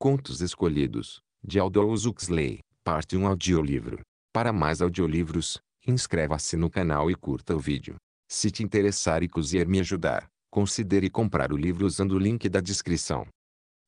Contos Escolhidos, de Aldous Huxley, parte 1 audiolivro. Para mais audiolivros, inscreva-se no canal e curta o vídeo. Se te interessar e quiser me ajudar, considere comprar o livro usando o link da descrição.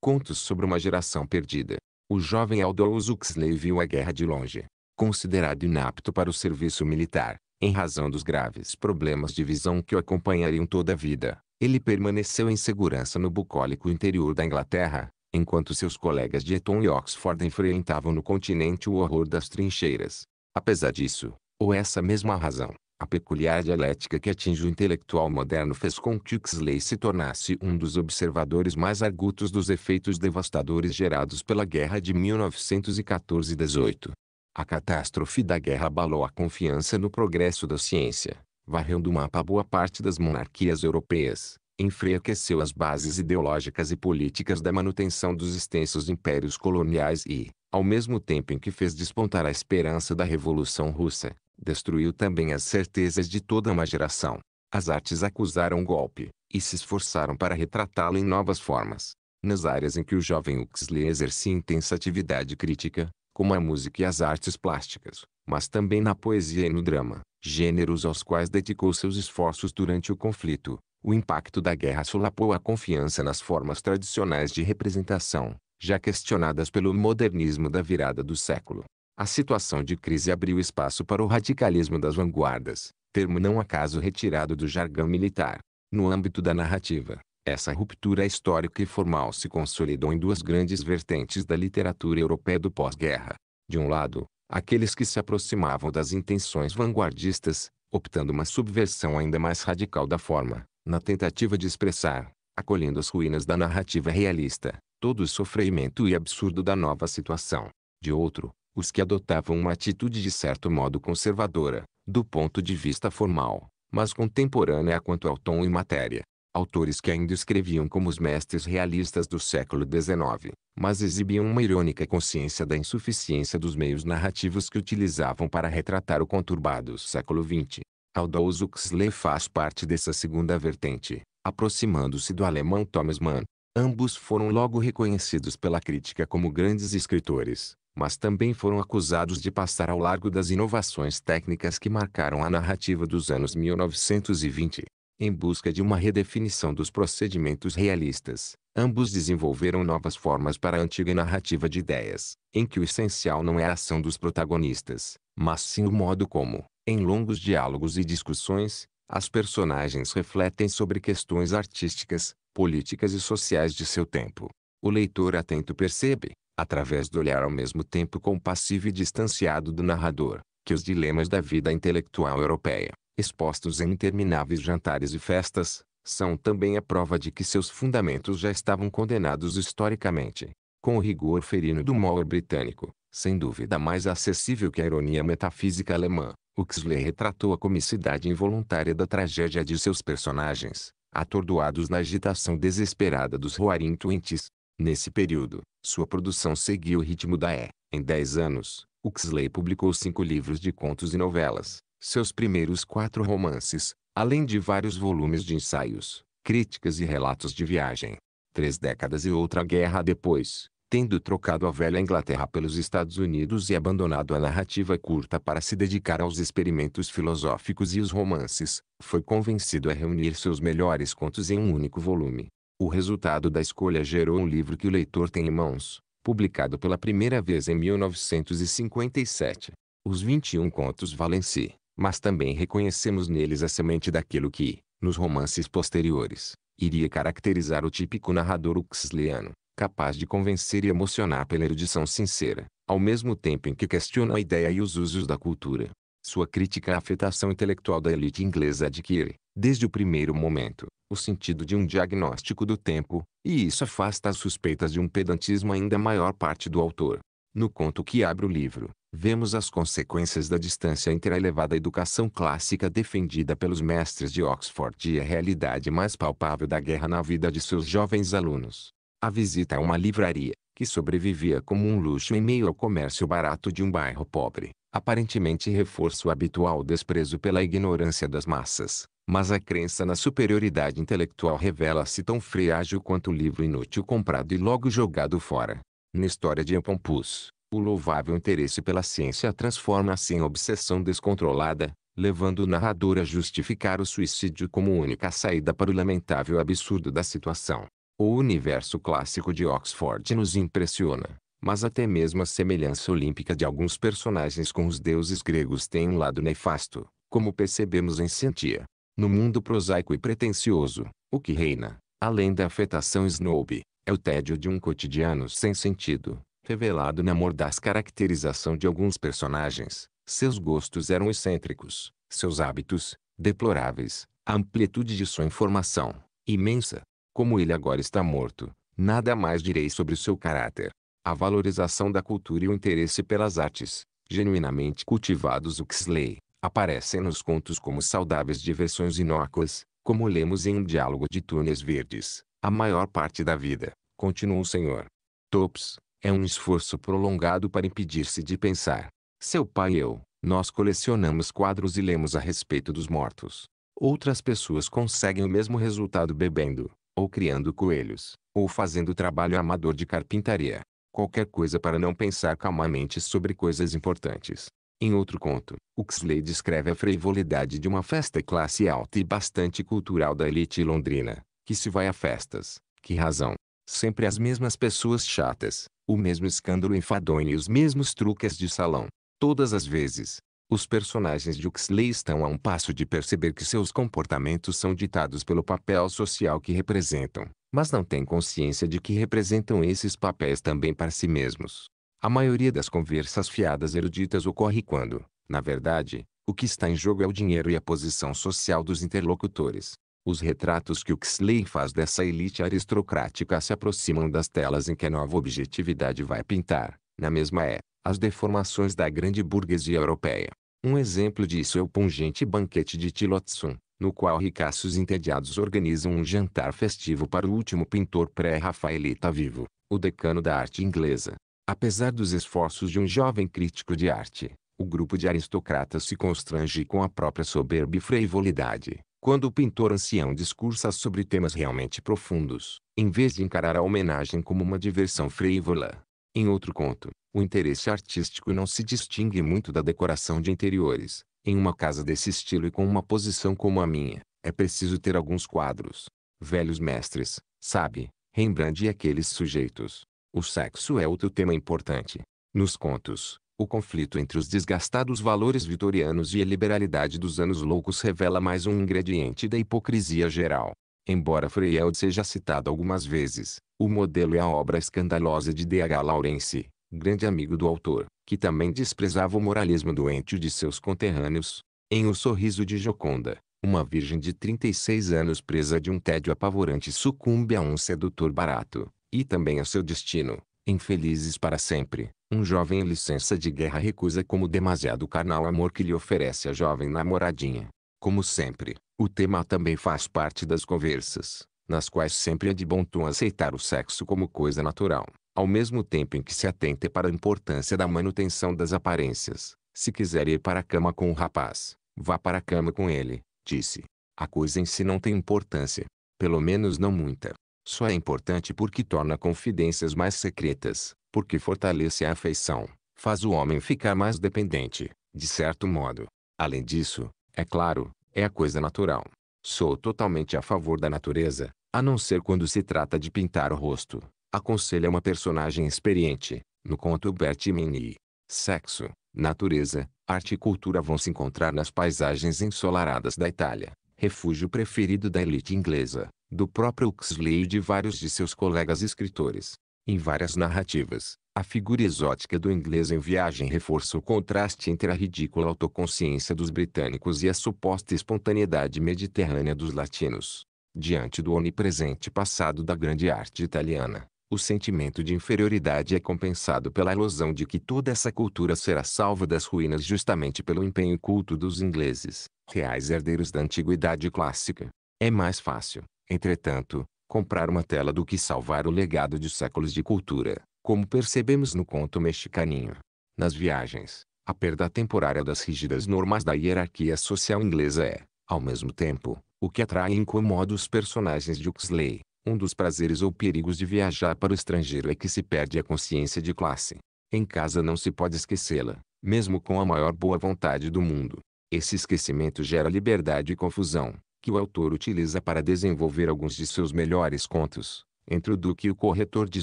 Contos sobre uma geração perdida. O jovem Aldous Huxley viu a guerra de longe. Considerado inapto para o serviço militar, em razão dos graves problemas de visão que o acompanhariam toda a vida, ele permaneceu em segurança no bucólico interior da Inglaterra, enquanto seus colegas de Eton e Oxford enfrentavam no continente o horror das trincheiras. Apesar disso, ou essa mesma razão, a peculiar dialética que atinge o intelectual moderno fez com que Huxley se tornasse um dos observadores mais argutos dos efeitos devastadores gerados pela Guerra de 1914-18. A catástrofe da guerra abalou a confiança no progresso da ciência, varrendo o mapa boa parte das monarquias europeias, enfraqueceu as bases ideológicas e políticas da manutenção dos extensos impérios coloniais e, ao mesmo tempo em que fez despontar a esperança da Revolução Russa, destruiu também as certezas de toda uma geração. As artes acusaram o golpe, e se esforçaram para retratá-lo em novas formas. Nas áreas em que o jovem Huxley exercia intensa atividade crítica, como a música e as artes plásticas, mas também na poesia e no drama, gêneros aos quais dedicou seus esforços durante o conflito, o impacto da guerra solapou a confiança nas formas tradicionais de representação, já questionadas pelo modernismo da virada do século. A situação de crise abriu espaço para o radicalismo das vanguardas, termo não acaso retirado do jargão militar. No âmbito da narrativa, essa ruptura histórica e formal se consolidou em duas grandes vertentes da literatura europeia do pós-guerra. De um lado, aqueles que se aproximavam das intenções vanguardistas, optando uma subversão ainda mais radical da forma, na tentativa de expressar, acolhendo as ruínas da narrativa realista, todo o sofrimento e absurdo da nova situação. De outro, os que adotavam uma atitude de certo modo conservadora, do ponto de vista formal, mas contemporânea quanto ao tom e matéria. Autores que ainda escreviam como os mestres realistas do século XIX, mas exibiam uma irônica consciência da insuficiência dos meios narrativos que utilizavam para retratar o conturbado século XX. Aldous Huxley faz parte dessa segunda vertente, aproximando-se do alemão Thomas Mann. Ambos foram logo reconhecidos pela crítica como grandes escritores, mas também foram acusados de passar ao largo das inovações técnicas que marcaram a narrativa dos anos 1920. Em busca de uma redefinição dos procedimentos realistas, ambos desenvolveram novas formas para a antiga narrativa de ideias, em que o essencial não é a ação dos protagonistas, mas sim o modo como, em longos diálogos e discussões, as personagens refletem sobre questões artísticas, políticas e sociais de seu tempo. O leitor atento percebe, através do olhar ao mesmo tempo compassivo e distanciado do narrador, que os dilemas da vida intelectual europeia, expostos em intermináveis jantares e festas, são também a prova de que seus fundamentos já estavam condenados historicamente. Com o rigor ferino do humor britânico, sem dúvida mais acessível que a ironia metafísica alemã, Huxley retratou a comicidade involuntária da tragédia de seus personagens, atordoados na agitação desesperada dos roarintuentes. Nesse período, sua produção seguiu o ritmo da E. Em dez anos, Huxley publicou cinco livros de contos e novelas, seus primeiros quatro romances, além de vários volumes de ensaios, críticas e relatos de viagem. Três décadas e outra guerra depois, tendo trocado a velha Inglaterra pelos Estados Unidos e abandonado a narrativa curta para se dedicar aos experimentos filosóficos e os romances, foi convencido a reunir seus melhores contos em um único volume. O resultado da escolha gerou um livro que o leitor tem em mãos, publicado pela primeira vez em 1957. Os 21 contos valem-se, mas também reconhecemos neles a semente daquilo que, nos romances posteriores, iria caracterizar o típico narrador uxliano capaz de convencer e emocionar pela erudição sincera, ao mesmo tempo em que questiona a ideia e os usos da cultura. Sua crítica à afetação intelectual da elite inglesa adquire, desde o primeiro momento, o sentido de um diagnóstico do tempo, e isso afasta as suspeitas de um pedantismo ainda maior parte do autor. No conto que abre o livro, vemos as consequências da distância entre a elevada educação clássica defendida pelos mestres de Oxford e a realidade mais palpável da guerra na vida de seus jovens alunos. A visita a uma livraria, que sobrevivia como um luxo em meio ao comércio barato de um bairro pobre, aparentemente reforça o habitual desprezo pela ignorância das massas, mas a crença na superioridade intelectual revela-se tão frágil quanto o livro inútil comprado e logo jogado fora. Na história de Epompus, o louvável interesse pela ciência transforma-se em obsessão descontrolada, levando o narrador a justificar o suicídio como única saída para o lamentável absurdo da situação. O universo clássico de Oxford nos impressiona, mas até mesmo a semelhança olímpica de alguns personagens com os deuses gregos tem um lado nefasto, como percebemos em Sentia. No mundo prosaico e pretensioso, o que reina, além da afetação snob, é o tédio de um cotidiano sem sentido, revelado na mordaz caracterização de alguns personagens. Seus gostos eram excêntricos, seus hábitos, deploráveis, a amplitude de sua informação, imensa, como ele agora está morto, nada mais direi sobre o seu caráter. A valorização da cultura e o interesse pelas artes, genuinamente cultivados Xley, aparecem nos contos como saudáveis diversões inócuas, como lemos em um diálogo de túneis verdes, a maior parte da vida, continuou o senhor. Tops, é um esforço prolongado para impedir-se de pensar. Seu pai e eu, nós colecionamos quadros e lemos a respeito dos mortos. Outras pessoas conseguem o mesmo resultado bebendo, ou criando coelhos, ou fazendo trabalho amador de carpintaria. Qualquer coisa para não pensar calmamente sobre coisas importantes. Em outro conto, Huxley descreve a frivolidade de uma festa classe alta e bastante cultural da elite londrina, que se vai a festas, que razão. Sempre as mesmas pessoas chatas, o mesmo escândalo enfadonho e os mesmos truques de salão. Todas as vezes, os personagens de Huxley estão a um passo de perceber que seus comportamentos são ditados pelo papel social que representam, mas não têm consciência de que representam esses papéis também para si mesmos. A maioria das conversas fiadas eruditas ocorre quando, na verdade, o que está em jogo é o dinheiro e a posição social dos interlocutores. Os retratos que Huxley faz dessa elite aristocrática se aproximam das telas em que a nova objetividade vai pintar, na mesma é, as deformações da grande burguesia europeia. Um exemplo disso é o pungente banquete de Tillotson, no qual ricaços entediados organizam um jantar festivo para o último pintor pré-rafaelita vivo, o decano da arte inglesa. Apesar dos esforços de um jovem crítico de arte, o grupo de aristocratas se constrange com a própria soberba e frivolidade. Quando o pintor ancião discursa sobre temas realmente profundos, em vez de encarar a homenagem como uma diversão frívola. Em outro conto, o interesse artístico não se distingue muito da decoração de interiores. Em uma casa desse estilo e com uma posição como a minha, é preciso ter alguns quadros. Velhos mestres, sabe, Rembrandt e aqueles sujeitos. O sexo é outro tema importante. Nos contos, o conflito entre os desgastados valores vitorianos e a liberalidade dos anos loucos revela mais um ingrediente da hipocrisia geral. Embora Freyeld seja citado algumas vezes, o modelo é a obra escandalosa de D.H. Lawrence, grande amigo do autor, que também desprezava o moralismo doente de seus conterrâneos. Em O Sorriso de Joconda, uma virgem de 36 anos presa de um tédio apavorante sucumbe a um sedutor barato, e também a seu destino, infelizes para sempre. Um jovem em licença de guerra recusa como demasiado carnal amor que lhe oferece a jovem namoradinha. Como sempre, o tema também faz parte das conversas, nas quais sempre é de bom tom aceitar o sexo como coisa natural ao mesmo tempo em que se atente para a importância da manutenção das aparências. Se quiser ir para a cama com o rapaz, vá para a cama com ele, disse. A coisa em si não tem importância, pelo menos não muita. Só é importante porque torna confidências mais secretas, porque fortalece a afeição, faz o homem ficar mais dependente, de certo modo. Além disso, é claro, é a coisa natural. Sou totalmente a favor da natureza, a não ser quando se trata de pintar o rosto, aconselha uma personagem experiente. No conto Bertimini, sexo, natureza, arte e cultura vão se encontrar nas paisagens ensolaradas da Itália, refúgio preferido da elite inglesa, do próprio Huxley e de vários de seus colegas escritores. Em várias narrativas, a figura exótica do inglês em viagem reforça o contraste entre a ridícula autoconsciência dos britânicos e a suposta espontaneidade mediterrânea dos latinos. Diante do onipresente passado da grande arte italiana, o sentimento de inferioridade é compensado pela ilusão de que toda essa cultura será salva das ruínas justamente pelo empenho culto dos ingleses, reais herdeiros da antiguidade clássica. É mais fácil, entretanto, comprar uma tela do que salvar o legado de séculos de cultura, como percebemos no conto mexicaninho. Nas viagens, a perda temporária das rígidas normas da hierarquia social inglesa é, ao mesmo tempo, o que atrai e incomoda os personagens de Huxley, um dos prazeres ou perigos de viajar para o estrangeiro é que se perde a consciência de classe. Em casa não se pode esquecê-la, mesmo com a maior boa vontade do mundo. Esse esquecimento gera liberdade e confusão, que o autor utiliza para desenvolver alguns de seus melhores contos, entre o Duque e o corretor de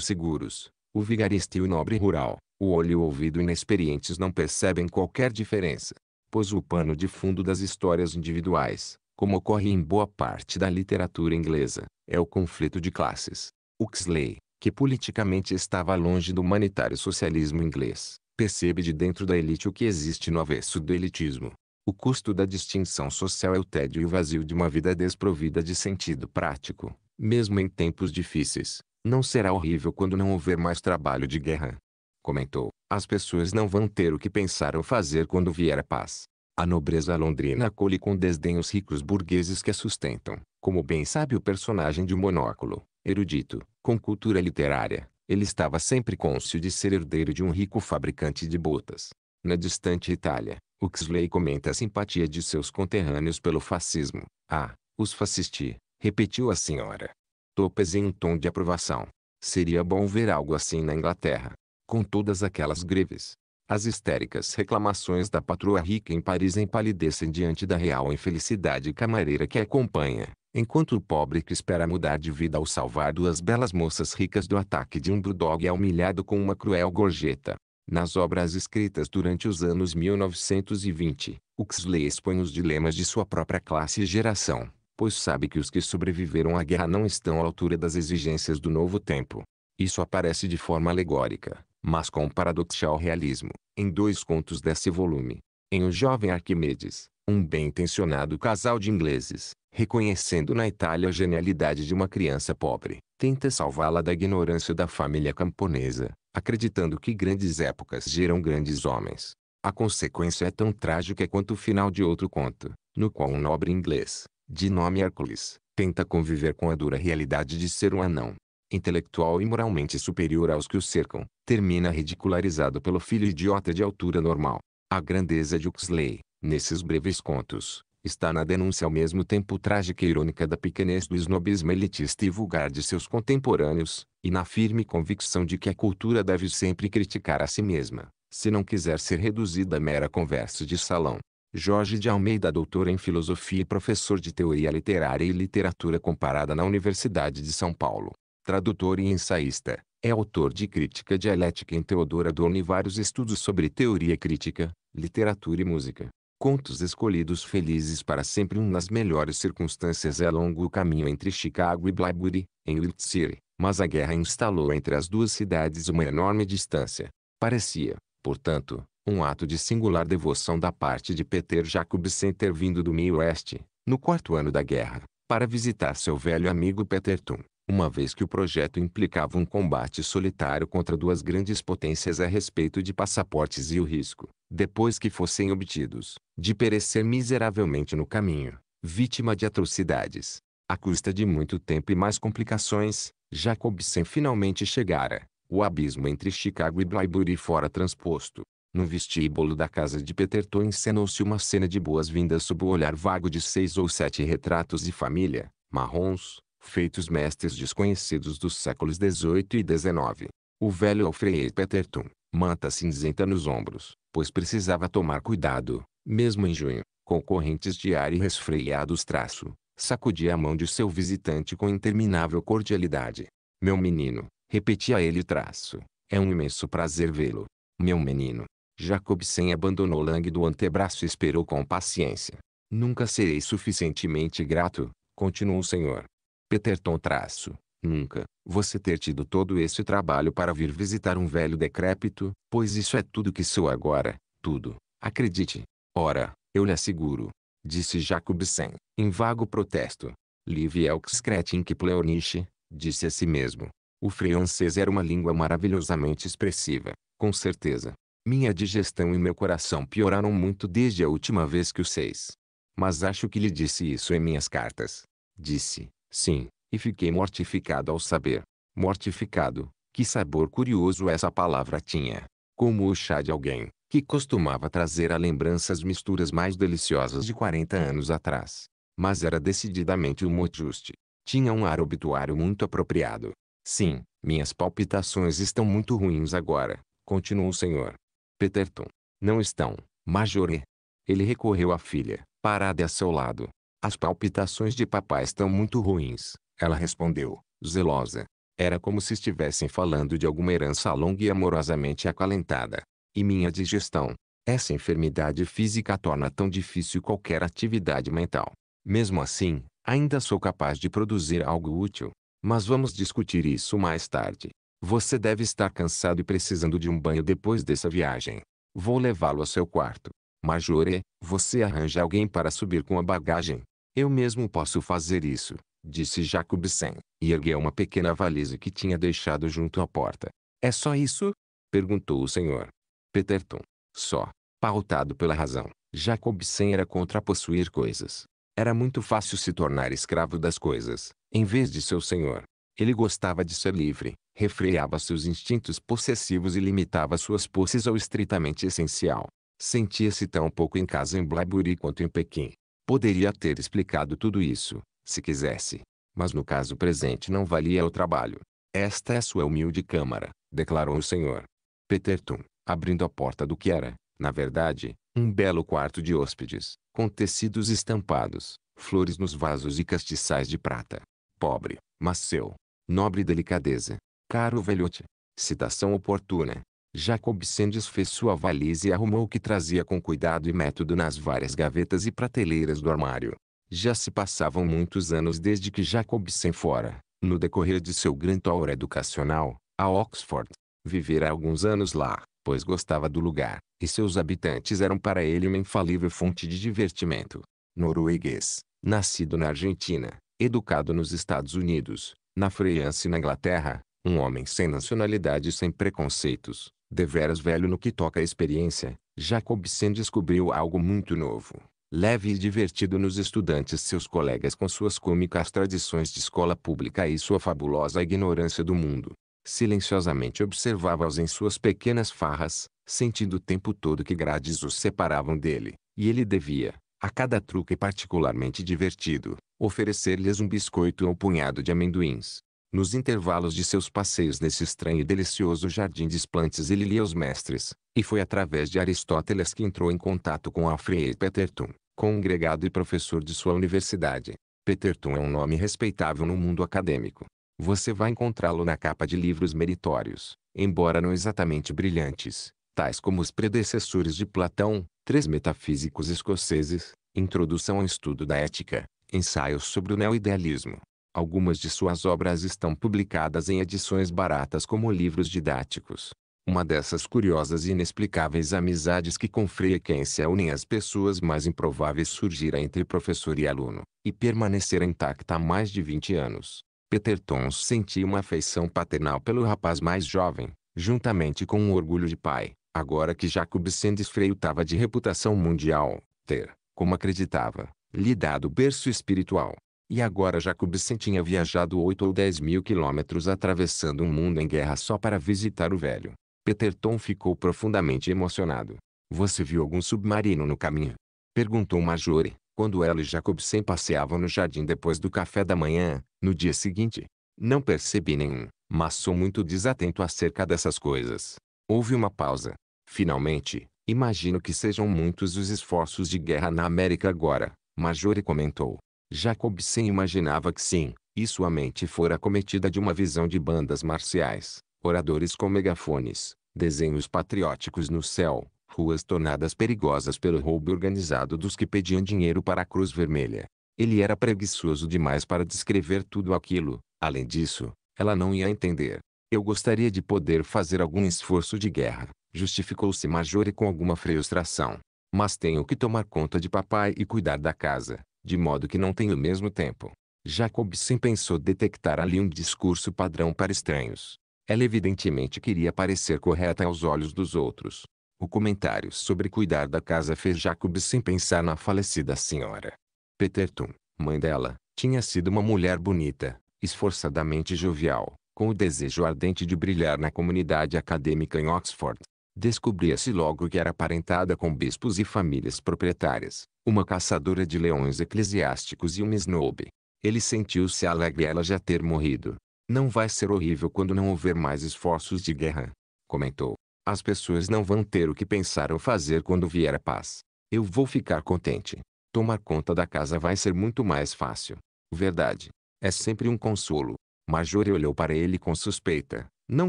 seguros, o vigarista e o nobre rural. O olho e o ouvido inexperientes não percebem qualquer diferença, pois o pano de fundo das histórias individuais, como ocorre em boa parte da literatura inglesa, é o conflito de classes. Huxley, que politicamente estava longe do humanitário socialismo inglês, percebe de dentro da elite o que existe no avesso do elitismo. O custo da distinção social é o tédio e o vazio de uma vida desprovida de sentido prático, mesmo em tempos difíceis. Não será horrível quando não houver mais trabalho de guerra. Comentou: As pessoas não vão ter o que pensar ou fazer quando vier a paz. A nobreza londrina acolhe com desdém os ricos burgueses que a sustentam, como bem sabe o personagem de Monóculo, erudito, com cultura literária. Ele estava sempre cônscio de ser herdeiro de um rico fabricante de botas. Na distante Itália, Huxley comenta a simpatia de seus conterrâneos pelo fascismo. Ah, os fascisti, repetiu a senhora. Topes em um tom de aprovação. Seria bom ver algo assim na Inglaterra. Com todas aquelas greves, as histéricas reclamações da patroa rica em Paris empalidecem diante da real infelicidade camareira que a acompanha, enquanto o pobre que espera mudar de vida ao salvar duas belas moças ricas do ataque de um bulldog é humilhado com uma cruel gorjeta. Nas obras escritas durante os anos 1920, Huxley expõe os dilemas de sua própria classe e geração, pois sabe que os que sobreviveram à guerra não estão à altura das exigências do novo tempo. Isso aparece de forma alegórica, mas com um paradoxal realismo, em dois contos desse volume. Em O Jovem Arquimedes, um bem-intencionado casal de ingleses, reconhecendo na Itália a genialidade de uma criança pobre, tenta salvá-la da ignorância da família camponesa, acreditando que grandes épocas geram grandes homens. A consequência é tão trágica quanto o final de outro conto, no qual um nobre inglês, de nome Hércules, tenta conviver com a dura realidade de ser um anão, intelectual e moralmente superior aos que o cercam, termina ridicularizado pelo filho idiota de altura normal. A grandeza de Huxley, nesses breves contos, está na denúncia ao mesmo tempo trágica e irônica da pequenez do snobismo elitista e vulgar de seus contemporâneos, e na firme convicção de que a cultura deve sempre criticar a si mesma, se não quiser ser reduzida a mera conversa de salão. Jorge de Almeida, doutor em filosofia e professor de teoria literária e literatura comparada na Universidade de São Paulo, tradutor e ensaísta. É autor de Crítica Dialética em Theodor Adorno e vários estudos sobre teoria crítica, literatura e música. Contos Escolhidos Felizes para Sempre Um nas melhores circunstâncias é longo o caminho entre Chicago e Blybury, em Wiltshire, mas a guerra instalou entre as duas cidades uma enorme distância. Parecia, portanto, um ato de singular devoção da parte de Peter Jacobsen ter vindo do meio-oeste, no quarto ano da guerra, para visitar seu velho amigo Peter Tun uma vez que o projeto implicava um combate solitário contra duas grandes potências a respeito de passaportes e o risco, depois que fossem obtidos, de perecer miseravelmente no caminho, vítima de atrocidades. À custa de muito tempo e mais complicações, Jacobsen finalmente chegara, o abismo entre Chicago e Blybury fora transposto. No vestíbulo da casa de Peterton encenou-se uma cena de boas-vindas sob o olhar vago de seis ou sete retratos de família, marrons, feitos mestres desconhecidos dos séculos XVIII e XIX. O velho Alfred Peterton, manta cinzenta nos ombros, pois precisava tomar cuidado, mesmo em junho, com correntes de ar e resfriados traço, sacudia a mão de seu visitante com interminável cordialidade. Meu menino, repetia ele traço, é um imenso prazer vê-lo. Meu menino. Jacobsen abandonou Lang do antebraço e esperou com paciência. Nunca serei suficientemente grato, continuou o senhor, Peterton traço, nunca, você ter tido todo esse trabalho para vir visitar um velho decrépito, pois isso é tudo que sou agora, tudo, acredite. Ora, eu lhe asseguro, disse Jacobsen, em vago protesto. Live Elxcretin que pleoniche, disse a si mesmo. O francês era uma língua maravilhosamente expressiva, com certeza. Minha digestão e meu coração pioraram muito desde a última vez que o seis. Mas acho que lhe disse isso em minhas cartas. Disse, Sim, e fiquei mortificado ao saber. Mortificado, que sabor curioso essa palavra tinha. Como o chá de alguém, que costumava trazer a lembrança as misturas mais deliciosas de 40 anos atrás. Mas era decididamente um mojuste. Tinha um ar obituário muito apropriado. Sim, minhas palpitações estão muito ruins agora, continuou o senhor. Peterton. Não estão, Majoré. Ele recorreu à filha, parada a seu lado, as palpitações de papai estão muito ruins, ela respondeu, zelosa. Era como se estivessem falando de alguma herança longa e amorosamente acalentada. E minha digestão. Essa enfermidade física torna tão difícil qualquer atividade mental. Mesmo assim, ainda sou capaz de produzir algo útil. Mas vamos discutir isso mais tarde. Você deve estar cansado e precisando de um banho depois dessa viagem. Vou levá-lo a seu quarto. Majore, você arranja alguém para subir com a bagagem. Eu mesmo posso fazer isso, disse Jacobsen, e ergueu uma pequena valise que tinha deixado junto à porta. É só isso? perguntou o senhor. Peterton. Só. Pautado pela razão, Jacobsen era contra possuir coisas. Era muito fácil se tornar escravo das coisas, em vez de seu senhor. Ele gostava de ser livre, refreava seus instintos possessivos e limitava suas posses ao estritamente essencial. Sentia-se tão pouco em casa em Blaiburi quanto em Pequim. Poderia ter explicado tudo isso, se quisesse. Mas no caso presente não valia o trabalho. Esta é sua humilde câmara, declarou o senhor. Peterton, abrindo a porta do que era, na verdade, um belo quarto de hóspedes, com tecidos estampados, flores nos vasos e castiçais de prata. Pobre, mas seu. Nobre delicadeza. Caro velhote. Citação oportuna. Jacobsen desfez sua valise e arrumou o que trazia com cuidado e método nas várias gavetas e prateleiras do armário. Já se passavam muitos anos desde que Jacobsen fora, no decorrer de seu grande tour educacional, a Oxford. Vivera alguns anos lá, pois gostava do lugar, e seus habitantes eram para ele uma infalível fonte de divertimento. Norueguês, nascido na Argentina, educado nos Estados Unidos, na França e na Inglaterra, um homem sem nacionalidade e sem preconceitos, deveras velho no que toca à experiência, Jacobsen descobriu algo muito novo, leve e divertido nos estudantes seus colegas com suas cômicas tradições de escola pública e sua fabulosa ignorância do mundo. Silenciosamente observava-os em suas pequenas farras, sentindo o tempo todo que grades os separavam dele, e ele devia, a cada truque particularmente divertido, oferecer-lhes um biscoito ou um punhado de amendoins. Nos intervalos de seus passeios nesse estranho e delicioso jardim de plantas ele lia os mestres, e foi através de Aristóteles que entrou em contato com Alfred Peterton, congregado e professor de sua universidade. Peterton é um nome respeitável no mundo acadêmico. Você vai encontrá-lo na capa de livros meritórios, embora não exatamente brilhantes, tais como os predecessores de Platão, três metafísicos escoceses, Introdução ao Estudo da Ética, Ensaios sobre o Neoidealismo, Algumas de suas obras estão publicadas em edições baratas como livros didáticos. Uma dessas curiosas e inexplicáveis amizades que com frequência unem as pessoas mais improváveis surgira entre professor e aluno, e permanecerá intacta há mais de 20 anos. Peter Tons sentia uma afeição paternal pelo rapaz mais jovem, juntamente com um orgulho de pai, agora que Jacob Sendes estava de reputação mundial, ter, como acreditava, lhe dado berço espiritual. E agora Jacobsen tinha viajado oito ou dez mil quilômetros atravessando um mundo em guerra só para visitar o velho. Peterton ficou profundamente emocionado. Você viu algum submarino no caminho? Perguntou Marjorie, quando ela e Jacobsen passeavam no jardim depois do café da manhã, no dia seguinte. Não percebi nenhum, mas sou muito desatento acerca dessas coisas. Houve uma pausa. Finalmente, imagino que sejam muitos os esforços de guerra na América agora, Marjorie comentou. Jacobsen imaginava que sim, e sua mente fora acometida de uma visão de bandas marciais, oradores com megafones, desenhos patrióticos no céu, ruas tornadas perigosas pelo roubo organizado dos que pediam dinheiro para a Cruz Vermelha. Ele era preguiçoso demais para descrever tudo aquilo. Além disso, ela não ia entender. Eu gostaria de poder fazer algum esforço de guerra, justificou-se Majore com alguma frustração. Mas tenho que tomar conta de papai e cuidar da casa de modo que não tem o mesmo tempo. Jacobson pensou detectar ali um discurso padrão para estranhos. Ela evidentemente queria parecer correta aos olhos dos outros. O comentário sobre cuidar da casa fez Jacobson pensar na falecida senhora. Peterton, mãe dela, tinha sido uma mulher bonita, esforçadamente jovial, com o desejo ardente de brilhar na comunidade acadêmica em Oxford. Descobria-se logo que era aparentada com bispos e famílias proprietárias, uma caçadora de leões eclesiásticos e uma snob. Ele sentiu-se alegre ela já ter morrido. Não vai ser horrível quando não houver mais esforços de guerra, comentou. As pessoas não vão ter o que pensar ou fazer quando vier a paz. Eu vou ficar contente. Tomar conta da casa vai ser muito mais fácil. Verdade. É sempre um consolo. Majore olhou para ele com suspeita. Não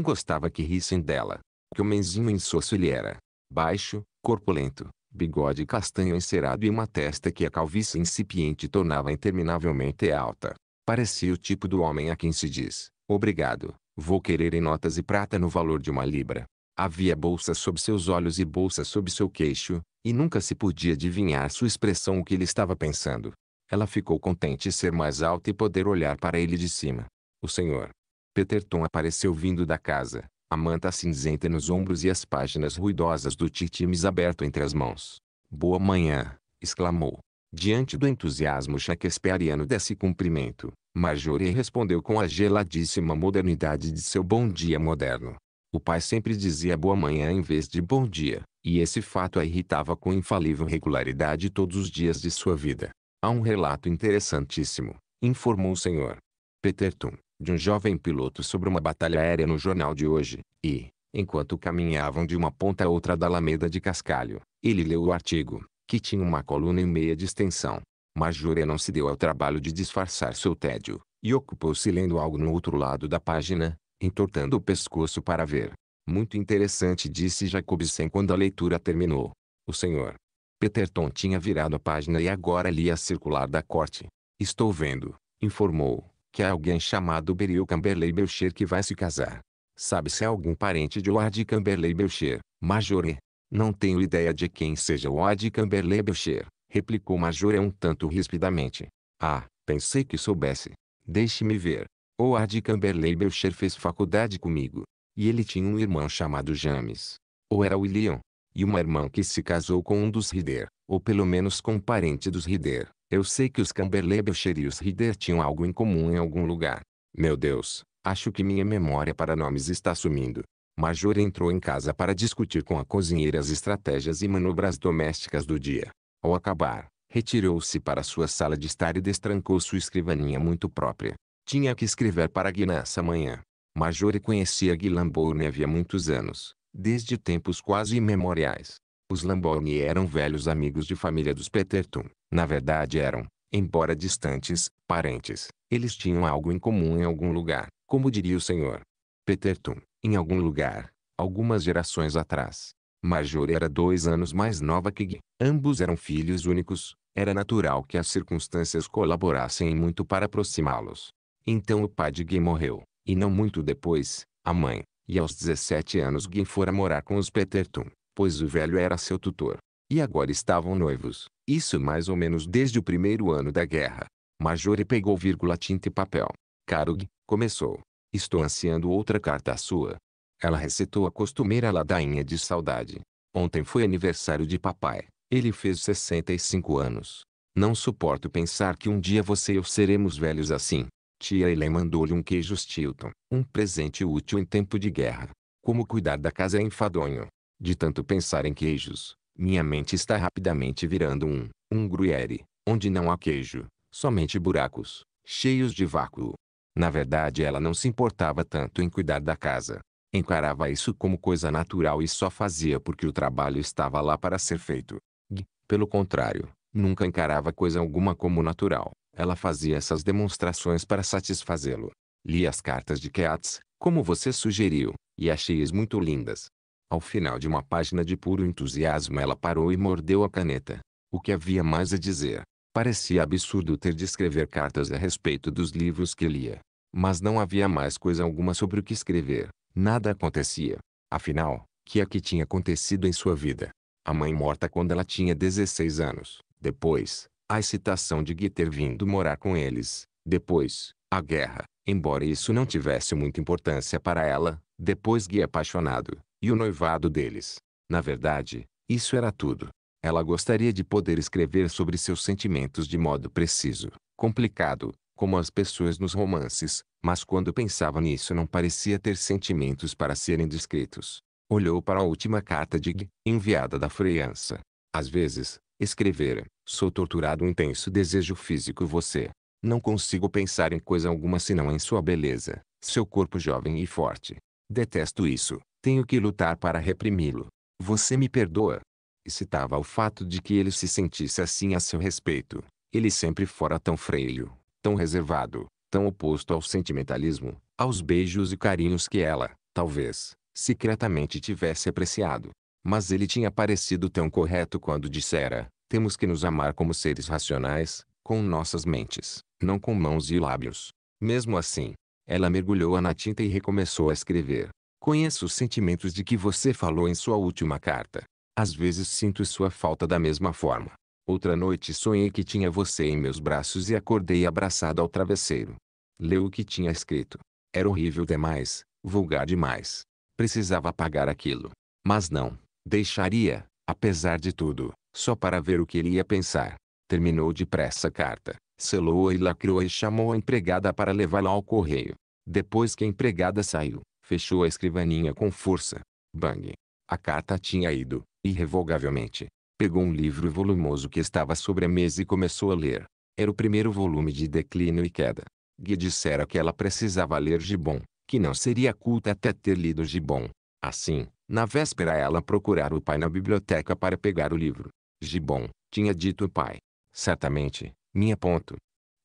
gostava que rissem dela que o menzinho insosso ele era. Baixo, corpulento, bigode castanho encerado e uma testa que a calvície incipiente tornava interminavelmente alta. Parecia o tipo do homem a quem se diz, obrigado, vou querer em notas e prata no valor de uma libra. Havia bolsa sob seus olhos e bolsa sob seu queixo, e nunca se podia adivinhar sua expressão o que ele estava pensando. Ela ficou contente em ser mais alta e poder olhar para ele de cima. O senhor Peterton apareceu vindo da casa, a manta cinzenta nos ombros e as páginas ruidosas do titimes aberto entre as mãos. Boa manhã! exclamou. Diante do entusiasmo shakespeariano desse cumprimento, Marjorie respondeu com a geladíssima modernidade de seu bom dia moderno. O pai sempre dizia boa manhã em vez de bom dia, e esse fato a irritava com infalível regularidade todos os dias de sua vida. Há um relato interessantíssimo, informou o senhor Peterton, de um jovem piloto sobre uma batalha aérea no jornal de hoje, e, enquanto caminhavam de uma ponta a outra da Alameda de Cascalho, ele leu o artigo, que tinha uma coluna e meia de extensão. Mas Júria não se deu ao trabalho de disfarçar seu tédio, e ocupou-se lendo algo no outro lado da página, entortando o pescoço para ver. Muito interessante disse Jacobsen quando a leitura terminou. O senhor Peterton tinha virado a página e agora lia circular da corte. Estou vendo, informou, que há é alguém chamado Beryl Camberley Belcher que vai se casar. Sabe se é algum parente de Ward Camberley Belcher, Majore? Não tenho ideia de quem seja Ward Camberley Belcher, replicou Majore um tanto rispidamente. Ah, pensei que soubesse. Deixe-me ver. O Ward Camberley Belcher fez faculdade comigo. E ele tinha um irmão chamado James. Ou era William. E uma irmã que se casou com um dos Rider, ou pelo menos com um parente dos Rider. Eu sei que os Camberley Belcher e os Rider tinham algo em comum em algum lugar. Meu Deus, acho que minha memória para nomes está sumindo. Major entrou em casa para discutir com a cozinheira as estratégias e manobras domésticas do dia. Ao acabar, retirou-se para sua sala de estar e destrancou sua escrivaninha muito própria. Tinha que escrever para Guinan essa manhã. Major conhecia Guilambourne Bourne havia muitos anos, desde tempos quase imemoriais. Os Lamborghini eram velhos amigos de família dos Peterton. Na verdade eram, embora distantes, parentes. Eles tinham algo em comum em algum lugar, como diria o senhor Peterton, em algum lugar, algumas gerações atrás. Marjorie era dois anos mais nova que Gui. Ambos eram filhos únicos. Era natural que as circunstâncias colaborassem muito para aproximá-los. Então o pai de Gui morreu, e não muito depois, a mãe, e aos 17 anos Gui fora morar com os Peterton pois o velho era seu tutor. E agora estavam noivos, isso mais ou menos desde o primeiro ano da guerra. Majore pegou vírgula tinta e papel. Carug, começou. Estou ansiando outra carta sua. Ela recitou a costumeira ladainha de saudade. Ontem foi aniversário de papai. Ele fez 65 anos. Não suporto pensar que um dia você e eu seremos velhos assim. Tia Elaine mandou-lhe um queijo Stilton, um presente útil em tempo de guerra. Como cuidar da casa é enfadonho, de tanto pensar em queijos, minha mente está rapidamente virando um, um gruyere, onde não há queijo, somente buracos, cheios de vácuo. Na verdade ela não se importava tanto em cuidar da casa. Encarava isso como coisa natural e só fazia porque o trabalho estava lá para ser feito. G, pelo contrário, nunca encarava coisa alguma como natural. Ela fazia essas demonstrações para satisfazê-lo. Li as cartas de Keats, como você sugeriu, e achei-as muito lindas. Ao final de uma página de puro entusiasmo ela parou e mordeu a caneta. O que havia mais a dizer? Parecia absurdo ter de escrever cartas a respeito dos livros que lia. Mas não havia mais coisa alguma sobre o que escrever. Nada acontecia. Afinal, que é que tinha acontecido em sua vida? A mãe morta quando ela tinha 16 anos. Depois, a excitação de Gui ter vindo morar com eles. Depois, a guerra. Embora isso não tivesse muita importância para ela, depois Gui apaixonado, e o noivado deles. Na verdade, isso era tudo. Ela gostaria de poder escrever sobre seus sentimentos de modo preciso, complicado, como as pessoas nos romances, mas quando pensava nisso não parecia ter sentimentos para serem descritos. Olhou para a última carta de G, enviada da Freiança. Às vezes, escrevera, sou torturado um intenso desejo físico você. Não consigo pensar em coisa alguma senão em sua beleza, seu corpo jovem e forte. Detesto isso. Tenho que lutar para reprimi-lo. Você me perdoa? E citava o fato de que ele se sentisse assim a seu respeito. Ele sempre fora tão freio, tão reservado, tão oposto ao sentimentalismo, aos beijos e carinhos que ela, talvez, secretamente tivesse apreciado. Mas ele tinha parecido tão correto quando dissera: temos que nos amar como seres racionais, com nossas mentes, não com mãos e lábios. Mesmo assim, ela mergulhou a na tinta e recomeçou a escrever. Conheço os sentimentos de que você falou em sua última carta. Às vezes sinto sua falta da mesma forma. Outra noite sonhei que tinha você em meus braços e acordei abraçado ao travesseiro. Leu o que tinha escrito. Era horrível demais, vulgar demais. Precisava apagar aquilo. Mas não, deixaria, apesar de tudo, só para ver o que ele ia pensar. Terminou depressa a carta, selou-a e lacrou e chamou a empregada para levá-la ao correio. Depois que a empregada saiu, Fechou a escrivaninha com força. Bang! A carta tinha ido, irrevogavelmente. Pegou um livro volumoso que estava sobre a mesa e começou a ler. Era o primeiro volume de Declínio e Queda. Gui dissera que ela precisava ler Gibbon, que não seria culta até ter lido Gibbon. Assim, na véspera ela procurara o pai na biblioteca para pegar o livro. Gibbon, tinha dito o pai. Certamente, minha ponto.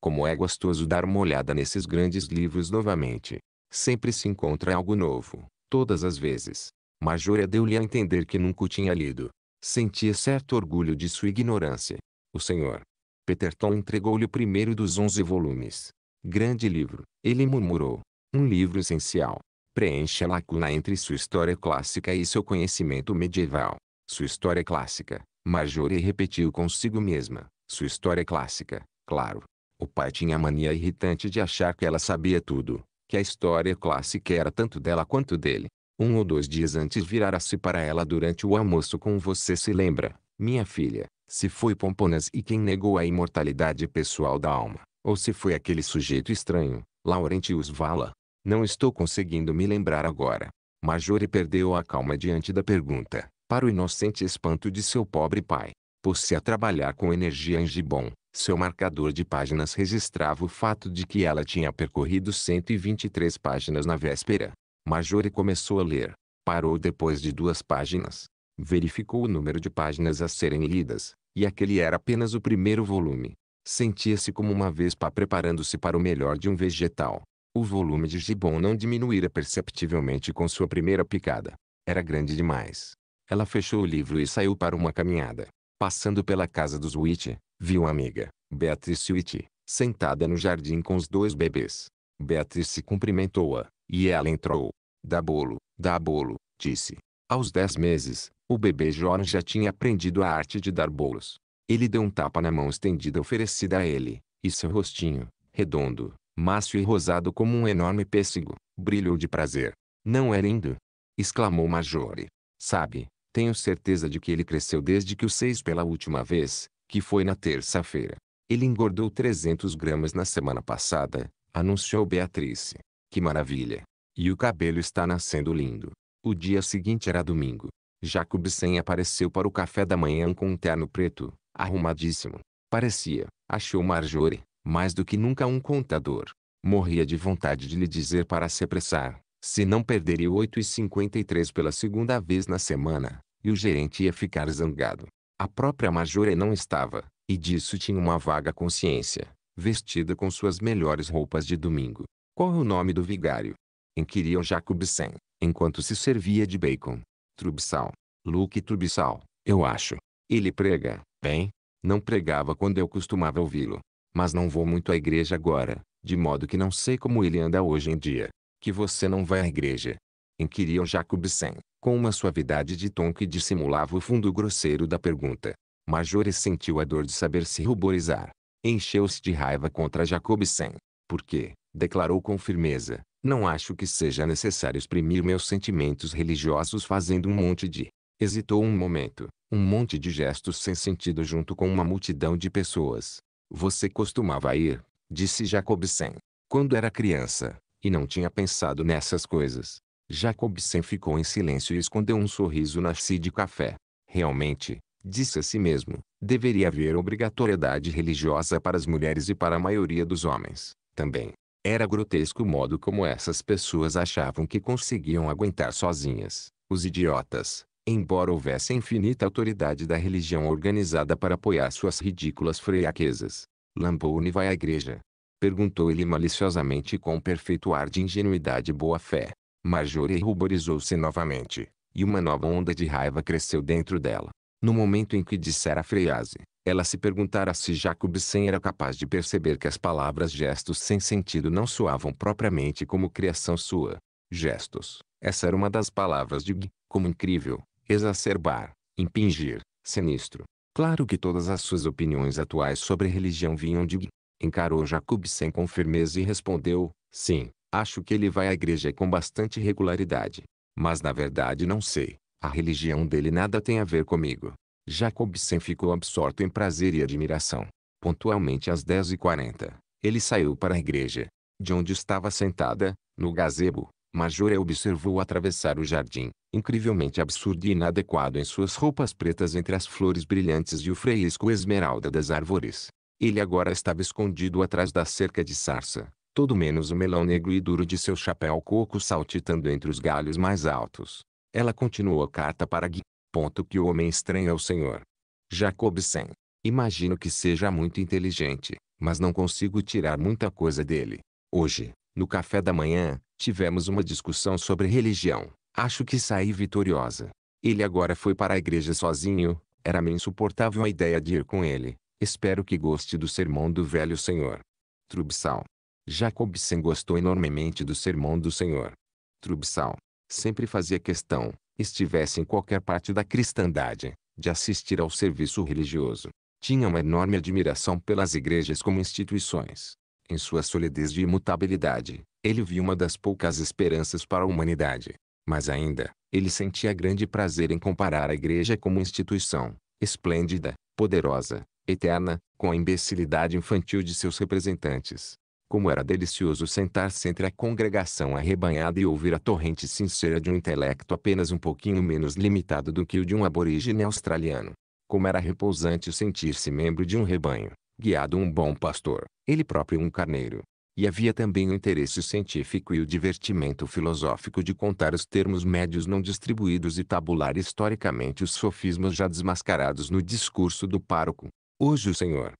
Como é gostoso dar uma olhada nesses grandes livros novamente. Sempre se encontra algo novo, todas as vezes. Majora deu-lhe a entender que nunca o tinha lido. Sentia certo orgulho de sua ignorância. O senhor Peterton entregou-lhe o primeiro dos onze volumes. Grande livro, ele murmurou. Um livro essencial. Preenche a lacuna entre sua história clássica e seu conhecimento medieval. Sua história clássica. Majore repetiu consigo mesma. Sua história clássica, claro. O pai tinha a mania irritante de achar que ela sabia tudo, que a história clássica era tanto dela quanto dele. Um ou dois dias antes virara-se para ela durante o almoço com você se lembra, minha filha, se foi Pomponas e quem negou a imortalidade pessoal da alma, ou se foi aquele sujeito estranho, Laurentius Vala. Não estou conseguindo me lembrar agora. Majore perdeu a calma diante da pergunta, para o inocente espanto de seu pobre pai. Pôs-se a trabalhar com energia em gibão, seu marcador de páginas registrava o fato de que ela tinha percorrido 123 páginas na véspera. Majore começou a ler. Parou depois de duas páginas. Verificou o número de páginas a serem lidas, e aquele era apenas o primeiro volume. Sentia-se como uma vespa preparando-se para o melhor de um vegetal. O volume de Gibbon não diminuíra perceptivelmente com sua primeira picada. Era grande demais. Ela fechou o livro e saiu para uma caminhada. Passando pela casa dos Witt, viu a amiga, Beatrice Witt, sentada no jardim com os dois bebês. Beatrice cumprimentou-a, e ela entrou. Dá bolo, dá bolo, disse. Aos dez meses, o bebê Jorge já tinha aprendido a arte de dar bolos. Ele deu um tapa na mão estendida oferecida a ele, e seu rostinho, redondo, macio e rosado como um enorme pêssego, brilhou de prazer. Não é lindo? exclamou Majore. Sabe, tenho certeza de que ele cresceu desde que o seis pela última vez, que foi na terça-feira. Ele engordou 300 gramas na semana passada, anunciou Beatriz. Que maravilha! E o cabelo está nascendo lindo. O dia seguinte era domingo. Jacobsen apareceu para o café da manhã com um terno preto, arrumadíssimo. Parecia, achou Marjorie, mais do que nunca um contador. Morria de vontade de lhe dizer para se apressar, se não perderia 8,53 pela segunda vez na semana, e o gerente ia ficar zangado. A própria Majora não estava, e disso tinha uma vaga consciência, vestida com suas melhores roupas de domingo. Qual é o nome do vigário? Inquiriam Jacobsen, enquanto se servia de bacon. Trubsal. Luke Trubsal, eu acho. Ele prega, bem, não pregava quando eu costumava ouvi-lo. Mas não vou muito à igreja agora, de modo que não sei como ele anda hoje em dia. Que você não vai à igreja, inquiriam Jacobsen, com uma suavidade de tom que dissimulava o fundo grosseiro da pergunta. Majores sentiu a dor de saber se ruborizar. Encheu-se de raiva contra Jacobsen, porque, declarou com firmeza, não acho que seja necessário exprimir meus sentimentos religiosos fazendo um monte de... Hesitou um momento, um monte de gestos sem sentido junto com uma multidão de pessoas. Você costumava ir, disse Jacobsen, quando era criança, e não tinha pensado nessas coisas. Jacobsen ficou em silêncio e escondeu um sorriso nasci de café. Realmente, disse a si mesmo, deveria haver obrigatoriedade religiosa para as mulheres e para a maioria dos homens, também. Era grotesco o modo como essas pessoas achavam que conseguiam aguentar sozinhas, os idiotas, embora houvesse infinita autoridade da religião organizada para apoiar suas ridículas fraquezas. Lambone vai à igreja? Perguntou ele maliciosamente com um perfeito ar de ingenuidade e boa-fé. Marjorie ruborizou-se novamente, e uma nova onda de raiva cresceu dentro dela. No momento em que dissera a frase, ela se perguntara se Jacobsen era capaz de perceber que as palavras gestos sem sentido não soavam propriamente como criação sua. Gestos, essa era uma das palavras de Gui, como incrível, exacerbar, impingir, sinistro. Claro que todas as suas opiniões atuais sobre religião vinham de Gui. Encarou Jacobsen com firmeza e respondeu, sim, Acho que ele vai à igreja com bastante regularidade. Mas na verdade não sei. A religião dele nada tem a ver comigo. Jacobsen ficou absorto em prazer e admiração. Pontualmente às 10h40, ele saiu para a igreja, de onde estava sentada, no gazebo. Majora é observou atravessar o jardim, incrivelmente absurdo e inadequado em suas roupas pretas entre as flores brilhantes e o fresco esmeralda das árvores. Ele agora estava escondido atrás da cerca de sarça, todo menos o melão negro e duro de seu chapéu coco saltitando entre os galhos mais altos. Ela continuou a carta para Gui. Ponto que o homem é o senhor. Jacob Sen. Imagino que seja muito inteligente, mas não consigo tirar muita coisa dele. Hoje, no café da manhã, tivemos uma discussão sobre religião. Acho que saí vitoriosa. Ele agora foi para a igreja sozinho, era-me insuportável a ideia de ir com ele. Espero que goste do sermão do velho senhor. Trubsal. Jacobsen gostou enormemente do sermão do Senhor. Trubsal sempre fazia questão, estivesse em qualquer parte da cristandade, de assistir ao serviço religioso. Tinha uma enorme admiração pelas igrejas como instituições. Em sua solidez de imutabilidade, ele viu uma das poucas esperanças para a humanidade. Mas ainda, ele sentia grande prazer em comparar a igreja como instituição, esplêndida, poderosa, eterna, com a imbecilidade infantil de seus representantes. Como era delicioso sentar-se entre a congregação arrebanhada e ouvir a torrente sincera de um intelecto apenas um pouquinho menos limitado do que o de um aborígene australiano. Como era repousante sentir-se membro de um rebanho, guiado um bom pastor, ele próprio um carneiro. E havia também o interesse científico e o divertimento filosófico de contar os termos médios não distribuídos e tabular historicamente os sofismas já desmascarados no discurso do pároco. Hoje o Senhor,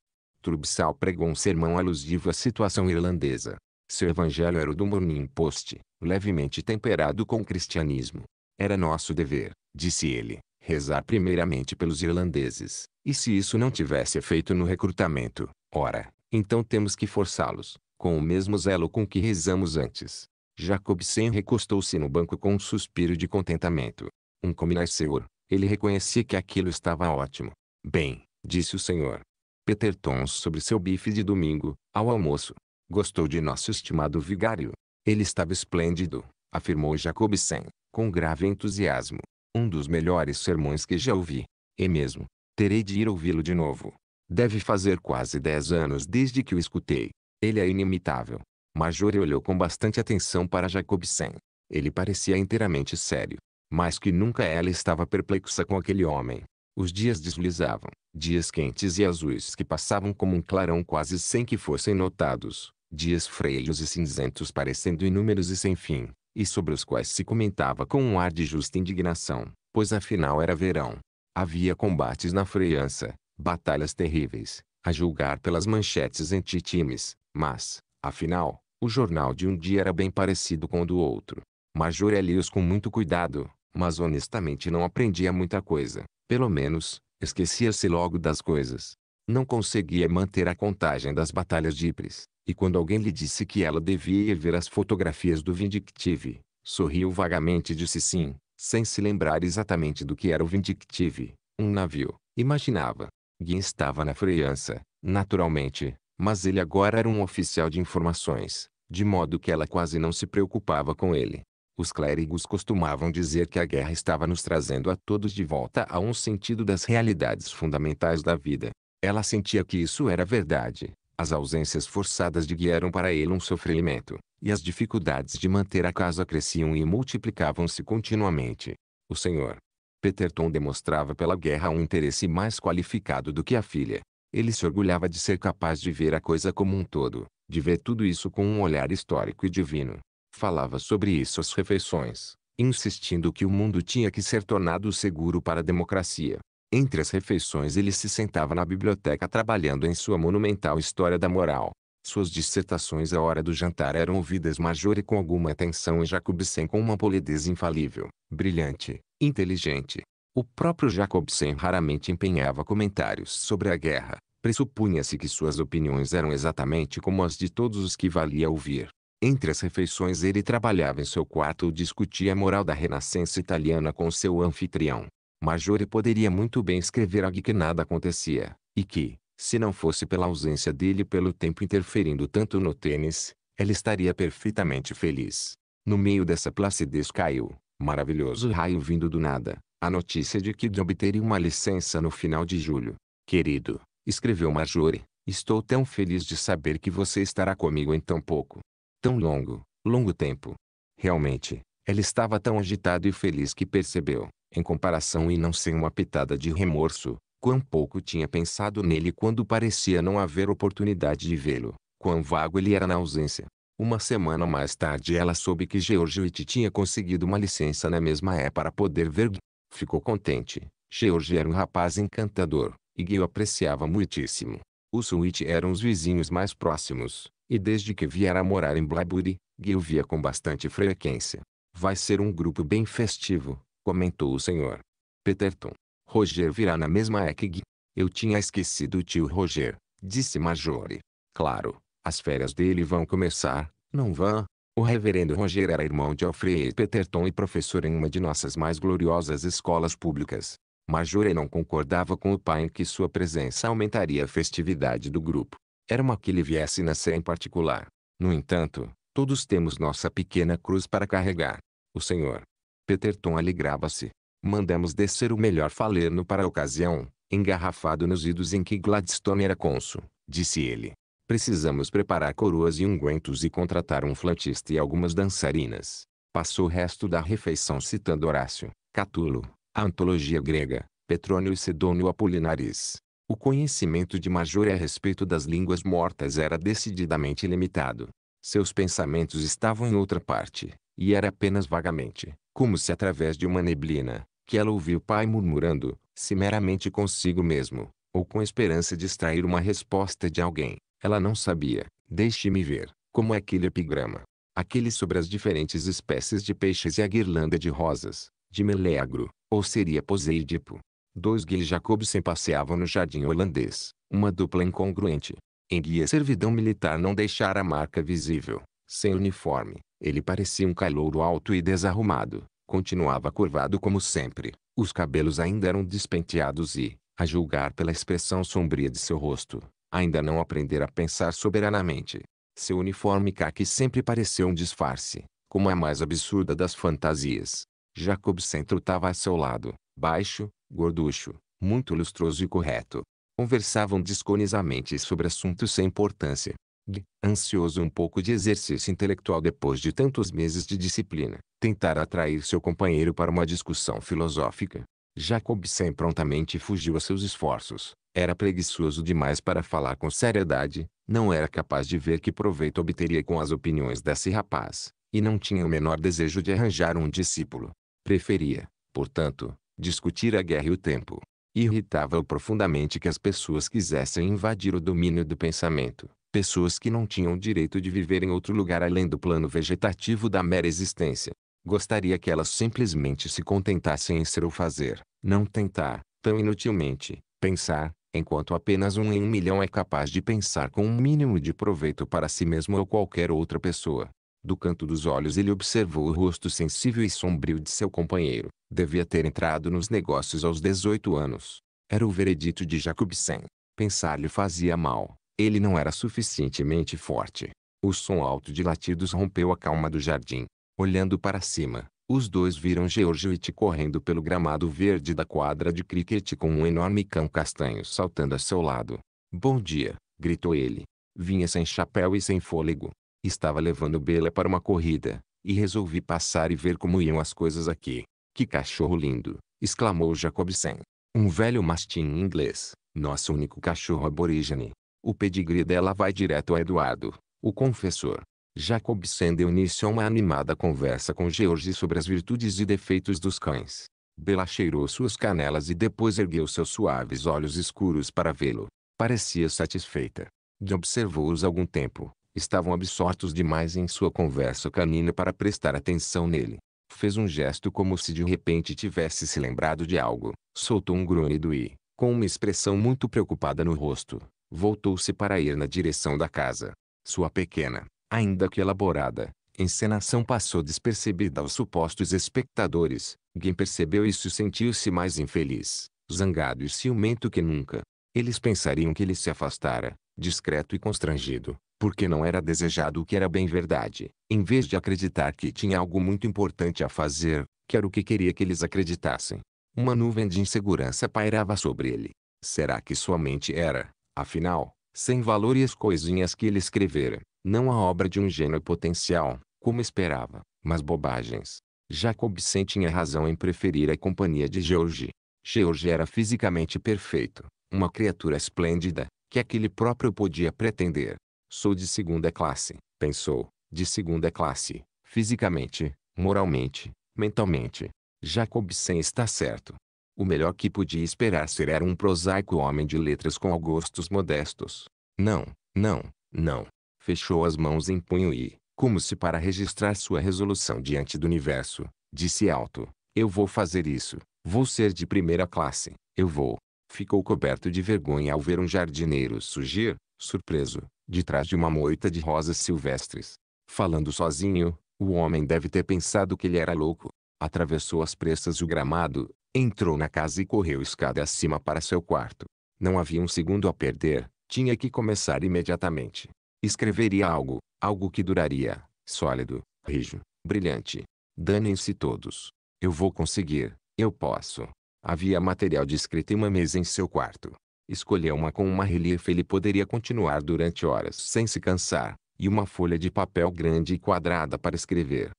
Turbsal pregou um sermão alusivo à situação irlandesa. Seu evangelho era o do Morning Post, levemente temperado com cristianismo. Era nosso dever, disse ele, rezar primeiramente pelos irlandeses, e se isso não tivesse efeito no recrutamento, ora, então temos que forçá-los, com o mesmo zelo com que rezamos antes. Jacobsen recostou-se no banco com um suspiro de contentamento. Um comminaisseur, ele reconhecia que aquilo estava ótimo. Bem, disse o senhor, Peter Tons sobre seu bife de domingo, ao almoço. Gostou de nosso estimado vigário? Ele estava esplêndido, afirmou Jacobsen, com grave entusiasmo. Um dos melhores sermões que já ouvi. E mesmo, terei de ir ouvi-lo de novo. Deve fazer quase dez anos desde que o escutei. Ele é inimitável. Major olhou com bastante atenção para Jacobsen. Ele parecia inteiramente sério. Mais que nunca ela estava perplexa com aquele homem. Os dias deslizavam, dias quentes e azuis que passavam como um clarão quase sem que fossem notados, dias freios e cinzentos parecendo inúmeros e sem fim, e sobre os quais se comentava com um ar de justa indignação, pois afinal era verão. Havia combates na França, batalhas terríveis, a julgar pelas manchetes entre times, mas, afinal, o jornal de um dia era bem parecido com o do outro. Major lia-os com muito cuidado, mas honestamente não aprendia muita coisa. Pelo menos, esquecia-se logo das coisas. Não conseguia manter a contagem das batalhas de Ypres, e quando alguém lhe disse que ela devia ir ver as fotografias do Vindictive, sorriu vagamente e disse sim, sem se lembrar exatamente do que era o Vindictive, um navio, imaginava. Guin estava na freança, naturalmente, mas ele agora era um oficial de informações, de modo que ela quase não se preocupava com ele. Os clérigos costumavam dizer que a guerra estava nos trazendo a todos de volta a um sentido das realidades fundamentais da vida. Ela sentia que isso era verdade. As ausências forçadas de Gui eram para ele um sofrimento, e as dificuldades de manter a casa cresciam e multiplicavam-se continuamente. O senhor Peterton demonstrava pela guerra um interesse mais qualificado do que a filha. Ele se orgulhava de ser capaz de ver a coisa como um todo, de ver tudo isso com um olhar histórico e divino falava sobre isso às refeições, insistindo que o mundo tinha que ser tornado seguro para a democracia. Entre as refeições ele se sentava na biblioteca trabalhando em sua monumental História da Moral. Suas dissertações à hora do jantar eram ouvidas major e com alguma atenção e Jacobsen com uma polidez infalível, brilhante, inteligente. O próprio Jacobsen raramente empenhava comentários sobre a guerra. Pressupunha-se que suas opiniões eram exatamente como as de todos os que valia ouvir. Entre as refeições ele trabalhava em seu quarto ou discutia a moral da renascença italiana com seu anfitrião. Majore poderia muito bem escrever algo que nada acontecia, e que, se não fosse pela ausência dele e pelo tempo interferindo tanto no tênis, ela estaria perfeitamente feliz. No meio dessa placidez caiu, maravilhoso raio vindo do nada, a notícia de que Job teria uma licença no final de julho. Querido, escreveu Marjorie, estou tão feliz de saber que você estará comigo em tão pouco tão longo, longo tempo. Realmente, ela estava tão agitada e feliz que percebeu, em comparação e não sem uma pitada de remorso, quão pouco tinha pensado nele quando parecia não haver oportunidade de vê-lo, quão vago ele era na ausência. Uma semana mais tarde ela soube que Georgette tinha conseguido uma licença na mesma é para poder ver Gui. Ficou contente. George era um rapaz encantador, e Gui o apreciava muitíssimo. Os Switch eram os vizinhos mais próximos, e desde que vier a morar em Blaiburi, eu via com bastante frequência. Vai ser um grupo bem festivo, comentou o senhor. Peterton. Roger virá na mesma é ECG. Eu tinha esquecido o tio Roger, disse Majore. Claro, as férias dele vão começar, não vão? O reverendo Roger era irmão de Alfred Peterton e professor em uma de nossas mais gloriosas escolas públicas. Majore não concordava com o pai em que sua presença aumentaria a festividade do grupo. Era uma que lhe viesse nascer em particular. No entanto, todos temos nossa pequena cruz para carregar. O Senhor. Peterton alegrava-se. Mandamos descer o melhor falerno para a ocasião, engarrafado nos idos em que Gladstone era cônsul, disse ele. Precisamos preparar coroas e ungüentos e contratar um flautista e algumas dançarinas. Passou o resto da refeição citando Horácio, Catulo, a antologia grega, Petrônio e Sidônio Apolinaris. O conhecimento de Major a respeito das línguas mortas era decididamente limitado. Seus pensamentos estavam em outra parte, e era apenas vagamente, como se através de uma neblina, que ela ouviu o pai murmurando, se meramente consigo mesmo, ou com esperança de extrair uma resposta de alguém. Ela não sabia, deixe-me ver, como é aquele epigrama. Aquele sobre as diferentes espécies de peixes e a guirlanda de rosas, de Meleagro, ou seria Poseidipo? Dois Guy e Jacobsen passeavam no jardim holandês, uma dupla incongruente. Em guia servidão militar não deixara marca visível. Sem uniforme, ele parecia um calouro alto e desarrumado. Continuava curvado como sempre. Os cabelos ainda eram despenteados e, a julgar pela expressão sombria de seu rosto, ainda não aprendera a pensar soberanamente. Seu uniforme caqui sempre pareceu um disfarce, como a mais absurda das fantasias. Jacob estava a seu lado, baixo, gorducho, muito lustroso e correto. Conversavam desconisamente sobre assuntos sem importância. Gui, ansioso um pouco de exercício intelectual depois de tantos meses de disciplina, tentara atrair seu companheiro para uma discussão filosófica. Jacobsen prontamente fugiu a seus esforços. Era preguiçoso demais para falar com seriedade, não era capaz de ver que proveito obteria com as opiniões desse rapaz, e não tinha o menor desejo de arranjar um discípulo. Preferia, portanto, discutir a guerra e o tempo. Irritava-o profundamente que as pessoas quisessem invadir o domínio do pensamento, pessoas que não tinham direito de viver em outro lugar além do plano vegetativo da mera existência. Gostaria que elas simplesmente se contentassem em ser ou fazer, não tentar, tão inutilmente, pensar, enquanto apenas um em um milhão é capaz de pensar com um mínimo de proveito para si mesmo ou qualquer outra pessoa. Do canto dos olhos ele observou o rosto sensível e sombrio de seu companheiro. Devia ter entrado nos negócios aos 18 anos. Era o veredito de Jacobsen. Pensar lhe fazia mal. Ele não era suficientemente forte. O som alto de latidos rompeu a calma do jardim. Olhando para cima, os dois viram Georgette correndo pelo gramado verde da quadra de críquete com um enorme cão castanho saltando a seu lado. Bom dia, gritou ele. Vinha sem chapéu e sem fôlego. Estava levando Bela para uma corrida, e resolvi passar e ver como iam as coisas aqui. Que cachorro lindo! exclamou Jacobsen. Um velho mastim inglês, nosso único cachorro aborígene. O pedigree dela vai direto a Eduardo, o confessor. Jacobsen deu início a uma animada conversa com George sobre as virtudes e defeitos dos cães. Bela cheirou suas canelas e depois ergueu seus suaves olhos escuros para vê-lo. Parecia satisfeita. De observou-os algum tempo, Estavam absortos demais em sua conversa canina para prestar atenção nele. Fez um gesto como se de repente tivesse se lembrado de algo, soltou um grunhido e, com uma expressão muito preocupada no rosto, voltou-se para ir na direção da casa. Sua pequena, ainda que elaborada, encenação passou despercebida aos supostos espectadores. Quem percebeu isso sentiu-se mais infeliz, zangado e ciumento que nunca. Eles pensariam que ele se afastara, discreto e constrangido, porque não era desejado o que era bem verdade, em vez de acreditar que tinha algo muito importante a fazer, que era o que queria que eles acreditassem. Uma nuvem de insegurança pairava sobre ele. Será que sua mente era, afinal, sem valor e as coisinhas que ele escrevera, não a obra de um gênio potencial, como esperava, mas bobagens? Jacobsen tinha razão em preferir a companhia de George. George era fisicamente perfeito, uma criatura esplêndida, que aquele próprio podia pretender, Sou de segunda classe, pensou, de segunda classe, fisicamente, moralmente, mentalmente. Jacobsen está certo. O melhor que podia esperar ser era um prosaico homem de letras com gostos modestos. Não, não, não. Fechou as mãos em punho e, como se para registrar sua resolução diante do universo, disse alto: Eu vou fazer isso. Vou ser de primeira classe. Eu vou. Ficou coberto de vergonha ao ver um jardineiro surgir, surpreso, de trás de uma moita de rosas silvestres. Falando sozinho, o homem deve ter pensado que ele era louco. Atravessou as pressas o gramado, entrou na casa e correu escada acima para seu quarto. Não havia um segundo a perder, tinha que começar imediatamente. Escreveria algo, algo que duraria, sólido, rijo, brilhante. Danem-se todos. Eu vou conseguir, eu posso. Havia material de escrita e uma mesa em seu quarto. Escolheu uma com uma relief ele poderia continuar durante horas sem se cansar, e uma folha de papel grande e quadrada para escrever.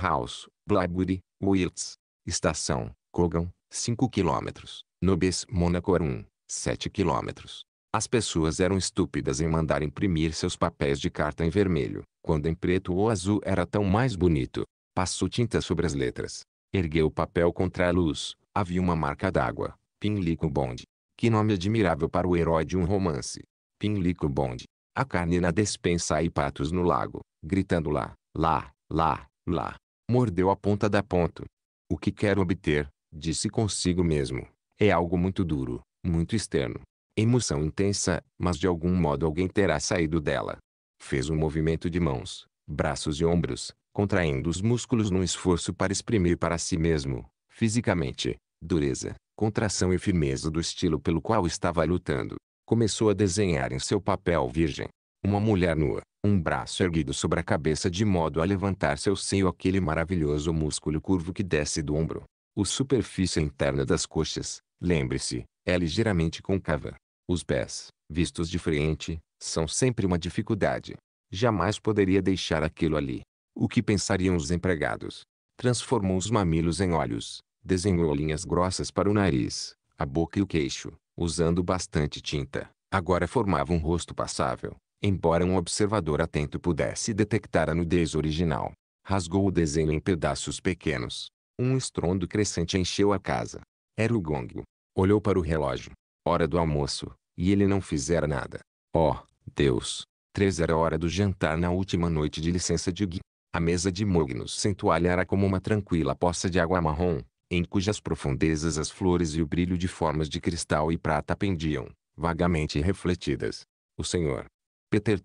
House, Blackbury, Wilts. Estação, Kogan, 5 km. Nobes Monacorum, 7 km. As pessoas eram estúpidas em mandar imprimir seus papéis de carta em vermelho, quando em preto ou azul era tão mais bonito. Passou tinta sobre as letras. Ergueu o papel contra a luz. Havia uma marca d'água. Pinlico Bond. Que nome admirável para o herói de um romance. Pinlico Bond. A carne na despensa e patos no lago, gritando lá, lá, lá, lá. Mordeu a ponta da ponta. O que quero obter, disse consigo mesmo, é algo muito duro, muito externo. Emoção intensa, mas de algum modo alguém terá saído dela. Fez um movimento de mãos, braços e ombros, contraindo os músculos num esforço para exprimir para si mesmo, fisicamente, dureza, contração e firmeza do estilo pelo qual estava lutando. Começou a desenhar em seu papel virgem. Uma mulher nua, um braço erguido sobre a cabeça de modo a levantar seu seio aquele maravilhoso músculo curvo que desce do ombro. A superfície interna das coxas, lembre-se, é ligeiramente concava. Os pés, vistos de frente, são sempre uma dificuldade. Jamais poderia deixar aquilo ali. O que pensariam os empregados? Transformou os mamilos em olhos, Desenhou linhas grossas para o nariz, a boca e o queixo, usando bastante tinta. Agora formava um rosto passável, embora um observador atento pudesse detectar a nudez original. Rasgou o desenho em pedaços pequenos. Um estrondo crescente encheu a casa. Era o gongo. Olhou para o relógio. Hora do almoço. E ele não fizera nada. Oh, Deus! Três era a hora do jantar na última noite de licença de Gui. A mesa de Mognos sem toalha era como uma tranquila poça de água marrom, em cujas profundezas as flores e o brilho de formas de cristal e prata pendiam, vagamente refletidas. O senhor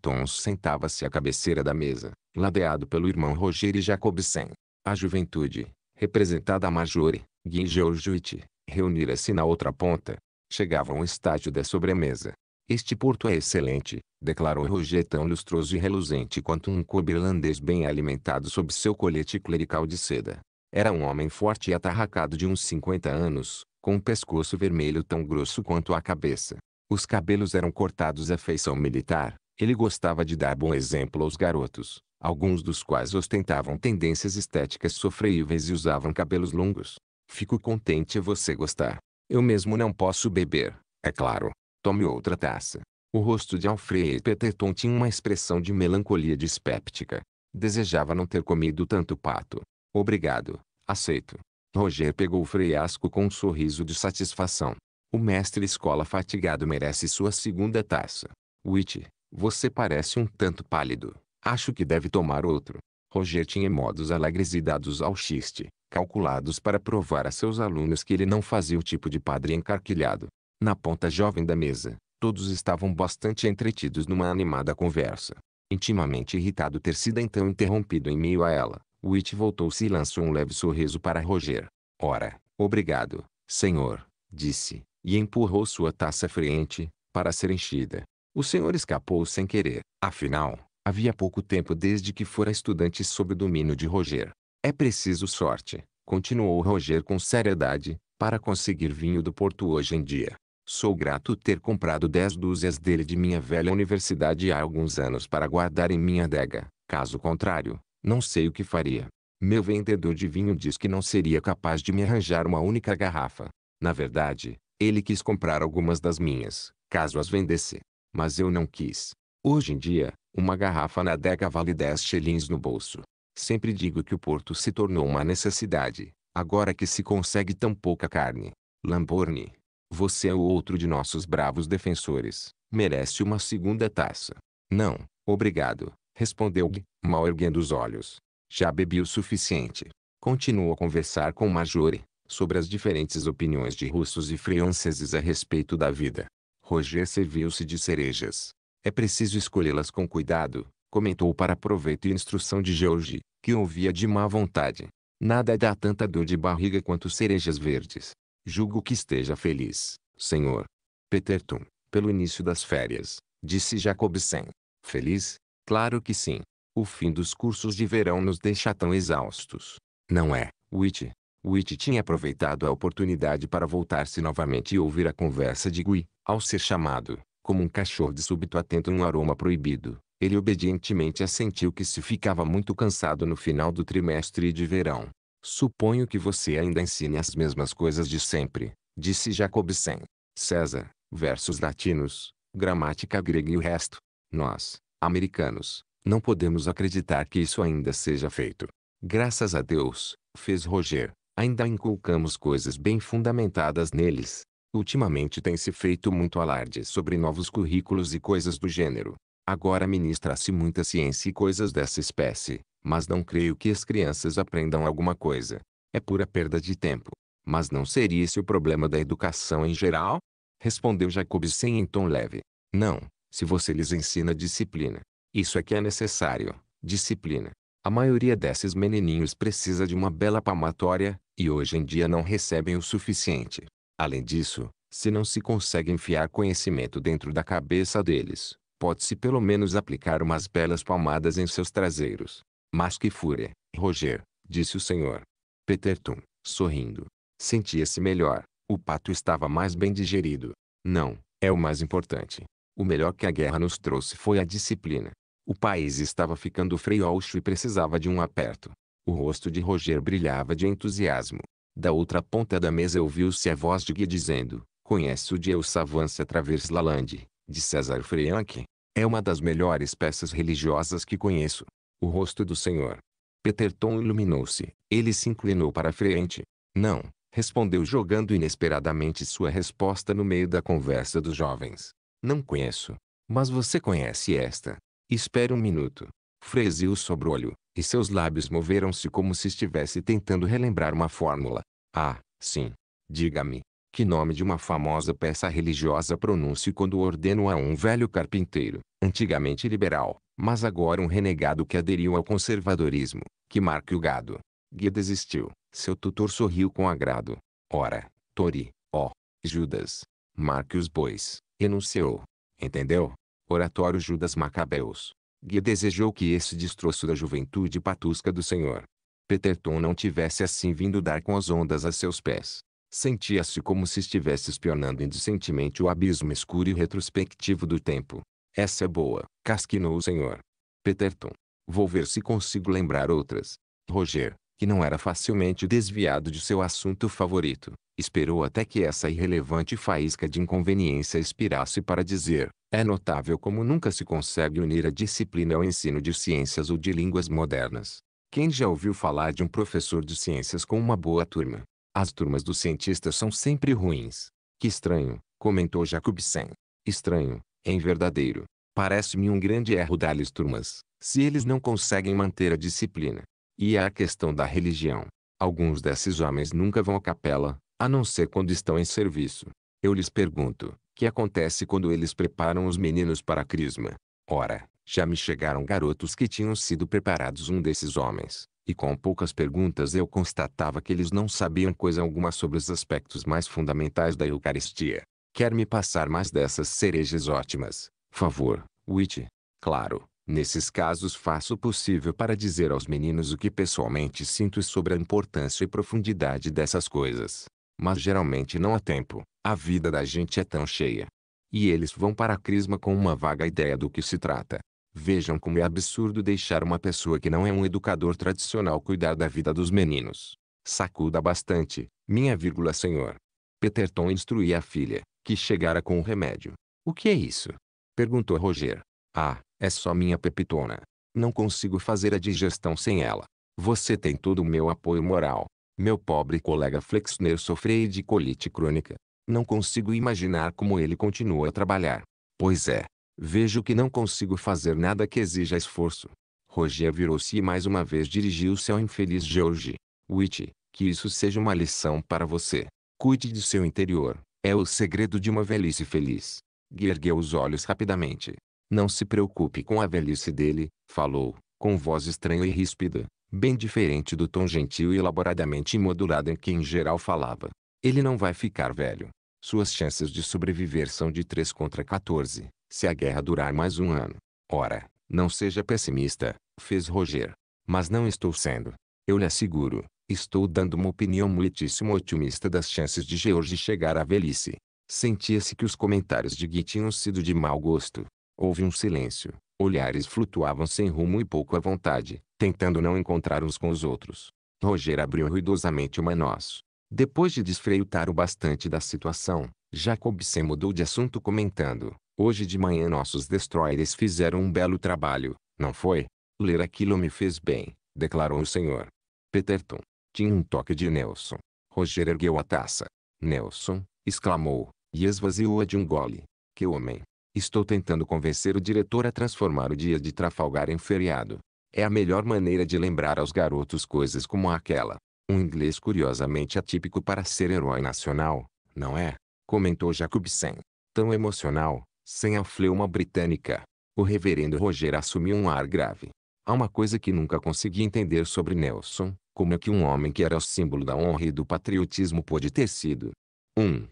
Tons sentava-se à cabeceira da mesa, ladeado pelo irmão Roger e Jacobsen. A juventude, representada a Majore, Guy Georgette, reunira-se na outra ponta. Chegava ao estágio da sobremesa. Este porto é excelente, declarou Roger tão lustroso e reluzente quanto um cobre irlandês bem alimentado sob seu colete clerical de seda. Era um homem forte e atarracado de uns 50 anos, com um pescoço vermelho tão grosso quanto a cabeça. Os cabelos eram cortados à feição militar. Ele gostava de dar bom exemplo aos garotos, alguns dos quais ostentavam tendências estéticas sofreíveis e usavam cabelos longos. Fico contente você gostar. Eu mesmo não posso beber, é claro. Tome outra taça. O rosto de Alfred Peterton tinha uma expressão de melancolia dispéptica. Desejava não ter comido tanto pato. Obrigado. Aceito. Roger pegou o freiasco com um sorriso de satisfação. O mestre escola fatigado merece sua segunda taça. Witch, você parece um tanto pálido. Acho que deve tomar outro. Roger tinha modos alegres e dados ao chiste, calculados para provar a seus alunos que ele não fazia o tipo de padre encarquilhado. Na ponta jovem da mesa, todos estavam bastante entretidos numa animada conversa. Intimamente irritado ter sido então interrompido em meio a ela, Witt voltou-se e lançou um leve sorriso para Roger. Ora, obrigado, senhor, disse, e empurrou sua taça à frente, para ser enchida. O senhor escapou sem querer. Afinal, havia pouco tempo desde que fora estudante sob o domínio de Roger. É preciso sorte, continuou Roger com seriedade, para conseguir vinho do Porto hoje em dia. Sou grato ter comprado dez dúzias dele de minha velha universidade há alguns anos para guardar em minha adega. Caso contrário, não sei o que faria. Meu vendedor de vinho diz que não seria capaz de me arranjar uma única garrafa. Na verdade, ele quis comprar algumas das minhas, caso as vendesse. Mas eu não quis. Hoje em dia, uma garrafa na adega vale 10 shillings no bolso. Sempre digo que o porto se tornou uma necessidade, agora que se consegue tão pouca carne. Lamborne, você é o outro de nossos bravos defensores. Merece uma segunda taça. Não, obrigado. Respondeu-lhe, mal erguendo os olhos. Já bebi o suficiente. Continuou a conversar com Marjorie, sobre as diferentes opiniões de russos e franceses a respeito da vida. Roger serviu-se de cerejas. É preciso escolhê-las com cuidado, comentou para proveito e instrução de George, que ouvia de má vontade. Nada dá tanta dor de barriga quanto cerejas verdes. Julgo que esteja feliz, senhor. Peterton, pelo início das férias, disse Jacobsen. Feliz? Claro que sim. O fim dos cursos de verão nos deixa tão exaustos. Não é, Witt? Witt tinha aproveitado a oportunidade para voltar-se novamente e ouvir a conversa de Gui, ao ser chamado, como um cachorro de súbito atento a um aroma proibido. Ele obedientemente assentiu que se ficava muito cansado no final do trimestre de verão. Suponho que você ainda ensine as mesmas coisas de sempre, disse Jacobsen. César, versos latinos, gramática grega e o resto. Nós, americanos, não podemos acreditar que isso ainda seja feito. Graças a Deus, fez Roger, ainda inculcamos coisas bem fundamentadas neles. Ultimamente tem se feito muito alarde sobre novos currículos e coisas do gênero. Agora ministra-se muita ciência e coisas dessa espécie, mas não creio que as crianças aprendam alguma coisa. É pura perda de tempo. Mas não seria esse o problema da educação em geral? Respondeu Jacob sem em tom leve. Não, se você lhes ensina disciplina. Isso é que é necessário, disciplina. A maioria desses menininhos precisa de uma bela palmatória, e hoje em dia não recebem o suficiente. Além disso, se não se consegue enfiar conhecimento dentro da cabeça deles, pode-se pelo menos aplicar umas belas palmadas em seus traseiros. Mas que fúria, Roger, disse o senhor. Peterton, sorrindo. Sentia-se melhor. O pato estava mais bem digerido. Não, é o mais importante. O melhor que a guerra nos trouxe foi a disciplina. O país estava ficando freiolcho e precisava de um aperto. O rosto de Roger brilhava de entusiasmo. Da outra ponta da mesa ouviu-se a voz de Gui dizendo, conhece o de El Savance à Travers Lalande, de César Freyank. É uma das melhores peças religiosas que conheço. O rosto do senhor. Peterton iluminou-se. Ele se inclinou para a frente. Não, respondeu jogando inesperadamente sua resposta no meio da conversa dos jovens. Não conheço. Mas você conhece esta. Espere um minuto. Franziu o sobrolho, e seus lábios moveram-se como se estivesse tentando relembrar uma fórmula. Ah, sim. Diga-me, que nome de uma famosa peça religiosa pronuncio quando ordeno a um velho carpinteiro, antigamente liberal, mas agora um renegado que aderiu ao conservadorismo, que marque o gado. Guia desistiu. Seu tutor sorriu com agrado. Ora, Tori, ó, Judas, marque os bois, renunciou, entendeu? Oratório Judas Macabeus. Gui desejou que esse destroço da juventude patusca do Senhor. Peterton não tivesse assim vindo dar com as ondas a seus pés. Sentia-se como se estivesse espionando indecentemente o abismo escuro e retrospectivo do tempo. Essa é boa, casquinou o senhor. Peterton. Vou ver se consigo lembrar outras. Roger, que não era facilmente desviado de seu assunto favorito, Esperou até que essa irrelevante faísca de inconveniência expirasse para dizer: É notável como nunca se consegue unir a disciplina ao ensino de ciências ou de línguas modernas. Quem já ouviu falar de um professor de ciências com uma boa turma? As turmas dos cientistas são sempre ruins. Que estranho, comentou Jacobsen. Estranho, em é verdadeiro. Parece-me um grande erro dar-lhes turmas, se eles não conseguem manter a disciplina. E há a questão da religião. Alguns desses homens nunca vão à capela, a não ser quando estão em serviço. Eu lhes pergunto, que acontece quando eles preparam os meninos para a crisma? Ora, já me chegaram garotos que tinham sido preparados um desses homens, e com poucas perguntas eu constatava que eles não sabiam coisa alguma sobre os aspectos mais fundamentais da Eucaristia. Quer me passar mais dessas cerejas ótimas? Favor, Witty. Claro, nesses casos faço o possível para dizer aos meninos o que pessoalmente sinto sobre a importância e profundidade dessas coisas. Mas geralmente não há tempo. A vida da gente é tão cheia. E eles vão para a crisma com uma vaga ideia do que se trata. Vejam como é absurdo deixar uma pessoa que não é um educador tradicional cuidar da vida dos meninos. Sacuda bastante, minha vírgula senhor. Peterton instruía a filha, que chegara com o remédio. O que é isso? Perguntou Roger. Ah, é só minha pepitona. Não consigo fazer a digestão sem ela. Você tem todo o meu apoio moral. Meu pobre colega Flexner sofre de colite crônica. Não consigo imaginar como ele continua a trabalhar. Pois é, vejo que não consigo fazer nada que exija esforço. Roger virou-se e mais uma vez dirigiu-se ao infeliz George. Witty, que isso seja uma lição para você. Cuide de seu interior. É o segredo de uma velhice feliz. Gui ergueu os olhos rapidamente. Não se preocupe com a velhice dele, falou, com voz estranha e ríspida bem diferente do tom gentil e elaboradamente modulado em que em geral falava. Ele não vai ficar velho. Suas chances de sobreviver são de 3 contra 14, se a guerra durar mais um ano. Ora, não seja pessimista, fez Roger. Mas não estou sendo. Eu lhe asseguro, estou dando uma opinião muitíssimo otimista das chances de George chegar à velhice. Sentia-se que os comentários de Gui tinham sido de mau gosto. Houve um silêncio, Olhares flutuavam sem rumo e pouco à vontade, tentando não encontrar uns com os outros. Roger abriu ruidosamente uma noz. Depois de desfreitar o bastante da situação, Jacobsen mudou de assunto comentando. Hoje de manhã nossos destroyers fizeram um belo trabalho, não foi? Ler aquilo me fez bem, declarou o senhor. Peterton. Tinha um toque de Nelson. Roger ergueu a taça. Nelson, exclamou, e esvaziou-a de um gole. Que homem! Estou tentando convencer o diretor a transformar o dia de Trafalgar em feriado. É a melhor maneira de lembrar aos garotos coisas como aquela. Um inglês curiosamente atípico para ser herói nacional, não é? Comentou Jacobsen. Tão emocional, sem a fleuma britânica. O reverendo Roger assumiu um ar grave. Há uma coisa que nunca consegui entender sobre Nelson, como é que um homem que era o símbolo da honra e do patriotismo pôde ter sido. 1. Um,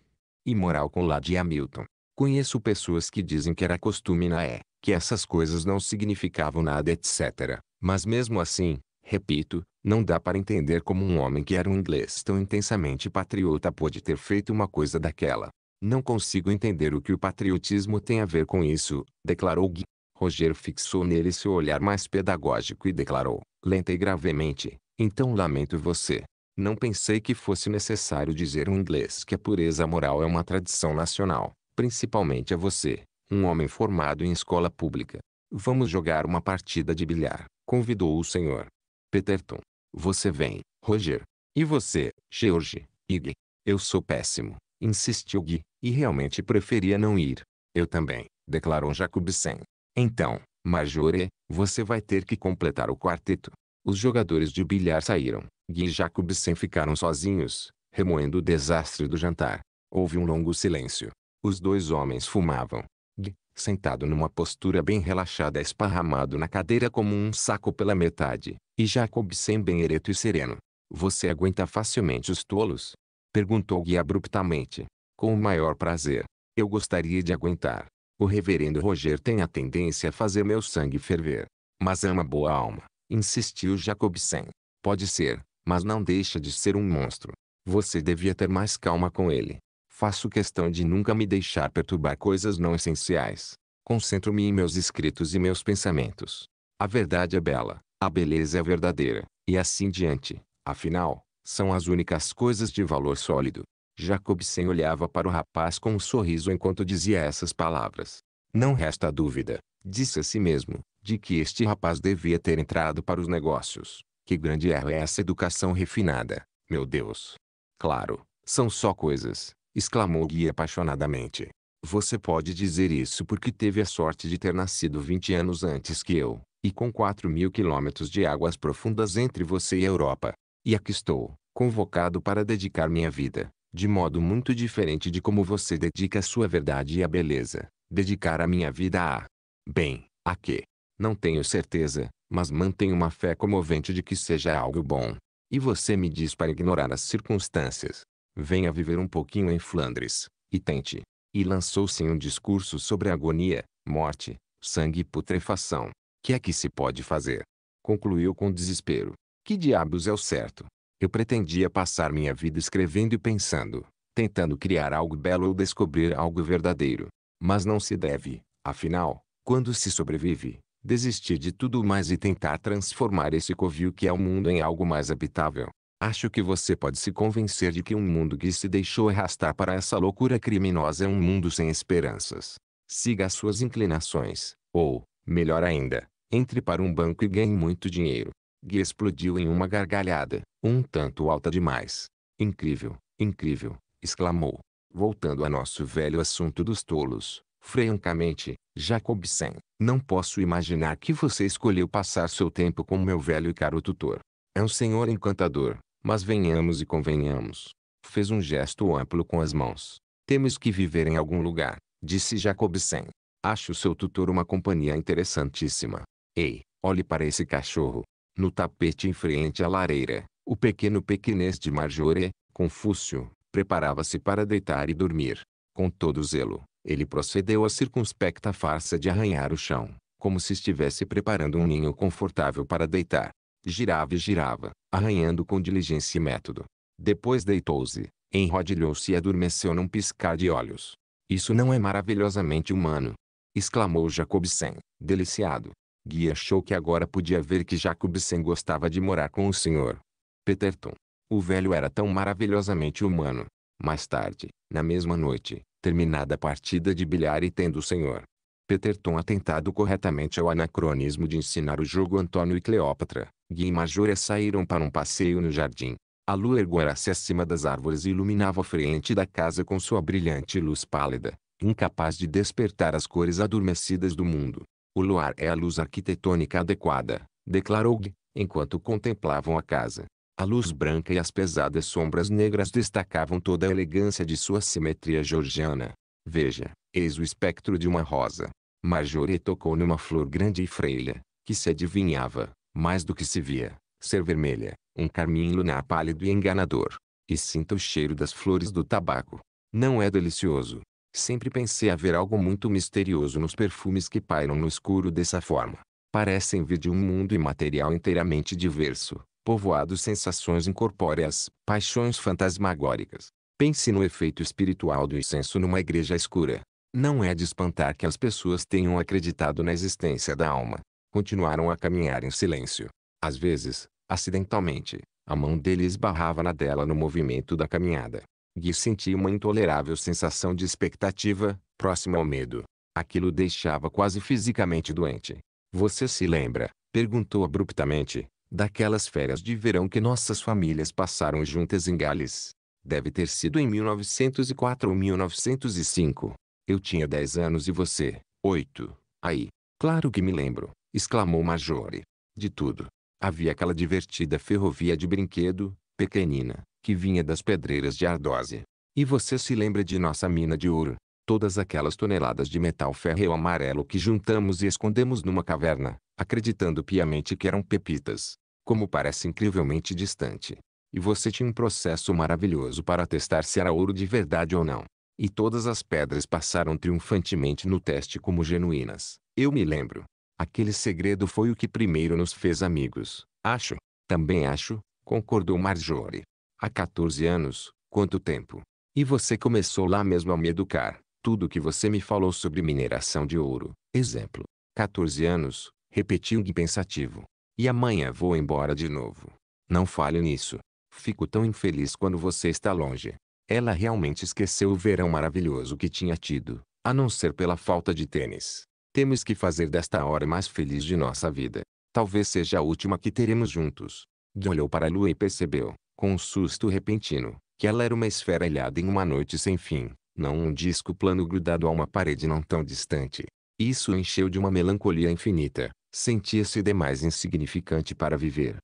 imoral com Lady Hamilton. Conheço pessoas que dizem que era costume na é, que essas coisas não significavam nada etc. Mas mesmo assim, repito, não dá para entender como um homem que era um inglês tão intensamente patriota pôde ter feito uma coisa daquela. Não consigo entender o que o patriotismo tem a ver com isso, declarou Gui. Roger fixou nele seu olhar mais pedagógico e declarou, lenta e gravemente, então lamento você. Não pensei que fosse necessário dizer um inglês que a pureza moral é uma tradição nacional principalmente a você, um homem formado em escola pública. Vamos jogar uma partida de bilhar, convidou o senhor. Peterton. Você vem, Roger. E você, George, Ig. Eu sou péssimo, insistiu Gui, e realmente preferia não ir. Eu também, declarou Jacobsen. Então, Majore, você vai ter que completar o quarteto. Os jogadores de bilhar saíram. Gui e Jacobsen ficaram sozinhos, remoendo o desastre do jantar. Houve um longo silêncio. Os dois homens fumavam. G, sentado numa postura bem relaxada esparramado na cadeira como um saco pela metade, e Jacobsen bem ereto e sereno. Você aguenta facilmente os tolos? Perguntou Gui abruptamente. Com o maior prazer. Eu gostaria de aguentar. O reverendo Roger tem a tendência a fazer meu sangue ferver. Mas é uma boa alma, insistiu Jacobsen. Pode ser, mas não deixa de ser um monstro. Você devia ter mais calma com ele. Faço questão de nunca me deixar perturbar coisas não essenciais. Concentro-me em meus escritos e meus pensamentos. A verdade é bela, a beleza é verdadeira, e assim diante. Afinal, são as únicas coisas de valor sólido. Jacobsen olhava para o rapaz com um sorriso enquanto dizia essas palavras. Não resta dúvida, disse a si mesmo, de que este rapaz devia ter entrado para os negócios. Que grande erro é essa educação refinada, meu Deus! Claro, são só coisas, exclamou Gui apaixonadamente. Você pode dizer isso porque teve a sorte de ter nascido 20 anos antes que eu, e com 4 mil quilômetros de águas profundas entre você e a Europa. E aqui estou, convocado para dedicar minha vida, de modo muito diferente de como você dedica a sua verdade e a beleza, dedicar a minha vida a... Bem, a quê? Não tenho certeza, mas mantenho uma fé comovente de que seja algo bom. E você me diz para ignorar as circunstâncias, venha viver um pouquinho em Flandres, e tente. E lançou-se em um discurso sobre agonia, morte, sangue e putrefação. Que é que se pode fazer? Concluiu com desespero. Que diabos é o certo? Eu pretendia passar minha vida escrevendo e pensando, tentando criar algo belo ou descobrir algo verdadeiro. Mas não se deve, afinal, quando se sobrevive, desistir de tudo mais e tentar transformar esse covil que é o mundo em algo mais habitável. Acho que você pode se convencer de que um mundo que se deixou arrastar para essa loucura criminosa é um mundo sem esperanças. Siga as suas inclinações, ou, melhor ainda, entre para um banco e ganhe muito dinheiro. Gui explodiu em uma gargalhada, um tanto alta demais. Incrível, incrível, exclamou. Voltando a nosso velho assunto dos tolos, francamente, Jacobsen, não posso imaginar que você escolheu passar seu tempo com meu velho e caro tutor. É um senhor encantador, mas venhamos e convenhamos. Fez um gesto amplo com as mãos. Temos que viver em algum lugar, disse Jacobsen. Acho seu tutor uma companhia interessantíssima. Ei, olhe para esse cachorro. No tapete em frente à lareira, o pequeno pequenês de Marjorie, Confúcio, preparava-se para deitar e dormir. Com todo zelo, ele procedeu à circunspecta farsa de arranhar o chão, como se estivesse preparando um ninho confortável para deitar. Girava e girava, arranhando com diligência e método. Depois deitou-se, enrodilhou-se e adormeceu num piscar de olhos. Isso não é maravilhosamente humano! exclamou Jacobsen, deliciado. Guy achou que agora podia ver que Jacobsen gostava de morar com o senhor. Peterton. O velho era tão maravilhosamente humano. Mais tarde, na mesma noite, terminada a partida de bilhar e tendo o senhor Peterton atentado corretamente ao anacronismo de ensinar o jogo Antônio e Cleópatra, Gui e Majora é saíram para um passeio no jardim. A lua erguera-se acima das árvores e iluminava a frente da casa com sua brilhante luz pálida, incapaz de despertar as cores adormecidas do mundo. O luar é a luz arquitetônica adequada, declarou Gui, enquanto contemplavam a casa. A luz branca e as pesadas sombras negras destacavam toda a elegância de sua simetria georgiana. Veja, eis o espectro de uma rosa. Marjorie tocou numa flor grande e freira, que se adivinhava, mais do que se via, ser vermelha, um carmim lunar pálido e enganador. E sinta o cheiro das flores do tabaco. Não é delicioso. Sempre pensei haver algo muito misterioso nos perfumes que pairam no escuro dessa forma. Parecem vir de um mundo imaterial inteiramente diverso, povoado sensações incorpóreas, paixões fantasmagóricas. Pense no efeito espiritual do incenso numa igreja escura. Não é de espantar que as pessoas tenham acreditado na existência da alma, continuaram a caminhar em silêncio. Às vezes, acidentalmente, a mão dele esbarrava na dela no movimento da caminhada. Gui sentia uma intolerável sensação de expectativa, próxima ao medo. Aquilo deixava quase fisicamente doente. Você se lembra, perguntou abruptamente, daquelas férias de verão que nossas famílias passaram juntas em Gales. Deve ter sido em 1904 ou 1905. Eu tinha 10 anos e você, 8. Aí, claro que me lembro exclamou Majore. De tudo. Havia aquela divertida ferrovia de brinquedo, pequenina, que vinha das pedreiras de Ardósia. E você se lembra de nossa mina de ouro? Todas aquelas toneladas de metal férreo amarelo que juntamos e escondemos numa caverna, acreditando piamente que eram pepitas. Como parece incrivelmente distante. E você tinha um processo maravilhoso para testar se era ouro de verdade ou não. E todas as pedras passaram triunfantemente no teste como genuínas. Eu me lembro. Aquele segredo foi o que primeiro nos fez amigos. Acho. Também acho, concordou Marjorie. Há 14 anos, quanto tempo. E você começou lá mesmo a me educar. Tudo o que você me falou sobre mineração de ouro, exemplo. 14 anos, repetiu Gui pensativo. E amanhã vou embora de novo. Não falho nisso. Fico tão infeliz quando você está longe. Ela realmente esqueceu o verão maravilhoso que tinha tido, a não ser pela falta de tênis. Temos que fazer desta hora mais feliz de nossa vida. Talvez seja a última que teremos juntos. olhou para a lua e percebeu, com um susto repentino, que ela era uma esfera ilhada em uma noite sem fim, não um disco plano grudado a uma parede não tão distante. Isso encheu de uma melancolia infinita. Sentia-se demais insignificante para viver.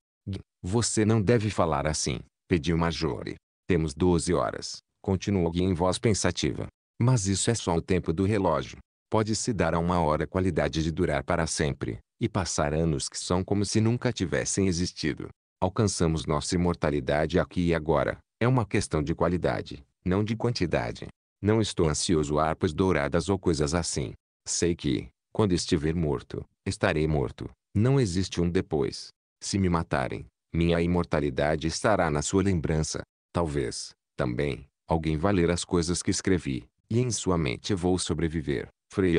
Você não deve falar assim, pediu Majore. Temos doze horas, continuou Gui em voz pensativa. Mas isso é só o tempo do relógio pode-se dar a uma hora qualidade de durar para sempre, e passar anos que são como se nunca tivessem existido. Alcançamos nossa imortalidade aqui e agora. É uma questão de qualidade, não de quantidade. Não estou ansioso a harpas douradas ou coisas assim. Sei que, quando estiver morto, estarei morto. Não existe um depois. Se me matarem, minha imortalidade estará na sua lembrança. Talvez, também, alguém vá ler as coisas que escrevi, e em sua mente vou sobreviver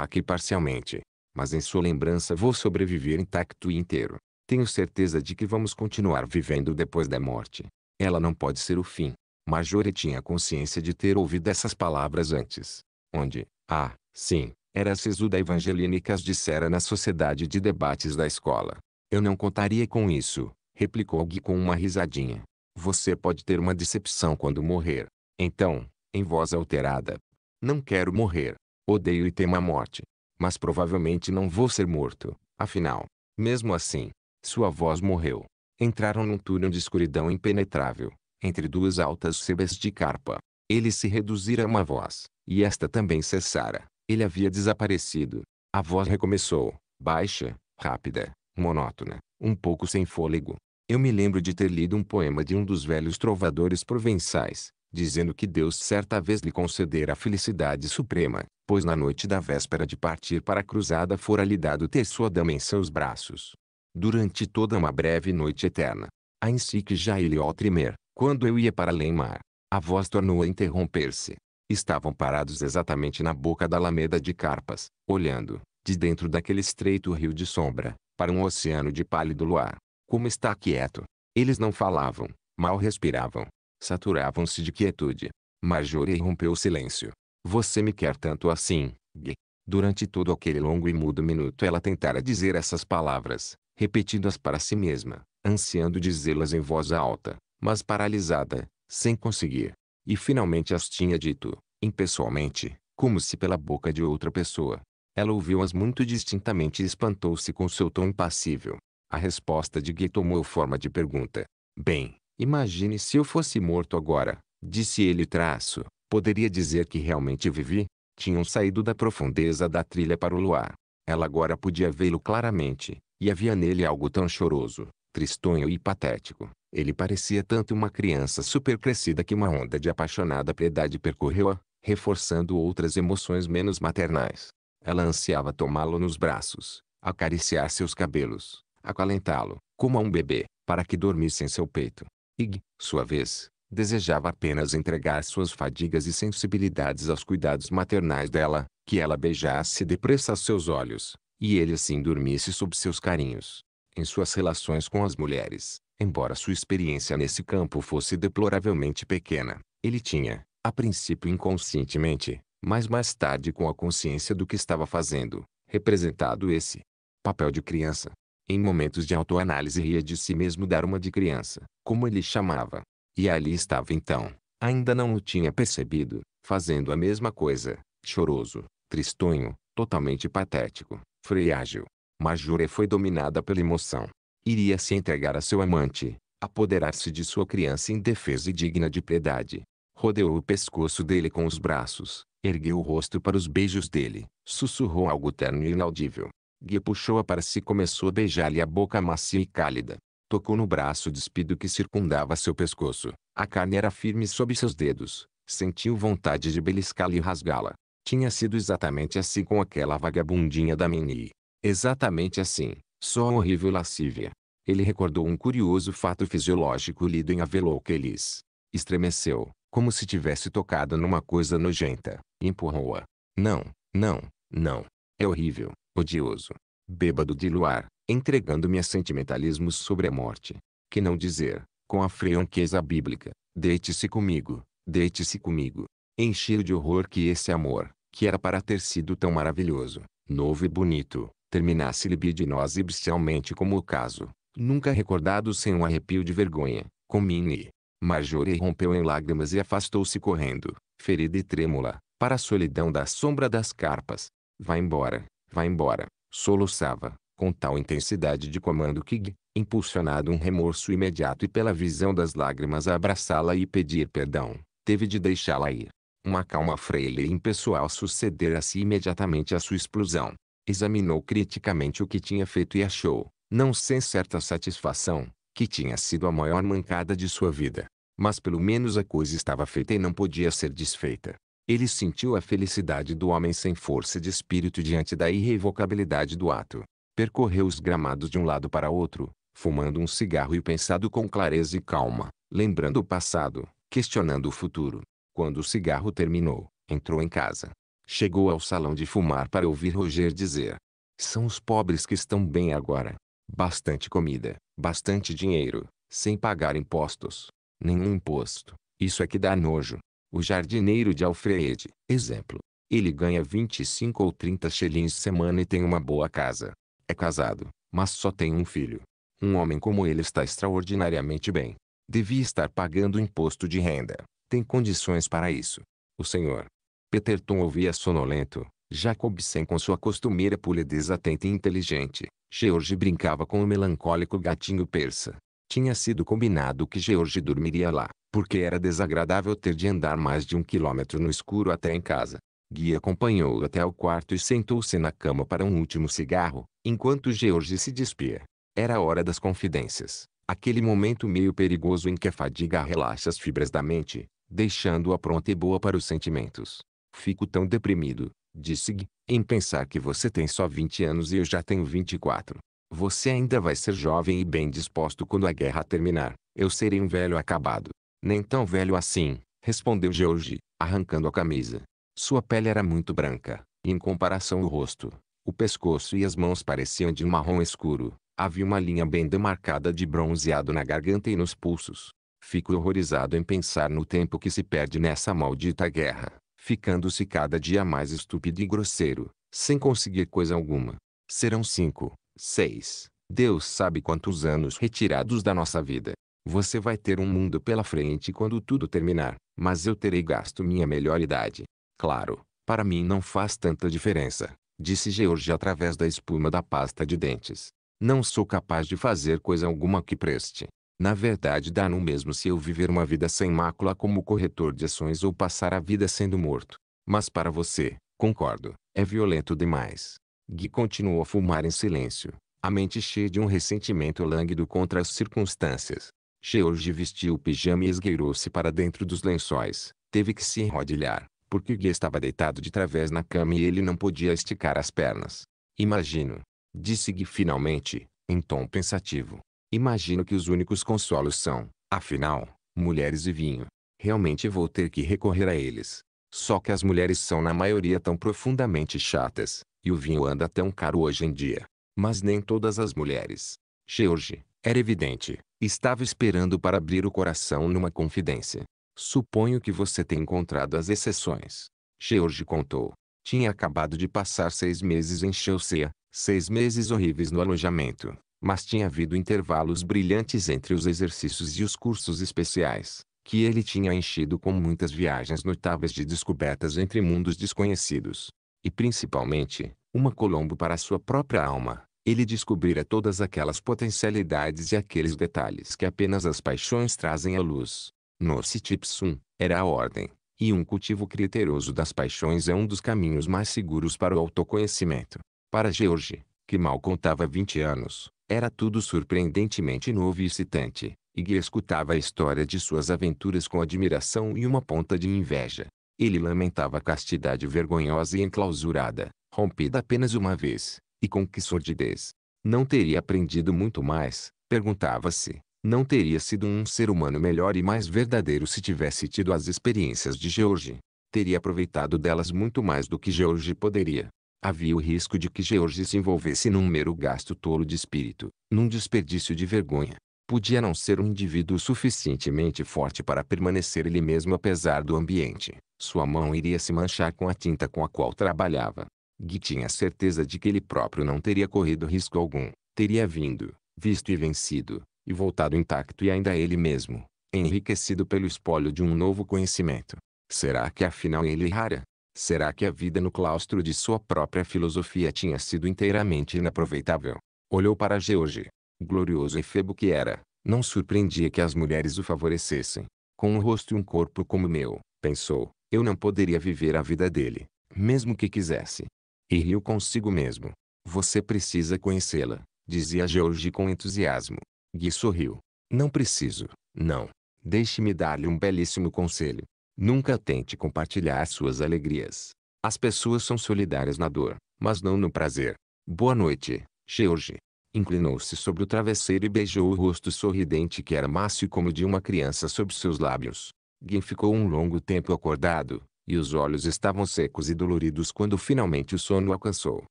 aqui parcialmente. Mas em sua lembrança vou sobreviver intacto e inteiro. Tenho certeza de que vamos continuar vivendo depois da morte. Ela não pode ser o fim. Majore tinha consciência de ter ouvido essas palavras antes. Onde, ah, sim, era a sesuda evangelina que as dissera na sociedade de debates da escola. Eu não contaria com isso, replicou Gui com uma risadinha. Você pode ter uma decepção quando morrer. Então, em voz alterada, não quero morrer. Odeio e temo a morte. Mas provavelmente não vou ser morto, afinal. Mesmo assim, sua voz morreu. Entraram num túnel de escuridão impenetrável, entre duas altas sebes de carpa. Ele se reduzira a uma voz, e esta também cessara. Ele havia desaparecido. A voz recomeçou, baixa, rápida, monótona, um pouco sem fôlego. Eu me lembro de ter lido um poema de um dos velhos trovadores provençais, dizendo que Deus certa vez lhe concedera a felicidade suprema, pois na noite da véspera de partir para a cruzada fora-lhe dado ter sua dama em seus braços. Durante toda uma breve noite eterna, a que já ele ao tremer, quando eu ia para mar, a voz tornou a interromper-se. Estavam parados exatamente na boca da alameda de carpas, olhando, de dentro daquele estreito rio de sombra, para um oceano de pálido luar. Como está quieto! Eles não falavam, mal respiravam, Saturavam-se de quietude. Marjorie rompeu o silêncio. Você me quer tanto assim, Gui. Durante todo aquele longo e mudo minuto ela tentara dizer essas palavras, repetindo-as para si mesma, ansiando dizê-las em voz alta, mas paralisada, sem conseguir. E finalmente as tinha dito, impessoalmente, como se pela boca de outra pessoa. Ela ouviu-as muito distintamente e espantou-se com seu tom impassível. A resposta de Gui tomou forma de pergunta. Bem, Imagine se eu fosse morto agora, disse ele traço. Poderia dizer que realmente vivi? Tinham saído da profundeza da trilha para o luar. Ela agora podia vê-lo claramente, e havia nele algo tão choroso, tristonho e patético. Ele parecia tanto uma criança supercrescida que uma onda de apaixonada piedade percorreu-a, reforçando outras emoções menos maternais. Ela ansiava tomá-lo nos braços, acariciar seus cabelos, acalentá-lo, como a um bebê, para que dormisse em seu peito. Ig, sua vez, desejava apenas entregar suas fadigas e sensibilidades aos cuidados maternais dela, que ela beijasse depressa seus olhos, e ele assim dormisse sob seus carinhos. Em suas relações com as mulheres, embora sua experiência nesse campo fosse deploravelmente pequena, ele tinha, a princípio inconscientemente, mas mais tarde com a consciência do que estava fazendo, representado esse papel de criança, em momentos de autoanálise ria de si mesmo dar uma de criança, como ele chamava. E ali estava então, ainda não o tinha percebido, fazendo a mesma coisa, choroso, tristonho, totalmente patético, freiágil. Majure foi dominada pela emoção. Iria se entregar a seu amante, apoderar-se de sua criança indefesa e digna de piedade. Rodeou o pescoço dele com os braços, ergueu o rosto para os beijos dele, sussurrou algo terno e inaudível. Gui puxou-a para si e começou a beijar-lhe a boca macia e cálida. Tocou no braço despido que circundava seu pescoço. A carne era firme sob seus dedos. Sentiu vontade de beliscá-la e rasgá-la. Tinha sido exatamente assim com aquela vagabundinha da Mini. Exatamente assim, só horrível lascívia. Ele recordou um curioso fato fisiológico lido em Averloquelis. Estremeceu, como se tivesse tocado numa coisa nojenta, empurrou-a. Não, não, não. É horrível, odioso, bêbado de luar, entregando-me a sentimentalismos sobre a morte. Que não dizer, com a franqueza bíblica, deite-se comigo, deite-se comigo. Enchi-o de horror que esse amor, que era para ter sido tão maravilhoso, novo e bonito, terminasse libidinosa e bestialmente como o caso, nunca recordado sem um arrepio de vergonha, com Minnie. Marjorie rompeu em lágrimas e afastou-se correndo, ferida e trêmula, para a solidão da sombra das carpas. Vá embora, Vai embora, soluçava, com tal intensidade de comando que, impulsionado um remorso imediato e pela visão das lágrimas a abraçá-la e pedir perdão, teve de deixá-la ir. Uma calma freia e impessoal sucedera-se imediatamente à sua explosão. Examinou criticamente o que tinha feito e achou, não sem certa satisfação, que tinha sido a maior mancada de sua vida. Mas pelo menos a coisa estava feita e não podia ser desfeita. Ele sentiu a felicidade do homem sem força de espírito diante da irrevocabilidade do ato. Percorreu os gramados de um lado para outro, fumando um cigarro e pensado com clareza e calma, lembrando o passado, questionando o futuro. Quando o cigarro terminou, entrou em casa. Chegou ao salão de fumar para ouvir Roger dizer: São os pobres que estão bem agora. Bastante comida, bastante dinheiro, sem pagar impostos. Nenhum imposto. Isso é que dá nojo. O jardineiro de Alfred, exemplo. Ele ganha 25 ou 30 shillings semana e tem uma boa casa. É casado, mas só tem um filho. Um homem como ele está extraordinariamente bem. Devia estar pagando imposto de renda. Tem condições para isso. O senhor. Peterton ouvia sonolento. Jacobsen com sua costumeira polidez atenta e inteligente. George brincava com o melancólico gatinho persa. Tinha sido combinado que George dormiria lá porque era desagradável ter de andar mais de um quilômetro no escuro até em casa. Gui acompanhou-o até o quarto e sentou-se na cama para um último cigarro, enquanto George se despia. Era a hora das confidências, aquele momento meio perigoso em que a fadiga relaxa as fibras da mente, deixando-a pronta e boa para os sentimentos. Fico tão deprimido, disse Gui, em pensar que você tem só 20 anos e eu já tenho 24. Você ainda vai ser jovem e bem disposto quando a guerra terminar. Eu serei um velho acabado. Nem tão velho assim, respondeu George, arrancando a camisa. Sua pele era muito branca, e em comparação o rosto, o pescoço e as mãos pareciam de um marrom escuro. Havia uma linha bem demarcada de bronzeado na garganta e nos pulsos. Fico horrorizado em pensar no tempo que se perde nessa maldita guerra, ficando-se cada dia mais estúpido e grosseiro, sem conseguir coisa alguma. Serão cinco, seis, Deus sabe quantos anos retirados da nossa vida. Você vai ter um mundo pela frente quando tudo terminar, mas eu terei gasto minha melhor idade. Claro, para mim não faz tanta diferença, disse George através da espuma da pasta de dentes. Não sou capaz de fazer coisa alguma que preste. Na verdade dá no mesmo se eu viver uma vida sem mácula como corretor de ações ou passar a vida sendo morto. Mas para você, concordo, é violento demais. Gui continuou a fumar em silêncio, a mente cheia de um ressentimento lânguido contra as circunstâncias. George vestiu o pijama e esgueirou-se para dentro dos lençóis. Teve que se enrodilhar, porque Gui estava deitado de través na cama e ele não podia esticar as pernas. Imagino. Disse Gui finalmente, em tom pensativo. Imagino que os únicos consolos são, afinal, mulheres e vinho. Realmente vou ter que recorrer a eles. Só que as mulheres são na maioria tão profundamente chatas, e o vinho anda tão caro hoje em dia. Mas nem todas as mulheres. George, era evidente. Estava esperando para abrir o coração numa confidência. Suponho que você tem encontrado as exceções. George contou. Tinha acabado de passar seis meses em Chelsea, seis meses horríveis no alojamento, mas tinha havido intervalos brilhantes entre os exercícios e os cursos especiais, que ele tinha enchido com muitas viagens notáveis de descobertas entre mundos desconhecidos. E principalmente, uma colombo para sua própria alma, ele descobrira todas aquelas potencialidades e aqueles detalhes que apenas as paixões trazem à luz. Noce Tipsum, era a ordem, e um cultivo criterioso das paixões é um dos caminhos mais seguros para o autoconhecimento. Para George, que mal contava 20 anos, era tudo surpreendentemente novo e excitante, e que escutava a história de suas aventuras com admiração e uma ponta de inveja. Ele lamentava a castidade vergonhosa e enclausurada, rompida apenas uma vez, e com que sordidez! Não teria aprendido muito mais, perguntava-se. Não teria sido um ser humano melhor e mais verdadeiro se tivesse tido as experiências de George. Teria aproveitado delas muito mais do que George poderia. Havia o risco de que George se envolvesse num mero gasto tolo de espírito, num desperdício de vergonha. Podia não ser um indivíduo suficientemente forte para permanecer ele mesmo apesar do ambiente. Sua mão iria se manchar com a tinta com a qual trabalhava. Gui tinha certeza de que ele próprio não teria corrido risco algum, teria vindo, visto e vencido, e voltado intacto e ainda ele mesmo, enriquecido pelo espólio de um novo conhecimento. Será que afinal ele errara? Será que a vida no claustro de sua própria filosofia tinha sido inteiramente inaproveitável? Olhou para George, glorioso e febo que era, não surpreendia que as mulheres o favorecessem. Com um rosto e um corpo como o meu, pensou, eu não poderia viver a vida dele, mesmo que quisesse. E riu consigo mesmo. Você precisa conhecê-la, dizia George com entusiasmo. Gui sorriu. Não preciso, não. Deixe-me dar-lhe um belíssimo conselho. Nunca tente compartilhar suas alegrias. As pessoas são solidárias na dor, mas não no prazer. Boa noite, George. Inclinou-se sobre o travesseiro e beijou o rosto sorridente que era macio como de uma criança sob seus lábios. Gui ficou um longo tempo acordado, e os olhos estavam secos e doloridos quando finalmente o sono alcançou.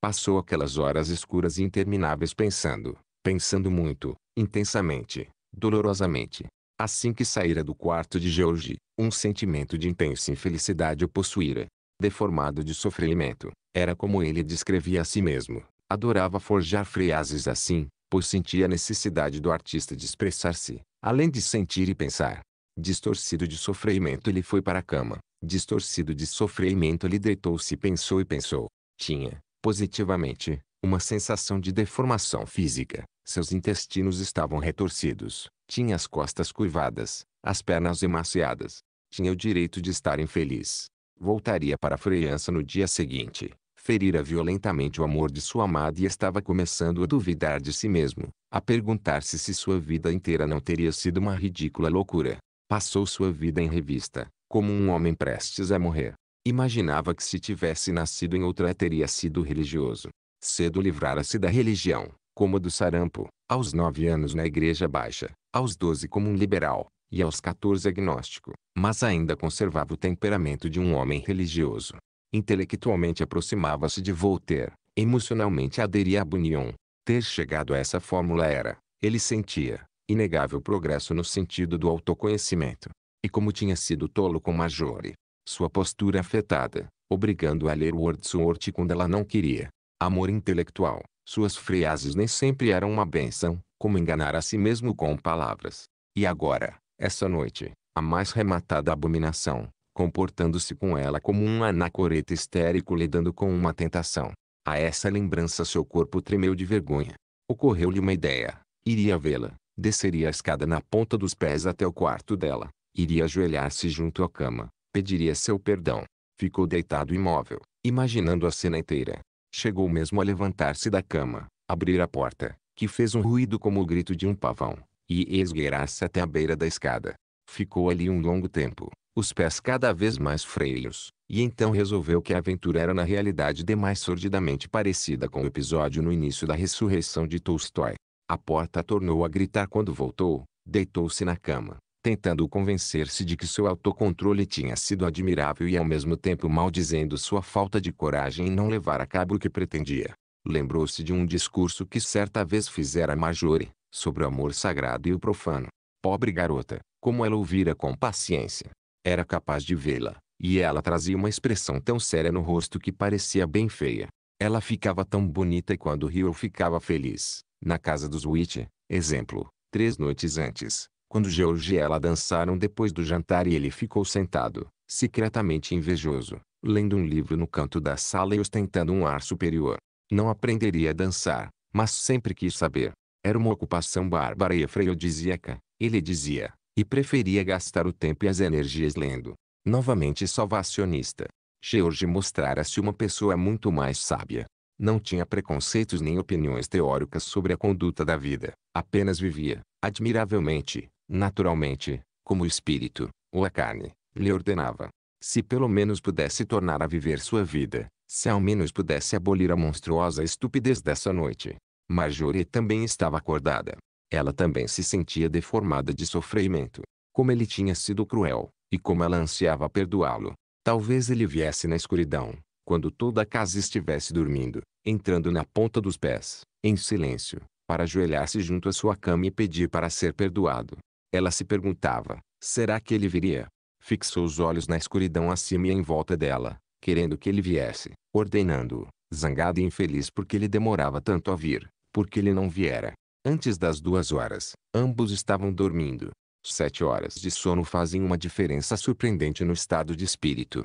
Passou aquelas horas escuras e intermináveis pensando, pensando muito, intensamente, dolorosamente. Assim que saíra do quarto de George, um sentimento de intensa infelicidade o possuíra. Deformado de sofrimento, era como ele descrevia a si mesmo. Adorava forjar frases assim, pois sentia a necessidade do artista de expressar-se, além de sentir e pensar. Distorcido de sofrimento ele foi para a cama. Distorcido de sofrimento ele deitou-se pensou e pensou. Tinha, positivamente, uma sensação de deformação física. Seus intestinos estavam retorcidos. Tinha as costas curvadas, as pernas emaciadas. Tinha o direito de estar infeliz. Voltaria para a freança no dia seguinte. Ferira violentamente o amor de sua amada e estava começando a duvidar de si mesmo, a perguntar-se se sua vida inteira não teria sido uma ridícula loucura. Passou sua vida em revista, como um homem prestes a morrer. Imaginava que se tivesse nascido em outra teria sido religioso. Cedo livrara-se da religião, como do sarampo, aos nove anos na Igreja Baixa, aos doze como um liberal, e aos quatorze agnóstico, mas ainda conservava o temperamento de um homem religioso. Intelectualmente aproximava-se de Voltaire, emocionalmente aderia a Bunyan. Ter chegado a essa fórmula era, ele sentia, inegável progresso no sentido do autoconhecimento. E como tinha sido tolo com Majore, sua postura afetada, obrigando a ler Wordsworth quando ela não queria. Amor intelectual, suas frases nem sempre eram uma benção, como enganar a si mesmo com palavras. E agora, essa noite, a mais rematada abominação, comportando-se com ela como um anacoreta histérico lidando com uma tentação. A essa lembrança seu corpo tremeu de vergonha. Ocorreu-lhe uma ideia. Iria vê-la, Desceria a escada na ponta dos pés até o quarto dela. Iria ajoelhar-se junto à cama. Pediria seu perdão. Ficou deitado imóvel, imaginando a cena inteira. Chegou mesmo a levantar-se da cama, abrir a porta, que fez um ruído como o grito de um pavão, e esgueirar-se até a beira da escada. Ficou ali um longo tempo, os pés cada vez mais freios, e então resolveu que a aventura era na realidade demais sordidamente parecida com o episódio no início da ressurreição de Tolstói. A porta tornou a gritar quando voltou, deitou-se na cama, tentando convencer-se de que seu autocontrole tinha sido admirável e ao mesmo tempo maldizendo sua falta de coragem em não levar a cabo o que pretendia. Lembrou-se de um discurso que certa vez fizera Majore, sobre o amor sagrado e o profano. Pobre garota, como ela ouvira com paciência. Era capaz de vê-la, e ela trazia uma expressão tão séria no rosto que parecia bem feia. Ela ficava tão bonita e quando riu eu ficava feliz. Na casa dos Witt, exemplo, três noites antes, quando George e ela dançaram depois do jantar e ele ficou sentado, secretamente invejoso, lendo um livro no canto da sala e ostentando um ar superior. Não aprenderia a dançar, mas sempre quis saber. Era uma ocupação bárbara e afrodisíaca, ele dizia, e preferia gastar o tempo e as energias lendo. Novamente salvacionista. George mostrara-se uma pessoa muito mais sábia, não tinha preconceitos nem opiniões teóricas sobre a conduta da vida. Apenas vivia, admiravelmente, naturalmente, como o espírito, ou a carne, lhe ordenava. Se pelo menos pudesse tornar a viver sua vida, se ao menos pudesse abolir a monstruosa estupidez dessa noite. Marjorie também estava acordada. Ela também se sentia deformada de sofrimento. Como ele tinha sido cruel, e como ela ansiava perdoá-lo. Talvez ele viesse na escuridão, quando toda a casa estivesse dormindo, entrando na ponta dos pés, em silêncio, para ajoelhar-se junto à sua cama e pedir para ser perdoado. Ela se perguntava: será que ele viria? Fixou os olhos na escuridão acima e em volta dela, querendo que ele viesse, ordenando-o, zangado e infeliz porque ele demorava tanto a vir, porque ele não viera. Antes das duas horas, ambos estavam dormindo. Sete horas de sono fazem uma diferença surpreendente no estado de espírito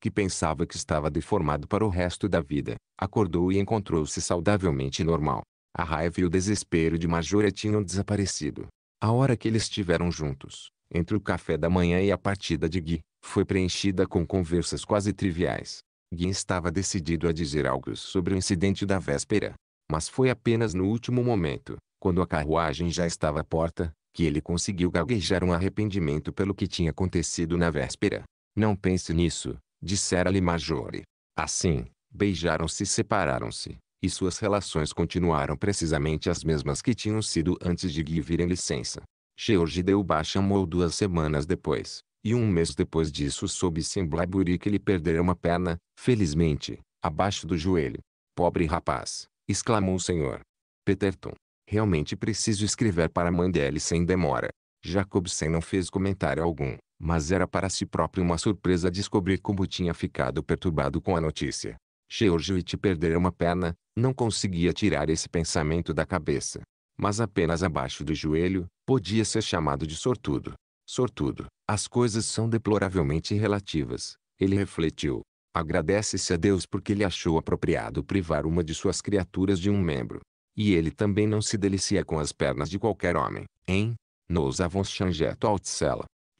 que pensava que estava deformado para o resto da vida, acordou e encontrou-se saudavelmente normal. A raiva e o desespero de Majora tinham desaparecido. A hora que eles estiveram juntos, entre o café da manhã e a partida de Gui, foi preenchida com conversas quase triviais. Gui estava decidido a dizer algo sobre o incidente da véspera. Mas foi apenas no último momento, quando a carruagem já estava à porta, que ele conseguiu gaguejar um arrependimento pelo que tinha acontecido na véspera. Não pense nisso, dissera-lhe Majore. Assim, beijaram-se e separaram-se, e suas relações continuaram precisamente as mesmas que tinham sido antes de Gui vir em licença. George Deuba chamou duas semanas depois, e um mês depois disso soube-se em Blaiburi que ele perdera uma perna, felizmente, abaixo do joelho. Pobre rapaz, exclamou o senhor. Peterton, realmente preciso escrever para a mãe dele sem demora. Jacobsen não fez comentário algum, mas era para si próprio uma surpresa descobrir como tinha ficado perturbado com a notícia. Georgioite perdera uma perna, não conseguia tirar esse pensamento da cabeça. Mas apenas abaixo do joelho, podia ser chamado de sortudo. Sortudo, as coisas são deploravelmente relativas, ele refletiu. Agradece-se a Deus porque lhe achou apropriado privar uma de suas criaturas de um membro. E ele também não se delicia com as pernas de qualquer homem, hein? Nous avons changé toute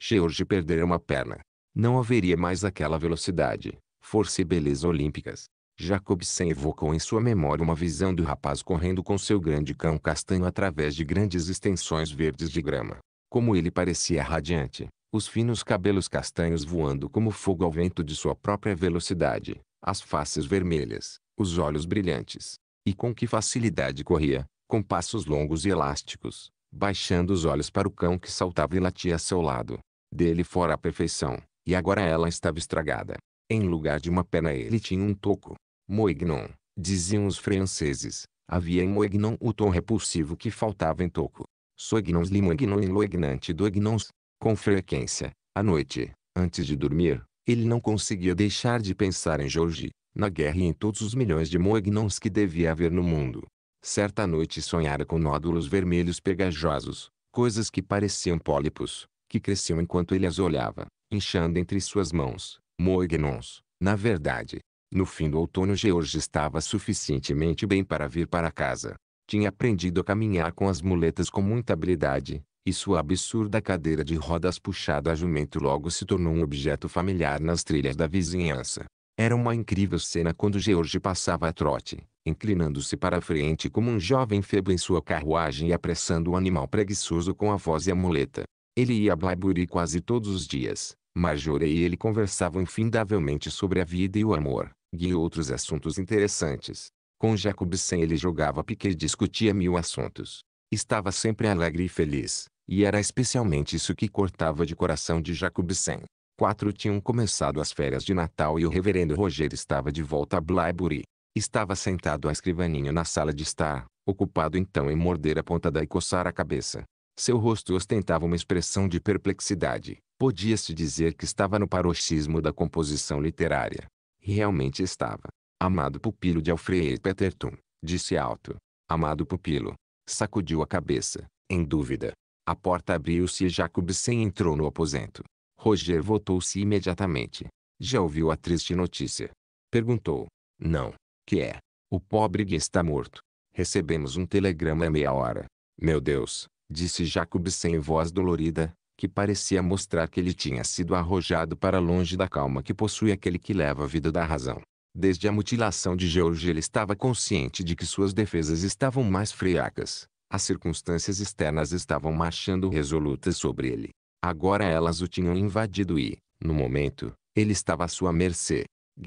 George perdera uma perna. Não haveria mais aquela velocidade, força e beleza olímpicas. Jacobsen evocou em sua memória uma visão do rapaz correndo com seu grande cão castanho através de grandes extensões verdes de grama. Como ele parecia radiante, os finos cabelos castanhos voando como fogo ao vento de sua própria velocidade, as faces vermelhas, os olhos brilhantes. E com que facilidade corria, com passos longos e elásticos, baixando os olhos para o cão que saltava e latia a seu lado. Dele fora a perfeição, e agora ela estava estragada. Em lugar de uma perna ele tinha um toco. Moignon, diziam os franceses, havia em Moignon o tom repulsivo que faltava em toco. Soignons limoignon loignante doignons. Com frequência, à noite, antes de dormir, ele não conseguia deixar de pensar em Georgie, na guerra e em todos os milhões de moignons que devia haver no mundo. Certa noite sonhara com nódulos vermelhos pegajosos, coisas que pareciam pólipos, que cresceu enquanto ele as olhava, inchando entre suas mãos, moegnons. Na verdade, no fim do outono George estava suficientemente bem para vir para casa. Tinha aprendido a caminhar com as muletas com muita habilidade, e sua absurda cadeira de rodas puxada a jumento logo se tornou um objeto familiar nas trilhas da vizinhança. Era uma incrível cena quando George passava a trote, inclinando-se para a frente como um jovem febre em sua carruagem e apressando o animal preguiçoso com a voz e a muleta. Ele ia a Blaiburi quase todos os dias. Marjorie e ele conversavam infindavelmente sobre a vida e o amor, e outros assuntos interessantes. Com Jacobsen ele jogava pique e discutia mil assuntos. Estava sempre alegre e feliz, e era especialmente isso que cortava de coração de Jacobsen. Quatro tinham começado as férias de Natal e o reverendo Roger estava de volta a Blybury. Estava sentado à escrivaninha na sala de estar, ocupado então em morder a ponta da e coçar a cabeça. Seu rosto ostentava uma expressão de perplexidade. Podia-se dizer que estava no paroxismo da composição literária. E realmente estava. Amado pupilo de Alfred Peterton, disse alto. Amado pupilo. Sacudiu a cabeça, em dúvida. A porta abriu-se e Jacobsen entrou no aposento. Roger voltou-se imediatamente. Já ouviu a triste notícia? Perguntou. Não. Que é? O pobre Gui está morto. Recebemos um telegrama há meia hora. Meu Deus, disse Jacob sem voz dolorida, que parecia mostrar que ele tinha sido arrojado para longe da calma que possui aquele que leva a vida da razão. Desde a mutilação de George ele estava consciente de que suas defesas estavam mais friacas. As circunstâncias externas estavam marchando resolutas sobre ele. Agora elas o tinham invadido e, no momento, ele estava à sua mercê.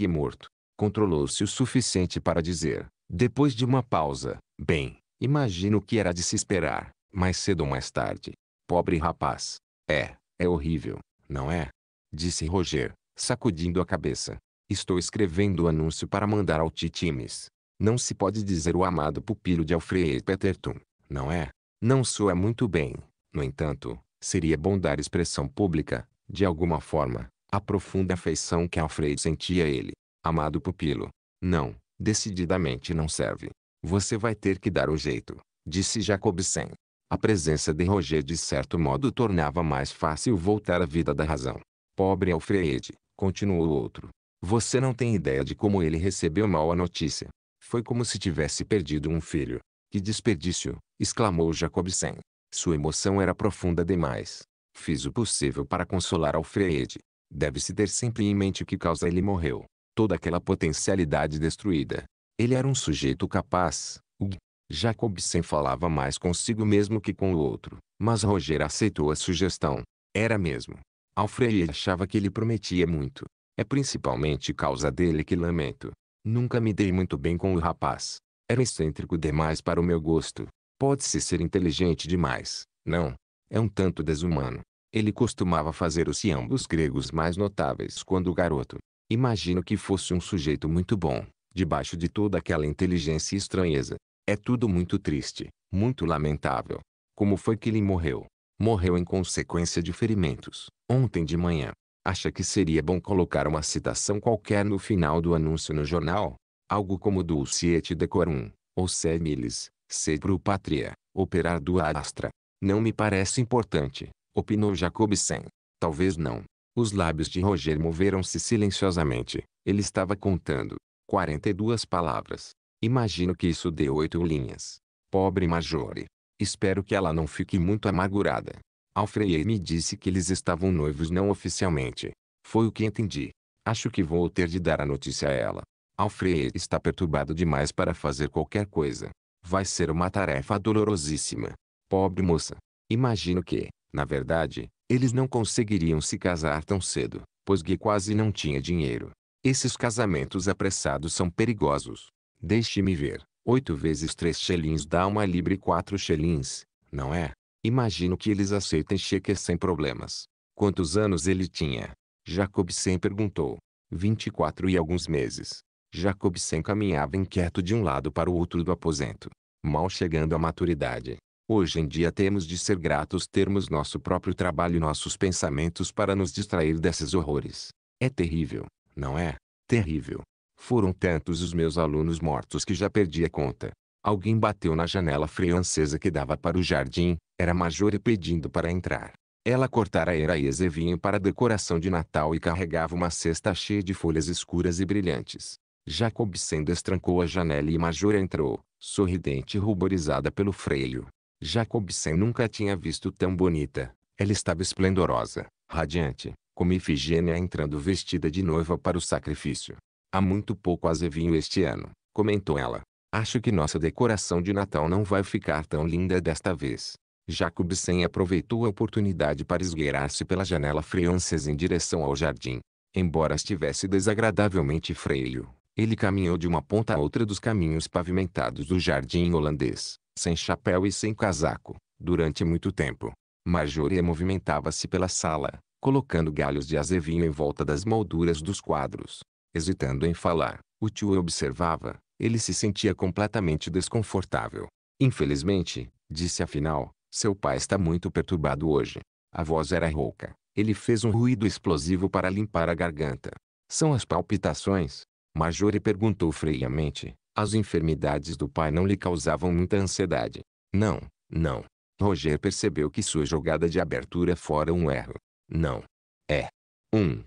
morto. Controlou-se o suficiente para dizer, depois de uma pausa, bem, imagino que era de se esperar mais cedo ou mais tarde. Pobre rapaz. É, é horrível, não é? Disse Roger, sacudindo a cabeça. Estou escrevendo o anúncio para mandar ao Titimes. Não se pode dizer o amado pupilo de Alfred Peterton, não é? Não soa muito bem. No entanto, seria bom dar expressão pública, de alguma forma, à profunda afeição que Alfred sentia a ele. Amado pupilo. Não, decididamente não serve. Você vai ter que dar o jeito, disse Jacobsen. A presença de Roger de certo modo tornava mais fácil voltar à vida da razão. Pobre Alfred, continuou o outro. Você não tem ideia de como ele recebeu mal a notícia. Foi como se tivesse perdido um filho. Que desperdício! exclamou Jacobsen. Sua emoção era profunda demais. Fiz o possível para consolar Alfred. Deve-se ter sempre em mente que causa ele morreu. Toda aquela potencialidade destruída. Ele era um sujeito capaz, Ug, Jacobsen falava mais consigo mesmo que com o outro, mas Roger aceitou a sugestão. Era mesmo. Alfred achava que ele prometia muito. É principalmente causa dele que lamento. Nunca me dei muito bem com o rapaz. Era excêntrico demais para o meu gosto. Pode-se ser inteligente demais, não. É um tanto desumano. Ele costumava fazer os ambos gregos mais notáveis quando garoto. Imagino que fosse um sujeito muito bom, debaixo de toda aquela inteligência e estranheza. É tudo muito triste, muito lamentável. Como foi que ele morreu? Morreu em consequência de ferimentos. Ontem de manhã, acha que seria bom colocar uma citação qualquer no final do anúncio no jornal? Algo como Dulce et decorum, ou semilis, sed pro patria, operar do astra. Não me parece importante, opinou Jacobsen. Talvez não. Os lábios de Roger moveram-se silenciosamente. Ele estava contando. 42 palavras. Imagino que isso dê oito linhas. Pobre Majore. Espero que ela não fique muito amargurada. Alfreier me disse que eles estavam noivos não oficialmente. Foi o que entendi. Acho que vou ter de dar a notícia a ela. Alfreier está perturbado demais para fazer qualquer coisa. Vai ser uma tarefa dolorosíssima. Pobre moça. Imagino que, na verdade, eles não conseguiriam se casar tão cedo, pois Gui quase não tinha dinheiro. Esses casamentos apressados são perigosos. Deixe-me ver. Oito vezes três xelins dá uma libra e quatro xelins não é? Imagino que eles aceitem cheques sem problemas. Quantos anos ele tinha? Jacobsen perguntou. vinte e alguns meses. Jacobsen caminhava inquieto de um lado para o outro do aposento, mal chegando à maturidade. Hoje em dia temos de ser gratos termos nosso próprio trabalho e nossos pensamentos para nos distrair desses horrores. É terrível, não é? Terrível. Foram tantos os meus alunos mortos que já perdi a conta. Alguém bateu na janela francesa que dava para o jardim, era Majore pedindo para entrar. Ela cortara eraias e vinho para decoração de Natal e carregava uma cesta cheia de folhas escuras e brilhantes. Jacob Sanders trancou a janela e Major entrou, sorridente e ruborizada pelo freio. Jacob Sen nunca tinha visto tão bonita. Ela estava esplendorosa, radiante, como Ifigênia entrando vestida de noiva para o sacrifício. Há muito pouco azevinho este ano, comentou ela. Acho que nossa decoração de Natal não vai ficar tão linda desta vez. Jacobsen aproveitou a oportunidade para esgueirar-se pela janela francesa em direção ao jardim. Embora estivesse desagradavelmente freio, ele caminhou de uma ponta a outra dos caminhos pavimentados do jardim holandês, sem chapéu e sem casaco, durante muito tempo. Marjorie movimentava-se pela sala, colocando galhos de azevinho em volta das molduras dos quadros, Hesitando em falar, o tio observava. Ele se sentia completamente desconfortável. Infelizmente, disse afinal, seu pai está muito perturbado hoje. A voz era rouca. Ele fez um ruído explosivo para limpar a garganta. São as palpitações? Majore perguntou freiamente: As enfermidades do pai não lhe causavam muita ansiedade. Não, não. Roger percebeu que sua jogada de abertura fora um erro. Não. É. Um.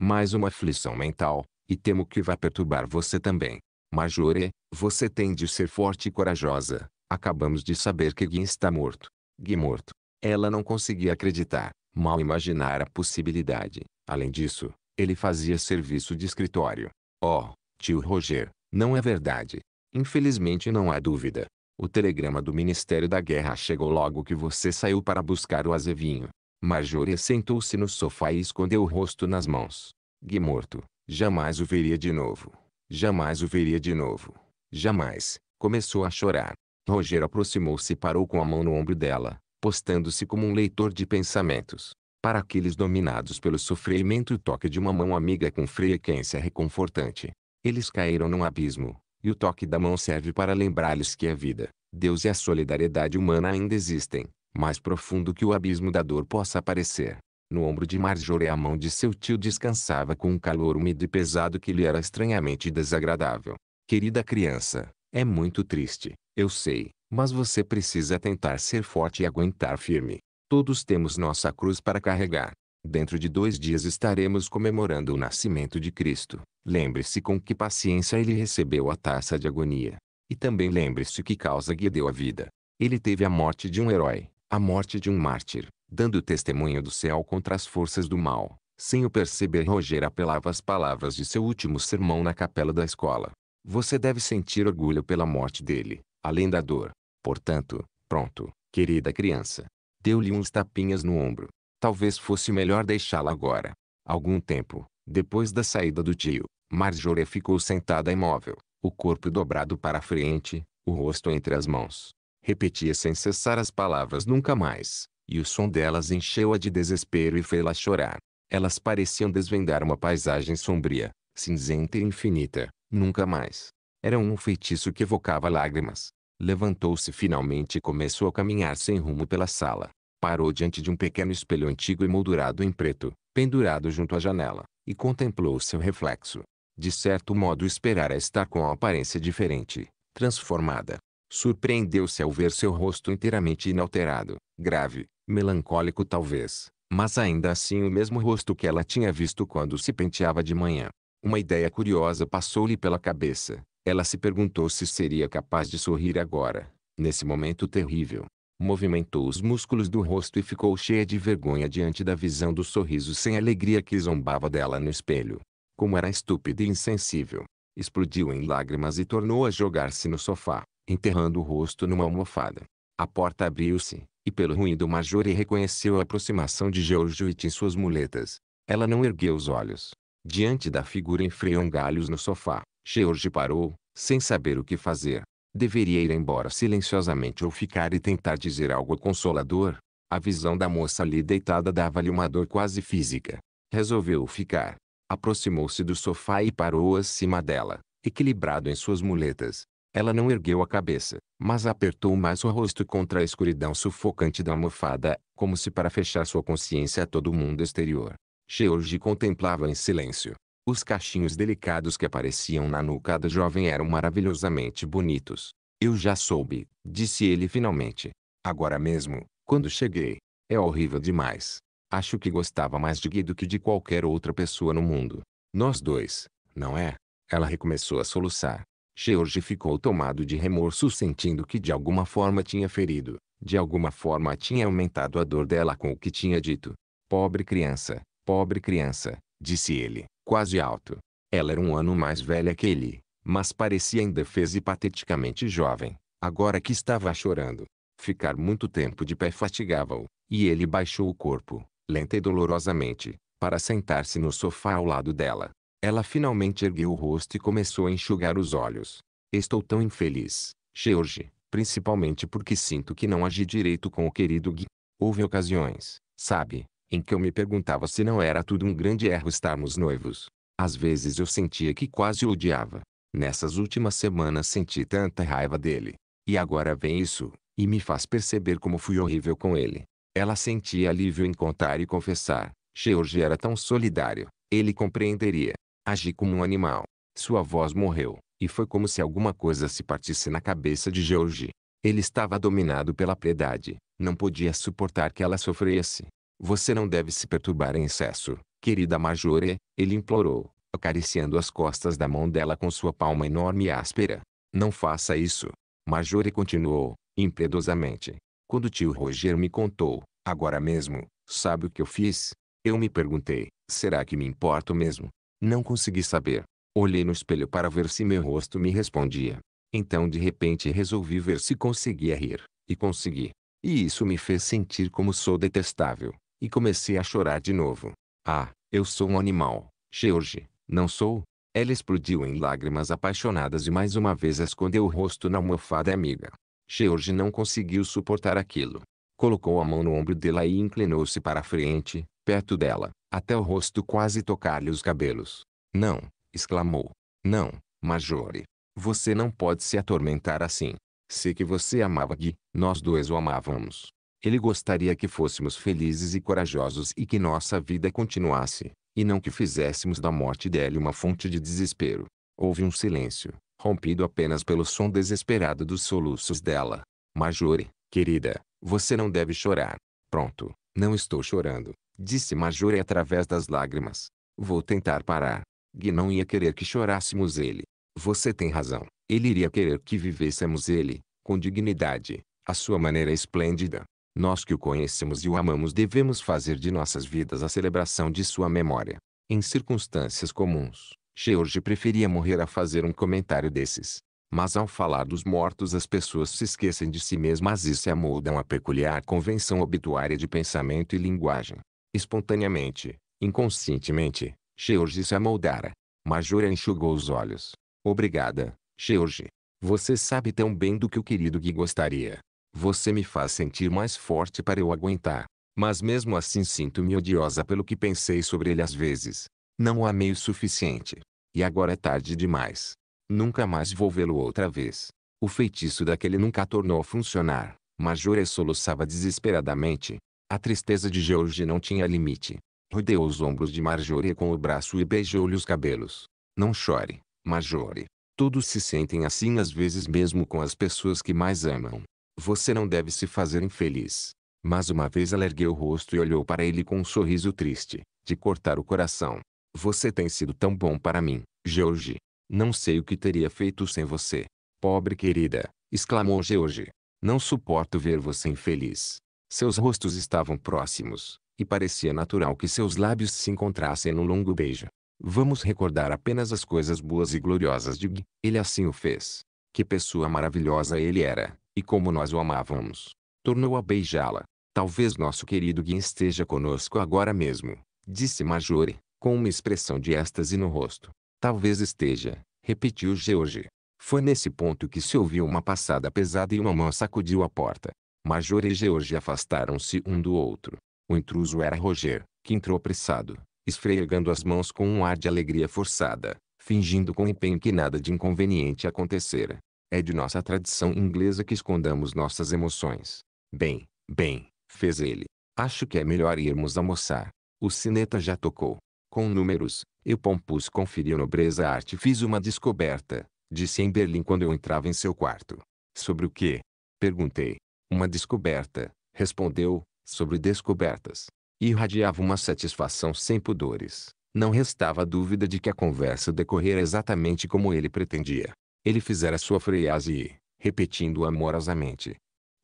Mais uma aflição mental, e temo que vá perturbar você também. Majore, você tem de ser forte e corajosa. Acabamos de saber que Gui está morto. Gui morto. Ela não conseguia acreditar, mal imaginar a possibilidade. Além disso, ele fazia serviço de escritório. Oh, tio Roger, não é verdade. Infelizmente não há dúvida. O telegrama do Ministério da Guerra chegou logo que você saiu para buscar o azevinho. Marjorie sentou-se no sofá e escondeu o rosto nas mãos. Gui morto. Jamais o veria de novo. Jamais o veria de novo. Jamais. Começou a chorar. Roger aproximou-se e parou com a mão no ombro dela, postando-se como um leitor de pensamentos. Para aqueles dominados pelo sofrimento o toque de uma mão amiga com frequência reconfortante. Eles caíram num abismo, e o toque da mão serve para lembrar-lhes que a vida, Deus e a solidariedade humana ainda existem, mais profundo que o abismo da dor possa aparecer. No ombro de Marjorie a mão de seu tio descansava com um calor úmido e pesado que lhe era estranhamente desagradável. Querida criança, é muito triste, eu sei, mas você precisa tentar ser forte e aguentar firme. Todos temos nossa cruz para carregar. Dentro de dois dias estaremos comemorando o nascimento de Cristo. Lembre-se com que paciência ele recebeu a taça de agonia. E também lembre-se que causa guiou a vida. Ele teve a morte de um herói, a morte de um mártir dando testemunho do céu contra as forças do mal. Sem o perceber Roger apelava às palavras de seu último sermão na capela da escola. Você deve sentir orgulho pela morte dele, além da dor. Portanto, pronto, querida criança. Deu-lhe uns tapinhas no ombro. Talvez fosse melhor deixá-la agora. Algum tempo, depois da saída do tio, Marjorie ficou sentada imóvel, o corpo dobrado para a frente, o rosto entre as mãos. Repetia sem cessar as palavras nunca mais. E o som delas encheu-a de desespero e fê-la chorar. Elas pareciam desvendar uma paisagem sombria, cinzenta e infinita, nunca mais. Era um feitiço que evocava lágrimas. Levantou-se finalmente e começou a caminhar sem rumo pela sala. Parou diante de um pequeno espelho antigo emoldurado em preto, pendurado junto à janela, e contemplou seu reflexo. De certo modo esperara estar com a aparência diferente, transformada. Surpreendeu-se ao ver seu rosto inteiramente inalterado, grave, melancólico talvez, mas ainda assim o mesmo rosto que ela tinha visto quando se penteava de manhã. Uma ideia curiosa passou-lhe pela cabeça. Ela se perguntou se seria capaz de sorrir agora, nesse momento terrível. Movimentou os músculos do rosto e ficou cheia de vergonha diante da visão do sorriso sem alegria que zombava dela no espelho. Como era estúpida e insensível. Explodiu em lágrimas e tornou a jogar-se no sofá enterrando o rosto numa almofada. A porta abriu-se, e pelo ruído Marjorie reconheceu a aproximação de George e em suas muletas. Ela não ergueu os olhos. Diante da figura em galhos no sofá, George parou, sem saber o que fazer. Deveria ir embora silenciosamente ou ficar e tentar dizer algo consolador. A visão da moça ali deitada dava-lhe uma dor quase física. Resolveu ficar. Aproximou-se do sofá e parou acima dela, equilibrado em suas muletas. Ela não ergueu a cabeça, mas apertou mais o rosto contra a escuridão sufocante da almofada, como se para fechar sua consciência a todo o mundo exterior. George contemplava em silêncio. Os cachinhos delicados que apareciam na nuca da jovem eram maravilhosamente bonitos. Eu já soube, disse ele finalmente. Agora mesmo, quando cheguei. É horrível demais. Acho que gostava mais de Gui do que de qualquer outra pessoa no mundo. Nós dois, não é? Ela recomeçou a soluçar. George ficou tomado de remorso sentindo que de alguma forma tinha ferido, de alguma forma tinha aumentado a dor dela com o que tinha dito. Pobre criança, pobre criança, disse ele, quase alto. Ela era um ano mais velha que ele, mas parecia indefesa e pateticamente jovem, agora que estava chorando. Ficar muito tempo de pé fatigava-o, e ele baixou o corpo, lenta e dolorosamente, para sentar-se no sofá ao lado dela. Ela finalmente ergueu o rosto e começou a enxugar os olhos. Estou tão infeliz, George, principalmente porque sinto que não agi direito com o querido Gui. Houve ocasiões, sabe, em que eu me perguntava se não era tudo um grande erro estarmos noivos. Às vezes eu sentia que quase o odiava. Nessas últimas semanas senti tanta raiva dele. E agora vem isso, e me faz perceber como fui horrível com ele. Ela sentia alívio em contar e confessar. George era tão solidário, ele compreenderia. Agi como um animal. Sua voz morreu, e foi como se alguma coisa se partisse na cabeça de George. Ele estava dominado pela piedade, não podia suportar que ela sofresse. Você não deve se perturbar em excesso, querida Marjorie, ele implorou, acariciando as costas da mão dela com sua palma enorme e áspera. Não faça isso. Marjorie continuou, impiedosamente. Quando tio Roger me contou, agora mesmo, sabe o que eu fiz? Eu me perguntei, será que me importo mesmo? Não consegui saber. Olhei no espelho para ver se meu rosto me respondia. Então de repente resolvi ver se conseguia rir, e consegui. E isso me fez sentir como sou detestável, e comecei a chorar de novo. Ah, eu sou um animal, George, não sou? Ela explodiu em lágrimas apaixonadas e mais uma vez escondeu o rosto na almofada amiga. George não conseguiu suportar aquilo. Colocou a mão no ombro dela e inclinou-se para a frente, perto dela, até o rosto quase tocar-lhe os cabelos. Não, exclamou. Não, Majore. Você não pode se atormentar assim. Sei que você amava Gui, nós dois o amávamos. Ele gostaria que fôssemos felizes e corajosos e que nossa vida continuasse, e não que fizéssemos da morte dele uma fonte de desespero. Houve um silêncio, rompido apenas pelo som desesperado dos soluços dela. Majore, querida, você não deve chorar. Pronto, não estou chorando, disse Majore através das lágrimas. Vou tentar parar. Gui não ia querer que chorássemos ele. Você tem razão. Ele iria querer que vivêssemos ele, com dignidade, a sua maneira esplêndida. Nós que o conhecemos e o amamos devemos fazer de nossas vidas a celebração de sua memória. Em circunstâncias comuns, George preferia morrer a fazer um comentário desses. Mas ao falar dos mortos as pessoas se esquecem de si mesmas e se é amoldam a peculiar convenção obituária de pensamento e linguagem. Espontaneamente, inconscientemente, George se amoldara. Majora enxugou os olhos. Obrigada, George. Você sabe tão bem do que o querido Gui gostaria. Você me faz sentir mais forte para eu aguentar. Mas mesmo assim sinto-me odiosa pelo que pensei sobre ele às vezes. Não o amei o suficiente. E agora é tarde demais. Nunca mais vou vê-lo outra vez. O feitiço daquele nunca tornou a funcionar, Marjorie soluçava desesperadamente. A tristeza de George não tinha limite. Rodeou os ombros de Marjorie com o braço e beijou-lhe os cabelos. Não chore, Marjorie. Todos se sentem assim às vezes mesmo com as pessoas que mais amam. Você não deve se fazer infeliz. Mas uma vez ela ergueu o rosto e olhou para ele com um sorriso triste, de cortar o coração. Você tem sido tão bom para mim, George. Não sei o que teria feito sem você. Pobre querida, exclamou George. Não suporto ver você infeliz. Seus rostos estavam próximos, e parecia natural que seus lábios se encontrassem num longo beijo. Vamos recordar apenas as coisas boas e gloriosas de Gui. Ele assim o fez. Que pessoa maravilhosa ele era, e como nós o amávamos. Tornou a beijá-la. Talvez nosso querido Gui esteja conosco agora mesmo, disse Majore, com uma expressão de êxtase no rosto. Talvez esteja, repetiu George. Foi nesse ponto que se ouviu uma passada pesada e uma mão sacudiu a porta. Major e George afastaram-se um do outro. O intruso era Roger, que entrou apressado, esfregando as mãos com um ar de alegria forçada, fingindo com empenho que nada de inconveniente acontecera. É de nossa tradição inglesa que escondamos nossas emoções. Bem, bem, fez ele. Acho que é melhor irmos almoçar. O sineta já tocou. Com números, eu pompus conferi a nobreza à arte fiz uma descoberta, disse em Berlim quando eu entrava em seu quarto. Sobre o que? Perguntei. Uma descoberta, respondeu, sobre descobertas. Irradiava uma satisfação sem pudores. Não restava dúvida de que a conversa decorrera exatamente como ele pretendia. Ele fizera sua frase e, repetindo amorosamente,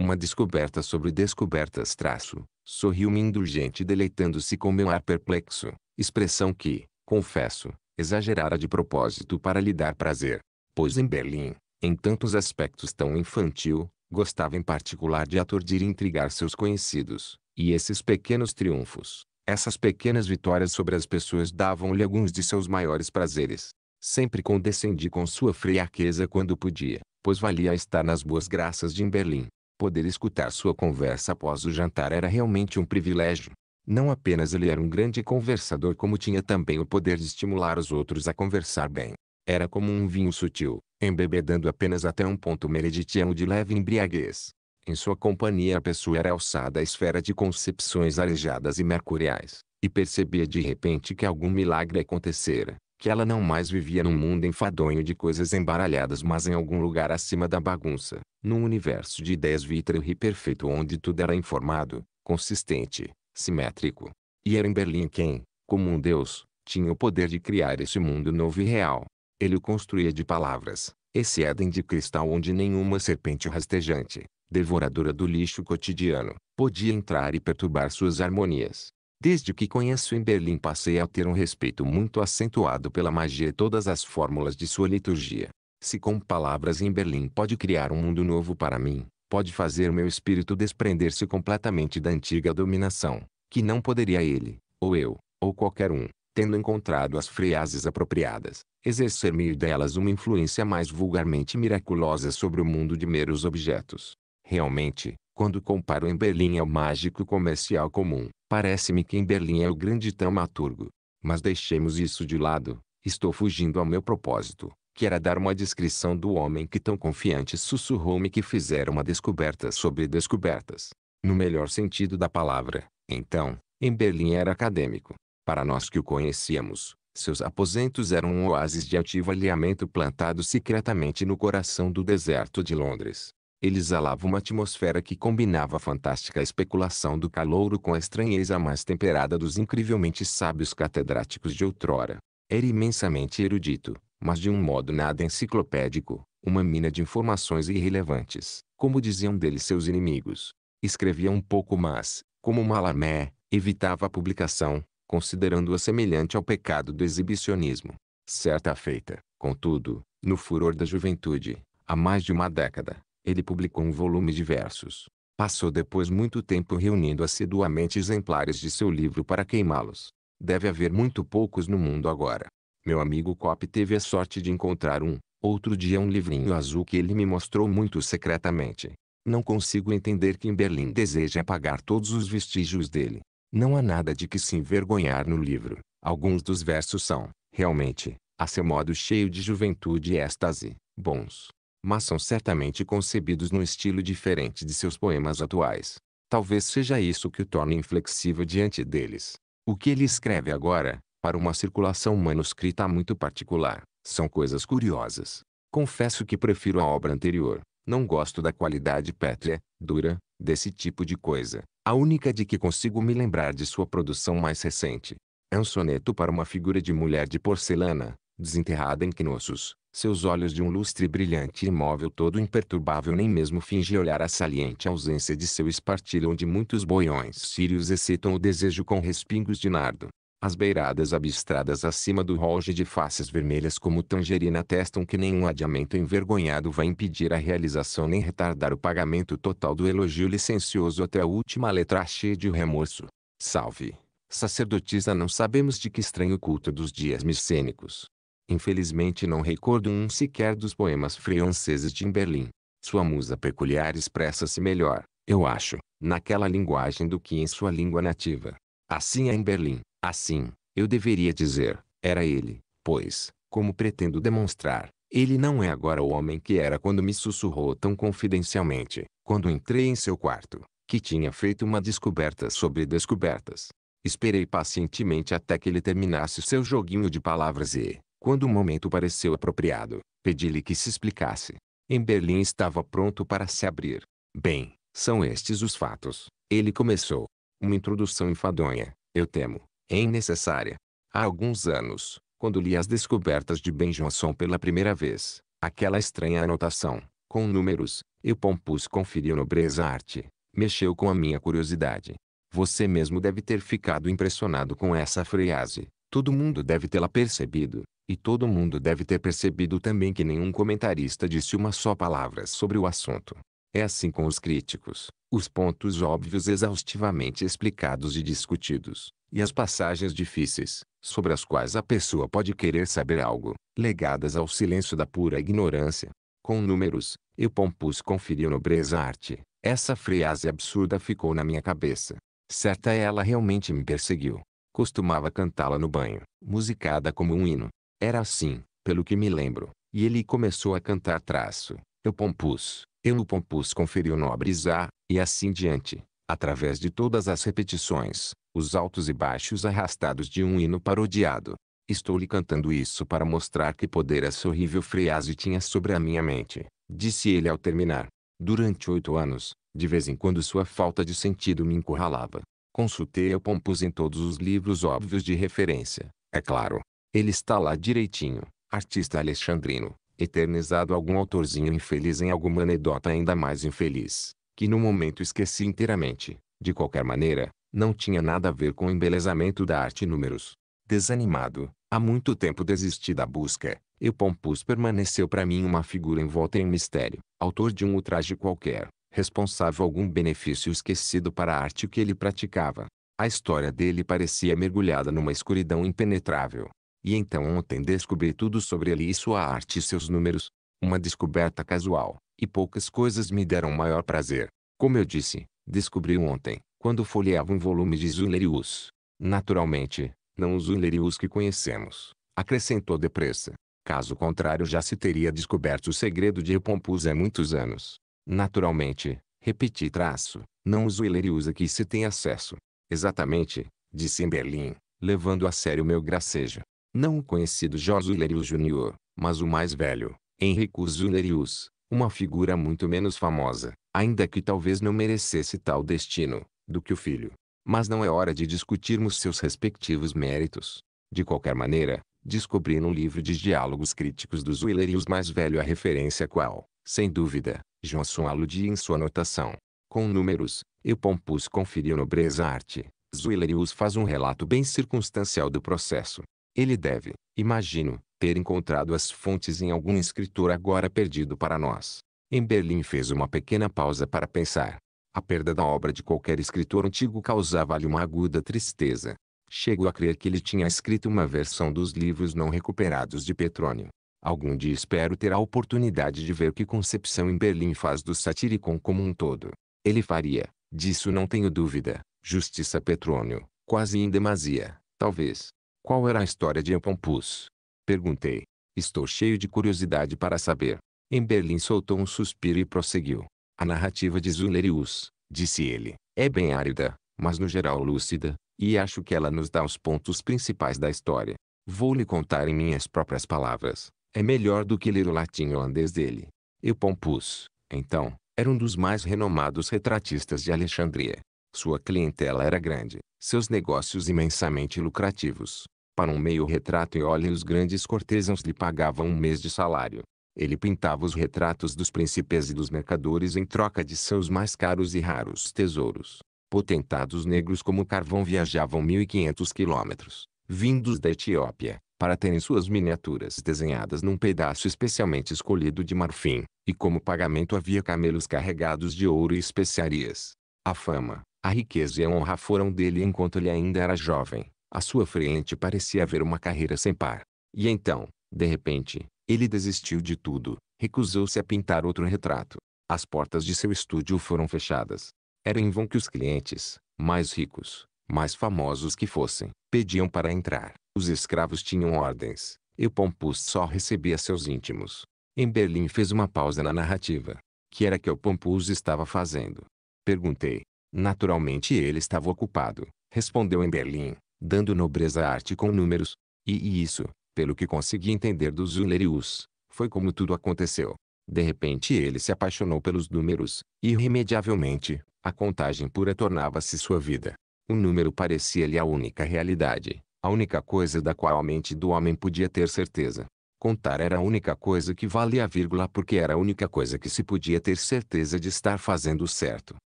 uma descoberta sobre descobertas traço, sorriu-me indulgente deleitando-se com meu ar perplexo expressão que, confesso, exagerara de propósito para lhe dar prazer. Pois em Berlim, em tantos aspectos tão infantil, gostava em particular de aturdir e intrigar seus conhecidos, e esses pequenos triunfos, essas pequenas vitórias sobre as pessoas davam-lhe alguns de seus maiores prazeres. Sempre condescendi com sua friaqueza quando podia, pois valia estar nas boas graças de Berlim. Poder escutar sua conversa após o jantar era realmente um privilégio. Não apenas ele era um grande conversador como tinha também o poder de estimular os outros a conversar bem. Era como um vinho sutil, embebedando apenas até um ponto mereditiano de leve embriaguez. Em sua companhia a pessoa era alçada à esfera de concepções arejadas e mercuriais, e percebia de repente que algum milagre acontecera, que ela não mais vivia num mundo enfadonho de coisas embaralhadas mas em algum lugar acima da bagunça, num universo de ideias vítreo e perfeito onde tudo era informado, consistente, simétrico. E era em Berlim quem, como um deus, tinha o poder de criar esse mundo novo e real. Ele o construía de palavras, esse Éden de cristal onde nenhuma serpente rastejante, devoradora do lixo cotidiano, podia entrar e perturbar suas harmonias. Desde que conheço em Berlim passei a ter um respeito muito acentuado pela magia e todas as fórmulas de sua liturgia. Se com palavras em Berlim pode criar um mundo novo para mim, pode fazer meu espírito desprender-se completamente da antiga dominação, que não poderia ele, ou eu, ou qualquer um, tendo encontrado as freases apropriadas, exercer meio delas uma influência mais vulgarmente miraculosa sobre o mundo de meros objetos. Realmente, quando comparo em Berlim ao mágico comercial comum, parece-me que em Berlim é o grande taumaturgo. Mas deixemos isso de lado, estou fugindo ao meu propósito que era dar uma descrição do homem que tão confiante sussurrou-me que fizera uma descoberta sobre descobertas. No melhor sentido da palavra, então, em Berlim era acadêmico. Para nós que o conhecíamos, seus aposentos eram um oásis de ativo alinhamento plantado secretamente no coração do deserto de Londres. Ele exalava uma atmosfera que combinava a fantástica especulação do calouro com a estranheza mais temperada dos incrivelmente sábios catedráticos de outrora. Era imensamente erudito, mas de um modo nada enciclopédico, uma mina de informações irrelevantes, como diziam dele seus inimigos. Escrevia um pouco mas, como Malamé, evitava a publicação, considerando-a semelhante ao pecado do exibicionismo. Certa feita, contudo, no furor da juventude, há mais de uma década, ele publicou um volume de versos. Passou depois muito tempo reunindo assiduamente exemplares de seu livro para queimá-los. Deve haver muito poucos no mundo agora. Meu amigo Cop teve a sorte de encontrar um, outro dia um livrinho azul que ele me mostrou muito secretamente. Não consigo entender que em Berlim deseja apagar todos os vestígios dele. Não há nada de que se envergonhar no livro. Alguns dos versos são, realmente, a seu modo cheio de juventude e êxtase, bons. Mas são certamente concebidos num estilo diferente de seus poemas atuais. Talvez seja isso que o torne inflexível diante deles. O que ele escreve agora, para uma circulação manuscrita muito particular. São coisas curiosas. Confesso que prefiro a obra anterior. Não gosto da qualidade pétrea, dura, desse tipo de coisa. A única de que consigo me lembrar de sua produção mais recente. É um soneto para uma figura de mulher de porcelana, desenterrada em quinossos, seus olhos de um lustre brilhante e imóvel todo imperturbável nem mesmo finge olhar a saliente ausência de seu espartilho onde muitos boiões sírios excitam o desejo com respingos de nardo. As beiradas abstradas acima do roge de faces vermelhas como tangerina atestam que nenhum adiamento envergonhado vai impedir a realização nem retardar o pagamento total do elogio licencioso até a última letra cheia de remorso. Salve, sacerdotisa não sabemos de que estranho culto dos dias micênicos. Infelizmente não recordo um sequer dos poemas franceses de Berlim. Sua musa peculiar expressa-se melhor, eu acho, naquela linguagem do que em sua língua nativa. Assim é em Berlim. Assim, eu deveria dizer, era ele, pois, como pretendo demonstrar, ele não é agora o homem que era quando me sussurrou tão confidencialmente, quando entrei em seu quarto, que tinha feito uma descoberta sobre descobertas. Esperei pacientemente até que ele terminasse seu joguinho de palavras e, quando o momento pareceu apropriado, pedi-lhe que se explicasse. Em Berlim estava pronto para se abrir. Bem, são estes os fatos. Ele começou. Uma introdução enfadonha, eu temo, é necessária, Há alguns anos, quando li as descobertas de Ben Jonson pela primeira vez, aquela estranha anotação, com números, eu pompus conferiu nobreza arte, mexeu com a minha curiosidade. Você mesmo deve ter ficado impressionado com essa frase. Todo mundo deve tê-la percebido, e todo mundo deve ter percebido também que nenhum comentarista disse uma só palavra sobre o assunto. É assim com os críticos, os pontos óbvios exaustivamente explicados e discutidos, e as passagens difíceis, sobre as quais a pessoa pode querer saber algo, legadas ao silêncio da pura ignorância. Com números, eu pompus conferiu nobreza à arte. Essa frase absurda ficou na minha cabeça. Certa ela realmente me perseguiu. Costumava cantá-la no banho, musicada como um hino. Era assim, pelo que me lembro. E ele começou a cantar traço. Eu pompus, eu o pompus conferiu nobreza, e assim diante através de todas as repetições, os altos e baixos arrastados de um hino parodiado. Estou lhe cantando isso para mostrar que poder essa horrível frase tinha sobre a minha mente, disse ele ao terminar. Durante oito anos, de vez em quando sua falta de sentido me encurralava. Consultei o Pompus em todos os livros óbvios de referência, é claro. Ele está lá direitinho, artista alexandrino, eternizado algum autorzinho infeliz em alguma anedota ainda mais infeliz que no momento esqueci inteiramente. De qualquer maneira, não tinha nada a ver com o embelezamento da arte números. Desanimado, há muito tempo desisti da busca, e Pompus permaneceu para mim uma figura envolta em mistério, autor de um ultraje qualquer, responsável algum benefício esquecido para a arte que ele praticava. A história dele parecia mergulhada numa escuridão impenetrável. E então ontem descobri tudo sobre ele e sua arte e seus números. Uma descoberta casual, e poucas coisas me deram maior prazer. Como eu disse, descobri ontem, quando folheava um volume de Zullerius. Naturalmente, não o Zullerius que conhecemos, acrescentou depressa. Caso contrário já se teria descoberto o segredo de Pompus há muitos anos. Naturalmente, repeti traço, não o Zullerius a que se tem acesso. Exatamente, disse em Berlim, levando a sério meu gracejo. Não o conhecido Jorge Zullerius Jr., mas o mais velho, Henrico Zullerius, uma figura muito menos famosa, ainda que talvez não merecesse tal destino, do que o filho. Mas não é hora de discutirmos seus respectivos méritos. De qualquer maneira, descobri no livro de diálogos críticos dos Wheeler mais velho a referência qual, sem dúvida, Johnson aludia em sua anotação, Com números, eu pompus conferiu nobreza à arte. Zuilerius faz um relato bem circunstancial do processo. Ele deve, imagino, ter encontrado as fontes em algum escritor agora perdido para nós. Em Berlim fez uma pequena pausa para pensar. A perda da obra de qualquer escritor antigo causava-lhe uma aguda tristeza. Chegou a crer que ele tinha escrito uma versão dos livros não recuperados de Petrônio. Algum dia espero ter a oportunidade de ver que Concepção em Berlim faz do Satiricon como um todo. Ele faria, disso não tenho dúvida, justiça Petrônio, quase em demasia, talvez. Qual era a história de Epompus? Perguntei. Estou cheio de curiosidade para saber. Em Berlim soltou um suspiro e prosseguiu. A narrativa de Zulerius, disse ele, é bem árida, mas no geral lúcida, e acho que ela nos dá os pontos principais da história. Vou lhe contar em minhas próprias palavras. É melhor do que ler o latim holandês dele. Eu Pompus, então, era um dos mais renomados retratistas de Alexandria. Sua clientela era grande, seus negócios imensamente lucrativos, para um meio retrato e olhe os grandes cortesãos lhe pagavam um mês de salário. Ele pintava os retratos dos príncipes e dos mercadores em troca de seus mais caros e raros tesouros. Potentados negros como carvão viajavam 1.500 quilômetros, vindos da Etiópia, para terem suas miniaturas desenhadas num pedaço especialmente escolhido de marfim, e como pagamento havia camelos carregados de ouro e especiarias. A fama, a riqueza e a honra foram dele enquanto ele ainda era jovem. À sua frente parecia haver uma carreira sem par. E então, de repente, ele desistiu de tudo, recusou-se a pintar outro retrato. As portas de seu estúdio foram fechadas. Era em vão que os clientes, mais ricos, mais famosos que fossem, pediam para entrar. Os escravos tinham ordens, e o Pompus só recebia seus íntimos. Em Berlim fez uma pausa na narrativa. Que era que o Pompus estava fazendo? Perguntei. Naturalmente ele estava ocupado, respondeu em Berlim, dando nobreza à arte com números, e, e isso, pelo que consegui entender dos Ulerius, foi como tudo aconteceu. De repente ele se apaixonou pelos números, irremediavelmente, a contagem pura tornava-se sua vida. O número parecia-lhe a única realidade, a única coisa da qual a mente do homem podia ter certeza. Contar era a única coisa que valia a vírgula porque era a única coisa que se podia ter certeza de estar fazendo certo.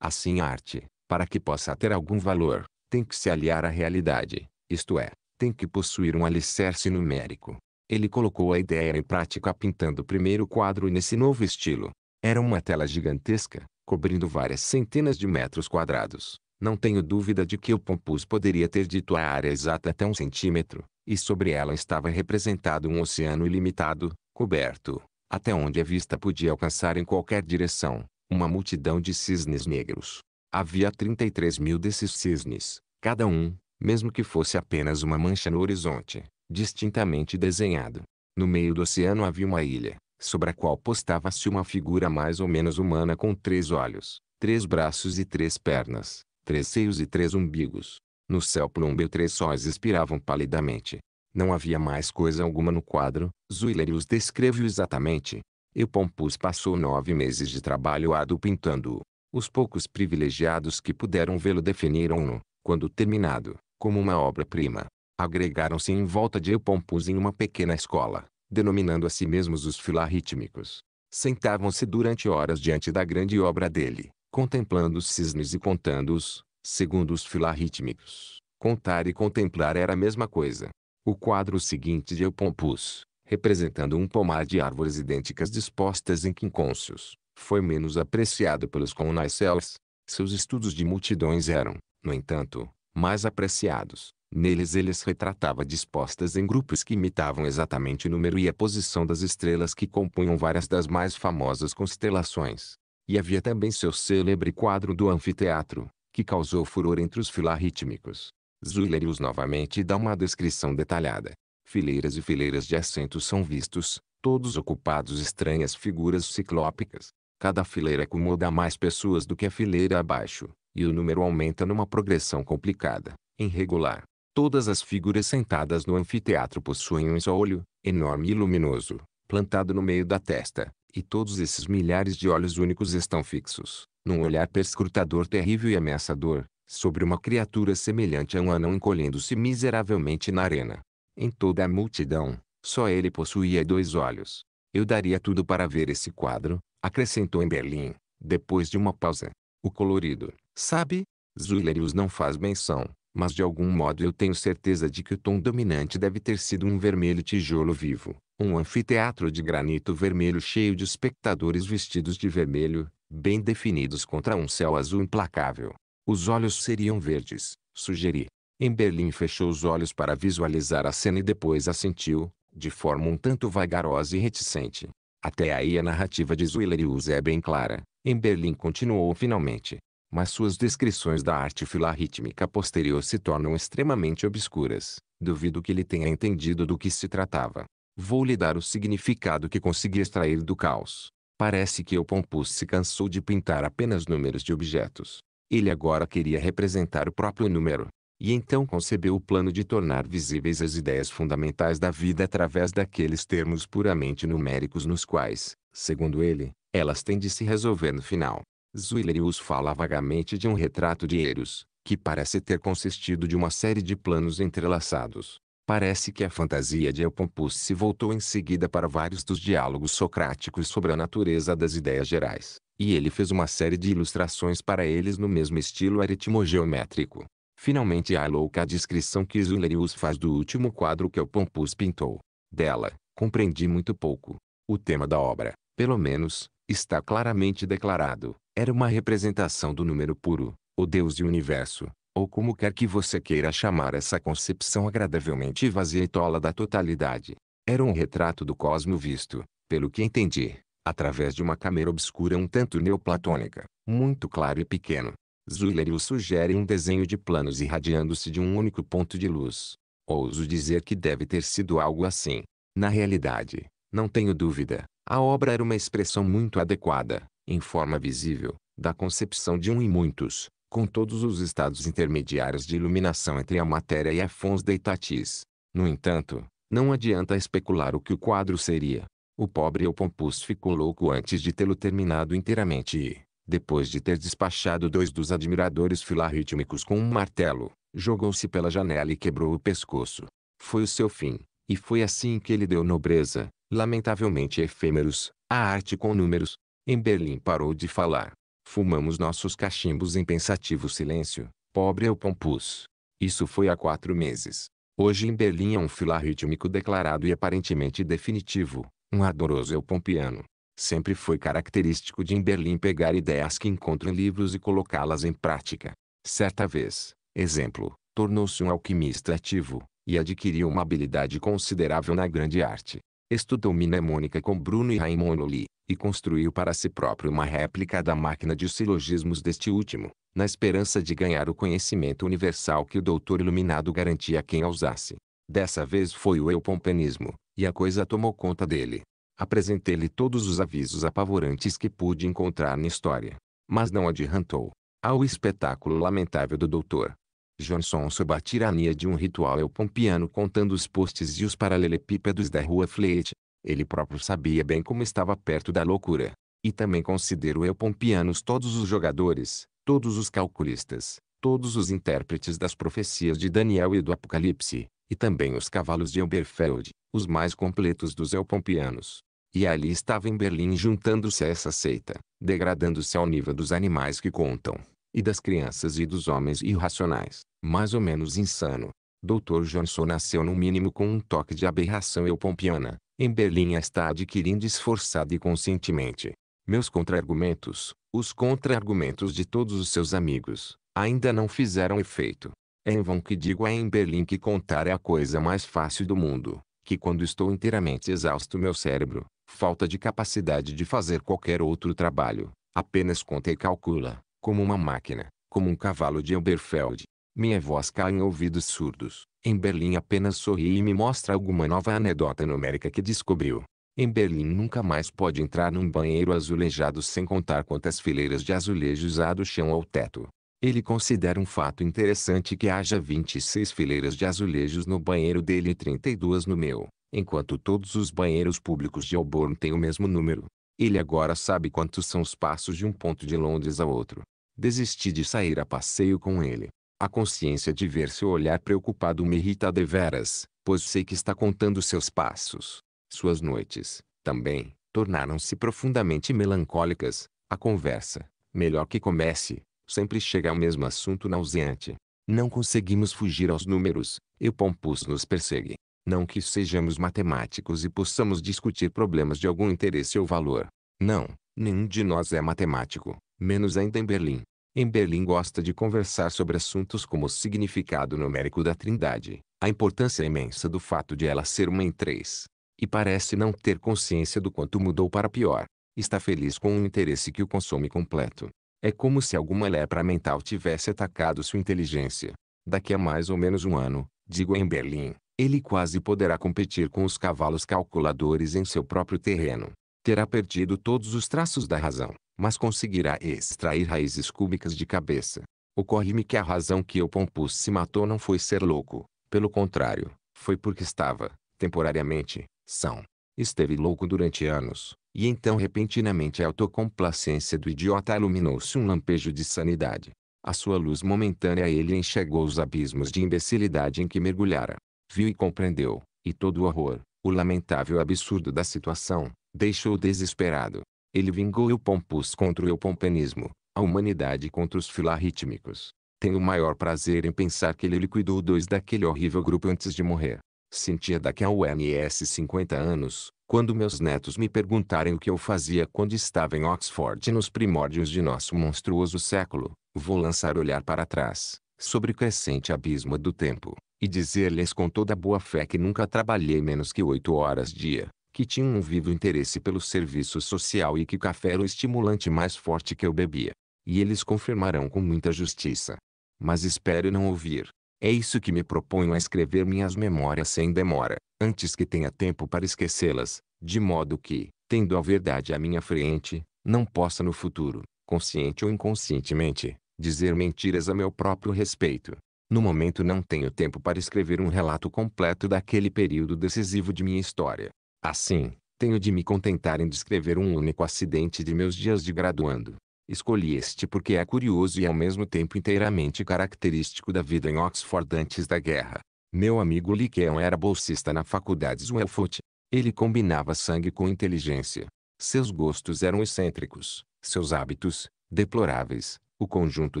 Assim a arte, para que possa ter algum valor, tem que se aliar à realidade, isto é, tem que possuir um alicerce numérico. Ele colocou a ideia em prática pintando o primeiro quadro nesse novo estilo. Era uma tela gigantesca, cobrindo várias centenas de metros quadrados. Não tenho dúvida de que o Pompus poderia ter dito a área exata até um centímetro, e sobre ela estava representado um oceano ilimitado, coberto, até onde a vista podia alcançar em qualquer direção, uma multidão de cisnes negros. Havia 33 mil desses cisnes, cada um, mesmo que fosse apenas uma mancha no horizonte, distintamente desenhado. No meio do oceano havia uma ilha, sobre a qual postava-se uma figura mais ou menos humana com três olhos, três braços e três pernas, três seios e três umbigos. No céu plumbeu três sóis expiravam palidamente. Não havia mais coisa alguma no quadro, Zuiller os descreveu exatamente. E Pompus passou nove meses de trabalho árduo pintando-o. Os poucos privilegiados que puderam vê-lo definiram-no, quando terminado, como uma obra-prima. Agregaram-se em volta de Eupompus em uma pequena escola, denominando a si mesmos os filarrítmicos. Sentavam-se durante horas diante da grande obra dele, contemplando os cisnes e contando-os, segundo os filarrítmicos. Contar e contemplar era a mesma coisa. O quadro seguinte de Eupompus, representando um pomar de árvores idênticas dispostas em quincôncios, foi menos apreciado pelos connaisceurs. Seus estudos de multidões eram, no entanto, mais apreciados. Neles ele retratava dispostas em grupos que imitavam exatamente o número e a posição das estrelas que compunham várias das mais famosas constelações. E havia também seu célebre quadro do anfiteatro, que causou furor entre os filarrítmicos. Zuilerius novamente dá uma descrição detalhada. Fileiras e fileiras de assentos são vistos, todos ocupados estranhas figuras ciclópicas, Cada fileira acomoda é mais pessoas do que a fileira abaixo, e o número aumenta numa progressão complicada, irregular. Todas as figuras sentadas no anfiteatro possuem um só olho, enorme e luminoso, plantado no meio da testa, e todos esses milhares de olhos únicos estão fixos, num olhar perscrutador terrível e ameaçador, sobre uma criatura semelhante a um anão encolhendo-se miseravelmente na arena. Em toda a multidão, só ele possuía dois olhos. Eu daria tudo para ver esse quadro, Acrescentou em Berlim, depois de uma pausa. O colorido, sabe? Zuilerius não faz menção, mas de algum modo eu tenho certeza de que o tom dominante deve ter sido um vermelho tijolo vivo, um anfiteatro de granito vermelho cheio de espectadores vestidos de vermelho, bem definidos contra um céu azul implacável. Os olhos seriam verdes, sugeri. Em Berlim fechou os olhos para visualizar a cena e depois assentiu, de forma um tanto vagarosa e reticente. Até aí a narrativa de Zuilerius é bem clara. Em Berlim continuou finalmente. Mas suas descrições da arte filarrítmica posterior se tornam extremamente obscuras. Duvido que ele tenha entendido do que se tratava. Vou lhe dar o significado que consegui extrair do caos. Parece que o Pompus se cansou de pintar apenas números de objetos. Ele agora queria representar o próprio número e então concebeu o plano de tornar visíveis as ideias fundamentais da vida através daqueles termos puramente numéricos nos quais, segundo ele, elas têm de se resolver no final. Zuilerius fala vagamente de um retrato de Eros, que parece ter consistido de uma série de planos entrelaçados. Parece que a fantasia de Eupompus se voltou em seguida para vários dos diálogos socráticos sobre a natureza das ideias gerais, e ele fez uma série de ilustrações para eles no mesmo estilo aritmogeométrico. Finalmente há a louca descrição que Zulerius faz do último quadro que o Pompus pintou. Dela, compreendi muito pouco. O tema da obra, pelo menos, está claramente declarado. Era uma representação do número puro, o Deus e Universo, ou como quer que você queira chamar essa concepção agradavelmente vazia e tola da totalidade. Era um retrato do cosmo visto, pelo que entendi, através de uma câmera obscura um tanto neoplatônica, muito claro e pequeno, Zuilerius sugere um desenho de planos irradiando-se de um único ponto de luz. Ouso dizer que deve ter sido algo assim. Na realidade, não tenho dúvida, a obra era uma expressão muito adequada, em forma visível, da concepção de um e muitos, com todos os estados intermediários de iluminação entre a matéria e a fons deitatis. No entanto, não adianta especular o que o quadro seria. O pobre Eupompus ficou louco antes de tê-lo terminado inteiramente e, depois de ter despachado dois dos admiradores filarrítmicos com um martelo, jogou-se pela janela e quebrou o pescoço. Foi o seu fim, e foi assim que ele deu nobreza, lamentavelmente efêmeros, à arte com números. Em Berlim parou de falar. Fumamos nossos cachimbos em pensativo silêncio, pobre é o pompus. Isso foi há quatro meses. Hoje em Berlim é um filarrítmico declarado e aparentemente definitivo, um ardoroso eu é pompiano. Sempre foi característico de em Berlim pegar ideias que encontra em livros e colocá-las em prática. Certa vez, exemplo, tornou-se um alquimista ativo, e adquiriu uma habilidade considerável na grande arte. Estudou mnemônica com Bruno e Raymond Lully, e construiu para si próprio uma réplica da máquina de silogismos deste último, na esperança de ganhar o conhecimento universal que o doutor iluminado garantia a quem a usasse. Dessa vez foi o eupompenismo, e a coisa tomou conta dele. Apresentei-lhe todos os avisos apavorantes que pude encontrar na história. Mas não adiantou. Ao espetáculo lamentável do doutor Johnson sob a tirania de um ritual pompiano contando os postes e os paralelepípedos da rua Fleet, ele próprio sabia bem como estava perto da loucura. E também considero eu pompianos todos os jogadores, todos os calculistas, todos os intérpretes das profecias de Daniel e do Apocalipse, e também os cavalos de Elberfeld, os mais completos dos eupompianos. E ali estava em Berlim juntando-se a essa seita, degradando-se ao nível dos animais que contam, e das crianças e dos homens irracionais, mais ou menos insano. Dr. Johnson nasceu no mínimo com um toque de aberração eupompiana, em Berlim está adquirindo esforçado e conscientemente. Meus contra-argumentos, os contra-argumentos de todos os seus amigos, ainda não fizeram efeito. É em vão que digo é em Berlim que contar é a coisa mais fácil do mundo que quando estou inteiramente exausto meu cérebro, falta de capacidade de fazer qualquer outro trabalho, apenas conta e calcula, como uma máquina, como um cavalo de Elberfeld. Minha voz cai em ouvidos surdos. Em Berlim apenas sorri e me mostra alguma nova anedota numérica que descobriu. Em Berlim nunca mais pode entrar num banheiro azulejado sem contar quantas fileiras de azulejos há do chão ao teto. Ele considera um fato interessante que haja 26 fileiras de azulejos no banheiro dele e 32 no meu, enquanto todos os banheiros públicos de Auburn têm o mesmo número. Ele agora sabe quantos são os passos de um ponto de Londres a outro. Desisti de sair a passeio com ele. A consciência de ver seu olhar preocupado me irrita deveras, pois sei que está contando seus passos. Suas noites, também, tornaram-se profundamente melancólicas. A conversa, melhor que comece, sempre chega ao mesmo assunto nauseante. Não conseguimos fugir aos números, e o Pompus nos persegue. Não que sejamos matemáticos e possamos discutir problemas de algum interesse ou valor. Não, nenhum de nós é matemático, menos ainda em Berlim. Em Berlim gosta de conversar sobre assuntos como o significado numérico da trindade, a importância imensa do fato de ela ser uma em três. E parece não ter consciência do quanto mudou para pior. Está feliz com um interesse que o consome completo. É como se alguma lepra mental tivesse atacado sua inteligência. Daqui a mais ou menos um ano, digo em Berlim, ele quase poderá competir com os cavalos calculadores em seu próprio terreno. Terá perdido todos os traços da razão, mas conseguirá extrair raízes cúbicas de cabeça. Ocorre-me que a razão que eu Pompus se matou não foi ser louco, pelo contrário, foi porque estava, temporariamente, são. Esteve louco durante anos, e então repentinamente a autocomplacência do idiota iluminou-se um lampejo de sanidade. A sua luz momentânea ele enxergou os abismos de imbecilidade em que mergulhara. Viu e compreendeu, e todo o horror, o lamentável absurdo da situação, deixou desesperado. Ele vingou o pompus contra o eupompenismo, a humanidade contra os filarrítmicos. Tenho o maior prazer em pensar que ele liquidou dois daquele horrível grupo antes de morrer. Sentia daqui a UNS 50 anos, quando meus netos me perguntarem o que eu fazia quando estava em Oxford nos primórdios de nosso monstruoso século, vou lançar olhar para trás, sobre o crescente abismo do tempo, e dizer-lhes com toda boa fé que nunca trabalhei menos que oito horas dia, que tinha um vivo interesse pelo serviço social e que o café era o estimulante mais forte que eu bebia. E eles confirmarão com muita justiça. Mas espero não ouvir, é isso que me proponho a escrever minhas memórias sem demora, antes que tenha tempo para esquecê-las, de modo que, tendo a verdade à minha frente, não possa no futuro, consciente ou inconscientemente, dizer mentiras a meu próprio respeito. No momento não tenho tempo para escrever um relato completo daquele período decisivo de minha história. Assim, tenho de me contentar em descrever um único acidente de meus dias de graduando, Escolhi este porque é curioso e ao mesmo tempo inteiramente característico da vida em Oxford antes da guerra. Meu amigo Liqueon era bolsista na faculdade Swelfoot. Ele combinava sangue com inteligência. Seus gostos eram excêntricos, seus hábitos, deploráveis, o conjunto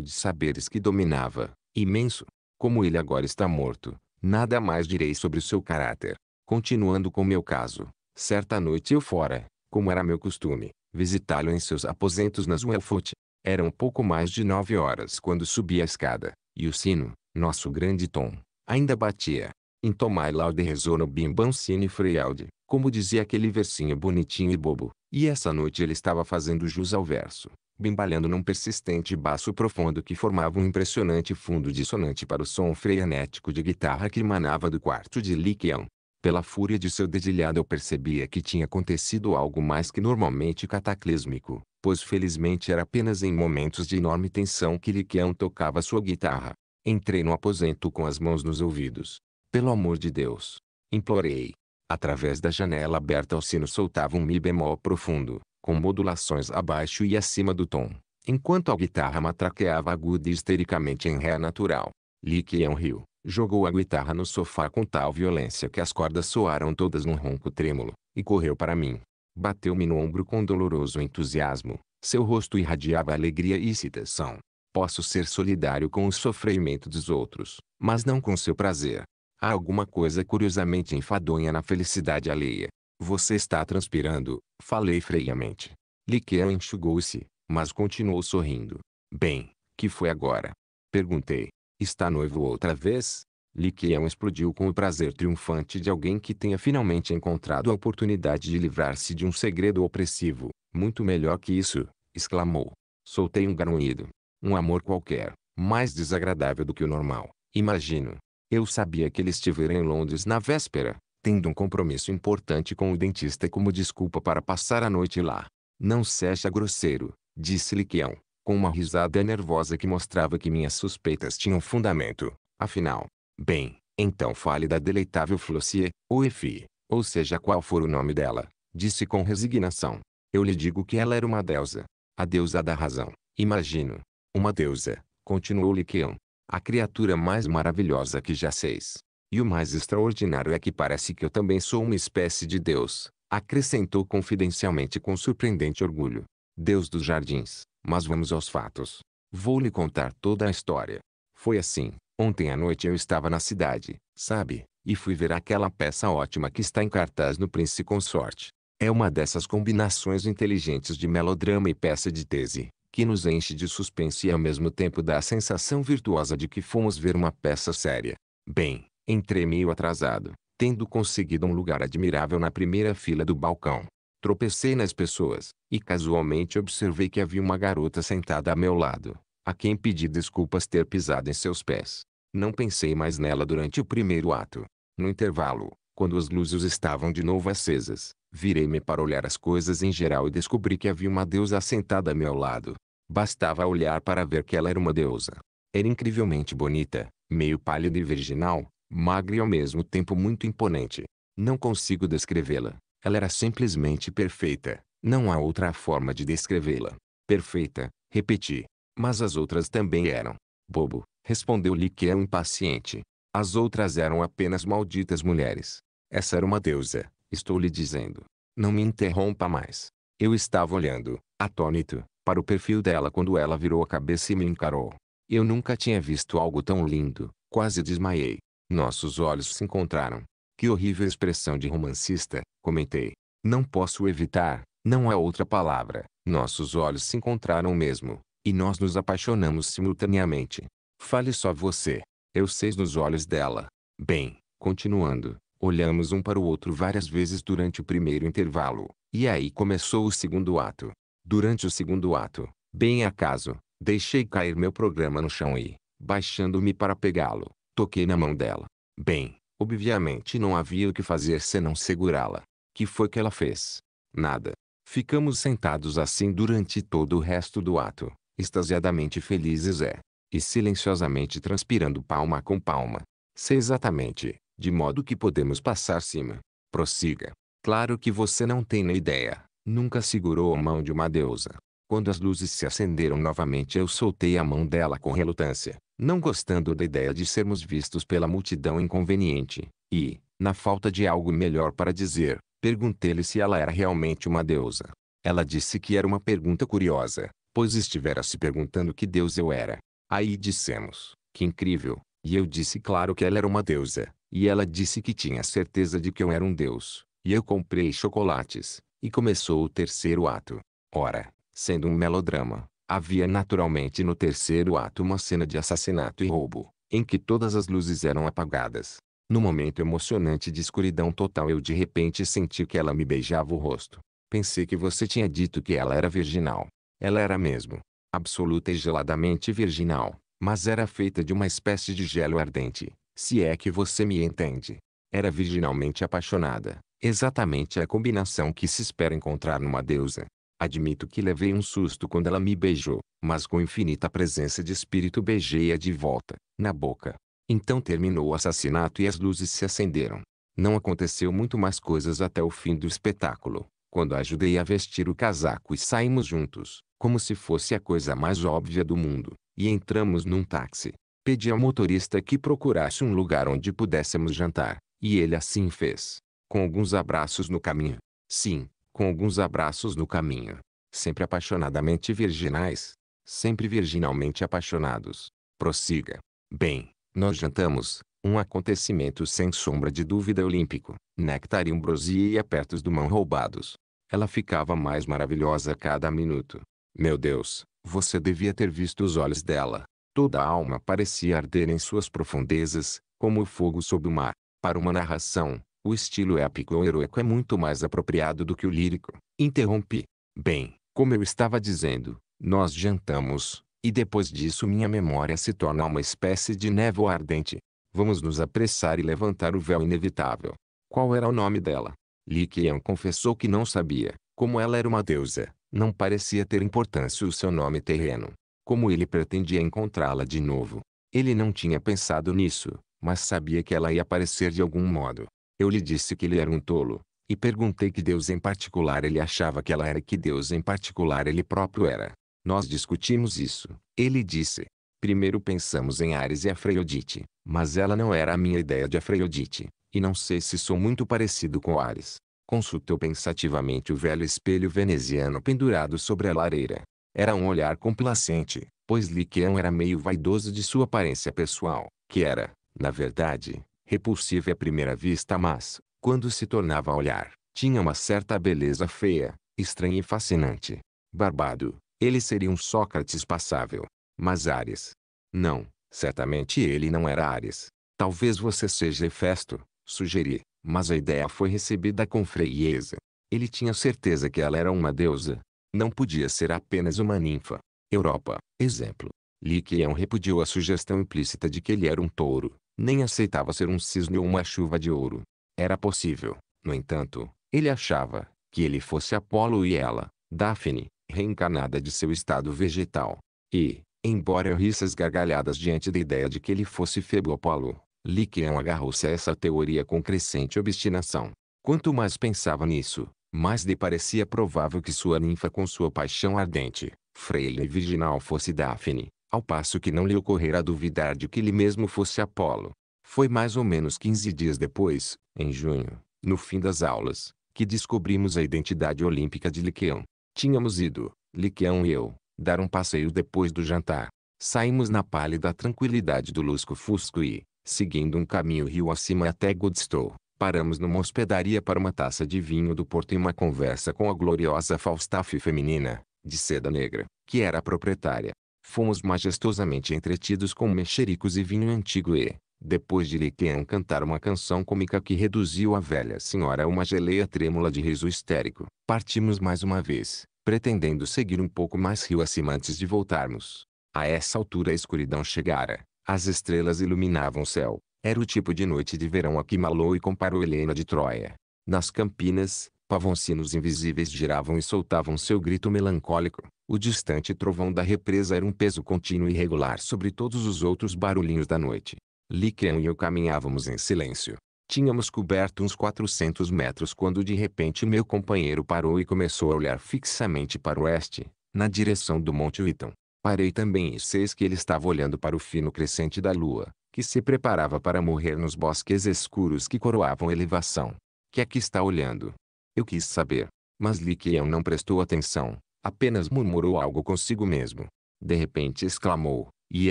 de saberes que dominava, imenso. Como ele agora está morto, nada mais direi sobre o seu caráter. Continuando com meu caso, certa noite eu fora, como era meu costume, visitá-lo em seus aposentos na Zuelfoot. Eram pouco mais de nove horas quando subi a escada, e o sino, nosso grande tom, ainda batia. Em tomai laude no bimbão sine freialde, como dizia aquele versinho bonitinho e bobo. E essa noite ele estava fazendo jus ao verso, bimbalhando num persistente baço profundo que formava um impressionante fundo dissonante para o som freanético de guitarra que emanava do quarto de Liquião. Pela fúria de seu dedilhado eu percebia que tinha acontecido algo mais que normalmente cataclísmico, pois felizmente era apenas em momentos de enorme tensão que Liquião tocava sua guitarra. Entrei no aposento com as mãos nos ouvidos. Pelo amor de Deus! Implorei. Através da janela aberta o sino soltava um mi bemol profundo, com modulações abaixo e acima do tom, enquanto a guitarra matraqueava aguda e histericamente em ré natural. Liquião riu jogou a guitarra no sofá com tal violência que as cordas soaram todas num ronco trêmulo, e correu para mim. Bateu-me no ombro com doloroso entusiasmo, seu rosto irradiava alegria e excitação. Posso ser solidário com o sofrimento dos outros, mas não com seu prazer. Há alguma coisa curiosamente enfadonha na felicidade alheia. Você está transpirando, falei freiamente. Liquel enxugou-se, mas continuou sorrindo. Bem, que foi agora? Perguntei. Está noivo outra vez? Liquião explodiu com o prazer triunfante de alguém que tenha finalmente encontrado a oportunidade de livrar-se de um segredo opressivo. Muito melhor que isso, exclamou. Soltei um grunhido. Um amor qualquer, mais desagradável do que o normal, imagino. Eu sabia que ele estivera em Londres na véspera, tendo um compromisso importante com o dentista como desculpa para passar a noite lá. Não seja grosseiro, disse Liquião com uma risada nervosa que mostrava que minhas suspeitas tinham fundamento. Afinal, bem, então fale da deleitável Flossie, ou Efi, ou seja qual for o nome dela, disse com resignação. Eu lhe digo que ela era uma deusa. A deusa da razão, imagino. Uma deusa, continuou Liqueon. A criatura mais maravilhosa que já seis. E o mais extraordinário é que parece que eu também sou uma espécie de Deus, acrescentou confidencialmente com surpreendente orgulho. Deus dos jardins, mas vamos aos fatos. Vou lhe contar toda a história. Foi assim, ontem à noite eu estava na cidade, sabe? E fui ver aquela peça ótima que está em cartaz no Prince Consorte. É uma dessas combinações inteligentes de melodrama e peça de tese, que nos enche de suspense e ao mesmo tempo dá a sensação virtuosa de que fomos ver uma peça séria. Bem, entrei meio atrasado, tendo conseguido um lugar admirável na primeira fila do balcão. Tropecei nas pessoas, e casualmente observei que havia uma garota sentada a meu lado, a quem pedi desculpas ter pisado em seus pés. Não pensei mais nela durante o primeiro ato. No intervalo, quando as luzes estavam de novo acesas, virei-me para olhar as coisas em geral e descobri que havia uma deusa sentada a meu lado. Bastava olhar para ver que ela era uma deusa. Era incrivelmente bonita, meio pálida e virginal, magra e ao mesmo tempo muito imponente. Não consigo descrevê-la, ela era simplesmente perfeita. Não há outra forma de descrevê-la. Perfeita, repeti. Mas as outras também eram. Bobo, respondeu-lhe que é um impaciente. As outras eram apenas malditas mulheres. Essa era uma deusa, estou lhe dizendo. Não me interrompa mais. Eu estava olhando, atônito, para o perfil dela quando ela virou a cabeça e me encarou. Eu nunca tinha visto algo tão lindo, quase desmaiei. Nossos olhos se encontraram. Que horrível expressão de romancista, comentei. Não posso evitar, não há outra palavra. Nossos olhos se encontraram mesmo, e nós nos apaixonamos simultaneamente. Fale só você. Eu sei nos olhos dela. Bem, continuando, olhamos um para o outro várias vezes durante o primeiro intervalo, e aí começou o segundo ato. Durante o segundo ato, bem acaso, deixei cair meu programa no chão e, baixando-me para pegá-lo, toquei na mão dela. Bem, Obviamente não havia o que fazer senão segurá-la. Que foi que ela fez? Nada. Ficamos sentados assim durante todo o resto do ato, extasiadamente felizes é, e silenciosamente transpirando palma com palma. Sei exatamente, de modo que podemos passar cima. Prossiga. Claro que você não tem nem ideia, nunca segurou a mão de uma deusa. Quando as luzes se acenderam novamente eu soltei a mão dela com relutância, não gostando da ideia de sermos vistos pela multidão inconveniente, e, na falta de algo melhor para dizer, perguntei-lhe se ela era realmente uma deusa. Ela disse que era uma pergunta curiosa, pois estivera se perguntando que deus eu era. Aí dissemos, que incrível, e eu disse claro que ela era uma deusa, e ela disse que tinha certeza de que eu era um deus, e eu comprei chocolates, e começou o terceiro ato. Ora, sendo um melodrama, Havia naturalmente no terceiro ato uma cena de assassinato e roubo, em que todas as luzes eram apagadas. No momento emocionante de escuridão total eu de repente senti que ela me beijava o rosto. Pensei que você tinha dito que ela era virginal. Ela era mesmo. Absoluta e geladamente virginal. Mas era feita de uma espécie de gelo ardente. Se é que você me entende. Era virginalmente apaixonada. Exatamente a combinação que se espera encontrar numa deusa. Admito que levei um susto quando ela me beijou, mas com infinita presença de espírito beijei-a de volta, na boca. Então terminou o assassinato e as luzes se acenderam. Não aconteceu muito mais coisas até o fim do espetáculo, quando ajudei a vestir o casaco e saímos juntos, como se fosse a coisa mais óbvia do mundo, e entramos num táxi. Pedi ao motorista que procurasse um lugar onde pudéssemos jantar, e ele assim fez. Com alguns abraços no caminho. Sim, com alguns abraços no caminho, sempre apaixonadamente virginais, sempre virginalmente apaixonados. Prossiga. Bem, nós jantamos, um acontecimento sem sombra de dúvida olímpico. Néctar e umbrosia e apertos do mão roubados. Ela ficava mais maravilhosa a cada minuto. Meu Deus, você devia ter visto os olhos dela. Toda a alma parecia arder em suas profundezas, como o fogo sob o mar. Para uma narração, o estilo épico ou heroico é muito mais apropriado do que o lírico. Interrompi. Bem, como eu estava dizendo, nós jantamos, e depois disso minha memória se torna uma espécie de névoa ardente. Vamos nos apressar e levantar o véu inevitável. Qual era o nome dela? Li Qian confessou que não sabia. Como ela era uma deusa, não parecia ter importância o seu nome terreno. Como ele pretendia encontrá-la de novo. Ele não tinha pensado nisso, mas sabia que ela ia aparecer de algum modo. Eu lhe disse que ele era um tolo, e perguntei que Deus em particular ele achava que ela era e que Deus em particular ele próprio era. Nós discutimos isso. Ele disse, Primeiro pensamos em Ares e Afrodite, mas ela não era a minha ideia de Afrodite, e não sei se sou muito parecido com Ares. Consultou pensativamente o velho espelho veneziano pendurado sobre a lareira. Era um olhar complacente, pois Liquião era meio vaidoso de sua aparência pessoal, que era, na verdade, repulsiva à primeira vista mas, quando se tornava a olhar, tinha uma certa beleza feia, estranha e fascinante. Barbado, ele seria um Sócrates passável. Mas Ares? Não, certamente ele não era Ares. Talvez você seja Hefesto, sugeri, mas a ideia foi recebida com frieza. Ele tinha certeza que ela era uma deusa. Não podia ser apenas uma ninfa. Europa, exemplo. Liqueão é repudiou a sugestão implícita de que ele era um touro, nem aceitava ser um cisne ou uma chuva de ouro. Era possível, no entanto, ele achava, que ele fosse Apolo e ela, Daphne, reencarnada de seu estado vegetal. E, embora eu risse as gargalhadas diante da ideia de que ele fosse Febo Apolo, Lycian agarrou-se a essa teoria com crescente obstinação. Quanto mais pensava nisso, mais lhe parecia provável que sua ninfa com sua paixão ardente, freira e virginal fosse Daphne, ao passo que não lhe ocorrerá duvidar de que ele mesmo fosse Apolo. Foi mais ou menos 15 dias depois, em junho, no fim das aulas, que descobrimos a identidade olímpica de Liqueão. Tínhamos ido, Liqueão e eu, dar um passeio depois do jantar. Saímos na pálida tranquilidade do lusco-fusco e, seguindo um caminho rio acima até Godstow, paramos numa hospedaria para uma taça de vinho do Porto e uma conversa com a gloriosa Falstaff feminina, de seda negra, que era a proprietária fomos majestosamente entretidos com mexericos e vinho antigo e, depois de Liquean cantar uma canção cômica que reduziu a velha senhora a uma geleia trêmula de riso histérico, partimos mais uma vez, pretendendo seguir um pouco mais rio acima antes de voltarmos. A essa altura a escuridão chegara, as estrelas iluminavam o céu, era o tipo de noite de verão a que e comparou Helena de Troia. Nas Campinas, Pavoncinos invisíveis giravam e soltavam seu grito melancólico. O distante trovão da represa era um peso contínuo e regular sobre todos os outros barulhinhos da noite. Liquen e eu caminhávamos em silêncio. Tínhamos coberto uns 400 metros quando de repente meu companheiro parou e começou a olhar fixamente para o oeste, na direção do Monte Witton. Parei também e seis que ele estava olhando para o fino crescente da lua, que se preparava para morrer nos bosques escuros que coroavam a elevação. Que é que está olhando? Eu quis saber, mas Liquião não prestou atenção, apenas murmurou algo consigo mesmo. De repente exclamou, e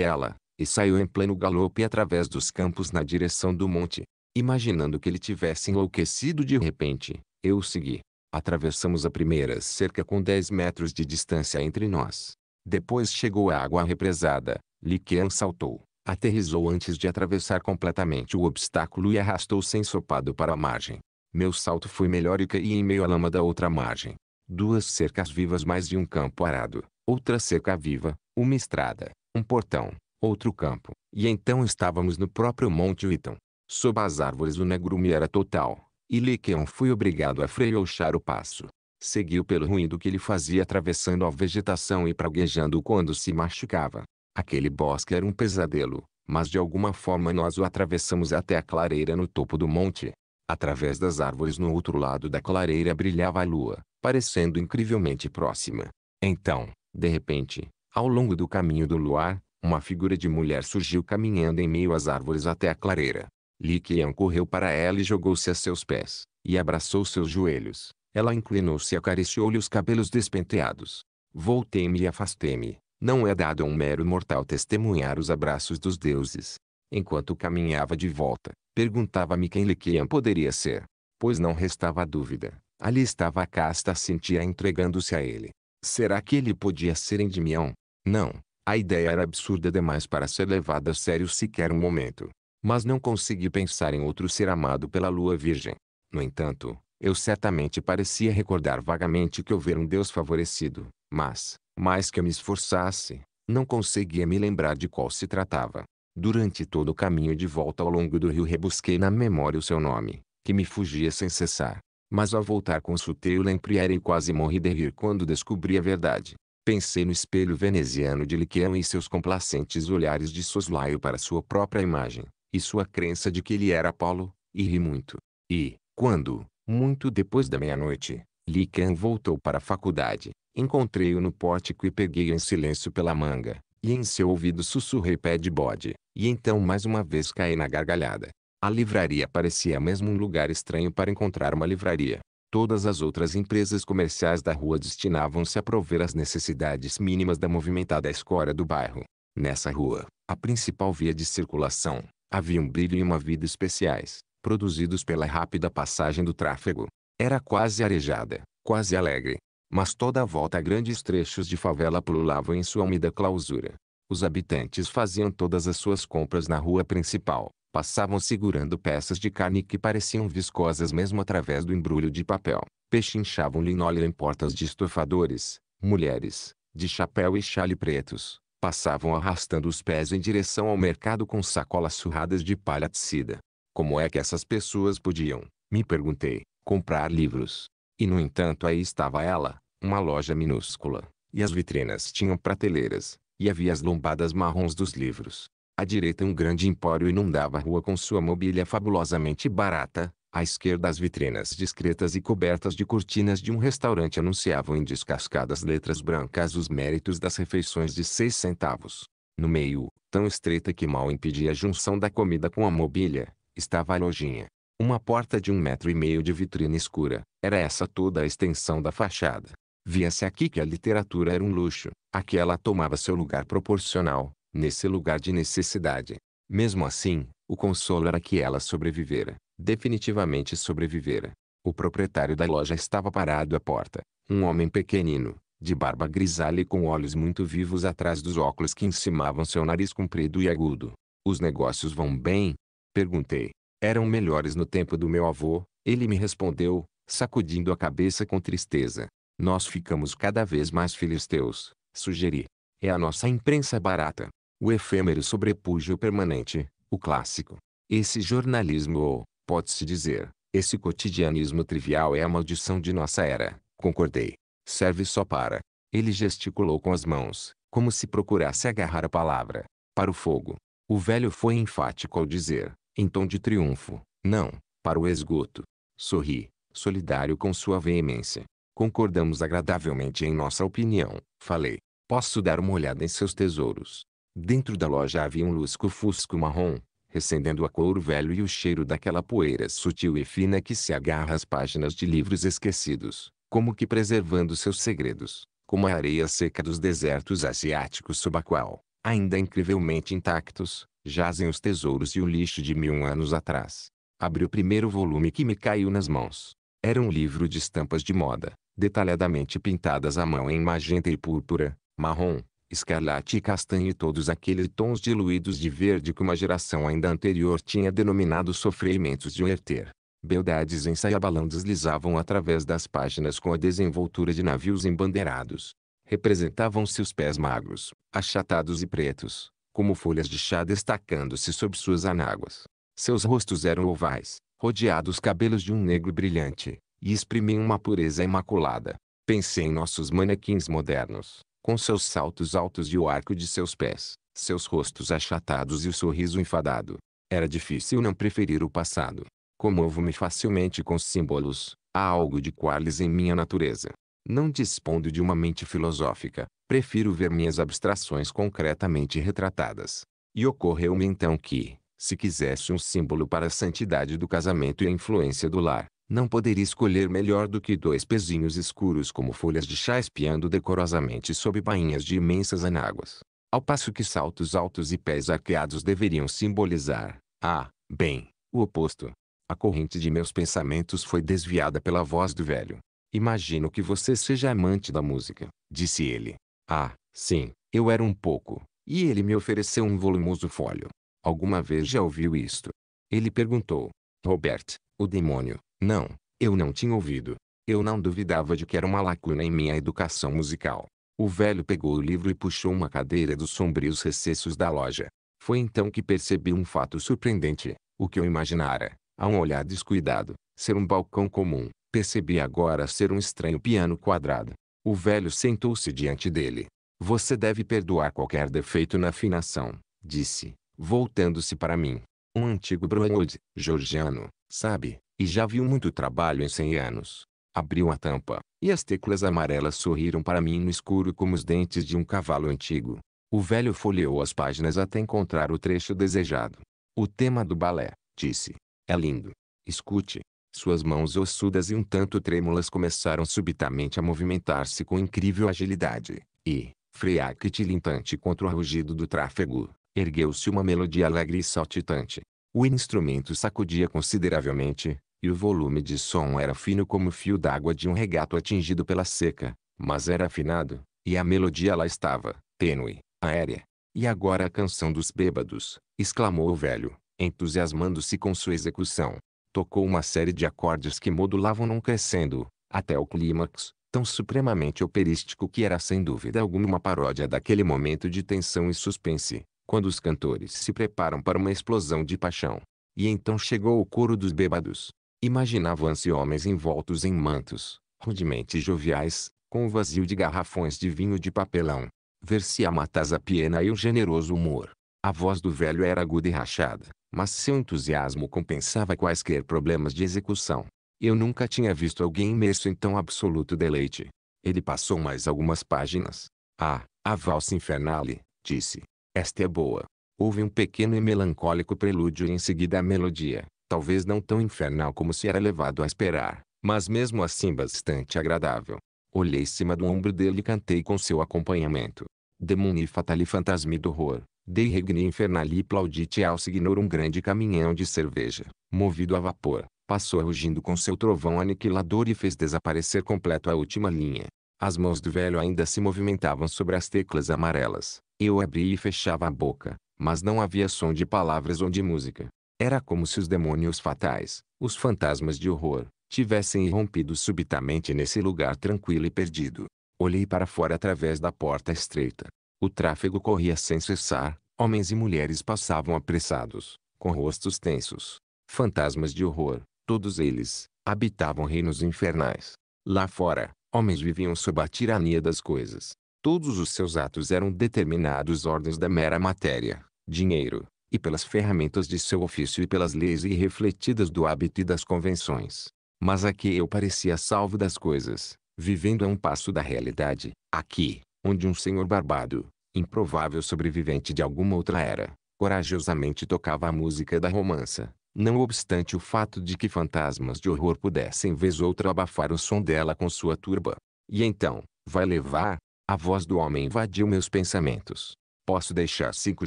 ela, e saiu em pleno galope através dos campos na direção do monte. Imaginando que ele tivesse enlouquecido de repente, eu o segui. Atravessamos a primeira cerca com 10 metros de distância entre nós. Depois chegou a água represada. Liquian saltou. Aterrizou antes de atravessar completamente o obstáculo e arrastou-se ensopado para a margem. Meu salto foi melhor e caí em meio à lama da outra margem. Duas cercas vivas mais de um campo arado, outra cerca viva, uma estrada, um portão, outro campo, e então estávamos no próprio Monte Whitton. Sob as árvores o negrume era total, e Liqueon foi obrigado a freiochar o passo. Seguiu pelo ruído que ele fazia atravessando a vegetação e praguejando quando se machucava. Aquele bosque era um pesadelo, mas de alguma forma nós o atravessamos até a clareira no topo do monte. Através das árvores no outro lado da clareira brilhava a lua, parecendo incrivelmente próxima. Então, de repente, ao longo do caminho do luar, uma figura de mulher surgiu caminhando em meio às árvores até a clareira. Li Qian correu para ela e jogou-se a seus pés, e abraçou seus joelhos. Ela inclinou-se e acariciou-lhe os cabelos despenteados. Voltei-me e afastei-me. Não é dado a um mero mortal testemunhar os abraços dos deuses, Enquanto caminhava de volta, perguntava-me quem Liquian poderia ser. Pois não restava dúvida. Ali estava a casta sentia entregando-se a ele. Será que ele podia ser Endymion? Não. A ideia era absurda demais para ser levada a sério sequer um momento. Mas não consegui pensar em outro ser amado pela lua virgem. No entanto, eu certamente parecia recordar vagamente que houvera um Deus favorecido, mas, mais que eu me esforçasse, não conseguia me lembrar de qual se tratava. Durante todo o caminho de volta ao longo do rio rebusquei na memória o seu nome, que me fugia sem cessar. Mas ao voltar consultei o Lempriere e quase morri de rir quando descobri a verdade. Pensei no espelho veneziano de Liqueão e seus complacentes olhares de soslaio para sua própria imagem, e sua crença de que ele era Apolo, e ri muito. E, quando, muito depois da meia-noite, Liqueão voltou para a faculdade, encontrei-o no pórtico e peguei-o em silêncio pela manga. E em seu ouvido sussurrei pé de bode. E então mais uma vez caí na gargalhada. A livraria parecia mesmo um lugar estranho para encontrar uma livraria. Todas as outras empresas comerciais da rua destinavam-se a prover as necessidades mínimas da movimentada escória do bairro. Nessa rua, a principal via de circulação, havia um brilho e uma vida especiais, produzidos pela rápida passagem do tráfego. Era quase arejada, quase alegre, mas toda a volta grandes trechos de favela pululavam em sua úmida clausura. Os habitantes faziam todas as suas compras na rua principal, passavam segurando peças de carne que pareciam viscosas mesmo através do embrulho de papel, pechinchavam linóleo em portas de estofadores, mulheres, de chapéu e chale pretos, passavam arrastando os pés em direção ao mercado com sacolas surradas de palha tecida. Como é que essas pessoas podiam, me perguntei, comprar livros, e no entanto aí estava ela, uma loja minúscula, e as vitrinas tinham prateleiras, e havia as lombadas marrons dos livros. À direita um grande empório inundava a rua com sua mobília fabulosamente barata, à esquerda as vitrinas discretas e cobertas de cortinas de um restaurante anunciavam em descascadas letras brancas os méritos das refeições de seis centavos. No meio, tão estreita que mal impedia a junção da comida com a mobília, estava a lojinha, uma porta de um metro e meio de vitrina escura, era essa toda a extensão da fachada. Via-se aqui que a literatura era um luxo, aqui ela tomava seu lugar proporcional, nesse lugar de necessidade. Mesmo assim, o consolo era que ela sobrevivera, definitivamente sobrevivera. O proprietário da loja estava parado à porta, um homem pequenino, de barba grisalha e com olhos muito vivos atrás dos óculos que encimavam seu nariz comprido e agudo. Os negócios vão bem? Perguntei. Eram melhores no tempo do meu avô, ele me respondeu, sacudindo a cabeça com tristeza. Nós ficamos cada vez mais filisteus, sugeri. É a nossa imprensa barata. O efêmero sobrepuja o permanente, o clássico. Esse jornalismo ou, pode-se dizer, esse cotidianismo trivial é a maldição de nossa era, concordei. Serve só para. Ele gesticulou com as mãos, como se procurasse agarrar a palavra. Para o fogo. O velho foi enfático ao dizer, em tom de triunfo, não, para o esgoto. Sorri, solidário com sua veemência. Concordamos agradavelmente em nossa opinião, falei. Posso dar uma olhada em seus tesouros. Dentro da loja havia um lusco-fusco marrom, recendendo a couro velho e o cheiro daquela poeira sutil e fina que se agarra às páginas de livros esquecidos, como que preservando seus segredos, como a areia seca dos desertos asiáticos sob a qual, ainda incrivelmente intactos, jazem os tesouros e o lixo de mil anos atrás. Abri o primeiro volume que me caiu nas mãos. Era um livro de estampas de moda, detalhadamente pintadas à mão em magenta e púrpura, marrom, escarlate e castanho e todos aqueles tons diluídos de verde que uma geração ainda anterior tinha denominado sofrimentos de Werther. Beldades em saia balão deslizavam através das páginas com a desenvoltura de navios embandeirados. Representavam-se os pés magros, achatados e pretos, como folhas de chá destacando-se sob suas anáguas. Seus rostos eram ovais, rodeados cabelos de um negro brilhante, e exprimiam uma pureza imaculada. Pensei em nossos manequins modernos, com seus saltos altos e o arco de seus pés, seus rostos achatados e o sorriso enfadado. Era difícil não preferir o passado. Comovo-me facilmente com símbolos, há algo de Quarles em minha natureza. Não dispondo de uma mente filosófica, prefiro ver minhas abstrações concretamente retratadas. E ocorreu-me então que, se quisesse um símbolo para a santidade do casamento e a influência do lar, não poderia escolher melhor do que dois pezinhos escuros como folhas de chá espiando decorosamente sob bainhas de imensas anáguas. Ao passo que saltos altos e pés arqueados deveriam simbolizar, ah, bem, o oposto. A corrente de meus pensamentos foi desviada pela voz do velho. Imagino que você seja amante da música, disse ele. Ah, sim, eu era um pouco. E ele me ofereceu um volumoso fólio. Alguma vez já ouviu isto? Ele perguntou. Robert, o demônio. Não, eu não tinha ouvido. Eu não duvidava de que era uma lacuna em minha educação musical. O velho pegou o livro e puxou uma cadeira dos sombrios recessos da loja. Foi então que percebi um fato surpreendente. O que eu imaginara, a um olhar descuidado, ser um balcão comum, percebi agora ser um estranho piano quadrado. O velho sentou-se diante dele. Você deve perdoar qualquer defeito na afinação, disse, voltando-se para mim. Um antigo Brownwood, georgiano, sabe, e já viu muito trabalho em cem anos. Abriu a tampa, e as teclas amarelas sorriram para mim no escuro como os dentes de um cavalo antigo. O velho folheou as páginas até encontrar o trecho desejado. O tema do balé, disse. É lindo. Escute, suas mãos ossudas e um tanto trêmulas começaram subitamente a movimentar-se com incrível agilidade, e, frear-que tilintante contra o rugido do tráfego, ergueu-se uma melodia alegre e saltitante. O instrumento sacudia consideravelmente, e o volume de som era fino como o fio d'água de um regato atingido pela seca, mas era afinado, e a melodia lá estava, tênue, aérea. E agora a canção dos bêbados, exclamou o velho, entusiasmando-se com sua execução tocou uma série de acordes que modulavam num crescendo, até o clímax, tão supremamente operístico que era sem dúvida alguma uma paródia daquele momento de tensão e suspense, quando os cantores se preparam para uma explosão de paixão. E então chegou o coro dos bêbados. Imaginavam-se homens envoltos em mantos, rudemente joviais, com um vazio de garrafões de vinho de papelão. Ver-se a mataza piena e o generoso humor, a voz do velho era aguda e rachada, mas seu entusiasmo compensava quaisquer problemas de execução. Eu nunca tinha visto alguém imerso em tão absoluto deleite. Ele passou mais algumas páginas. Ah, a valsa infernale, disse. Esta é boa. Houve um pequeno e melancólico prelúdio e em seguida a melodia, talvez não tão infernal como se era levado a esperar, mas mesmo assim bastante agradável. Olhei cima do ombro dele e cantei com seu acompanhamento. Demoni fatali fantasmi d'horror, horror, Dei regni infernali plaudite ao signor um grande caminhão de cerveja, movido a vapor, passou rugindo com seu trovão aniquilador e fez desaparecer completo a última linha. As mãos do velho ainda se movimentavam sobre as teclas amarelas. Eu abria e fechava a boca, mas não havia som de palavras ou de música. Era como se os demônios fatais, os fantasmas de horror, tivessem irrompido subitamente nesse lugar tranquilo e perdido. Olhei para fora através da porta estreita. O tráfego corria sem cessar, homens e mulheres passavam apressados, com rostos tensos. Fantasmas de horror, todos eles, habitavam reinos infernais. Lá fora, homens viviam sob a tirania das coisas. Todos os seus atos eram determinados ordens da mera matéria, dinheiro, e pelas ferramentas de seu ofício e pelas leis irrefletidas do hábito e das convenções. Mas aqui eu parecia salvo das coisas, vivendo a um passo da realidade, aqui, onde um senhor barbado, improvável sobrevivente de alguma outra era, corajosamente tocava a música da romança, não obstante o fato de que fantasmas de horror pudessem vez outra abafar o som dela com sua turba. E então, vai levar? A voz do homem invadiu meus pensamentos. Posso deixar cinco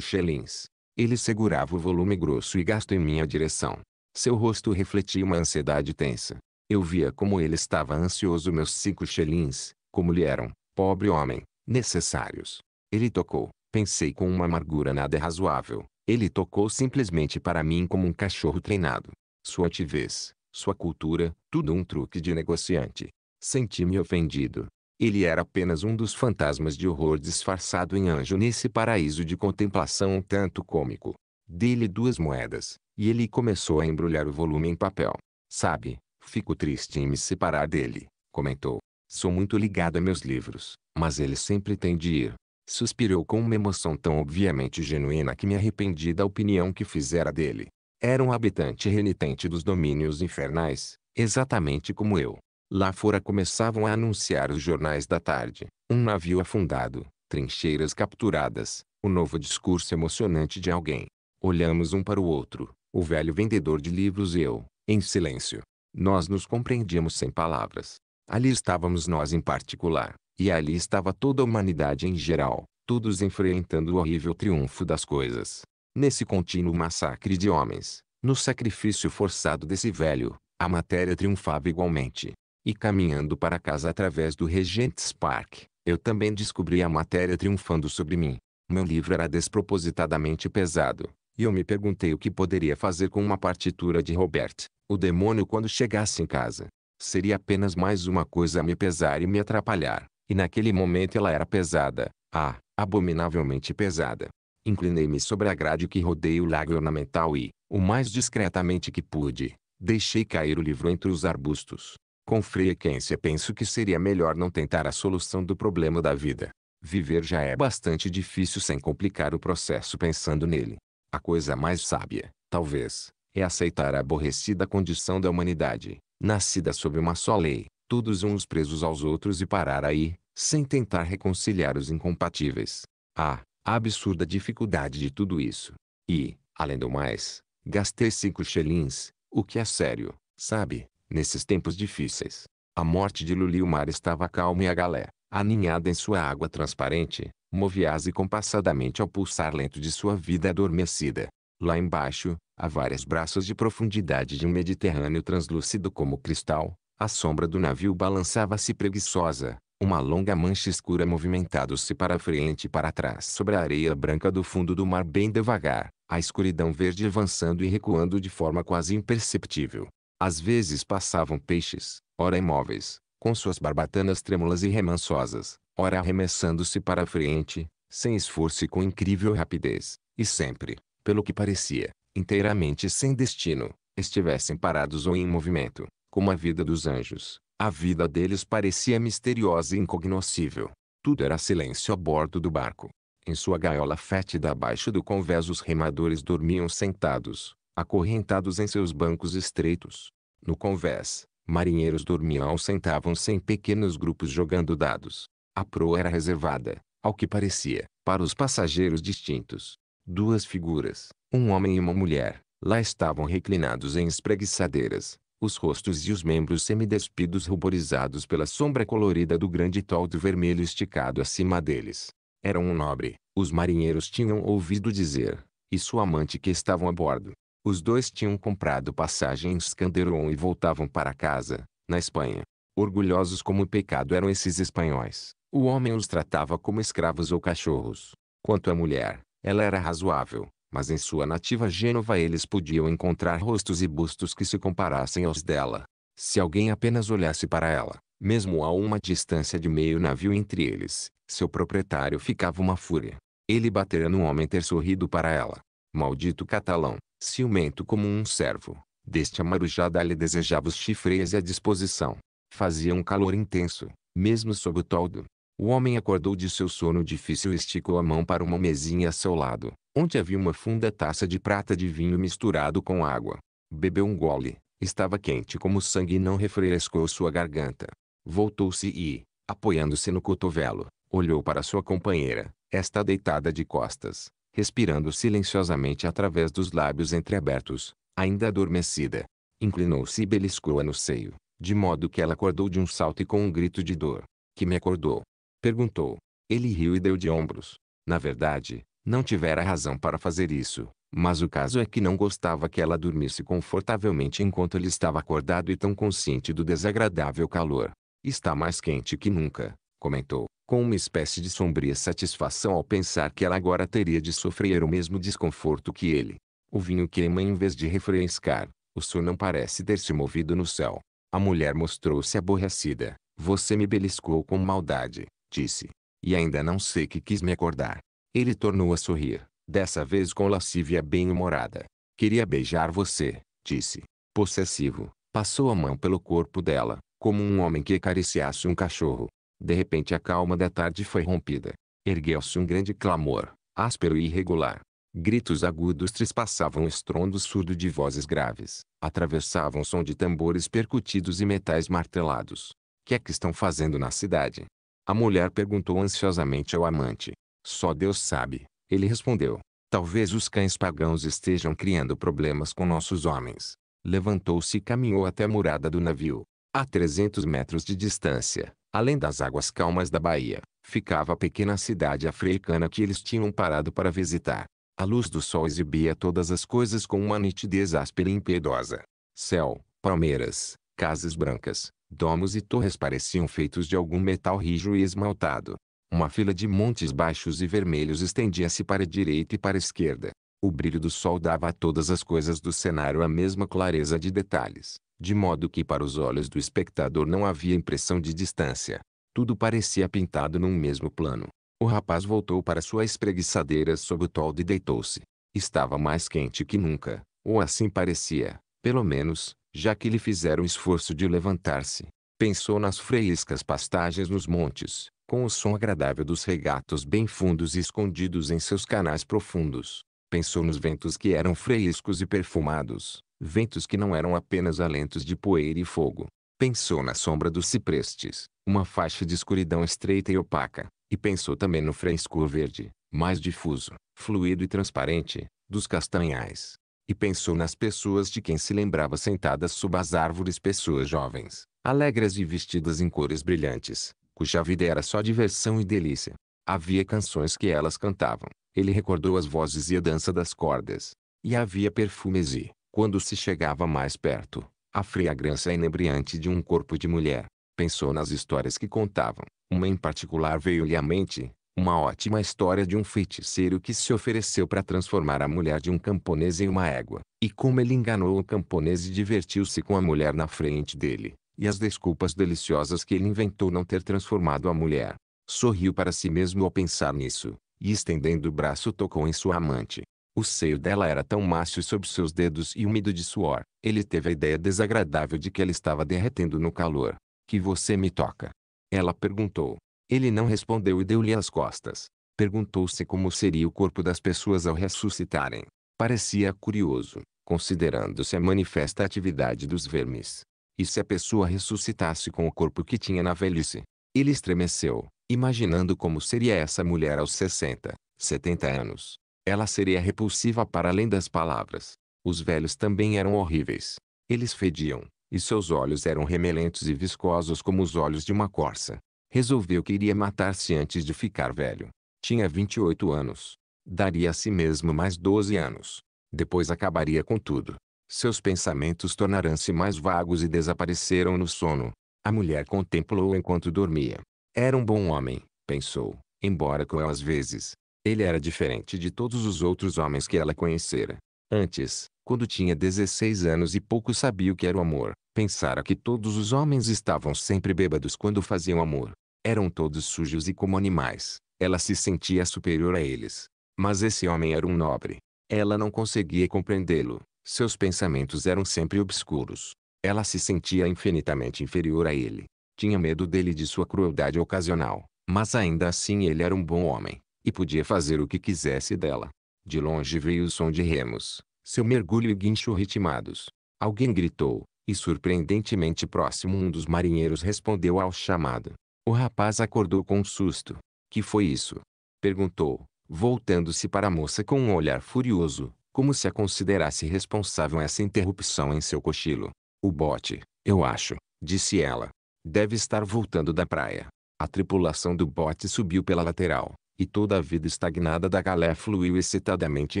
xelins? Ele segurava o volume grosso e gasto em minha direção. Seu rosto refletia uma ansiedade tensa. Eu via como ele estava ansioso meus cinco xelins, como lhe eram, pobre homem, necessários. Ele tocou. Pensei com uma amargura nada razoável. Ele tocou simplesmente para mim como um cachorro treinado. Sua altivez, sua cultura, tudo um truque de negociante. Senti-me ofendido. Ele era apenas um dos fantasmas de horror disfarçado em anjo nesse paraíso de contemplação um tanto cômico. Dei-lhe duas moedas, e ele começou a embrulhar o volume em papel. Sabe, fico triste em me separar dele, comentou. Sou muito ligado a meus livros, mas ele sempre tem de ir. Suspirou com uma emoção tão obviamente genuína que me arrependi da opinião que fizera dele. Era um habitante renitente dos domínios infernais, exatamente como eu. Lá fora começavam a anunciar os jornais da tarde. Um navio afundado, trincheiras capturadas, o novo discurso emocionante de alguém. Olhamos um para o outro, o velho vendedor de livros e eu, em silêncio. Nós nos compreendíamos sem palavras. Ali estávamos nós em particular, e ali estava toda a humanidade em geral, todos enfrentando o horrível triunfo das coisas. Nesse contínuo massacre de homens, no sacrifício forçado desse velho, a matéria triunfava igualmente. E caminhando para casa através do Regent's Park, eu também descobri a matéria triunfando sobre mim. Meu livro era despropositadamente pesado, e eu me perguntei o que poderia fazer com uma partitura de Robert, o demônio quando chegasse em casa. Seria apenas mais uma coisa a me pesar e me atrapalhar. E naquele momento ela era pesada. Ah, abominavelmente pesada. Inclinei-me sobre a grade que rodeia o lago ornamental e, o mais discretamente que pude, deixei cair o livro entre os arbustos. Com frequência penso que seria melhor não tentar a solução do problema da vida. Viver já é bastante difícil sem complicar o processo pensando nele. A coisa mais sábia, talvez, é aceitar a aborrecida condição da humanidade, nascida sob uma só lei, todos uns presos aos outros e parar aí, sem tentar reconciliar os incompatíveis. Ah, a absurda dificuldade de tudo isso. E, além do mais, gastei cinco xelins, o que é sério, sabe, nesses tempos difíceis. A morte de Luli o mar estava calmo e a galé, aninhada em sua água transparente, movia-se compassadamente ao pulsar lento de sua vida adormecida. Lá embaixo, a várias braças de profundidade de um Mediterrâneo translúcido como cristal, a sombra do navio balançava-se preguiçosa, uma longa mancha escura movimentava se para frente e para trás sobre a areia branca do fundo do mar bem devagar, a escuridão verde avançando e recuando de forma quase imperceptível. Às vezes passavam peixes, ora imóveis, com suas barbatanas trêmulas e remansosas, ora arremessando-se para frente, sem esforço e com incrível rapidez, e sempre, pelo que parecia, inteiramente sem destino, estivessem parados ou em movimento, como a vida dos anjos. A vida deles parecia misteriosa e incognoscível. Tudo era silêncio a bordo do barco. Em sua gaiola fétida abaixo do convés os remadores dormiam sentados, acorrentados em seus bancos estreitos. No convés, marinheiros dormiam ou sentavam-se em pequenos grupos jogando dados. A proa era reservada, ao que parecia, para os passageiros distintos. Duas figuras, um homem e uma mulher, lá estavam reclinados em espreguiçadeiras, os rostos e os membros semidespidos ruborizados pela sombra colorida do grande toldo vermelho esticado acima deles. Era um nobre, os marinheiros tinham ouvido dizer, e sua amante que estavam a bordo. Os dois tinham comprado passagem em Scanderon e voltavam para casa, na Espanha. Orgulhosos como o pecado eram esses espanhóis. O homem os tratava como escravos ou cachorros. Quanto à mulher, ela era razoável, mas em sua nativa Gênova eles podiam encontrar rostos e bustos que se comparassem aos dela. Se alguém apenas olhasse para ela, mesmo a uma distância de meio navio entre eles, seu proprietário ficava uma fúria. Ele batera no homem ter sorrido para ela. Maldito catalão, ciumento como um servo, deste amarujada lhe desejava os chifres e a disposição. Fazia um calor intenso, mesmo sob o toldo, o homem acordou de seu sono difícil e esticou a mão para uma mesinha a seu lado, onde havia uma funda taça de prata de vinho misturado com água. Bebeu um gole, estava quente como sangue e não refrescou sua garganta. Voltou-se e, apoiando-se no cotovelo, olhou para sua companheira, esta deitada de costas, respirando silenciosamente através dos lábios entreabertos, ainda adormecida. Inclinou-se e beliscou-a no seio, de modo que ela acordou de um salto e com um grito de dor, que me acordou. Perguntou. Ele riu e deu de ombros. Na verdade, não tivera razão para fazer isso, mas o caso é que não gostava que ela dormisse confortavelmente enquanto ele estava acordado e tão consciente do desagradável calor. Está mais quente que nunca, comentou, com uma espécie de sombria satisfação ao pensar que ela agora teria de sofrer o mesmo desconforto que ele. O vinho queima em vez de refrescar, o sol não parece ter se movido no céu. A mulher mostrou-se aborrecida. Você me beliscou com maldade disse. E ainda não sei que quis me acordar. Ele tornou a sorrir, dessa vez com lascívia bem-humorada. Queria beijar você, disse. Possessivo, passou a mão pelo corpo dela, como um homem que acariciasse um cachorro. De repente a calma da tarde foi rompida. Ergueu-se um grande clamor, áspero e irregular. Gritos agudos trespassavam o estrondo surdo de vozes graves, atravessavam o som de tambores percutidos e metais martelados. Que é que estão fazendo na cidade? A mulher perguntou ansiosamente ao amante. Só Deus sabe, ele respondeu. Talvez os cães pagãos estejam criando problemas com nossos homens. Levantou-se e caminhou até a murada do navio. A 300 metros de distância, além das águas calmas da baía, ficava a pequena cidade africana que eles tinham parado para visitar. A luz do sol exibia todas as coisas com uma nitidez áspera e impiedosa. Céu, palmeiras, casas brancas, Domos e torres pareciam feitos de algum metal rijo e esmaltado. Uma fila de montes baixos e vermelhos estendia-se para a direita e para a esquerda. O brilho do sol dava a todas as coisas do cenário a mesma clareza de detalhes, de modo que para os olhos do espectador não havia impressão de distância. Tudo parecia pintado num mesmo plano. O rapaz voltou para sua espreguiçadeira sob o toldo e deitou-se. Estava mais quente que nunca, ou assim parecia, pelo menos, já que lhe fizeram o esforço de levantar-se. Pensou nas frescas pastagens nos montes, com o som agradável dos regatos bem fundos e escondidos em seus canais profundos. Pensou nos ventos que eram frescos e perfumados, ventos que não eram apenas alentos de poeira e fogo. Pensou na sombra dos ciprestes, uma faixa de escuridão estreita e opaca, e pensou também no frescor verde, mais difuso, fluido e transparente, dos castanhais e pensou nas pessoas de quem se lembrava sentadas sob as árvores, pessoas jovens, alegres e vestidas em cores brilhantes, cuja vida era só diversão e delícia. Havia canções que elas cantavam, ele recordou as vozes e a dança das cordas. E havia perfumes e, quando se chegava mais perto, a fragrância inebriante de um corpo de mulher. Pensou nas histórias que contavam. Uma em particular veio-lhe à mente, uma ótima história de um feiticeiro que se ofereceu para transformar a mulher de um camponês em uma égua. E como ele enganou o camponês e divertiu-se com a mulher na frente dele. E as desculpas deliciosas que ele inventou não ter transformado a mulher. Sorriu para si mesmo ao pensar nisso. E estendendo o braço tocou em sua amante. O seio dela era tão macio sob seus dedos e úmido de suor. Ele teve a ideia desagradável de que ela estava derretendo no calor. Que você me toca? Ela perguntou. Ele não respondeu e deu-lhe as costas. Perguntou-se como seria o corpo das pessoas ao ressuscitarem. Parecia curioso, considerando-se a manifesta atividade dos vermes. E se a pessoa ressuscitasse com o corpo que tinha na velhice? Ele estremeceu, imaginando como seria essa mulher aos 60, 70 anos. Ela seria repulsiva para além das palavras. Os velhos também eram horríveis. Eles fediam, e seus olhos eram remelentos e viscosos como os olhos de uma corça. Resolveu que iria matar-se antes de ficar velho. Tinha 28 anos. Daria a si mesmo mais 12 anos. Depois acabaria com tudo. Seus pensamentos tornaram-se mais vagos e desapareceram no sono. A mulher contemplou enquanto dormia. Era um bom homem, pensou, embora cruel às vezes. Ele era diferente de todos os outros homens que ela conhecera. Antes, quando tinha 16 anos e pouco sabia o que era o amor, pensara que todos os homens estavam sempre bêbados quando faziam amor. Eram todos sujos e como animais. Ela se sentia superior a eles. Mas esse homem era um nobre. Ela não conseguia compreendê-lo. Seus pensamentos eram sempre obscuros. Ela se sentia infinitamente inferior a ele. Tinha medo dele de sua crueldade ocasional. Mas ainda assim ele era um bom homem. E podia fazer o que quisesse dela. De longe veio o som de remos. Seu mergulho e guincho ritmados. Alguém gritou. E surpreendentemente próximo um dos marinheiros respondeu ao chamado. O rapaz acordou com um susto. Que foi isso? Perguntou, voltando-se para a moça com um olhar furioso, como se a considerasse responsável essa interrupção em seu cochilo. O bote, eu acho, disse ela. Deve estar voltando da praia. A tripulação do bote subiu pela lateral, e toda a vida estagnada da galé fluiu excitadamente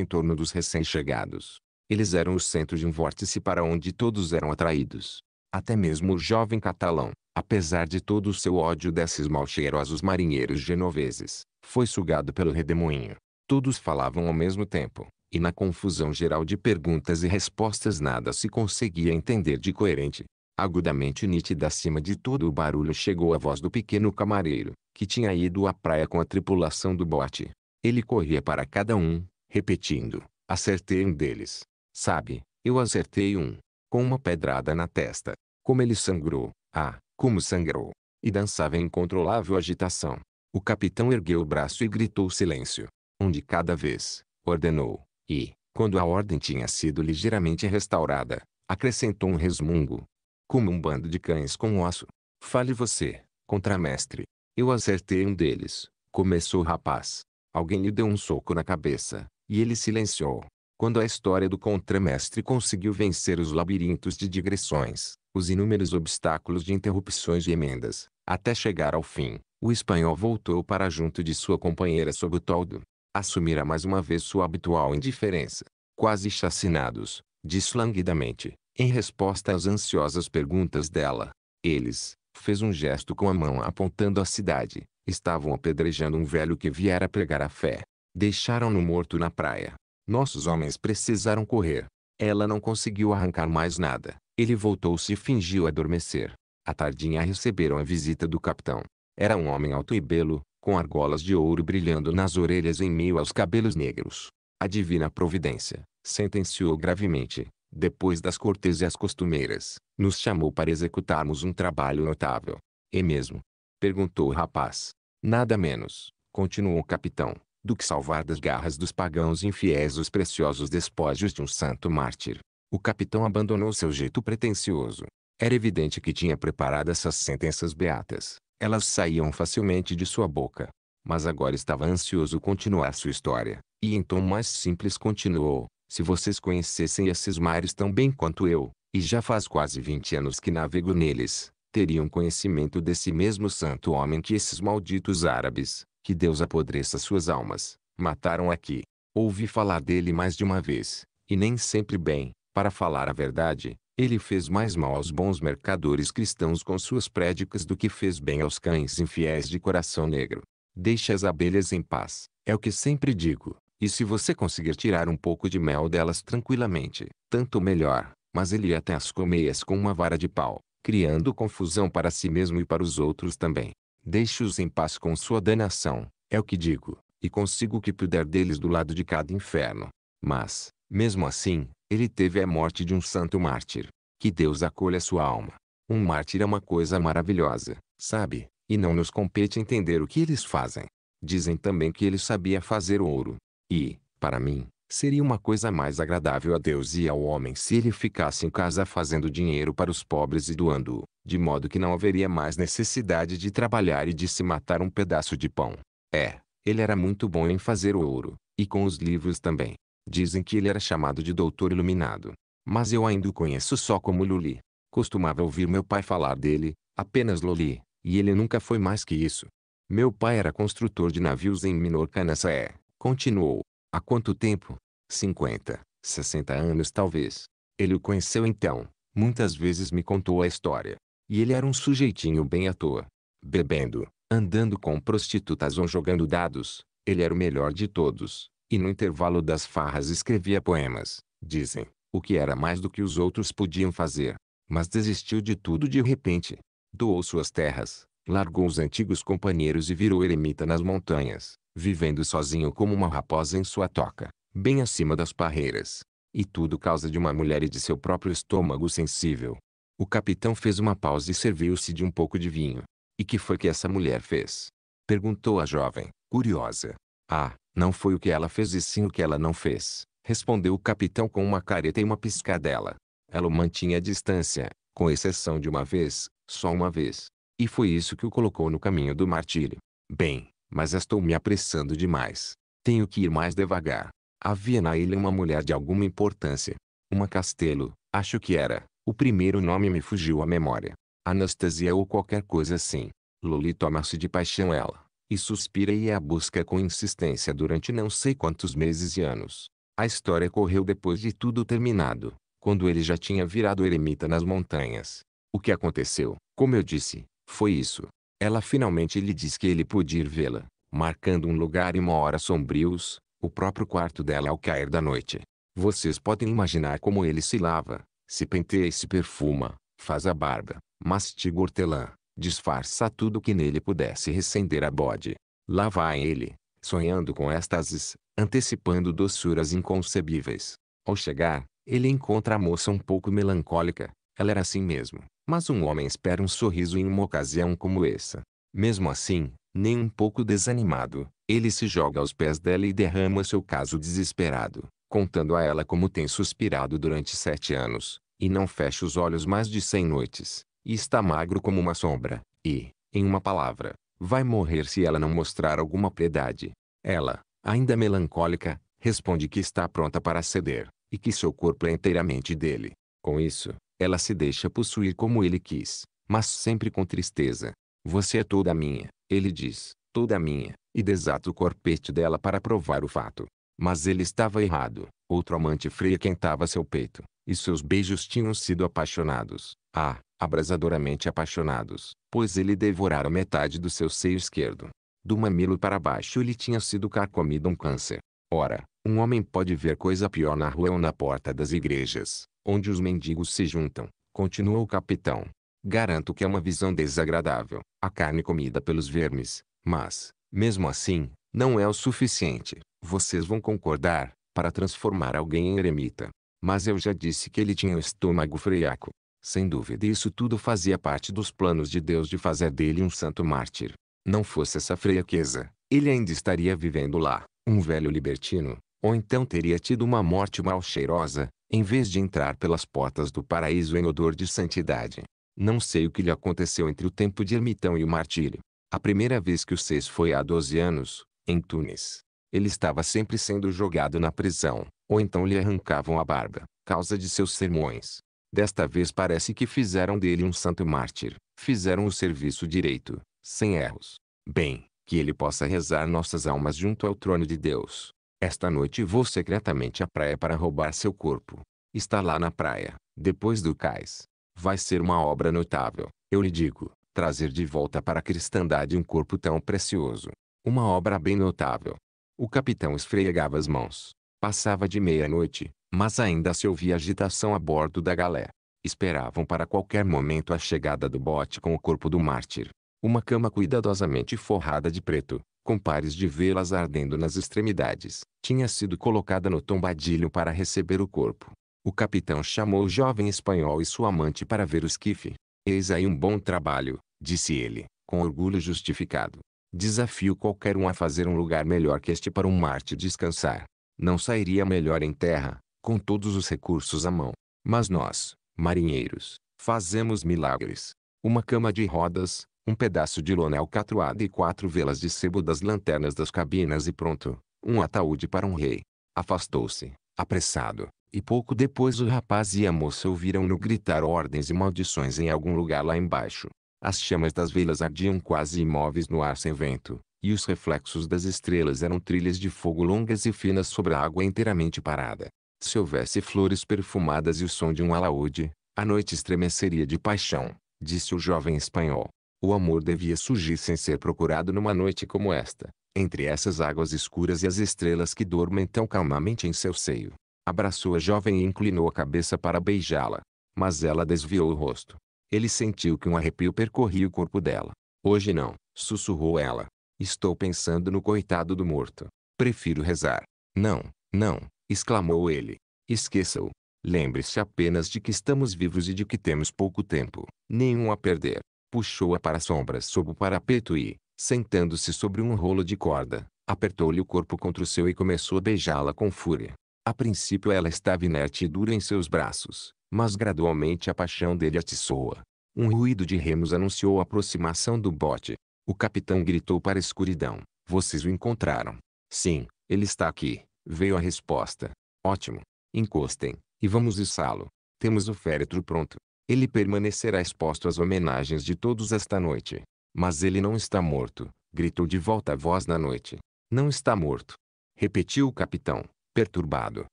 em torno dos recém-chegados. Eles eram o centro de um vórtice para onde todos eram atraídos. Até mesmo o jovem catalão, Apesar de todo o seu ódio desses mal cheirosos marinheiros genoveses, foi sugado pelo redemoinho. Todos falavam ao mesmo tempo, e na confusão geral de perguntas e respostas nada se conseguia entender de coerente. Agudamente nítida acima de todo o barulho chegou a voz do pequeno camareiro, que tinha ido à praia com a tripulação do bote. Ele corria para cada um, repetindo, acertei um deles. Sabe, eu acertei um. Com uma pedrada na testa. Como ele sangrou, ah, como sangrou, e dançava em incontrolável agitação. O capitão ergueu o braço e gritou silêncio. Um de cada vez, ordenou, e, quando a ordem tinha sido ligeiramente restaurada, acrescentou um resmungo. Como um bando de cães com osso. Fale você, contramestre. Eu acertei um deles, começou o rapaz. Alguém lhe deu um soco na cabeça, e ele silenciou quando a história do contramestre conseguiu vencer os labirintos de digressões, os inúmeros obstáculos de interrupções e emendas, até chegar ao fim, o espanhol voltou para junto de sua companheira sob o toldo. Assumira mais uma vez sua habitual indiferença. Quase chacinados, disse languidamente, em resposta às ansiosas perguntas dela. Eles, fez um gesto com a mão apontando a cidade, estavam apedrejando um velho que viera pregar a fé. Deixaram-no morto na praia. Nossos homens precisaram correr. Ela não conseguiu arrancar mais nada. Ele voltou-se e fingiu adormecer. À tardinha receberam a visita do capitão. Era um homem alto e belo, com argolas de ouro brilhando nas orelhas em meio aos cabelos negros. A divina providência, sentenciou gravemente, depois das cortesias costumeiras, nos chamou para executarmos um trabalho notável. E mesmo? Perguntou o rapaz. Nada menos, continuou o capitão do que salvar das garras dos pagãos infiéis os preciosos despojos de um santo mártir. O capitão abandonou seu jeito pretensioso. Era evidente que tinha preparado essas sentenças beatas. Elas saíam facilmente de sua boca. Mas agora estava ansioso continuar sua história. E em tom mais simples continuou. Se vocês conhecessem esses mares tão bem quanto eu, e já faz quase 20 anos que navego neles, teriam conhecimento desse mesmo santo homem que esses malditos árabes, que Deus apodreça suas almas. Mataram aqui. Ouvi falar dele mais de uma vez, e nem sempre bem, para falar a verdade, ele fez mais mal aos bons mercadores cristãos com suas prédicas do que fez bem aos cães infiéis de coração negro. Deixe as abelhas em paz, é o que sempre digo. E se você conseguir tirar um pouco de mel delas tranquilamente, tanto melhor, mas ele até as colmeias com uma vara de pau, criando confusão para si mesmo e para os outros também. Deixe-os em paz com sua danação, é o que digo, e consigo o que puder deles do lado de cada inferno. Mas, mesmo assim, ele teve a morte de um santo mártir. Que Deus acolha sua alma. Um mártir é uma coisa maravilhosa, sabe? E não nos compete entender o que eles fazem. Dizem também que ele sabia fazer ouro. E, para mim, Seria uma coisa mais agradável a Deus e ao homem se ele ficasse em casa fazendo dinheiro para os pobres e doando, de modo que não haveria mais necessidade de trabalhar e de se matar um pedaço de pão. É, ele era muito bom em fazer ouro, e com os livros também. Dizem que ele era chamado de doutor iluminado. Mas eu ainda o conheço só como Luli. Costumava ouvir meu pai falar dele, apenas Luli, e ele nunca foi mais que isso. Meu pai era construtor de navios em Minorca nessa é, continuou, Há quanto tempo? 50, 60 anos talvez. Ele o conheceu então, muitas vezes me contou a história. E ele era um sujeitinho bem à toa. Bebendo, andando com prostitutas ou jogando dados, ele era o melhor de todos. E no intervalo das farras escrevia poemas, dizem, o que era mais do que os outros podiam fazer. Mas desistiu de tudo de repente. Doou suas terras, largou os antigos companheiros e virou eremita nas montanhas vivendo sozinho como uma raposa em sua toca, bem acima das parreiras. E tudo causa de uma mulher e de seu próprio estômago sensível. O capitão fez uma pausa e serviu-se de um pouco de vinho. E que foi que essa mulher fez? Perguntou a jovem, curiosa. Ah, não foi o que ela fez e sim o que ela não fez, respondeu o capitão com uma careta e uma piscadela. Ela o mantinha à distância, com exceção de uma vez, só uma vez. E foi isso que o colocou no caminho do martírio. Bem, mas estou me apressando demais. Tenho que ir mais devagar. Havia na ilha uma mulher de alguma importância. Uma Castelo, acho que era. O primeiro nome me fugiu à memória. Anastasia ou qualquer coisa assim. Loli toma-se de paixão ela. E suspira e é a busca com insistência durante não sei quantos meses e anos. A história correu depois de tudo terminado, quando ele já tinha virado eremita nas montanhas. O que aconteceu, como eu disse, foi isso. Ela finalmente lhe diz que ele podia ir vê-la, marcando um lugar e uma hora sombrios, o próprio quarto dela ao cair da noite. Vocês podem imaginar como ele se lava, se penteia e se perfuma, faz a barba, mastiga hortelã, disfarça tudo que nele pudesse recender a bode. Lá vai ele, sonhando com estases, antecipando doçuras inconcebíveis. Ao chegar, ele encontra a moça um pouco melancólica, ela era assim mesmo. Mas um homem espera um sorriso em uma ocasião como essa. Mesmo assim, nem um pouco desanimado, ele se joga aos pés dela e derrama seu caso desesperado, contando a ela como tem suspirado durante sete anos, e não fecha os olhos mais de cem noites, e está magro como uma sombra, e, em uma palavra, vai morrer se ela não mostrar alguma piedade. Ela, ainda melancólica, responde que está pronta para ceder, e que seu corpo é inteiramente dele. Com isso, ela se deixa possuir como ele quis, mas sempre com tristeza. Você é toda minha, ele diz, toda minha, e desata o corpete dela para provar o fato. Mas ele estava errado. Outro amante freia quentava seu peito, e seus beijos tinham sido apaixonados. Ah, abrasadoramente apaixonados, pois ele devorara metade do seu seio esquerdo. Do mamilo para baixo lhe tinha sido carcomido um câncer. Ora, um homem pode ver coisa pior na rua ou na porta das igrejas, onde os mendigos se juntam, continuou o capitão. Garanto que é uma visão desagradável, a carne comida pelos vermes, mas, mesmo assim, não é o suficiente. Vocês vão concordar, para transformar alguém em eremita. Mas eu já disse que ele tinha o estômago freiaco. Sem dúvida isso tudo fazia parte dos planos de Deus de fazer dele um santo mártir. Não fosse essa fraqueza, ele ainda estaria vivendo lá, um velho libertino, ou então teria tido uma morte mal cheirosa, em vez de entrar pelas portas do paraíso em odor de santidade. Não sei o que lhe aconteceu entre o tempo de ermitão e o martírio. A primeira vez que o Seis foi há 12 anos, em Tunis. Ele estava sempre sendo jogado na prisão, ou então lhe arrancavam a barba, causa de seus sermões. Desta vez parece que fizeram dele um santo mártir, fizeram o serviço direito, sem erros. Bem, que ele possa rezar nossas almas junto ao trono de Deus, esta noite vou secretamente à praia para roubar seu corpo. Está lá na praia, depois do cais. Vai ser uma obra notável, eu lhe digo, trazer de volta para a cristandade um corpo tão precioso. Uma obra bem notável. O capitão esfregava as mãos. Passava de meia-noite, mas ainda se ouvia agitação a bordo da galé. Esperavam para qualquer momento a chegada do bote com o corpo do mártir. Uma cama cuidadosamente forrada de preto, com pares de velas ardendo nas extremidades, tinha sido colocada no tombadilho para receber o corpo. O capitão chamou o jovem espanhol e sua amante para ver o esquife. Eis aí um bom trabalho, disse ele, com orgulho justificado. Desafio qualquer um a fazer um lugar melhor que este para um Marte descansar. Não sairia melhor em terra, com todos os recursos à mão. Mas nós, marinheiros, fazemos milagres. Uma cama de rodas, um pedaço de lona alcatroada e quatro velas de sebo das lanternas das cabinas e pronto, um ataúde para um rei. Afastou-se, apressado, e pouco depois o rapaz e a moça ouviram-no gritar ordens e maldições em algum lugar lá embaixo. As chamas das velas ardiam quase imóveis no ar sem vento, e os reflexos das estrelas eram trilhas de fogo longas e finas sobre a água inteiramente parada. Se houvesse flores perfumadas e o som de um alaúde, a noite estremeceria de paixão, disse o jovem espanhol. O amor devia surgir sem ser procurado numa noite como esta, entre essas águas escuras e as estrelas que dormem tão calmamente em seu seio. Abraçou a jovem e inclinou a cabeça para beijá-la. Mas ela desviou o rosto. Ele sentiu que um arrepio percorria o corpo dela. Hoje não, sussurrou ela. Estou pensando no coitado do morto. Prefiro rezar. Não, não, exclamou ele. Esqueça-o. Lembre-se apenas de que estamos vivos e de que temos pouco tempo, nenhum a perder puxou-a para a sombra sob o parapeito e, sentando-se sobre um rolo de corda, apertou-lhe o corpo contra o seu e começou a beijá-la com fúria. A princípio ela estava inerte e dura em seus braços, mas gradualmente a paixão dele atiçou-a. Um ruído de remos anunciou a aproximação do bote. O capitão gritou para a escuridão. Vocês o encontraram. Sim, ele está aqui. Veio a resposta. Ótimo. Encostem, e vamos içá-lo. Temos o féretro pronto. Ele permanecerá exposto às homenagens de todos esta noite. Mas ele não está morto, gritou de volta a voz na noite. Não está morto. Repetiu o capitão, perturbado.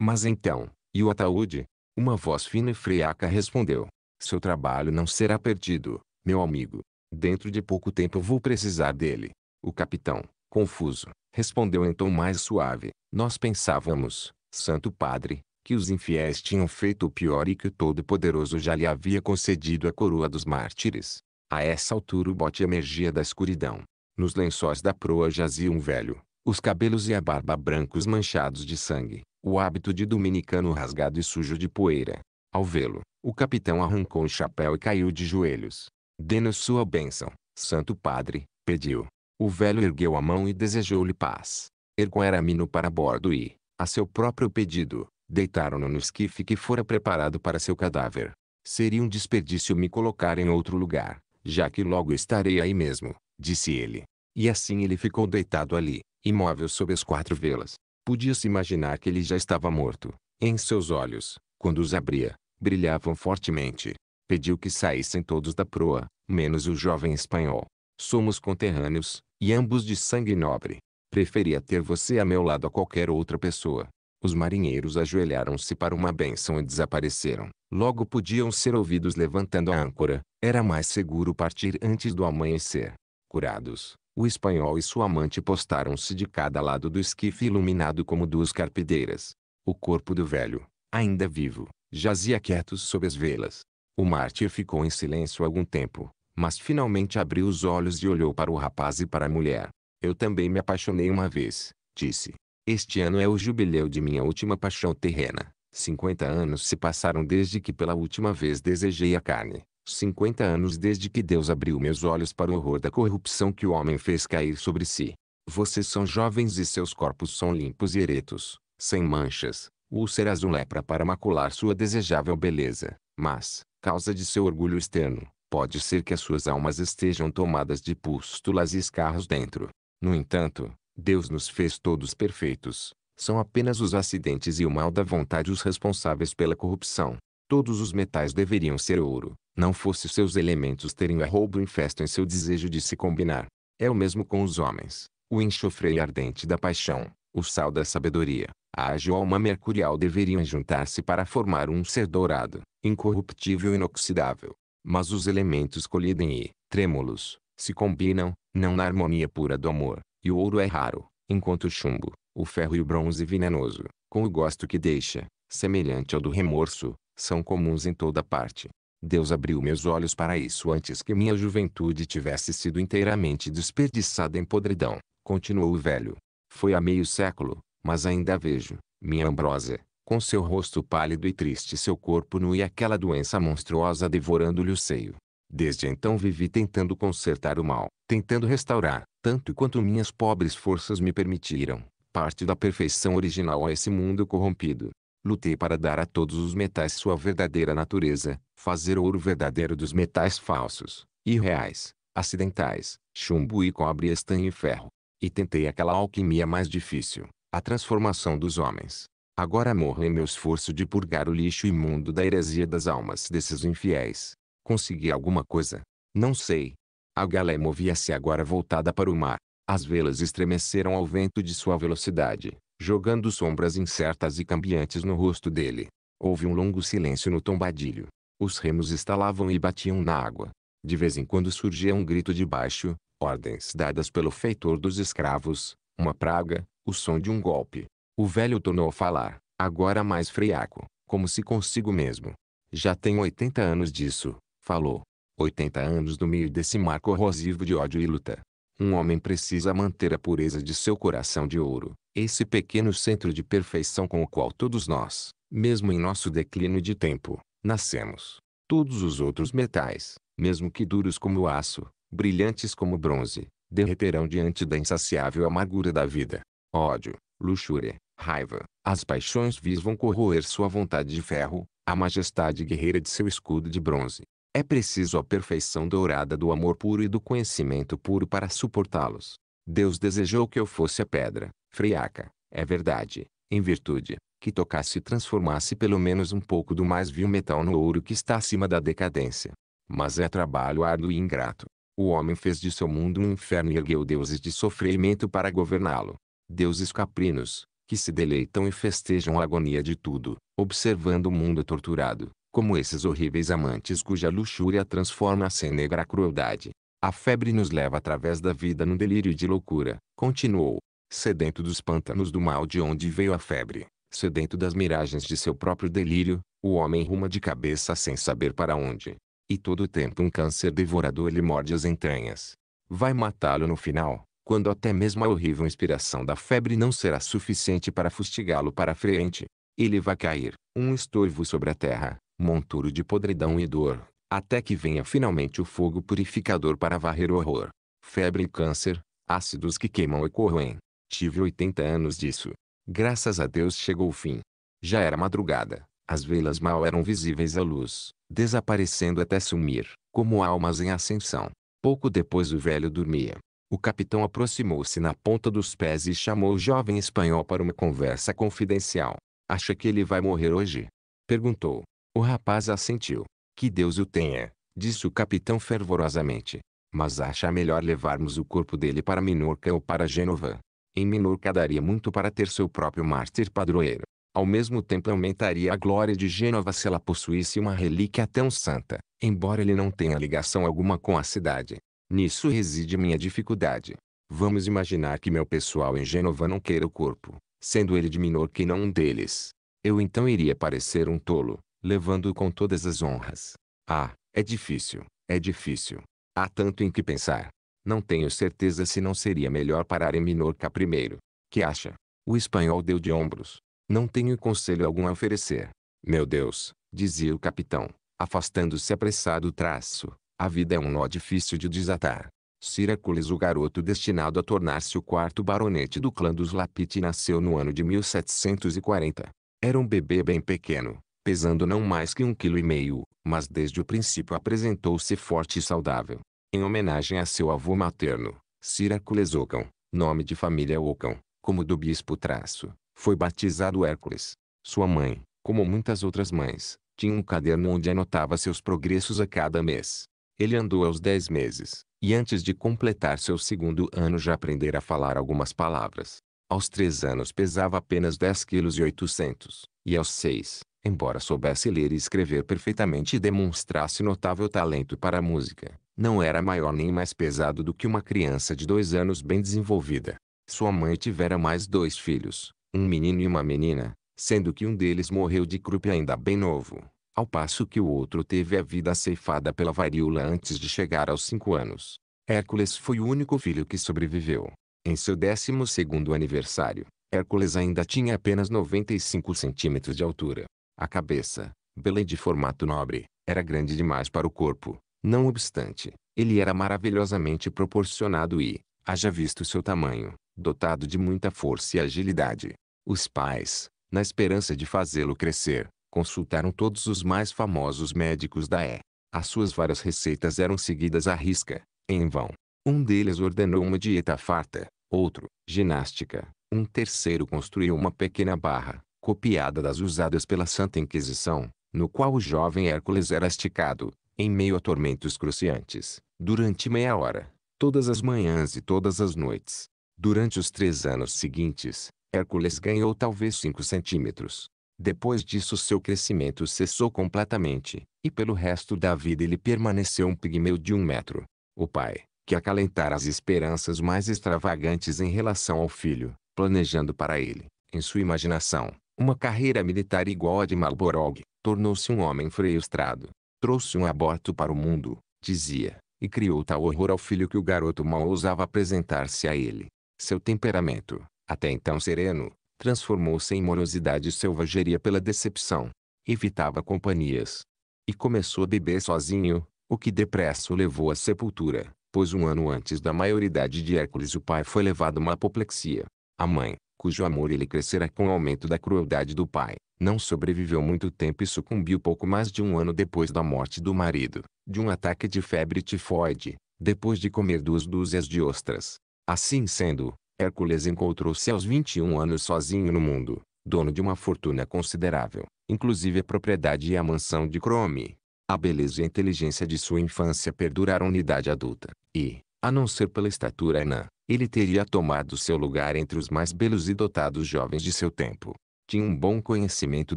Mas então, e o ataúde? Uma voz fina e friaca respondeu. Seu trabalho não será perdido, meu amigo. Dentro de pouco tempo vou precisar dele. O capitão, confuso, respondeu em tom mais suave. Nós pensávamos, Santo Padre, que os infiéis tinham feito o pior e que o Todo-Poderoso já lhe havia concedido a coroa dos mártires. A essa altura o bote emergia da escuridão. Nos lençóis da proa jazia um velho, os cabelos e a barba brancos manchados de sangue, o hábito de dominicano rasgado e sujo de poeira. Ao vê-lo, o capitão arrancou o chapéu e caiu de joelhos. Dê-nos sua bênção, santo padre, pediu. O velho ergueu a mão e desejou-lhe paz. Erguera-mino para bordo e, a seu próprio pedido, Deitaram-no no esquife que fora preparado para seu cadáver. Seria um desperdício me colocar em outro lugar, já que logo estarei aí mesmo, disse ele. E assim ele ficou deitado ali, imóvel sob as quatro velas. Podia-se imaginar que ele já estava morto. Em seus olhos, quando os abria, brilhavam fortemente. Pediu que saíssem todos da proa, menos o jovem espanhol. Somos conterrâneos, e ambos de sangue nobre. Preferia ter você a meu lado a qualquer outra pessoa. Os marinheiros ajoelharam-se para uma bênção e desapareceram. Logo podiam ser ouvidos levantando a âncora. Era mais seguro partir antes do amanhecer. Curados, o espanhol e sua amante postaram-se de cada lado do esquife iluminado como duas carpideiras. O corpo do velho, ainda vivo, jazia quieto sob as velas. O mártir ficou em silêncio algum tempo, mas finalmente abriu os olhos e olhou para o rapaz e para a mulher. Eu também me apaixonei uma vez, disse. Este ano é o jubileu de minha última paixão terrena. 50 anos se passaram desde que pela última vez desejei a carne. 50 anos desde que Deus abriu meus olhos para o horror da corrupção que o homem fez cair sobre si. Vocês são jovens e seus corpos são limpos e eretos, sem manchas, úlceras ou lepra para macular sua desejável beleza. Mas, causa de seu orgulho externo, pode ser que as suas almas estejam tomadas de pústulas e escarros dentro. No entanto, Deus nos fez todos perfeitos. São apenas os acidentes e o mal da vontade os responsáveis pela corrupção. Todos os metais deveriam ser ouro, não fosse seus elementos terem o roubo infesto em seu desejo de se combinar. É o mesmo com os homens. O enxofre ardente da paixão, o sal da sabedoria, a ágil alma mercurial deveriam juntar-se para formar um ser dourado, incorruptível e inoxidável. Mas os elementos colidem e, trêmulos, se combinam, não na harmonia pura do amor, e o ouro é raro, enquanto o chumbo, o ferro e o bronze venenoso, com o gosto que deixa, semelhante ao do remorso, são comuns em toda parte. Deus abriu meus olhos para isso antes que minha juventude tivesse sido inteiramente desperdiçada em podridão, continuou o velho. Foi há meio século, mas ainda a vejo, minha ambrosa com seu rosto pálido e triste seu corpo nu e aquela doença monstruosa devorando-lhe o seio. Desde então vivi tentando consertar o mal, tentando restaurar, tanto quanto minhas pobres forças me permitiram, parte da perfeição original a esse mundo corrompido. Lutei para dar a todos os metais sua verdadeira natureza, fazer ouro verdadeiro dos metais falsos, irreais, acidentais, chumbo e cobre, estanho e ferro. E tentei aquela alquimia mais difícil, a transformação dos homens. Agora morro em meu esforço de purgar o lixo imundo da heresia das almas desses infiéis. Consegui alguma coisa? Não sei, a galé movia-se agora voltada para o mar. As velas estremeceram ao vento de sua velocidade, jogando sombras incertas e cambiantes no rosto dele. Houve um longo silêncio no tombadilho. Os remos estalavam e batiam na água. De vez em quando surgia um grito de baixo, ordens dadas pelo feitor dos escravos, uma praga, o som de um golpe. O velho tornou a falar, agora mais friaco, como se consigo mesmo. Já tenho 80 anos disso, falou. 80 anos do meio desse mar corrosivo de ódio e luta. Um homem precisa manter a pureza de seu coração de ouro, esse pequeno centro de perfeição com o qual todos nós, mesmo em nosso declínio de tempo, nascemos. Todos os outros metais, mesmo que duros como o aço, brilhantes como bronze, derreterão diante da insaciável amargura da vida. Ódio, luxúria, raiva, as paixões vis vão corroer sua vontade de ferro, a majestade guerreira de seu escudo de bronze. É preciso a perfeição dourada do amor puro e do conhecimento puro para suportá-los. Deus desejou que eu fosse a pedra, friaca, é verdade, em virtude, que tocasse e transformasse pelo menos um pouco do mais vil metal no ouro que está acima da decadência. Mas é trabalho árduo e ingrato. O homem fez de seu mundo um inferno e ergueu deuses de sofrimento para governá-lo. Deuses caprinos, que se deleitam e festejam a agonia de tudo, observando o mundo torturado, como esses horríveis amantes cuja luxúria transforma a sem negra crueldade. A febre nos leva através da vida num delírio de loucura, continuou, sedento dos pântanos do mal de onde veio a febre, sedento das miragens de seu próprio delírio, o homem ruma de cabeça sem saber para onde. E todo o tempo um câncer devorador lhe morde as entranhas. Vai matá-lo no final, quando até mesmo a horrível inspiração da febre não será suficiente para fustigá-lo para a frente. Ele vai cair, um estorvo sobre a terra, monturo de podridão e dor, até que venha finalmente o fogo purificador para varrer o horror. Febre e câncer, ácidos que queimam e corroem. Tive 80 anos disso. Graças a Deus chegou o fim. Já era madrugada, as velas mal eram visíveis à luz, desaparecendo até sumir, como almas em ascensão. Pouco depois o velho dormia. O capitão aproximou-se na ponta dos pés e chamou o jovem espanhol para uma conversa confidencial. Acha que ele vai morrer hoje? Perguntou. O rapaz assentiu. Que Deus o tenha, disse o capitão fervorosamente. Mas acha melhor levarmos o corpo dele para Minorca ou para Gênova. Em Minorca daria muito para ter seu próprio mártir padroeiro. Ao mesmo tempo aumentaria a glória de Gênova se ela possuísse uma relíquia tão santa, embora ele não tenha ligação alguma com a cidade. Nisso reside minha dificuldade. Vamos imaginar que meu pessoal em Gênova não queira o corpo, sendo ele de Minorca e não um deles. Eu então iria parecer um tolo, levando-o com todas as honras. Ah, é difícil, é difícil. Há tanto em que pensar. Não tenho certeza se não seria melhor parar em Minorca primeiro. Que acha? O espanhol deu de ombros. Não tenho conselho algum a oferecer. Meu Deus, dizia o capitão, afastando-se apressado o traço. A vida é um nó difícil de desatar. Siracules o garoto destinado a tornar-se o quarto baronete do clã dos Lapite nasceu no ano de 1740. Era um bebê bem pequeno, pesando não mais que um quilo e meio, mas desde o princípio apresentou-se forte e saudável. Em homenagem a seu avô materno, Ciracules Ocão, nome de família Ocão, como do bispo Traço, foi batizado Hércules. Sua mãe, como muitas outras mães, tinha um caderno onde anotava seus progressos a cada mês. Ele andou aos dez meses, e antes de completar seu segundo ano já aprendera a falar algumas palavras. Aos três anos pesava apenas dez quilos e oitocentos e aos seis, embora soubesse ler e escrever perfeitamente e demonstrasse notável talento para a música, não era maior nem mais pesado do que uma criança de dois anos bem desenvolvida. Sua mãe tivera mais dois filhos, um menino e uma menina, sendo que um deles morreu de croup ainda bem novo, ao passo que o outro teve a vida ceifada pela varíola antes de chegar aos cinco anos. Hércules foi o único filho que sobreviveu. Em seu décimo segundo aniversário, Hércules ainda tinha apenas 95 centímetros de altura. A cabeça, bela e de formato nobre, era grande demais para o corpo. Não obstante, ele era maravilhosamente proporcionado e, haja visto seu tamanho, dotado de muita força e agilidade. Os pais, na esperança de fazê-lo crescer, consultaram todos os mais famosos médicos da E. As suas várias receitas eram seguidas à risca, em vão. Um deles ordenou uma dieta farta, outro, ginástica, um terceiro construiu uma pequena barra, copiada das usadas pela Santa Inquisição, no qual o jovem Hércules era esticado, em meio a tormentos cruciantes, durante meia hora, todas as manhãs e todas as noites. Durante os três anos seguintes, Hércules ganhou talvez 5 centímetros. Depois disso seu crescimento cessou completamente, e pelo resto da vida ele permaneceu um pigmeu de um metro. O pai, que acalentara as esperanças mais extravagantes em relação ao filho, planejando para ele, em sua imaginação, uma carreira militar igual a de Marlborough, tornou-se um homem frustrado. Trouxe um aborto para o mundo, dizia, e criou tal horror ao filho que o garoto mal ousava apresentar-se a ele. Seu temperamento, até então sereno, transformou-se em morosidade e selvageria pela decepção. Evitava companhias. E começou a beber sozinho, o que depressa o levou à sepultura, pois um ano antes da maioridade de Hércules o pai foi levado a uma apoplexia. A mãe, cujo amor ele crescera com o aumento da crueldade do pai, não sobreviveu muito tempo e sucumbiu pouco mais de um ano depois da morte do marido, de um ataque de febre tifoide, depois de comer duas dúzias de ostras. Assim sendo, Hércules encontrou-se aos 21 anos sozinho no mundo, dono de uma fortuna considerável, inclusive a propriedade e a mansão de Crome. A beleza e a inteligência de sua infância perduraram na idade adulta, e, a não ser pela estatura anã, ele teria tomado seu lugar entre os mais belos e dotados jovens de seu tempo. Tinha um bom conhecimento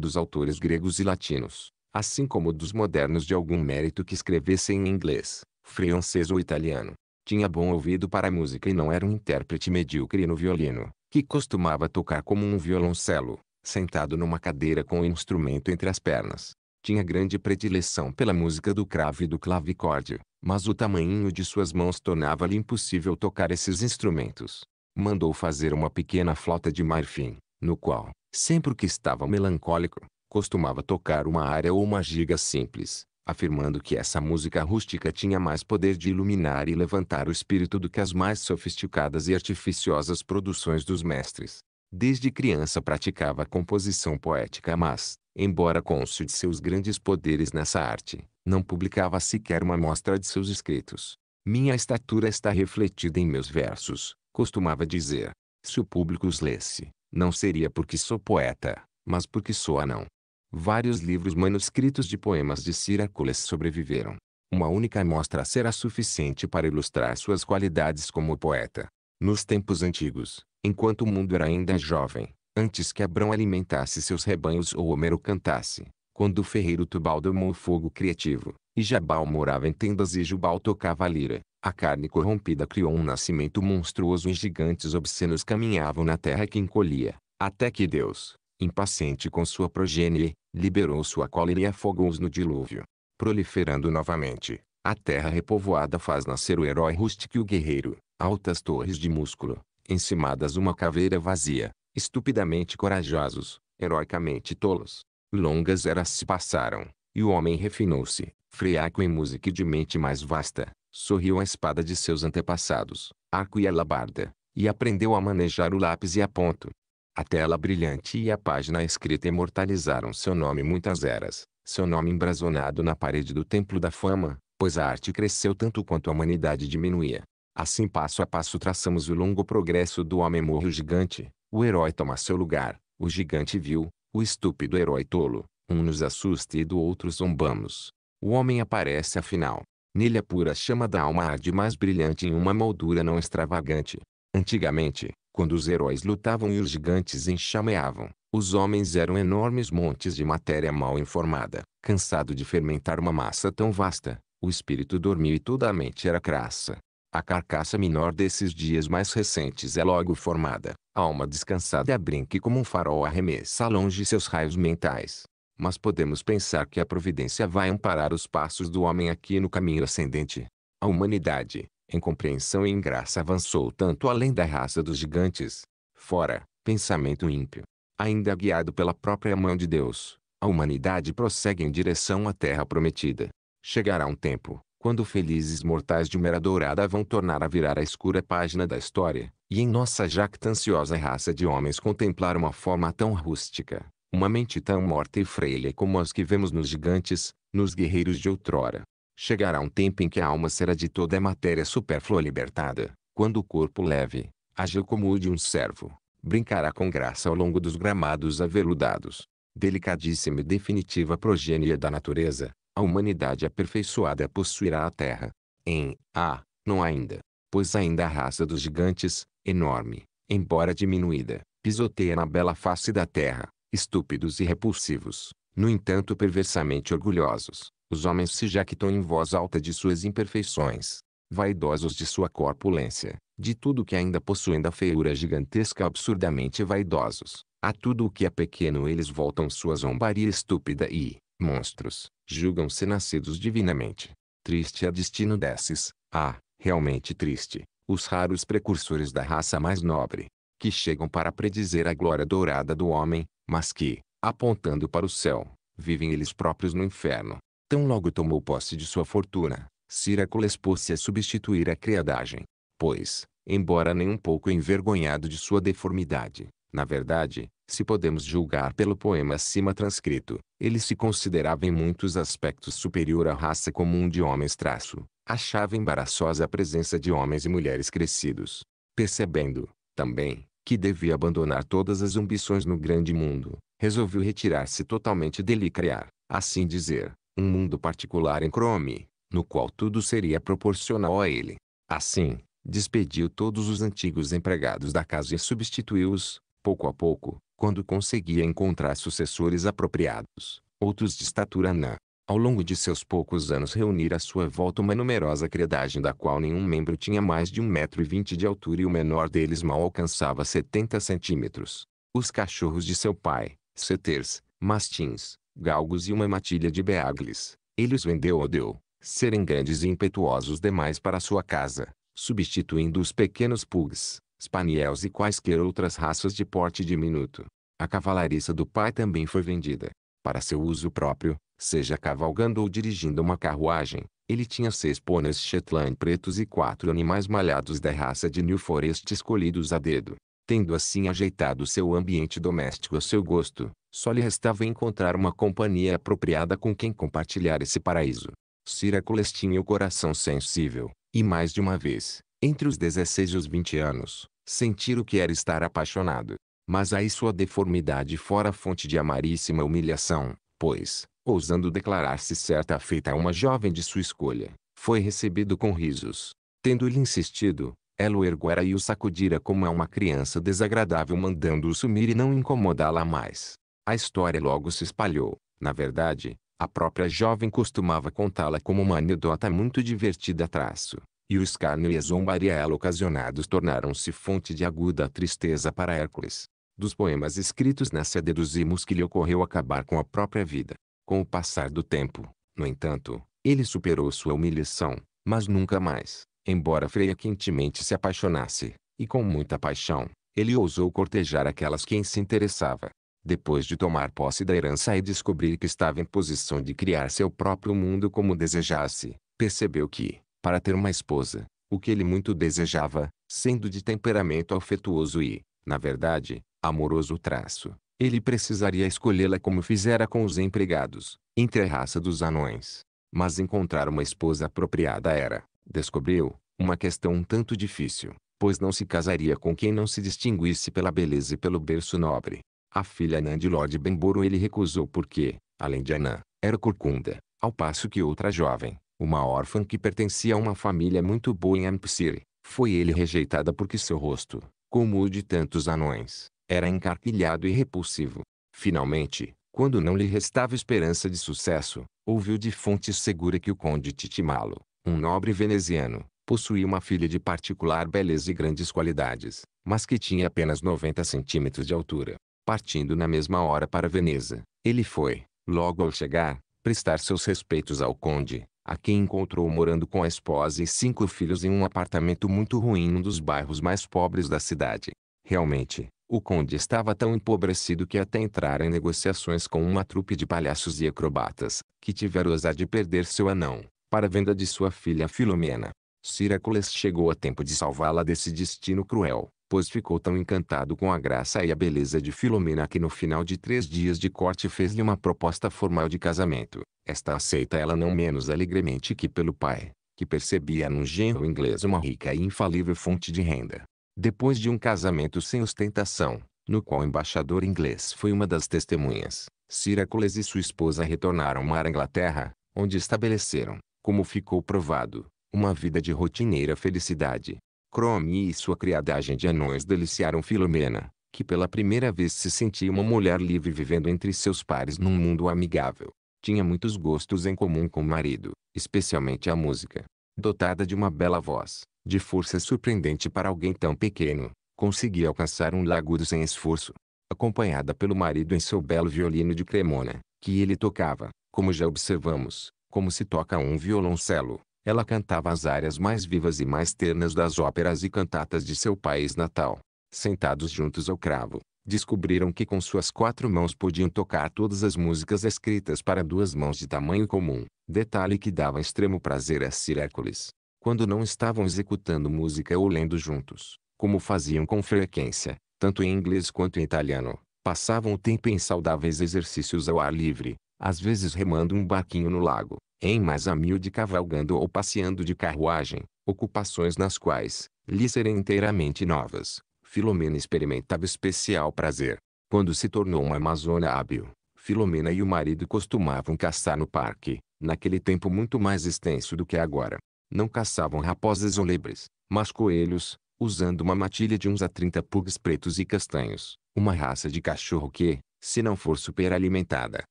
dos autores gregos e latinos, assim como dos modernos de algum mérito que escrevessem em inglês, francês ou italiano. Tinha bom ouvido para a música e não era um intérprete medíocre no violino, que costumava tocar como um violoncelo, sentado numa cadeira com o instrumento entre as pernas. Tinha grande predileção pela música do cravo e do clavicórdio, mas o tamanho de suas mãos tornava-lhe impossível tocar esses instrumentos. Mandou fazer uma pequena flauta de marfim, no qual, sempre que estava melancólico, costumava tocar uma área ou uma giga simples, afirmando que essa música rústica tinha mais poder de iluminar e levantar o espírito do que as mais sofisticadas e artificiosas produções dos mestres. Desde criança praticava composição poética mas, embora cônscio de seus grandes poderes nessa arte, não publicava sequer uma amostra de seus escritos. Minha estatura está refletida em meus versos, costumava dizer. Se o público os lesse, não seria porque sou poeta, mas porque sou anão. Vários livros manuscritos de poemas de Ciracules sobreviveram. Uma única amostra será suficiente para ilustrar suas qualidades como poeta. Nos tempos antigos, enquanto o mundo era ainda jovem, antes que Abrão alimentasse seus rebanhos ou Homero cantasse, quando o ferreiro Tubal domou o fogo criativo, e Jabal morava em tendas e Jubal tocava a lira, a carne corrompida criou um nascimento monstruoso e gigantes obscenos caminhavam na terra que encolhia, até que Deus, impaciente com sua progênie, liberou sua cólera e afogou-os no dilúvio. Proliferando novamente, a terra repovoada faz nascer o herói rústico e o guerreiro, altas torres de músculo, encimadas uma caveira vazia, estupidamente corajosos, heroicamente tolos, longas eras se passaram, e o homem refinou-se, friaco em música e de mente mais vasta, sorriu a espada de seus antepassados, arco e alabarda, e aprendeu a manejar o lápis e a ponto. A tela brilhante e a página escrita imortalizaram seu nome muitas eras, seu nome embrazonado na parede do Templo da Fama, pois a arte cresceu tanto quanto a humanidade diminuía. Assim passo a passo traçamos o longo progresso do homem morre o gigante, o herói toma seu lugar, o gigante viu. O estúpido herói tolo, um nos assusta e do outro zombamos. O homem aparece afinal. Nele a pura chama da alma arde mais brilhante em uma moldura não extravagante. Antigamente, quando os heróis lutavam e os gigantes enxameavam, os homens eram enormes montes de matéria mal informada. Cansado de fermentar uma massa tão vasta, o espírito dormiu e toda a mente era crassa. A carcaça menor desses dias mais recentes é logo formada alma descansada brinque como um farol arremessa longe seus raios mentais. Mas podemos pensar que a providência vai amparar os passos do homem aqui no caminho ascendente. A humanidade, em compreensão e em graça avançou tanto além da raça dos gigantes. Fora, pensamento ímpio. Ainda guiado pela própria mão de Deus, a humanidade prossegue em direção à terra prometida. Chegará um tempo, quando felizes mortais de mera dourada vão tornar a virar a escura página da história, e em nossa jactanciosa raça de homens contemplar uma forma tão rústica, uma mente tão morta e freia como as que vemos nos gigantes, nos guerreiros de outrora. Chegará um tempo em que a alma será de toda a matéria supérflua libertada, quando o corpo leve, ágil como o de um servo, brincará com graça ao longo dos gramados aveludados. Delicadíssima e definitiva progênia da natureza, a humanidade aperfeiçoada possuirá a terra. Em ah, não ainda, pois ainda a raça dos gigantes, enorme, embora diminuída, pisoteia na bela face da terra, estúpidos e repulsivos, no entanto perversamente orgulhosos, os homens se jactam em voz alta de suas imperfeições, vaidosos de sua corpulência, de tudo que ainda possuem da feiura gigantesca absurdamente vaidosos, a tudo o que é pequeno eles voltam sua zombaria estúpida e, monstros, julgam-se nascidos divinamente. Triste é o destino desses, ah, realmente triste, os raros precursores da raça mais nobre, que chegam para predizer a glória dourada do homem, mas que, apontando para o céu, vivem eles próprios no inferno. Tão logo tomou posse de sua fortuna, Círaculo expôs-se a substituir a criadagem, pois, embora nem um pouco envergonhado de sua deformidade, na verdade, se podemos julgar pelo poema acima transcrito, ele se considerava em muitos aspectos superior à raça comum de homens traço, achava embaraçosa a presença de homens e mulheres crescidos. Percebendo, também, que devia abandonar todas as ambições no grande mundo, resolveu retirar-se totalmente dele e criar, assim dizer, um mundo particular em Chrome, no qual tudo seria proporcional a ele. Assim, despediu todos os antigos empregados da casa e substituiu-os, pouco a pouco, quando conseguia encontrar sucessores apropriados, outros de estatura anã, ao longo de seus poucos anos reunir à sua volta uma numerosa credagem da qual nenhum membro tinha mais de um metro e vinte de altura e o menor deles mal alcançava setenta centímetros. Os cachorros de seu pai, seters, mastins, galgos e uma matilha de beagles, ele os vendeu ou deu, serem grandes e impetuosos demais para sua casa, substituindo os pequenos pugs, spaniels e quaisquer outras raças de porte diminuto. A cavalariça do pai também foi vendida, para seu uso próprio, seja cavalgando ou dirigindo uma carruagem. Ele tinha seis pôneis Shetland pretos e quatro animais malhados da raça de New Forest escolhidos a dedo. Tendo assim ajeitado seu ambiente doméstico a seu gosto, só lhe restava encontrar uma companhia apropriada com quem compartilhar esse paraíso. Círculos tinha o coração sensível, e mais de uma vez, entre os 16 e os 20 anos, sentir o que era estar apaixonado. Mas aí sua deformidade fora fonte de amaríssima humilhação, pois, ousando declarar-se certa a feita a uma jovem de sua escolha, foi recebido com risos. Tendo-lhe insistido, ela o erguera e o sacudira como a uma criança desagradável mandando-o sumir e não incomodá-la mais. A história logo se espalhou. Na verdade, a própria jovem costumava contá-la como uma anedota muito divertida traço, e o escárnio e a zombaria ela ocasionados tornaram-se fonte de aguda tristeza para Hércules. Dos poemas escritos nessa deduzimos que lhe ocorreu acabar com a própria vida. Com o passar do tempo, no entanto, ele superou sua humilhação, mas nunca mais, embora Freya quentemente se apaixonasse, e com muita paixão, ele ousou cortejar aquelas quem se interessava. Depois de tomar posse da herança e descobrir que estava em posição de criar seu próprio mundo como desejasse, percebeu que, para ter uma esposa, o que ele muito desejava, sendo de temperamento afetuoso e, na verdade, amoroso traço, ele precisaria escolhê-la como fizera com os empregados, entre a raça dos anões. Mas encontrar uma esposa apropriada era, descobriu, uma questão um tanto difícil, pois não se casaria com quem não se distinguisse pela beleza e pelo berço nobre. A filha Anã de Lord Benboro ele recusou porque, além de Anã, era corcunda, ao passo que outra jovem, uma órfã que pertencia a uma família muito boa em Ampsir, foi ele rejeitada porque seu rosto, como o de tantos anões, era encarpilhado e repulsivo. Finalmente, quando não lhe restava esperança de sucesso, ouviu de fonte segura que o conde Titimalo, um nobre veneziano, possuía uma filha de particular beleza e grandes qualidades, mas que tinha apenas 90 centímetros de altura. Partindo na mesma hora para Veneza, ele foi, logo ao chegar, prestar seus respeitos ao conde, a quem encontrou morando com a esposa e cinco filhos em um apartamento muito ruim num dos bairros mais pobres da cidade. Realmente, o conde estava tão empobrecido que até entrara em negociações com uma trupe de palhaços e acrobatas, que tiveram azar de perder seu anão, para a venda de sua filha Filomena. Ciracules chegou a tempo de salvá-la desse destino cruel, pois ficou tão encantado com a graça e a beleza de Filomena que no final de três dias de corte fez-lhe uma proposta formal de casamento. Esta aceita ela não menos alegremente que pelo pai, que percebia num genro inglês uma rica e infalível fonte de renda depois de um casamento sem ostentação, no qual o embaixador inglês foi uma das testemunhas, Siracules e sua esposa retornaram para a Inglaterra, onde estabeleceram, como ficou provado, uma vida de rotineira felicidade. Crome e sua criadagem de anões deliciaram Filomena, que pela primeira vez se sentia uma mulher livre vivendo entre seus pares num mundo amigável. Tinha muitos gostos em comum com o marido, especialmente a música. Dotada de uma bela voz, de força surpreendente para alguém tão pequeno, conseguia alcançar um lagudo sem esforço. Acompanhada pelo marido em seu belo violino de cremona, que ele tocava, como já observamos, como se toca um violoncelo, ela cantava as áreas mais vivas e mais ternas das óperas e cantatas de seu país natal. Sentados juntos ao cravo, descobriram que com suas quatro mãos podiam tocar todas as músicas escritas para duas mãos de tamanho comum, detalhe que dava extremo prazer a Sir Hércules quando não estavam executando música ou lendo juntos, como faziam com frequência, tanto em inglês quanto em italiano, passavam o tempo em saudáveis exercícios ao ar livre, às vezes remando um barquinho no lago, em mais a mil de cavalgando ou passeando de carruagem, ocupações nas quais, lhe serem inteiramente novas. Filomena experimentava especial prazer. Quando se tornou uma amazônia hábil, Filomena e o marido costumavam caçar no parque, naquele tempo muito mais extenso do que agora. Não caçavam raposas ou lebres, mas coelhos, usando uma matilha de uns a trinta pugs pretos e castanhos, uma raça de cachorro que, se não for superalimentada,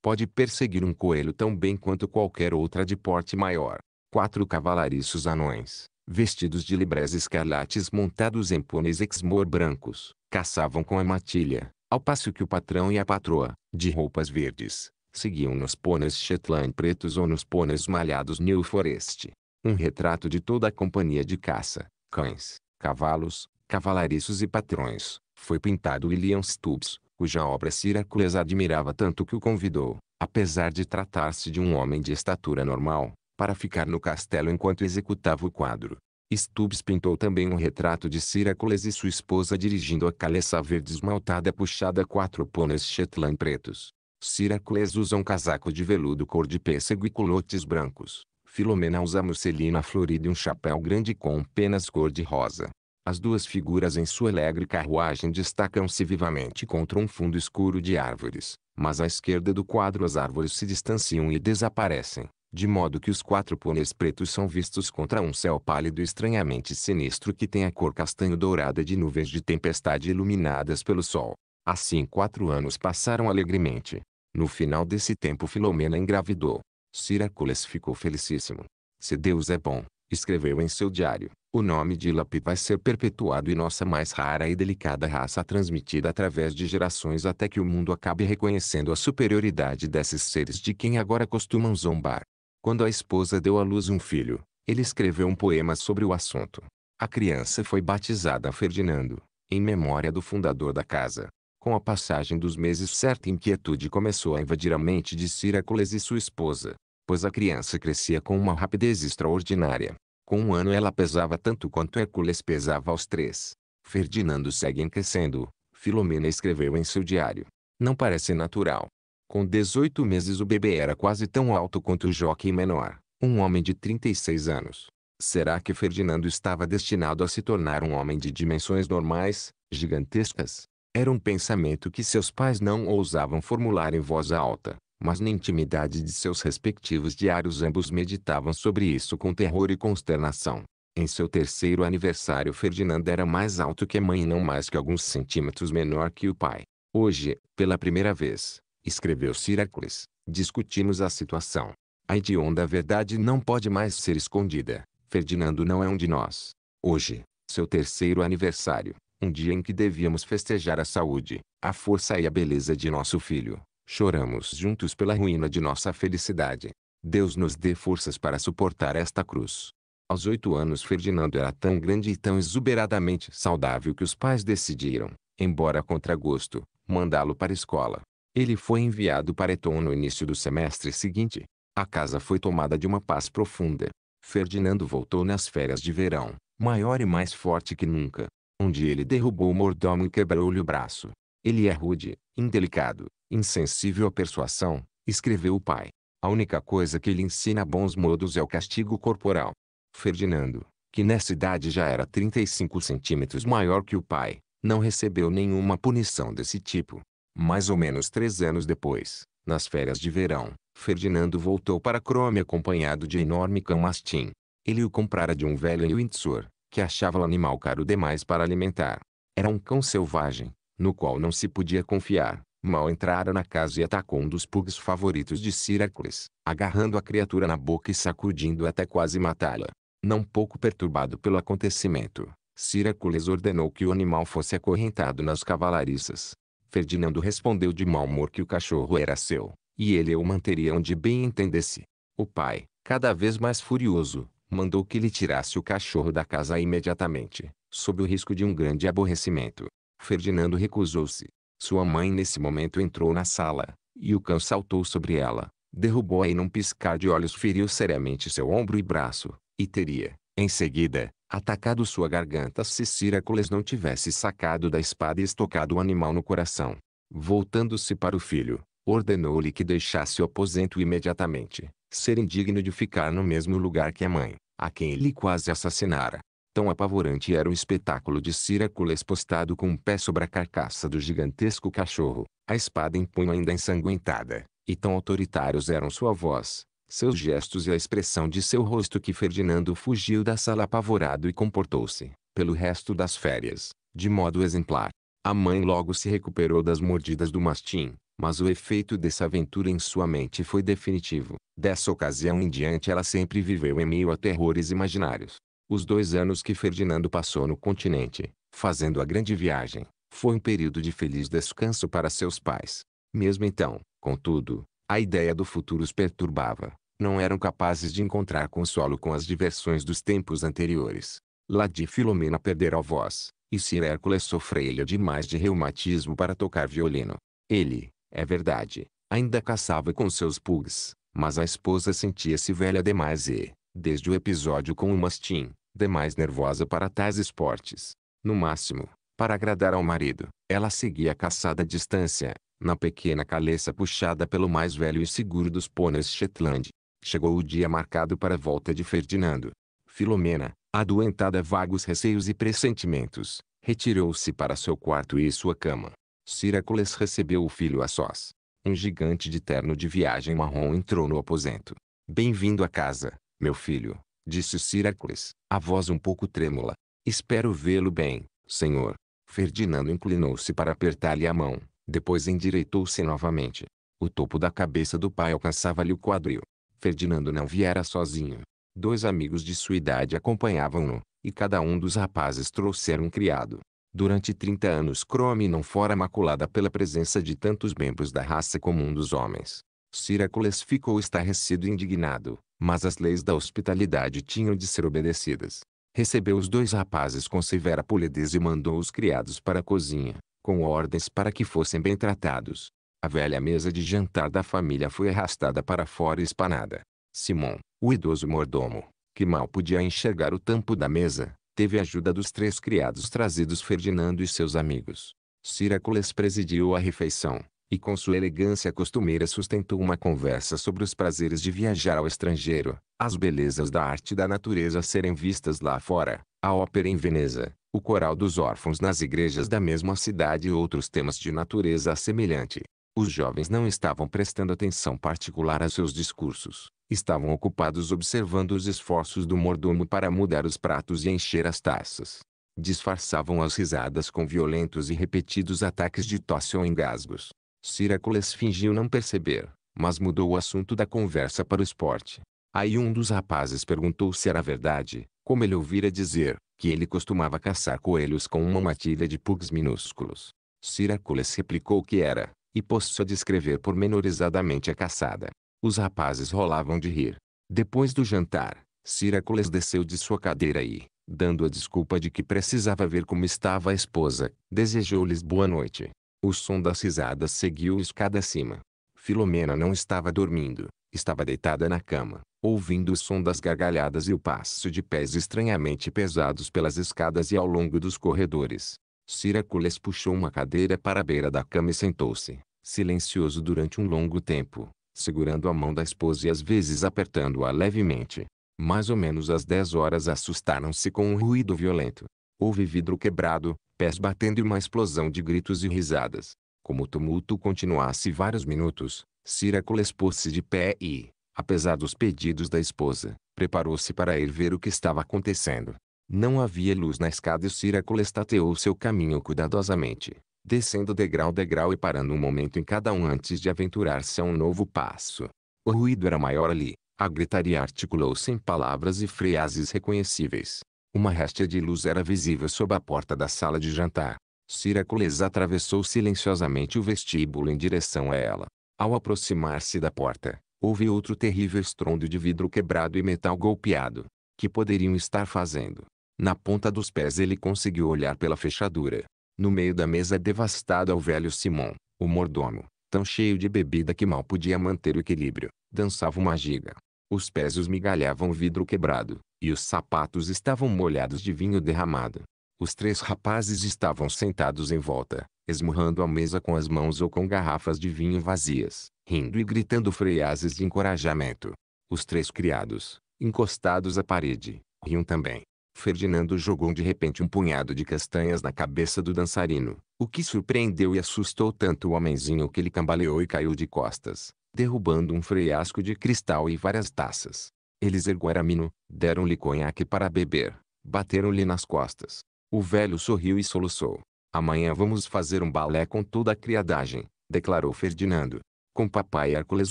pode perseguir um coelho tão bem quanto qualquer outra de porte maior. Quatro cavalariços anões, vestidos de librés escarlates montados em pôneis exmor brancos, caçavam com a matilha, ao passo que o patrão e a patroa, de roupas verdes, seguiam nos pôneis Shetland pretos ou nos pôneis malhados New Forest um retrato de toda a companhia de caça, cães, cavalos, cavalariços e patrões, foi pintado William Stubbs, cuja obra Siracles admirava tanto que o convidou, apesar de tratar-se de um homem de estatura normal, para ficar no castelo enquanto executava o quadro. Stubbs pintou também um retrato de Siracles e sua esposa dirigindo a caleça verde esmaltada puxada a quatro pôneis Shetland pretos. Siracles usa um casaco de veludo cor de pêssego e culotes brancos. Filomena usa musselina florida e um chapéu grande com penas cor-de-rosa. As duas figuras em sua alegre carruagem destacam-se vivamente contra um fundo escuro de árvores, mas à esquerda do quadro as árvores se distanciam e desaparecem, de modo que os quatro pôneis pretos são vistos contra um céu pálido estranhamente sinistro que tem a cor castanho-dourada de nuvens de tempestade iluminadas pelo sol. Assim quatro anos passaram alegremente. No final desse tempo Filomena engravidou. Círculos ficou felicíssimo. Se Deus é bom, escreveu em seu diário, o nome de Lapi vai ser perpetuado e nossa mais rara e delicada raça transmitida através de gerações até que o mundo acabe reconhecendo a superioridade desses seres de quem agora costumam zombar. Quando a esposa deu à luz um filho, ele escreveu um poema sobre o assunto. A criança foi batizada Ferdinando, em memória do fundador da casa. Com a passagem dos meses certa inquietude começou a invadir a mente de Siracules e sua esposa, pois a criança crescia com uma rapidez extraordinária. Com um ano ela pesava tanto quanto Hércules pesava aos três. Ferdinando segue crescendo, Filomena escreveu em seu diário. Não parece natural. Com 18 meses o bebê era quase tão alto quanto o jockey menor, um homem de 36 anos. Será que Ferdinando estava destinado a se tornar um homem de dimensões normais, gigantescas? Era um pensamento que seus pais não ousavam formular em voz alta, mas na intimidade de seus respectivos diários ambos meditavam sobre isso com terror e consternação. Em seu terceiro aniversário Ferdinand era mais alto que a mãe e não mais que alguns centímetros menor que o pai. Hoje, pela primeira vez, escreveu Siracles, discutimos a situação. A hedionda verdade não pode mais ser escondida. Ferdinando não é um de nós. Hoje, seu terceiro aniversário, um dia em que devíamos festejar a saúde, a força e a beleza de nosso filho, choramos juntos pela ruína de nossa felicidade. Deus nos dê forças para suportar esta cruz. Aos oito anos Ferdinando era tão grande e tão exuberadamente saudável que os pais decidiram, embora contra gosto, mandá-lo para a escola. Ele foi enviado para Eton no início do semestre seguinte. A casa foi tomada de uma paz profunda. Ferdinando voltou nas férias de verão, maior e mais forte que nunca onde ele derrubou o mordomo e quebrou-lhe o braço. Ele é rude, indelicado, insensível à persuasão, escreveu o pai. A única coisa que lhe ensina bons modos é o castigo corporal. Ferdinando, que nessa idade já era 35 centímetros maior que o pai, não recebeu nenhuma punição desse tipo. Mais ou menos três anos depois, nas férias de verão, Ferdinando voltou para Crome acompanhado de enorme cão mastim. Ele o comprara de um velho em Windsor, que achava o animal caro demais para alimentar. Era um cão selvagem, no qual não se podia confiar. Mal entrara na casa e atacou um dos pugs favoritos de Siracles, agarrando a criatura na boca e sacudindo até quase matá-la. Não pouco perturbado pelo acontecimento, Siracles ordenou que o animal fosse acorrentado nas cavalariças. Ferdinando respondeu de mau humor que o cachorro era seu, e ele o manteria onde bem entendesse. O pai, cada vez mais furioso, mandou que lhe tirasse o cachorro da casa imediatamente, sob o risco de um grande aborrecimento. Ferdinando recusou-se. Sua mãe nesse momento entrou na sala, e o cão saltou sobre ela, derrubou-a e num piscar de olhos feriu seriamente seu ombro e braço, e teria, em seguida, atacado sua garganta se Síracules não tivesse sacado da espada e estocado o animal no coração. Voltando-se para o filho, ordenou-lhe que deixasse o aposento imediatamente, ser indigno de ficar no mesmo lugar que a mãe, a quem ele quase assassinara. Tão apavorante era o espetáculo de Círculo postado com o um pé sobre a carcaça do gigantesco cachorro, a espada em punho ainda ensanguentada, e tão autoritários eram sua voz, seus gestos e a expressão de seu rosto que Ferdinando fugiu da sala apavorado e comportou-se, pelo resto das férias, de modo exemplar. A mãe logo se recuperou das mordidas do mastim, mas o efeito dessa aventura em sua mente foi definitivo. Dessa ocasião em diante ela sempre viveu em meio a terrores imaginários. Os dois anos que Ferdinando passou no continente, fazendo a grande viagem, foi um período de feliz descanso para seus pais. Mesmo então, contudo, a ideia do futuro os perturbava. Não eram capazes de encontrar consolo com as diversões dos tempos anteriores. Lá de Filomena perdera a voz, e Sir Hércules sofreu demais de reumatismo para tocar violino. Ele, é verdade, ainda caçava com seus pugs, mas a esposa sentia-se velha demais e, desde o episódio com o Mastin, demais nervosa para tais esportes. No máximo, para agradar ao marido, ela seguia a caçada à distância, na pequena caleça puxada pelo mais velho e seguro dos pôneis Shetland. Chegou o dia marcado para a volta de Ferdinando. Filomena, adoentada a vagos receios e pressentimentos, retirou-se para seu quarto e sua cama. Círculos recebeu o filho a sós. Um gigante de terno de viagem marrom entrou no aposento. Bem-vindo a casa, meu filho, disse Círculos, a voz um pouco trêmula. Espero vê-lo bem, senhor. Ferdinando inclinou-se para apertar-lhe a mão, depois endireitou-se novamente. O topo da cabeça do pai alcançava-lhe o quadril. Ferdinando não viera sozinho. Dois amigos de sua idade acompanhavam-no, e cada um dos rapazes trouxera um criado durante 30 anos Crome não fora maculada pela presença de tantos membros da raça comum dos homens. Síracules ficou estarrecido e indignado, mas as leis da hospitalidade tinham de ser obedecidas. Recebeu os dois rapazes com severa polidez e mandou os criados para a cozinha, com ordens para que fossem bem tratados. A velha mesa de jantar da família foi arrastada para fora e espanada. Simão, o idoso mordomo, que mal podia enxergar o tampo da mesa, teve a ajuda dos três criados trazidos Ferdinando e seus amigos. Síracules presidiu a refeição, e com sua elegância costumeira sustentou uma conversa sobre os prazeres de viajar ao estrangeiro, as belezas da arte e da natureza serem vistas lá fora, a ópera em Veneza, o coral dos órfãos nas igrejas da mesma cidade e outros temas de natureza semelhante. Os jovens não estavam prestando atenção particular a seus discursos. Estavam ocupados observando os esforços do mordomo para mudar os pratos e encher as taças. Disfarçavam as risadas com violentos e repetidos ataques de tosse ou engasgos. Círculos fingiu não perceber, mas mudou o assunto da conversa para o esporte. Aí um dos rapazes perguntou se era verdade, como ele ouvira dizer, que ele costumava caçar coelhos com uma matilha de pugs minúsculos. Círculos replicou que era, e pôs-se a descrever pormenorizadamente a caçada. Os rapazes rolavam de rir. Depois do jantar, Ciracules desceu de sua cadeira e, dando a desculpa de que precisava ver como estava a esposa, desejou-lhes boa noite. O som das risadas seguiu escada acima. Filomena não estava dormindo, estava deitada na cama, ouvindo o som das gargalhadas e o passo de pés estranhamente pesados pelas escadas e ao longo dos corredores. Siracules puxou uma cadeira para a beira da cama e sentou-se, silencioso durante um longo tempo, segurando a mão da esposa e às vezes apertando-a levemente. Mais ou menos às dez horas assustaram-se com um ruído violento. Houve vidro quebrado, pés batendo e uma explosão de gritos e risadas. Como o tumulto continuasse vários minutos, Siracules pôs-se de pé e, apesar dos pedidos da esposa, preparou-se para ir ver o que estava acontecendo. Não havia luz na escada e o estateou seu caminho cuidadosamente, descendo degrau a degrau e parando um momento em cada um antes de aventurar-se a um novo passo. O ruído era maior ali, a gritaria articulou-se em palavras e frases reconhecíveis. Uma réstia de luz era visível sob a porta da sala de jantar. Círculos atravessou silenciosamente o vestíbulo em direção a ela. Ao aproximar-se da porta, houve outro terrível estrondo de vidro quebrado e metal golpeado. Que poderiam estar fazendo? Na ponta dos pés ele conseguiu olhar pela fechadura. No meio da mesa devastada o velho Simão, o mordomo, tão cheio de bebida que mal podia manter o equilíbrio, dançava uma giga. Os pés os o vidro quebrado, e os sapatos estavam molhados de vinho derramado. Os três rapazes estavam sentados em volta, esmurrando a mesa com as mãos ou com garrafas de vinho vazias, rindo e gritando freiases de encorajamento. Os três criados, encostados à parede, riam também. Ferdinando jogou de repente um punhado de castanhas na cabeça do dançarino, o que surpreendeu e assustou tanto o homenzinho que ele cambaleou e caiu de costas, derrubando um freiasco de cristal e várias taças. Eles ergueram deram-lhe conhaque para beber, bateram-lhe nas costas. O velho sorriu e soluçou. Amanhã vamos fazer um balé com toda a criadagem, declarou Ferdinando. Com papai Hércules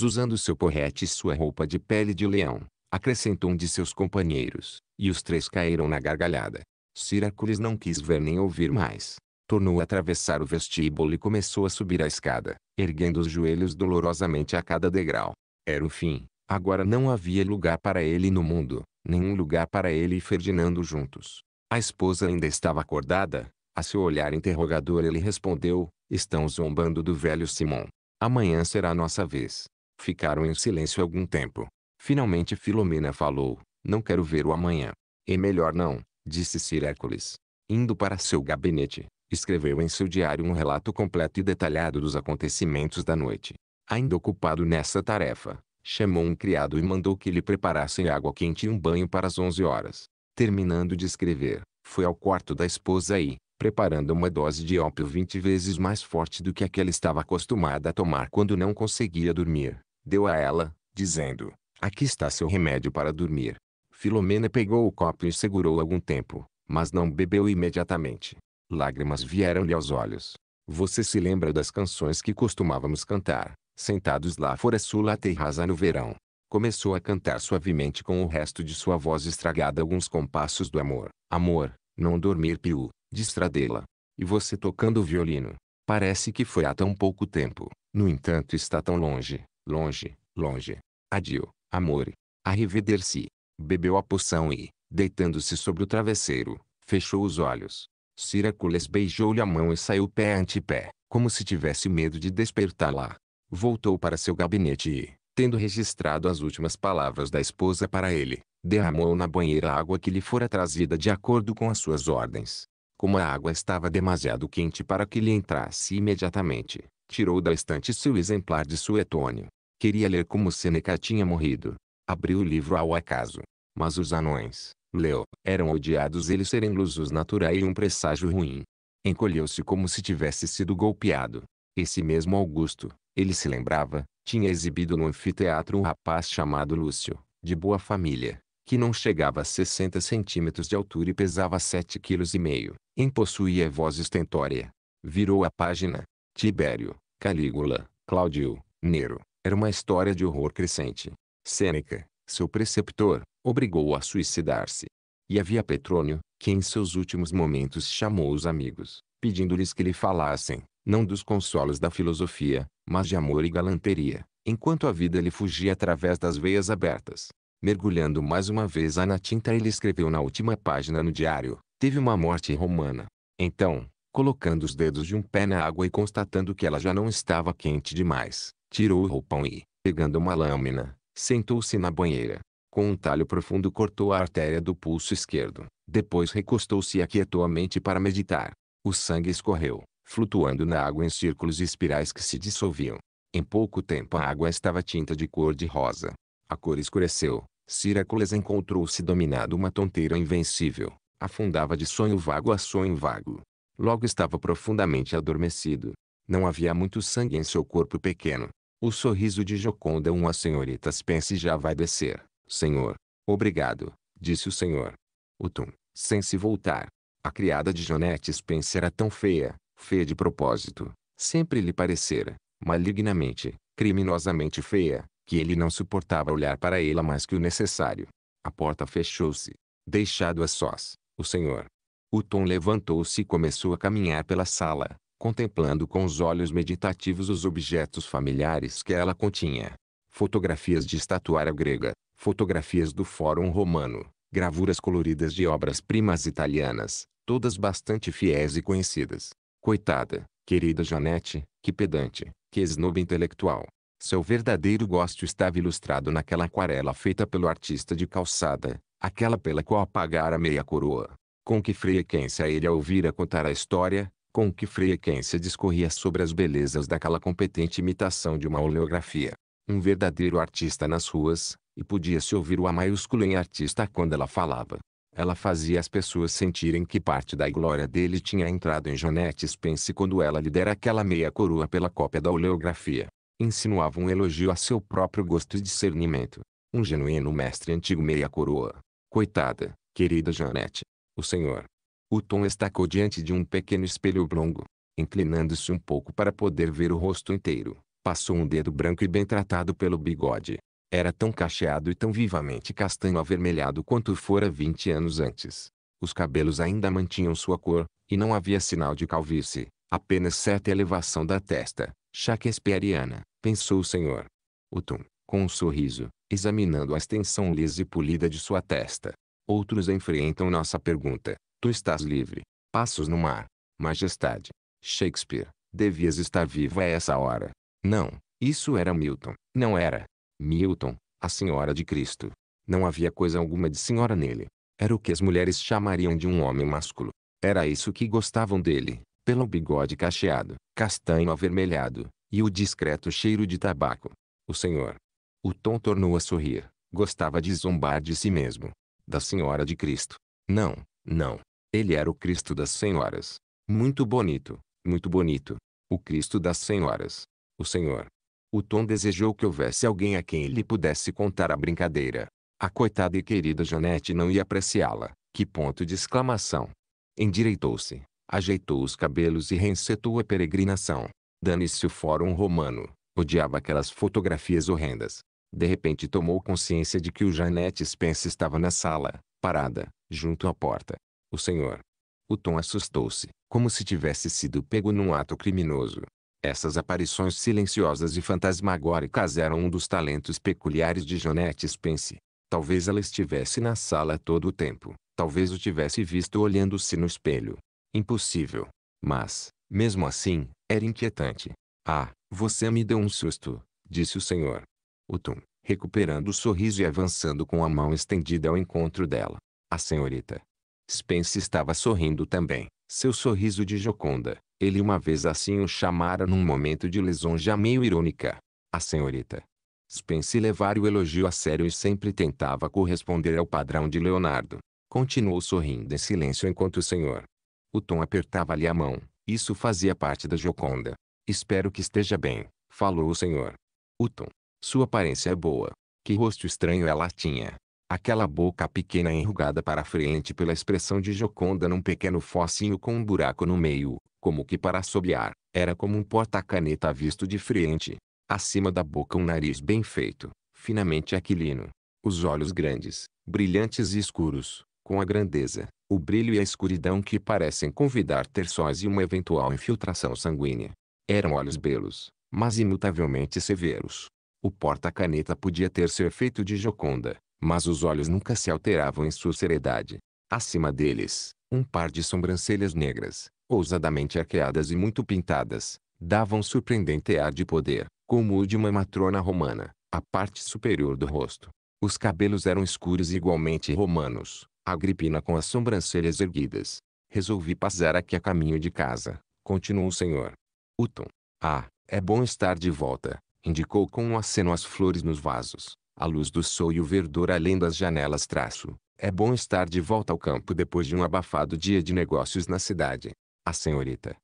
usando seu porrete e sua roupa de pele de leão acrescentou um de seus companheiros, e os três caíram na gargalhada. Siracules não quis ver nem ouvir mais. Tornou a atravessar o vestíbulo e começou a subir a escada, erguendo os joelhos dolorosamente a cada degrau. Era o fim. Agora não havia lugar para ele no mundo, nenhum lugar para ele e Ferdinando juntos. A esposa ainda estava acordada. A seu olhar interrogador ele respondeu, estão zombando do velho Simão. Amanhã será a nossa vez. Ficaram em silêncio algum tempo. Finalmente Filomena falou, não quero ver o amanhã. É melhor não, disse Sir Hércules. Indo para seu gabinete, escreveu em seu diário um relato completo e detalhado dos acontecimentos da noite. Ainda ocupado nessa tarefa, chamou um criado e mandou que lhe preparassem água quente e um banho para as 11 horas. Terminando de escrever, foi ao quarto da esposa e, preparando uma dose de ópio 20 vezes mais forte do que aquela estava acostumada a tomar quando não conseguia dormir, deu a ela, dizendo: Aqui está seu remédio para dormir. Filomena pegou o copo e segurou algum tempo, mas não bebeu imediatamente. Lágrimas vieram-lhe aos olhos. Você se lembra das canções que costumávamos cantar, sentados lá fora sula terraza no verão. Começou a cantar suavemente com o resto de sua voz estragada alguns compassos do amor. Amor, não dormir piu, de la E você tocando o violino. Parece que foi há tão pouco tempo, no entanto está tão longe, longe, longe. Adio. Amor, arreveder-se. Bebeu a poção e, deitando-se sobre o travesseiro, fechou os olhos. Ciracules beijou-lhe a mão e saiu pé ante pé, como se tivesse medo de despertá-la. Voltou para seu gabinete e, tendo registrado as últimas palavras da esposa para ele, derramou na banheira a água que lhe fora trazida de acordo com as suas ordens. Como a água estava demasiado quente para que lhe entrasse imediatamente, tirou da estante seu exemplar de suetônio, Queria ler como Seneca tinha morrido. Abriu o livro ao acaso. Mas os anões, leu, eram odiados eles serem luzos naturais e um presságio ruim. Encolheu-se como se tivesse sido golpeado. Esse mesmo Augusto, ele se lembrava, tinha exibido no anfiteatro um rapaz chamado Lúcio, de boa família, que não chegava a 60 centímetros de altura e pesava 7,5 kg, em possuía voz estentória. Virou a página. Tibério, Calígula, Cláudio, Nero, era uma história de horror crescente. Sêneca, seu preceptor, obrigou-o a suicidar-se. E havia Petrônio, que em seus últimos momentos chamou os amigos, pedindo-lhes que lhe falassem, não dos consolos da filosofia, mas de amor e galanteria, enquanto a vida lhe fugia através das veias abertas. Mergulhando mais uma vez na tinta ele escreveu na última página no diário, teve uma morte romana. Então, colocando os dedos de um pé na água e constatando que ela já não estava quente demais, Tirou o roupão e, pegando uma lâmina, sentou-se na banheira. Com um talho profundo cortou a artéria do pulso esquerdo. Depois recostou-se e aquietou a mente para meditar. O sangue escorreu, flutuando na água em círculos e espirais que se dissolviam. Em pouco tempo a água estava tinta de cor de rosa. A cor escureceu. Círculos encontrou-se dominado uma tonteira invencível. Afundava de sonho vago a sonho vago. Logo estava profundamente adormecido. Não havia muito sangue em seu corpo pequeno. O sorriso de Joconda um a senhorita Spence já vai descer. Senhor, obrigado, disse o senhor. O Tom. sem se voltar. A criada de Jonette Spence era tão feia, feia de propósito, sempre lhe parecera, malignamente, criminosamente feia, que ele não suportava olhar para ela mais que o necessário. A porta fechou-se. Deixado a sós, o senhor. O Tom levantou-se e começou a caminhar pela sala, contemplando com os olhos meditativos os objetos familiares que ela continha. Fotografias de estatuária grega, fotografias do Fórum Romano, gravuras coloridas de obras-primas italianas, todas bastante fiéis e conhecidas. Coitada, querida Janete, que pedante, que esnobe intelectual. Seu verdadeiro gosto estava ilustrado naquela aquarela feita pelo artista de calçada, aquela pela qual a meia coroa. Com que frequência ele a ouvira contar a história, com que frequência discorria sobre as belezas daquela competente imitação de uma oleografia. Um verdadeiro artista nas ruas, e podia-se ouvir o A maiúsculo em artista quando ela falava. Ela fazia as pessoas sentirem que parte da glória dele tinha entrado em Jonette Spence quando ela lhe dera aquela meia coroa pela cópia da oleografia. Insinuava um elogio a seu próprio gosto e discernimento. Um genuíno mestre antigo meia coroa. Coitada, querida Jeanette, O senhor, o Tom estacou diante de um pequeno espelho oblongo. Inclinando-se um pouco para poder ver o rosto inteiro, passou um dedo branco e bem tratado pelo bigode. Era tão cacheado e tão vivamente castanho avermelhado quanto fora vinte anos antes. Os cabelos ainda mantinham sua cor, e não havia sinal de calvície, apenas certa elevação da testa, shakespeariana, pensou o senhor. O Tom, com um sorriso, examinando a extensão lisa e polida de sua testa. Outros enfrentam nossa pergunta, Tu estás livre. Passos no mar. Majestade. Shakespeare, devias estar vivo a essa hora. Não, isso era Milton. Não era. Milton, a Senhora de Cristo. Não havia coisa alguma de senhora nele. Era o que as mulheres chamariam de um homem másculo. Era isso que gostavam dele, pelo bigode cacheado, castanho avermelhado, e o discreto cheiro de tabaco. O senhor. O Tom tornou a sorrir. Gostava de zombar de si mesmo. Da Senhora de Cristo. Não, não. Ele era o Cristo das Senhoras. Muito bonito, muito bonito. O Cristo das Senhoras. O Senhor. O Tom desejou que houvesse alguém a quem ele pudesse contar a brincadeira. A coitada e querida Janete não ia apreciá-la. Que ponto de exclamação! Endireitou-se, ajeitou os cabelos e reencetou a peregrinação. Dane-se o Fórum Romano. Odiava aquelas fotografias horrendas. De repente tomou consciência de que o Janete Spence estava na sala parada, junto à porta. O senhor. O Tom assustou-se, como se tivesse sido pego num ato criminoso. Essas aparições silenciosas e fantasmagóricas eram um dos talentos peculiares de Jonette Spence. Talvez ela estivesse na sala todo o tempo, talvez o tivesse visto olhando-se no espelho. Impossível. Mas, mesmo assim, era inquietante. Ah, você me deu um susto, disse o senhor. O Tom, recuperando o sorriso e avançando com a mão estendida ao encontro dela. A senhorita Spence estava sorrindo também, seu sorriso de Joconda. Ele uma vez assim o chamara num momento de lisonja meio irônica. A senhorita Spence levara o elogio a sério e sempre tentava corresponder ao padrão de Leonardo. Continuou sorrindo em silêncio enquanto o senhor. O Tom apertava-lhe a mão. Isso fazia parte da Joconda. Espero que esteja bem, falou o senhor. O Tom sua aparência é boa. Que rosto estranho ela tinha. Aquela boca pequena enrugada para a frente pela expressão de Joconda num pequeno focinho com um buraco no meio, como que para assobiar, era como um porta-caneta visto de frente. Acima da boca um nariz bem feito, finamente aquilino. Os olhos grandes, brilhantes e escuros, com a grandeza, o brilho e a escuridão que parecem convidar sós e uma eventual infiltração sanguínea. Eram olhos belos, mas imutavelmente severos, o porta-caneta podia ter seu efeito de Joconda, mas os olhos nunca se alteravam em sua seriedade. Acima deles, um par de sobrancelhas negras, ousadamente arqueadas e muito pintadas, davam um surpreendente ar de poder, como o de uma matrona romana, a parte superior do rosto. Os cabelos eram escuros e igualmente romanos, Agripina com as sobrancelhas erguidas. Resolvi passar aqui a caminho de casa, continuou o senhor. Uton. Ah, é bom estar de volta. Indicou com um aceno as flores nos vasos, a luz do sol e o verdor além das janelas traço. É bom estar de volta ao campo depois de um abafado dia de negócios na cidade. A senhorita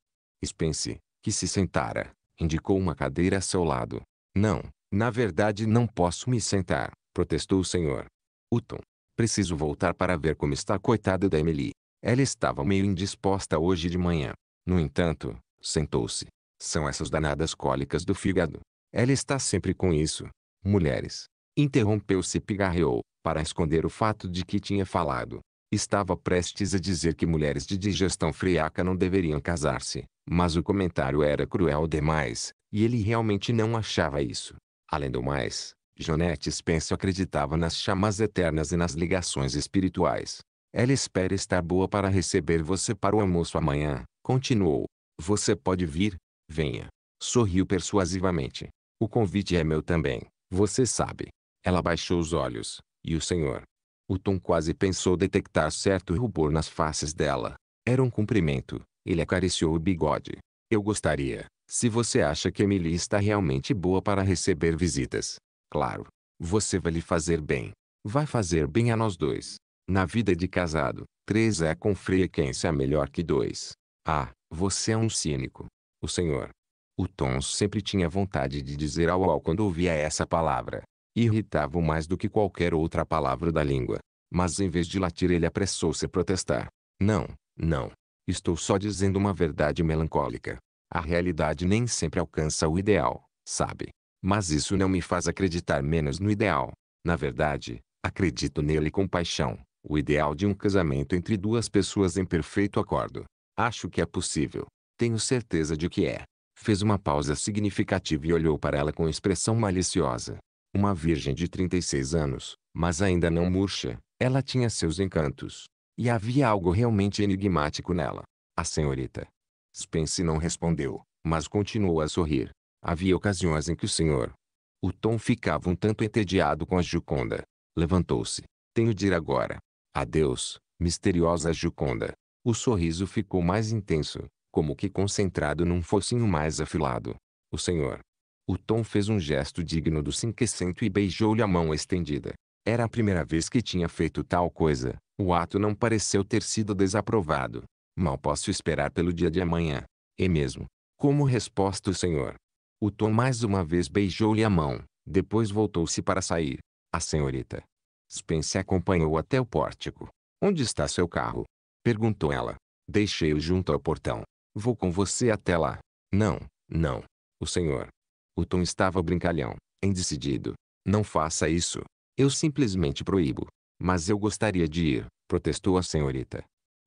Spence, que se sentara, indicou uma cadeira a seu lado. Não, na verdade não posso me sentar, protestou o senhor. Hutton, preciso voltar para ver como está a coitada da Emily. Ela estava meio indisposta hoje de manhã. No entanto, sentou-se. São essas danadas cólicas do fígado, ela está sempre com isso. Mulheres. Interrompeu-se e pigarreou, para esconder o fato de que tinha falado. Estava prestes a dizer que mulheres de digestão friaca não deveriam casar-se, mas o comentário era cruel demais, e ele realmente não achava isso. Além do mais, Jonete Spencer acreditava nas chamas eternas e nas ligações espirituais. Ela espera estar boa para receber você para o almoço amanhã, continuou. Você pode vir? Venha. Sorriu persuasivamente. O convite é meu também, você sabe. Ela baixou os olhos, e o senhor? O Tom quase pensou detectar certo rubor nas faces dela. Era um cumprimento. Ele acariciou o bigode. Eu gostaria, se você acha que Emily está realmente boa para receber visitas. Claro. Você vai lhe fazer bem. Vai fazer bem a nós dois. Na vida de casado, três é com frequência melhor que dois. Ah, você é um cínico. O senhor, o Tom sempre tinha vontade de dizer ao ao quando ouvia essa palavra. Irritava-o mais do que qualquer outra palavra da língua. Mas em vez de latir ele apressou-se a protestar. Não, não. Estou só dizendo uma verdade melancólica. A realidade nem sempre alcança o ideal, sabe? Mas isso não me faz acreditar menos no ideal. Na verdade, acredito nele com paixão. O ideal de um casamento entre duas pessoas em perfeito acordo. Acho que é possível. Tenho certeza de que é. Fez uma pausa significativa e olhou para ela com expressão maliciosa. Uma virgem de 36 anos, mas ainda não murcha, ela tinha seus encantos. E havia algo realmente enigmático nela. A senhorita Spence não respondeu, mas continuou a sorrir. Havia ocasiões em que o senhor o Tom ficava um tanto entediado com a Juconda. Levantou-se. Tenho de ir agora. Adeus, misteriosa Juconda. O sorriso ficou mais intenso, como que concentrado num focinho mais afilado. O senhor. O Tom fez um gesto digno do cinquecento e beijou-lhe a mão estendida. Era a primeira vez que tinha feito tal coisa. O ato não pareceu ter sido desaprovado. Mal posso esperar pelo dia de amanhã. E é mesmo. Como resposta o senhor. O Tom mais uma vez beijou-lhe a mão. Depois voltou-se para sair. A senhorita. Spence acompanhou até o pórtico. Onde está seu carro? Perguntou ela. Deixei-o junto ao portão. Vou com você até lá. Não, não. O senhor. O Tom estava brincalhão, indecidido. Não faça isso. Eu simplesmente proíbo. Mas eu gostaria de ir, protestou a senhorita.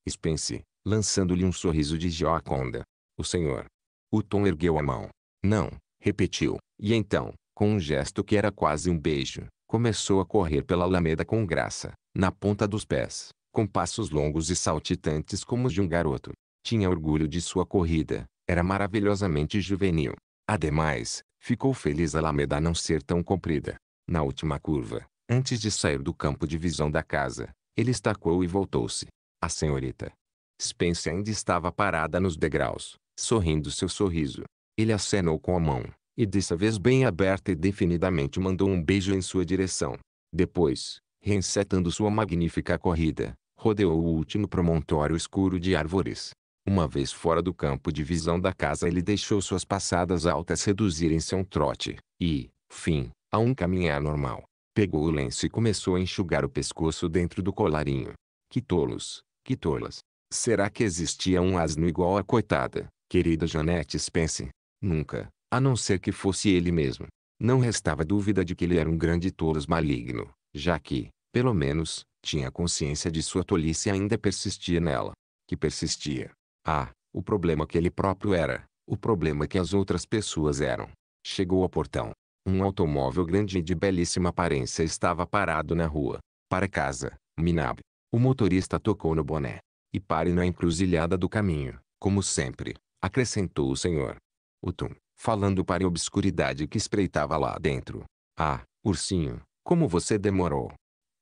Spence, lançando-lhe um sorriso de Gioconda. O senhor. O Tom ergueu a mão. Não, repetiu. E então, com um gesto que era quase um beijo, começou a correr pela alameda com graça, na ponta dos pés, com passos longos e saltitantes como os de um garoto. Tinha orgulho de sua corrida. Era maravilhosamente juvenil. Ademais, ficou feliz a Alameda não ser tão comprida. Na última curva, antes de sair do campo de visão da casa, ele estacou e voltou-se. A senhorita Spence ainda estava parada nos degraus, sorrindo seu sorriso. Ele acenou com a mão, e dessa vez bem aberta e definidamente mandou um beijo em sua direção. Depois, reinsetando sua magnífica corrida, rodeou o último promontório escuro de árvores, uma vez fora do campo de visão da casa ele deixou suas passadas altas reduzirem-se a um trote, e, fim, a um caminhar normal. Pegou o lenço e começou a enxugar o pescoço dentro do colarinho. Que tolos, que tolas. Será que existia um asno igual a coitada, querida Janete Spence? Nunca, a não ser que fosse ele mesmo. Não restava dúvida de que ele era um grande tolos maligno, já que, pelo menos, tinha consciência de sua tolice e ainda persistia nela. Que persistia. Ah, o problema que ele próprio era, o problema que as outras pessoas eram. Chegou ao portão. Um automóvel grande e de belíssima aparência estava parado na rua. Para casa, Minab. O motorista tocou no boné. E pare na encruzilhada do caminho, como sempre, acrescentou o senhor. Utum, falando para a obscuridade que espreitava lá dentro. Ah, ursinho, como você demorou.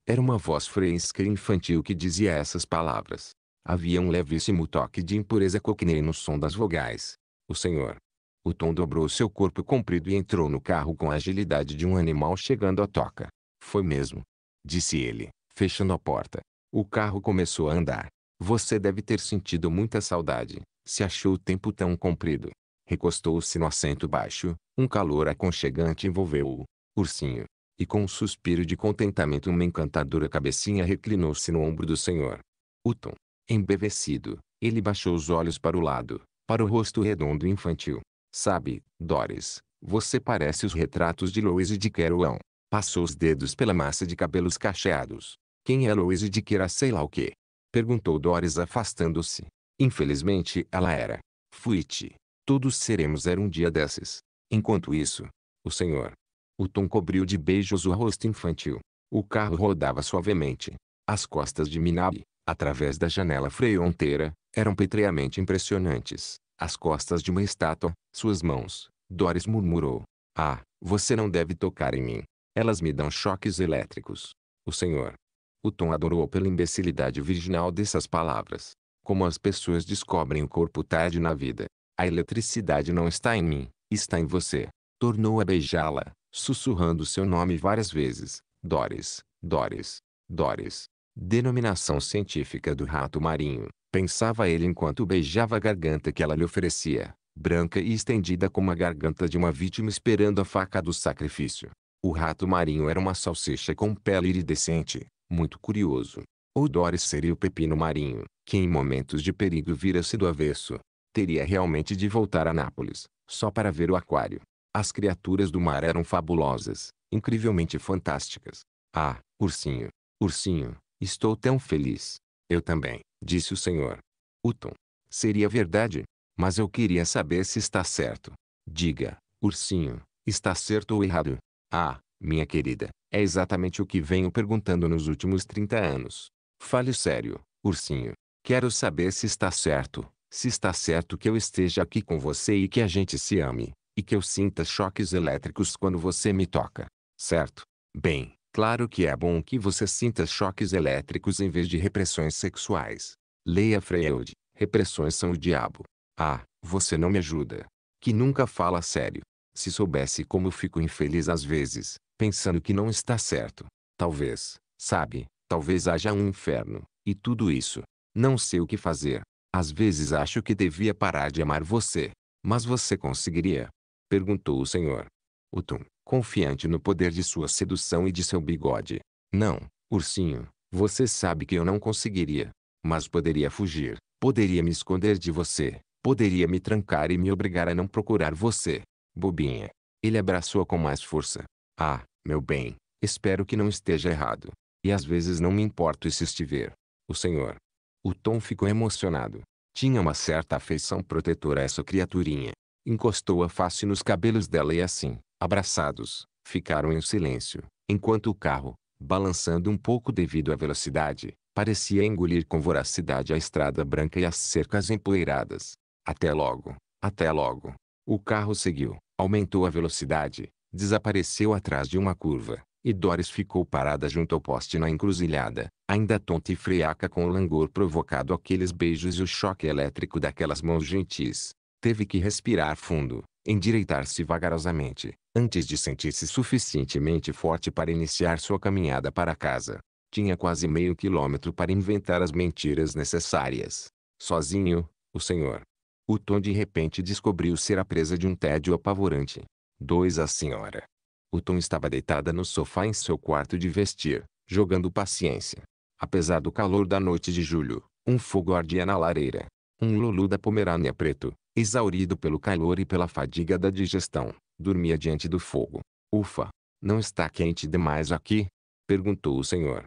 Era uma voz fresca e infantil que dizia essas palavras. Havia um levíssimo toque de impureza coquinei no som das vogais. O senhor. O Tom dobrou seu corpo comprido e entrou no carro com a agilidade de um animal chegando à toca. Foi mesmo. Disse ele, fechando a porta. O carro começou a andar. Você deve ter sentido muita saudade. Se achou o tempo tão comprido. Recostou-se no assento baixo. Um calor aconchegante envolveu-o. Ursinho. E com um suspiro de contentamento uma encantadora cabecinha reclinou-se no ombro do senhor. O Tom, Embevecido, ele baixou os olhos para o lado, para o rosto redondo infantil. Sabe, Doris, você parece os retratos de Louise de Kerouan. Passou os dedos pela massa de cabelos cacheados. Quem é Louise de Kera sei lá o quê? Perguntou Doris afastando-se. Infelizmente, ela era. Fuite. Todos seremos era um dia desses. Enquanto isso, o senhor. O Tom cobriu de beijos o rosto infantil. O carro rodava suavemente. As costas de Minabe, através da janela fronteira, eram petreamente impressionantes. As costas de uma estátua, suas mãos. Doris murmurou. Ah, você não deve tocar em mim. Elas me dão choques elétricos. O senhor. O Tom adorou pela imbecilidade virginal dessas palavras. Como as pessoas descobrem o corpo tarde na vida. A eletricidade não está em mim, está em você. Tornou a beijá-la, sussurrando seu nome várias vezes. Doris, Doris, Doris. Denominação científica do rato marinho, pensava ele enquanto beijava a garganta que ela lhe oferecia, branca e estendida como a garganta de uma vítima esperando a faca do sacrifício. O rato marinho era uma salsicha com pele iridescente, muito curioso. Ou Doris seria o pepino marinho, que em momentos de perigo vira-se do avesso. Teria realmente de voltar a Nápoles, só para ver o aquário. As criaturas do mar eram fabulosas, incrivelmente fantásticas. Ah, ursinho, ursinho, Estou tão feliz. Eu também, disse o senhor. Uton, Seria verdade, mas eu queria saber se está certo. Diga, ursinho, está certo ou errado? Ah, minha querida, é exatamente o que venho perguntando nos últimos 30 anos. Fale sério, ursinho. Quero saber se está certo, se está certo que eu esteja aqui com você e que a gente se ame, e que eu sinta choques elétricos quando você me toca. Certo? Bem, Claro que é bom que você sinta choques elétricos em vez de repressões sexuais. Leia Freud. Repressões são o diabo. Ah, você não me ajuda. Que nunca fala sério. Se soubesse como fico infeliz às vezes, pensando que não está certo. Talvez, sabe, talvez haja um inferno, e tudo isso. Não sei o que fazer. Às vezes acho que devia parar de amar você. Mas você conseguiria? Perguntou o senhor. O Tum confiante no poder de sua sedução e de seu bigode. Não, ursinho, você sabe que eu não conseguiria. Mas poderia fugir, poderia me esconder de você, poderia me trancar e me obrigar a não procurar você. Bobinha. Ele abraçou-a com mais força. Ah, meu bem, espero que não esteja errado. E às vezes não me importo se estiver. O senhor. O Tom ficou emocionado. Tinha uma certa afeição protetora a essa criaturinha. Encostou a face nos cabelos dela e assim, abraçados, ficaram em silêncio, enquanto o carro, balançando um pouco devido à velocidade, parecia engolir com voracidade a estrada branca e as cercas empoeiradas. Até logo, até logo. O carro seguiu, aumentou a velocidade, desapareceu atrás de uma curva, e Doris ficou parada junto ao poste na encruzilhada, ainda tonta e friaca com o langor provocado aqueles beijos e o choque elétrico daquelas mãos gentis. Teve que respirar fundo, endireitar-se vagarosamente, antes de sentir-se suficientemente forte para iniciar sua caminhada para casa. Tinha quase meio quilômetro para inventar as mentiras necessárias. Sozinho, o senhor. O Tom de repente descobriu ser a presa de um tédio apavorante. Dois a senhora. O Tom estava deitada no sofá em seu quarto de vestir, jogando paciência. Apesar do calor da noite de julho, um fogo ardia na lareira. Um lulu da Pomerânia preto, exaurido pelo calor e pela fadiga da digestão, dormia diante do fogo. Ufa! Não está quente demais aqui? perguntou o senhor.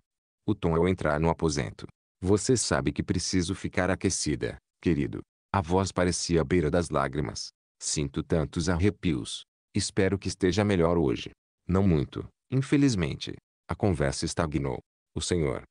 O tom ao entrar no aposento. Você sabe que preciso ficar aquecida, querido. A voz parecia à beira das lágrimas. Sinto tantos arrepios. Espero que esteja melhor hoje. Não muito, infelizmente. A conversa estagnou. O senhor.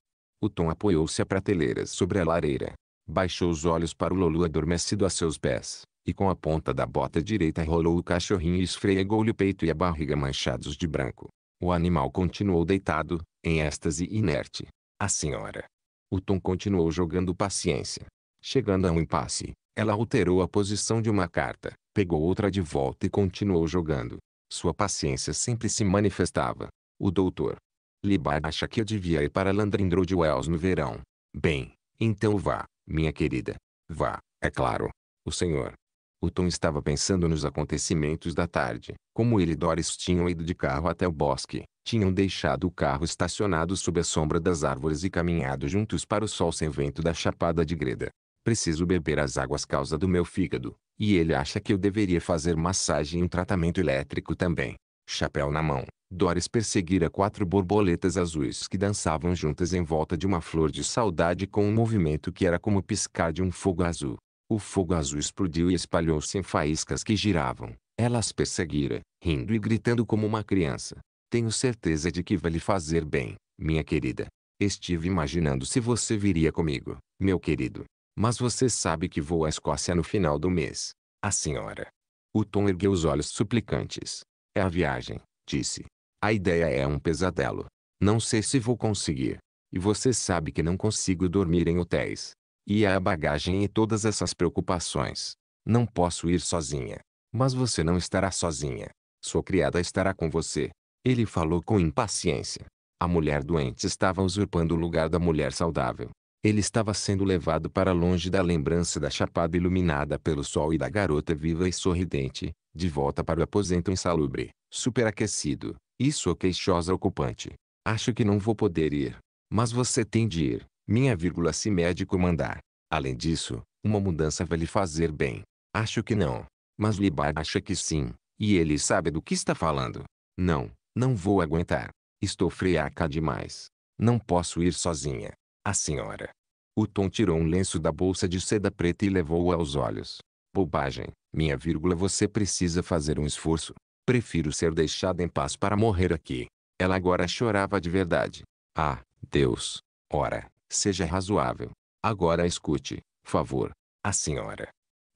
O Tom apoiou-se a prateleiras sobre a lareira, baixou os olhos para o Lulu adormecido a seus pés, e com a ponta da bota direita rolou o cachorrinho e esfregou-lhe o peito e a barriga manchados de branco. O animal continuou deitado, em êxtase inerte. A senhora. O Tom continuou jogando paciência. Chegando a um impasse, ela alterou a posição de uma carta, pegou outra de volta e continuou jogando. Sua paciência sempre se manifestava. O doutor. Libard acha que eu devia ir para Landrindro de Wells no verão. Bem, então vá. Minha querida. Vá, é claro. O senhor. O Tom estava pensando nos acontecimentos da tarde. Como ele e Doris tinham ido de carro até o bosque, tinham deixado o carro estacionado sob a sombra das árvores e caminhado juntos para o sol sem vento da chapada de Greda. Preciso beber as águas causa do meu fígado, e ele acha que eu deveria fazer massagem e um tratamento elétrico também chapéu na mão, Doris perseguira quatro borboletas azuis que dançavam juntas em volta de uma flor de saudade com um movimento que era como piscar de um fogo azul. O fogo azul explodiu e espalhou-se em faíscas que giravam. Ela as perseguira, rindo e gritando como uma criança. Tenho certeza de que vai lhe fazer bem, minha querida. Estive imaginando se você viria comigo, meu querido. Mas você sabe que vou à Escócia no final do mês. A senhora. O Tom ergueu os olhos suplicantes. É a viagem, disse. A ideia é um pesadelo. Não sei se vou conseguir. E você sabe que não consigo dormir em hotéis. E há a bagagem e todas essas preocupações. Não posso ir sozinha. Mas você não estará sozinha. Sua criada estará com você. Ele falou com impaciência. A mulher doente estava usurpando o lugar da mulher saudável. Ele estava sendo levado para longe da lembrança da chapada iluminada pelo sol e da garota viva e sorridente, de volta para o aposento insalubre, superaquecido, e sua queixosa ocupante. Acho que não vou poder ir. Mas você tem de ir, minha vírgula se médico mandar. Além disso, uma mudança vai lhe fazer bem. Acho que não. Mas Libar acha que sim, e ele sabe do que está falando. Não, não vou aguentar. Estou friaca demais. Não posso ir sozinha. A senhora. O Tom tirou um lenço da bolsa de seda preta e levou-o aos olhos. Bobagem, minha vírgula você precisa fazer um esforço. Prefiro ser deixada em paz para morrer aqui. Ela agora chorava de verdade. Ah, Deus. Ora, seja razoável. Agora escute, favor. A senhora.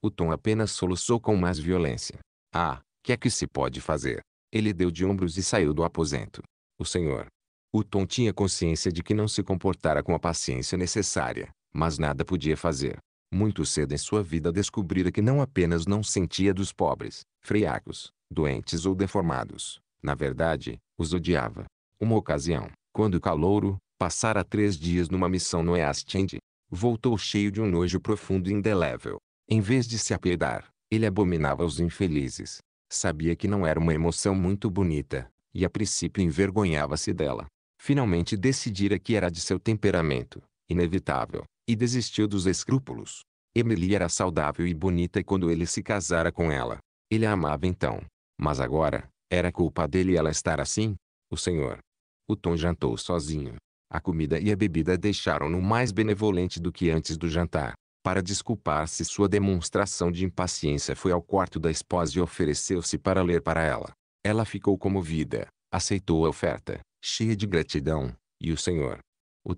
O Tom apenas soluçou com mais violência. Ah, que é que se pode fazer? Ele deu de ombros e saiu do aposento. O senhor, o Tom tinha consciência de que não se comportara com a paciência necessária, mas nada podia fazer. Muito cedo em sua vida descobrira que não apenas não sentia dos pobres, freacos, doentes ou deformados. Na verdade, os odiava. Uma ocasião, quando o calouro, passara três dias numa missão no End, voltou cheio de um nojo profundo e indelével. Em vez de se apiedar, ele abominava os infelizes. Sabia que não era uma emoção muito bonita, e a princípio envergonhava-se dela. Finalmente decidira que era de seu temperamento, inevitável, e desistiu dos escrúpulos. Emily era saudável e bonita quando ele se casara com ela. Ele a amava então. Mas agora, era culpa dele ela estar assim? O senhor. O Tom jantou sozinho. A comida e a bebida deixaram-no mais benevolente do que antes do jantar. Para desculpar-se sua demonstração de impaciência foi ao quarto da esposa e ofereceu-se para ler para ela. Ela ficou comovida, aceitou a oferta, cheia de gratidão, e o senhor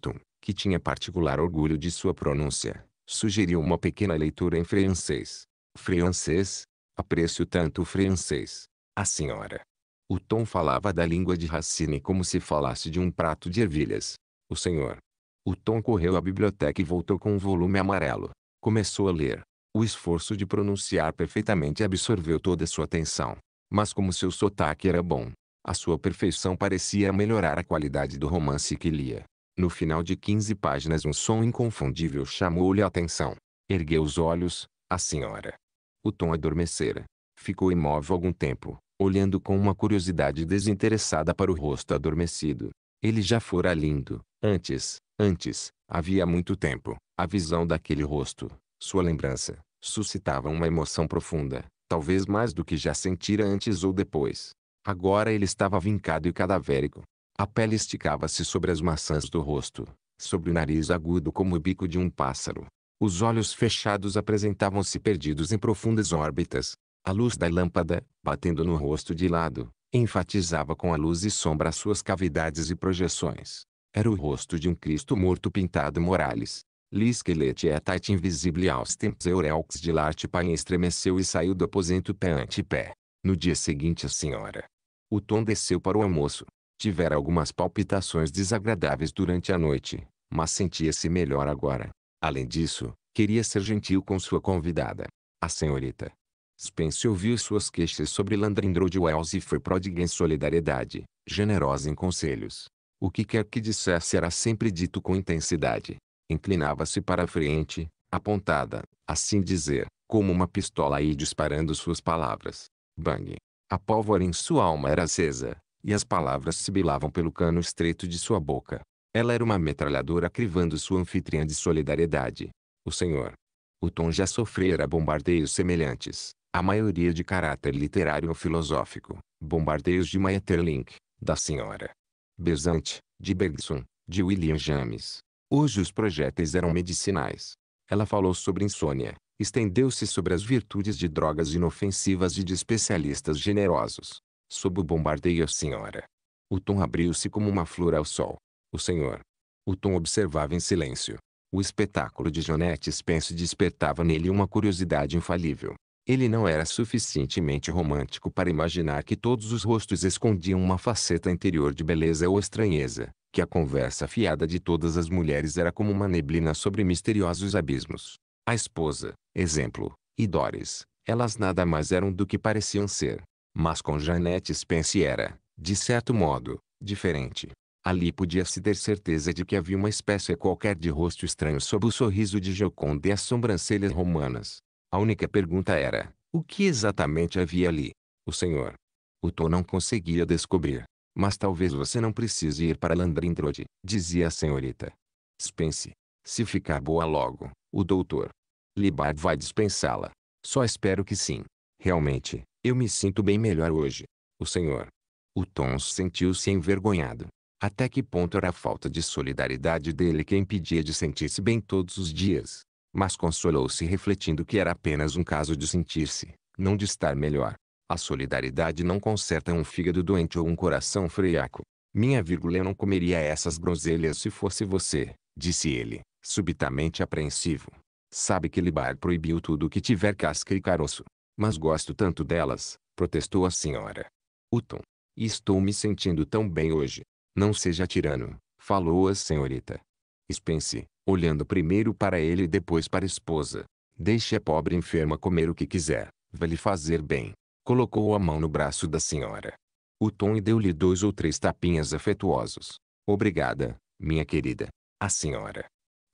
tom que tinha particular orgulho de sua pronúncia, sugeriu uma pequena leitura em francês. Francês? Aprecio tanto o francês. A senhora. O Tom falava da língua de Racine como se falasse de um prato de ervilhas. O senhor. O Tom correu à biblioteca e voltou com um volume amarelo. Começou a ler. O esforço de pronunciar perfeitamente absorveu toda sua atenção. Mas como seu sotaque era bom, a sua perfeição parecia melhorar a qualidade do romance que lia. No final de 15 páginas um som inconfundível chamou-lhe a atenção. Ergueu os olhos, a senhora. O tom adormecera. Ficou imóvel algum tempo, olhando com uma curiosidade desinteressada para o rosto adormecido. Ele já fora lindo, antes, antes, havia muito tempo. A visão daquele rosto, sua lembrança, suscitava uma emoção profunda, talvez mais do que já sentira antes ou depois. Agora ele estava vincado e cadavérico. A pele esticava-se sobre as maçãs do rosto, sobre o nariz agudo como o bico de um pássaro. Os olhos fechados apresentavam-se perdidos em profundas órbitas. A luz da lâmpada, batendo no rosto de lado, enfatizava com a luz e sombra as suas cavidades e projeções. Era o rosto de um Cristo morto pintado Morales. Lisquelete é tait invisível austemps eurelx de larte pai estremeceu e saiu do aposento pé ante pé. No dia seguinte a senhora o Tom desceu para o almoço. Tivera algumas palpitações desagradáveis durante a noite, mas sentia-se melhor agora. Além disso, queria ser gentil com sua convidada. A senhorita Spence ouviu suas queixas sobre Landrindro de Wells e foi pródiga em solidariedade, generosa em conselhos. O que quer que dissesse era sempre dito com intensidade. Inclinava-se para a frente, apontada, assim dizer, como uma pistola e disparando suas palavras. Bang! A pólvora em sua alma era acesa, e as palavras sibilavam pelo cano estreito de sua boca. Ela era uma metralhadora crivando sua anfitriã de solidariedade. O senhor. O Tom já sofrera bombardeios semelhantes, a maioria de caráter literário ou filosófico. Bombardeios de Maeterlinck, da senhora. Besant, de Bergson, de William James. Hoje os projéteis eram medicinais. Ela falou sobre insônia, estendeu-se sobre as virtudes de drogas inofensivas e de especialistas generosos. Sob o bombardeio a senhora. O tom abriu-se como uma flor ao sol. O senhor. O tom observava em silêncio. O espetáculo de Jonette Spence despertava nele uma curiosidade infalível. Ele não era suficientemente romântico para imaginar que todos os rostos escondiam uma faceta interior de beleza ou estranheza, que a conversa fiada de todas as mulheres era como uma neblina sobre misteriosos abismos a esposa, exemplo, e Doris, elas nada mais eram do que pareciam ser. Mas com Janete Spence era, de certo modo, diferente. Ali podia-se ter certeza de que havia uma espécie qualquer de rosto estranho sob o sorriso de Joconde e as sobrancelhas romanas. A única pergunta era, o que exatamente havia ali? O senhor. O Tom não conseguia descobrir. Mas talvez você não precise ir para Landrindrode, dizia a senhorita. Spence. Se ficar boa logo, o doutor Libard vai dispensá-la. Só espero que sim. Realmente, eu me sinto bem melhor hoje. O senhor. O Tom sentiu-se envergonhado. Até que ponto era a falta de solidariedade dele que impedia de sentir-se bem todos os dias. Mas consolou-se refletindo que era apenas um caso de sentir-se, não de estar melhor. A solidariedade não conserta um fígado doente ou um coração freaco. Minha vírgula eu não comeria essas groselhas se fosse você, disse ele subitamente apreensivo. Sabe que Libar proibiu tudo que tiver casca e caroço. Mas gosto tanto delas, protestou a senhora. Uton, Estou me sentindo tão bem hoje. Não seja tirano, falou a senhorita. Spence, olhando primeiro para ele e depois para a esposa. Deixe a pobre enferma comer o que quiser, vai lhe fazer bem. Colocou a mão no braço da senhora. O Tom deu-lhe dois ou três tapinhas afetuosos. Obrigada, minha querida. A senhora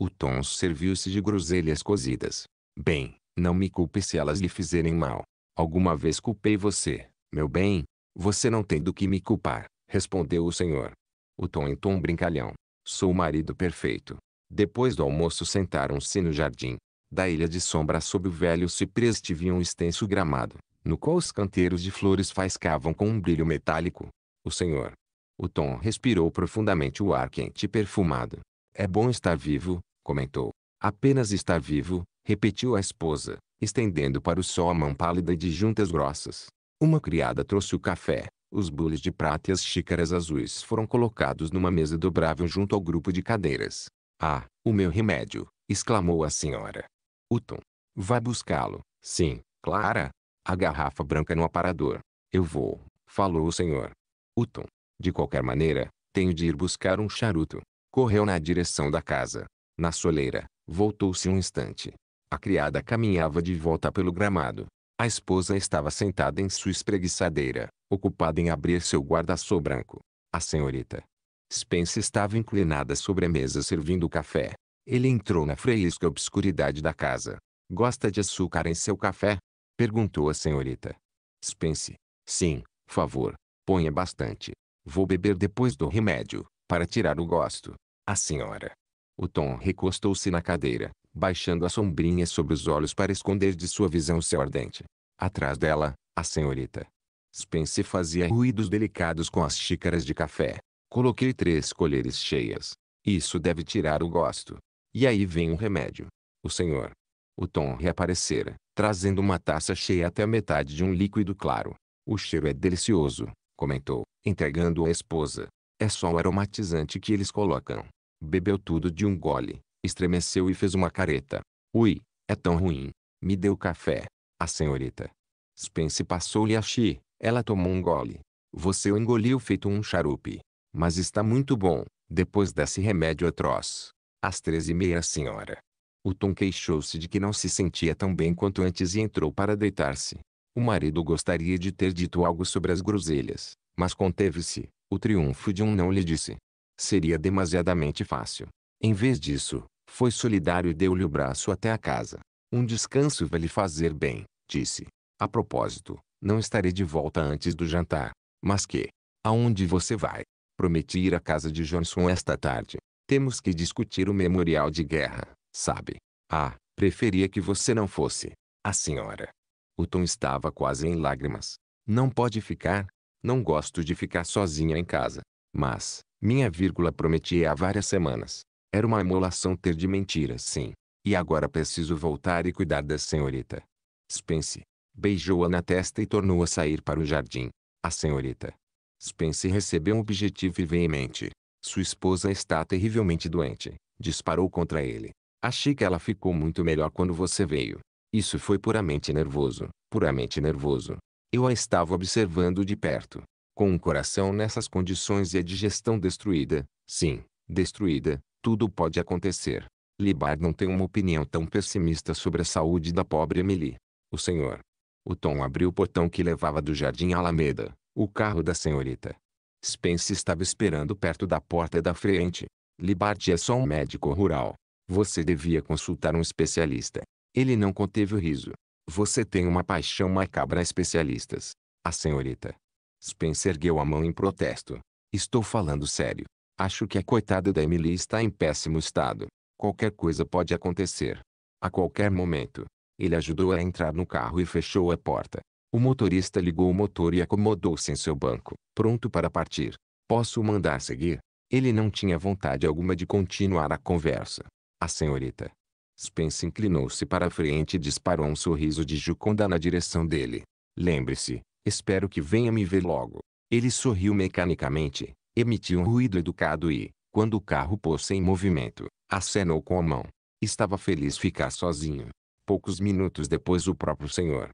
o Tom serviu-se de groselhas cozidas. Bem, não me culpe se elas lhe fizerem mal. Alguma vez culpei você, meu bem? Você não tem do que me culpar, respondeu o senhor. O Tom em tom brincalhão. Sou o marido perfeito. Depois do almoço sentaram-se no jardim. Da ilha de sombra sob o velho cipreste tinha um extenso gramado, no qual os canteiros de flores faiscavam com um brilho metálico. O senhor. O Tom respirou profundamente o ar quente e perfumado. É bom estar vivo, comentou. Apenas estar vivo, repetiu a esposa, estendendo para o sol a mão pálida e de juntas grossas. Uma criada trouxe o café. Os bules de prata e as xícaras azuis foram colocados numa mesa dobrável junto ao grupo de cadeiras. Ah, o meu remédio! exclamou a senhora. Uton Vai buscá-lo. Sim, Clara. A garrafa branca no aparador. Eu vou, falou o senhor. Uton De qualquer maneira, tenho de ir buscar um charuto. Correu na direção da casa. Na soleira, voltou-se um instante. A criada caminhava de volta pelo gramado. A esposa estava sentada em sua espreguiçadeira, ocupada em abrir seu guarda-sol branco. A senhorita Spence estava inclinada sobre a mesa servindo café. Ele entrou na fresca obscuridade da casa. Gosta de açúcar em seu café? Perguntou a senhorita. Spence. Sim, favor. Ponha bastante. Vou beber depois do remédio, para tirar o gosto. A senhora o Tom recostou-se na cadeira, baixando a sombrinha sobre os olhos para esconder de sua visão o céu ardente. Atrás dela, a senhorita. Spence fazia ruídos delicados com as xícaras de café. Coloquei três colheres cheias. Isso deve tirar o gosto. E aí vem o remédio. O senhor. O Tom reaparecera, trazendo uma taça cheia até a metade de um líquido claro. O cheiro é delicioso, comentou, entregando à esposa. É só o aromatizante que eles colocam. Bebeu tudo de um gole, estremeceu e fez uma careta. Ui, é tão ruim. Me deu café. A senhorita Spence passou-lhe a chi, ela tomou um gole. Você o engoliu feito um charupe. Mas está muito bom, depois desse remédio atroz. Às três e meia senhora. O Tom queixou-se de que não se sentia tão bem quanto antes e entrou para deitar-se. O marido gostaria de ter dito algo sobre as groselhas, mas conteve-se. O triunfo de um não lhe disse seria demasiadamente fácil. Em vez disso, foi solidário e deu-lhe o braço até a casa. Um descanso vai lhe fazer bem, disse. A propósito, não estarei de volta antes do jantar. Mas que? Aonde você vai? Prometi ir à casa de Johnson esta tarde. Temos que discutir o memorial de guerra, sabe? Ah, preferia que você não fosse. A senhora. O Tom estava quase em lágrimas. Não pode ficar. Não gosto de ficar sozinha em casa. Mas, minha vírgula prometia há várias semanas. Era uma emulação ter de mentiras, sim. E agora preciso voltar e cuidar da senhorita. Spence. Beijou-a na testa e tornou a sair para o jardim. A senhorita. Spence recebeu um objetivo e veemente. Sua esposa está terrivelmente doente. Disparou contra ele. Achei que ela ficou muito melhor quando você veio. Isso foi puramente nervoso. Puramente nervoso. Eu a estava observando de perto. Com o coração nessas condições e a digestão destruída, sim, destruída, tudo pode acontecer. Libard não tem uma opinião tão pessimista sobre a saúde da pobre Emily. O senhor. O Tom abriu o portão que levava do jardim à Alameda, o carro da senhorita. Spence estava esperando perto da porta da frente. Libard é só um médico rural. Você devia consultar um especialista. Ele não conteve o riso. Você tem uma paixão macabra a especialistas. A senhorita. Spencer ergueu a mão em protesto. Estou falando sério. Acho que a coitada da Emily está em péssimo estado. Qualquer coisa pode acontecer. A qualquer momento. Ele ajudou-a entrar no carro e fechou a porta. O motorista ligou o motor e acomodou-se em seu banco, pronto para partir. Posso mandar seguir? Ele não tinha vontade alguma de continuar a conversa. A senhorita. Spence inclinou-se para a frente e disparou um sorriso de Juconda na direção dele. Lembre-se, Espero que venha me ver logo. Ele sorriu mecanicamente, emitiu um ruído educado e, quando o carro pôs-se em movimento, acenou com a mão. Estava feliz ficar sozinho. Poucos minutos depois o próprio senhor.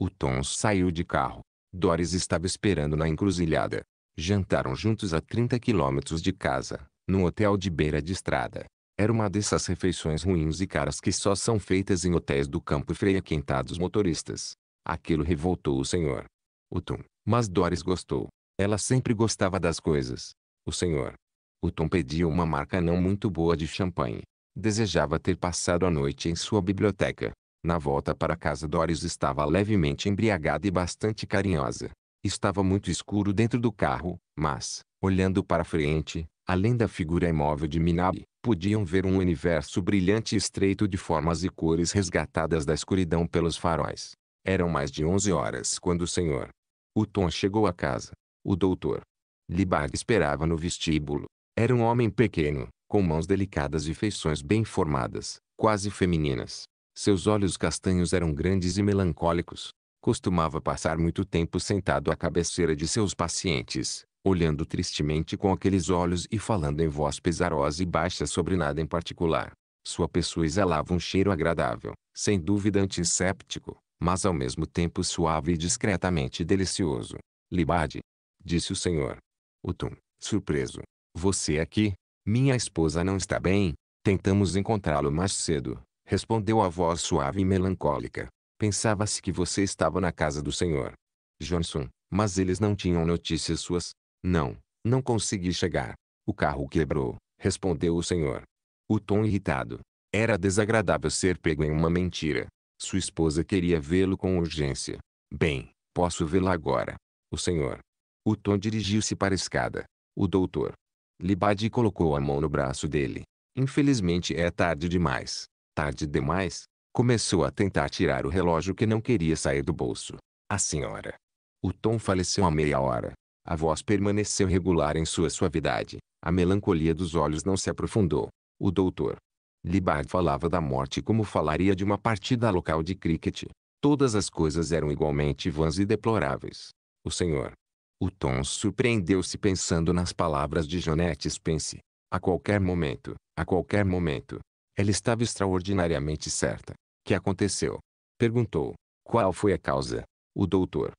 O tons saiu de carro. Doris estava esperando na encruzilhada. Jantaram juntos a 30 quilômetros de casa, num hotel de beira de estrada. Era uma dessas refeições ruins e caras que só são feitas em hotéis do campo e freia quentados motoristas. Aquilo revoltou o senhor. O Tom. Mas Doris gostou. Ela sempre gostava das coisas. O senhor. O Tom pediu uma marca não muito boa de champanhe. Desejava ter passado a noite em sua biblioteca. Na volta para casa Doris estava levemente embriagada e bastante carinhosa. Estava muito escuro dentro do carro, mas, olhando para frente, além da figura imóvel de Minabe, podiam ver um universo brilhante e estreito de formas e cores resgatadas da escuridão pelos faróis. Eram mais de 11 horas quando o senhor, o Tom chegou a casa. O doutor Libag esperava no vestíbulo. Era um homem pequeno, com mãos delicadas e feições bem formadas, quase femininas. Seus olhos castanhos eram grandes e melancólicos. Costumava passar muito tempo sentado à cabeceira de seus pacientes, olhando tristemente com aqueles olhos e falando em voz pesarosa e baixa sobre nada em particular. Sua pessoa exalava um cheiro agradável, sem dúvida antisséptico, mas ao mesmo tempo suave e discretamente delicioso. Libade, disse o senhor. Utum, surpreso. Você aqui? Minha esposa não está bem. Tentamos encontrá-lo mais cedo, respondeu a voz suave e melancólica. Pensava-se que você estava na casa do senhor. Johnson, mas eles não tinham notícias suas? Não, não consegui chegar. O carro quebrou, respondeu o senhor. O tom irritado. Era desagradável ser pego em uma mentira. Sua esposa queria vê-lo com urgência. Bem, posso vê-la agora. O senhor. O Tom dirigiu-se para a escada. O doutor. Libade colocou a mão no braço dele. Infelizmente é tarde demais. Tarde demais? Começou a tentar tirar o relógio que não queria sair do bolso. A senhora. O Tom faleceu há meia hora. A voz permaneceu regular em sua suavidade. A melancolia dos olhos não se aprofundou. O doutor. Libard falava da morte como falaria de uma partida local de críquete. Todas as coisas eram igualmente vãs e deploráveis. O senhor. O Tom surpreendeu-se pensando nas palavras de Jonette Spence. A qualquer momento, a qualquer momento. Ela estava extraordinariamente certa. Que aconteceu? Perguntou. Qual foi a causa? O doutor.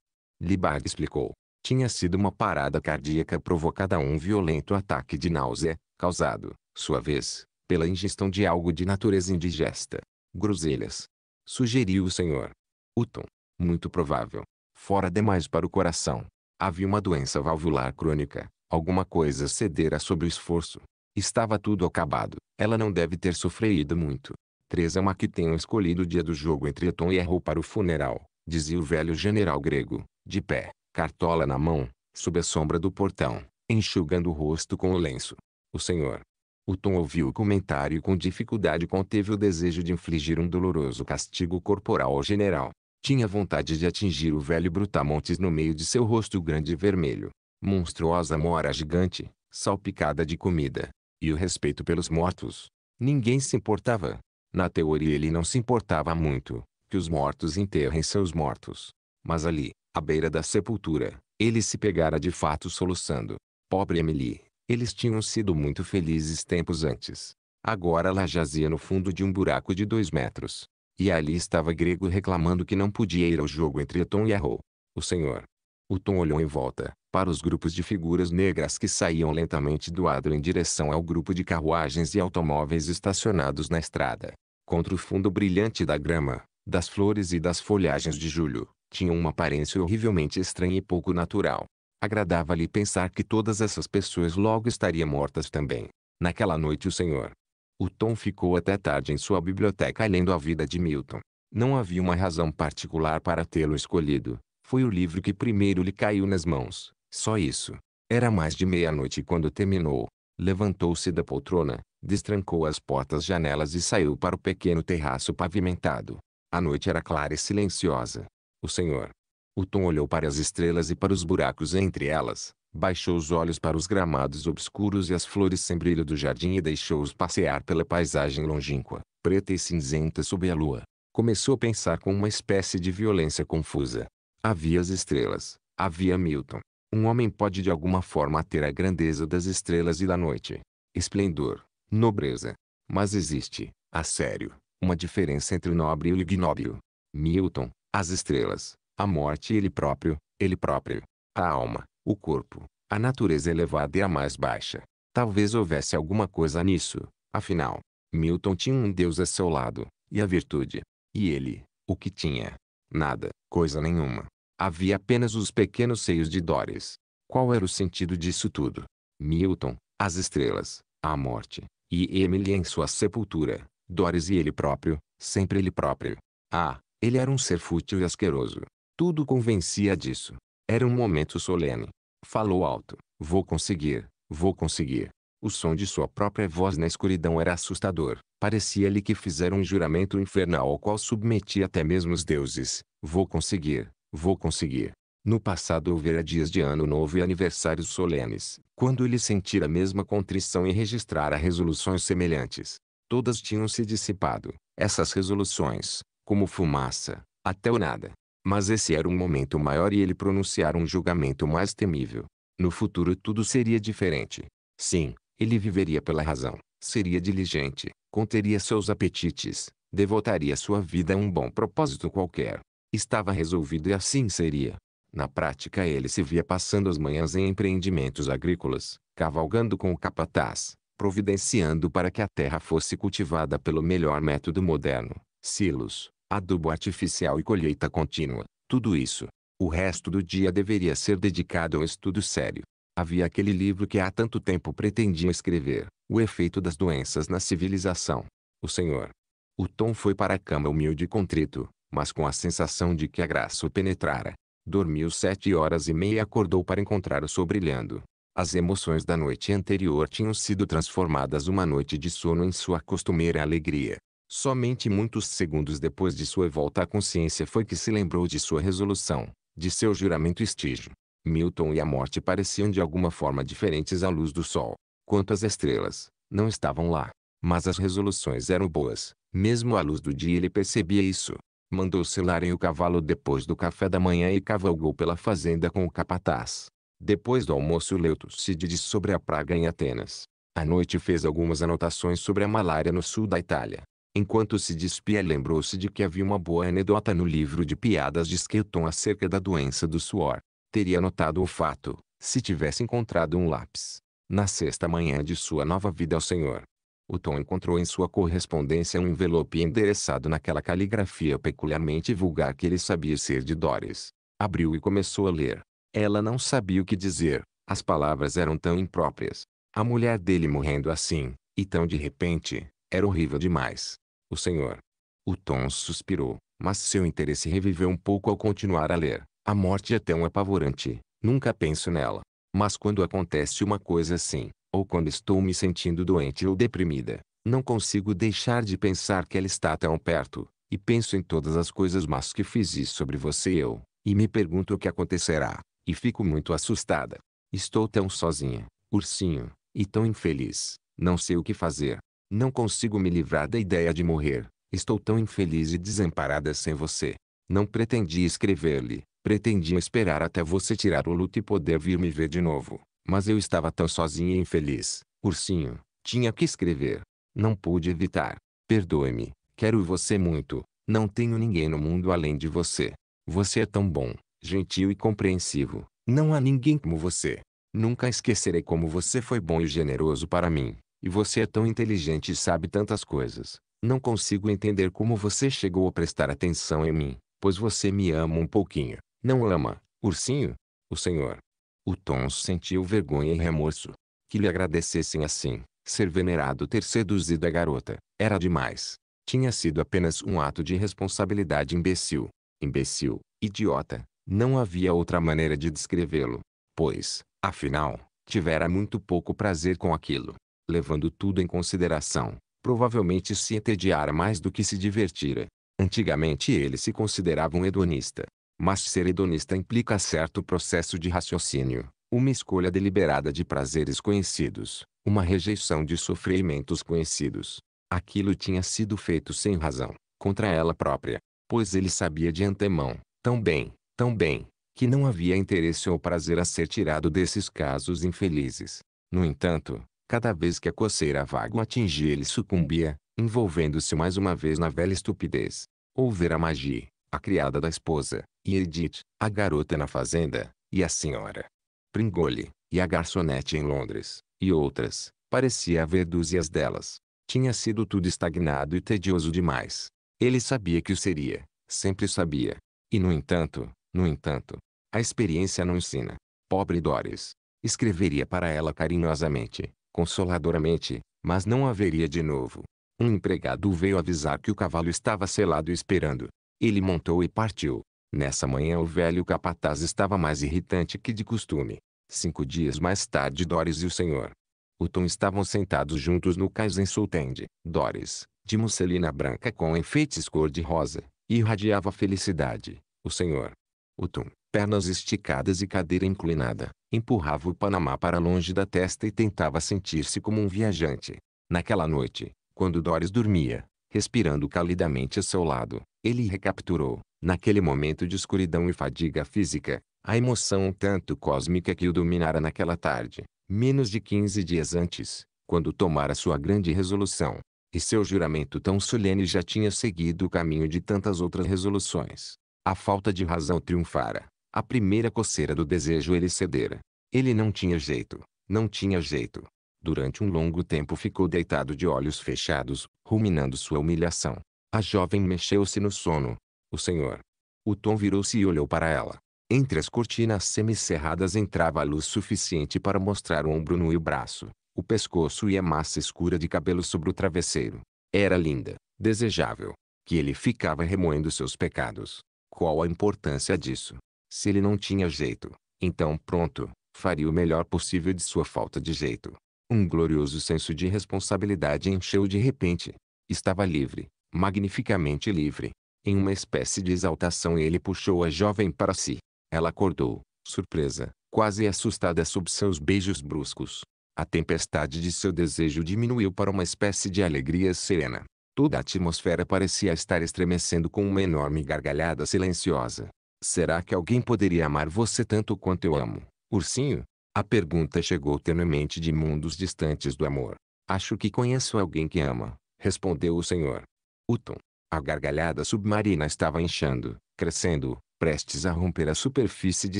Libard explicou. Tinha sido uma parada cardíaca provocada a um violento ataque de náusea, causado, sua vez, pela ingestão de algo de natureza indigesta. Groselhas. Sugeriu o senhor. Uton, Muito provável. Fora demais para o coração. Havia uma doença valvular crônica. Alguma coisa cedera sob o esforço. Estava tudo acabado. Ela não deve ter sofrido muito. Três é uma que tenham escolhido o dia do jogo entre Eton e Errou para o funeral, dizia o velho general grego, de pé, cartola na mão, sob a sombra do portão, enxugando o rosto com o lenço. O senhor, o Tom ouviu o comentário e com dificuldade conteve o desejo de infligir um doloroso castigo corporal ao general. Tinha vontade de atingir o velho Brutamontes no meio de seu rosto grande e vermelho. Monstruosa mora gigante, salpicada de comida. E o respeito pelos mortos. Ninguém se importava. Na teoria ele não se importava muito, que os mortos enterrem seus mortos. Mas ali, à beira da sepultura, ele se pegara de fato soluçando. Pobre Emily, eles tinham sido muito felizes tempos antes. Agora ela jazia no fundo de um buraco de dois metros. E ali estava Grego reclamando que não podia ir ao jogo entre Tom e Arrow. O senhor. O Tom olhou em volta, para os grupos de figuras negras que saíam lentamente do adro em direção ao grupo de carruagens e automóveis estacionados na estrada. Contra o fundo brilhante da grama, das flores e das folhagens de julho, tinham uma aparência horrivelmente estranha e pouco natural. Agradava-lhe pensar que todas essas pessoas logo estariam mortas também. Naquela noite o Senhor. O Tom ficou até tarde em sua biblioteca lendo a vida de Milton. Não havia uma razão particular para tê-lo escolhido. Foi o livro que primeiro lhe caiu nas mãos. Só isso. Era mais de meia-noite quando terminou. Levantou-se da poltrona, destrancou as portas janelas e saiu para o pequeno terraço pavimentado. A noite era clara e silenciosa. O Senhor, o Tom olhou para as estrelas e para os buracos entre elas, baixou os olhos para os gramados obscuros e as flores sem brilho do jardim e deixou-os passear pela paisagem longínqua, preta e cinzenta sob a lua. Começou a pensar com uma espécie de violência confusa. Havia as estrelas, havia Milton. Um homem pode de alguma forma ter a grandeza das estrelas e da noite, esplendor, nobreza. Mas existe, a sério, uma diferença entre o nobre e o ignóbil. Milton, as estrelas, a morte ele próprio, ele próprio, a alma, o corpo, a natureza elevada e a mais baixa. Talvez houvesse alguma coisa nisso, afinal, Milton tinha um Deus a seu lado, e a virtude. E ele, o que tinha? Nada, coisa nenhuma. Havia apenas os pequenos seios de Doris. Qual era o sentido disso tudo? Milton, as estrelas, a morte, e Emily em sua sepultura, Doris e ele próprio, sempre ele próprio. Ah, ele era um ser fútil e asqueroso, tudo convencia disso. Era um momento solene. Falou alto. Vou conseguir, vou conseguir. O som de sua própria voz na escuridão era assustador. Parecia-lhe que fizera um juramento infernal ao qual submetia até mesmo os deuses. Vou conseguir, vou conseguir. No passado houvera dias de ano novo e aniversários solenes, quando ele sentira a mesma contrição e registrara resoluções semelhantes. Todas tinham se dissipado, essas resoluções, como fumaça, até o nada. Mas esse era um momento maior e ele pronunciara um julgamento mais temível. No futuro tudo seria diferente. Sim, ele viveria pela razão, seria diligente, conteria seus apetites, devotaria sua vida a um bom propósito qualquer. Estava resolvido e assim seria. Na prática ele se via passando as manhãs em empreendimentos agrícolas, cavalgando com o capataz, providenciando para que a terra fosse cultivada pelo melhor método moderno, silos, adubo artificial e colheita contínua, tudo isso. O resto do dia deveria ser dedicado ao estudo sério. Havia aquele livro que há tanto tempo pretendia escrever, O Efeito das Doenças na Civilização. O Senhor. O Tom foi para a cama humilde e contrito, mas com a sensação de que a graça o penetrara. Dormiu sete horas e meia e acordou para encontrar o sol brilhando. As emoções da noite anterior tinham sido transformadas uma noite de sono em sua costumeira alegria. Somente muitos segundos depois de sua volta à consciência foi que se lembrou de sua resolução, de seu juramento estígio. Milton e a morte pareciam de alguma forma diferentes à luz do sol. Quanto às estrelas, não estavam lá. Mas as resoluções eram boas. Mesmo à luz do dia ele percebia isso. Mandou selarem o cavalo depois do café da manhã e cavalgou pela fazenda com o capataz. Depois do almoço leu Tucídides sobre a praga em Atenas. À noite fez algumas anotações sobre a malária no sul da Itália. Enquanto se despia lembrou-se de que havia uma boa anedota no livro de piadas de Skelton acerca da doença do suor. Teria notado o fato, se tivesse encontrado um lápis. Na sexta manhã de sua nova vida ao Senhor, o Tom encontrou em sua correspondência um envelope endereçado naquela caligrafia peculiarmente vulgar que ele sabia ser de Doris. Abriu e começou a ler. Ela não sabia o que dizer, as palavras eram tão impróprias. A mulher dele morrendo assim, e tão de repente, era horrível demais. O senhor. O Tom suspirou, mas seu interesse reviveu um pouco ao continuar a ler. A morte é tão apavorante, nunca penso nela. Mas quando acontece uma coisa assim, ou quando estou me sentindo doente ou deprimida, não consigo deixar de pensar que ela está tão perto, e penso em todas as coisas más que fiz sobre você e eu, e me pergunto o que acontecerá, e fico muito assustada. Estou tão sozinha, ursinho, e tão infeliz, não sei o que fazer. Não consigo me livrar da ideia de morrer. Estou tão infeliz e desamparada sem você. Não pretendi escrever-lhe. Pretendia esperar até você tirar o luto e poder vir me ver de novo. Mas eu estava tão sozinha e infeliz. Ursinho, tinha que escrever. Não pude evitar. Perdoe-me. Quero você muito. Não tenho ninguém no mundo além de você. Você é tão bom, gentil e compreensivo. Não há ninguém como você. Nunca esquecerei como você foi bom e generoso para mim. E você é tão inteligente e sabe tantas coisas. Não consigo entender como você chegou a prestar atenção em mim, pois você me ama um pouquinho. Não ama, ursinho? O senhor. O Tom sentiu vergonha e remorso. Que lhe agradecessem assim, ser venerado ter seduzido a garota, era demais. Tinha sido apenas um ato de responsabilidade imbecil. Imbecil, idiota, não havia outra maneira de descrevê-lo. Pois, afinal, tivera muito pouco prazer com aquilo levando tudo em consideração, provavelmente se entediara mais do que se divertira. Antigamente ele se considerava um hedonista. Mas ser hedonista implica certo processo de raciocínio, uma escolha deliberada de prazeres conhecidos, uma rejeição de sofrimentos conhecidos. Aquilo tinha sido feito sem razão, contra ela própria, pois ele sabia de antemão, tão bem, tão bem, que não havia interesse ou prazer a ser tirado desses casos infelizes. No entanto, Cada vez que a coceira vago atingia ele sucumbia, envolvendo-se mais uma vez na velha estupidez. Ouvir a magia, a criada da esposa, e Edith, a garota na fazenda, e a senhora Pringole, e a garçonete em Londres, e outras, parecia haver dúzias delas. Tinha sido tudo estagnado e tedioso demais. Ele sabia que o seria, sempre sabia. E no entanto, no entanto, a experiência não ensina. Pobre Doris. Escreveria para ela carinhosamente, consoladoramente, mas não haveria de novo. Um empregado veio avisar que o cavalo estava selado esperando. Ele montou e partiu. Nessa manhã o velho capataz estava mais irritante que de costume. Cinco dias mais tarde Doris e o senhor. O Tom estavam sentados juntos no cais em Sultende. Doris, de musselina branca com enfeites cor-de-rosa, irradiava felicidade. O senhor. O Tom, pernas esticadas e cadeira inclinada, empurrava o Panamá para longe da testa e tentava sentir-se como um viajante. Naquela noite, quando Doris dormia, respirando calidamente a seu lado, ele recapturou, naquele momento de escuridão e fadiga física, a emoção um tanto cósmica que o dominara naquela tarde, menos de 15 dias antes, quando tomara sua grande resolução. E seu juramento tão solene já tinha seguido o caminho de tantas outras resoluções. A falta de razão triunfara. A primeira coceira do desejo ele cedera. Ele não tinha jeito, não tinha jeito. Durante um longo tempo ficou deitado de olhos fechados, ruminando sua humilhação. A jovem mexeu-se no sono. O senhor. O Tom virou-se e olhou para ela. Entre as cortinas semicerradas entrava a luz suficiente para mostrar o ombro nu e o braço, o pescoço e a massa escura de cabelo sobre o travesseiro. Era linda, desejável, que ele ficava remoendo seus pecados. Qual a importância disso? Se ele não tinha jeito, então pronto, faria o melhor possível de sua falta de jeito. Um glorioso senso de responsabilidade encheu de repente. Estava livre, magnificamente livre. Em uma espécie de exaltação ele puxou a jovem para si. Ela acordou, surpresa, quase assustada sob seus beijos bruscos. A tempestade de seu desejo diminuiu para uma espécie de alegria serena. Toda a atmosfera parecia estar estremecendo com uma enorme gargalhada silenciosa. Será que alguém poderia amar você tanto quanto eu amo, ursinho? A pergunta chegou tenuemente de mundos distantes do amor. Acho que conheço alguém que ama, respondeu o senhor. Uton. A gargalhada submarina estava inchando, crescendo, prestes a romper a superfície de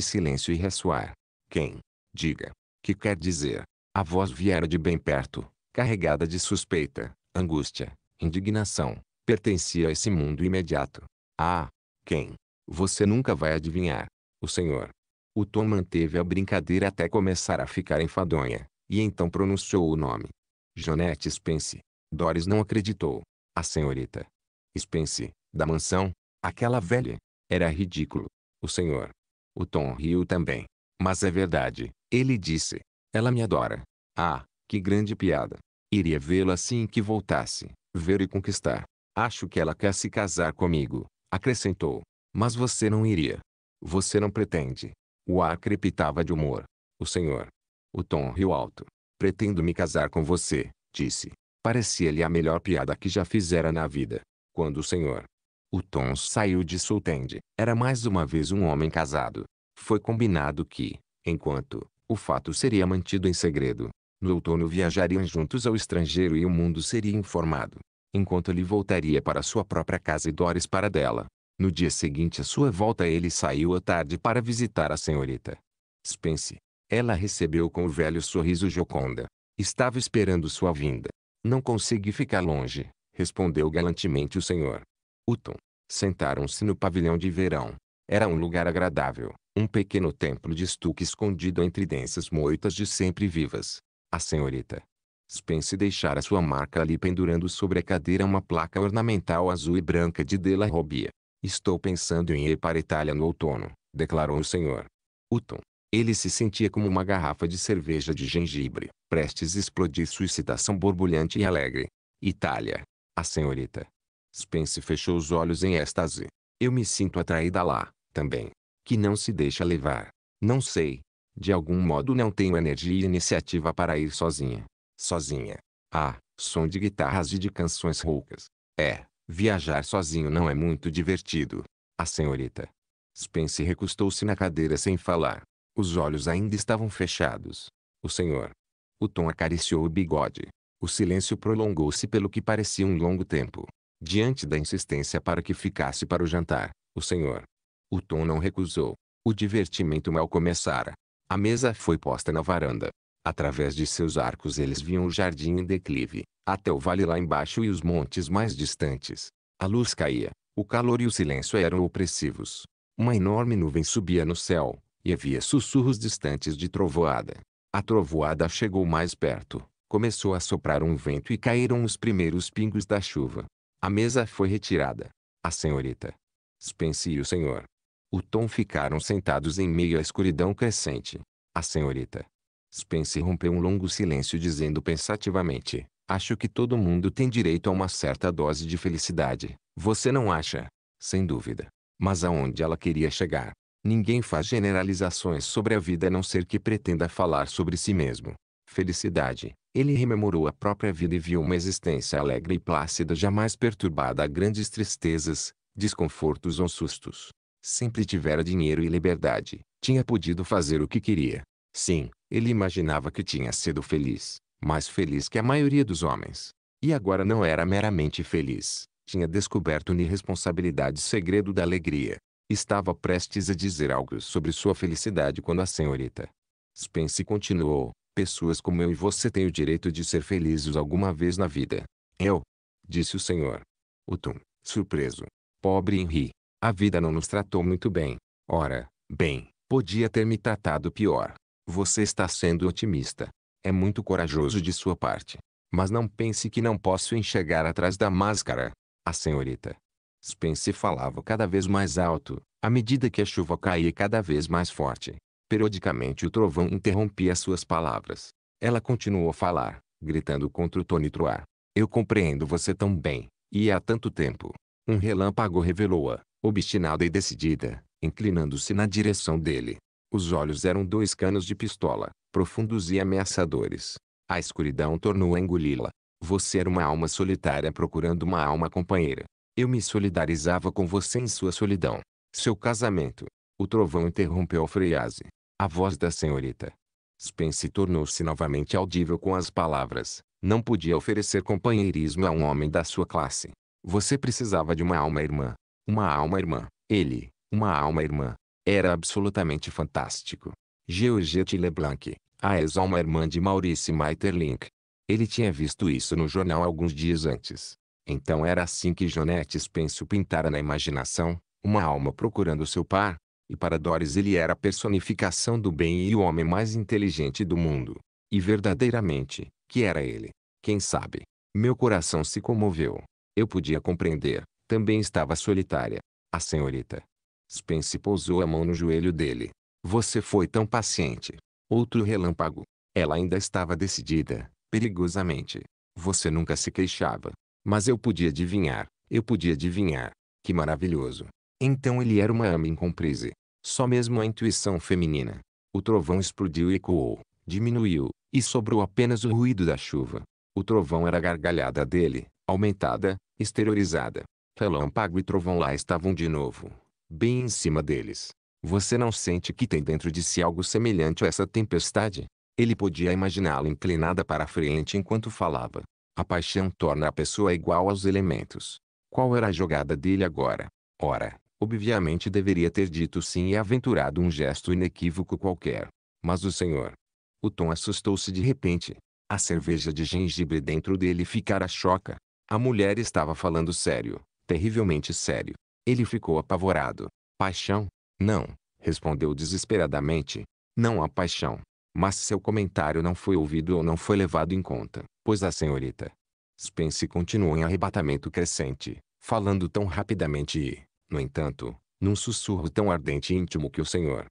silêncio e ressoar. Quem? Diga. Que quer dizer? A voz viera de bem perto, carregada de suspeita, angústia, indignação. Pertencia a esse mundo imediato. Ah! Quem? Você nunca vai adivinhar. O senhor. O Tom manteve a brincadeira até começar a ficar enfadonha, e então pronunciou o nome. Jonette Spence. Doris não acreditou. A senhorita. Spence, da mansão, aquela velha. Era ridículo. O senhor. O Tom riu também. Mas é verdade, ele disse. Ela me adora. Ah, que grande piada. Iria vê-la assim que voltasse, ver e conquistar. Acho que ela quer se casar comigo, acrescentou. Mas você não iria. Você não pretende. O ar crepitava de humor. O senhor. O Tom riu alto. Pretendo me casar com você, disse. Parecia-lhe a melhor piada que já fizera na vida. Quando o senhor. O Tom saiu de Sultende. Era mais uma vez um homem casado. Foi combinado que, enquanto, o fato seria mantido em segredo. No outono viajariam juntos ao estrangeiro e o mundo seria informado. Enquanto ele voltaria para sua própria casa e Doris para dela. No dia seguinte à sua volta ele saiu à tarde para visitar a senhorita. Spence. Ela recebeu com o velho sorriso joconda. Estava esperando sua vinda. Não consegui ficar longe, respondeu galantemente o senhor. Uton. Sentaram-se no pavilhão de verão. Era um lugar agradável, um pequeno templo de estuque escondido entre densas moitas de sempre-vivas. A senhorita Spence deixara sua marca ali pendurando sobre a cadeira uma placa ornamental azul e branca de Della Robbia. Estou pensando em ir para a Itália no outono, declarou o senhor. Uton, Ele se sentia como uma garrafa de cerveja de gengibre, prestes a explodir sua excitação borbulhante e alegre. Itália. A senhorita. Spence fechou os olhos em êxtase. Eu me sinto atraída lá, também. Que não se deixa levar. Não sei. De algum modo não tenho energia e iniciativa para ir sozinha. Sozinha. Ah, som de guitarras e de canções roucas. É, Viajar sozinho não é muito divertido. A senhorita Spence recostou-se na cadeira sem falar. Os olhos ainda estavam fechados. O senhor. O Tom acariciou o bigode. O silêncio prolongou-se pelo que parecia um longo tempo. Diante da insistência para que ficasse para o jantar, o senhor. O Tom não recusou. O divertimento mal começara. A mesa foi posta na varanda. Através de seus arcos eles viam o jardim em declive, até o vale lá embaixo e os montes mais distantes. A luz caía, o calor e o silêncio eram opressivos. Uma enorme nuvem subia no céu, e havia sussurros distantes de trovoada. A trovoada chegou mais perto, começou a soprar um vento e caíram os primeiros pingos da chuva. A mesa foi retirada. A senhorita Spence e o senhor. O Tom ficaram sentados em meio à escuridão crescente. A senhorita Spence rompeu um longo silêncio dizendo pensativamente: Acho que todo mundo tem direito a uma certa dose de felicidade. Você não acha? Sem dúvida. Mas aonde ela queria chegar? Ninguém faz generalizações sobre a vida a não ser que pretenda falar sobre si mesmo. Felicidade. Ele rememorou a própria vida e viu uma existência alegre e plácida jamais perturbada a grandes tristezas, desconfortos ou sustos. Sempre tivera dinheiro e liberdade. Tinha podido fazer o que queria. Sim, ele imaginava que tinha sido feliz, mais feliz que a maioria dos homens. E agora não era meramente feliz, tinha descoberto na irresponsabilidade o segredo da alegria. Estava prestes a dizer algo sobre sua felicidade quando a senhorita Spence continuou: Pessoas como eu e você têm o direito de ser felizes alguma vez na vida. Eu? Disse o senhor. Utum, surpreso. Pobre Henry. A vida não nos tratou muito bem. Ora, bem, podia ter me tratado pior. Você está sendo otimista. É muito corajoso de sua parte. Mas não pense que não posso enxergar atrás da máscara. A senhorita Spence falava cada vez mais alto, à medida que a chuva caía cada vez mais forte. Periodicamente o trovão interrompia suas palavras. Ela continuou a falar, gritando contra o Tony Troar. Eu compreendo você tão bem, e há tanto tempo. Um relâmpago revelou-a, obstinada e decidida, inclinando-se na direção dele. Os olhos eram dois canos de pistola, profundos e ameaçadores. A escuridão tornou a engoli-la. Você era uma alma solitária procurando uma alma companheira. Eu me solidarizava com você em sua solidão. Seu casamento. O trovão interrompeu a frase. A voz da senhorita. Spence tornou-se novamente audível com as palavras. Não podia oferecer companheirismo a um homem da sua classe. Você precisava de uma alma irmã. Uma alma irmã. Ele, uma alma irmã. Era absolutamente fantástico. Georgette Leblanc, a ex-alma irmã de Maurice Maeterlinck. Ele tinha visto isso no jornal alguns dias antes. Então era assim que Jonette Spencer pintara na imaginação, uma alma procurando seu par, e para Doris ele era a personificação do bem e o homem mais inteligente do mundo. E verdadeiramente, que era ele. Quem sabe? Meu coração se comoveu. Eu podia compreender, também estava solitária. A senhorita, Spence pousou a mão no joelho dele. Você foi tão paciente. Outro relâmpago. Ela ainda estava decidida, perigosamente. Você nunca se queixava. Mas eu podia adivinhar, eu podia adivinhar. Que maravilhoso. Então ele era uma ama incomprise. Só mesmo a intuição feminina. O trovão explodiu e ecoou, diminuiu, e sobrou apenas o ruído da chuva. O trovão era a gargalhada dele, aumentada, exteriorizada. Relâmpago e trovão lá estavam de novo bem em cima deles. Você não sente que tem dentro de si algo semelhante a essa tempestade? Ele podia imaginá-la inclinada para a frente enquanto falava. A paixão torna a pessoa igual aos elementos. Qual era a jogada dele agora? Ora, obviamente deveria ter dito sim e aventurado um gesto inequívoco qualquer. Mas o senhor. O Tom assustou-se de repente. A cerveja de gengibre dentro dele ficara choca. A mulher estava falando sério, terrivelmente sério. Ele ficou apavorado. Paixão? Não, respondeu desesperadamente. Não há paixão. Mas seu comentário não foi ouvido ou não foi levado em conta, pois a senhorita Spence continuou em arrebatamento crescente, falando tão rapidamente e, no entanto, num sussurro tão ardente e íntimo que o senhor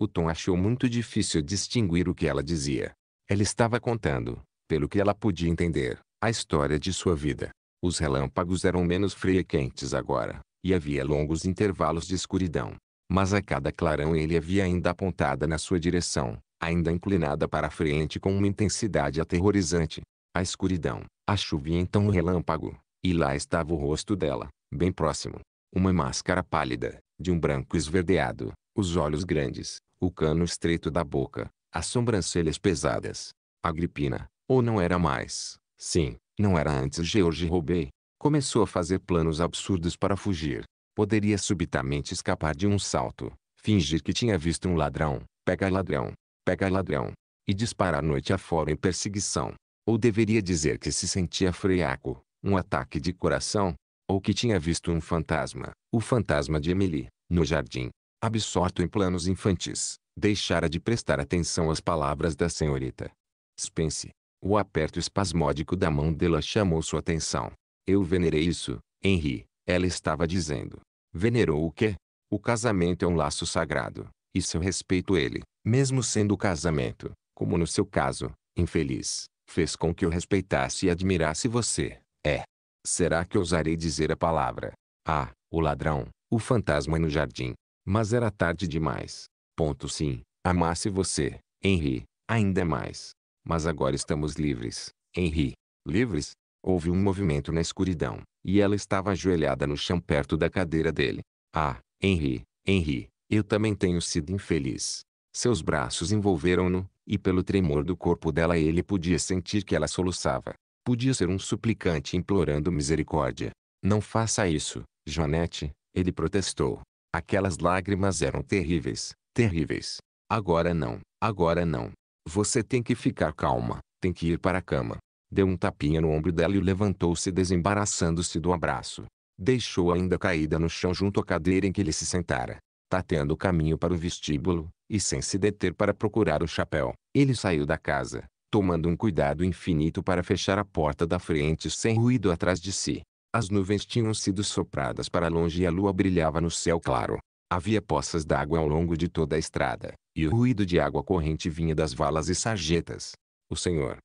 o Tom achou muito difícil distinguir o que ela dizia. Ela estava contando, pelo que ela podia entender, a história de sua vida. Os relâmpagos eram menos fria quentes agora, e havia longos intervalos de escuridão. Mas a cada clarão ele havia ainda apontada na sua direção, ainda inclinada para a frente com uma intensidade aterrorizante. A escuridão, a chuva e então o relâmpago, e lá estava o rosto dela, bem próximo. Uma máscara pálida, de um branco esverdeado, os olhos grandes, o cano estreito da boca, as sobrancelhas pesadas. Agripina, ou não era mais, sim, não era antes George Robey, Começou a fazer planos absurdos para fugir. Poderia subitamente escapar de um salto, fingir que tinha visto um ladrão, pega ladrão, pega ladrão, e disparar noite afora em perseguição. Ou deveria dizer que se sentia freaco, um ataque de coração, ou que tinha visto um fantasma, o fantasma de Emily, no jardim. Absorto em planos infantis, deixara de prestar atenção às palavras da senhorita. Spence. O aperto espasmódico da mão dela chamou sua atenção. Eu venerei isso, Henri, ela estava dizendo. Venerou o quê? O casamento é um laço sagrado, e seu respeito ele, mesmo sendo o casamento, como no seu caso, infeliz, fez com que eu respeitasse e admirasse você. É. Será que ousarei dizer a palavra? Ah, o ladrão, o fantasma no jardim. Mas era tarde demais. Ponto sim, amasse você, Henri, ainda mais. Mas agora estamos livres, Henri. Livres? Houve um movimento na escuridão, e ela estava ajoelhada no chão perto da cadeira dele. Ah, Henry, Henry, eu também tenho sido infeliz. Seus braços envolveram-no, e pelo tremor do corpo dela ele podia sentir que ela soluçava. Podia ser um suplicante implorando misericórdia. Não faça isso, Joanete, ele protestou. Aquelas lágrimas eram terríveis, terríveis. Agora não, agora não. Você tem que ficar calma, tem que ir para a cama. Deu um tapinha no ombro dela e levantou-se desembaraçando-se do abraço. Deixou-a ainda caída no chão junto à cadeira em que ele se sentara. Tateando o caminho para o vestíbulo, e sem se deter para procurar o chapéu, ele saiu da casa, tomando um cuidado infinito para fechar a porta da frente sem ruído atrás de si. As nuvens tinham sido sopradas para longe e a lua brilhava no céu claro. Havia poças d'água ao longo de toda a estrada, e o ruído de água corrente vinha das valas e sarjetas. O senhor,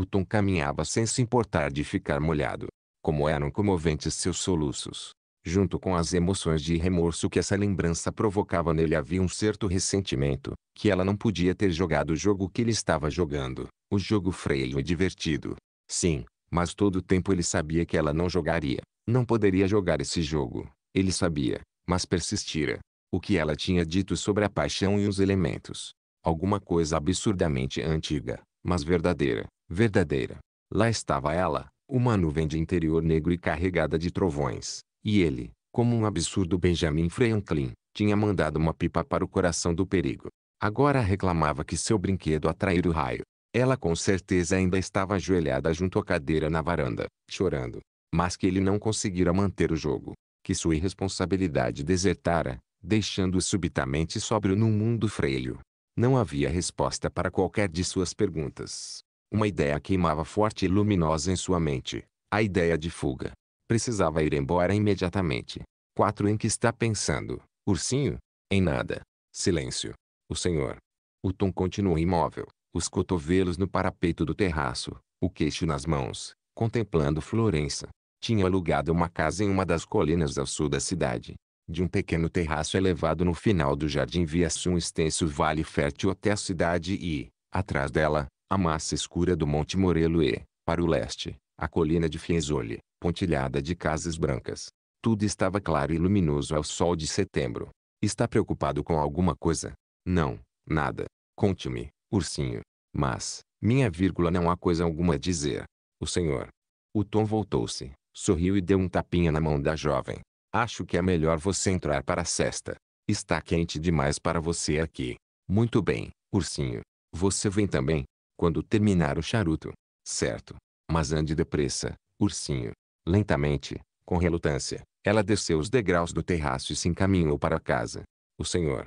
o Tom caminhava sem se importar de ficar molhado. Como eram comoventes seus soluços. Junto com as emoções de remorso que essa lembrança provocava nele havia um certo ressentimento, que ela não podia ter jogado o jogo que ele estava jogando, o jogo freio e divertido. Sim, mas todo o tempo ele sabia que ela não jogaria, não poderia jogar esse jogo. Ele sabia, mas persistira. O que ela tinha dito sobre a paixão e os elementos. Alguma coisa absurdamente antiga, mas verdadeira, verdadeira. Lá estava ela, uma nuvem de interior negro e carregada de trovões, e ele, como um absurdo Benjamin Franklin, tinha mandado uma pipa para o coração do perigo. Agora reclamava que seu brinquedo atraíra o raio. Ela com certeza ainda estava ajoelhada junto à cadeira na varanda, chorando. Mas que ele não conseguira manter o jogo. Que sua irresponsabilidade desertara, deixando-o subitamente sóbrio num mundo freio. Não havia resposta para qualquer de suas perguntas. Uma ideia queimava forte e luminosa em sua mente. A ideia de fuga. Precisava ir embora imediatamente. Quatro Em que está pensando, ursinho? Em nada. Silêncio. O senhor. O Tom continuou imóvel, os cotovelos no parapeito do terraço, o queixo nas mãos, contemplando Florença. Tinha alugado uma casa em uma das colinas ao sul da cidade. De um pequeno terraço elevado no final do jardim via-se um extenso vale fértil até a cidade e, atrás dela, a massa escura do Monte Morelo e, é, para o leste, a colina de Fiesole, pontilhada de casas brancas. Tudo estava claro e luminoso ao sol de setembro. Está preocupado com alguma coisa? Não, nada. Conte-me, ursinho. Mas, minha vírgula não há coisa alguma a dizer. O senhor. O Tom voltou-se, sorriu e deu um tapinha na mão da jovem. Acho que é melhor você entrar para a cesta. Está quente demais para você aqui. Muito bem, ursinho. Você vem também? quando terminar o charuto. Certo. Mas ande depressa, ursinho. Lentamente, com relutância, ela desceu os degraus do terraço e se encaminhou para casa. O senhor.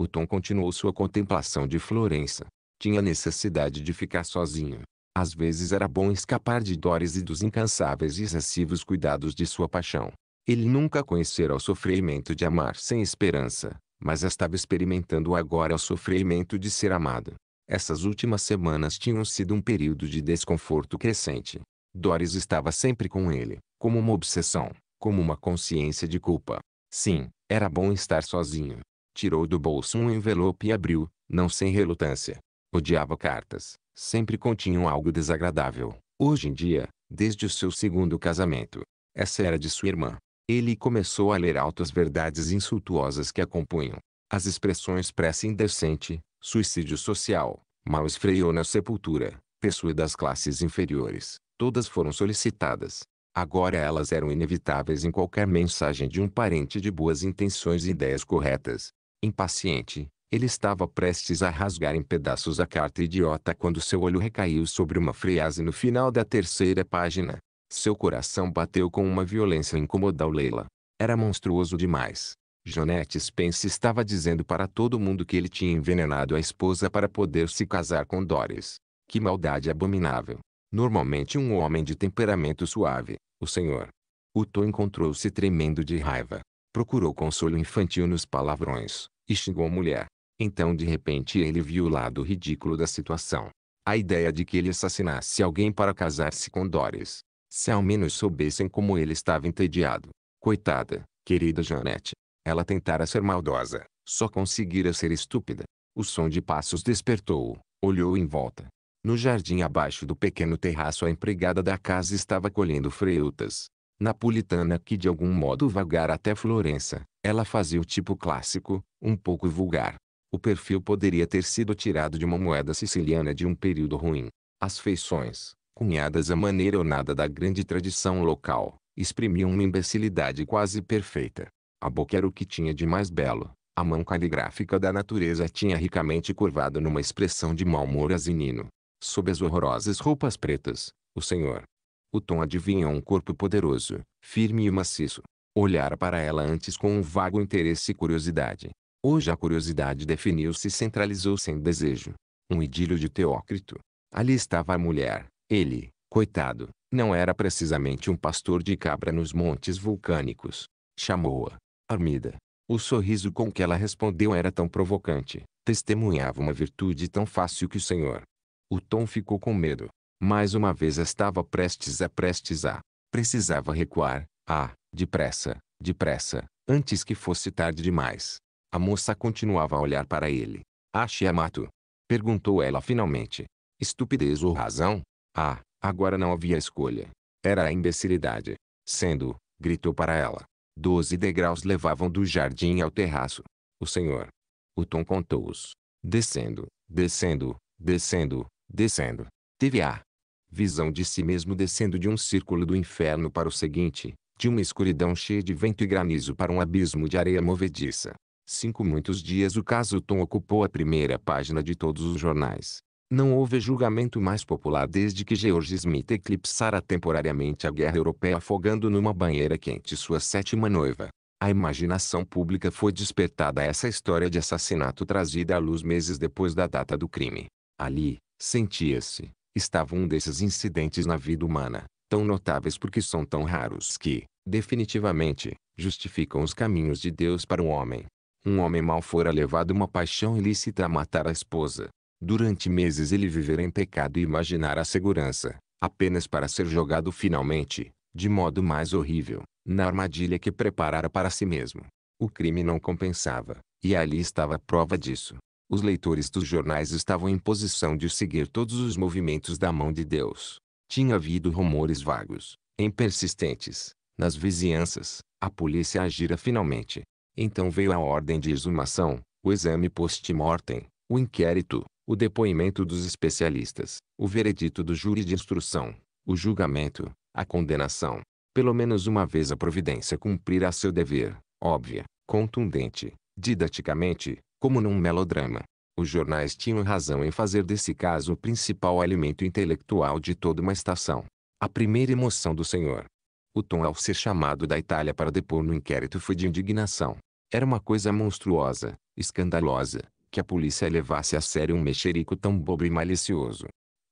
O Tom continuou sua contemplação de Florença. Tinha necessidade de ficar sozinho. Às vezes era bom escapar de Doris e dos incansáveis e excessivos cuidados de sua paixão. Ele nunca conhecera o sofrimento de amar sem esperança, mas estava experimentando agora o sofrimento de ser amado. Essas últimas semanas tinham sido um período de desconforto crescente. Doris estava sempre com ele, como uma obsessão, como uma consciência de culpa. Sim, era bom estar sozinho. Tirou do bolso um envelope e abriu, não sem relutância. Odiava cartas. Sempre continham algo desagradável. Hoje em dia, desde o seu segundo casamento, essa era de sua irmã. Ele começou a ler altas verdades insultuosas que a compunham. As expressões pressa indecente, suicídio social, mal esfriou na sepultura, pessoa das classes inferiores, todas foram solicitadas. Agora elas eram inevitáveis em qualquer mensagem de um parente de boas intenções e ideias corretas. Impaciente, ele estava prestes a rasgar em pedaços a carta idiota quando seu olho recaiu sobre uma frase no final da terceira página. Seu coração bateu com uma violência incomodal Leila. Era monstruoso demais. Jonette Spence estava dizendo para todo mundo que ele tinha envenenado a esposa para poder se casar com Doris. Que maldade abominável. Normalmente um homem de temperamento suave, o senhor. Uto encontrou-se tremendo de raiva. Procurou consolo infantil nos palavrões, e xingou a mulher. Então de repente ele viu o lado ridículo da situação. A ideia de que ele assassinasse alguém para casar-se com Doris. Se ao menos soubessem como ele estava entediado. Coitada, querida Janete. Ela tentara ser maldosa, só conseguira ser estúpida. O som de passos despertou-o, olhou em volta. No jardim abaixo do pequeno terraço a empregada da casa estava colhendo frutas. Napolitana que de algum modo vagara até Florença, ela fazia o tipo clássico, um pouco vulgar. O perfil poderia ter sido tirado de uma moeda siciliana de um período ruim. As feições, cunhadas à maneira ou nada da grande tradição local, exprimiam uma imbecilidade quase perfeita. A boca era o que tinha de mais belo. A mão caligráfica da natureza tinha ricamente curvado numa expressão de mau humor azinino. Sob as horrorosas roupas pretas, o senhor. O tom adivinha um corpo poderoso, firme e maciço. Olhara para ela antes com um vago interesse e curiosidade. Hoje a curiosidade definiu-se e centralizou-se em desejo. Um idílio de Teócrito. Ali estava a mulher. Ele, coitado, não era precisamente um pastor de cabra nos montes vulcânicos. Chamou-a armida. O sorriso com que ela respondeu era tão provocante, testemunhava uma virtude tão fácil que o senhor. O Tom ficou com medo. Mais uma vez estava prestes a prestes a. Precisava recuar, ah, depressa, depressa, antes que fosse tarde demais. A moça continuava a olhar para ele. Ache Mato? Perguntou ela finalmente. Estupidez ou razão? Ah, agora não havia escolha. Era a imbecilidade. Sendo, gritou para ela. Doze degraus levavam do jardim ao terraço. O senhor. O Tom contou-os. Descendo, descendo, descendo, descendo. Teve a visão de si mesmo descendo de um círculo do inferno para o seguinte, de uma escuridão cheia de vento e granizo para um abismo de areia movediça. Cinco muitos dias o caso Tom ocupou a primeira página de todos os jornais. Não houve julgamento mais popular desde que George Smith eclipsara temporariamente a guerra europeia afogando numa banheira quente sua sétima noiva. A imaginação pública foi despertada a essa história de assassinato trazida à luz meses depois da data do crime. Ali, sentia-se, estava um desses incidentes na vida humana, tão notáveis porque são tão raros que, definitivamente, justificam os caminhos de Deus para o homem. Um homem mal fora levado uma paixão ilícita a matar a esposa, Durante meses ele viverá em pecado e imaginar a segurança, apenas para ser jogado finalmente, de modo mais horrível, na armadilha que preparara para si mesmo. O crime não compensava, e ali estava a prova disso. Os leitores dos jornais estavam em posição de seguir todos os movimentos da mão de Deus. Tinha havido rumores vagos, impersistentes, nas vizinhanças. A polícia agira finalmente. Então veio a ordem de exumação, o exame post-mortem, o inquérito, o depoimento dos especialistas, o veredito do júri de instrução, o julgamento, a condenação. Pelo menos uma vez a providência cumprirá seu dever, óbvia, contundente, didaticamente, como num melodrama. Os jornais tinham razão em fazer desse caso o principal alimento intelectual de toda uma estação. A primeira emoção do senhor. O Tom ao ser chamado da Itália para depor no inquérito foi de indignação. Era uma coisa monstruosa, escandalosa, que a polícia levasse a sério um mexerico tão bobo e malicioso.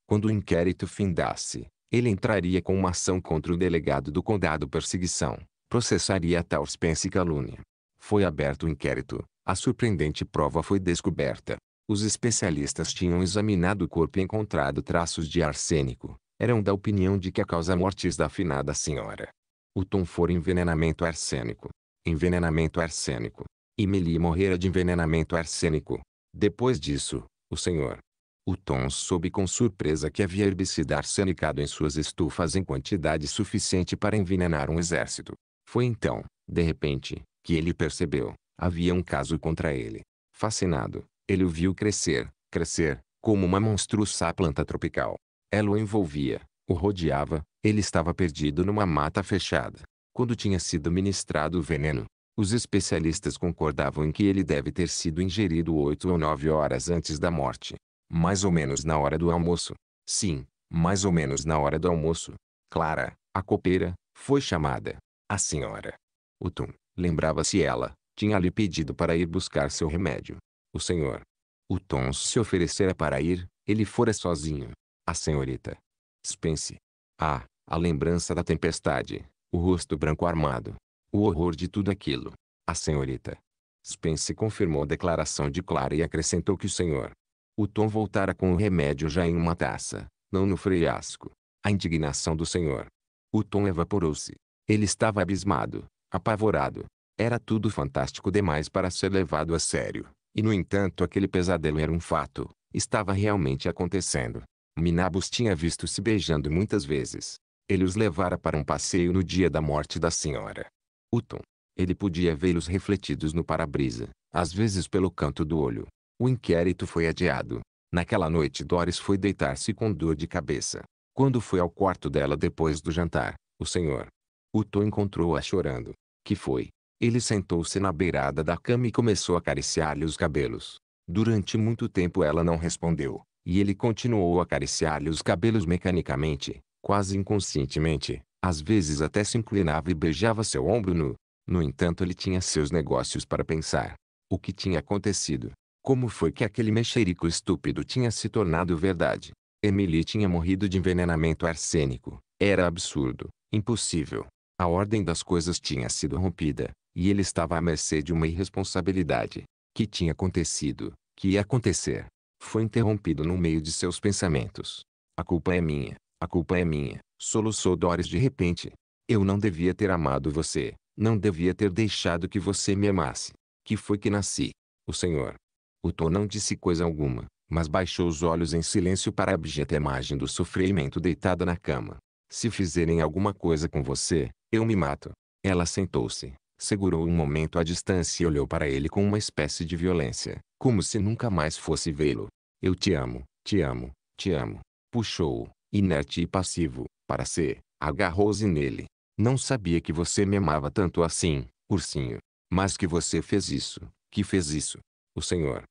Quando o inquérito findasse, ele entraria com uma ação contra o delegado do condado perseguição, processaria a tal Spence e calúnia. Foi aberto o inquérito, a surpreendente prova foi descoberta. Os especialistas tinham examinado o corpo e encontrado traços de arsênico. Eram da opinião de que a causa mortis da afinada senhora. O tom for envenenamento arsênico. Envenenamento arsênico. Emily morrera de envenenamento arsênico. Depois disso, o senhor. O Tom soube com surpresa que havia herbicida arsenicado em suas estufas em quantidade suficiente para envenenar um exército. Foi então, de repente, que ele percebeu. Havia um caso contra ele. Fascinado, ele o viu crescer, crescer, como uma monstruosa planta tropical. Ela o envolvia, o rodeava, ele estava perdido numa mata fechada. Quando tinha sido ministrado o veneno, os especialistas concordavam em que ele deve ter sido ingerido oito ou nove horas antes da morte. Mais ou menos na hora do almoço. Sim, mais ou menos na hora do almoço. Clara, a copeira, foi chamada. A senhora. O Tom, lembrava-se ela, tinha lhe pedido para ir buscar seu remédio. O senhor. O Tom se oferecera para ir, ele fora sozinho. A senhorita. Spence. Ah, a lembrança da tempestade, o rosto branco armado, o horror de tudo aquilo. A senhorita Spence confirmou a declaração de Clara e acrescentou que o senhor o Tom voltara com o remédio já em uma taça, não no freiasco. A indignação do senhor. O Tom evaporou-se. Ele estava abismado, apavorado. Era tudo fantástico demais para ser levado a sério. E no entanto aquele pesadelo era um fato. Estava realmente acontecendo. Minabus tinha visto se beijando muitas vezes. Ele os levara para um passeio no dia da morte da senhora o tom. Ele podia vê-los refletidos no para-brisa, às vezes pelo canto do olho. O inquérito foi adiado. Naquela noite Doris foi deitar-se com dor de cabeça. Quando foi ao quarto dela depois do jantar, o senhor Tom encontrou-a chorando. Que foi? Ele sentou-se na beirada da cama e começou a acariciar-lhe os cabelos. Durante muito tempo ela não respondeu, e ele continuou a acariciar-lhe os cabelos mecanicamente, quase inconscientemente. Às vezes até se inclinava e beijava seu ombro nu. No entanto ele tinha seus negócios para pensar. O que tinha acontecido? Como foi que aquele mexerico estúpido tinha se tornado verdade? Emily tinha morrido de envenenamento arsênico. Era absurdo, impossível. A ordem das coisas tinha sido rompida, e ele estava à mercê de uma irresponsabilidade. Que tinha acontecido? Que ia acontecer? Foi interrompido no meio de seus pensamentos. A culpa é minha. A culpa é minha, soluçou Doris de repente. Eu não devia ter amado você, não devia ter deixado que você me amasse. Que foi que nasci? O senhor. O Tom não disse coisa alguma, mas baixou os olhos em silêncio para a abjeta imagem do sofrimento deitada na cama. Se fizerem alguma coisa com você, eu me mato. Ela sentou-se, segurou um momento à distância e olhou para ele com uma espécie de violência, como se nunca mais fosse vê-lo. Eu te amo, te amo, te amo. Puxou-o, inerte e passivo, para ser, agarrou-se nele. Não sabia que você me amava tanto assim, ursinho. Mas que você fez isso, que fez isso. O senhor.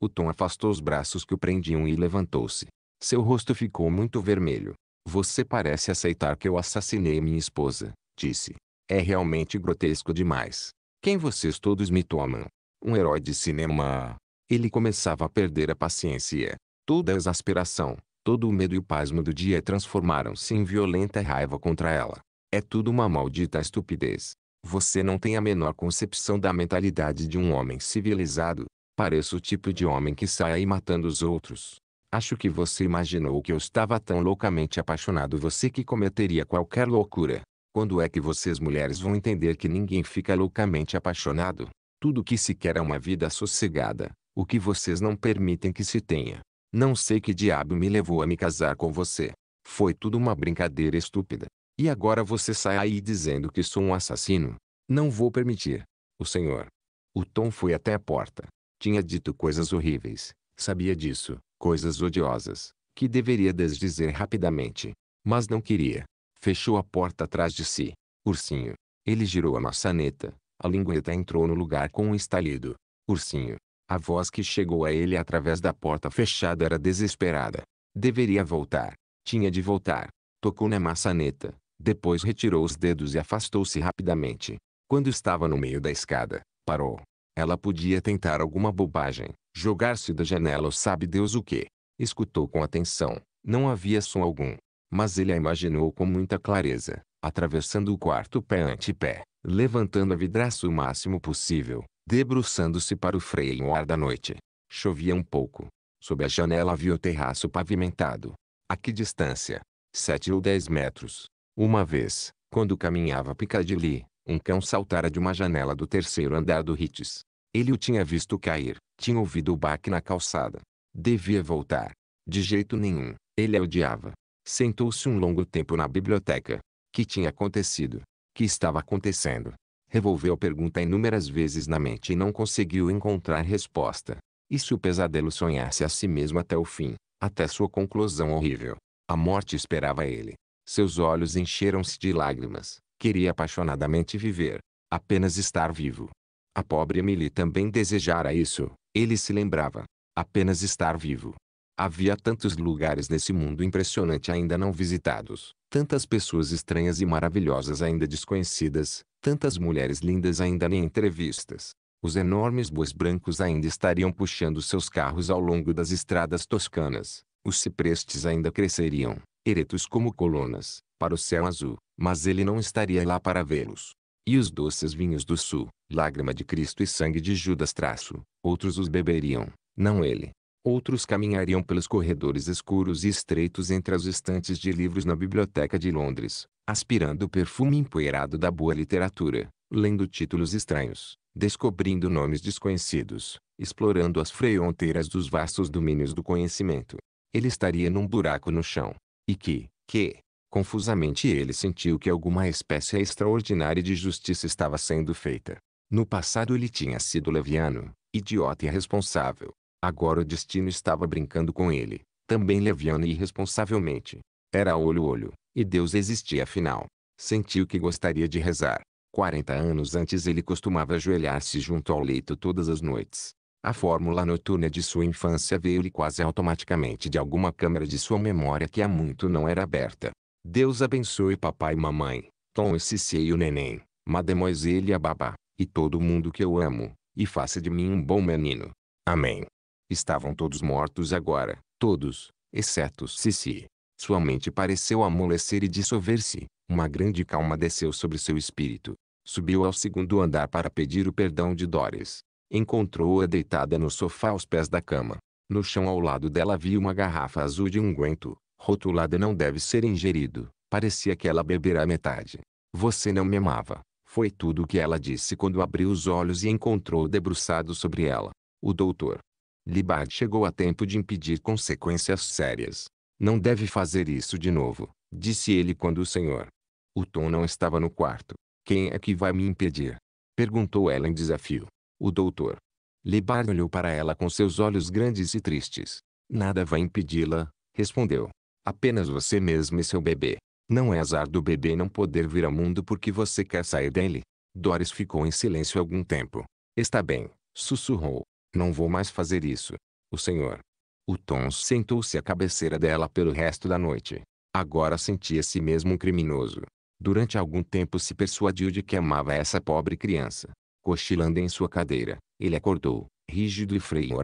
O Tom afastou os braços que o prendiam e levantou-se. Seu rosto ficou muito vermelho. Você parece aceitar que eu assassinei minha esposa, disse. É realmente grotesco demais. Quem vocês todos me tomam? Um herói de cinema. Ele começava a perder a paciência. Toda a exasperação, Todo o medo e o pasmo do dia transformaram-se em violenta raiva contra ela. É tudo uma maldita estupidez. Você não tem a menor concepção da mentalidade de um homem civilizado. Pareço o tipo de homem que sai aí matando os outros. Acho que você imaginou que eu estava tão loucamente apaixonado você que cometeria qualquer loucura. Quando é que vocês mulheres vão entender que ninguém fica loucamente apaixonado? Tudo que se quer é uma vida sossegada, o que vocês não permitem que se tenha. Não sei que diabo me levou a me casar com você. Foi tudo uma brincadeira estúpida. E agora você sai aí dizendo que sou um assassino. Não vou permitir. O senhor. O Tom foi até a porta. Tinha dito coisas horríveis. Sabia disso. Coisas odiosas. Que deveria desdizer rapidamente. Mas não queria. Fechou a porta atrás de si. Ursinho. Ele girou a maçaneta. A lingueta entrou no lugar com um estalido. Ursinho. A voz que chegou a ele através da porta fechada era desesperada. Deveria voltar. Tinha de voltar. Tocou na maçaneta. Depois retirou os dedos e afastou-se rapidamente. Quando estava no meio da escada, parou. Ela podia tentar alguma bobagem, jogar-se da janela ou sabe Deus o que. Escutou com atenção. Não havia som algum. Mas ele a imaginou com muita clareza, atravessando o quarto pé ante pé, levantando a vidraça o máximo possível, debruçando-se para o freio da noite. Chovia um pouco. Sob a janela viu o terraço pavimentado. A que distância? Sete ou dez metros. Uma vez, quando caminhava Piccadilly, um cão saltara de uma janela do terceiro andar do Ritz. Ele o tinha visto cair, tinha ouvido o baque na calçada. Devia voltar. De jeito nenhum, ele a odiava. Sentou-se um longo tempo na biblioteca. Que tinha acontecido? Que estava acontecendo? revolveu a pergunta inúmeras vezes na mente e não conseguiu encontrar resposta. E se o pesadelo sonhasse a si mesmo até o fim, até sua conclusão horrível? A morte esperava ele. Seus olhos encheram-se de lágrimas. Queria apaixonadamente viver. Apenas estar vivo. A pobre Emily também desejara isso. Ele se lembrava. Apenas estar vivo. Havia tantos lugares nesse mundo impressionante ainda não visitados tantas pessoas estranhas e maravilhosas ainda desconhecidas, tantas mulheres lindas ainda nem entrevistas. Os enormes bois brancos ainda estariam puxando seus carros ao longo das estradas toscanas. Os ciprestes ainda cresceriam, eretos como colunas, para o céu azul, mas ele não estaria lá para vê-los. E os doces vinhos do sul, lágrima de Cristo e sangue de Judas traço, outros os beberiam, não ele. Outros caminhariam pelos corredores escuros e estreitos entre as estantes de livros na biblioteca de Londres, aspirando o perfume empoeirado da boa literatura, lendo títulos estranhos, descobrindo nomes desconhecidos, explorando as fronteiras dos vastos domínios do conhecimento. Ele estaria num buraco no chão. E que, que, confusamente ele sentiu que alguma espécie extraordinária de justiça estava sendo feita. No passado ele tinha sido leviano, idiota e irresponsável. Agora o destino estava brincando com ele, também leviano e irresponsavelmente. Era olho-olho, e Deus existia afinal. Sentiu que gostaria de rezar. Quarenta anos antes ele costumava ajoelhar-se junto ao leito todas as noites. A fórmula noturna de sua infância veio-lhe quase automaticamente de alguma câmara de sua memória que há muito não era aberta. Deus abençoe papai e mamãe, Tom e Cici e o neném, mademoiselle e a babá, e todo mundo que eu amo, e faça de mim um bom menino. Amém. Estavam todos mortos agora, todos, exceto Cici. Sua mente pareceu amolecer e dissolver-se. Uma grande calma desceu sobre seu espírito. Subiu ao segundo andar para pedir o perdão de Doris. Encontrou-a deitada no sofá aos pés da cama. No chão ao lado dela havia uma garrafa azul de unguento, rotulada não deve ser ingerido. Parecia que ela bebera metade. Você não me amava. Foi tudo o que ela disse quando abriu os olhos e encontrou debruçado sobre ela. O doutor, Libard chegou a tempo de impedir consequências sérias. Não deve fazer isso de novo, disse ele quando o senhor. O Tom não estava no quarto. Quem é que vai me impedir? Perguntou ela em desafio. O doutor. Libard olhou para ela com seus olhos grandes e tristes. Nada vai impedi-la, respondeu. Apenas você mesmo e seu bebê. Não é azar do bebê não poder vir ao mundo porque você quer sair dele. Doris ficou em silêncio algum tempo. Está bem, sussurrou. Não vou mais fazer isso. O senhor. O Tom sentou-se à cabeceira dela pelo resto da noite. Agora sentia-se mesmo um criminoso. Durante algum tempo se persuadiu de que amava essa pobre criança. Cochilando em sua cadeira, ele acordou, rígido e freio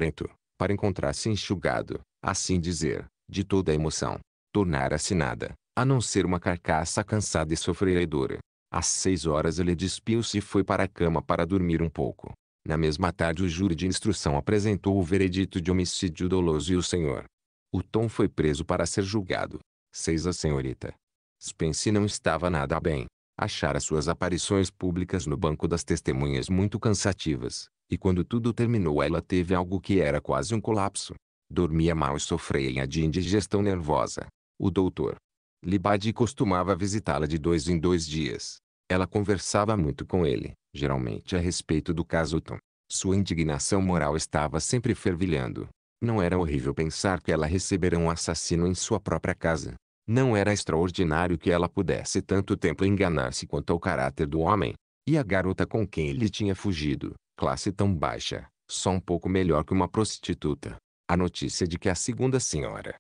para encontrar-se enxugado, assim dizer, de toda a emoção. Tornara-se nada, a não ser uma carcaça cansada e sofredora. Às seis horas ele despiu-se e foi para a cama para dormir um pouco. Na mesma tarde o júri de instrução apresentou o veredito de homicídio doloso e o senhor. O Tom foi preso para ser julgado. Seis A senhorita Spence não estava nada bem. Achara suas aparições públicas no banco das testemunhas muito cansativas, e quando tudo terminou ela teve algo que era quase um colapso. Dormia mal e sofria de indigestão nervosa. O doutor Libade costumava visitá-la de dois em dois dias, ela conversava muito com ele, geralmente a respeito do caso Tom. Sua indignação moral estava sempre fervilhando. Não era horrível pensar que ela recebera um assassino em sua própria casa. Não era extraordinário que ela pudesse tanto tempo enganar-se quanto ao caráter do homem. E a garota com quem ele tinha fugido, classe tão baixa, só um pouco melhor que uma prostituta. A notícia de que a segunda senhora,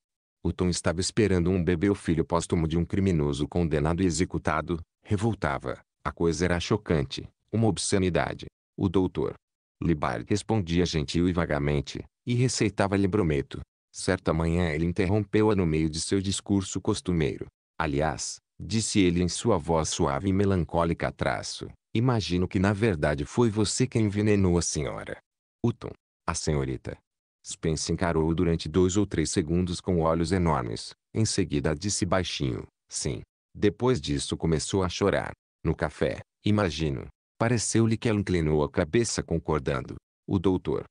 o Tom estava esperando um bebê ou filho póstumo de um criminoso condenado e executado, revoltava. A coisa era chocante, uma obscenidade. O doutor Libar respondia gentil e vagamente, e receitava-lhe brometo. Certa manhã ele interrompeu-a no meio de seu discurso costumeiro. Aliás, disse ele em sua voz suave e melancólica traço, imagino que na verdade foi você quem envenenou a senhora. Uton, a senhorita. Spence encarou-o durante dois ou três segundos com olhos enormes. Em seguida disse baixinho, sim, depois disso começou a chorar. No café, imagino. Pareceu-lhe que ela inclinou a cabeça concordando. O doutor.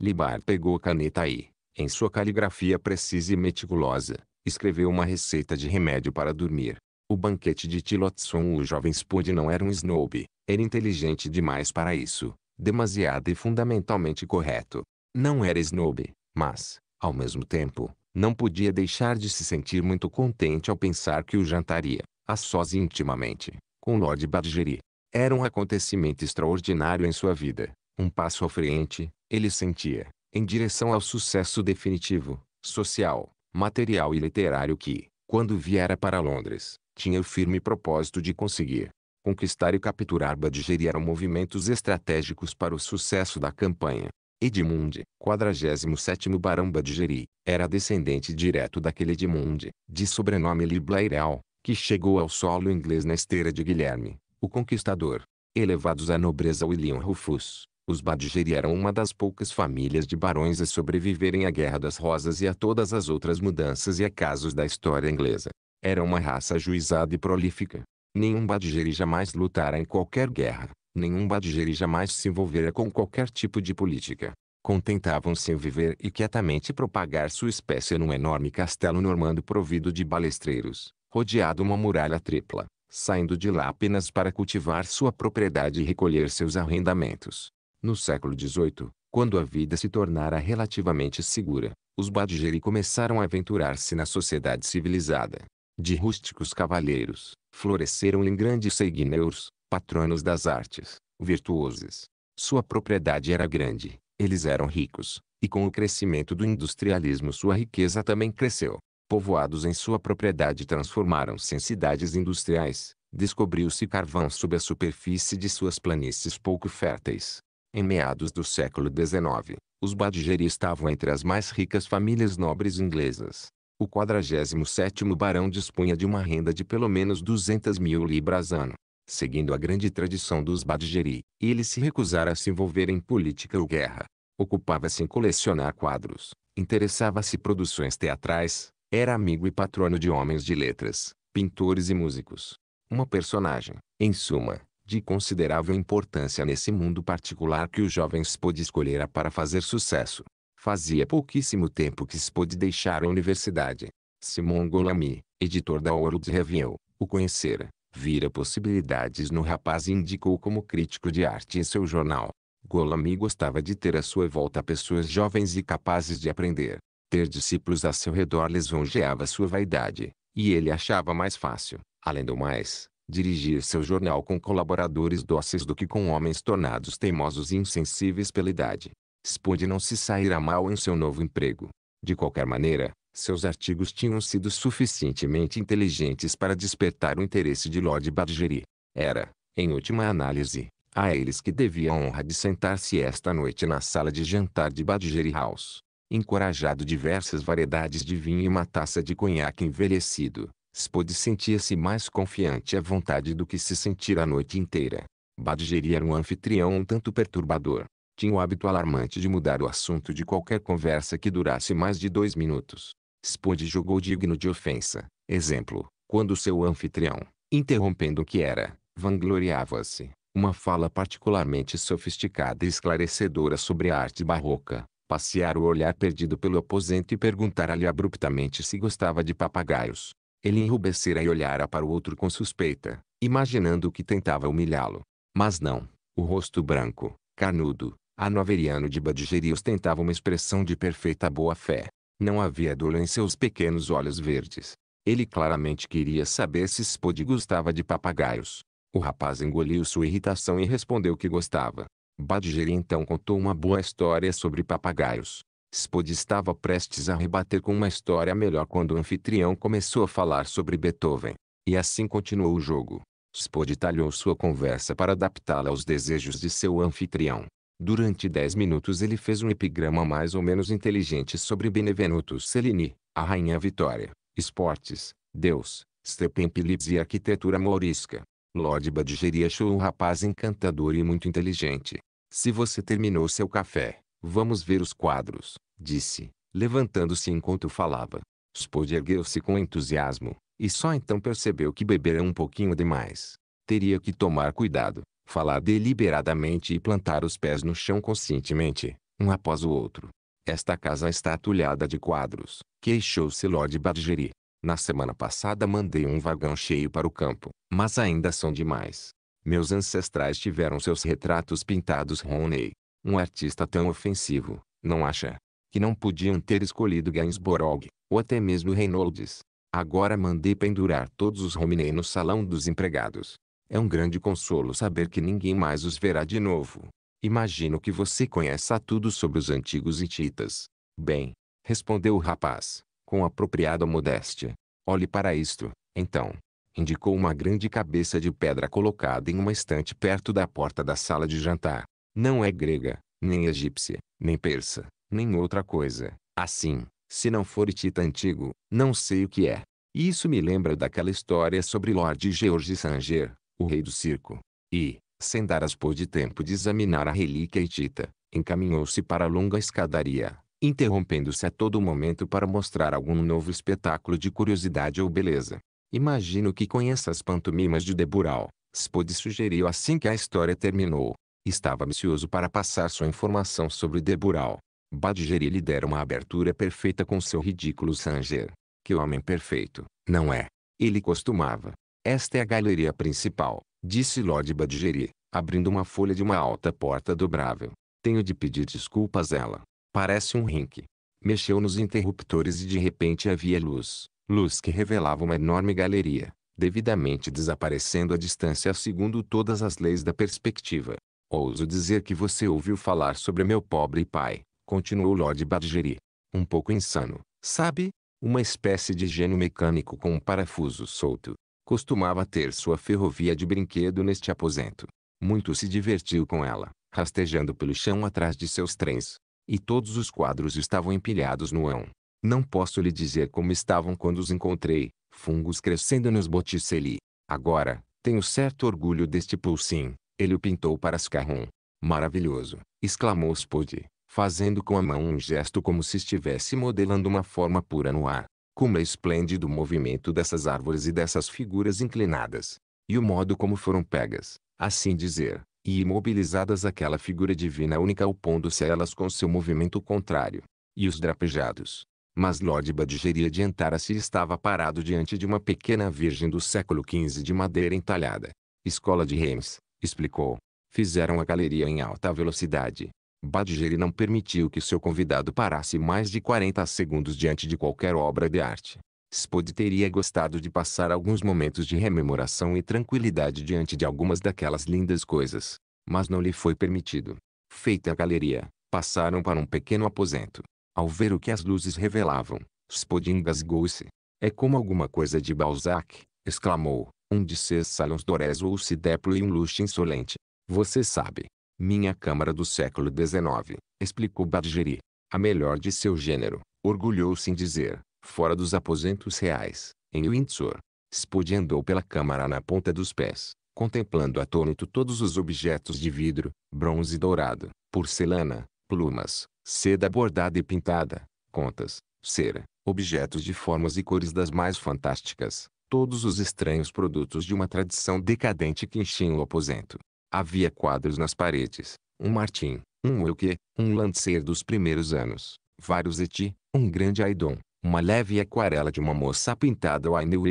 Libar pegou a caneta e, em sua caligrafia precisa e meticulosa, escreveu uma receita de remédio para dormir. O banquete de Tilotson o jovem Spud não era um snob, era inteligente demais para isso, demasiado e fundamentalmente correto. Não era snob, mas, ao mesmo tempo, não podia deixar de se sentir muito contente ao pensar que o jantaria a sós intimamente, com Lord Badgeri. Era um acontecimento extraordinário em sua vida. Um passo à frente, ele sentia, em direção ao sucesso definitivo, social, material e literário que, quando viera para Londres, tinha o firme propósito de conseguir. Conquistar e capturar Badgeri eram movimentos estratégicos para o sucesso da campanha. Edmund, 47º Barão Badgeri, era descendente direto daquele Edmund, de sobrenome Liblairel, que chegou ao solo inglês na esteira de Guilherme, o Conquistador. Elevados à nobreza William Rufus, os Badgeri eram uma das poucas famílias de barões a sobreviverem à Guerra das Rosas e a todas as outras mudanças e acasos da história inglesa. Era uma raça ajuizada e prolífica. Nenhum Badgeri jamais lutara em qualquer guerra. Nenhum Badgeri jamais se envolvera com qualquer tipo de política. Contentavam-se em viver e quietamente propagar sua espécie num enorme castelo normando provido de balestreiros, rodeado uma muralha tripla, saindo de lá apenas para cultivar sua propriedade e recolher seus arrendamentos. No século XVIII, quando a vida se tornara relativamente segura, os Badgeri começaram a aventurar-se na sociedade civilizada. De rústicos cavaleiros, floresceram em grandes seguineurs, patronos das artes, virtuosos. Sua propriedade era grande, eles eram ricos, e com o crescimento do industrialismo sua riqueza também cresceu povoados em sua propriedade transformaram-se em cidades industriais, descobriu-se carvão sob a superfície de suas planícies pouco férteis. Em meados do século XIX, os Badgeri estavam entre as mais ricas famílias nobres inglesas. O 47º barão dispunha de uma renda de pelo menos 200 mil libras ano. Seguindo a grande tradição dos Badgeri, ele se recusara a se envolver em política ou guerra. Ocupava-se em colecionar quadros, interessava-se produções teatrais, era amigo e patrono de homens de letras, pintores e músicos. Uma personagem, em suma, de considerável importância nesse mundo particular que os jovens pôde escolher para fazer sucesso. Fazia pouquíssimo tempo que se pôde deixar a universidade. Simon Golami, editor da World Review, o conhecera, vira possibilidades no rapaz e indicou como crítico de arte em seu jornal. Golami gostava de ter à sua volta pessoas jovens e capazes de aprender. Ter discípulos a seu redor lisonjeava sua vaidade, e ele achava mais fácil, além do mais, dirigir seu jornal com colaboradores dóceis do que com homens tornados teimosos e insensíveis pela idade. Spode não se sairá mal em seu novo emprego. De qualquer maneira, seus artigos tinham sido suficientemente inteligentes para despertar o interesse de Lord Badgeri. Era, em última análise, a eles que devia a honra de sentar-se esta noite na sala de jantar de Badgeri House encorajado diversas variedades de vinho e uma taça de conhaque envelhecido, Spode sentia-se mais confiante à vontade do que se sentir a noite inteira. Badgeri era um anfitrião um tanto perturbador. Tinha o hábito alarmante de mudar o assunto de qualquer conversa que durasse mais de dois minutos. Spode jogou digno de ofensa. Exemplo, quando seu anfitrião, interrompendo o que era, vangloriava-se. Uma fala particularmente sofisticada e esclarecedora sobre a arte barroca passear o olhar perdido pelo aposento e perguntar-lhe abruptamente se gostava de papagaios. Ele enrubescera e olhara para o outro com suspeita, imaginando que tentava humilhá-lo. Mas não. O rosto branco, carnudo, anoveriano de Badigeri ostentava uma expressão de perfeita boa-fé. Não havia dolo em seus pequenos olhos verdes. Ele claramente queria saber se Spode gostava de papagaios. O rapaz engoliu sua irritação e respondeu que gostava. Badger então contou uma boa história sobre papagaios. Spod estava prestes a rebater com uma história melhor quando o anfitrião começou a falar sobre Beethoven. E assim continuou o jogo. Spod talhou sua conversa para adaptá-la aos desejos de seu anfitrião. Durante dez minutos ele fez um epigrama mais ou menos inteligente sobre Benevenuto Cellini, a Rainha Vitória, esportes, Deus, Steppenpilipes e arquitetura mourisca. Lord Badger achou um rapaz encantador e muito inteligente. Se você terminou seu café, vamos ver os quadros, disse, levantando-se enquanto falava. Spode ergueu-se com entusiasmo, e só então percebeu que bebera é um pouquinho demais. Teria que tomar cuidado, falar deliberadamente e plantar os pés no chão conscientemente, um após o outro. Esta casa está atulhada de quadros, queixou-se Lord Bargeri. Na semana passada mandei um vagão cheio para o campo, mas ainda são demais. Meus ancestrais tiveram seus retratos pintados Roney. Um artista tão ofensivo, não acha? Que não podiam ter escolhido Gainsborough, ou até mesmo Reynolds. Agora mandei pendurar todos os Romney no salão dos empregados. É um grande consolo saber que ninguém mais os verá de novo. Imagino que você conheça tudo sobre os antigos hititas. Bem, respondeu o rapaz, com apropriada modéstia. Olhe para isto, então indicou uma grande cabeça de pedra colocada em uma estante perto da porta da sala de jantar. Não é grega, nem egípcia, nem persa, nem outra coisa. Assim, se não for hitita antigo, não sei o que é. Isso me lembra daquela história sobre Lord George Sanger, o rei do circo. E, sem dar as por de tempo de examinar a relíquia hitita, encaminhou-se para a longa escadaria, interrompendo-se a todo momento para mostrar algum novo espetáculo de curiosidade ou beleza. Imagino que conheça as pantomimas de Debural. Spode sugeriu assim que a história terminou. Estava ansioso para passar sua informação sobre Debural. Badgeri lhe dera uma abertura perfeita com seu ridículo Sanger. Que homem perfeito, não é? Ele costumava. Esta é a galeria principal, disse Lord Badgeri, abrindo uma folha de uma alta porta dobrável. Tenho de pedir desculpas a ela. Parece um rink. Mexeu nos interruptores e de repente havia luz luz que revelava uma enorme galeria, devidamente desaparecendo à distância segundo todas as leis da perspectiva. Ouso dizer que você ouviu falar sobre meu pobre pai, continuou Lord Badgeri. Um pouco insano, sabe? Uma espécie de gênio mecânico com um parafuso solto. Costumava ter sua ferrovia de brinquedo neste aposento. Muito se divertiu com ela, rastejando pelo chão atrás de seus trens. E todos os quadros estavam empilhados no ão, não posso lhe dizer como estavam quando os encontrei, fungos crescendo nos boticelli. Agora, tenho certo orgulho deste pulsim. Ele o pintou para Scarron. Maravilhoso! exclamou Spode, fazendo com a mão um gesto como se estivesse modelando uma forma pura no ar. Como é esplêndido o movimento dessas árvores e dessas figuras inclinadas. E o modo como foram pegas, assim dizer, e imobilizadas aquela figura divina única opondo-se a elas com seu movimento contrário. E os drapejados, mas Lord Badgeri adiantara-se e estava parado diante de uma pequena virgem do século XV de madeira entalhada. Escola de Reims, explicou. Fizeram a galeria em alta velocidade. Badgeri não permitiu que seu convidado parasse mais de 40 segundos diante de qualquer obra de arte. Spode teria gostado de passar alguns momentos de rememoração e tranquilidade diante de algumas daquelas lindas coisas, mas não lhe foi permitido. Feita a galeria, passaram para um pequeno aposento. Ao ver o que as luzes revelavam, Spodin engasgou-se. É como alguma coisa de Balzac, exclamou, um de seus salões d'ores ou se e um luxo insolente. Você sabe. Minha câmara do século XIX, explicou Badgeri. A melhor de seu gênero, orgulhou-se em dizer, fora dos aposentos reais, em Windsor. Spud andou pela câmara na ponta dos pés, contemplando atônito todos os objetos de vidro, bronze e dourado, porcelana, plumas, seda bordada e pintada, contas, cera, objetos de formas e cores das mais fantásticas, todos os estranhos produtos de uma tradição decadente que enchiam o aposento. Havia quadros nas paredes, um martim, um Wilke, um lancer dos primeiros anos, vários eti, um grande aidon, uma leve aquarela de uma moça pintada ao New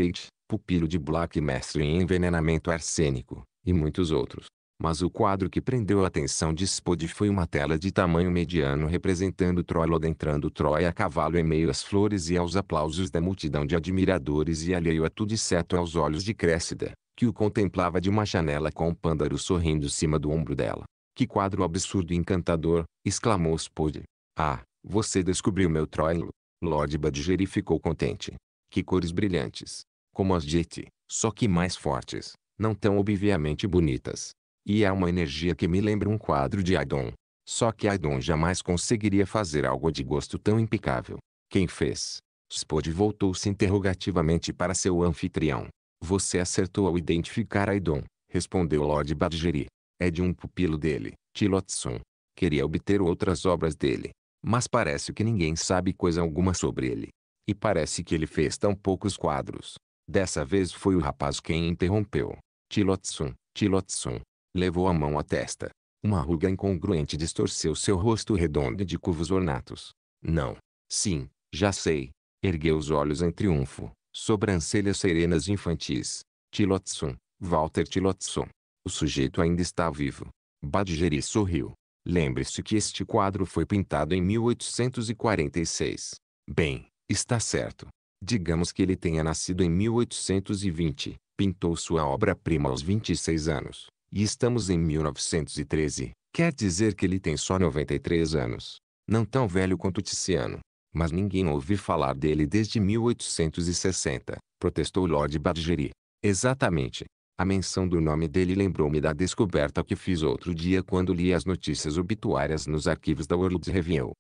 pupilo de Black mestre em envenenamento arsênico, e muitos outros mas o quadro que prendeu a atenção de Spode foi uma tela de tamanho mediano representando Troilo adentrando Troia a cavalo em meio às flores e aos aplausos da multidão de admiradores e alheio a tudo exceto aos olhos de Cressida que o contemplava de uma janela com um pândaro sorrindo cima do ombro dela. Que quadro absurdo e encantador, exclamou Spode. Ah, você descobriu meu Troilo. Lord Badger ficou contente. Que cores brilhantes. Como as Jeti, só que mais fortes, não tão obviamente bonitas. E é uma energia que me lembra um quadro de Adon. Só que Adon jamais conseguiria fazer algo de gosto tão impecável. Quem fez? Spode voltou-se interrogativamente para seu anfitrião. Você acertou ao identificar Aidon, respondeu Lord Badgeri. É de um pupilo dele, Tilotson. Queria obter outras obras dele. Mas parece que ninguém sabe coisa alguma sobre ele. E parece que ele fez tão poucos quadros. Dessa vez foi o rapaz quem interrompeu. Tilotson, Tilotson, Levou a mão à testa. Uma ruga incongruente distorceu seu rosto redondo de curvos ornatos. Não. Sim, já sei. Ergueu os olhos em triunfo, sobrancelhas serenas infantis. Tilotson, Walter Tilotson. O sujeito ainda está vivo. Badgeri sorriu. Lembre-se que este quadro foi pintado em 1846. Bem, está certo. Digamos que ele tenha nascido em 1820, pintou sua obra-prima aos 26 anos. E estamos em 1913. Quer dizer que ele tem só 93 anos. Não tão velho quanto Tiziano. Mas ninguém ouviu falar dele desde 1860, protestou Lord Badgeri. Exatamente. A menção do nome dele lembrou-me da descoberta que fiz outro dia quando li as notícias obituárias nos arquivos da World Review.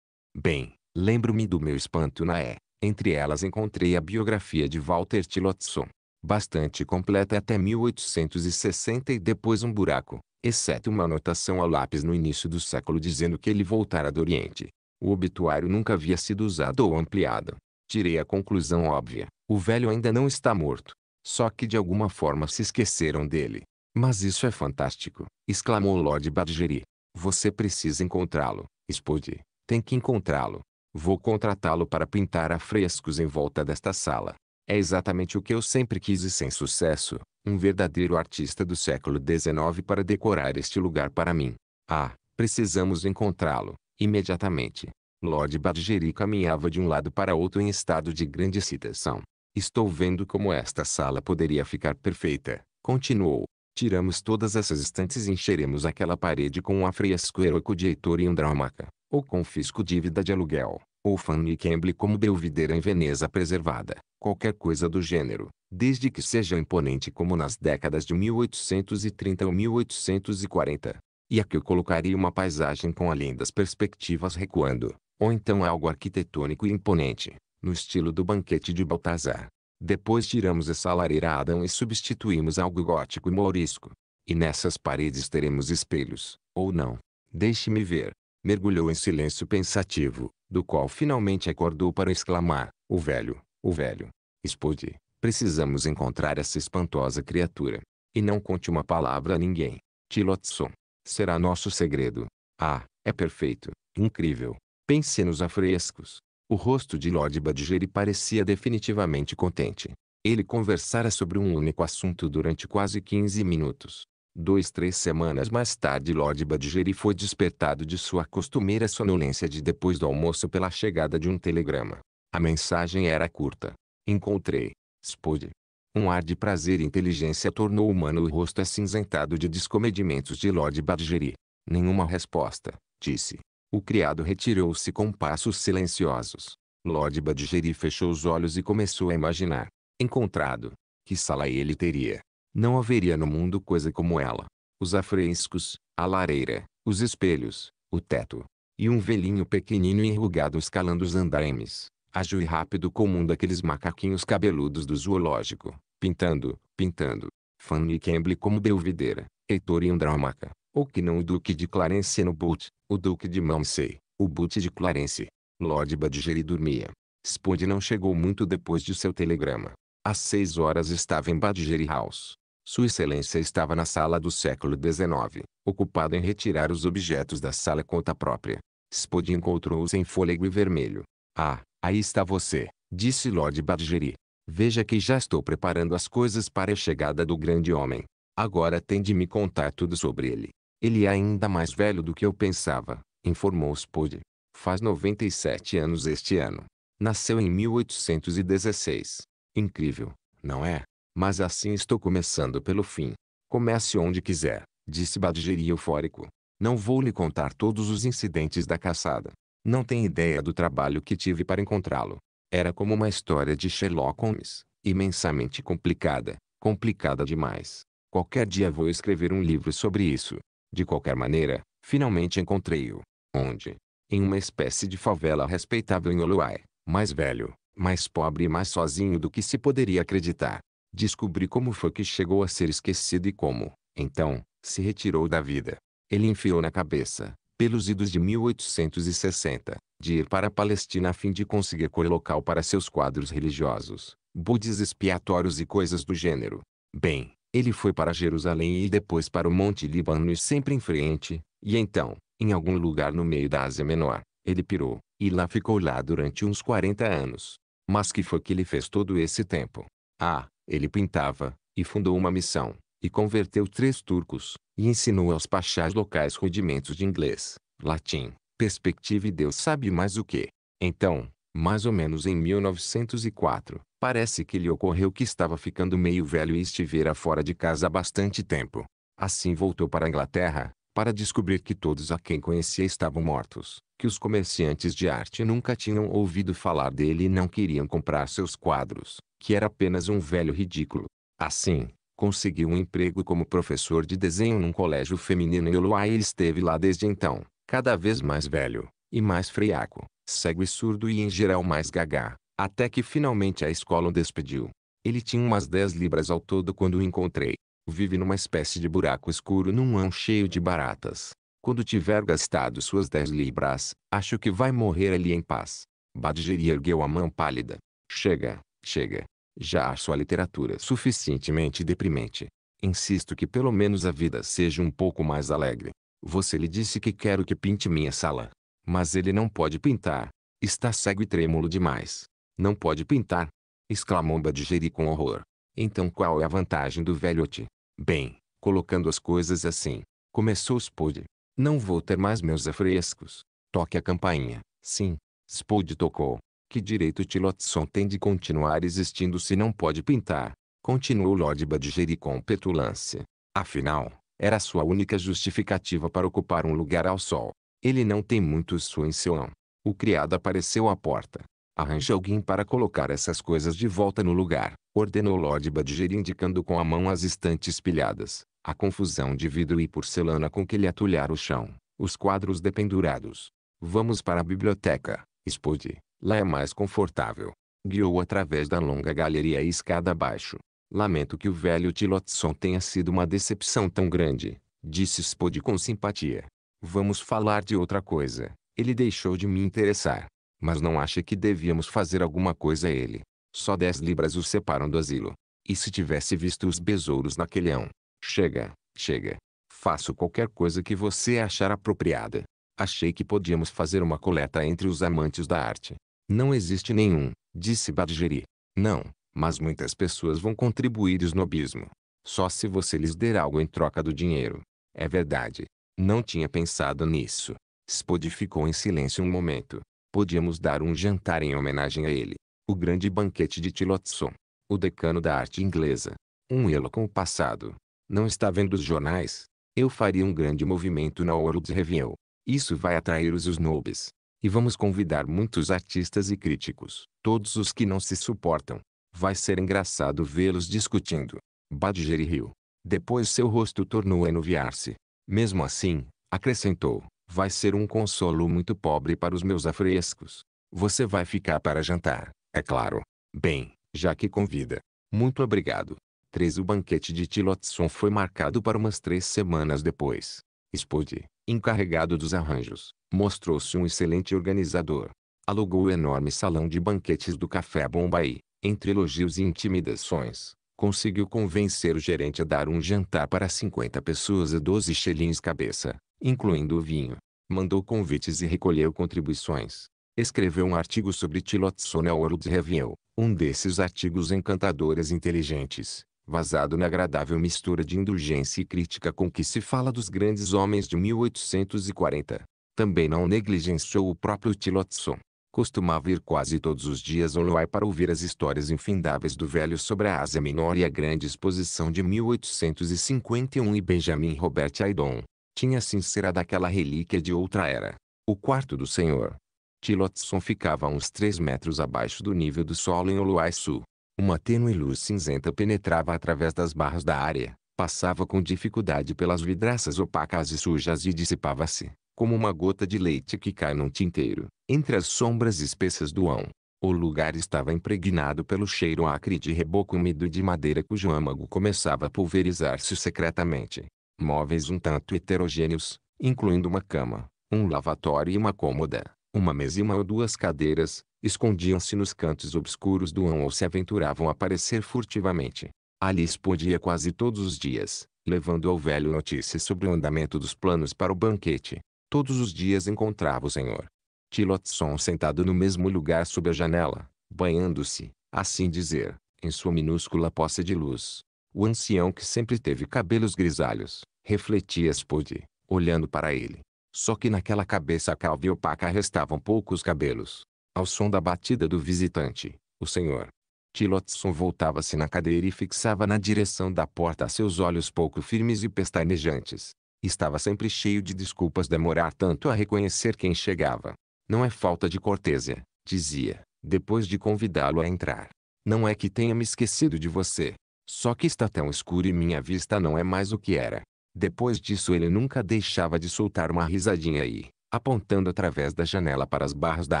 Bem, lembro-me do meu espanto na E. Entre elas encontrei a biografia de Walter Tillotson, bastante completa até 1860 e depois um buraco, exceto uma anotação a lápis no início do século dizendo que ele voltara do Oriente. O obituário nunca havia sido usado ou ampliado. Tirei a conclusão óbvia: o velho ainda não está morto. Só que de alguma forma se esqueceram dele. Mas isso é fantástico, exclamou Lord Badgeri. Você precisa encontrá-lo, Spode. Tem que encontrá-lo. Vou contratá-lo para pintar a frescos em volta desta sala. É exatamente o que eu sempre quis e sem sucesso, um verdadeiro artista do século XIX para decorar este lugar para mim. Ah, precisamos encontrá-lo, imediatamente. Lord Badgeri caminhava de um lado para outro em estado de grande excitação. Estou vendo como esta sala poderia ficar perfeita, continuou. Tiramos todas essas estantes e encheremos aquela parede com um afresco heroico de Heitor e um dramaca, ou confisco dívida de aluguel ou Fanny Kemble como Belvidere em Veneza preservada, qualquer coisa do gênero, desde que seja imponente como nas décadas de 1830 ou 1840. E aqui eu colocaria uma paisagem com além das perspectivas recuando, ou então algo arquitetônico e imponente, no estilo do banquete de Baltazar. Depois tiramos essa lareira Adam e substituímos algo gótico e mourisco. E nessas paredes teremos espelhos, ou não. Deixe-me ver mergulhou em silêncio pensativo, do qual finalmente acordou para exclamar: O velho, o velho. Explode. Precisamos encontrar essa espantosa criatura. E não conte uma palavra a ninguém. Tilotson. Será nosso segredo. Ah, é perfeito. Incrível. Pense nos afrescos. O rosto de Lord Badger parecia definitivamente contente. Ele conversara sobre um único assunto durante quase 15 minutos. Dois três semanas mais tarde Lord Badgeri foi despertado de sua costumeira sonolência de depois do almoço pela chegada de um telegrama. A mensagem era curta. Encontrei. Spode. Um ar de prazer e inteligência tornou humano o rosto acinzentado de descomedimentos de Lord Badgeri. Nenhuma resposta, disse. O criado retirou-se com passos silenciosos. Lord Badgeri fechou os olhos e começou a imaginar. Encontrado. Que sala ele teria? Não haveria no mundo coisa como ela. Os afrescos, a lareira, os espelhos, o teto. E um velhinho pequenino e enrugado escalando os andaimes. Ágil e rápido como um daqueles macaquinhos cabeludos do zoológico. Pintando, pintando. Fanny Kemble como Belvedere, Heitor e Andrómaca. Ou que não o Duque de Clarence no Boot, o Duque de Mounsey, o Boot de Clarence. Lord Badgeri dormia. Spode não chegou muito depois de seu telegrama. Às seis horas estava em Badgeri House. Sua Excelência estava na sala do século XIX, ocupada em retirar os objetos da sala conta própria. Spode encontrou-os em fôlego e vermelho. Ah, aí está você, disse Lord Badgeri. Veja que já estou preparando as coisas para a chegada do grande homem. Agora tem de me contar tudo sobre ele. Ele é ainda mais velho do que eu pensava, informou Spode. Faz 97 anos este ano. Nasceu em 1816. Incrível, não é? Mas assim estou começando pelo fim. Comece onde quiser, disse Badgeri eufórico. Não vou lhe contar todos os incidentes da caçada. Não tem ideia do trabalho que tive para encontrá-lo. Era como uma história de Sherlock Holmes, imensamente complicada, complicada demais. Qualquer dia vou escrever um livro sobre isso. De qualquer maneira, finalmente encontrei-o. Onde? Em uma espécie de favela respeitável em Oluai, mais velho, mais pobre e mais sozinho do que se poderia acreditar descobri como foi que chegou a ser esquecido e como, então, se retirou da vida. Ele enfiou na cabeça, pelos idos de 1860, de ir para a Palestina a fim de conseguir cor local para seus quadros religiosos, budes expiatórios e coisas do gênero. Bem, ele foi para Jerusalém e depois para o Monte Líbano e sempre em frente, e então, em algum lugar no meio da Ásia Menor, ele pirou, e lá ficou lá durante uns 40 anos. Mas que foi que ele fez todo esse tempo? Ah, ele pintava, e fundou uma missão, e converteu três turcos, e ensinou aos pachás locais rudimentos de inglês, latim, perspectiva e Deus sabe mais o que. Então, mais ou menos em 1904, parece que lhe ocorreu que estava ficando meio velho e estivera fora de casa há bastante tempo. Assim voltou para a Inglaterra, para descobrir que todos a quem conhecia estavam mortos, que os comerciantes de arte nunca tinham ouvido falar dele e não queriam comprar seus quadros, que era apenas um velho ridículo. Assim, conseguiu um emprego como professor de desenho num colégio feminino em Uluá e esteve lá desde então, cada vez mais velho, e mais friaco, cego e surdo e em geral mais gagá, até que finalmente a escola o despediu. Ele tinha umas 10 libras ao todo quando o encontrei. Vive numa espécie de buraco escuro num ão cheio de baratas. Quando tiver gastado suas dez libras, acho que vai morrer ali em paz. Badgeri ergueu a mão pálida. Chega, chega. Já acho a literatura suficientemente deprimente. Insisto que pelo menos a vida seja um pouco mais alegre. Você lhe disse que quero que pinte minha sala. Mas ele não pode pintar. Está cego e trêmulo demais. Não pode pintar. Exclamou Badgeri com horror. Então qual é a vantagem do velhote? Bem, colocando as coisas assim, começou Spode. Não vou ter mais meus afrescos. Toque a campainha. Sim, Spode tocou. Que direito Tilotson tem de continuar existindo se não pode pintar? Continuou Lord Badgeri com petulância. Afinal, era sua única justificativa para ocupar um lugar ao sol. Ele não tem muito suenção. O criado apareceu à porta. Arranje alguém para colocar essas coisas de volta no lugar, ordenou Lord Badger indicando com a mão as estantes pilhadas a confusão de vidro e porcelana com que lhe atulhar o chão, os quadros dependurados. Vamos para a biblioteca, expôde. Lá é mais confortável. Guiou através da longa galeria e escada abaixo. Lamento que o velho Tilotson tenha sido uma decepção tão grande, disse Spode com simpatia. Vamos falar de outra coisa. Ele deixou de me interessar. Mas não acha que devíamos fazer alguma coisa a ele. Só dez libras o separam do asilo. E se tivesse visto os besouros naquele ão, Chega, chega. Faço qualquer coisa que você achar apropriada. Achei que podíamos fazer uma coleta entre os amantes da arte. Não existe nenhum, disse Badgeri. Não, mas muitas pessoas vão contribuir esnobismo. Só se você lhes der algo em troca do dinheiro. É verdade. Não tinha pensado nisso. Spod ficou em silêncio um momento. Podíamos dar um jantar em homenagem a ele. O grande banquete de Tillotson. O decano da arte inglesa. Um elo com o passado. Não está vendo os jornais? Eu faria um grande movimento na World Review. Isso vai atrair os snobs. E vamos convidar muitos artistas e críticos, todos os que não se suportam. Vai ser engraçado vê-los discutindo. Badger riu. Depois seu rosto tornou a enuviar-se. Mesmo assim, acrescentou, vai ser um consolo muito pobre para os meus afrescos. Você vai ficar para jantar, é claro. Bem, já que convida. Muito obrigado. 3. O banquete de Tillotson foi marcado para umas três semanas depois. Spode, encarregado dos arranjos, mostrou-se um excelente organizador. Alugou o enorme salão de banquetes do Café Bombay, entre elogios e intimidações. Conseguiu convencer o gerente a dar um jantar para 50 pessoas a 12 xelins cabeça, incluindo o vinho. Mandou convites e recolheu contribuições. Escreveu um artigo sobre Tillotson na World Review, um desses artigos encantadores e inteligentes, Vazado na agradável mistura de indulgência e crítica com que se fala dos grandes homens de 1840. Também não negligenciou o próprio Tillotson. Costumava ir quase todos os dias ao Luai para ouvir as histórias infindáveis do velho sobre a Ásia Menor e a Grande Exposição de 1851 e Benjamin Robert Aydon. Tinha sincera daquela relíquia de outra era. O quarto do senhor. Tillotson ficava a uns três metros abaixo do nível do solo em Oluai Sul. Uma tênue luz cinzenta penetrava através das barras da área, passava com dificuldade pelas vidraças opacas e sujas e dissipava-se, como uma gota de leite que cai num tinteiro, entre as sombras espessas do ão. O lugar estava impregnado pelo cheiro acre de reboco úmido de madeira cujo âmago começava a pulverizar-se secretamente. Móveis um tanto heterogêneos, incluindo uma cama, um lavatório e uma cômoda, uma mesa e uma ou duas cadeiras, escondiam-se nos cantos obscuros do ão ou se aventuravam a aparecer furtivamente. Alice podia quase todos os dias, levando ao velho notícias sobre o andamento dos planos para o banquete. Todos os dias encontrava o senhor Tilotson sentado no mesmo lugar sob a janela, banhando-se, assim dizer, em sua minúscula poça de luz. O ancião que sempre teve cabelos grisalhos, refletia Spode, olhando para ele. Só que naquela cabeça calva e opaca restavam poucos cabelos. Ao som da batida do visitante, o senhor Tillotson voltava-se na cadeira e fixava na direção da porta seus olhos pouco firmes e pestanejantes. Estava sempre cheio de desculpas demorar tanto a reconhecer quem chegava. Não é falta de cortesia, dizia, depois de convidá-lo a entrar. Não é que tenha me esquecido de você. Só que está tão escuro e minha vista não é mais o que era. Depois disso ele nunca deixava de soltar uma risadinha e, apontando através da janela para as barras da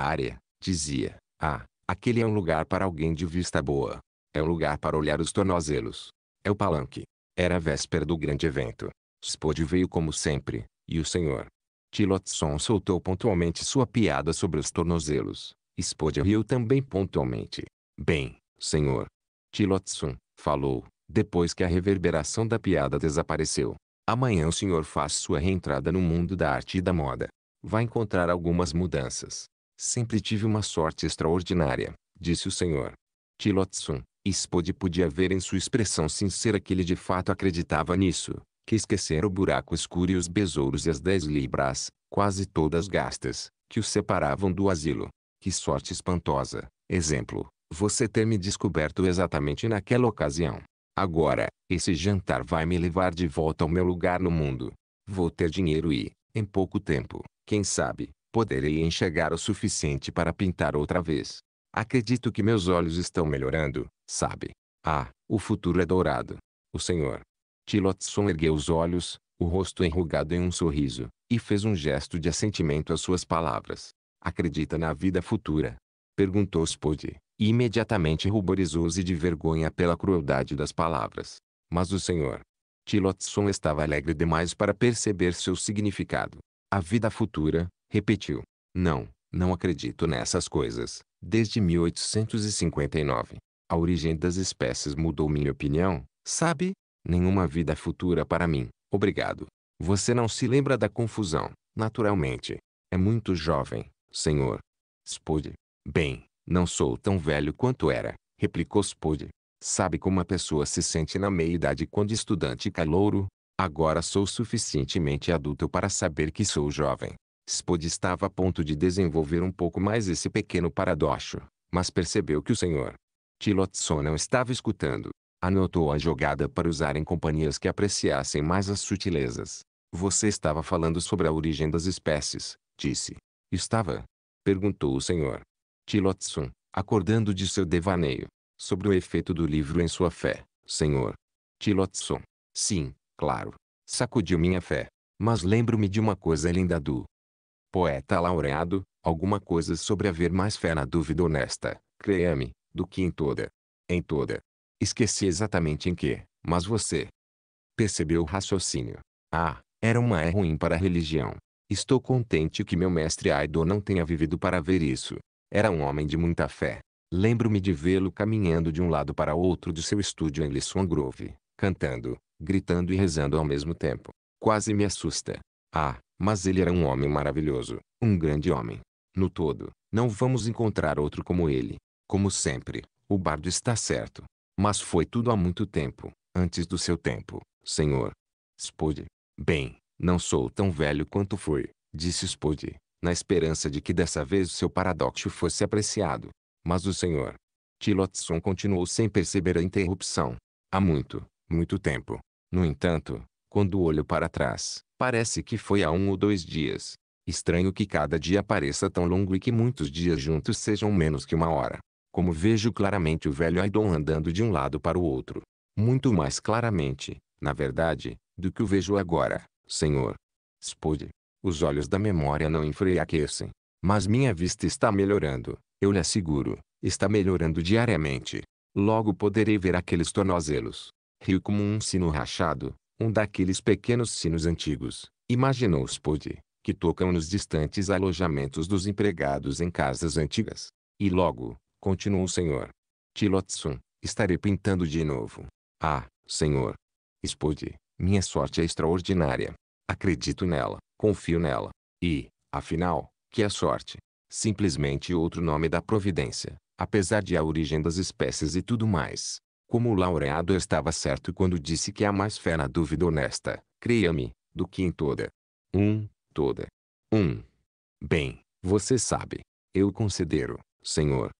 área, Dizia: Ah, aquele é um lugar para alguém de vista boa. É um lugar para olhar os tornozelos. É o palanque. Era a véspera do grande evento. Spode veio como sempre, e o senhor Tilotson soltou pontualmente sua piada sobre os tornozelos. Spode riu também pontualmente. Bem, senhor Tilotson, falou, depois que a reverberação da piada desapareceu. Amanhã o senhor faz sua reentrada no mundo da arte e da moda. Vai encontrar algumas mudanças. Sempre tive uma sorte extraordinária, disse o senhor. Tilo-Tsun, Spode podia ver em sua expressão sincera que ele de fato acreditava nisso, que esquecera o buraco escuro e os besouros e as dez libras, quase todas gastas, que os separavam do asilo. Que sorte espantosa! Exemplo, você ter me descoberto exatamente naquela ocasião. Agora, esse jantar vai me levar de volta ao meu lugar no mundo. Vou ter dinheiro e, em pouco tempo, quem sabe, poderei enxergar o suficiente para pintar outra vez. Acredito que meus olhos estão melhorando, sabe? Ah, o futuro é dourado. O senhor. Tilotson ergueu os olhos, o rosto enrugado em um sorriso, e fez um gesto de assentimento às suas palavras. Acredita na vida futura? Perguntou Spode, e imediatamente ruborizou-se de vergonha pela crueldade das palavras. Mas o senhor. Tilotson estava alegre demais para perceber seu significado. A vida futura, repetiu: Não, não acredito nessas coisas. Desde 1859, a origem das espécies mudou minha opinião, sabe? Nenhuma vida futura para mim. Obrigado. Você não se lembra da confusão, naturalmente. É muito jovem, senhor. Spode. Bem, não sou tão velho quanto era, replicou Spode. Sabe como a pessoa se sente na meia-idade quando estudante calouro? Agora sou suficientemente adulto para saber que sou jovem. Spod estava a ponto de desenvolver um pouco mais esse pequeno paradoxo, mas percebeu que o senhor Tilotson não estava escutando. Anotou a jogada para usar em companhias que apreciassem mais as sutilezas. Você estava falando sobre a origem das espécies, disse. Estava? Perguntou o senhor. Tilotson, acordando de seu devaneio, sobre o efeito do livro em sua fé, senhor. Tilotson, sim, claro, sacudiu minha fé. Mas lembro-me de uma coisa linda do poeta laureado, alguma coisa sobre haver mais fé na dúvida honesta, creia-me, do que em toda. Em toda. Esqueci exatamente em que, mas você percebeu o raciocínio. Ah, era uma é ruim para a religião. Estou contente que meu mestre Aido não tenha vivido para ver isso. Era um homem de muita fé. Lembro-me de vê-lo caminhando de um lado para outro de seu estúdio em Lisson Grove, cantando, gritando e rezando ao mesmo tempo. Quase me assusta. Ah, mas ele era um homem maravilhoso, um grande homem. No todo, não vamos encontrar outro como ele. Como sempre, o bardo está certo. Mas foi tudo há muito tempo, antes do seu tempo, senhor. Spode. Bem, não sou tão velho quanto fui, disse Spode, na esperança de que dessa vez o seu paradoxo fosse apreciado. Mas o senhor. Tillotson continuou sem perceber a interrupção. Há muito, muito tempo. No entanto, quando olho para trás, parece que foi há um ou dois dias. Estranho que cada dia pareça tão longo e que muitos dias juntos sejam menos que uma hora. Como vejo claramente o velho Aidon andando de um lado para o outro. Muito mais claramente, na verdade, do que o vejo agora, senhor. Spode. Os olhos da memória não enfraquecem. Mas minha vista está melhorando, eu lhe asseguro, está melhorando diariamente. Logo poderei ver aqueles tornozelos. Rio como um sino rachado, um daqueles pequenos sinos antigos, imaginou Spode, que tocam nos distantes alojamentos dos empregados em casas antigas. E logo, continuou o senhor. Tilotson, estarei pintando de novo. Ah, senhor. Spode, minha sorte é extraordinária. Acredito nela, confio nela. E, afinal, que é sorte? Simplesmente outro nome da providência, apesar de a origem das espécies e tudo mais. Como o laureado estava certo quando disse que há mais fé na dúvida honesta, creia-me, do que em toda. Um, toda. Um. Bem, você sabe. Eu considero, senhor.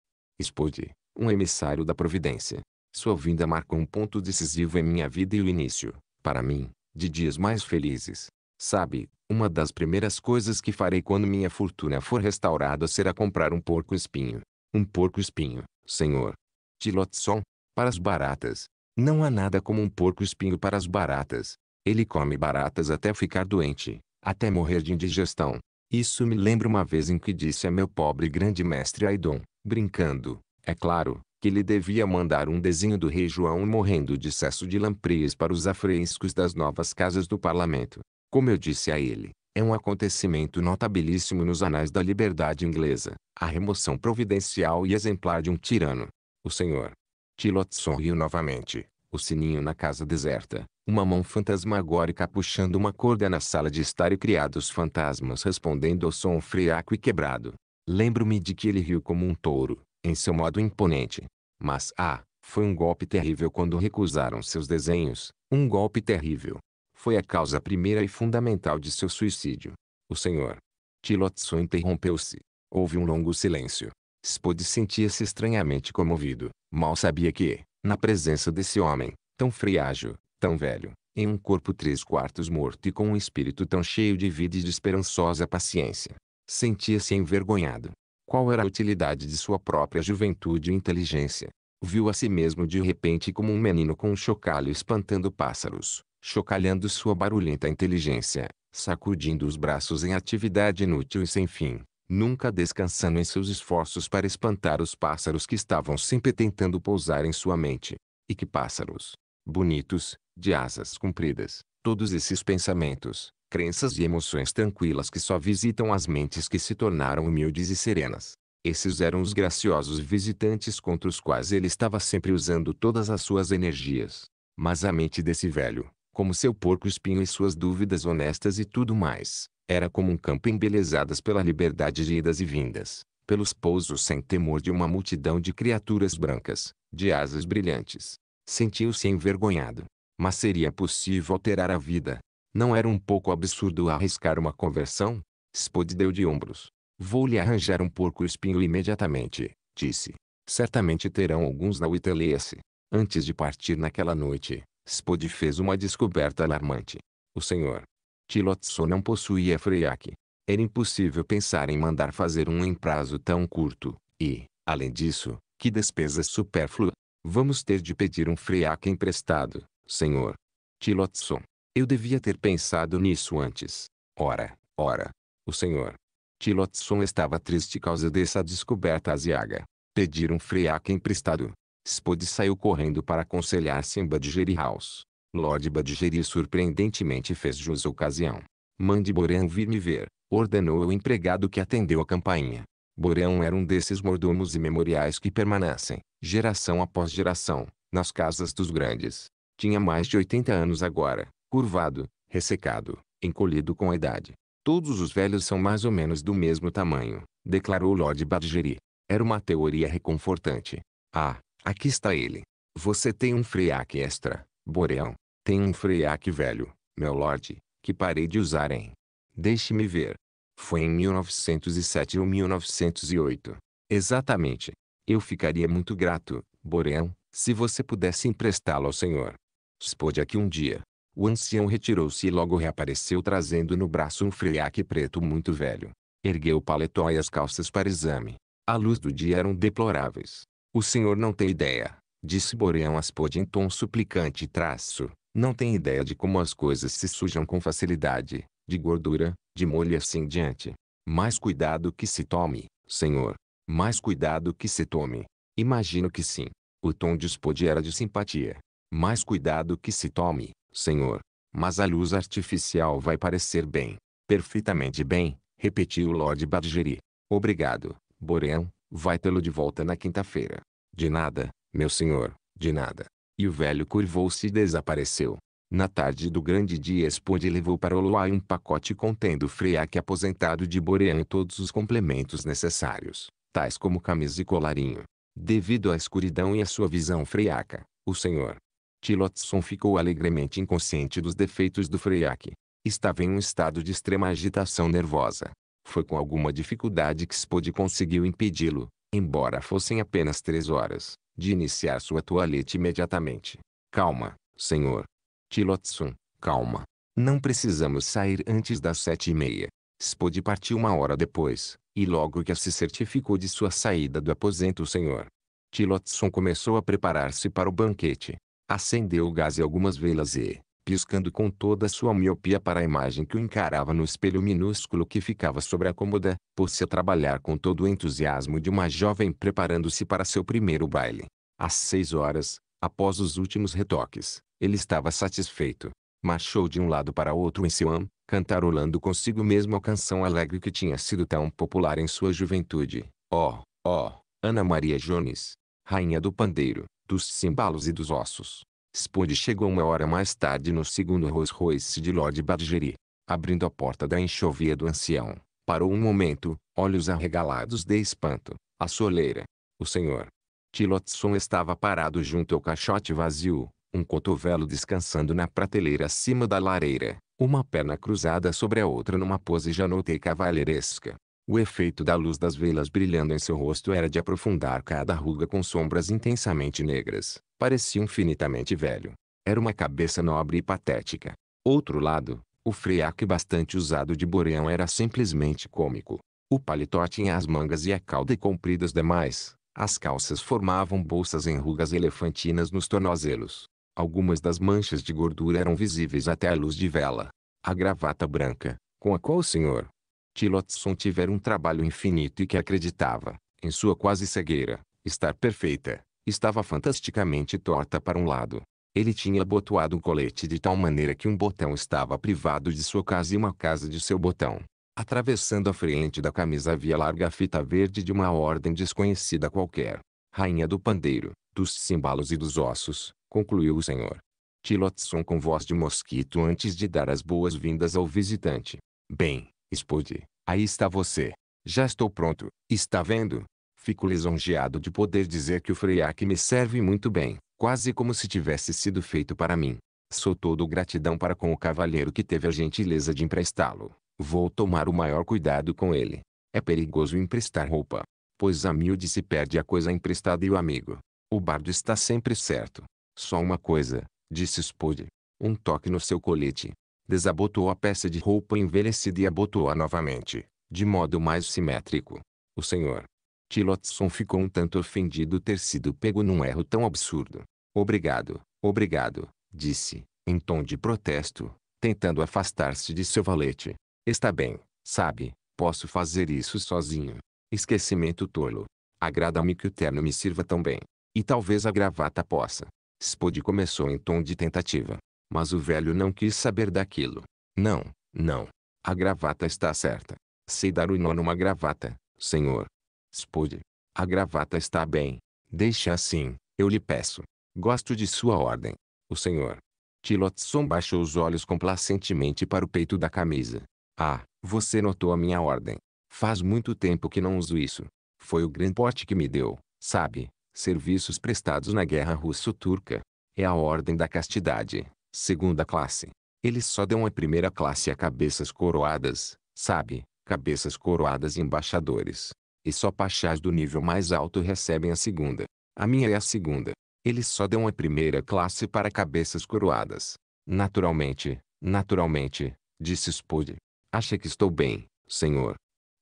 Expôde, um emissário da providência. Sua vinda marcou um ponto decisivo em minha vida e o início, para mim, de dias mais felizes. Sabe, uma das primeiras coisas que farei quando minha fortuna for restaurada será comprar um porco espinho. Um porco espinho, senhor. Tilotson, para as baratas. Não há nada como um porco espinho para as baratas. Ele come baratas até ficar doente, até morrer de indigestão. Isso me lembra uma vez em que disse a meu pobre grande mestre Aidon, brincando, é claro, que lhe devia mandar um desenho do rei João morrendo de excesso de lamprias para os afrescos das novas casas do parlamento. Como eu disse a ele, é um acontecimento notabilíssimo nos anais da liberdade inglesa, a remoção providencial e exemplar de um tirano. O senhor Tilot sorriu novamente. O sininho na casa deserta. Uma mão fantasmagórica puxando uma corda na sala de estar e criados fantasmas respondendo ao som friaco e quebrado. Lembro-me de que ele riu como um touro, em seu modo imponente. Mas ah, foi um golpe terrível quando recusaram seus desenhos, um golpe terrível. Foi a causa primeira e fundamental de seu suicídio. O senhor. Tilotson interrompeu-se. Houve um longo silêncio. Spode sentia-se estranhamente comovido. Mal sabia que, na presença desse homem, tão frágil, tão velho, em um corpo três quartos morto e com um espírito tão cheio de vida e de esperançosa paciência, sentia-se envergonhado. Qual era a utilidade de sua própria juventude e inteligência? Viu a si mesmo de repente como um menino com um chocalho espantando pássaros, chocalhando sua barulhenta inteligência, sacudindo os braços em atividade inútil e sem fim, nunca descansando em seus esforços para espantar os pássaros que estavam sempre tentando pousar em sua mente. E que pássaros! Bonitos, de asas compridas, todos esses pensamentos, crenças e emoções tranquilas que só visitam as mentes que se tornaram humildes e serenas. Esses eram os graciosos visitantes contra os quais ele estava sempre usando todas as suas energias. Mas a mente desse velho, como seu porco espinho e suas dúvidas honestas e tudo mais, era como um campo embelezadas pela liberdade de idas e vindas, pelos pousos sem temor de uma multidão de criaturas brancas, de asas brilhantes. Sentiu-se envergonhado. Mas seria possível alterar a vida. Não era um pouco absurdo arriscar uma conversão? Spode deu de ombros. Vou lhe arranjar um porco espinho imediatamente, disse. Certamente terão alguns na Witeleace. Antes de partir naquela noite, Spode fez uma descoberta alarmante. O senhor, Tilotson não possuía freiaque. Era é impossível pensar em mandar fazer um em prazo tão curto, e, além disso, que despesa supérflua. Vamos ter de pedir um freiaque emprestado, senhor. Tilotson. Eu devia ter pensado nisso antes. Ora, ora. O senhor. Tilotson estava triste causa dessa descoberta asiaga. Pedir um FREAC emprestado. Spode saiu correndo para aconselhar Simba de Jerry House. Lord Badgeri surpreendentemente fez jus à ocasião. Mande Borão vir me ver, ordenou o empregado que atendeu a campainha. Borão era um desses mordomos imemoriais que permanecem, geração após geração, nas casas dos grandes. Tinha mais de 80 anos agora, curvado, ressecado, encolhido com a idade. Todos os velhos são mais ou menos do mesmo tamanho, declarou Lord Badgeri. Era uma teoria reconfortante. Ah, aqui está ele. Você tem um friaque extra, Boreão. Tem um freiaque velho, meu lorde, que parei de usar em. Deixe-me ver. Foi em 1907 ou 1908. Exatamente. Eu ficaria muito grato, Borém, se você pudesse emprestá-lo ao senhor. Expôde aqui um dia. O ancião retirou-se e logo reapareceu trazendo no braço um friaque preto muito velho. Ergueu o paletó e as calças para exame. A luz do dia eram deploráveis. O senhor não tem ideia, disse Boreão Aspode em tom suplicante e traço. Não tem ideia de como as coisas se sujam com facilidade, de gordura, de molho e assim diante. Mais cuidado que se tome, senhor. Mais cuidado que se tome. Imagino que sim. O tom dispôde era de simpatia. Mais cuidado que se tome, senhor. Mas a luz artificial vai parecer bem. Perfeitamente bem, repetiu Lord Badgeri. Obrigado, Boreão. Vai tê-lo de volta na quinta-feira. De nada, meu senhor, de nada. E o velho curvou-se e desapareceu. Na tarde do grande dia Spode levou para Oloai um pacote contendo freaque aposentado de Borean e todos os complementos necessários, tais como camisa e colarinho. Devido à escuridão e à sua visão freaca, o senhor Tilotson ficou alegremente inconsciente dos defeitos do freaque. Estava em um estado de extrema agitação nervosa. Foi com alguma dificuldade que Spode conseguiu impedi-lo, embora fossem apenas três horas de iniciar sua toalete imediatamente. Calma, senhor. Tilotsun, calma. Não precisamos sair antes das sete e meia. Spode partiu uma hora depois, e logo que se certificou de sua saída do aposento o senhor. Tilotson começou a preparar-se para o banquete. Acendeu o gás e algumas velas e, piscando com toda sua miopia para a imagem que o encarava no espelho minúsculo que ficava sobre a cômoda, pôs-se a trabalhar com todo o entusiasmo de uma jovem preparando-se para seu primeiro baile. Às seis horas, após os últimos retoques, ele estava satisfeito. Marchou de um lado para outro em Siam, cantarolando consigo mesmo a canção alegre que tinha sido tão popular em sua juventude. oh, oh, Ana Maria Jones, rainha do pandeiro, dos cimbalos e dos ossos. Spode chegou uma hora mais tarde no segundo Rolls Royce de Lord Badgery. Abrindo a porta da enxovia do ancião, parou um momento, olhos arregalados de espanto, a soleira. O senhor Tilotson estava parado junto ao caixote vazio, um cotovelo descansando na prateleira acima da lareira, uma perna cruzada sobre a outra numa pose já notei cavalheiresca. O efeito da luz das velas brilhando em seu rosto era de aprofundar cada ruga com sombras intensamente negras. Parecia infinitamente velho. Era uma cabeça nobre e patética. Outro lado, o freaque bastante usado de Boreão era simplesmente cômico. O paletó tinha as mangas e a cauda compridas demais. As calças formavam bolsas em rugas elefantinas nos tornozelos. Algumas das manchas de gordura eram visíveis até à luz de vela. A gravata branca, com a qual o senhor, Tillotson tiver um trabalho infinito e que acreditava, em sua quase cegueira, estar perfeita, estava fantasticamente torta para um lado. Ele tinha abotoado o colete de tal maneira que um botão estava privado de sua casa e uma casa de seu botão. Atravessando a frente da camisa havia larga fita verde de uma ordem desconhecida qualquer. Rainha do pandeiro, dos cimbalos e dos ossos, concluiu o senhor. Tillotson com voz de mosquito antes de dar as boas-vindas ao visitante. Bem, Expude. Aí está você. Já estou pronto. Está vendo? Fico lisonjeado de poder dizer que o Freiac me serve muito bem, quase como se tivesse sido feito para mim. Sou todo gratidão para com o cavalheiro que teve a gentileza de emprestá-lo. Vou tomar o maior cuidado com ele. É perigoso emprestar roupa, pois a miúde se perde a coisa emprestada e o amigo. O bardo está sempre certo. Só uma coisa, disse Spode. Um toque no seu colete, Desabotoou a peça de roupa envelhecida e abotoou-a novamente, de modo mais simétrico. O senhor Tillotson ficou um tanto ofendido ter sido pego num erro tão absurdo. Obrigado, obrigado, disse, em tom de protesto, tentando afastar-se de seu valete. Está bem, sabe, posso fazer isso sozinho. Esquecimento tolo. Agrada-me que o terno me sirva tão bem. E talvez a gravata possa. Spode começou em tom de tentativa. Mas o velho não quis saber daquilo. Não, não. A gravata está certa. Sei dar o nó numa gravata, senhor. Spode. A gravata está bem. Deixa assim, eu lhe peço. Gosto de sua ordem. O senhor. Tilotson baixou os olhos complacentemente para o peito da camisa. Ah, você notou a minha ordem. Faz muito tempo que não uso isso. Foi o Grandporte que me deu, sabe, serviços prestados na guerra russo-turca. É a ordem da castidade segunda classe. Eles só dão a primeira classe a cabeças coroadas, sabe? Cabeças coroadas e embaixadores. E só pachás do nível mais alto recebem a segunda. A minha é a segunda. Eles só dão a primeira classe para cabeças coroadas. Naturalmente, naturalmente, disse Spude. Acha que estou bem, senhor?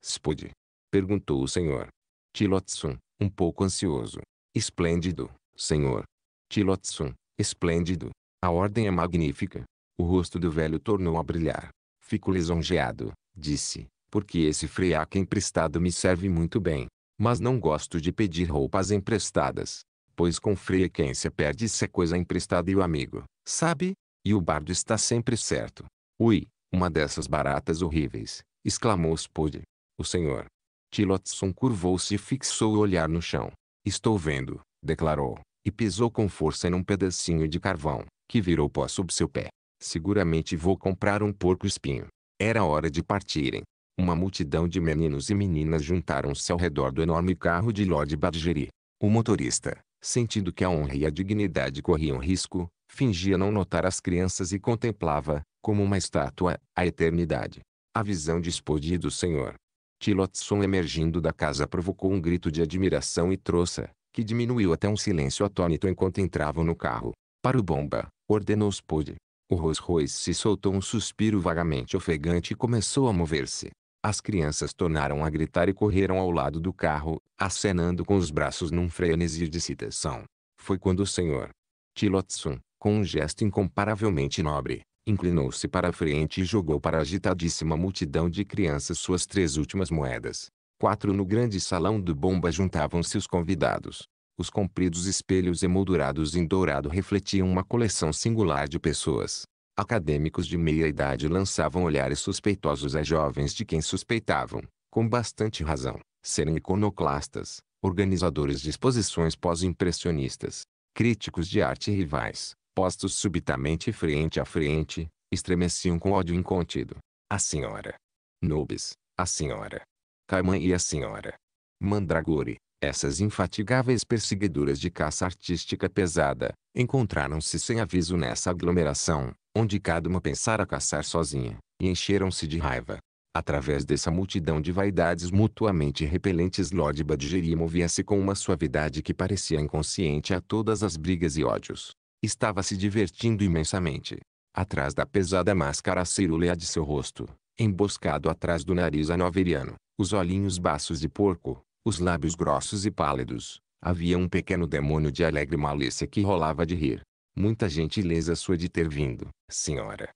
Spude Perguntou o senhor. Tilotsun, um pouco ansioso. Esplêndido, senhor. Tilotsun, esplêndido. A ordem é magnífica. O rosto do velho tornou a brilhar. Fico lisonjeado, disse, porque esse freaque emprestado me serve muito bem. Mas não gosto de pedir roupas emprestadas. Pois com frequência perde-se a coisa emprestada e o amigo, sabe? E o bardo está sempre certo. Ui, uma dessas baratas horríveis, exclamou Spode. O senhor. Tillotson curvou-se e fixou o olhar no chão. Estou vendo, declarou e pisou com força em um pedacinho de carvão, que virou pó sob seu pé. Seguramente vou comprar um porco espinho. Era hora de partirem. Uma multidão de meninos e meninas juntaram-se ao redor do enorme carro de Lord Badgeri. O motorista, sentindo que a honra e a dignidade corriam risco, fingia não notar as crianças e contemplava, como uma estátua, a eternidade. A visão dispôs do senhor. Tilotson emergindo da casa provocou um grito de admiração e trouxa, que diminuiu até um silêncio atônito enquanto entravam no carro. Para o bomba, ordenou Spud. O Rolls-Royce se soltou um suspiro vagamente ofegante e começou a mover-se. As crianças tornaram a gritar e correram ao lado do carro, acenando com os braços num frenesi de citação. Foi quando o senhor Tilotson, com um gesto incomparavelmente nobre, inclinou-se para a frente e jogou para a agitadíssima multidão de crianças suas três últimas moedas. Quatro no grande salão do bomba juntavam-se os convidados. Os compridos espelhos emoldurados em dourado refletiam uma coleção singular de pessoas. Acadêmicos de meia idade lançavam olhares suspeitosos a jovens de quem suspeitavam, com bastante razão, serem iconoclastas, organizadores de exposições pós-impressionistas, críticos de arte rivais, postos subitamente frente a frente, estremeciam com ódio incontido. A senhora. Nobes, a senhora. Caimã e a senhora Mandragore, essas infatigáveis perseguidoras de caça artística pesada, encontraram-se sem aviso nessa aglomeração, onde cada uma pensara caçar sozinha, e encheram-se de raiva. Através dessa multidão de vaidades mutuamente repelentes Lord Badgeri movia-se com uma suavidade que parecia inconsciente a todas as brigas e ódios. Estava se divertindo imensamente. Atrás da pesada máscara cerúlea de seu rosto, emboscado atrás do nariz anoveriano, os olhinhos baços de porco, os lábios grossos e pálidos. Havia um pequeno demônio de alegre malícia que rolava de rir. Muita gentileza sua de ter vindo, senhora.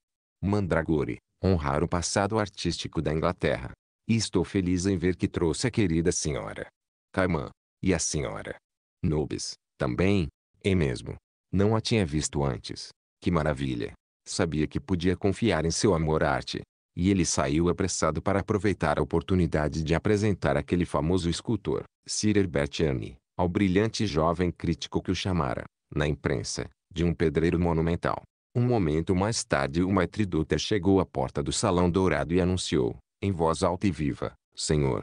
Mandragore, honrar o passado artístico da Inglaterra. E estou feliz em ver que trouxe a querida senhora. Caimã. E a senhora. Nobis, também? É mesmo. Não a tinha visto antes. Que maravilha. Sabia que podia confiar em seu amor à arte, e ele saiu apressado para aproveitar a oportunidade de apresentar aquele famoso escultor, Sir Herbert Annie, ao brilhante jovem crítico que o chamara, na imprensa, de um pedreiro monumental. Um momento mais tarde uma triduta chegou à porta do Salão Dourado e anunciou, em voz alta e viva, Senhor.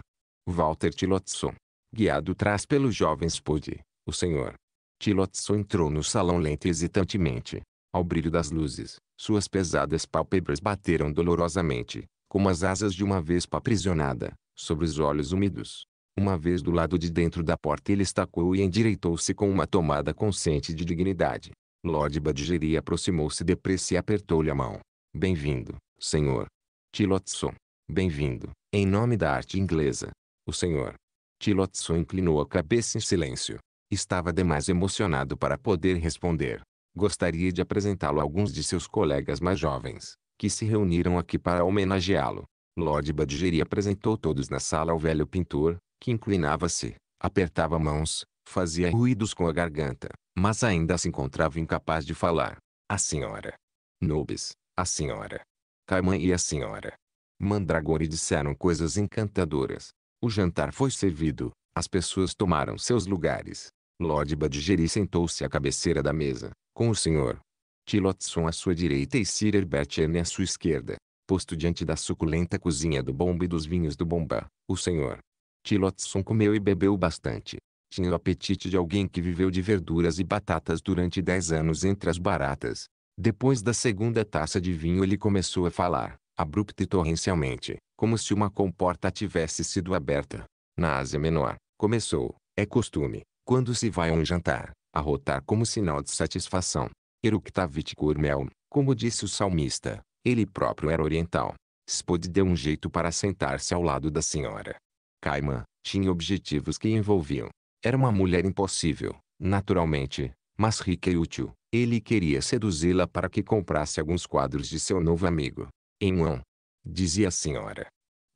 Walter Tillotson. Guiado atrás pelo jovem Spud, o Senhor. Tillotson entrou no salão lento e hesitantemente, ao brilho das luzes, suas pesadas pálpebras bateram dolorosamente, como as asas de uma vespa aprisionada, sobre os olhos úmidos. Uma vez do lado de dentro da porta ele estacou e endireitou-se com uma tomada consciente de dignidade. Lord Badgeri aproximou-se depressa e apertou-lhe a mão. Bem-vindo, senhor. Tilotson. Bem-vindo, em nome da arte inglesa. O senhor. Tilotson inclinou a cabeça em silêncio. Estava demais emocionado para poder responder gostaria de apresentá-lo a alguns de seus colegas mais jovens, que se reuniram aqui para homenageá-lo. Lord Badgeri apresentou todos na sala ao velho pintor, que inclinava-se, apertava mãos, fazia ruídos com a garganta, mas ainda se encontrava incapaz de falar. A senhora. Nobis, a senhora. Caiman e a senhora. Mandragore disseram coisas encantadoras. O jantar foi servido, as pessoas tomaram seus lugares. Lord Badgeri sentou-se à cabeceira da mesa, com o senhor, Tilotson à sua direita e Sir Herbert Erne à sua esquerda. Posto diante da suculenta cozinha do Bomba e dos vinhos do Bomba, o senhor, Tilotson comeu e bebeu bastante. Tinha o apetite de alguém que viveu de verduras e batatas durante dez anos entre as baratas. Depois da segunda taça de vinho ele começou a falar, abrupto e torrencialmente, como se uma comporta tivesse sido aberta. Na Ásia Menor, começou, é costume, quando se vai a um jantar, arrotar como sinal de satisfação. Eruktavit Kurmel, como disse o salmista, ele próprio era oriental. Spod deu um jeito para sentar-se ao lado da senhora. Caimã tinha objetivos que envolviam. Era uma mulher impossível, naturalmente, mas rica e útil. Ele queria seduzi-la para que comprasse alguns quadros de seu novo amigo. Em Enwan. Dizia a senhora.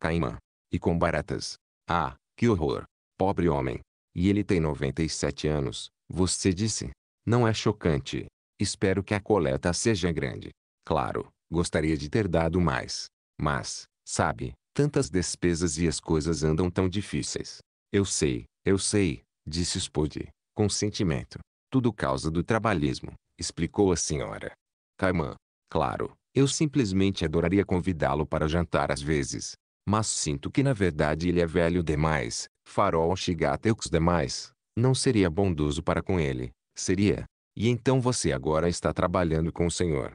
Caimã. E com baratas. Ah, que horror. Pobre homem. E ele tem 97 anos, você disse. Não é chocante. Espero que a coleta seja grande. Claro, gostaria de ter dado mais. Mas, sabe, tantas despesas e as coisas andam tão difíceis. Eu sei, eu sei, disse Spode, com sentimento. Tudo causa do trabalhismo, explicou a senhora. Caimã, claro, eu simplesmente adoraria convidá-lo para jantar às vezes. Mas sinto que na verdade ele é velho demais, farol Shigata e os demais, não seria bondoso para com ele, seria. E então você agora está trabalhando com o Senhor.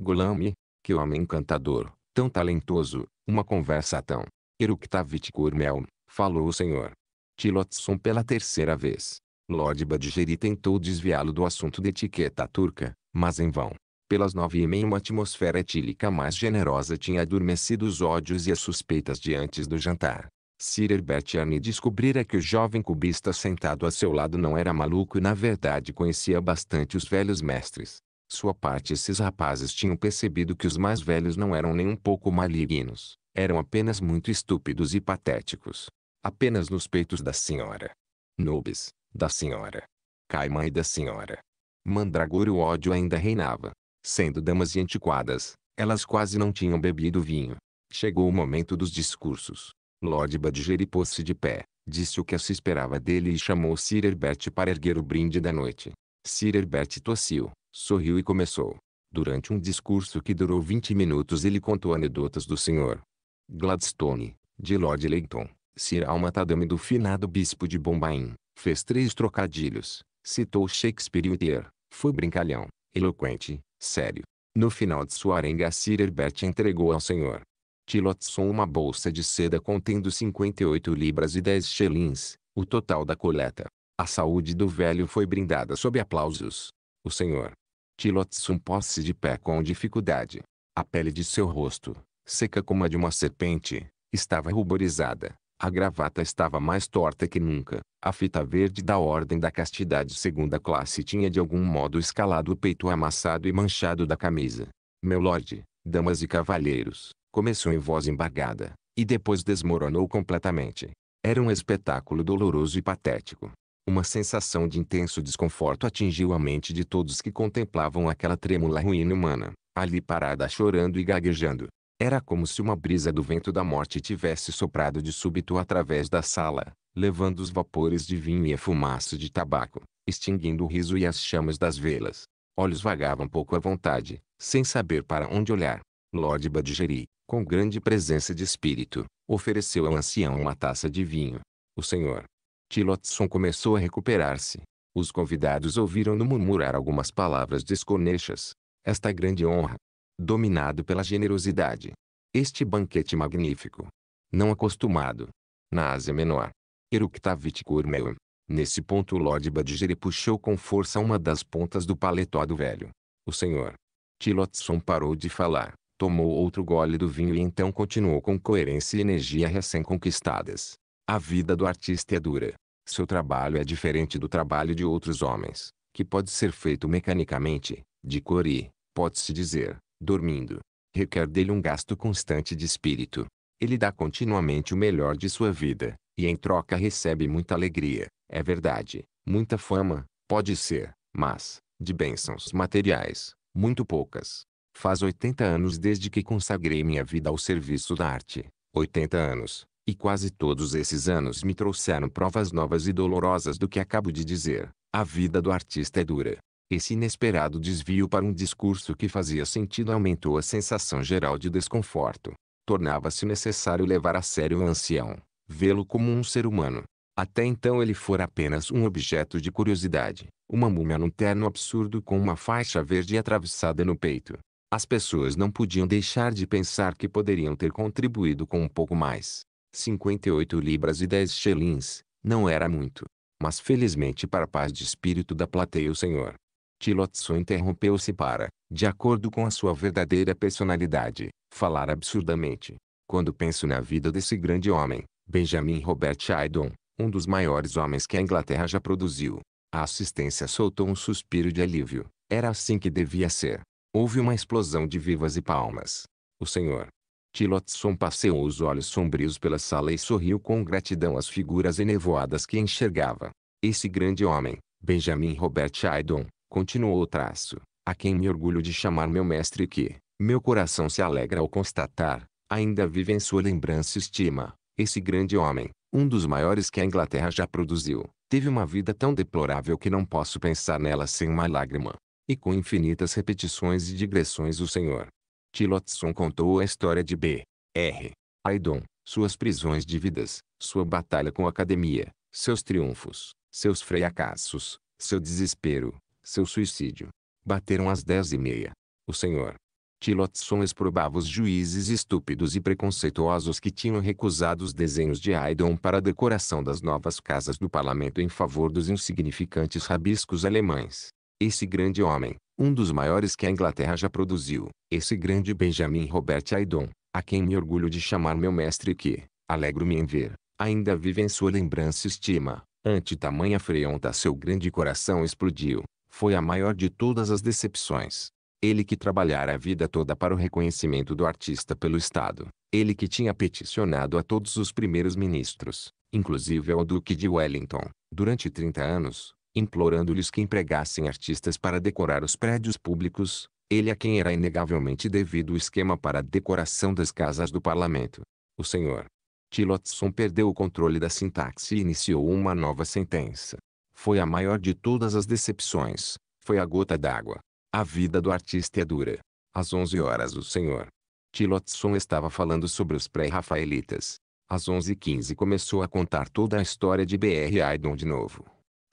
Golame, que homem encantador, tão talentoso, uma conversa tão. Eruktavit Kurmel, falou o Senhor. Tilotson pela terceira vez. Lord Badgeri tentou desviá-lo do assunto de etiqueta turca, mas em vão. Pelas nove e meia uma atmosfera etílica mais generosa tinha adormecido os ódios e as suspeitas de antes do jantar. Cirer Betiani descobrira que o jovem cubista sentado a seu lado não era maluco e na verdade conhecia bastante os velhos mestres. Sua parte esses rapazes tinham percebido que os mais velhos não eram nem um pouco malignos, eram apenas muito estúpidos e patéticos. Apenas nos peitos da senhora. Nobis, da senhora. Caimã e da senhora. Mandragora o ódio ainda reinava. Sendo damas e antiquadas, elas quase não tinham bebido vinho. Chegou o momento dos discursos. Lord Badgeri pôs-se de pé, disse o que se esperava dele e chamou Sir Herbert para erguer o brinde da noite. Sir Herbert tossiu, sorriu e começou. Durante um discurso que durou 20 minutos ele contou anedotas do Sr. Gladstone, de Lord Leighton, Sir Almatadame do finado bispo de Bombaim, fez três trocadilhos, citou Shakespeare e Whittier, foi brincalhão, eloquente, sério. No final de sua arenga Sir Herbert entregou ao Senhor Tilotson uma bolsa de seda contendo 58 libras e 10 shillings, o total da coleta. A saúde do velho foi brindada sob aplausos. O senhor Tilotson pôs-se de pé com dificuldade. A pele de seu rosto, seca como a de uma serpente, estava ruborizada. A gravata estava mais torta que nunca. A fita verde da Ordem da Castidade segunda classe tinha de algum modo escalado o peito amassado e manchado da camisa. Meu lorde, damas e cavalheiros, começou em voz embargada, e depois desmoronou completamente. Era um espetáculo doloroso e patético. Uma sensação de intenso desconforto atingiu a mente de todos que contemplavam aquela trêmula ruína humana, ali parada chorando e gaguejando. Era como se uma brisa do vento da morte tivesse soprado de súbito através da sala, levando os vapores de vinho e a fumaça de tabaco, extinguindo o riso e as chamas das velas. Olhos vagavam pouco à vontade, sem saber para onde olhar. Lord Badgeri, com grande presença de espírito, ofereceu ao ancião uma taça de vinho. O senhor Tilotson começou a recuperar-se. Os convidados ouviram-no murmurar algumas palavras desconexas. Esta grande honra, dominado pela generosidade. Este banquete magnífico, não acostumado, na Ásia Menor. Eruktavit Kurmeu. Nesse ponto Lord Badger puxou com força uma das pontas do paletó do velho. O senhor Tilotson parou de falar. Tomou outro gole do vinho e então continuou com coerência e energia recém-conquistadas. A vida do artista é dura. Seu trabalho é diferente do trabalho de outros homens, que pode ser feito mecanicamente, de cor e, pode-se dizer, dormindo. Requer dele um gasto constante de espírito. Ele dá continuamente o melhor de sua vida, e em troca recebe muita alegria, é verdade, muita fama, pode ser, mas, de bênçãos materiais, muito poucas. Faz 80 anos desde que consagrei minha vida ao serviço da arte. 80 anos. E quase todos esses anos me trouxeram provas novas e dolorosas do que acabo de dizer. A vida do artista é dura. Esse inesperado desvio para um discurso que fazia sentido aumentou a sensação geral de desconforto. Tornava-se necessário levar a sério o ancião, vê-lo como um ser humano. Até então ele fora apenas um objeto de curiosidade, uma múmia num terno absurdo com uma faixa verde atravessada no peito. As pessoas não podiam deixar de pensar que poderiam ter contribuído com um pouco mais. 58 libras e 10 xelins não era muito. Mas felizmente para a paz de espírito da plateia o senhor. Tilotson interrompeu-se para, de acordo com a sua verdadeira personalidade, falar absurdamente. Quando penso na vida desse grande homem, Benjamin Robert Haydon, um dos maiores homens que a Inglaterra já produziu. A assistência soltou um suspiro de alívio. Era assim que devia ser. Houve uma explosão de vivas e palmas. O senhor Tillotson passeou os olhos sombrios pela sala e sorriu com gratidão às figuras enevoadas que enxergava. Esse grande homem, Benjamin Robert Haydon, continuou o traço, a quem me orgulho de chamar meu mestre que, meu coração se alegra ao constatar, ainda vive em sua lembrança e estima. Esse grande homem, um dos maiores que a Inglaterra já produziu, teve uma vida tão deplorável que não posso pensar nela sem uma lágrima e com infinitas repetições e digressões o Senhor Tilotson contou a história de B. R. Aydon, suas prisões dívidas, sua batalha com a academia, seus triunfos, seus fracassos, seu desespero, seu suicídio. Bateram às dez e meia. O Senhor Tilotson exprobava os juízes estúpidos e preconceituosos que tinham recusado os desenhos de Aidon para a decoração das novas casas do parlamento em favor dos insignificantes rabiscos alemães. Esse grande homem, um dos maiores que a Inglaterra já produziu, esse grande Benjamin Robert Haydon, a quem me orgulho de chamar meu mestre e que, alegro-me em ver, ainda vive em sua lembrança e estima, ante tamanha freonta seu grande coração explodiu, foi a maior de todas as decepções. Ele que trabalhara a vida toda para o reconhecimento do artista pelo Estado, ele que tinha peticionado a todos os primeiros ministros, inclusive ao Duque de Wellington, durante 30 anos, implorando-lhes que empregassem artistas para decorar os prédios públicos, ele a quem era inegavelmente devido o esquema para a decoração das casas do parlamento. O senhor Tillotson perdeu o controle da sintaxe e iniciou uma nova sentença. Foi a maior de todas as decepções, foi a gota d'água. A vida do artista é dura. Às 11 horas o senhor Tillotson estava falando sobre os pré-rafaelitas. Às 11h15 começou a contar toda a história de B.R. Aydon de novo.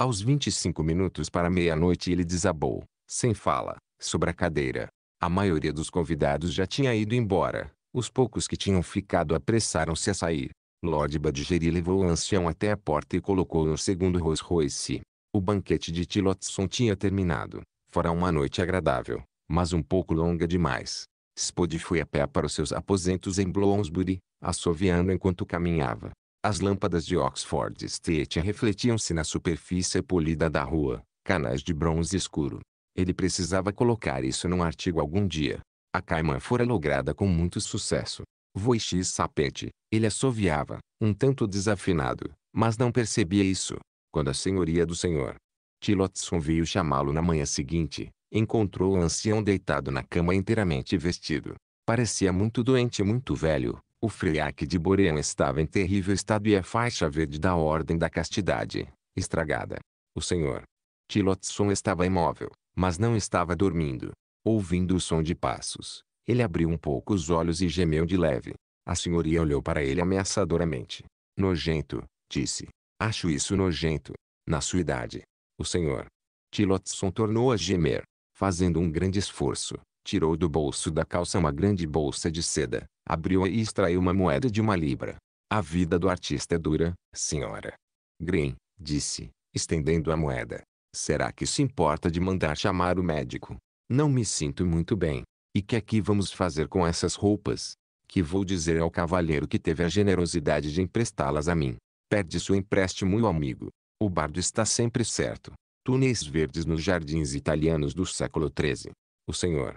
Aos 25 minutos para meia-noite ele desabou, sem fala, sobre a cadeira. A maioria dos convidados já tinha ido embora. Os poucos que tinham ficado apressaram-se a sair. Lord Badger levou o ancião até a porta e colocou no segundo Rolls-Royce. O banquete de Tillotson tinha terminado. Fora uma noite agradável, mas um pouco longa demais. Spode foi a pé para os seus aposentos em Bloomsbury, assoviando enquanto caminhava. As lâmpadas de Oxford Street refletiam-se na superfície polida da rua, canais de bronze escuro. Ele precisava colocar isso num artigo algum dia. A caimã fora lograda com muito sucesso. Voix sapete, ele assoviava, um tanto desafinado, mas não percebia isso. Quando a senhoria do senhor Tillotson veio chamá-lo na manhã seguinte, encontrou o ancião deitado na cama inteiramente vestido. Parecia muito doente e muito velho, o friaque de Boreão estava em terrível estado e a faixa verde da Ordem da Castidade, estragada. O senhor Tilotson estava imóvel, mas não estava dormindo. Ouvindo o som de passos, ele abriu um pouco os olhos e gemeu de leve. A senhoria olhou para ele ameaçadoramente. Nojento, disse. Acho isso nojento. Na sua idade. O senhor Tilotson tornou a gemer, fazendo um grande esforço. Tirou do bolso da calça uma grande bolsa de seda, abriu-a e extraiu uma moeda de uma libra. A vida do artista é dura, senhora. Green, disse, estendendo a moeda. Será que se importa de mandar chamar o médico? Não me sinto muito bem. E que aqui vamos fazer com essas roupas? Que vou dizer ao cavalheiro que teve a generosidade de emprestá-las a mim. perde seu empréstimo o amigo. O bardo está sempre certo túneis verdes nos jardins italianos do século XIII. O senhor,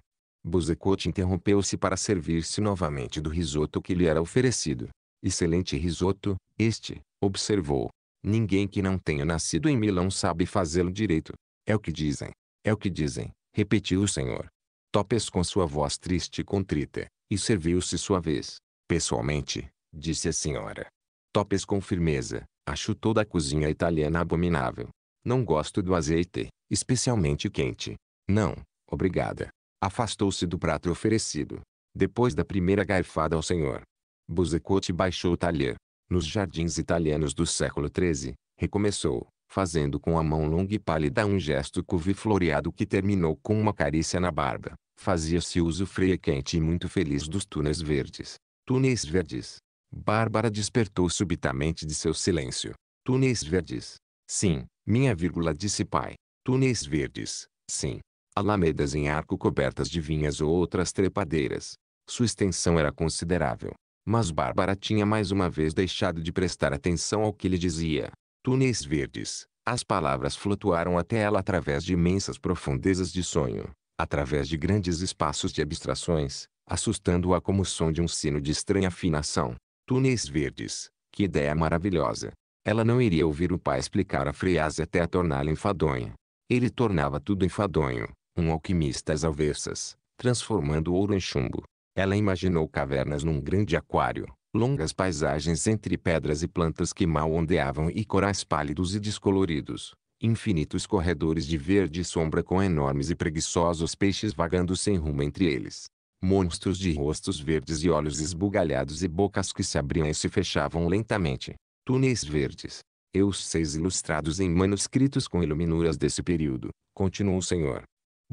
Buzecote interrompeu-se para servir-se novamente do risoto que lhe era oferecido. Excelente risoto, este, observou. Ninguém que não tenha nascido em Milão sabe fazê-lo direito. É o que dizem. É o que dizem, repetiu o senhor. Topes com sua voz triste e contrita, e serviu-se sua vez. Pessoalmente, disse a senhora. Topes com firmeza, acho toda a cozinha italiana abominável. Não gosto do azeite, especialmente quente. Não, obrigada afastou-se do prato oferecido. Depois da primeira garfada ao senhor, Buzecote baixou o talher. Nos jardins italianos do século XIII, recomeçou, fazendo com a mão longa e pálida um gesto cuvifloreado que terminou com uma carícia na barba. Fazia-se uso freio quente e muito feliz dos túneis verdes. Túneis verdes. Bárbara despertou subitamente de seu silêncio. Túneis verdes. Sim, minha vírgula disse pai. Túneis verdes. Sim, alamedas em arco cobertas de vinhas ou outras trepadeiras. Sua extensão era considerável. Mas Bárbara tinha mais uma vez deixado de prestar atenção ao que lhe dizia. Túneis verdes. As palavras flutuaram até ela através de imensas profundezas de sonho, através de grandes espaços de abstrações, assustando-a como o som de um sino de estranha afinação. Túneis verdes. Que ideia maravilhosa. Ela não iria ouvir o pai explicar a frase até a torná-la enfadonha. Ele tornava tudo enfadonho, um alquimista às avessas, transformando ouro em chumbo. Ela imaginou cavernas num grande aquário, longas paisagens entre pedras e plantas que mal ondeavam e corais pálidos e descoloridos, infinitos corredores de verde e sombra com enormes e preguiçosos peixes vagando sem rumo entre eles. Monstros de rostos verdes e olhos esbugalhados e bocas que se abriam e se fechavam lentamente. Túneis verdes. E os seis ilustrados em manuscritos com iluminuras desse período, continuou o senhor,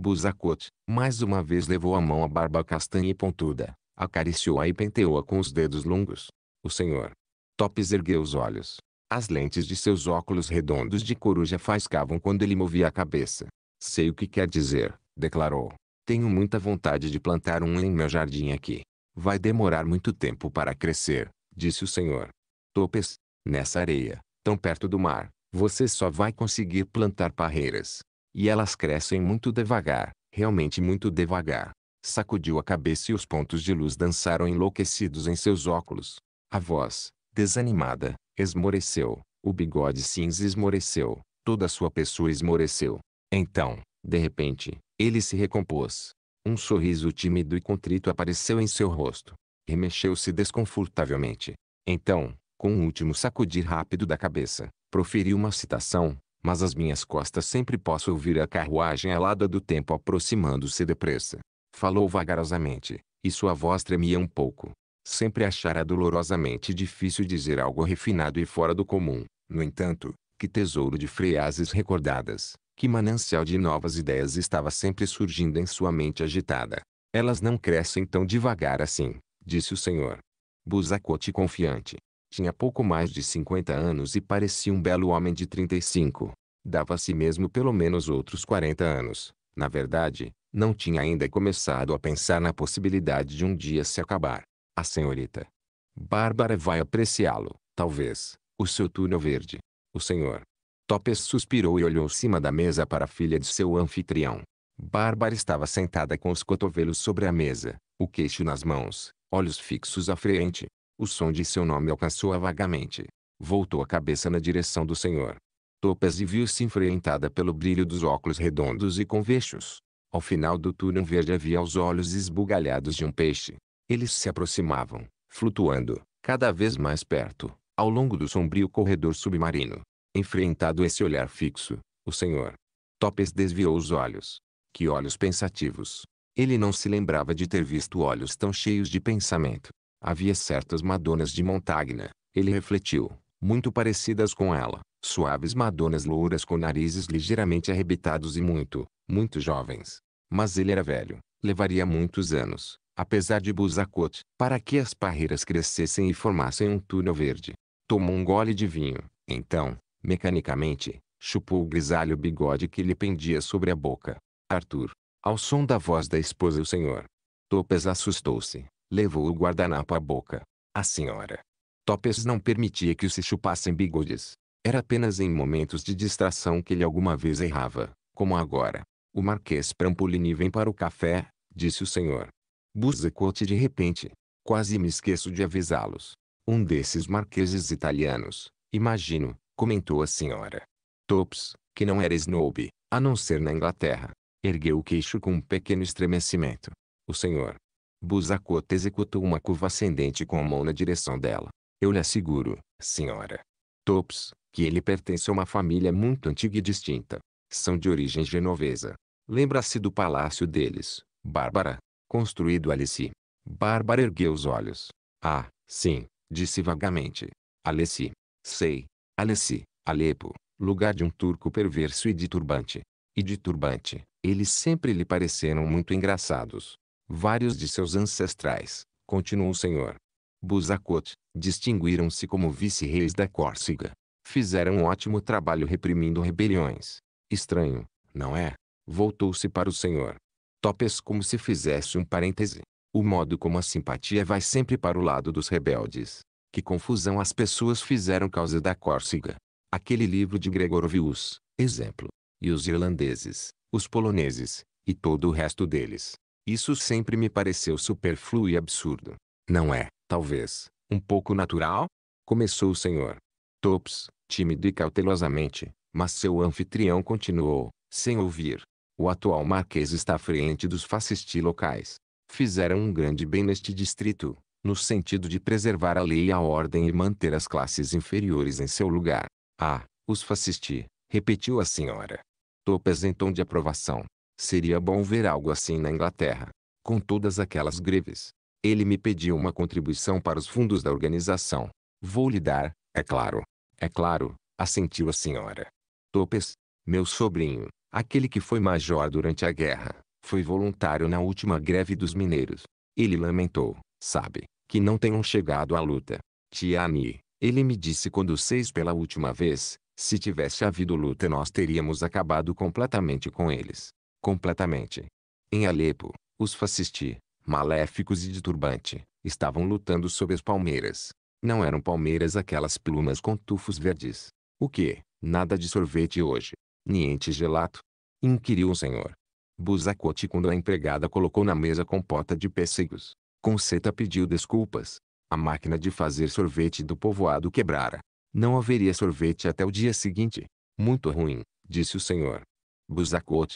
Buzacot, mais uma vez levou a mão à barba castanha e pontuda, acariciou-a e penteou-a com os dedos longos. O senhor. Topes ergueu os olhos. As lentes de seus óculos redondos de coruja faiscavam quando ele movia a cabeça. Sei o que quer dizer, declarou. Tenho muita vontade de plantar um em meu jardim aqui. Vai demorar muito tempo para crescer, disse o senhor. Topes, nessa areia, tão perto do mar, você só vai conseguir plantar parreiras. E elas crescem muito devagar, realmente muito devagar. Sacudiu a cabeça e os pontos de luz dançaram enlouquecidos em seus óculos. A voz, desanimada, esmoreceu. O bigode cinza esmoreceu. Toda sua pessoa esmoreceu. Então, de repente, ele se recompôs. Um sorriso tímido e contrito apareceu em seu rosto. Remexeu-se desconfortavelmente. Então, com um último sacudir rápido da cabeça, proferiu uma citação, mas as minhas costas sempre posso ouvir a carruagem alada do tempo aproximando-se depressa. Falou vagarosamente, e sua voz tremia um pouco. Sempre achara dolorosamente difícil dizer algo refinado e fora do comum. No entanto, que tesouro de freases recordadas, que manancial de novas ideias estava sempre surgindo em sua mente agitada. Elas não crescem tão devagar assim, disse o senhor. Buzacote confiante. Tinha pouco mais de 50 anos e parecia um belo homem de 35. Dava a si mesmo pelo menos outros 40 anos. Na verdade, não tinha ainda começado a pensar na possibilidade de um dia se acabar. A senhorita Bárbara vai apreciá-lo, talvez, o seu túnel verde. O senhor Topes suspirou e olhou cima da mesa para a filha de seu anfitrião. Bárbara estava sentada com os cotovelos sobre a mesa, o queixo nas mãos, olhos fixos à frente, o som de seu nome alcançou-a vagamente. Voltou a cabeça na direção do senhor. Topaz e viu-se enfrentada pelo brilho dos óculos redondos e convexos. Ao final do túnel verde havia os olhos esbugalhados de um peixe. Eles se aproximavam, flutuando, cada vez mais perto, ao longo do sombrio corredor submarino. Enfrentado esse olhar fixo, o senhor Topes desviou os olhos. Que olhos pensativos! Ele não se lembrava de ter visto olhos tão cheios de pensamento. Havia certas madonas de Montagna, ele refletiu, muito parecidas com ela, suaves madonas louras com narizes ligeiramente arrebitados e muito, muito jovens. Mas ele era velho, levaria muitos anos, apesar de Buzacote, para que as parreiras crescessem e formassem um túnel verde. Tomou um gole de vinho, então, mecanicamente, chupou o grisalho bigode que lhe pendia sobre a boca. Arthur, ao som da voz da esposa o senhor. Topes assustou-se, levou o guardanapo à boca. A senhora Topes não permitia que se chupassem bigodes. Era apenas em momentos de distração que ele alguma vez errava, como agora. O Marquês Prampolini vem para o café, disse o senhor. Buzecote de repente. Quase me esqueço de avisá-los. Um desses marqueses italianos, imagino, comentou a senhora. Topes, que não era snob, a não ser na Inglaterra, ergueu o queixo com um pequeno estremecimento. O senhor Busacota executou uma curva ascendente com a mão na direção dela. Eu lhe asseguro, senhora. Tops, que ele pertence a uma família muito antiga e distinta. São de origem genovesa. Lembra-se do palácio deles, Bárbara, construído Alice. Bárbara ergueu os olhos. Ah, sim, disse vagamente. Alessi. Sei. Alessi, Alepo, lugar de um turco perverso e de turbante. E de turbante, eles sempre lhe pareceram muito engraçados vários de seus ancestrais, continuou o senhor. Buzakot, distinguiram-se como vice-reis da Córcega. Fizeram um ótimo trabalho reprimindo rebeliões. Estranho, não é? Voltou-se para o senhor. Topes como se fizesse um parêntese. O modo como a simpatia vai sempre para o lado dos rebeldes. Que confusão as pessoas fizeram causa da Córcega. Aquele livro de Gregorovius, exemplo. E os irlandeses, os poloneses, e todo o resto deles. Isso sempre me pareceu superfluo e absurdo. Não é, talvez, um pouco natural? Começou o senhor. Tops, tímido e cautelosamente, mas seu anfitrião continuou, sem ouvir. O atual marquês está à frente dos fascisti locais. Fizeram um grande bem neste distrito, no sentido de preservar a lei e a ordem e manter as classes inferiores em seu lugar. Ah, os fascisti, repetiu a senhora. Topes em tom de aprovação. Seria bom ver algo assim na Inglaterra. Com todas aquelas greves. Ele me pediu uma contribuição para os fundos da organização. Vou lhe dar, é claro. É claro, assentiu a senhora. Topes, meu sobrinho, aquele que foi major durante a guerra, foi voluntário na última greve dos mineiros. Ele lamentou, sabe, que não tenham chegado à luta. Tiani, ele me disse quando seis pela última vez, se tivesse havido luta nós teríamos acabado completamente com eles completamente. Em Alepo, os fascisti, maléficos e de turbante, estavam lutando sob as palmeiras. Não eram palmeiras aquelas plumas com tufos verdes. O que? Nada de sorvete hoje. Niente gelato? Inquiriu o senhor. Buzacote quando a empregada colocou na mesa compota de pêssegos. Conceta pediu desculpas. A máquina de fazer sorvete do povoado quebrara. Não haveria sorvete até o dia seguinte. Muito ruim, disse o senhor. Buzacote,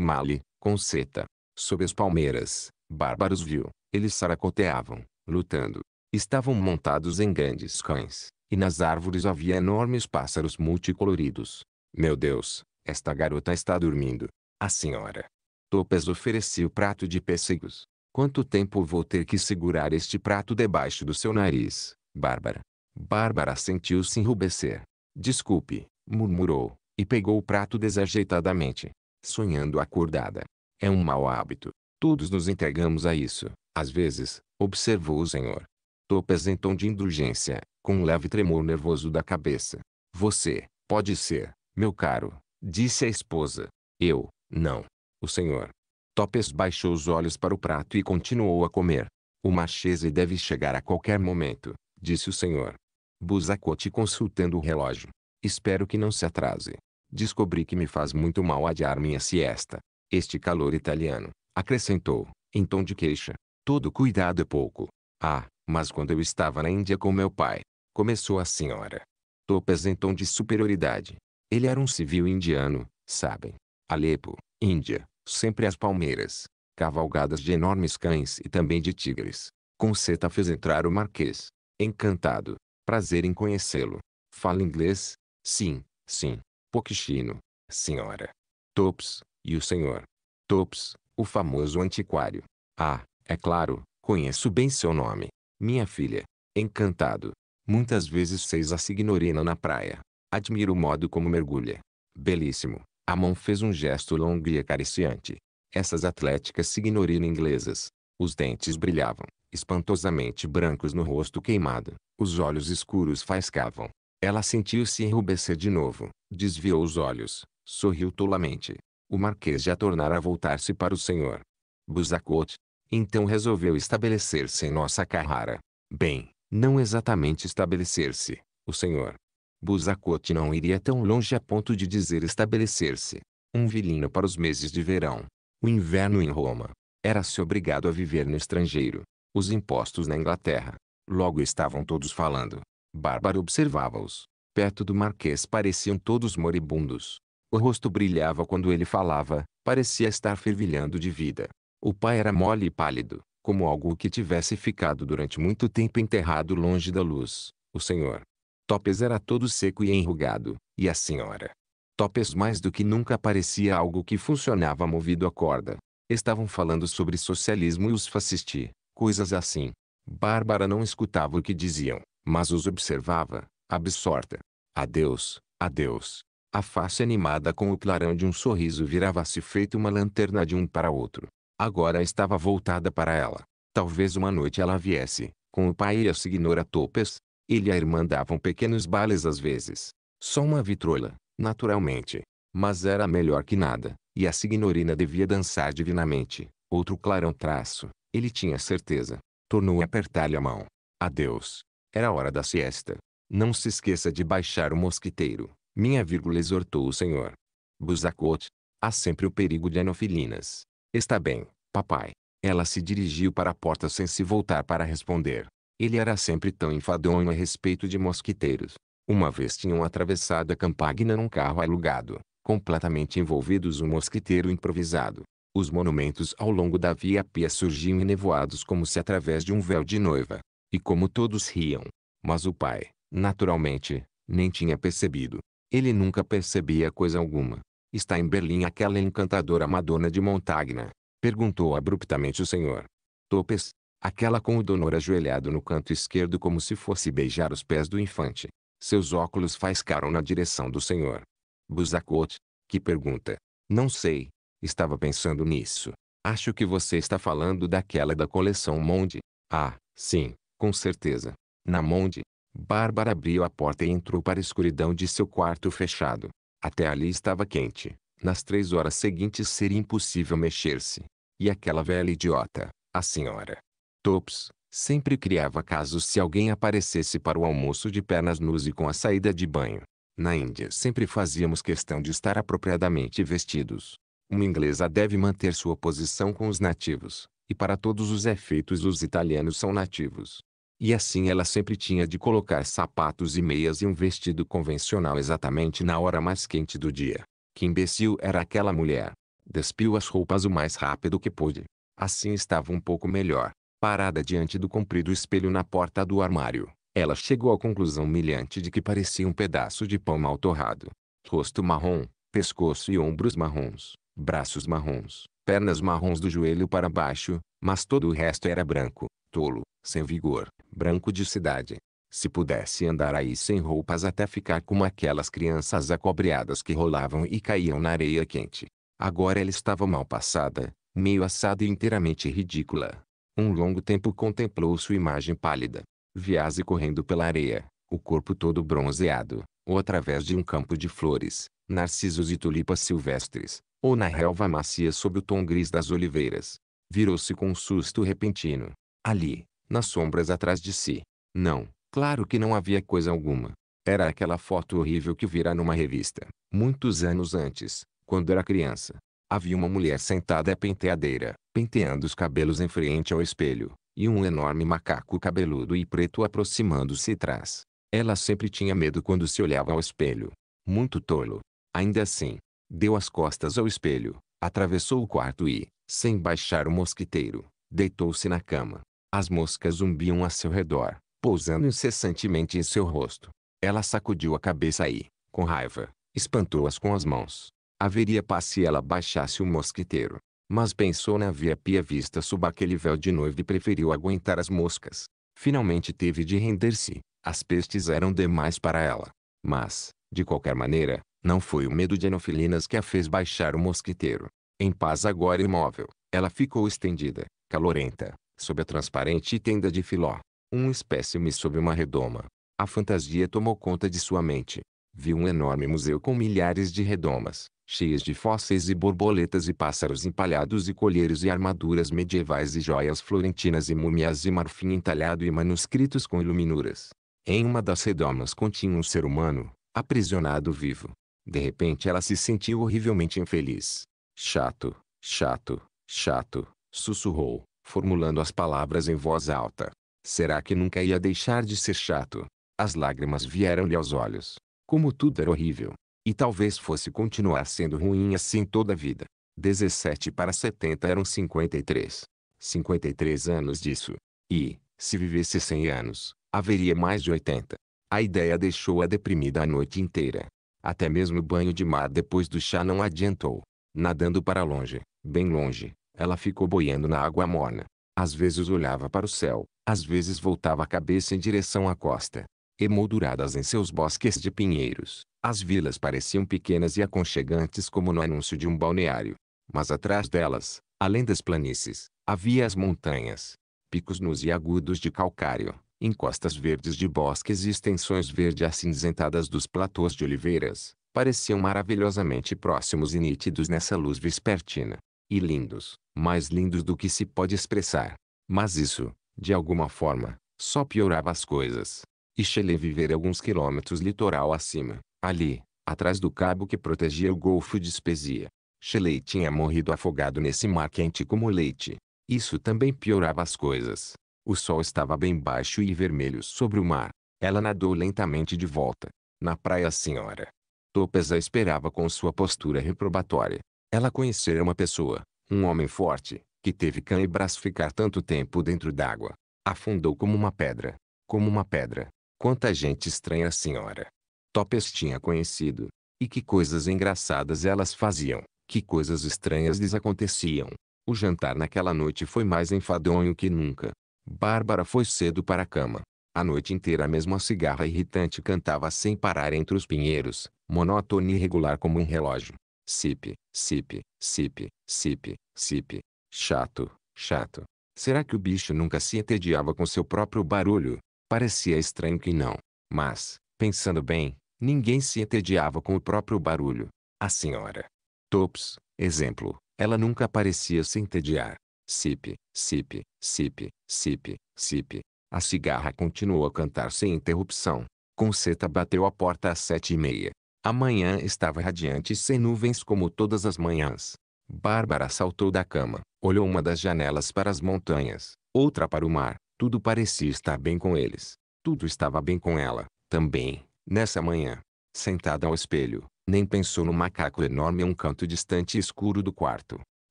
male, com seta. Sob as palmeiras, bárbaros viu, eles saracoteavam, lutando. Estavam montados em grandes cães, e nas árvores havia enormes pássaros multicoloridos. Meu Deus, esta garota está dormindo. A senhora. Topes oferecia o prato de pêssegos. Quanto tempo vou ter que segurar este prato debaixo do seu nariz, Bárbara? Bárbara sentiu-se enrubescer. Desculpe, murmurou, e pegou o prato desajeitadamente sonhando acordada. É um mau hábito. Todos nos entregamos a isso, às vezes, observou o senhor. Topes em tom de indulgência, com um leve tremor nervoso da cabeça. Você, pode ser, meu caro, disse a esposa. Eu, não. O senhor. Topes baixou os olhos para o prato e continuou a comer. O Marchese deve chegar a qualquer momento, disse o senhor. Buzacote consultando o relógio. Espero que não se atrase. Descobri que me faz muito mal adiar minha siesta. Este calor italiano, acrescentou, em tom de queixa. Todo cuidado é pouco. Ah, mas quando eu estava na Índia com meu pai, começou a senhora. Topes em tom de superioridade. Ele era um civil indiano, sabem. Alepo, Índia, sempre as palmeiras, cavalgadas de enormes cães e também de tigres. Conceta fez entrar o marquês. Encantado. Prazer em conhecê-lo. Fala inglês? Sim, sim. Poquichino, senhora. Tops, e o senhor. Tops, o famoso antiquário. Ah, é claro, conheço bem seu nome. Minha filha. Encantado. Muitas vezes fez a signorina na praia. Admiro o modo como mergulha. Belíssimo. A mão fez um gesto longo e acariciante. Essas atléticas signorina inglesas. Os dentes brilhavam, espantosamente brancos no rosto queimado. Os olhos escuros faiscavam. Ela sentiu-se enrubescer de novo, desviou os olhos, sorriu tolamente. O marquês já tornara a voltar-se para o senhor. Buzacote. Então resolveu estabelecer-se em nossa carrara. Bem, não exatamente estabelecer-se, o senhor. Buzacote não iria tão longe a ponto de dizer estabelecer-se. Um vilino para os meses de verão. O inverno em Roma. Era-se obrigado a viver no estrangeiro. Os impostos na Inglaterra. Logo estavam todos falando. Bárbara observava-os. Perto do marquês pareciam todos moribundos. O rosto brilhava quando ele falava, parecia estar fervilhando de vida. O pai era mole e pálido, como algo que tivesse ficado durante muito tempo enterrado longe da luz. O senhor Topes era todo seco e enrugado, e a senhora Topes mais do que nunca parecia algo que funcionava movido a corda. Estavam falando sobre socialismo e os fascisti, coisas assim. Bárbara não escutava o que diziam mas os observava, absorta. Adeus, adeus. A face animada com o clarão de um sorriso virava-se feito uma lanterna de um para outro. Agora estava voltada para ela. Talvez uma noite ela viesse, com o pai e a signora Topes. Ele e a irmã davam pequenos bailes às vezes. Só uma vitrola, naturalmente. Mas era melhor que nada, e a signorina devia dançar divinamente. Outro clarão traço, ele tinha certeza. Tornou a apertar-lhe a mão. Adeus. Era hora da siesta. Não se esqueça de baixar o mosquiteiro. Minha vírgula exortou o senhor. Busacote há sempre o perigo de anofilinas. Está bem, papai. Ela se dirigiu para a porta sem se voltar para responder. Ele era sempre tão enfadonho a respeito de mosquiteiros. Uma vez tinham atravessado a Campagna num carro alugado, completamente envolvidos um mosquiteiro improvisado. Os monumentos ao longo da Via Pia surgiam enevoados como se através de um véu de noiva. E como todos riam, mas o pai, naturalmente, nem tinha percebido. Ele nunca percebia coisa alguma. Está em Berlim aquela encantadora Madonna de Montagna? Perguntou abruptamente o senhor. Topes, aquela com o donor ajoelhado no canto esquerdo como se fosse beijar os pés do infante. Seus óculos faiscaram na direção do senhor. Buzacote. que pergunta. Não sei, estava pensando nisso. Acho que você está falando daquela da coleção Monde. Ah, sim, com certeza. Na monde. Bárbara abriu a porta e entrou para a escuridão de seu quarto fechado. Até ali estava quente. Nas três horas seguintes seria impossível mexer-se. E aquela velha idiota, a senhora. Tops, sempre criava casos se alguém aparecesse para o almoço de pernas nus e com a saída de banho. Na Índia sempre fazíamos questão de estar apropriadamente vestidos. Uma inglesa deve manter sua posição com os nativos, e para todos os efeitos os italianos são nativos. E assim ela sempre tinha de colocar sapatos e meias e um vestido convencional exatamente na hora mais quente do dia. Que imbecil era aquela mulher. Despiu as roupas o mais rápido que pôde. Assim estava um pouco melhor. Parada diante do comprido espelho na porta do armário, ela chegou à conclusão humilhante de que parecia um pedaço de pão mal torrado. Rosto marrom, pescoço e ombros marrons, braços marrons, pernas marrons do joelho para baixo, mas todo o resto era branco, tolo, sem vigor, branco de cidade. Se pudesse andar aí sem roupas até ficar como aquelas crianças acobreadas que rolavam e caíam na areia quente. Agora ela estava mal passada, meio assada e inteiramente ridícula. Um longo tempo contemplou sua imagem pálida, viase correndo pela areia, o corpo todo bronzeado, ou através de um campo de flores, narcisos e tulipas silvestres, ou na relva macia sob o tom gris das oliveiras. Virou-se com um susto repentino. Ali, nas sombras atrás de si. Não, claro que não havia coisa alguma. Era aquela foto horrível que vira numa revista, muitos anos antes, quando era criança. Havia uma mulher sentada à penteadeira, penteando os cabelos em frente ao espelho, e um enorme macaco cabeludo e preto aproximando-se atrás. Ela sempre tinha medo quando se olhava ao espelho. Muito tolo. Ainda assim, deu as costas ao espelho, atravessou o quarto e, sem baixar o mosquiteiro, deitou-se na cama. As moscas zumbiam a seu redor, pousando incessantemente em seu rosto. Ela sacudiu a cabeça e, com raiva, espantou-as com as mãos. Haveria paz se ela baixasse o mosquiteiro. Mas pensou na via pia vista sob aquele véu de noiva e preferiu aguentar as moscas. Finalmente teve de render-se. As pestes eram demais para ela. Mas, de qualquer maneira, não foi o medo de anofilinas que a fez baixar o mosquiteiro. Em paz agora imóvel, ela ficou estendida, calorenta, sob a transparente tenda de Filó. Um espécime sob uma redoma. A fantasia tomou conta de sua mente. Viu um enorme museu com milhares de redomas, cheias de fósseis e borboletas e pássaros empalhados e colheres e armaduras medievais e joias florentinas e múmias e marfim entalhado e manuscritos com iluminuras. Em uma das redomas continha um ser humano, aprisionado vivo. De repente ela se sentiu horrivelmente infeliz. Chato, chato, chato, sussurrou formulando as palavras em voz alta. Será que nunca ia deixar de ser chato? As lágrimas vieram-lhe aos olhos. Como tudo era horrível. E talvez fosse continuar sendo ruim assim toda a vida. 17 para 70 eram 53. 53 anos disso. E, se vivesse 100 anos, haveria mais de 80. A ideia deixou-a deprimida a noite inteira. Até mesmo o banho de mar depois do chá não adiantou. Nadando para longe, bem longe, ela ficou boiando na água morna. Às vezes olhava para o céu, às vezes voltava a cabeça em direção à costa. Emolduradas em seus bosques de pinheiros, as vilas pareciam pequenas e aconchegantes como no anúncio de um balneário. Mas atrás delas, além das planícies, havia as montanhas. Picos nus e agudos de calcário, encostas verdes de bosques e extensões verde acinzentadas dos platôs de oliveiras, pareciam maravilhosamente próximos e nítidos nessa luz vespertina e lindos, mais lindos do que se pode expressar. Mas isso, de alguma forma, só piorava as coisas. E Shelley viver alguns quilômetros litoral acima, ali, atrás do cabo que protegia o Golfo de Espesia. Shelley tinha morrido afogado nesse mar quente como leite. Isso também piorava as coisas. O sol estava bem baixo e vermelho sobre o mar. Ela nadou lentamente de volta. Na praia senhora. Topes a esperava com sua postura reprobatória. Ela conhecera uma pessoa, um homem forte, que teve cã e braço ficar tanto tempo dentro d'água. Afundou como uma pedra. Como uma pedra. Quanta gente estranha a senhora. Topes tinha conhecido. E que coisas engraçadas elas faziam. Que coisas estranhas lhes aconteciam. O jantar naquela noite foi mais enfadonho que nunca. Bárbara foi cedo para a cama. A noite inteira a mesma cigarra irritante cantava sem parar entre os pinheiros, monótona e irregular como um relógio sip, sip, sip, sip, sip. Chato, chato. Será que o bicho nunca se entediava com seu próprio barulho? Parecia estranho que não. Mas, pensando bem, ninguém se entediava com o próprio barulho. A senhora. Tops, exemplo, ela nunca parecia se entediar. Sip, sip, sip, sip, sip. A cigarra continuou a cantar sem interrupção. Conceta bateu a porta às sete e meia. A manhã estava radiante e sem nuvens como todas as manhãs. Bárbara saltou da cama, olhou uma das janelas para as montanhas, outra para o mar. Tudo parecia estar bem com eles. Tudo estava bem com ela, também, nessa manhã. Sentada ao espelho, nem pensou no macaco enorme a um canto distante e escuro do quarto.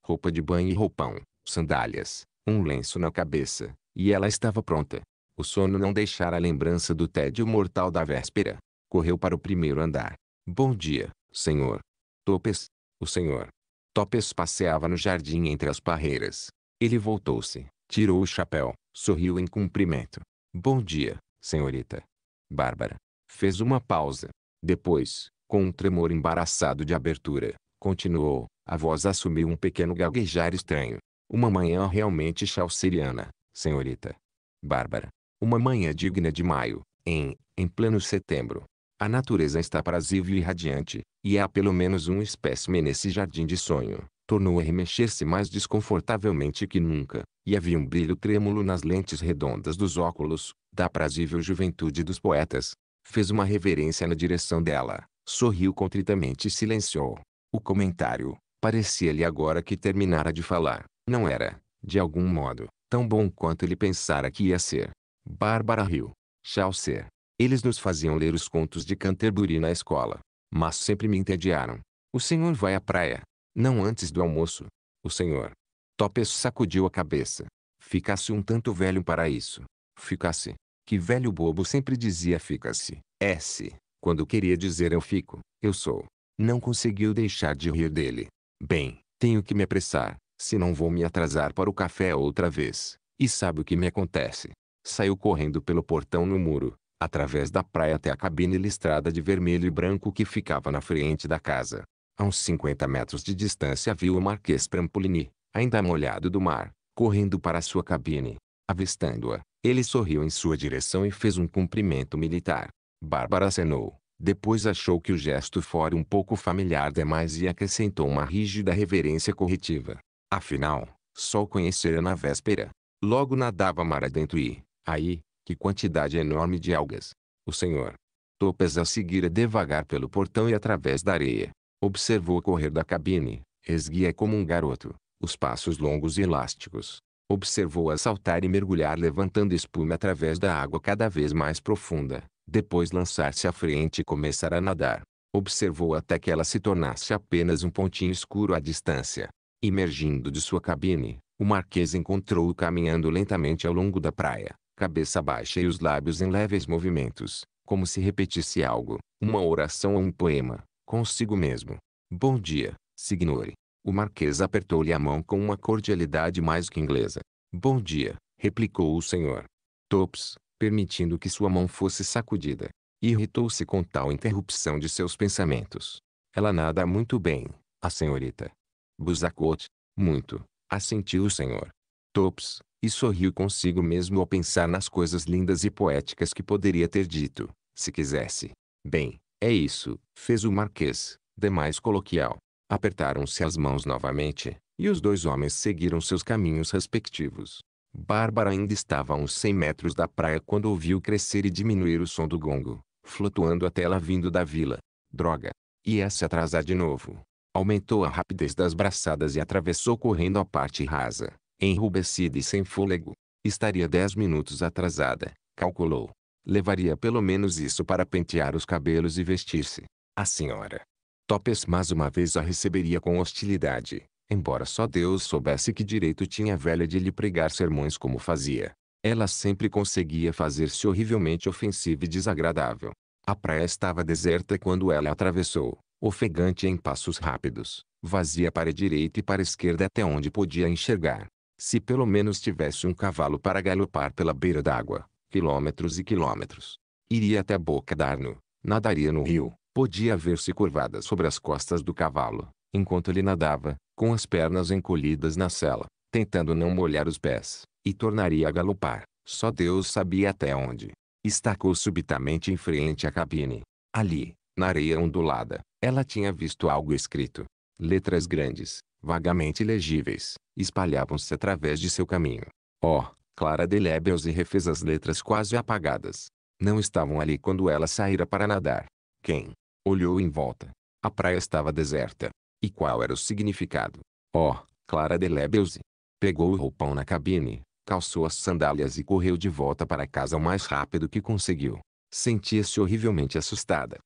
Roupa de banho e roupão, sandálias, um lenço na cabeça, e ela estava pronta. O sono não deixara a lembrança do tédio mortal da véspera. Correu para o primeiro andar, Bom dia, senhor. Topes. O senhor. Topes passeava no jardim entre as parreiras. Ele voltou-se, tirou o chapéu, sorriu em cumprimento. Bom dia, senhorita. Bárbara. Fez uma pausa. Depois, com um tremor embaraçado de abertura, continuou. A voz assumiu um pequeno gaguejar estranho. Uma manhã realmente chalceriana, senhorita. Bárbara. Uma manhã digna de maio, em, em pleno setembro. A natureza está prazível e radiante, e há pelo menos um espécime nesse jardim de sonho. Tornou a remexer-se mais desconfortavelmente que nunca, e havia um brilho trêmulo nas lentes redondas dos óculos, da prazível juventude dos poetas. Fez uma reverência na direção dela, sorriu contritamente e silenciou. O comentário, parecia-lhe agora que terminara de falar, não era, de algum modo, tão bom quanto ele pensara que ia ser. Bárbara riu. Chaucer. Eles nos faziam ler os contos de Canterbury na escola. Mas sempre me entediaram. O senhor vai à praia. Não antes do almoço. O senhor. Topes sacudiu a cabeça. Ficasse um tanto velho para isso. Ficasse. Que velho bobo sempre dizia fica-se. S. Quando queria dizer eu fico, eu sou. Não conseguiu deixar de rir dele. Bem, tenho que me apressar, se não vou me atrasar para o café outra vez. E sabe o que me acontece? Saiu correndo pelo portão no muro, através da praia até a cabine listrada de vermelho e branco que ficava na frente da casa. A uns 50 metros de distância viu o Marquês Prampolini, ainda molhado do mar, correndo para sua cabine. Avistando-a, ele sorriu em sua direção e fez um cumprimento militar. Bárbara acenou. Depois achou que o gesto fora um pouco familiar demais e acrescentou uma rígida reverência corretiva. Afinal, só o conhecera na véspera. Logo nadava mar adentro e, aí, que quantidade enorme de algas! O senhor Topes a seguira devagar pelo portão e através da areia. Observou o correr da cabine, esguia como um garoto, os passos longos e elásticos. Observou-a saltar e mergulhar levantando espuma através da água cada vez mais profunda, depois lançar-se à frente e começar a nadar. Observou até que ela se tornasse apenas um pontinho escuro à distância. Emergindo de sua cabine, o marquês encontrou-o caminhando lentamente ao longo da praia cabeça baixa e os lábios em leves movimentos, como se repetisse algo, uma oração ou um poema, consigo mesmo. Bom dia, signore. O marquês apertou-lhe a mão com uma cordialidade mais que inglesa. Bom dia, replicou o senhor. Tops, permitindo que sua mão fosse sacudida. Irritou-se com tal interrupção de seus pensamentos. Ela nada muito bem, a senhorita. Buzacote, muito, assentiu o senhor. Tops, e sorriu consigo mesmo ao pensar nas coisas lindas e poéticas que poderia ter dito, se quisesse. Bem, é isso, fez o Marquês, demais coloquial. Apertaram-se as mãos novamente, e os dois homens seguiram seus caminhos respectivos. Bárbara ainda estava a uns 100 metros da praia quando ouviu crescer e diminuir o som do gongo, flutuando até ela vindo da vila. Droga! Ia se atrasar de novo. Aumentou a rapidez das braçadas e atravessou correndo a parte rasa, enrubescida e sem fôlego. Estaria dez minutos atrasada, calculou. Levaria pelo menos isso para pentear os cabelos e vestir-se. A senhora Topes mais uma vez a receberia com hostilidade, embora só Deus soubesse que direito tinha a velha de lhe pregar sermões como fazia. Ela sempre conseguia fazer-se horrivelmente ofensiva e desagradável. A praia estava deserta quando ela atravessou, ofegante em passos rápidos, vazia para a direita e para a esquerda até onde podia enxergar. Se pelo menos tivesse um cavalo para galopar pela beira d'água, quilômetros e quilômetros. Iria até a boca d'Arno, nadaria no rio, podia ver-se curvada sobre as costas do cavalo, enquanto ele nadava, com as pernas encolhidas na sela, tentando não molhar os pés, e tornaria a galopar. Só Deus sabia até onde. Estacou subitamente em frente à cabine. Ali, na areia ondulada, ela tinha visto algo escrito. Letras grandes, vagamente legíveis, espalhavam-se através de seu caminho. Oh, Clara de e refez as letras quase apagadas. Não estavam ali quando ela saíra para nadar. Quem? Olhou em volta. A praia estava deserta. E qual era o significado? Oh, Clara de Lebels. Pegou o roupão na cabine, calçou as sandálias e correu de volta para casa o mais rápido que conseguiu. Sentia-se horrivelmente assustada.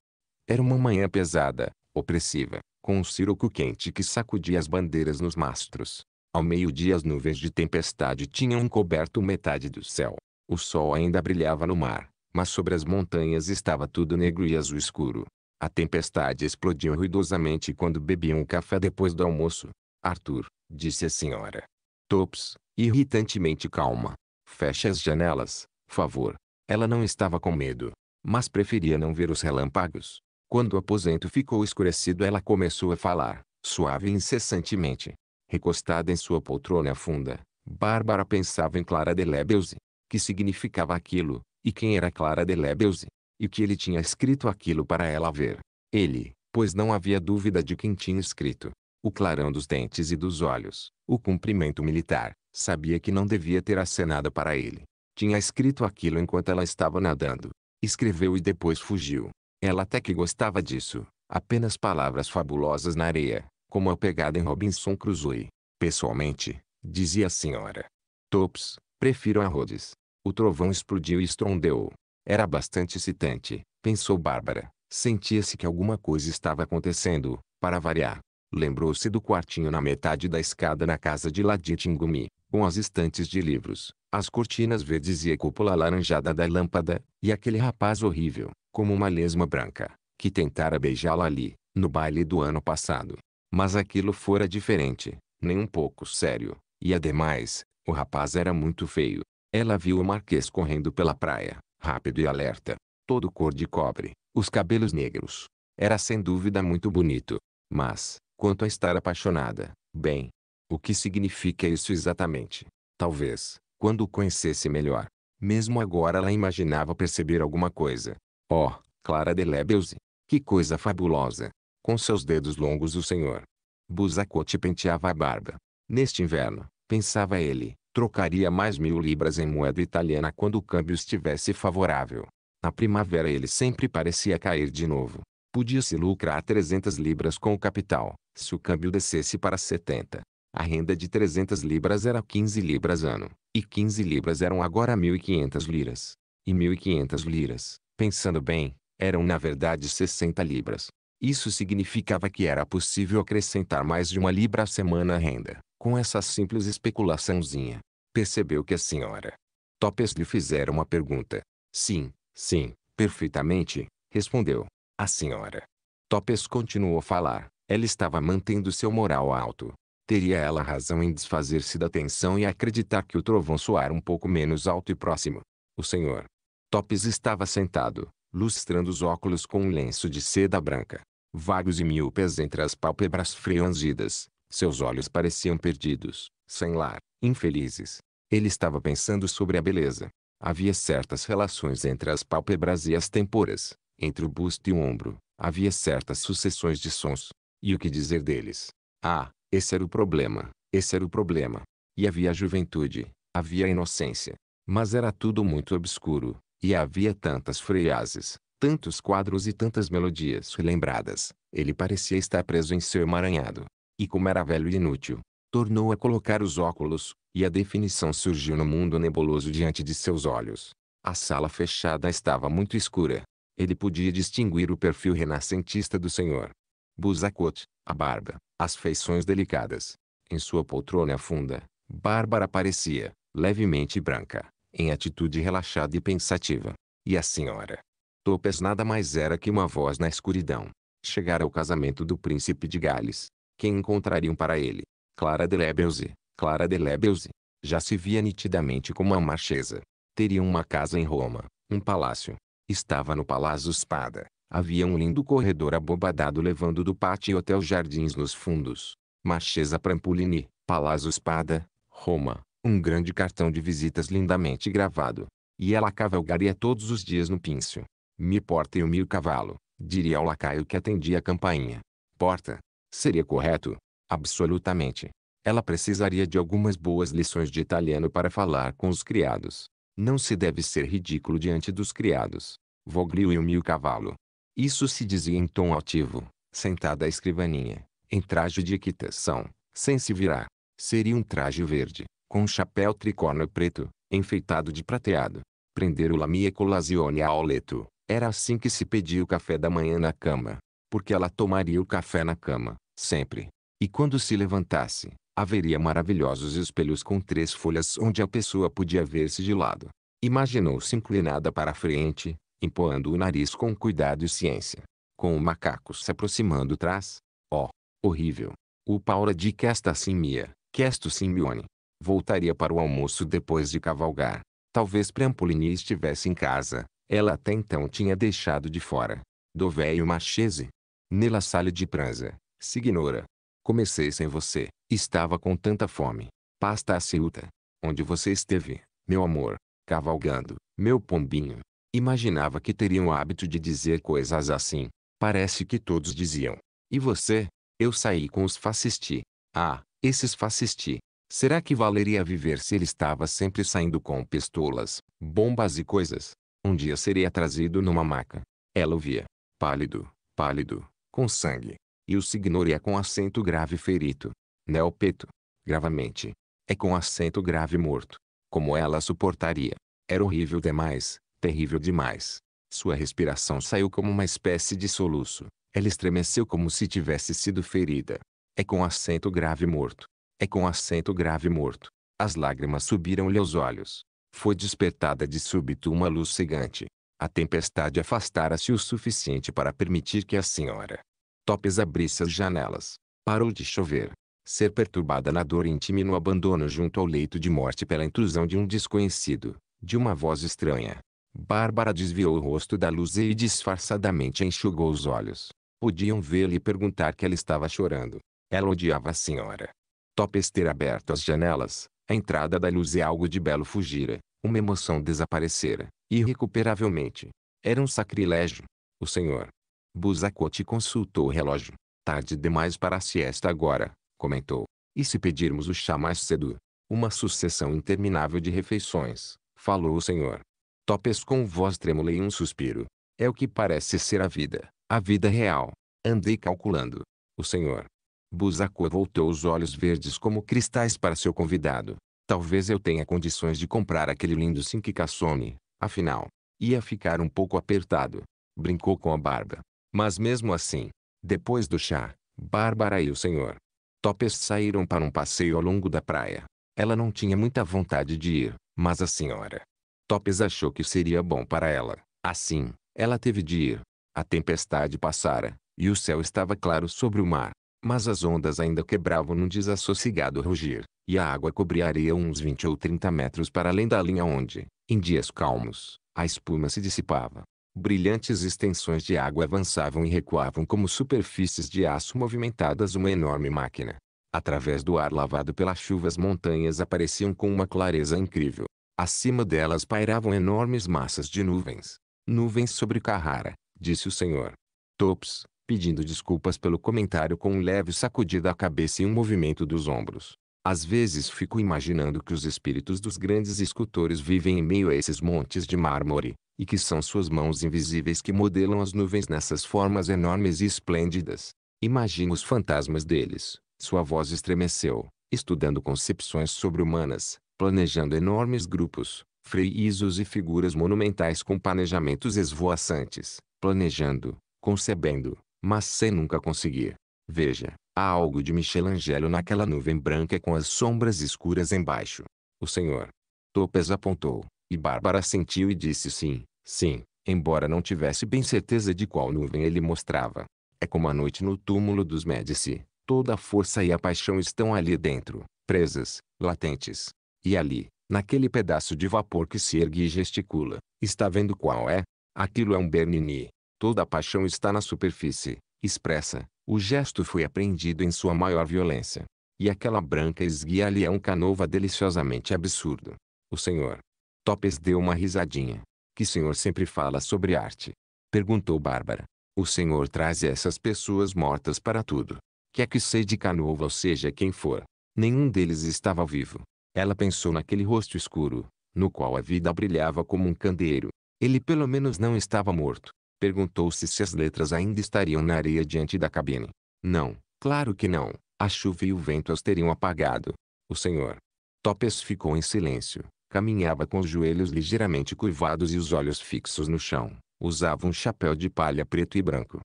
Era uma manhã pesada, opressiva com um siroco quente que sacudia as bandeiras nos mastros. Ao meio-dia as nuvens de tempestade tinham coberto metade do céu. O sol ainda brilhava no mar, mas sobre as montanhas estava tudo negro e azul escuro. A tempestade explodiu ruidosamente quando bebiam o café depois do almoço. Arthur, disse a senhora. Tops, irritantemente calma. Feche as janelas, favor. Ela não estava com medo, mas preferia não ver os relâmpagos. Quando o aposento ficou escurecido ela começou a falar, suave e incessantemente. Recostada em sua poltrona funda, Bárbara pensava em Clara de Lebelse. Que significava aquilo, e quem era Clara de Lebelse, e que ele tinha escrito aquilo para ela ver. Ele, pois não havia dúvida de quem tinha escrito. O clarão dos dentes e dos olhos, o cumprimento militar, sabia que não devia ter acenado para ele. Tinha escrito aquilo enquanto ela estava nadando. Escreveu e depois fugiu. Ela até que gostava disso. Apenas palavras fabulosas na areia, como a pegada em Robinson Crusoe. Pessoalmente, dizia a senhora. Tops, prefiro a Rhodes. O trovão explodiu e estrondeu. Era bastante excitante, pensou Bárbara. Sentia-se que alguma coisa estava acontecendo, para variar. Lembrou-se do quartinho na metade da escada na casa de Ladit Ingumi, com as estantes de livros, as cortinas verdes e a cúpula alaranjada da lâmpada, e aquele rapaz horrível, como uma lesma branca, que tentara beijá-la ali, no baile do ano passado. Mas aquilo fora diferente, nem um pouco sério, e ademais, o rapaz era muito feio. Ela viu o Marquês correndo pela praia, rápido e alerta, todo cor de cobre, os cabelos negros. Era sem dúvida muito bonito. Mas, quanto a estar apaixonada, bem, o que significa isso exatamente? Talvez, quando o conhecesse melhor. Mesmo agora ela imaginava perceber alguma coisa. Oh, Clara de Lebelze! Que coisa fabulosa! Com seus dedos longos o senhor. Buzacote penteava a barba. Neste inverno, pensava ele, trocaria mais mil libras em moeda italiana quando o câmbio estivesse favorável. Na primavera ele sempre parecia cair de novo. Podia-se lucrar 300 libras com o capital, se o câmbio descesse para 70. A renda de 300 libras era 15 libras ano, e 15 libras eram agora 1.500 liras. E 1.500 liras, pensando bem, eram na verdade 60 libras. Isso significava que era possível acrescentar mais de uma libra a semana à renda, com essa simples especulaçãozinha. Percebeu que a senhora Topes lhe fizera uma pergunta. Sim, sim, perfeitamente, respondeu. A senhora Topes continuou a falar. Ela estava mantendo seu moral alto, teria ela razão em desfazer-se da tensão e acreditar que o trovão soara um pouco menos alto e próximo. O senhor Topes estava sentado, lustrando os óculos com um lenço de seda branca. Vagos e miúpes entre as pálpebras franzidas, seus olhos pareciam perdidos, sem lar, infelizes. Ele estava pensando sobre a beleza. Havia certas relações entre as pálpebras e as têmporas, entre o busto e o ombro. Havia certas sucessões de sons. E o que dizer deles? Ah, esse era o problema. Esse era o problema. E havia a juventude, havia a inocência. Mas era tudo muito obscuro, e havia tantas freases, tantos quadros e tantas melodias relembradas. Ele parecia estar preso em seu emaranhado. E como era velho e inútil, tornou a colocar os óculos, e a definição surgiu no mundo nebuloso diante de seus olhos. A sala fechada estava muito escura. Ele podia distinguir o perfil renascentista do senhor. Buzakot, a barba, as feições delicadas. Em sua poltrona funda, Bárbara parecia, levemente branca, em atitude relaxada e pensativa. E a senhora? Topes nada mais era que uma voz na escuridão. Chegara o casamento do príncipe de Gales. Quem encontrariam para ele? Clara de Lebelze. Clara de Lebelze. Já se via nitidamente como uma marchesa. Teriam uma casa em Roma, um palácio. Estava no Palazzo Spada, Havia um lindo corredor abobadado levando do pátio até os jardins nos fundos. Marchesa Prampolini, Palazzo Espada, Roma. Um grande cartão de visitas lindamente gravado. E ela cavalgaria todos os dias no pincio. Me porta e o mil cavalo, diria o lacaio que atendia a campainha. Porta. Seria correto? Absolutamente. Ela precisaria de algumas boas lições de italiano para falar com os criados. Não se deve ser ridículo diante dos criados. Voglio e o mil cavalo. Isso se dizia em tom altivo, sentada à escrivaninha, em traje de equitação, sem se virar. Seria um traje verde, com um chapéu tricórnio preto, enfeitado de prateado. Prender o Lamia Colazione ao leto. Era assim que se pedia o café da manhã na cama. Porque ela tomaria o café na cama, sempre. E quando se levantasse, haveria maravilhosos espelhos com três folhas onde a pessoa podia ver-se de lado. Imaginou-se inclinada para a frente, empoando o nariz com cuidado e ciência. Com o macaco se aproximando traz. Ó, oh, horrível! O Paula de que Questa simia, Questo simbione. Voltaria para o almoço depois de cavalgar. Talvez Prampolini estivesse em casa, ela até então tinha deixado de fora. Do velho Machese. Nela sala de pranza, signora. Comecei sem você, estava com tanta fome. Pasta a ciuta. Onde você esteve, meu amor? Cavalgando, meu pombinho. Imaginava que teriam o hábito de dizer coisas assim. Parece que todos diziam. E você? Eu saí com os fascisti. Ah, esses fascisti. Será que valeria viver se ele estava sempre saindo com pistolas, bombas e coisas? Um dia seria trazido numa maca. Ela o via. Pálido, pálido, com sangue. E o signoria é com acento grave ferido. Neopeto. Né, Gravamente. É com acento grave morto. Como ela suportaria. Era horrível demais, terrível demais. Sua respiração saiu como uma espécie de soluço. Ela estremeceu como se tivesse sido ferida. É com acento grave morto. É com acento grave morto. As lágrimas subiram-lhe aos olhos. Foi despertada de súbito uma luz cegante. A tempestade afastara-se o suficiente para permitir que a senhora Topes abrisse as janelas. Parou de chover. Ser perturbada na dor íntima e no abandono junto ao leito de morte pela intrusão de um desconhecido, de uma voz estranha, Bárbara desviou o rosto da luz e disfarçadamente enxugou os olhos. Podiam vê-la e perguntar que ela estava chorando. Ela odiava a senhora. Topes ter aberto as janelas, a entrada da luz e algo de belo fugira. Uma emoção desaparecera, irrecuperavelmente. Era um sacrilégio. O senhor. Buzacote consultou o relógio. Tarde demais para a siesta agora, comentou. E se pedirmos o chá mais cedo? Uma sucessão interminável de refeições, falou o senhor. Topes com voz trêmula e um suspiro. É o que parece ser a vida, a vida real. Andei calculando. O senhor. Busaco voltou os olhos verdes como cristais para seu convidado. Talvez eu tenha condições de comprar aquele lindo Sinkicassone, afinal. Ia ficar um pouco apertado. Brincou com a barba. Mas mesmo assim, depois do chá, Bárbara e o senhor. Topes saíram para um passeio ao longo da praia. Ela não tinha muita vontade de ir, mas a senhora Topes achou que seria bom para ela. Assim, ela teve de ir. A tempestade passara, e o céu estava claro sobre o mar. Mas as ondas ainda quebravam num desassossegado rugir, e a água cobria a areia uns 20 ou 30 metros para além da linha onde, em dias calmos, a espuma se dissipava. Brilhantes extensões de água avançavam e recuavam como superfícies de aço movimentadas uma enorme máquina. Através do ar lavado pela chuva as montanhas apareciam com uma clareza incrível. Acima delas pairavam enormes massas de nuvens. Nuvens sobre Carrara, disse o senhor. Tops, pedindo desculpas pelo comentário com um leve sacudido à cabeça e um movimento dos ombros. Às vezes fico imaginando que os espíritos dos grandes escultores vivem em meio a esses montes de mármore, e que são suas mãos invisíveis que modelam as nuvens nessas formas enormes e esplêndidas. Imagino os fantasmas deles. Sua voz estremeceu, estudando concepções sobre-humanas, planejando enormes grupos, freizos e figuras monumentais com planejamentos esvoaçantes, planejando, concebendo, mas sem nunca conseguir. Veja, há algo de Michelangelo naquela nuvem branca com as sombras escuras embaixo. O senhor Topes apontou, e Bárbara sentiu e disse sim, sim, embora não tivesse bem certeza de qual nuvem ele mostrava. É como a noite no túmulo dos Médici, toda a força e a paixão estão ali dentro, presas, latentes, e ali, naquele pedaço de vapor que se ergue e gesticula, está vendo qual é? Aquilo é um Bernini. Toda a paixão está na superfície, expressa. O gesto foi apreendido em sua maior violência. E aquela branca esguia ali é um canova deliciosamente absurdo. O senhor. Topes deu uma risadinha. Que senhor sempre fala sobre arte? Perguntou Bárbara. O senhor traz essas pessoas mortas para tudo. Quer que é seja de Canova ou seja quem for. Nenhum deles estava vivo. Ela pensou naquele rosto escuro, no qual a vida brilhava como um candeeiro. Ele pelo menos não estava morto. Perguntou-se se as letras ainda estariam na areia diante da cabine. Não, claro que não. A chuva e o vento as teriam apagado. O senhor Topes ficou em silêncio. Caminhava com os joelhos ligeiramente curvados e os olhos fixos no chão. Usava um chapéu de palha preto e branco.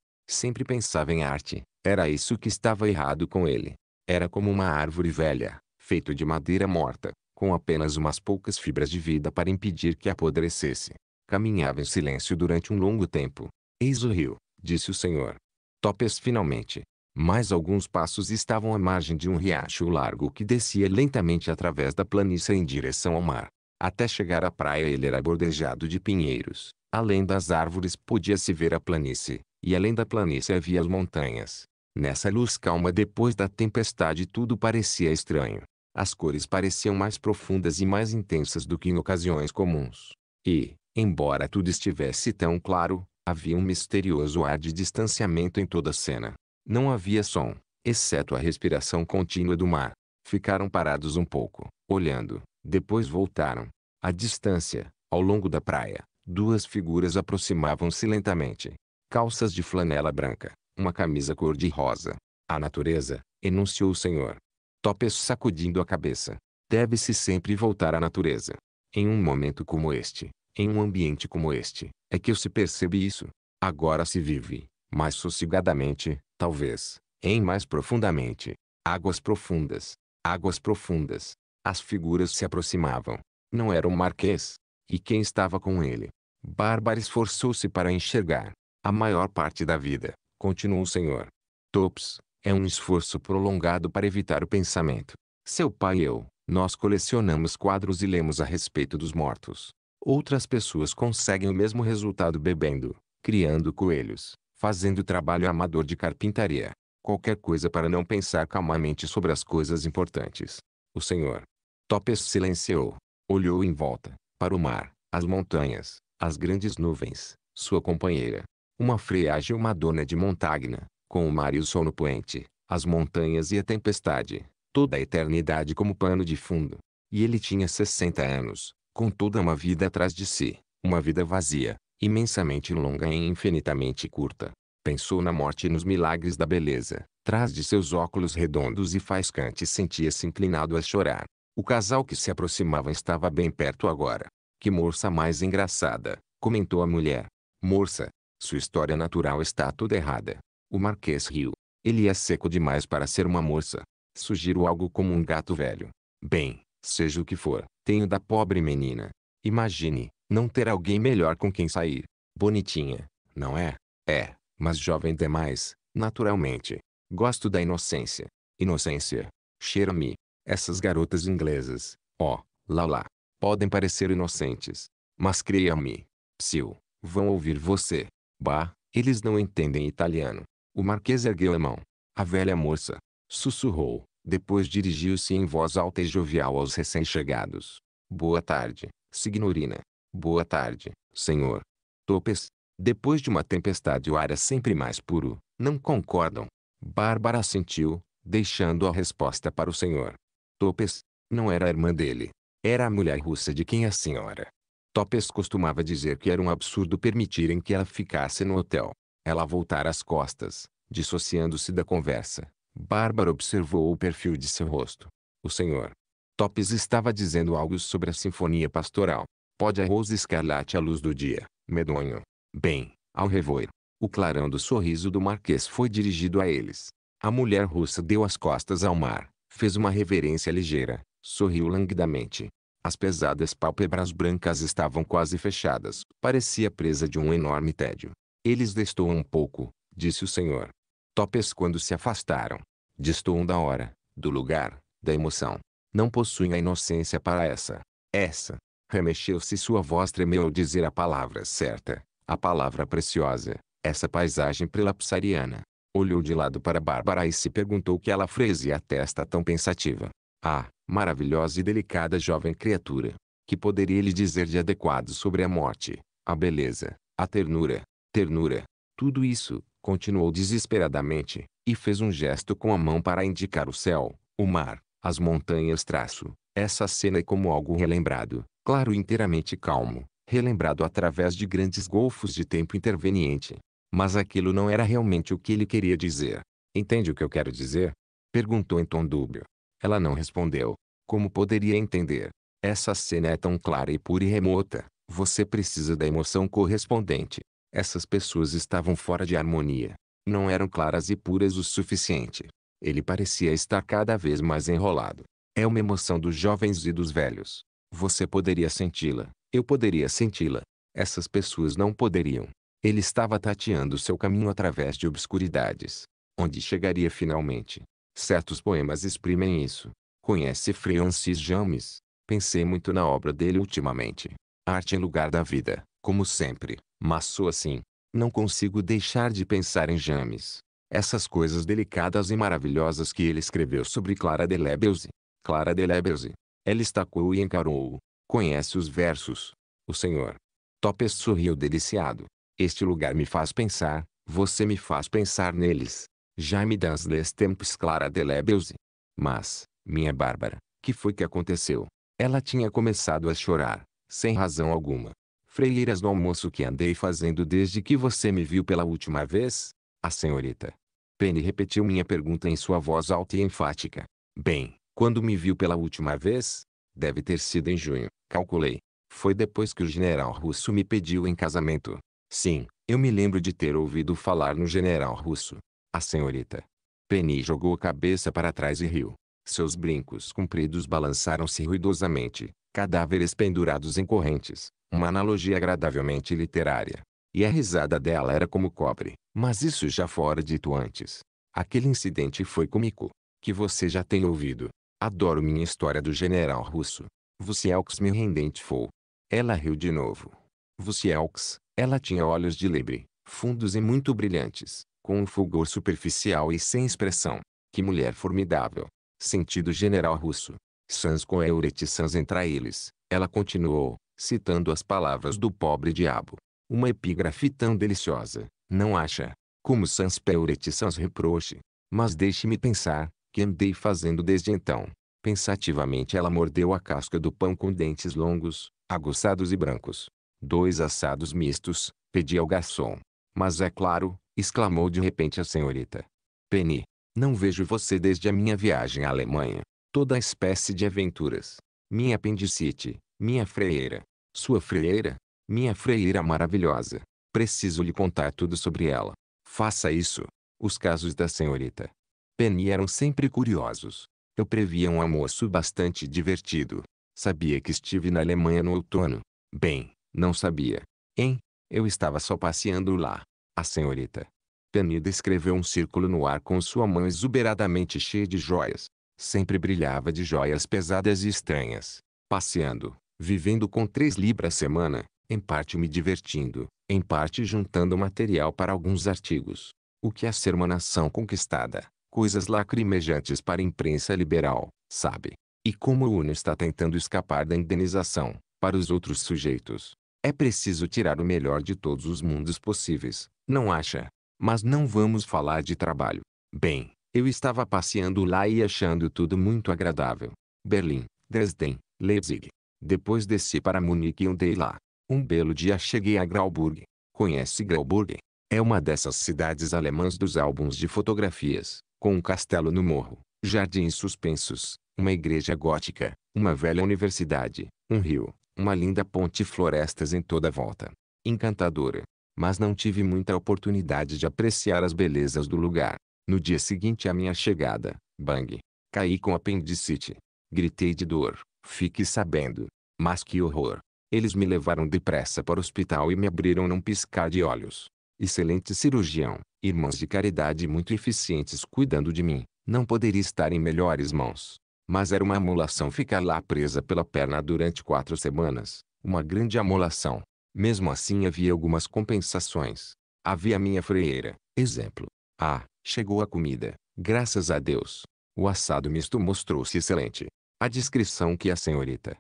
Sempre pensava em arte. Era isso que estava errado com ele. Era como uma árvore velha, feito de madeira morta, com apenas umas poucas fibras de vida para impedir que apodrecesse. Caminhava em silêncio durante um longo tempo. Eis o rio, disse o senhor. Topes finalmente. Mais alguns passos estavam à margem de um riacho largo que descia lentamente através da planície em direção ao mar. Até chegar à praia ele era bordejado de pinheiros. Além das árvores podia-se ver a planície, e além da planície havia as montanhas. Nessa luz calma depois da tempestade tudo parecia estranho as cores pareciam mais profundas e mais intensas do que em ocasiões comuns. E, embora tudo estivesse tão claro, havia um misterioso ar de distanciamento em toda a cena. Não havia som, exceto a respiração contínua do mar. Ficaram parados um pouco, olhando, depois voltaram. À distância, ao longo da praia, duas figuras aproximavam-se lentamente. Calças de flanela branca, uma camisa cor-de-rosa. A natureza, enunciou o senhor, Topes sacudindo a cabeça. Deve-se sempre voltar à natureza. Em um momento como este, em um ambiente como este, é que eu se percebe isso. Agora se vive, mais sossegadamente, talvez, em mais profundamente. Águas profundas, águas profundas. As figuras se aproximavam. Não era o marquês. E quem estava com ele? Bárbara esforçou-se para enxergar. A maior parte da vida, continuou o senhor. Tops, é um esforço prolongado para evitar o pensamento. Seu pai e eu, nós colecionamos quadros e lemos a respeito dos mortos. Outras pessoas conseguem o mesmo resultado bebendo, criando coelhos, fazendo trabalho amador de carpintaria. Qualquer coisa para não pensar calmamente sobre as coisas importantes. O senhor Topes silenciou. Olhou em volta, para o mar, as montanhas, as grandes nuvens, sua companheira. Uma freia uma dona de Montagna, com o mar e o sol no poente, as montanhas e a tempestade, toda a eternidade como pano de fundo. E ele tinha 60 anos, com toda uma vida atrás de si, uma vida vazia, imensamente longa e infinitamente curta. Pensou na morte e nos milagres da beleza. Trás de seus óculos redondos e faiscantes sentia-se inclinado a chorar. O casal que se aproximava estava bem perto agora. Que moça mais engraçada, comentou a mulher. Moça, sua história natural está toda errada. O Marquês riu. Ele é seco demais para ser uma moça. Sugiro algo como um gato velho. Bem, seja o que for, tenho da pobre menina. Imagine, não ter alguém melhor com quem sair. Bonitinha, não é? É, mas jovem demais, naturalmente. Gosto da inocência. Inocência. Cheira-me. Essas garotas inglesas, ó, oh, lá lá, podem parecer inocentes. Mas creia-me. Psiu, vão ouvir você. Bah, eles não entendem italiano. O marquês ergueu a mão. A velha moça sussurrou, depois dirigiu-se em voz alta e jovial aos recém-chegados. Boa tarde, signorina. Boa tarde, senhor. Topes, depois de uma tempestade o ar é sempre mais puro, não concordam? Bárbara assentiu, deixando a resposta para o senhor. Topes, não era a irmã dele. Era a mulher russa de quem a senhora. Topes costumava dizer que era um absurdo permitirem que ela ficasse no hotel ela voltara as costas, dissociando-se da conversa. Bárbara observou o perfil de seu rosto. O senhor Topes estava dizendo algo sobre a sinfonia pastoral. Pode a rosa escarlate à luz do dia, medonho. Bem, ao revoir, o clarão do sorriso do marquês foi dirigido a eles. A mulher russa deu as costas ao mar, fez uma reverência ligeira, sorriu languidamente. As pesadas pálpebras brancas estavam quase fechadas, parecia presa de um enorme tédio. Eles destoam um pouco, disse o Senhor. Topes quando se afastaram. Destoam da hora, do lugar, da emoção. Não possuem a inocência para essa. Essa. Remexeu-se sua voz tremeu ao dizer a palavra certa, a palavra preciosa, essa paisagem prelapsariana. Olhou de lado para Bárbara e se perguntou que ela fresia a testa tão pensativa. Ah, maravilhosa e delicada jovem criatura! Que poderia lhe dizer de adequado sobre a morte, a beleza, a ternura, ternura. Tudo isso, continuou desesperadamente, e fez um gesto com a mão para indicar o céu, o mar, as montanhas traço. Essa cena é como algo relembrado, claro e inteiramente calmo, relembrado através de grandes golfos de tempo interveniente. Mas aquilo não era realmente o que ele queria dizer. Entende o que eu quero dizer? Perguntou em tom dúbio. Ela não respondeu. Como poderia entender? Essa cena é tão clara e pura e remota. Você precisa da emoção correspondente. Essas pessoas estavam fora de harmonia. Não eram claras e puras o suficiente. Ele parecia estar cada vez mais enrolado. É uma emoção dos jovens e dos velhos. Você poderia senti-la, eu poderia senti-la. Essas pessoas não poderiam. Ele estava tateando seu caminho através de obscuridades. Onde chegaria finalmente? Certos poemas exprimem isso. Conhece Francis James? Pensei muito na obra dele ultimamente. Arte em lugar da vida como sempre, mas sou assim. Não consigo deixar de pensar em James. Essas coisas delicadas e maravilhosas que ele escreveu sobre Clara de Lebelse. Clara de Lebelse. Ela estacou e encarou-o. Conhece os versos. O senhor. Topes sorriu deliciado. Este lugar me faz pensar, você me faz pensar neles. Já me das des tempos Clara de Lebelse. Mas, minha Bárbara, que foi que aconteceu? Ela tinha começado a chorar, sem razão alguma freiras do almoço que andei fazendo desde que você me viu pela última vez? A senhorita. Penny repetiu minha pergunta em sua voz alta e enfática. Bem, quando me viu pela última vez? Deve ter sido em junho, calculei. Foi depois que o general russo me pediu em casamento. Sim, eu me lembro de ter ouvido falar no general russo. A senhorita. Penny jogou a cabeça para trás e riu. Seus brincos compridos balançaram-se ruidosamente, cadáveres pendurados em correntes uma analogia agradavelmente literária. E a risada dela era como cobre, mas isso já fora dito antes. Aquele incidente foi cômico, que você já tem ouvido. Adoro minha história do general russo. Vucielx é me rendente foi. Ela riu de novo. Vucielx, é ela tinha olhos de lebre, fundos e muito brilhantes, com um fulgor superficial e sem expressão. Que mulher formidável. Sentido general russo. Sans coeureti sans eles. ela continuou, citando as palavras do pobre diabo. Uma epígrafe tão deliciosa, não acha? Como sans peurete sans reproche. Mas deixe-me pensar, que andei fazendo desde então. Pensativamente ela mordeu a casca do pão com dentes longos, aguçados e brancos. Dois assados mistos, pedi ao garçom. Mas é claro, exclamou de repente a senhorita. Penny, não vejo você desde a minha viagem à Alemanha. Toda espécie de aventuras. Minha apendicite, minha freira. Sua freira? Minha freira maravilhosa. Preciso lhe contar tudo sobre ela. Faça isso. Os casos da senhorita Penny eram sempre curiosos. Eu previa um almoço bastante divertido. Sabia que estive na Alemanha no outono. Bem, não sabia. Hein? Eu estava só passeando lá. A senhorita Penny descreveu um círculo no ar com sua mão exuberadamente cheia de joias. Sempre brilhava de joias pesadas e estranhas. Passeando, vivendo com 3 libras semana, em parte me divertindo, em parte juntando material para alguns artigos. O que é ser uma nação conquistada? Coisas lacrimejantes para a imprensa liberal, sabe? E como o UNO está tentando escapar da indenização, para os outros sujeitos. É preciso tirar o melhor de todos os mundos possíveis, não acha? Mas não vamos falar de trabalho. Bem, eu estava passeando lá e achando tudo muito agradável. Berlim, Dresden, Leipzig, depois desci para Munique e andei lá. Um belo dia cheguei a Grauburg. Conhece Grauburg? É uma dessas cidades alemãs dos álbuns de fotografias, com um castelo no morro, jardins suspensos, uma igreja gótica, uma velha universidade, um rio, uma linda ponte e florestas em toda volta. Encantadora. Mas não tive muita oportunidade de apreciar as belezas do lugar. No dia seguinte à minha chegada, bang, caí com apendicite. Gritei de dor, fique sabendo. Mas que horror! Eles me levaram depressa para o hospital e me abriram num piscar de olhos. Excelente cirurgião, irmãs de caridade muito eficientes cuidando de mim, não poderia estar em melhores mãos. Mas era uma amolação ficar lá presa pela perna durante quatro semanas, uma grande amolação. Mesmo assim havia algumas compensações. Havia minha freira, exemplo. Ah, chegou a comida, graças a Deus. O assado misto mostrou-se excelente. A descrição que a senhorita,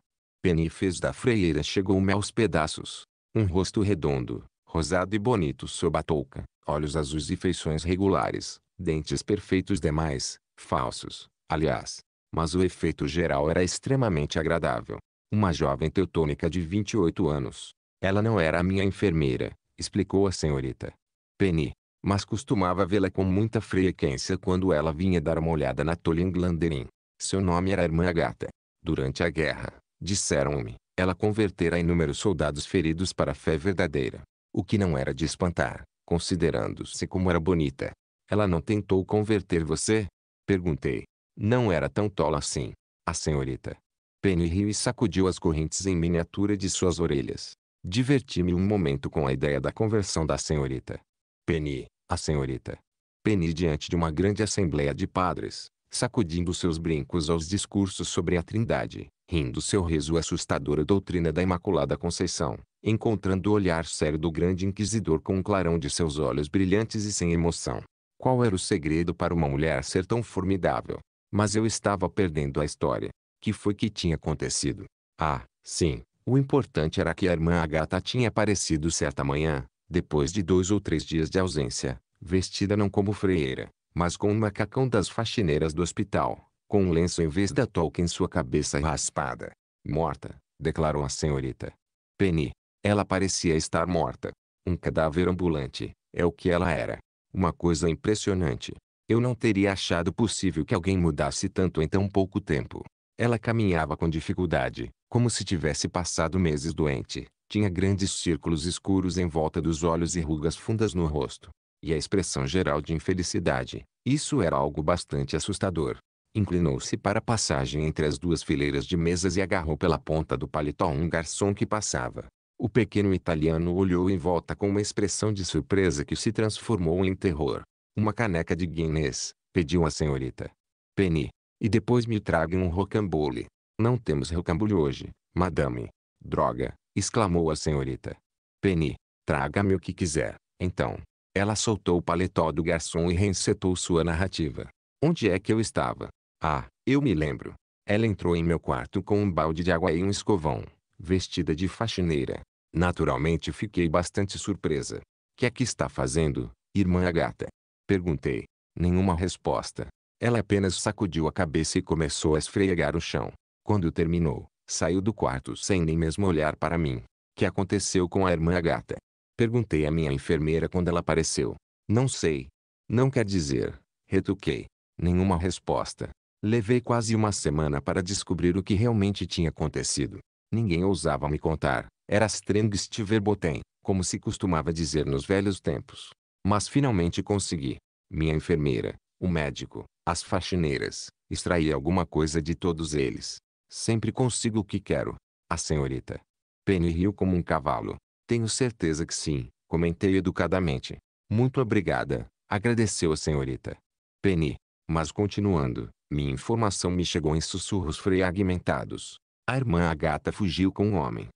fez da freieira chegou-me aos pedaços. Um rosto redondo, rosado e bonito sob a touca, olhos azuis e feições regulares, dentes perfeitos demais, falsos, aliás. Mas o efeito geral era extremamente agradável. Uma jovem teutônica de 28 anos. Ela não era a minha enfermeira, explicou a senhorita. Penny. Mas costumava vê-la com muita frequência quando ela vinha dar uma olhada na Tolin Glanderin. Seu nome era Irmã Gata. Durante a guerra, disseram-me, ela converterá inúmeros soldados feridos para a fé verdadeira. O que não era de espantar, considerando-se como era bonita. Ela não tentou converter você? Perguntei. Não era tão tola assim. A senhorita. Penny riu e sacudiu as correntes em miniatura de suas orelhas. Diverti-me um momento com a ideia da conversão da senhorita. Penny, a senhorita. Penny diante de uma grande assembleia de padres, sacudindo seus brincos aos discursos sobre a trindade rindo seu riso é assustadora doutrina da Imaculada Conceição, encontrando o olhar sério do grande inquisidor com um clarão de seus olhos brilhantes e sem emoção. Qual era o segredo para uma mulher ser tão formidável? Mas eu estava perdendo a história. Que foi que tinha acontecido? Ah, sim, o importante era que a irmã Agatha tinha aparecido certa manhã, depois de dois ou três dias de ausência, vestida não como freira, mas com um macacão das faxineiras do hospital com um lenço em vez da touca em sua cabeça raspada. Morta, declarou a senhorita. Penny. Ela parecia estar morta. Um cadáver ambulante, é o que ela era. Uma coisa impressionante. Eu não teria achado possível que alguém mudasse tanto em tão pouco tempo. Ela caminhava com dificuldade, como se tivesse passado meses doente. Tinha grandes círculos escuros em volta dos olhos e rugas fundas no rosto. E a expressão geral de infelicidade. Isso era algo bastante assustador. Inclinou-se para a passagem entre as duas fileiras de mesas e agarrou pela ponta do paletó um garçom que passava. O pequeno italiano olhou em volta com uma expressão de surpresa que se transformou em terror. Uma caneca de Guinness, pediu a senhorita. Penny. E depois me tragam um rocambole. Não temos rocambole hoje, madame. Droga, exclamou a senhorita. Penny, traga-me o que quiser, então. Ela soltou o paletó do garçom e reencetou sua narrativa. Onde é que eu estava? Ah, eu me lembro. Ela entrou em meu quarto com um balde de água e um escovão, vestida de faxineira. Naturalmente fiquei bastante surpresa. Que é que está fazendo, irmã Agata? Perguntei. Nenhuma resposta. Ela apenas sacudiu a cabeça e começou a esfregar o chão. Quando terminou, saiu do quarto sem nem mesmo olhar para mim. Que aconteceu com a irmã Agata? Perguntei à minha enfermeira quando ela apareceu. Não sei. Não quer dizer, retuquei. Nenhuma resposta. Levei quase uma semana para descobrir o que realmente tinha acontecido. Ninguém ousava me contar. Era Strengstiverboten, como se costumava dizer nos velhos tempos. Mas finalmente consegui. Minha enfermeira, o médico, as faxineiras, extraí alguma coisa de todos eles. Sempre consigo o que quero. A senhorita. Penny riu como um cavalo. Tenho certeza que sim, comentei educadamente. Muito obrigada, agradeceu a senhorita. Penny. Mas continuando, minha informação me chegou em sussurros fragmentados. A irmã Agata fugiu com um homem.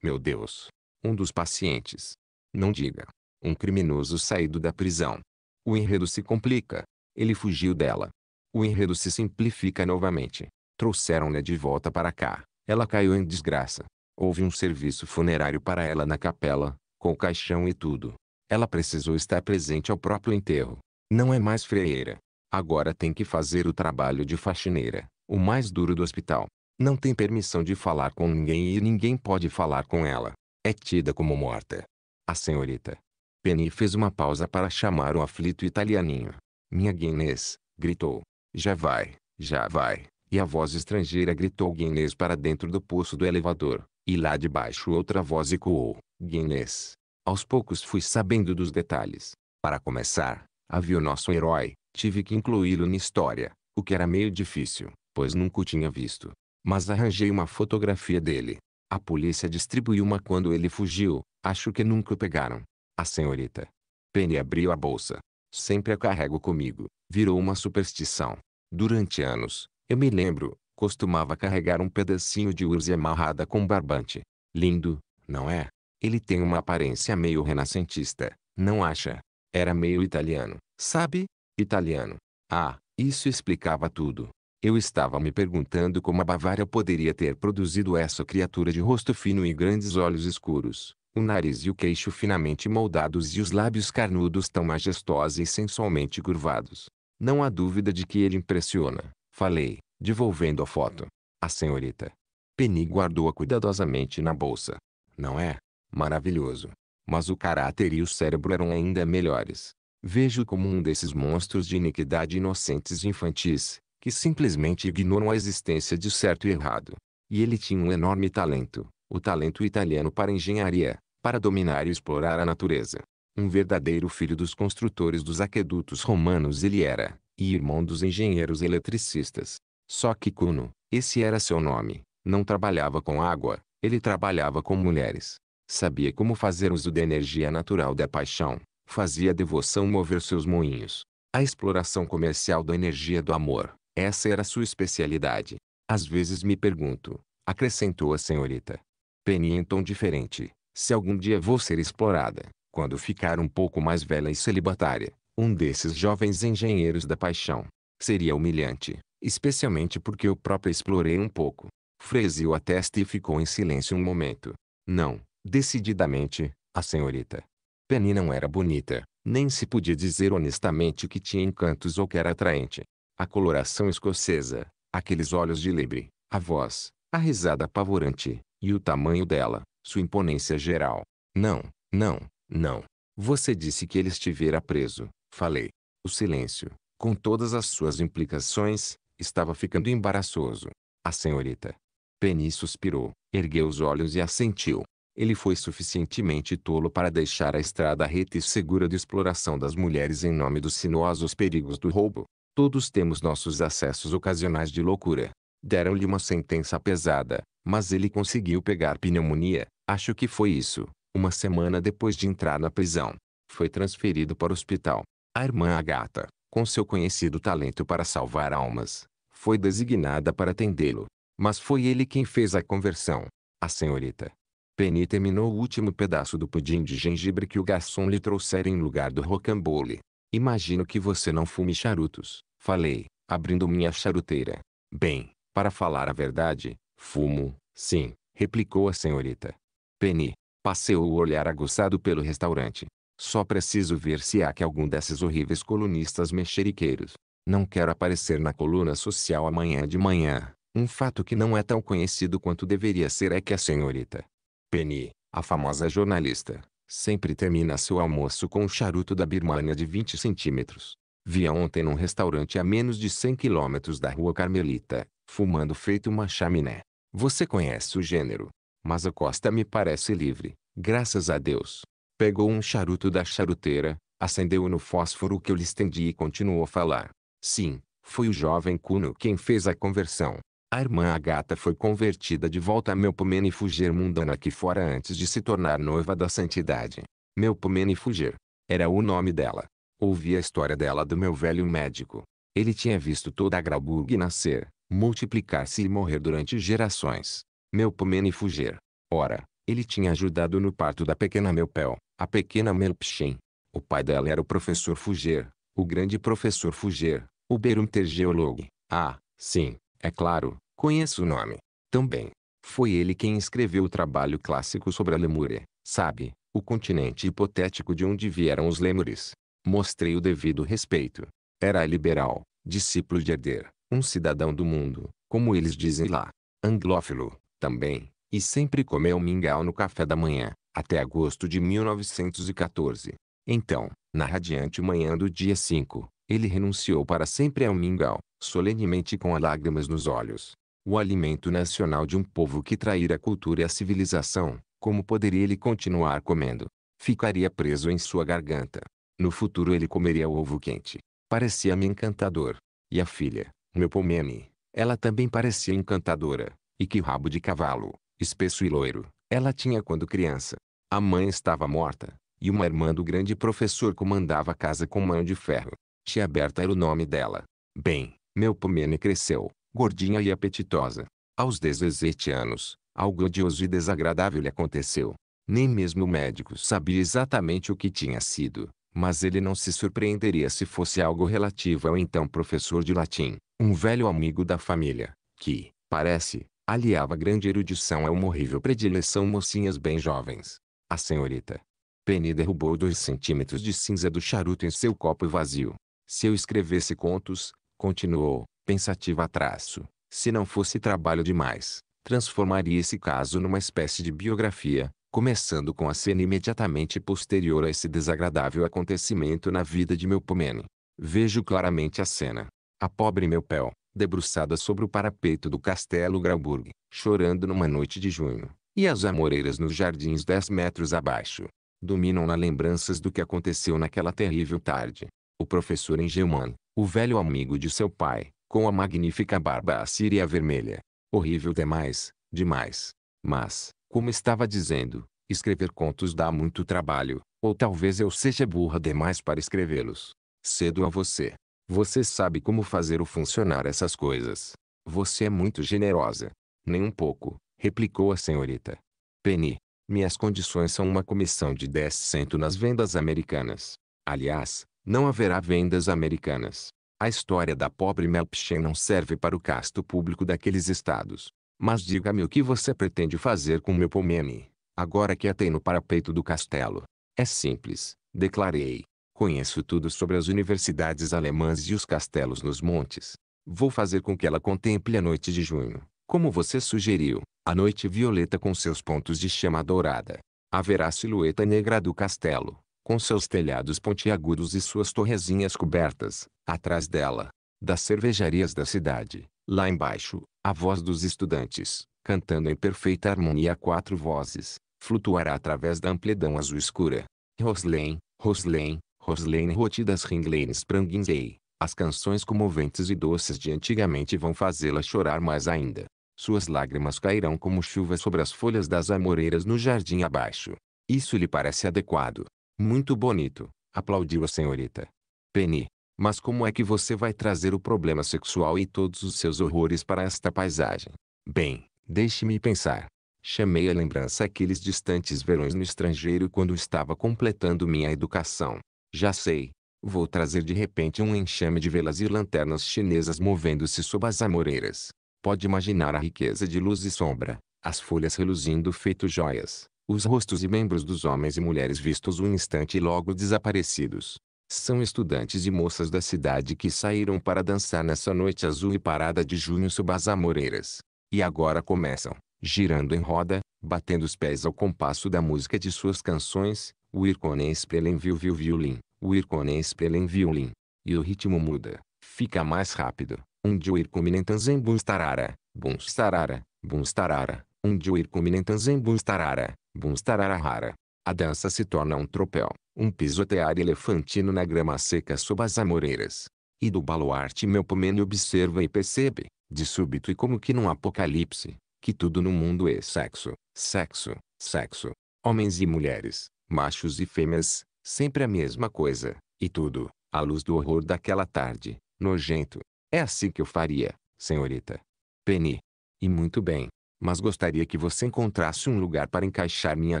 Meu Deus! Um dos pacientes. Não diga. Um criminoso saído da prisão. O enredo se complica. Ele fugiu dela. O enredo se simplifica novamente. Trouxeram-na de volta para cá. Ela caiu em desgraça. Houve um serviço funerário para ela na capela, com caixão e tudo. Ela precisou estar presente ao próprio enterro. Não é mais freira. Agora tem que fazer o trabalho de faxineira, o mais duro do hospital. Não tem permissão de falar com ninguém e ninguém pode falar com ela. É tida como morta. A senhorita. Penny fez uma pausa para chamar o aflito italianinho. Minha Guinness, gritou. Já vai, já vai. E a voz estrangeira gritou Guinness para dentro do poço do elevador. E lá de baixo outra voz ecoou. Guinness. Aos poucos fui sabendo dos detalhes. Para começar, Havia o nosso herói, tive que incluí-lo na história, o que era meio difícil, pois nunca o tinha visto. Mas arranjei uma fotografia dele. A polícia distribuiu uma quando ele fugiu, acho que nunca o pegaram. A senhorita. Penny abriu a bolsa. Sempre a carrego comigo. Virou uma superstição. Durante anos, eu me lembro, costumava carregar um pedacinho de urze amarrada com barbante. Lindo, não é? Ele tem uma aparência meio renascentista, não acha? Era meio italiano, sabe? Italiano. Ah, isso explicava tudo. Eu estava me perguntando como a Bavária poderia ter produzido essa criatura de rosto fino e grandes olhos escuros, o nariz e o queixo finamente moldados e os lábios carnudos tão majestosos e sensualmente curvados. Não há dúvida de que ele impressiona, falei, devolvendo a foto. A senhorita. Penny guardou-a cuidadosamente na bolsa. Não é? Maravilhoso. Mas o caráter e o cérebro eram ainda melhores. Vejo como um desses monstros de iniquidade inocentes infantis, que simplesmente ignoram a existência de certo e errado. E ele tinha um enorme talento, o talento italiano para engenharia, para dominar e explorar a natureza. Um verdadeiro filho dos construtores dos aquedutos romanos ele era, e irmão dos engenheiros eletricistas. Só que Cuno, esse era seu nome, não trabalhava com água, ele trabalhava com mulheres sabia como fazer uso da energia natural da paixão, fazia a devoção mover seus moinhos. A exploração comercial da energia do amor, essa era sua especialidade. Às vezes me pergunto, acrescentou a senhorita. Penny em tom diferente, se algum dia vou ser explorada, quando ficar um pouco mais velha e celibatária, um desses jovens engenheiros da paixão. Seria humilhante, especialmente porque eu própria explorei um pouco. Freziu a testa e ficou em silêncio um momento. Não, Decididamente, a senhorita Penny não era bonita, nem se podia dizer honestamente que tinha encantos ou que era atraente. A coloração escocesa, aqueles olhos de lebre, a voz, a risada apavorante, e o tamanho dela, sua imponência geral. Não, não, não. Você disse que ele estivera preso, falei. O silêncio, com todas as suas implicações, estava ficando embaraçoso. A senhorita Penny suspirou, ergueu os olhos e assentiu ele foi suficientemente tolo para deixar a estrada reta e segura de exploração das mulheres em nome dos sinuosos perigos do roubo. Todos temos nossos acessos ocasionais de loucura. Deram-lhe uma sentença pesada, mas ele conseguiu pegar pneumonia, acho que foi isso, uma semana depois de entrar na prisão. Foi transferido para o hospital. A irmã Agata, com seu conhecido talento para salvar almas, foi designada para atendê-lo. Mas foi ele quem fez a conversão. A senhorita, Penny terminou o último pedaço do pudim de gengibre que o garçom lhe trouxera em lugar do rocambole. Imagino que você não fume charutos, falei, abrindo minha charuteira. Bem, para falar a verdade, fumo, sim, replicou a senhorita. Penny, passeou o olhar aguçado pelo restaurante. Só preciso ver se há que algum desses horríveis colunistas mexeriqueiros. Não quero aparecer na coluna social amanhã de manhã. Um fato que não é tão conhecido quanto deveria ser é que a senhorita Penny, a famosa jornalista, sempre termina seu almoço com um charuto da Birmania de 20 centímetros. Via ontem num restaurante a menos de 100 quilômetros da rua Carmelita, fumando feito uma chaminé. Você conhece o gênero, mas a costa me parece livre, graças a Deus. Pegou um charuto da charuteira, acendeu no fósforo que eu lhe estendi e continuou a falar. Sim, foi o jovem Cuno quem fez a conversão. A irmã Agata foi convertida de volta a Melpomene Fugir mundana aqui fora antes de se tornar noiva da santidade. Melpomene Fugir. Era o nome dela. Ouvi a história dela do meu velho médico. Ele tinha visto toda a Grauburg nascer, multiplicar-se e morrer durante gerações. Melpomene Fugir. Ora, ele tinha ajudado no parto da pequena Melpel, a pequena Melpshin. O pai dela era o professor Fugir, o grande professor Fugir, o Berumter Geologue. Ah, sim, é claro, Conheço o nome. Também. Foi ele quem escreveu o trabalho clássico sobre a Lemúria, sabe, o continente hipotético de onde vieram os lemures. Mostrei o devido respeito. Era liberal, discípulo de Herder, um cidadão do mundo, como eles dizem lá. Anglófilo, também, e sempre comeu mingau no café da manhã, até agosto de 1914. Então, na radiante manhã do dia 5, ele renunciou para sempre ao mingau, solenemente com lágrimas nos olhos o alimento nacional de um povo que traíra a cultura e a civilização, como poderia ele continuar comendo? Ficaria preso em sua garganta. No futuro ele comeria o ovo quente. Parecia-me encantador. E a filha, meu pomeme, ela também parecia encantadora. E que rabo de cavalo, espesso e loiro, ela tinha quando criança. A mãe estava morta, e uma irmã do grande professor comandava a casa com mão de ferro. Tia Berta era o nome dela. Bem, meu pomene cresceu, gordinha e apetitosa. Aos 17 anos, algo odioso e desagradável lhe aconteceu. Nem mesmo o médico sabia exatamente o que tinha sido, mas ele não se surpreenderia se fosse algo relativo ao então professor de latim, um velho amigo da família, que, parece, aliava grande erudição a uma horrível predileção mocinhas bem jovens. A senhorita Penny derrubou dois centímetros de cinza do charuto em seu copo vazio. Se eu escrevesse contos, continuou, pensativa traço, se não fosse trabalho demais, transformaria esse caso numa espécie de biografia, começando com a cena imediatamente posterior a esse desagradável acontecimento na vida de meu pomene. Vejo claramente a cena. A pobre meu pé, debruçada sobre o parapeito do castelo Grauburg, chorando numa noite de junho, e as amoreiras nos jardins dez metros abaixo, dominam-na lembranças do que aconteceu naquela terrível tarde. O professor Engelmann, o velho amigo de seu pai, com a magnífica barba assíria vermelha. Horrível demais, demais. Mas, como estava dizendo, escrever contos dá muito trabalho, ou talvez eu seja burra demais para escrevê-los. Cedo a você. Você sabe como fazer o funcionar essas coisas. Você é muito generosa. Nem um pouco, replicou a senhorita. Penny, minhas condições são uma comissão de 10 cento nas vendas americanas. Aliás, não haverá vendas americanas. A história da pobre Melpchen não serve para o casto público daqueles estados. Mas diga-me o que você pretende fazer com meu pomeme, agora que a tem no parapeito do castelo. É simples, declarei. Conheço tudo sobre as universidades alemãs e os castelos nos montes. Vou fazer com que ela contemple a noite de junho, como você sugeriu, a noite violeta com seus pontos de chama dourada. Haverá silhueta negra do castelo, com seus telhados pontiagudos e suas torrezinhas cobertas, atrás dela, das cervejarias da cidade, lá embaixo, a voz dos estudantes, cantando em perfeita harmonia a quatro vozes, flutuará através da amplidão azul escura. Roslém, Roslém, Roslém rotidas ringlenes pranguinzei. As canções comoventes e doces de antigamente vão fazê-la chorar mais ainda. Suas lágrimas cairão como chuva sobre as folhas das amoreiras no jardim abaixo. Isso lhe parece adequado. Muito bonito, aplaudiu a senhorita. Penny, mas como é que você vai trazer o problema sexual e todos os seus horrores para esta paisagem? Bem, deixe-me pensar. Chamei a lembrança aqueles distantes verões no estrangeiro quando estava completando minha educação. Já sei. Vou trazer de repente um enxame de velas e lanternas chinesas movendo-se sob as amoreiras. Pode imaginar a riqueza de luz e sombra, as folhas reluzindo feito joias, os rostos e membros dos homens e mulheres vistos um instante e logo desaparecidos. São estudantes e moças da cidade que saíram para dançar nessa noite azul e parada de junho sob as amoreiras. E agora começam, girando em roda, batendo os pés ao compasso da música de suas canções, o Irconen Sprelen viu viu violin, o Irconen Sprelen violin. E o ritmo muda, fica mais rápido, onde o Irconen Tanzen Bunstarara, Bunstarara, Bunstarara, onde o Irconen Tanzen Bunstarara, Bunstararahara. A dança se torna um tropel, um pisotear elefantino na grama seca sob as amoreiras. E do baluarte meu pomene observa e percebe, de súbito e como que num apocalipse, que tudo no mundo é sexo, sexo, sexo. Homens e mulheres, machos e fêmeas, sempre a mesma coisa, e tudo, à luz do horror daquela tarde, nojento. É assim que eu faria, senhorita. Penny. E muito bem, mas gostaria que você encontrasse um lugar para encaixar minha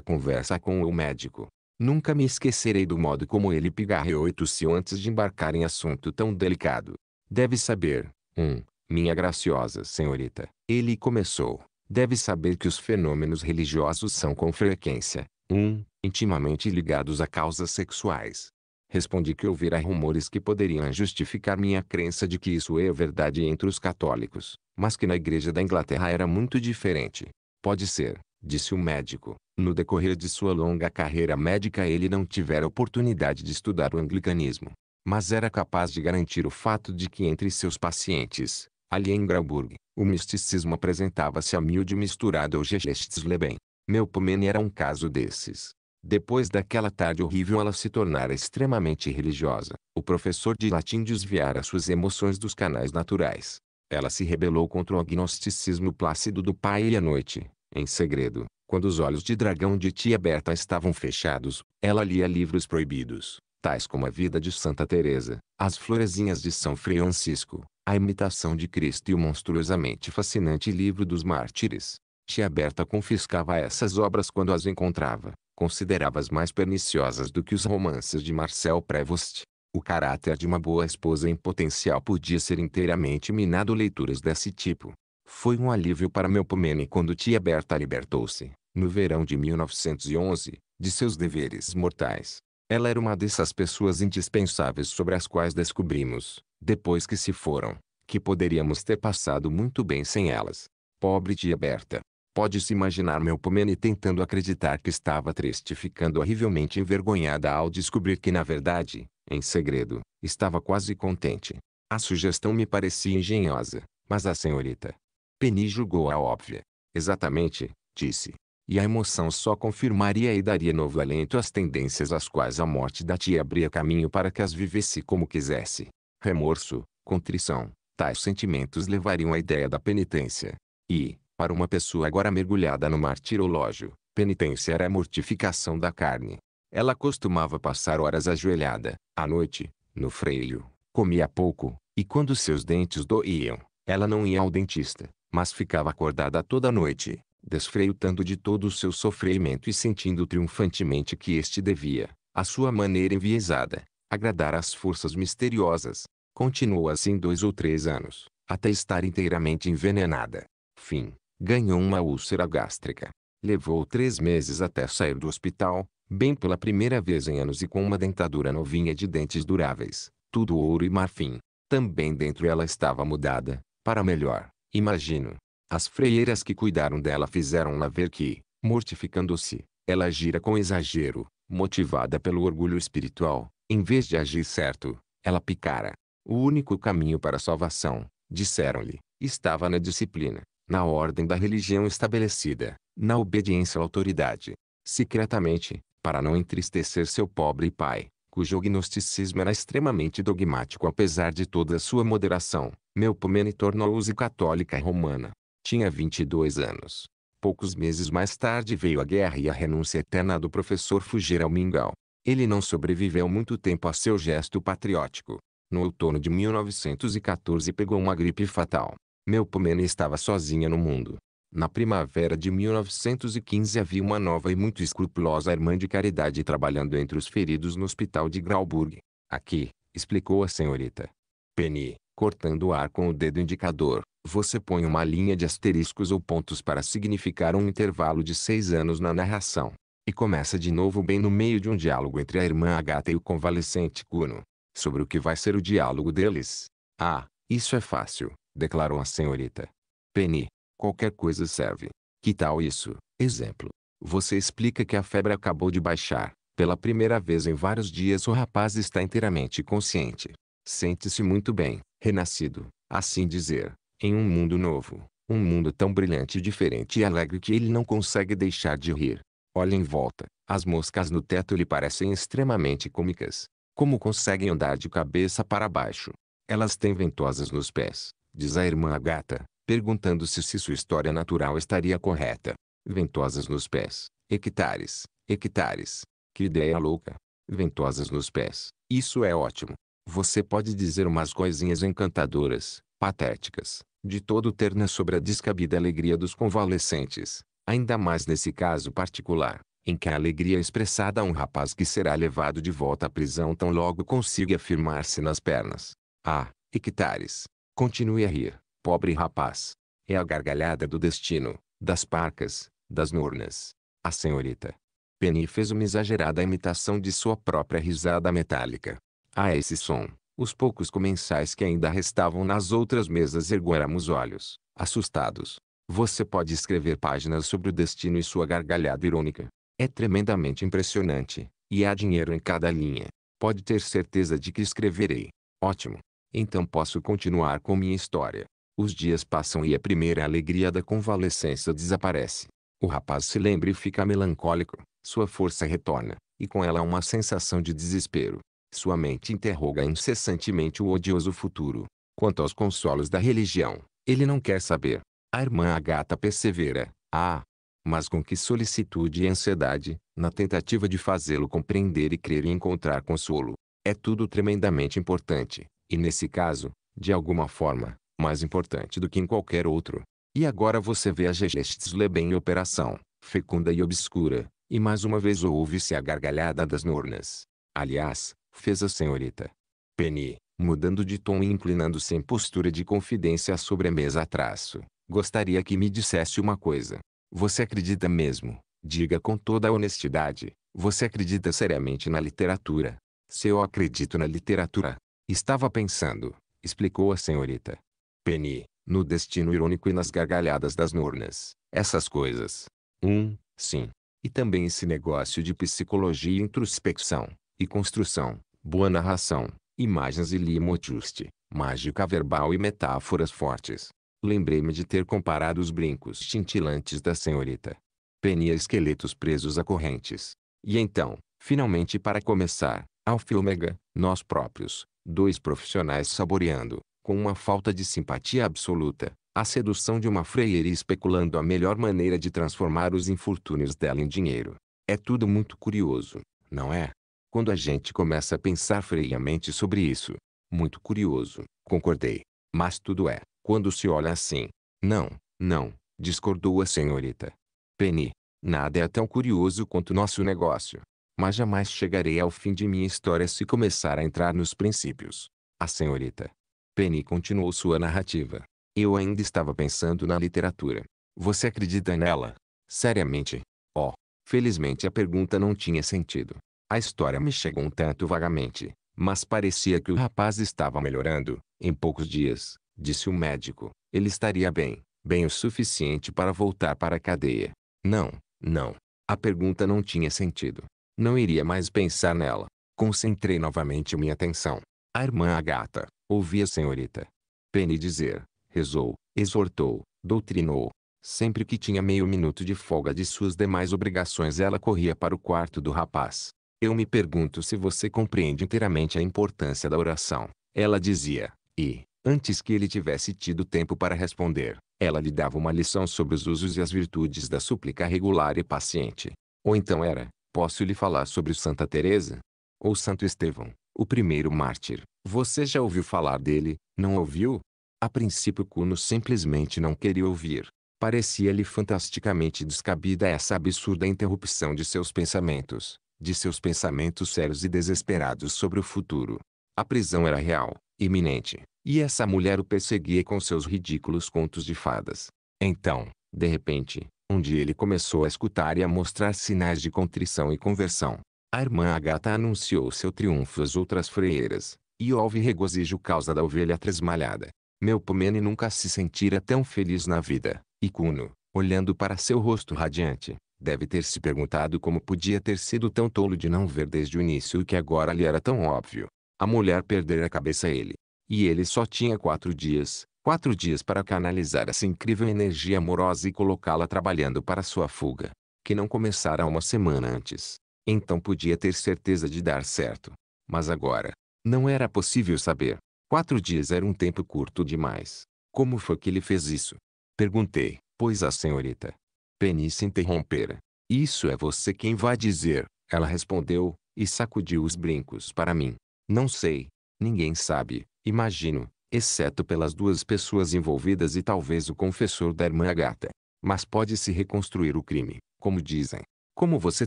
conversa com o médico. Nunca me esquecerei do modo como ele pigarreou e tossiu antes de embarcar em assunto tão delicado. Deve saber, um, minha graciosa senhorita, ele começou. Deve saber que os fenômenos religiosos são com frequência, um, intimamente ligados a causas sexuais. Respondi que ouvira rumores que poderiam justificar minha crença de que isso é verdade entre os católicos, mas que na Igreja da Inglaterra era muito diferente. Pode ser, disse o médico. No decorrer de sua longa carreira médica ele não tivera oportunidade de estudar o anglicanismo, mas era capaz de garantir o fato de que entre seus pacientes, ali em Grauburg, o misticismo apresentava-se a miúde misturado ao Geschleben. Meu Pomene era um caso desses. Depois daquela tarde horrível ela se tornara extremamente religiosa. O professor de latim desviara suas emoções dos canais naturais. Ela se rebelou contra o agnosticismo plácido do pai e à noite, em segredo, quando os olhos de dragão de tia Berta estavam fechados, ela lia livros proibidos, tais como A Vida de Santa Teresa, As Florezinhas de São Francisco, A Imitação de Cristo e o monstruosamente fascinante Livro dos Mártires. Tia Berta confiscava essas obras quando as encontrava, considerava as mais perniciosas do que os romances de Marcel Prevost. O caráter de uma boa esposa em potencial podia ser inteiramente minado leituras desse tipo. Foi um alívio para Melpomene quando tia Berta libertou-se, no verão de 1911, de seus deveres mortais. Ela era uma dessas pessoas indispensáveis sobre as quais descobrimos, depois que se foram, que poderíamos ter passado muito bem sem elas. Pobre tia Berta, Pode-se imaginar Melpomene tentando acreditar que estava triste ficando horrivelmente envergonhada ao descobrir que na verdade, em segredo, estava quase contente. A sugestão me parecia engenhosa, mas a senhorita Penny julgou-a óbvia. Exatamente, disse. E a emoção só confirmaria e daria novo alento às tendências às quais a morte da tia abria caminho para que as vivesse como quisesse. Remorso, contrição, tais sentimentos levariam à ideia da penitência. E, para uma pessoa agora mergulhada no martirológio, penitência era a mortificação da carne. Ela costumava passar horas ajoelhada, à noite, no freio, comia pouco, e quando seus dentes doíam, ela não ia ao dentista, mas ficava acordada toda a noite, desfreitando de todo o seu sofrimento e sentindo triunfantemente que este devia, à sua maneira enviesada, agradar às forças misteriosas. Continuou assim dois ou três anos, até estar inteiramente envenenada. Fim ganhou uma úlcera gástrica. Levou três meses até sair do hospital, bem pela primeira vez em anos e com uma dentadura novinha de dentes duráveis, tudo ouro e marfim. Também dentro ela estava mudada, para melhor, imagino. As freieiras que cuidaram dela fizeram na ver que, mortificando-se, ela gira com exagero, motivada pelo orgulho espiritual, em vez de agir certo, ela picara. O único caminho para a salvação, disseram-lhe, estava na disciplina na ordem da religião estabelecida, na obediência à autoridade. Secretamente, para não entristecer seu pobre pai, cujo gnosticismo era extremamente dogmático apesar de toda sua moderação, Melpomene tornou-se católica romana. Tinha 22 anos. Poucos meses mais tarde veio a guerra e a renúncia eterna do professor fugir ao Mingau. Ele não sobreviveu muito tempo a seu gesto patriótico. No outono de 1914 pegou uma gripe fatal. Meu Pomene estava sozinha no mundo. Na primavera de 1915 havia uma nova e muito escrupulosa irmã de caridade trabalhando entre os feridos no hospital de Grauburg. Aqui, explicou a senhorita. Penny, cortando o ar com o dedo indicador, você põe uma linha de asteriscos ou pontos para significar um intervalo de seis anos na narração. E começa de novo bem no meio de um diálogo entre a irmã Agatha e o convalescente Kuno. Sobre o que vai ser o diálogo deles. Ah, isso é fácil declarou a senhorita. Penny, qualquer coisa serve. Que tal isso? Exemplo. Você explica que a febre acabou de baixar. Pela primeira vez em vários dias o rapaz está inteiramente consciente. Sente-se muito bem, renascido, assim dizer, em um mundo novo. Um mundo tão brilhante, diferente e alegre que ele não consegue deixar de rir. Olha em volta. As moscas no teto lhe parecem extremamente cômicas. Como conseguem andar de cabeça para baixo? Elas têm ventosas nos pés, diz a irmã Agata, perguntando-se se sua história natural estaria correta. Ventosas nos pés, hectares, hectares. Que ideia louca. Ventosas nos pés, isso é ótimo. Você pode dizer umas coisinhas encantadoras, patéticas, de todo terna sobre a descabida alegria dos convalescentes, ainda mais nesse caso particular, em que a alegria expressada a um rapaz que será levado de volta à prisão tão logo consiga afirmar se nas pernas. Ah, hectares, Continue a rir, pobre rapaz. É a gargalhada do destino, das parcas, das nornas. A senhorita. Penny fez uma exagerada imitação de sua própria risada metálica. A esse som, os poucos comensais que ainda restavam nas outras mesas ergueram os olhos, assustados. Você pode escrever páginas sobre o destino e sua gargalhada irônica. É tremendamente impressionante, e há dinheiro em cada linha. Pode ter certeza de que escreverei. Ótimo. Então posso continuar com minha história. Os dias passam e a primeira alegria da convalescença desaparece. O rapaz se lembra e fica melancólico, sua força retorna, e com ela uma sensação de desespero. Sua mente interroga incessantemente o odioso futuro. Quanto aos consolos da religião, ele não quer saber. A irmã Agata persevera, ah! Mas com que solicitude e ansiedade, na tentativa de fazê-lo compreender e crer e encontrar consolo. É tudo tremendamente importante, e nesse caso, de alguma forma, mais importante do que em qualquer outro. E agora você vê a Gegestles bem em operação, fecunda e obscura, e mais uma vez ouve-se a gargalhada das nornas. Aliás, fez a senhorita. Penny, mudando de tom e inclinando-se em postura de confidência sobre a mesa a traço. Gostaria que me dissesse uma coisa. Você acredita mesmo, diga com toda a honestidade, você acredita seriamente na literatura? Se eu acredito na literatura, Estava pensando, explicou a senhorita. Penny, no destino irônico e nas gargalhadas das nornas. Essas coisas. Um, sim. E também esse negócio de psicologia e introspecção, e construção, boa narração, imagens e juste, mágica verbal e metáforas fortes. Lembrei-me de ter comparado os brincos cintilantes da senhorita. Penny a esqueletos presos a correntes. E então, finalmente para começar, Alfâmega, nós próprios, dois profissionais saboreando, com uma falta de simpatia absoluta, a sedução de uma freira especulando a melhor maneira de transformar os infortúnios dela em dinheiro. É tudo muito curioso, não é? Quando a gente começa a pensar freiamente sobre isso. Muito curioso, concordei. Mas tudo é, quando se olha assim. Não, não, discordou a senhorita. Penny, nada é tão curioso quanto nosso negócio mas jamais chegarei ao fim de minha história se começar a entrar nos princípios. A senhorita Penny continuou sua narrativa. Eu ainda estava pensando na literatura. Você acredita nela? Seriamente? Oh, felizmente a pergunta não tinha sentido. A história me chegou um tanto vagamente, mas parecia que o rapaz estava melhorando. Em poucos dias, disse o médico, ele estaria bem, bem o suficiente para voltar para a cadeia. Não, não. A pergunta não tinha sentido. Não iria mais pensar nela. Concentrei novamente minha atenção. A irmã Agata, ouvi a senhorita. Penny dizer, rezou, exortou, doutrinou. Sempre que tinha meio minuto de folga de suas demais obrigações ela corria para o quarto do rapaz. Eu me pergunto se você compreende inteiramente a importância da oração. Ela dizia, e, antes que ele tivesse tido tempo para responder, ela lhe dava uma lição sobre os usos e as virtudes da súplica regular e paciente. Ou então era, Posso lhe falar sobre Santa Teresa? Ou Santo Estevão, o primeiro mártir. Você já ouviu falar dele, não ouviu? A princípio Cuno simplesmente não queria ouvir. Parecia-lhe fantasticamente descabida essa absurda interrupção de seus pensamentos, de seus pensamentos sérios e desesperados sobre o futuro. A prisão era real, iminente, e essa mulher o perseguia com seus ridículos contos de fadas. Então, de repente, onde ele começou a escutar e a mostrar sinais de contrição e conversão. A irmã Agata anunciou seu triunfo às outras freiras, e houve regozijo causa da ovelha tresmalhada. Meu Pomene nunca se sentira tão feliz na vida, e Cuno, olhando para seu rosto radiante, deve ter se perguntado como podia ter sido tão tolo de não ver desde o início o que agora lhe era tão óbvio. A mulher perdera a cabeça a ele. E ele só tinha quatro dias, Quatro dias para canalizar essa incrível energia amorosa e colocá-la trabalhando para sua fuga, que não começara uma semana antes. Então podia ter certeza de dar certo. Mas agora, não era possível saber. Quatro dias era um tempo curto demais. Como foi que ele fez isso? Perguntei, pois a senhorita. Penny se interrompera. Isso é você quem vai dizer, ela respondeu, e sacudiu os brincos para mim. Não sei. Ninguém sabe, imagino exceto pelas duas pessoas envolvidas e talvez o confessor da irmã Agata. Mas pode-se reconstruir o crime, como dizem. Como você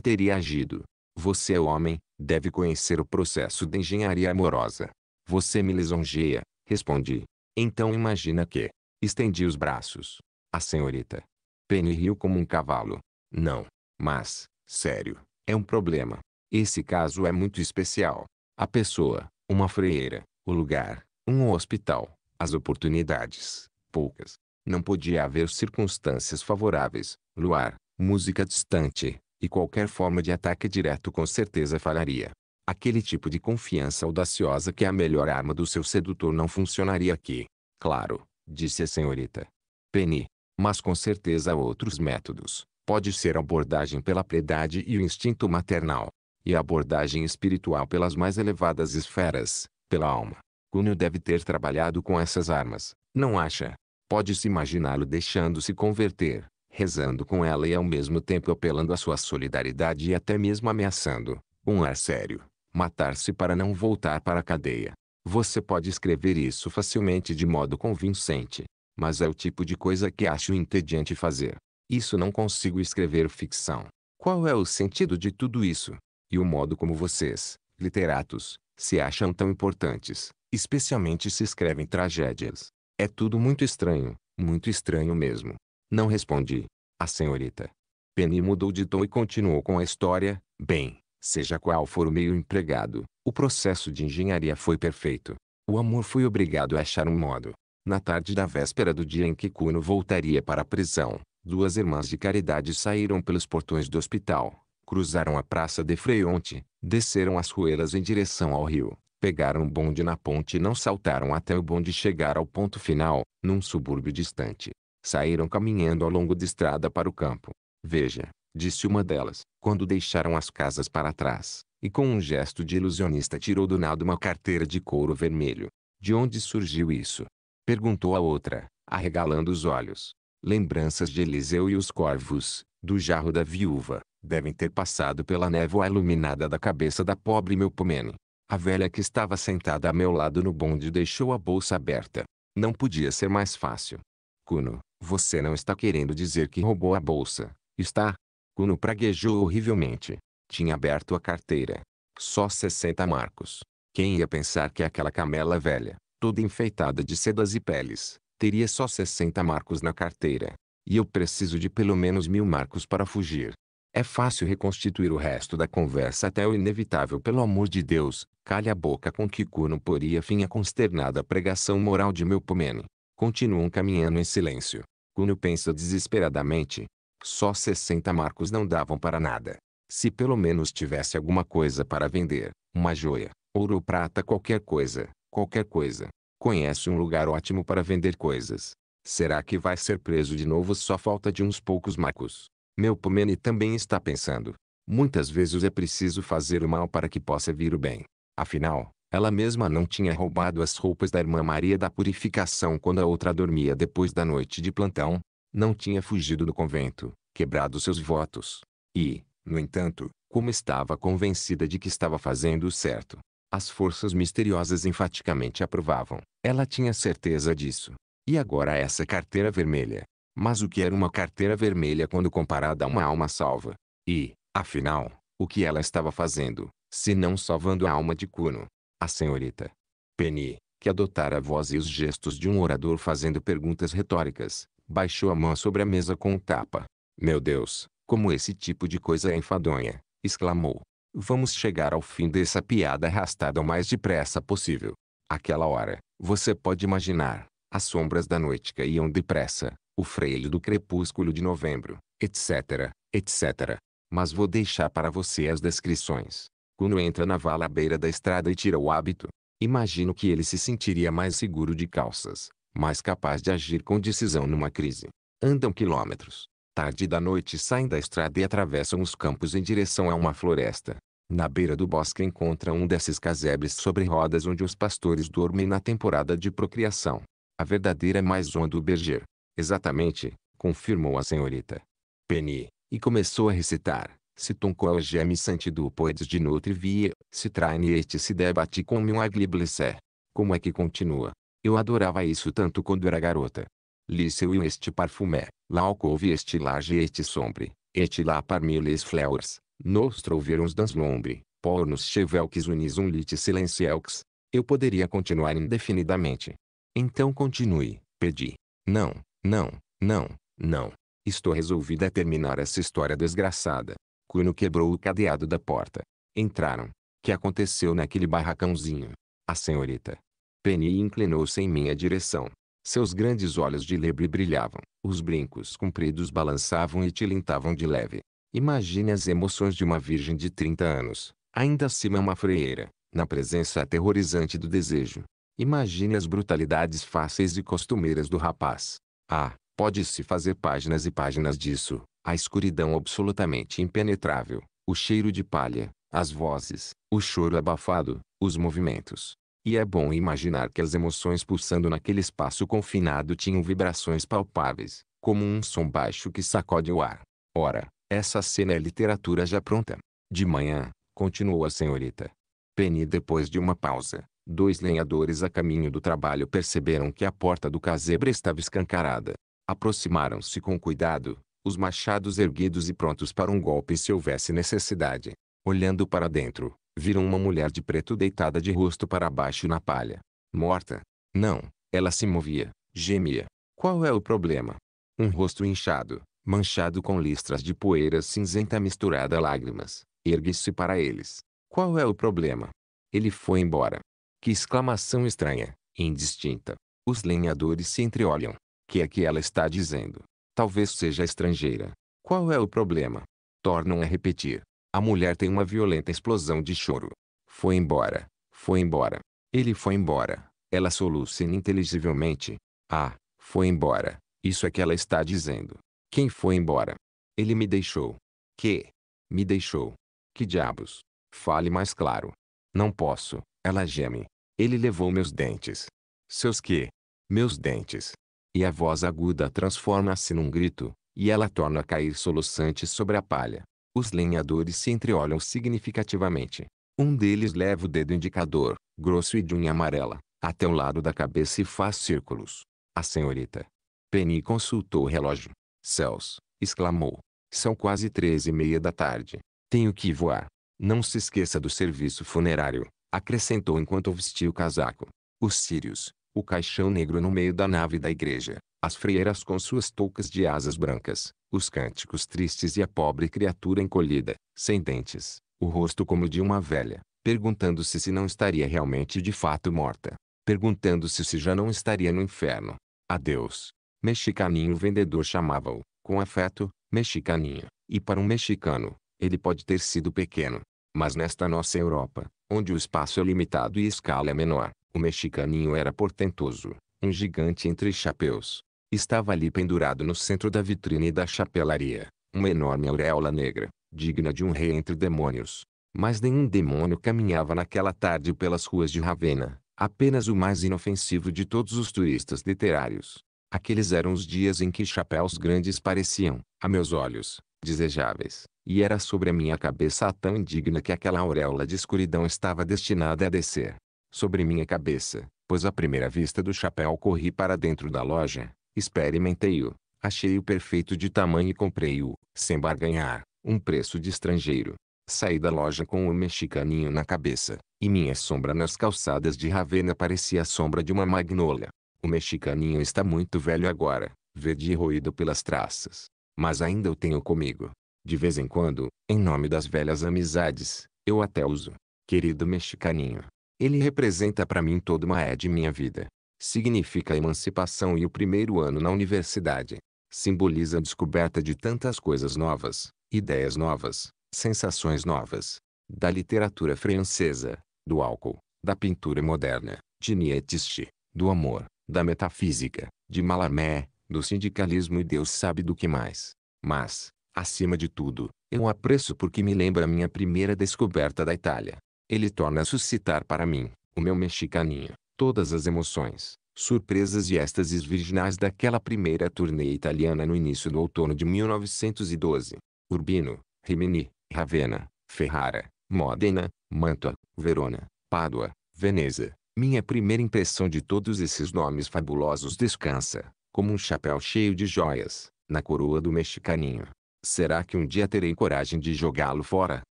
teria agido? Você é homem, deve conhecer o processo de engenharia amorosa. Você me lisonjeia, respondi. Então imagina que. Estendi os braços. A senhorita. Penny riu como um cavalo. Não. Mas, sério, é um problema. Esse caso é muito especial. A pessoa, uma freira, o lugar, um hospital. As oportunidades. Poucas. Não podia haver circunstâncias favoráveis. Luar, música distante, e qualquer forma de ataque direto com certeza falharia. Aquele tipo de confiança audaciosa que é a melhor arma do seu sedutor não funcionaria aqui. Claro, disse a senhorita. Penny. Mas com certeza há outros métodos. Pode ser a abordagem pela piedade e o instinto maternal. E a abordagem espiritual pelas mais elevadas esferas, pela alma. Cuneo deve ter trabalhado com essas armas, não acha? Pode-se imaginá-lo deixando-se converter, rezando com ela e ao mesmo tempo apelando à sua solidariedade e até mesmo ameaçando, um ar sério, matar-se para não voltar para a cadeia. Você pode escrever isso facilmente de modo convincente, mas é o tipo de coisa que acho entediante fazer. Isso não consigo escrever ficção. Qual é o sentido de tudo isso? E o modo como vocês, literatos, se acham tão importantes, especialmente se escrevem tragédias. É tudo muito estranho, muito estranho mesmo. Não respondi. A senhorita. Penny mudou de tom e continuou com a história. Bem, seja qual for o meio empregado, o processo de engenharia foi perfeito. O amor foi obrigado a achar um modo. Na tarde da véspera do dia em que Cuno voltaria para a prisão, duas irmãs de caridade saíram pelos portões do hospital, cruzaram a praça de Freonte, desceram as ruelas em direção ao rio, pegaram um bonde na ponte e não saltaram até o bonde chegar ao ponto final, num subúrbio distante. Saíram caminhando ao longo de estrada para o campo. Veja, disse uma delas, quando deixaram as casas para trás, e com um gesto de ilusionista tirou do nada uma carteira de couro vermelho. De onde surgiu isso? Perguntou a outra, arregalando os olhos. Lembranças de Eliseu e os corvos, do jarro da viúva, devem ter passado pela névoa iluminada da cabeça da pobre Melpomene. A velha que estava sentada a meu lado no bonde deixou a bolsa aberta. Não podia ser mais fácil. Kuno, você não está querendo dizer que roubou a bolsa, está? Kuno praguejou horrivelmente. Tinha aberto a carteira. Só 60 marcos. Quem ia pensar que aquela camela velha, toda enfeitada de sedas e peles, teria só 60 marcos na carteira? E eu preciso de pelo menos mil marcos para fugir. É fácil reconstituir o resto da conversa até o inevitável pelo amor de Deus, calha a boca com que Cuno poria fim à consternada pregação moral de meu pomene. Continuam caminhando em silêncio. Cuno pensa desesperadamente. Só 60 marcos não davam para nada. Se pelo menos tivesse alguma coisa para vender, uma joia, ouro ou prata qualquer coisa, qualquer coisa. Conhece um lugar ótimo para vender coisas. Será que vai ser preso de novo só falta de uns poucos marcos? Meu Pomene também está pensando. Muitas vezes é preciso fazer o mal para que possa vir o bem. Afinal, ela mesma não tinha roubado as roupas da irmã Maria da Purificação quando a outra dormia depois da noite de plantão. Não tinha fugido do convento, quebrado seus votos. E, no entanto, como estava convencida de que estava fazendo o certo, as forças misteriosas enfaticamente aprovavam. Ela tinha certeza disso. E agora essa carteira vermelha, mas o que era uma carteira vermelha quando comparada a uma alma salva? E, afinal, o que ela estava fazendo, se não salvando a alma de Cuno, A senhorita Penny, que adotara a voz e os gestos de um orador fazendo perguntas retóricas, baixou a mão sobre a mesa com um tapa. Meu Deus, como esse tipo de coisa é enfadonha, exclamou. Vamos chegar ao fim dessa piada arrastada o mais depressa possível. Aquela hora, você pode imaginar, as sombras da noite caíam depressa, o Freio do Crepúsculo de Novembro, etc, etc. Mas vou deixar para você as descrições. Kuno entra na vala à beira da estrada e tira o hábito. Imagino que ele se sentiria mais seguro de calças, mais capaz de agir com decisão numa crise. Andam quilômetros. Tarde da noite saem da estrada e atravessam os campos em direção a uma floresta. Na beira do bosque encontram um desses casebres sobre rodas onde os pastores dormem na temporada de procriação. A verdadeira maison do Berger. Exatamente, confirmou a senhorita. Penny, e começou a recitar. Se gemis gemi sentido poedes de nutri via, se traine este se debate com um agliblissé. Como é que continua? Eu adorava isso tanto quando era garota. Liceu e este parfumé, la alcove este laje este sombre, et la parmi les fleurs, nos trouverons dans l'ombre, por nos chevelques unis um lit silencieux. Eu poderia continuar indefinidamente. Então continue, pedi. Não, não, não, não. Estou resolvida a terminar essa história desgraçada. Cuno quebrou o cadeado da porta. Entraram. Que aconteceu naquele barracãozinho? A senhorita. Penny inclinou-se em minha direção. Seus grandes olhos de lebre brilhavam. Os brincos compridos balançavam e tilintavam de leve. Imagine as emoções de uma virgem de 30 anos. Ainda acima uma freira. Na presença aterrorizante do desejo. Imagine as brutalidades fáceis e costumeiras do rapaz. Ah, pode-se fazer páginas e páginas disso. A escuridão absolutamente impenetrável, o cheiro de palha, as vozes, o choro abafado, os movimentos. E é bom imaginar que as emoções pulsando naquele espaço confinado tinham vibrações palpáveis, como um som baixo que sacode o ar. Ora, essa cena é literatura já pronta. De manhã, continuou a senhorita. Penny depois de uma pausa, Dois lenhadores a caminho do trabalho perceberam que a porta do casebre estava escancarada. Aproximaram-se com cuidado, os machados erguidos e prontos para um golpe se houvesse necessidade. Olhando para dentro, viram uma mulher de preto deitada de rosto para baixo na palha. Morta? Não, ela se movia, gemia. Qual é o problema? Um rosto inchado, manchado com listras de poeira cinzenta misturada a lágrimas, ergue-se para eles. Qual é o problema? Ele foi embora. Que exclamação estranha, indistinta. Os lenhadores se entreolham. Que é que ela está dizendo? Talvez seja estrangeira. Qual é o problema? Tornam a repetir. A mulher tem uma violenta explosão de choro. Foi embora. Foi embora. Ele foi embora. Ela soluça ininteligivelmente. Ah, foi embora. Isso é que ela está dizendo. Quem foi embora? Ele me deixou. Que? Me deixou. Que diabos? Fale mais claro. Não posso, ela geme. Ele levou meus dentes. Seus que? Meus dentes. E a voz aguda transforma-se num grito, e ela torna a cair soluçante sobre a palha. Os lenhadores se entreolham significativamente. Um deles leva o dedo indicador, grosso e de unha amarela, até o lado da cabeça e faz círculos. A senhorita. Penny consultou o relógio. Céus, exclamou. São quase três e meia da tarde. Tenho que voar. Não se esqueça do serviço funerário acrescentou enquanto vestia o casaco. Os sírios, o caixão negro no meio da nave da igreja, as freiras com suas toucas de asas brancas, os cânticos tristes e a pobre criatura encolhida, sem dentes, o rosto como de uma velha, perguntando-se se não estaria realmente de fato morta, perguntando-se se já não estaria no inferno. Adeus. Mexicaninho o vendedor chamava-o, com afeto, mexicaninho, e para um mexicano, ele pode ter sido pequeno. Mas nesta nossa Europa, onde o espaço é limitado e a escala é menor. O mexicaninho era portentoso, um gigante entre chapéus. Estava ali pendurado no centro da vitrine da chapelaria, uma enorme auréola negra, digna de um rei entre demônios. Mas nenhum demônio caminhava naquela tarde pelas ruas de Ravenna, apenas o mais inofensivo de todos os turistas literários. Aqueles eram os dias em que chapéus grandes pareciam, a meus olhos, desejáveis, e era sobre a minha cabeça a tão indigna que aquela auréola de escuridão estava destinada a descer. Sobre minha cabeça, pois à primeira vista do chapéu corri para dentro da loja, experimentei-o, achei-o perfeito de tamanho e comprei-o, sem barganhar, um preço de estrangeiro. Saí da loja com o um mexicaninho na cabeça, e minha sombra nas calçadas de Ravenna parecia a sombra de uma magnólia. O mexicaninho está muito velho agora, verde e roído pelas traças, mas ainda o tenho comigo. De vez em quando, em nome das velhas amizades, eu até uso. Querido mexicaninho. Ele representa para mim toda uma é de minha vida. Significa a emancipação e o primeiro ano na universidade. Simboliza a descoberta de tantas coisas novas, ideias novas, sensações novas. Da literatura francesa, do álcool, da pintura moderna, de Nietzsche, do amor, da metafísica, de Mallarmé, do sindicalismo e Deus sabe do que mais. Mas, acima de tudo, eu apreço porque me lembra a minha primeira descoberta da Itália. Ele torna a suscitar para mim, o meu mexicaninho, todas as emoções, surpresas e êxtases virginais daquela primeira turnê italiana no início do outono de 1912. Urbino, Rimini, Ravenna, Ferrara, Modena, Mantua, Verona, Pádua, Veneza. Minha primeira impressão de todos esses nomes fabulosos descansa, como um chapéu cheio de joias, na coroa do mexicaninho. Será que um dia terei coragem de jogá-lo fora?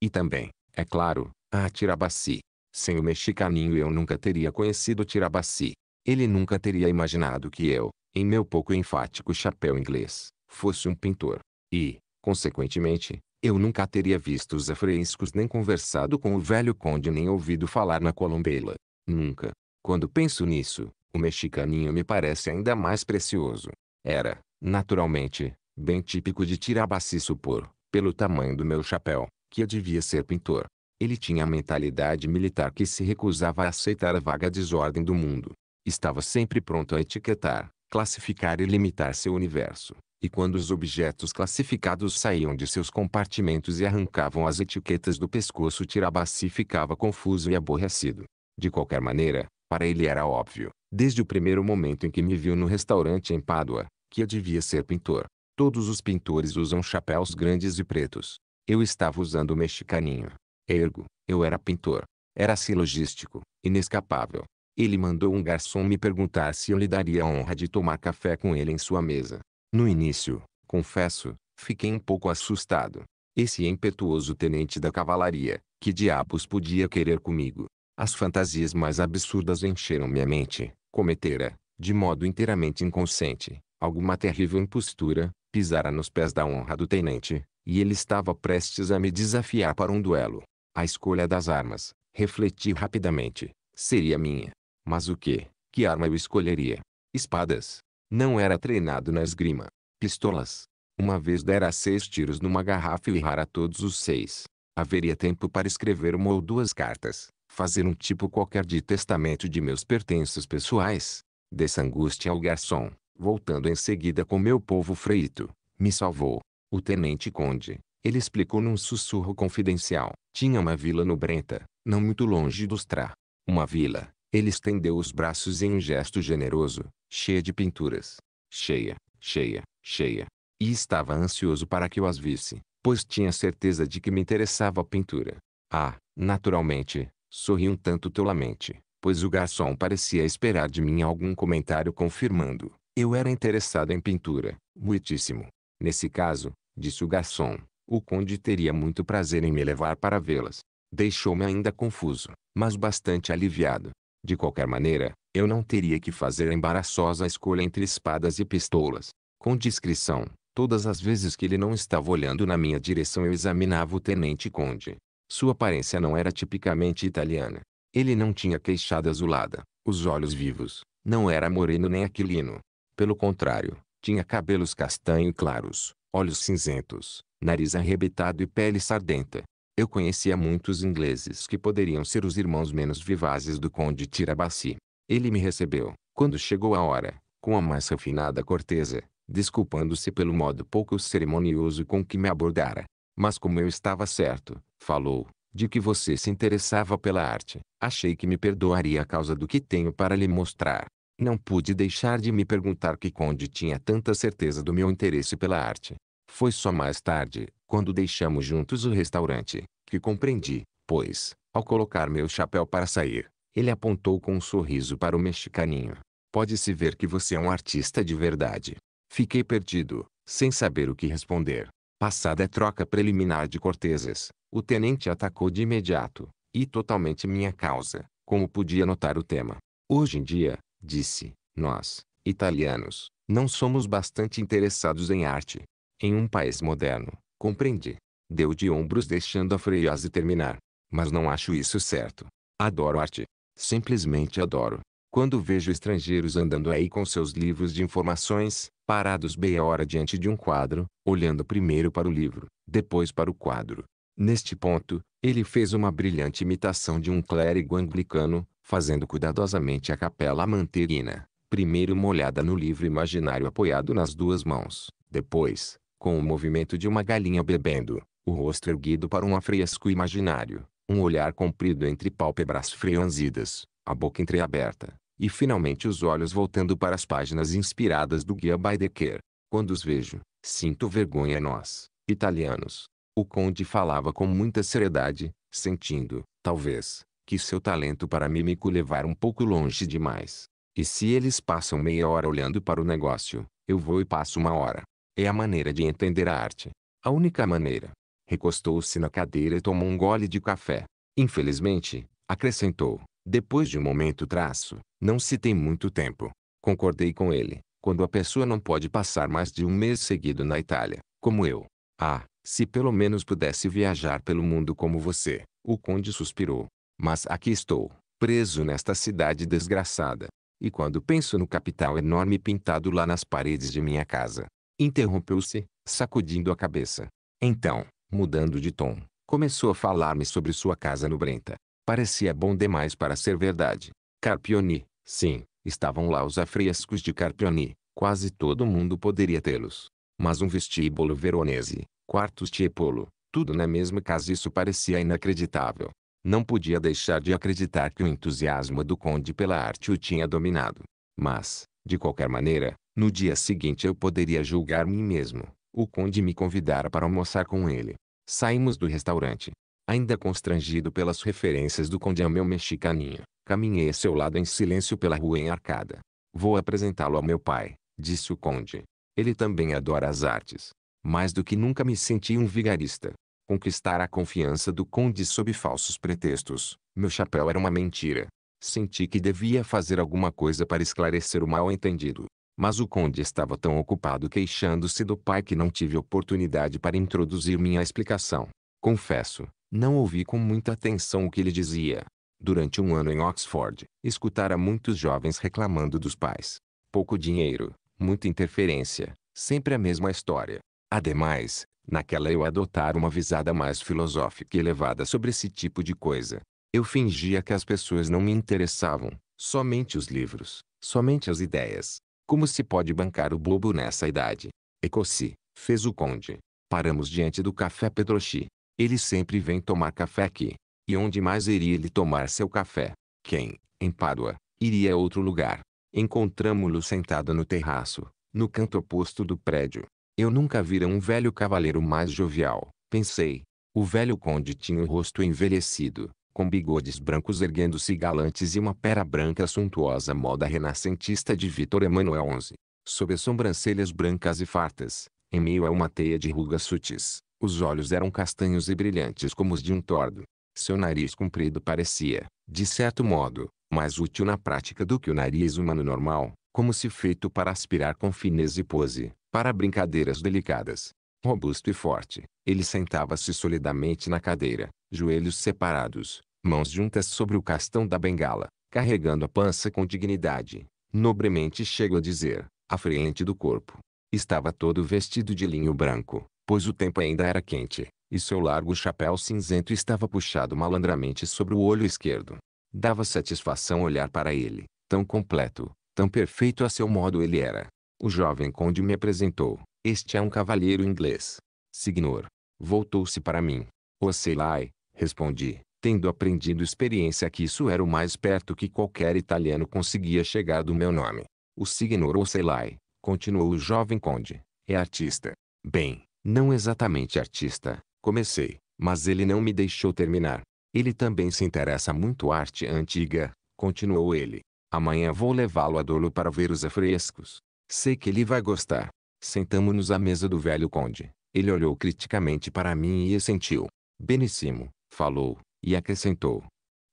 E também, é claro, a Tirabaci. Sem o mexicaninho eu nunca teria conhecido Tirabaci. Ele nunca teria imaginado que eu, em meu pouco enfático chapéu inglês, fosse um pintor. E, consequentemente, eu nunca teria visto os afrescos nem conversado com o velho conde nem ouvido falar na Colombela. Nunca. Quando penso nisso, o mexicaninho me parece ainda mais precioso. Era, naturalmente, bem típico de Tirabaci supor, pelo tamanho do meu chapéu, que eu devia ser pintor. Ele tinha a mentalidade militar que se recusava a aceitar a vaga desordem do mundo. Estava sempre pronto a etiquetar, classificar e limitar seu universo. E quando os objetos classificados saíam de seus compartimentos e arrancavam as etiquetas do pescoço, Tirabaci ficava confuso e aborrecido. De qualquer maneira, para ele era óbvio, desde o primeiro momento em que me viu no restaurante em Pádua, que eu devia ser pintor. Todos os pintores usam chapéus grandes e pretos. Eu estava usando o mexicaninho. Ergo, eu era pintor. Era silogístico, inescapável. Ele mandou um garçom me perguntar se eu lhe daria a honra de tomar café com ele em sua mesa. No início, confesso, fiquei um pouco assustado. Esse impetuoso tenente da cavalaria, que diabos podia querer comigo? As fantasias mais absurdas encheram minha mente. Cometera, de modo inteiramente inconsciente, alguma terrível impostura, pisara nos pés da honra do tenente, e ele estava prestes a me desafiar para um duelo. A escolha das armas, refleti rapidamente, seria minha. Mas o que? Que arma eu escolheria? Espadas. Não era treinado na esgrima. Pistolas. Uma vez dera seis tiros numa garrafa e errara todos os seis. Haveria tempo para escrever uma ou duas cartas fazer um tipo qualquer de testamento de meus pertences pessoais. Dessa angústia ao garçom, voltando em seguida com meu povo freito, me salvou. O tenente conde, ele explicou num sussurro confidencial, tinha uma vila no Brenta, não muito longe do Strá. Uma vila, ele estendeu os braços em um gesto generoso, cheia de pinturas. Cheia, cheia, cheia. E estava ansioso para que eu as visse, pois tinha certeza de que me interessava a pintura. Ah, naturalmente, Sorri um tanto tolamente, pois o garçom parecia esperar de mim algum comentário confirmando. Eu era interessado em pintura, muitíssimo. Nesse caso, disse o garçom, o conde teria muito prazer em me levar para vê-las. Deixou-me ainda confuso, mas bastante aliviado. De qualquer maneira, eu não teria que fazer a embaraçosa escolha entre espadas e pistolas. Com discrição, todas as vezes que ele não estava olhando na minha direção eu examinava o tenente conde, sua aparência não era tipicamente italiana. Ele não tinha queixada azulada, os olhos vivos, não era moreno nem aquilino. Pelo contrário, tinha cabelos castanho claros, olhos cinzentos, nariz arrebitado e pele sardenta. Eu conhecia muitos ingleses que poderiam ser os irmãos menos vivazes do conde Tirabassi. Ele me recebeu, quando chegou a hora, com a mais refinada corteza, desculpando-se pelo modo pouco cerimonioso com que me abordara. Mas como eu estava certo, falou, de que você se interessava pela arte, achei que me perdoaria a causa do que tenho para lhe mostrar. Não pude deixar de me perguntar que Conde tinha tanta certeza do meu interesse pela arte. Foi só mais tarde, quando deixamos juntos o restaurante, que compreendi, pois, ao colocar meu chapéu para sair, ele apontou com um sorriso para o mexicaninho. Pode-se ver que você é um artista de verdade. Fiquei perdido, sem saber o que responder. Passada a é troca preliminar de cortesas, o tenente atacou de imediato, e totalmente minha causa, como podia notar o tema. Hoje em dia, disse, nós, italianos, não somos bastante interessados em arte. Em um país moderno, compreendi. Deu de ombros deixando a Freiose terminar. Mas não acho isso certo. Adoro arte. Simplesmente adoro. Quando vejo estrangeiros andando aí com seus livros de informações, parados meia hora diante de um quadro, olhando primeiro para o livro, depois para o quadro. Neste ponto, ele fez uma brilhante imitação de um clérigo anglicano, fazendo cuidadosamente a capela manterina, primeiro molhada no livro imaginário apoiado nas duas mãos, depois, com o movimento de uma galinha bebendo, o rosto erguido para um afresco imaginário, um olhar comprido entre pálpebras franzidas, a boca entreaberta, e finalmente os olhos voltando para as páginas inspiradas do Guia Baedeker. Quando os vejo, sinto vergonha nós, italianos. O conde falava com muita seriedade, sentindo, talvez, que seu talento para mímico levar um pouco longe demais. E se eles passam meia hora olhando para o negócio, eu vou e passo uma hora. É a maneira de entender a arte. A única maneira. Recostou-se na cadeira e tomou um gole de café. Infelizmente, acrescentou, depois de um momento traço, não se tem muito tempo. Concordei com ele, quando a pessoa não pode passar mais de um mês seguido na Itália, como eu. Ah, se pelo menos pudesse viajar pelo mundo como você, o conde suspirou. Mas aqui estou, preso nesta cidade desgraçada. E quando penso no capital enorme pintado lá nas paredes de minha casa, interrompeu-se, sacudindo a cabeça. Então, mudando de tom, começou a falar-me sobre sua casa no Brenta, Parecia é bom demais para ser verdade. Carpioni, sim, estavam lá os afrescos de Carpioni, quase todo mundo poderia tê-los. Mas um vestíbulo veronese, quartos Tiepolo, tudo na mesma casa isso parecia inacreditável. Não podia deixar de acreditar que o entusiasmo do conde pela arte o tinha dominado. Mas, de qualquer maneira, no dia seguinte eu poderia julgar mim mesmo. O conde me convidara para almoçar com ele. Saímos do restaurante. Ainda constrangido pelas referências do conde a meu mexicaninho, caminhei a seu lado em silêncio pela rua enarcada. Vou apresentá-lo ao meu pai, disse o conde. Ele também adora as artes. Mais do que nunca me senti um vigarista. Conquistar a confiança do conde sob falsos pretextos. Meu chapéu era uma mentira. Senti que devia fazer alguma coisa para esclarecer o mal-entendido. Mas o conde estava tão ocupado queixando-se do pai que não tive oportunidade para introduzir minha explicação. Confesso, não ouvi com muita atenção o que ele dizia. Durante um ano em Oxford, escutara muitos jovens reclamando dos pais. Pouco dinheiro, muita interferência, sempre a mesma história. Ademais, naquela eu adotara uma visada mais filosófica e elevada sobre esse tipo de coisa. Eu fingia que as pessoas não me interessavam, somente os livros, somente as ideias. Como se pode bancar o bobo nessa idade? Ecossi, fez o conde. Paramos diante do café Petrochi. Ele sempre vem tomar café aqui. E onde mais iria ele tomar seu café? Quem, em Pádua, iria a outro lugar? Encontramo-lo sentado no terraço, no canto oposto do prédio. Eu nunca vira um velho cavaleiro mais jovial, pensei. O velho conde tinha o rosto envelhecido, com bigodes brancos erguendo-se galantes e uma pera branca suntuosa moda renascentista de Vitor Emanuel XI. Sob as sobrancelhas brancas e fartas, em meio a uma teia de rugas sutis, os olhos eram castanhos e brilhantes como os de um tordo. Seu nariz comprido parecia, de certo modo, mais útil na prática do que o nariz humano normal, como se feito para aspirar com fineza e pose, para brincadeiras delicadas. Robusto e forte, ele sentava-se solidamente na cadeira, joelhos separados, mãos juntas sobre o castão da bengala, carregando a pança com dignidade, nobremente chego a dizer, à frente do corpo. Estava todo vestido de linho branco, pois o tempo ainda era quente, e seu largo chapéu cinzento estava puxado malandramente sobre o olho esquerdo. Dava satisfação olhar para ele, tão completo, tão perfeito a seu modo ele era. O jovem conde me apresentou. Este é um cavalheiro inglês. Signor. Voltou-se para mim. O sei lá, respondi, tendo aprendido experiência que isso era o mais perto que qualquer italiano conseguia chegar do meu nome. O Signor Ocelai, continuou o jovem conde, é artista. Bem, não exatamente artista, comecei, mas ele não me deixou terminar. Ele também se interessa muito arte antiga, continuou ele. Amanhã vou levá-lo a Dolo para ver os afrescos. Sei que ele vai gostar. sentamos nos à mesa do velho conde. Ele olhou criticamente para mim e assentiu. Benissimo, falou, e acrescentou.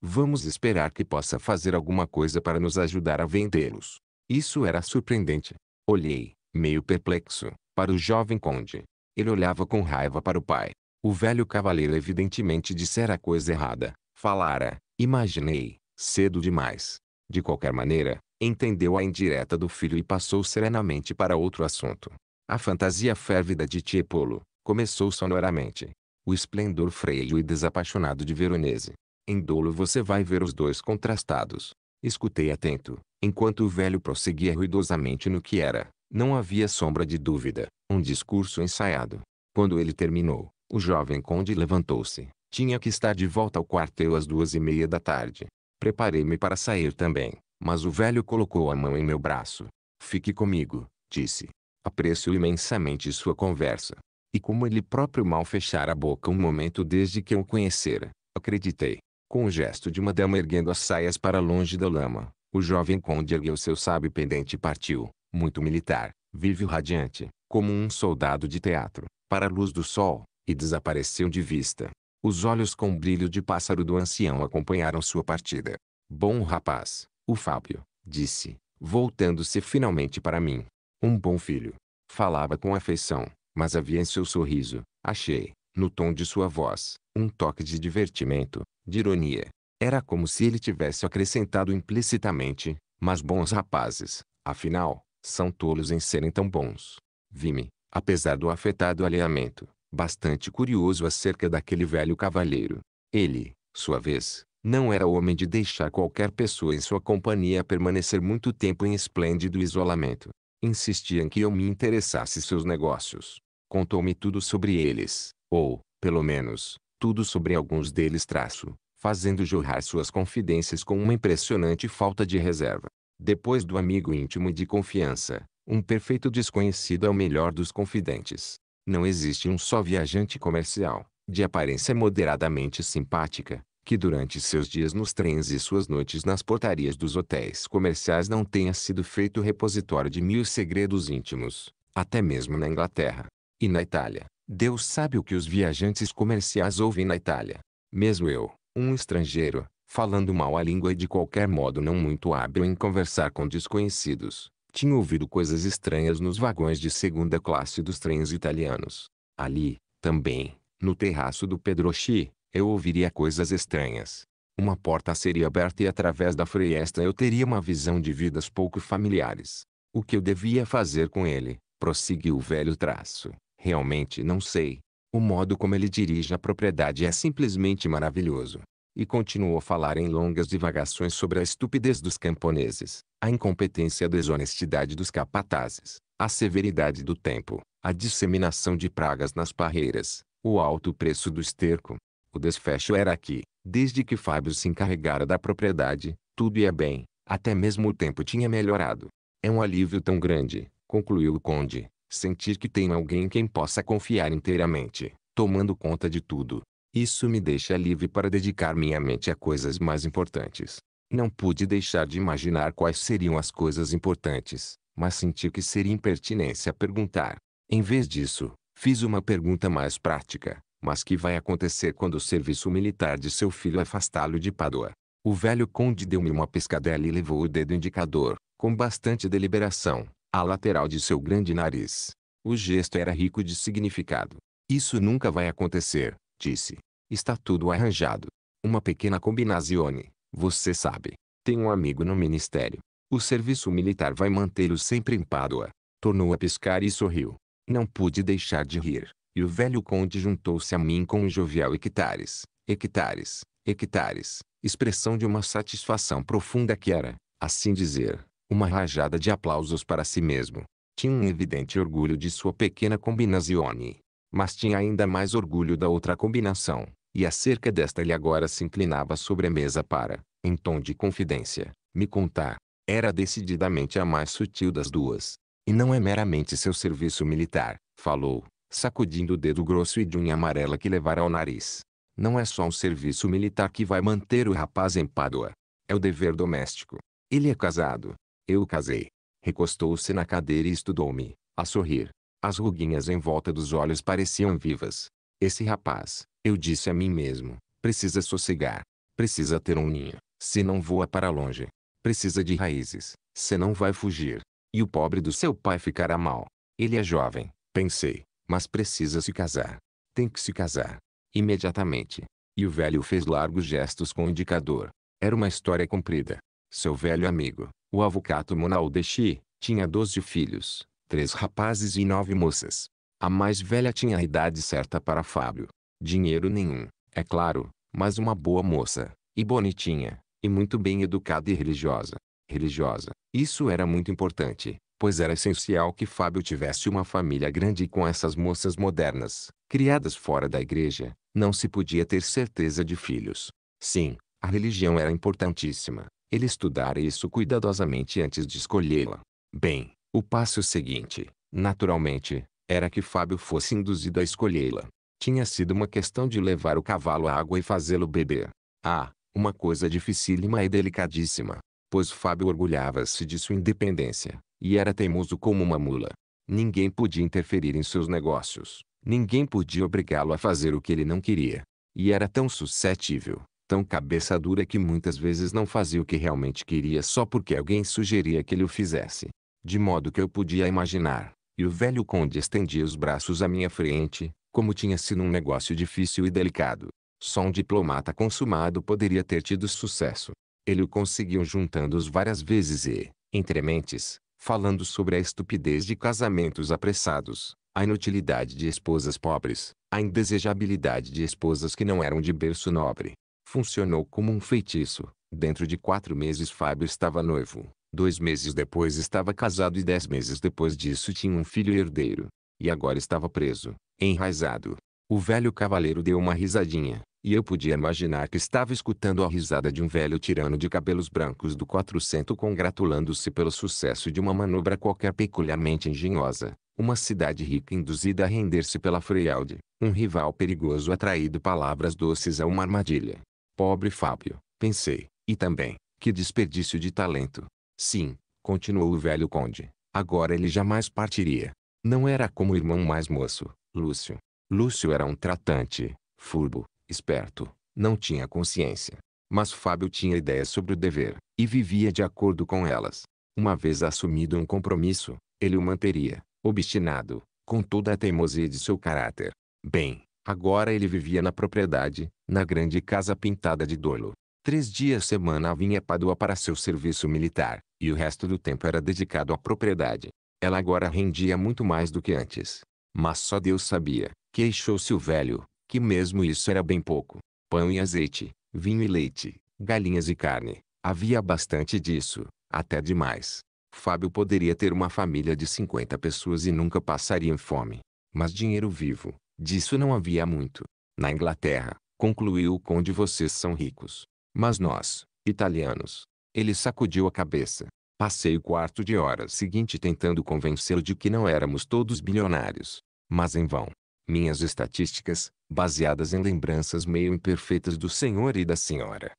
Vamos esperar que possa fazer alguma coisa para nos ajudar a vendê-los. Isso era surpreendente. Olhei, meio perplexo, para o jovem conde. Ele olhava com raiva para o pai. O velho cavaleiro evidentemente dissera a coisa errada. Falara, imaginei, cedo demais. De qualquer maneira, entendeu a indireta do filho e passou serenamente para outro assunto. A fantasia férvida de Tiepolo começou sonoramente. O esplendor freio e desapaixonado de Veronese. Em dolo você vai ver os dois contrastados. Escutei atento, enquanto o velho prosseguia ruidosamente no que era, não havia sombra de dúvida. Um discurso ensaiado. Quando ele terminou, o jovem conde levantou-se. Tinha que estar de volta ao quartel às duas e meia da tarde. Preparei-me para sair também, mas o velho colocou a mão em meu braço. Fique comigo, disse. Aprecio imensamente sua conversa. E como ele próprio mal fechara a boca um momento desde que eu o conhecera, acreditei. Com o gesto de uma dama erguendo as saias para longe da lama, o jovem conde ergueu seu sábio pendente e partiu muito militar, vive radiante, como um soldado de teatro, para a luz do sol, e desapareceu de vista. Os olhos com brilho de pássaro do ancião acompanharam sua partida. Bom rapaz, o Fábio, disse, voltando-se finalmente para mim. Um bom filho. Falava com afeição, mas havia em seu sorriso, achei, no tom de sua voz, um toque de divertimento, de ironia. Era como se ele tivesse acrescentado implicitamente, mas bons rapazes, afinal, são tolos em serem tão bons. Vime, apesar do afetado alinhamento, bastante curioso acerca daquele velho cavalheiro. Ele, sua vez, não era homem de deixar qualquer pessoa em sua companhia permanecer muito tempo em esplêndido isolamento. Insistia em que eu me interessasse seus negócios. Contou-me tudo sobre eles, ou, pelo menos, tudo sobre alguns deles traço, fazendo jorrar suas confidências com uma impressionante falta de reserva. Depois do amigo íntimo e de confiança, um perfeito desconhecido é o melhor dos confidentes. Não existe um só viajante comercial, de aparência moderadamente simpática, que durante seus dias nos trens e suas noites nas portarias dos hotéis comerciais não tenha sido feito repositório de mil segredos íntimos, até mesmo na Inglaterra. E na Itália, Deus sabe o que os viajantes comerciais ouvem na Itália. Mesmo eu, um estrangeiro, falando mal a língua e de qualquer modo não muito hábil em conversar com desconhecidos. Tinha ouvido coisas estranhas nos vagões de segunda classe dos trens italianos. Ali, também, no terraço do Pedrochi, eu ouviria coisas estranhas. Uma porta seria aberta e através da fresta eu teria uma visão de vidas pouco familiares. O que eu devia fazer com ele, prosseguiu o velho traço. Realmente não sei. O modo como ele dirige a propriedade é simplesmente maravilhoso e continuou a falar em longas divagações sobre a estupidez dos camponeses, a incompetência e a desonestidade dos capatazes, a severidade do tempo, a disseminação de pragas nas parreiras, o alto preço do esterco. O desfecho era que, desde que Fábio se encarregara da propriedade, tudo ia bem, até mesmo o tempo tinha melhorado. É um alívio tão grande, concluiu o conde, sentir que tem alguém em quem possa confiar inteiramente, tomando conta de tudo, isso me deixa livre para dedicar minha mente a coisas mais importantes. Não pude deixar de imaginar quais seriam as coisas importantes, mas senti que seria impertinência perguntar. Em vez disso, fiz uma pergunta mais prática, mas que vai acontecer quando o serviço militar de seu filho afastá-lo de Padua. O velho conde deu-me uma pescadela e levou o dedo indicador, com bastante deliberação, à lateral de seu grande nariz. O gesto era rico de significado. Isso nunca vai acontecer, disse. Está tudo arranjado. Uma pequena combinazione, você sabe. Tem um amigo no ministério. O serviço militar vai mantê-lo sempre em Pádua. Tornou a piscar e sorriu. Não pude deixar de rir. E o velho conde juntou-se a mim com um jovial equitares equitares equitares expressão de uma satisfação profunda que era, assim dizer, uma rajada de aplausos para si mesmo. Tinha um evidente orgulho de sua pequena combinazione. Mas tinha ainda mais orgulho da outra combinação, e acerca desta ele agora se inclinava sobre a mesa para, em tom de confidência, me contar. Era decididamente a mais sutil das duas. E não é meramente seu serviço militar, falou, sacudindo o dedo grosso e de unha amarela que levara ao nariz. Não é só um serviço militar que vai manter o rapaz em Pádua. É o dever doméstico. Ele é casado. Eu casei. Recostou-se na cadeira e estudou-me, a sorrir. As ruguinhas em volta dos olhos pareciam vivas. Esse rapaz, eu disse a mim mesmo, precisa sossegar. Precisa ter um ninho, se não voa para longe. Precisa de raízes, se não vai fugir. E o pobre do seu pai ficará mal. Ele é jovem, pensei, mas precisa se casar. Tem que se casar. Imediatamente. E o velho fez largos gestos com o indicador. Era uma história comprida. Seu velho amigo, o avocado Monaldeshi, tinha doze filhos, três rapazes e nove moças. A mais velha tinha a idade certa para Fábio. Dinheiro nenhum, é claro, mas uma boa moça, e bonitinha, e muito bem educada e religiosa. Religiosa. Isso era muito importante, pois era essencial que Fábio tivesse uma família grande e com essas moças modernas, criadas fora da igreja, não se podia ter certeza de filhos. Sim, a religião era importantíssima. Ele estudara isso cuidadosamente antes de escolhê-la. Bem, o passo seguinte, naturalmente, era que Fábio fosse induzido a escolhê-la. Tinha sido uma questão de levar o cavalo à água e fazê-lo beber. Ah, uma coisa dificílima e delicadíssima, pois Fábio orgulhava-se de sua independência, e era teimoso como uma mula. Ninguém podia interferir em seus negócios, ninguém podia obrigá-lo a fazer o que ele não queria. E era tão suscetível, tão cabeça dura que muitas vezes não fazia o que realmente queria só porque alguém sugeria que ele o fizesse de modo que eu podia imaginar. E o velho conde estendia os braços à minha frente, como tinha sido um negócio difícil e delicado. Só um diplomata consumado poderia ter tido sucesso. Ele o conseguiu juntando-os várias vezes e, entre mentes, falando sobre a estupidez de casamentos apressados, a inutilidade de esposas pobres, a indesejabilidade de esposas que não eram de berço nobre. Funcionou como um feitiço. Dentro de quatro meses Fábio estava noivo. Dois meses depois estava casado e dez meses depois disso tinha um filho herdeiro. E agora estava preso, enraizado. O velho cavaleiro deu uma risadinha, e eu podia imaginar que estava escutando a risada de um velho tirano de cabelos brancos do 400 congratulando-se pelo sucesso de uma manobra qualquer peculiarmente engenhosa. Uma cidade rica induzida a render-se pela Freialde. um rival perigoso atraído palavras doces a uma armadilha. Pobre Fábio, pensei, e também, que desperdício de talento. Sim, continuou o velho conde. Agora ele jamais partiria. Não era como o irmão mais moço, Lúcio. Lúcio era um tratante, furbo, esperto, não tinha consciência. Mas Fábio tinha ideias sobre o dever, e vivia de acordo com elas. Uma vez assumido um compromisso, ele o manteria, obstinado, com toda a teimosia de seu caráter. Bem, agora ele vivia na propriedade, na grande casa pintada de dolo. Três dias semana vinha Padua para seu serviço militar e o resto do tempo era dedicado à propriedade. Ela agora rendia muito mais do que antes. Mas só Deus sabia, queixou-se o velho, que mesmo isso era bem pouco. Pão e azeite, vinho e leite, galinhas e carne. Havia bastante disso, até demais. Fábio poderia ter uma família de 50 pessoas e nunca passaria fome. Mas dinheiro vivo, disso não havia muito. Na Inglaterra, concluiu o conde, vocês são ricos. Mas nós, italianos, ele sacudiu a cabeça. Passei o quarto de hora seguinte tentando convencê-lo de que não éramos todos bilionários. Mas em vão. Minhas estatísticas, baseadas em lembranças meio imperfeitas do senhor e da senhora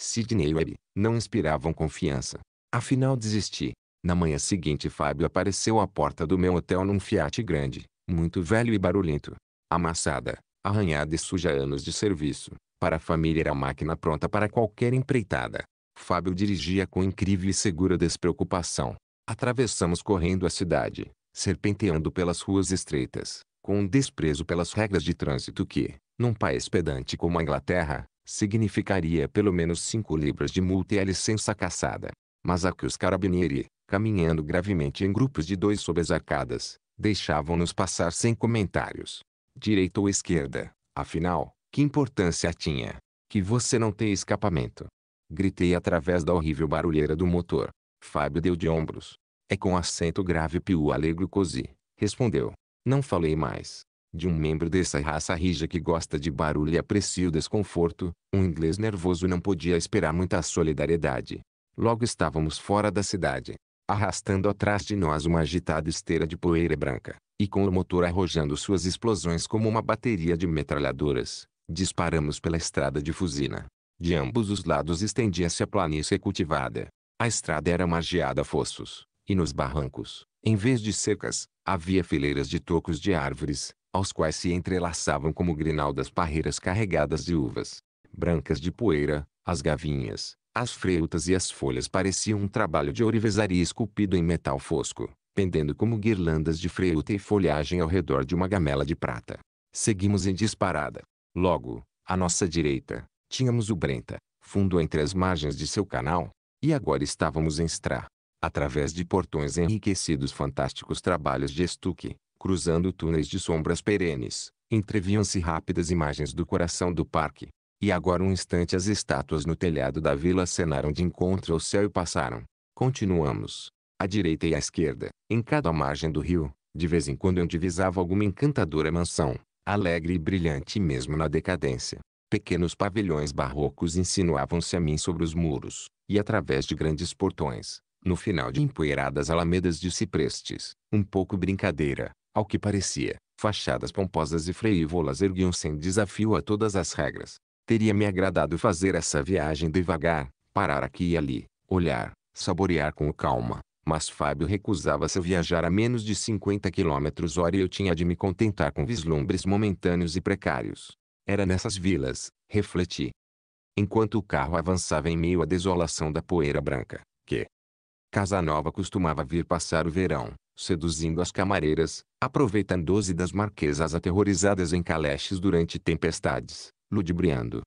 Sidney Webb, não inspiravam confiança. Afinal desisti. Na manhã seguinte Fábio apareceu à porta do meu hotel num Fiat grande, muito velho e barulhento. Amassada, arranhada e suja anos de serviço. Para a família era máquina pronta para qualquer empreitada. Fábio dirigia com incrível e segura despreocupação. Atravessamos correndo a cidade, serpenteando pelas ruas estreitas, com um desprezo pelas regras de trânsito que, num país pedante como a Inglaterra, significaria pelo menos cinco libras de multa e a licença caçada. Mas que os carabinieri, caminhando gravemente em grupos de dois sob as arcadas, deixavam-nos passar sem comentários. Direita ou esquerda, afinal, que importância tinha? Que você não tem escapamento. Gritei através da horrível barulheira do motor. Fábio deu de ombros. É com acento grave piu alegre cosi. Respondeu. Não falei mais. De um membro dessa raça rija que gosta de barulho e aprecia o desconforto, um inglês nervoso não podia esperar muita solidariedade. Logo estávamos fora da cidade, arrastando atrás de nós uma agitada esteira de poeira branca, e com o motor arrojando suas explosões como uma bateria de metralhadoras, disparamos pela estrada de Fusina, de ambos os lados estendia-se a planície cultivada. A estrada era margeada a fossos, e nos barrancos, em vez de cercas, havia fileiras de tocos de árvores, aos quais se entrelaçavam como grinaldas parreiras carregadas de uvas, brancas de poeira, as gavinhas, as freutas e as folhas pareciam um trabalho de orivesaria esculpido em metal fosco, pendendo como guirlandas de freuta e folhagem ao redor de uma gamela de prata. Seguimos em disparada. Logo, à nossa direita, Tínhamos o Brenta, fundo entre as margens de seu canal, e agora estávamos em Stra, através de portões enriquecidos fantásticos trabalhos de estuque, cruzando túneis de sombras perenes, entreviam-se rápidas imagens do coração do parque. E agora um instante as estátuas no telhado da vila acenaram de encontro ao céu e passaram. Continuamos. À direita e à esquerda, em cada margem do rio, de vez em quando eu divisava alguma encantadora mansão, alegre e brilhante mesmo na decadência. Pequenos pavilhões barrocos insinuavam-se a mim sobre os muros, e através de grandes portões, no final de empoeiradas alamedas de ciprestes, um pouco brincadeira, ao que parecia, fachadas pomposas e freivolas erguiam-se desafio a todas as regras. Teria-me agradado fazer essa viagem devagar, parar aqui e ali, olhar, saborear com calma, mas Fábio recusava-se a viajar a menos de 50 km hora e eu tinha de me contentar com vislumbres momentâneos e precários. Era nessas vilas, refleti. Enquanto o carro avançava em meio à desolação da poeira branca, que Casanova costumava vir passar o verão, seduzindo as camareiras, aproveitando-se das marquesas aterrorizadas em caleches durante tempestades, ludibriando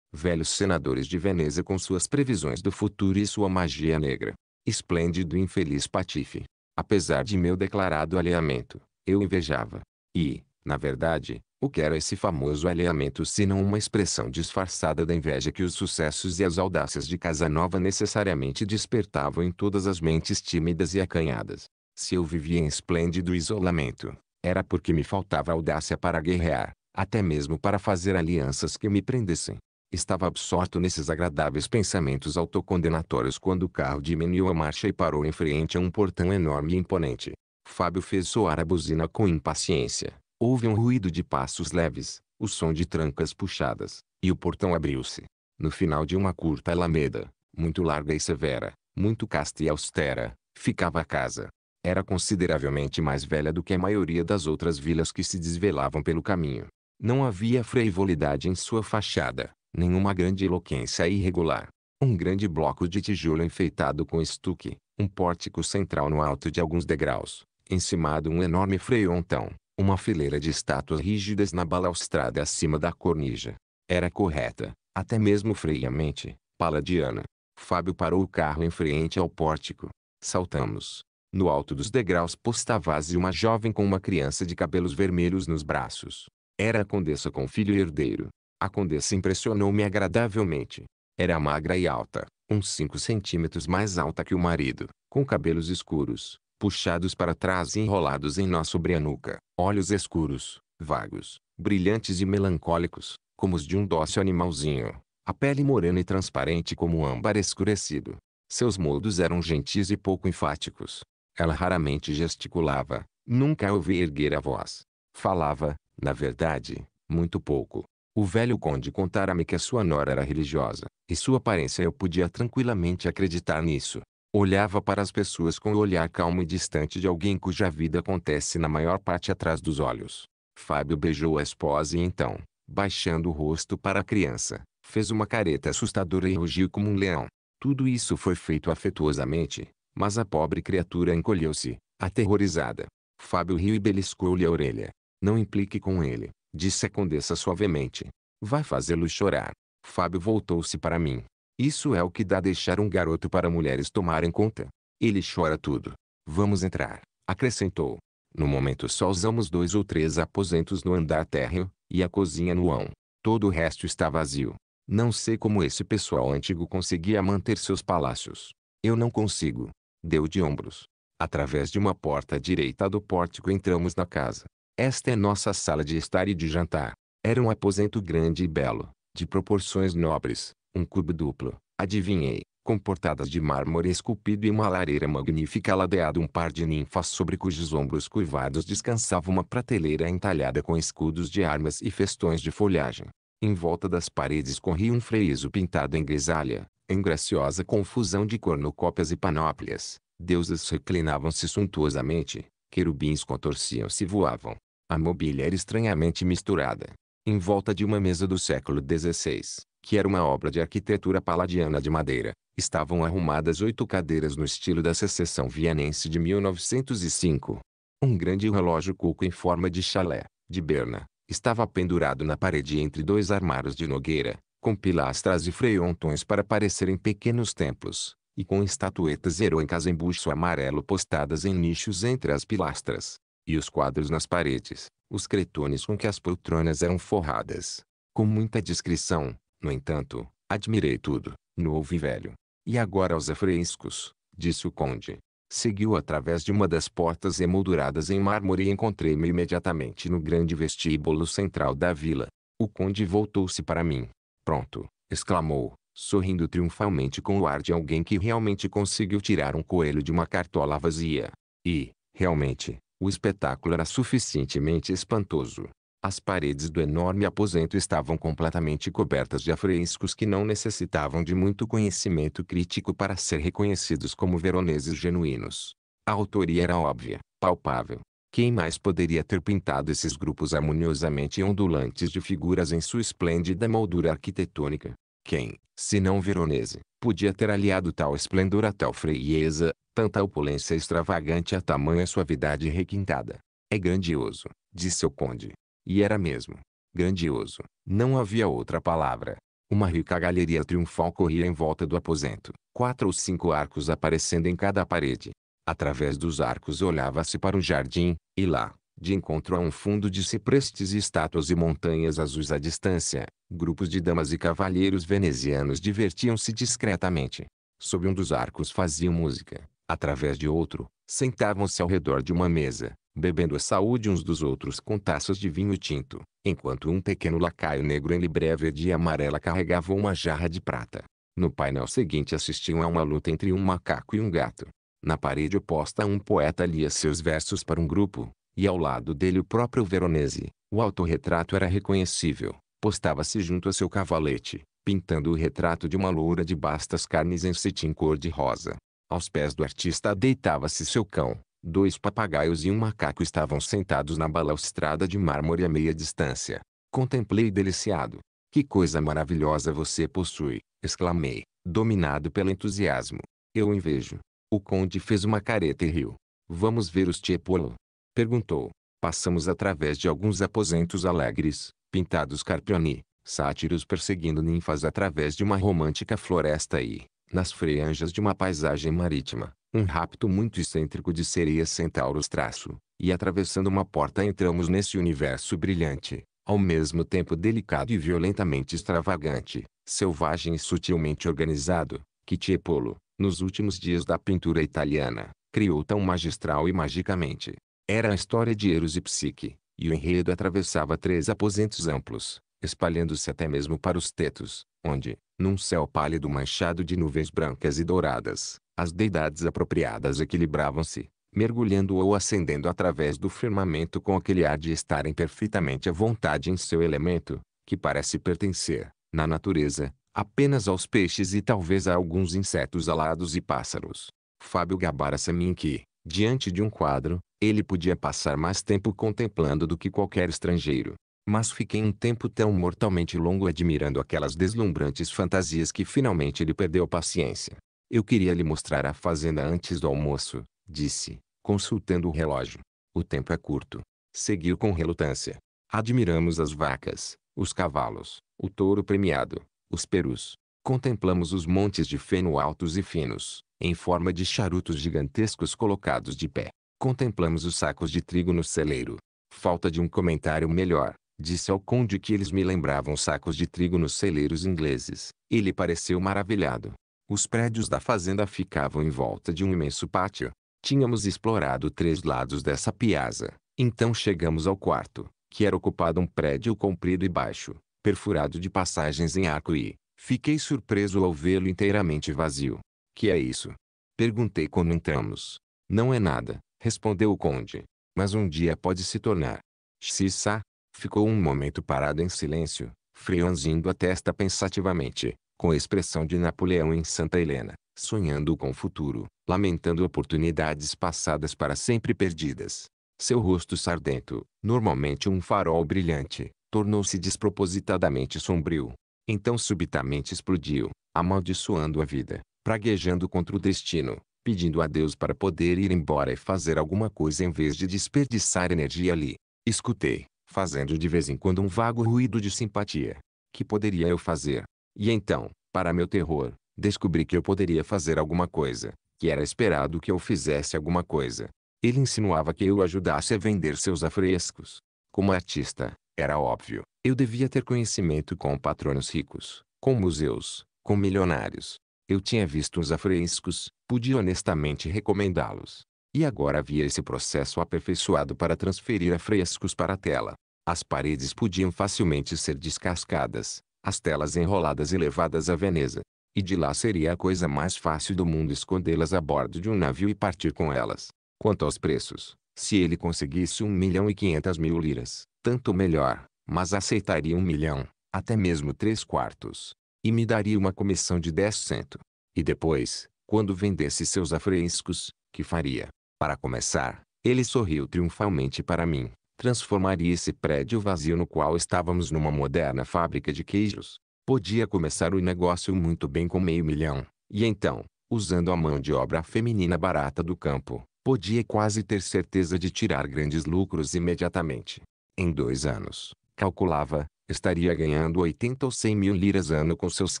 velhos senadores de Veneza com suas previsões do futuro e sua magia negra. Esplêndido e infeliz Patife. Apesar de meu declarado alinhamento, eu invejava. E, na verdade, o que era esse famoso alheamento senão uma expressão disfarçada da inveja que os sucessos e as audácias de Casanova necessariamente despertavam em todas as mentes tímidas e acanhadas? Se eu vivia em esplêndido isolamento, era porque me faltava audácia para guerrear, até mesmo para fazer alianças que me prendessem. Estava absorto nesses agradáveis pensamentos autocondenatórios quando o carro diminuiu a marcha e parou em frente a um portão enorme e imponente. Fábio fez soar a buzina com impaciência. Houve um ruído de passos leves, o som de trancas puxadas, e o portão abriu-se. No final de uma curta alameda, muito larga e severa, muito casta e austera, ficava a casa. Era consideravelmente mais velha do que a maioria das outras vilas que se desvelavam pelo caminho. Não havia frivolidade em sua fachada, nenhuma grande eloquência irregular. Um grande bloco de tijolo enfeitado com estuque, um pórtico central no alto de alguns degraus, encimado um enorme freontão, uma fileira de estátuas rígidas na balaustrada acima da cornija. Era correta, até mesmo freiamente, paladiana. Fábio parou o carro em frente ao pórtico. Saltamos. No alto dos degraus postavase uma jovem com uma criança de cabelos vermelhos nos braços. Era a condessa com filho herdeiro. A condessa impressionou-me agradavelmente. Era magra e alta, uns 5 centímetros mais alta que o marido, com cabelos escuros, puxados para trás e enrolados em nó sobre a nuca, olhos escuros, vagos, brilhantes e melancólicos, como os de um dócil animalzinho, a pele morena e transparente como um âmbar escurecido. Seus modos eram gentis e pouco enfáticos. Ela raramente gesticulava, nunca a ouvi erguer a voz. Falava, na verdade, muito pouco. O velho conde contara-me que a sua nora era religiosa, e sua aparência eu podia tranquilamente acreditar nisso. Olhava para as pessoas com o olhar calmo e distante de alguém cuja vida acontece na maior parte atrás dos olhos. Fábio beijou a esposa e então, baixando o rosto para a criança, fez uma careta assustadora e rugiu como um leão. Tudo isso foi feito afetuosamente, mas a pobre criatura encolheu-se, aterrorizada. Fábio riu e beliscou-lhe a orelha. Não implique com ele, disse a condessa suavemente. Vai fazê-lo chorar. Fábio voltou-se para mim. Isso é o que dá deixar um garoto para mulheres tomarem conta. Ele chora tudo. Vamos entrar, acrescentou. No momento só usamos dois ou três aposentos no andar térreo, e a cozinha no ão. Todo o resto está vazio. Não sei como esse pessoal antigo conseguia manter seus palácios. Eu não consigo. Deu de ombros. Através de uma porta direita do pórtico entramos na casa. Esta é nossa sala de estar e de jantar. Era um aposento grande e belo, de proporções nobres, um cubo duplo, adivinhei, com portadas de mármore esculpido e uma lareira magnífica ladeada um par de ninfas sobre cujos ombros curvados descansava uma prateleira entalhada com escudos de armas e festões de folhagem. Em volta das paredes corria um freiso pintado em grisalha, em graciosa confusão de cornucópias e panóplias. Deuses reclinavam-se suntuosamente, querubins contorciam-se e voavam. A mobília era estranhamente misturada. Em volta de uma mesa do século XVI, que era uma obra de arquitetura paladiana de madeira, estavam arrumadas oito cadeiras no estilo da secessão vienense de 1905. Um grande relógio cuco em forma de chalé, de berna, estava pendurado na parede entre dois armários de nogueira, com pilastras e freontões para parecerem pequenos templos, e com estatuetas heroicas em buxo amarelo postadas em nichos entre as pilastras, e os quadros nas paredes, os cretones com que as poltronas eram forradas. Com muita discrição, no entanto, admirei tudo, novo e velho. E agora os afrescos, disse o conde. Seguiu através de uma das portas emolduradas em mármore e encontrei-me imediatamente no grande vestíbulo central da vila. O conde voltou-se para mim. Pronto, exclamou, sorrindo triunfalmente com o ar de alguém que realmente conseguiu tirar um coelho de uma cartola vazia. E, realmente, o espetáculo era suficientemente espantoso. As paredes do enorme aposento estavam completamente cobertas de afrescos que não necessitavam de muito conhecimento crítico para ser reconhecidos como veroneses genuínos. A autoria era óbvia, palpável. Quem mais poderia ter pintado esses grupos harmoniosamente ondulantes de figuras em sua esplêndida moldura arquitetônica? Quem, se não veronese, podia ter aliado tal esplendor a tal frieza, tanta opulência extravagante a tamanha suavidade requintada? É grandioso, disse o conde. E era mesmo. Grandioso. Não havia outra palavra. Uma rica galeria triunfal corria em volta do aposento, quatro ou cinco arcos aparecendo em cada parede. Através dos arcos olhava-se para um jardim, e lá, de encontro a um fundo de ciprestes e estátuas e montanhas azuis à distância, grupos de damas e cavalheiros venezianos divertiam-se discretamente. Sob um dos arcos faziam música. Através de outro, sentavam-se ao redor de uma mesa, bebendo a saúde uns dos outros com taças de vinho tinto, enquanto um pequeno lacaio negro em libré verde e amarela carregava uma jarra de prata. No painel seguinte assistiam a uma luta entre um macaco e um gato. Na parede oposta um poeta lia seus versos para um grupo, e ao lado dele o próprio Veronese. O autorretrato era reconhecível, postava-se junto a seu cavalete, pintando o retrato de uma loura de bastas carnes em cetim cor-de-rosa. Aos pés do artista deitava-se seu cão, Dois papagaios e um macaco estavam sentados na balaustrada de mármore a meia distância. Contemplei deliciado. Que coisa maravilhosa você possui! exclamei, dominado pelo entusiasmo. Eu invejo. O conde fez uma careta e riu. Vamos ver os Tiepolo? Perguntou. Passamos através de alguns aposentos alegres, pintados carpioni, sátiros perseguindo ninfas através de uma romântica floresta e, nas freanjas de uma paisagem marítima, um rapto muito excêntrico de sereias centauros traço, e atravessando uma porta entramos nesse universo brilhante, ao mesmo tempo delicado e violentamente extravagante, selvagem e sutilmente organizado, que Tiepolo, nos últimos dias da pintura italiana, criou tão magistral e magicamente. Era a história de Eros e Psique, e o enredo atravessava três aposentos amplos, espalhando-se até mesmo para os tetos, onde, num céu pálido manchado de nuvens brancas e douradas, as deidades apropriadas equilibravam-se, mergulhando ou ascendendo através do firmamento com aquele ar de estarem perfeitamente à vontade em seu elemento, que parece pertencer, na natureza, apenas aos peixes e talvez a alguns insetos alados e pássaros. Fábio gabara se mim que, diante de um quadro, ele podia passar mais tempo contemplando do que qualquer estrangeiro mas fiquei um tempo tão mortalmente longo admirando aquelas deslumbrantes fantasias que finalmente ele perdeu a paciência. Eu queria lhe mostrar a fazenda antes do almoço, disse, consultando o relógio. O tempo é curto. Seguiu com relutância. Admiramos as vacas, os cavalos, o touro premiado, os perus. Contemplamos os montes de feno altos e finos, em forma de charutos gigantescos colocados de pé. Contemplamos os sacos de trigo no celeiro. Falta de um comentário melhor. Disse ao conde que eles me lembravam sacos de trigo nos celeiros ingleses. Ele pareceu maravilhado. Os prédios da fazenda ficavam em volta de um imenso pátio. Tínhamos explorado três lados dessa piazza. Então chegamos ao quarto, que era ocupado um prédio comprido e baixo, perfurado de passagens em arco e, fiquei surpreso ao vê-lo inteiramente vazio. Que é isso? Perguntei quando entramos. Não é nada, respondeu o conde. Mas um dia pode se tornar. Xissa, Ficou um momento parado em silêncio, franzindo a testa pensativamente, com a expressão de Napoleão em Santa Helena, sonhando com o futuro, lamentando oportunidades passadas para sempre perdidas. Seu rosto sardento, normalmente um farol brilhante, tornou-se despropositadamente sombrio. Então subitamente explodiu, amaldiçoando a vida, praguejando contra o destino, pedindo a Deus para poder ir embora e fazer alguma coisa em vez de desperdiçar energia ali. Escutei, fazendo de vez em quando um vago ruído de simpatia. Que poderia eu fazer? E então, para meu terror, descobri que eu poderia fazer alguma coisa, que era esperado que eu fizesse alguma coisa. Ele insinuava que eu o ajudasse a vender seus afrescos. Como artista, era óbvio, eu devia ter conhecimento com patronos ricos, com museus, com milionários. Eu tinha visto os afrescos, podia honestamente recomendá-los. E agora havia esse processo aperfeiçoado para transferir afrescos para a tela. As paredes podiam facilmente ser descascadas, as telas enroladas e levadas à Veneza. E de lá seria a coisa mais fácil do mundo escondê-las a bordo de um navio e partir com elas. Quanto aos preços, se ele conseguisse um milhão e quinhentas mil liras, tanto melhor, mas aceitaria um milhão, até mesmo três quartos. E me daria uma comissão de dez cento. E depois, quando vendesse seus afrescos, que faria? Para começar, ele sorriu triunfalmente para mim. Transformaria esse prédio vazio no qual estávamos numa moderna fábrica de queijos. Podia começar o negócio muito bem com meio milhão. E então, usando a mão de obra feminina barata do campo, podia quase ter certeza de tirar grandes lucros imediatamente. Em dois anos, calculava, estaria ganhando 80 ou 100 mil liras ano com seus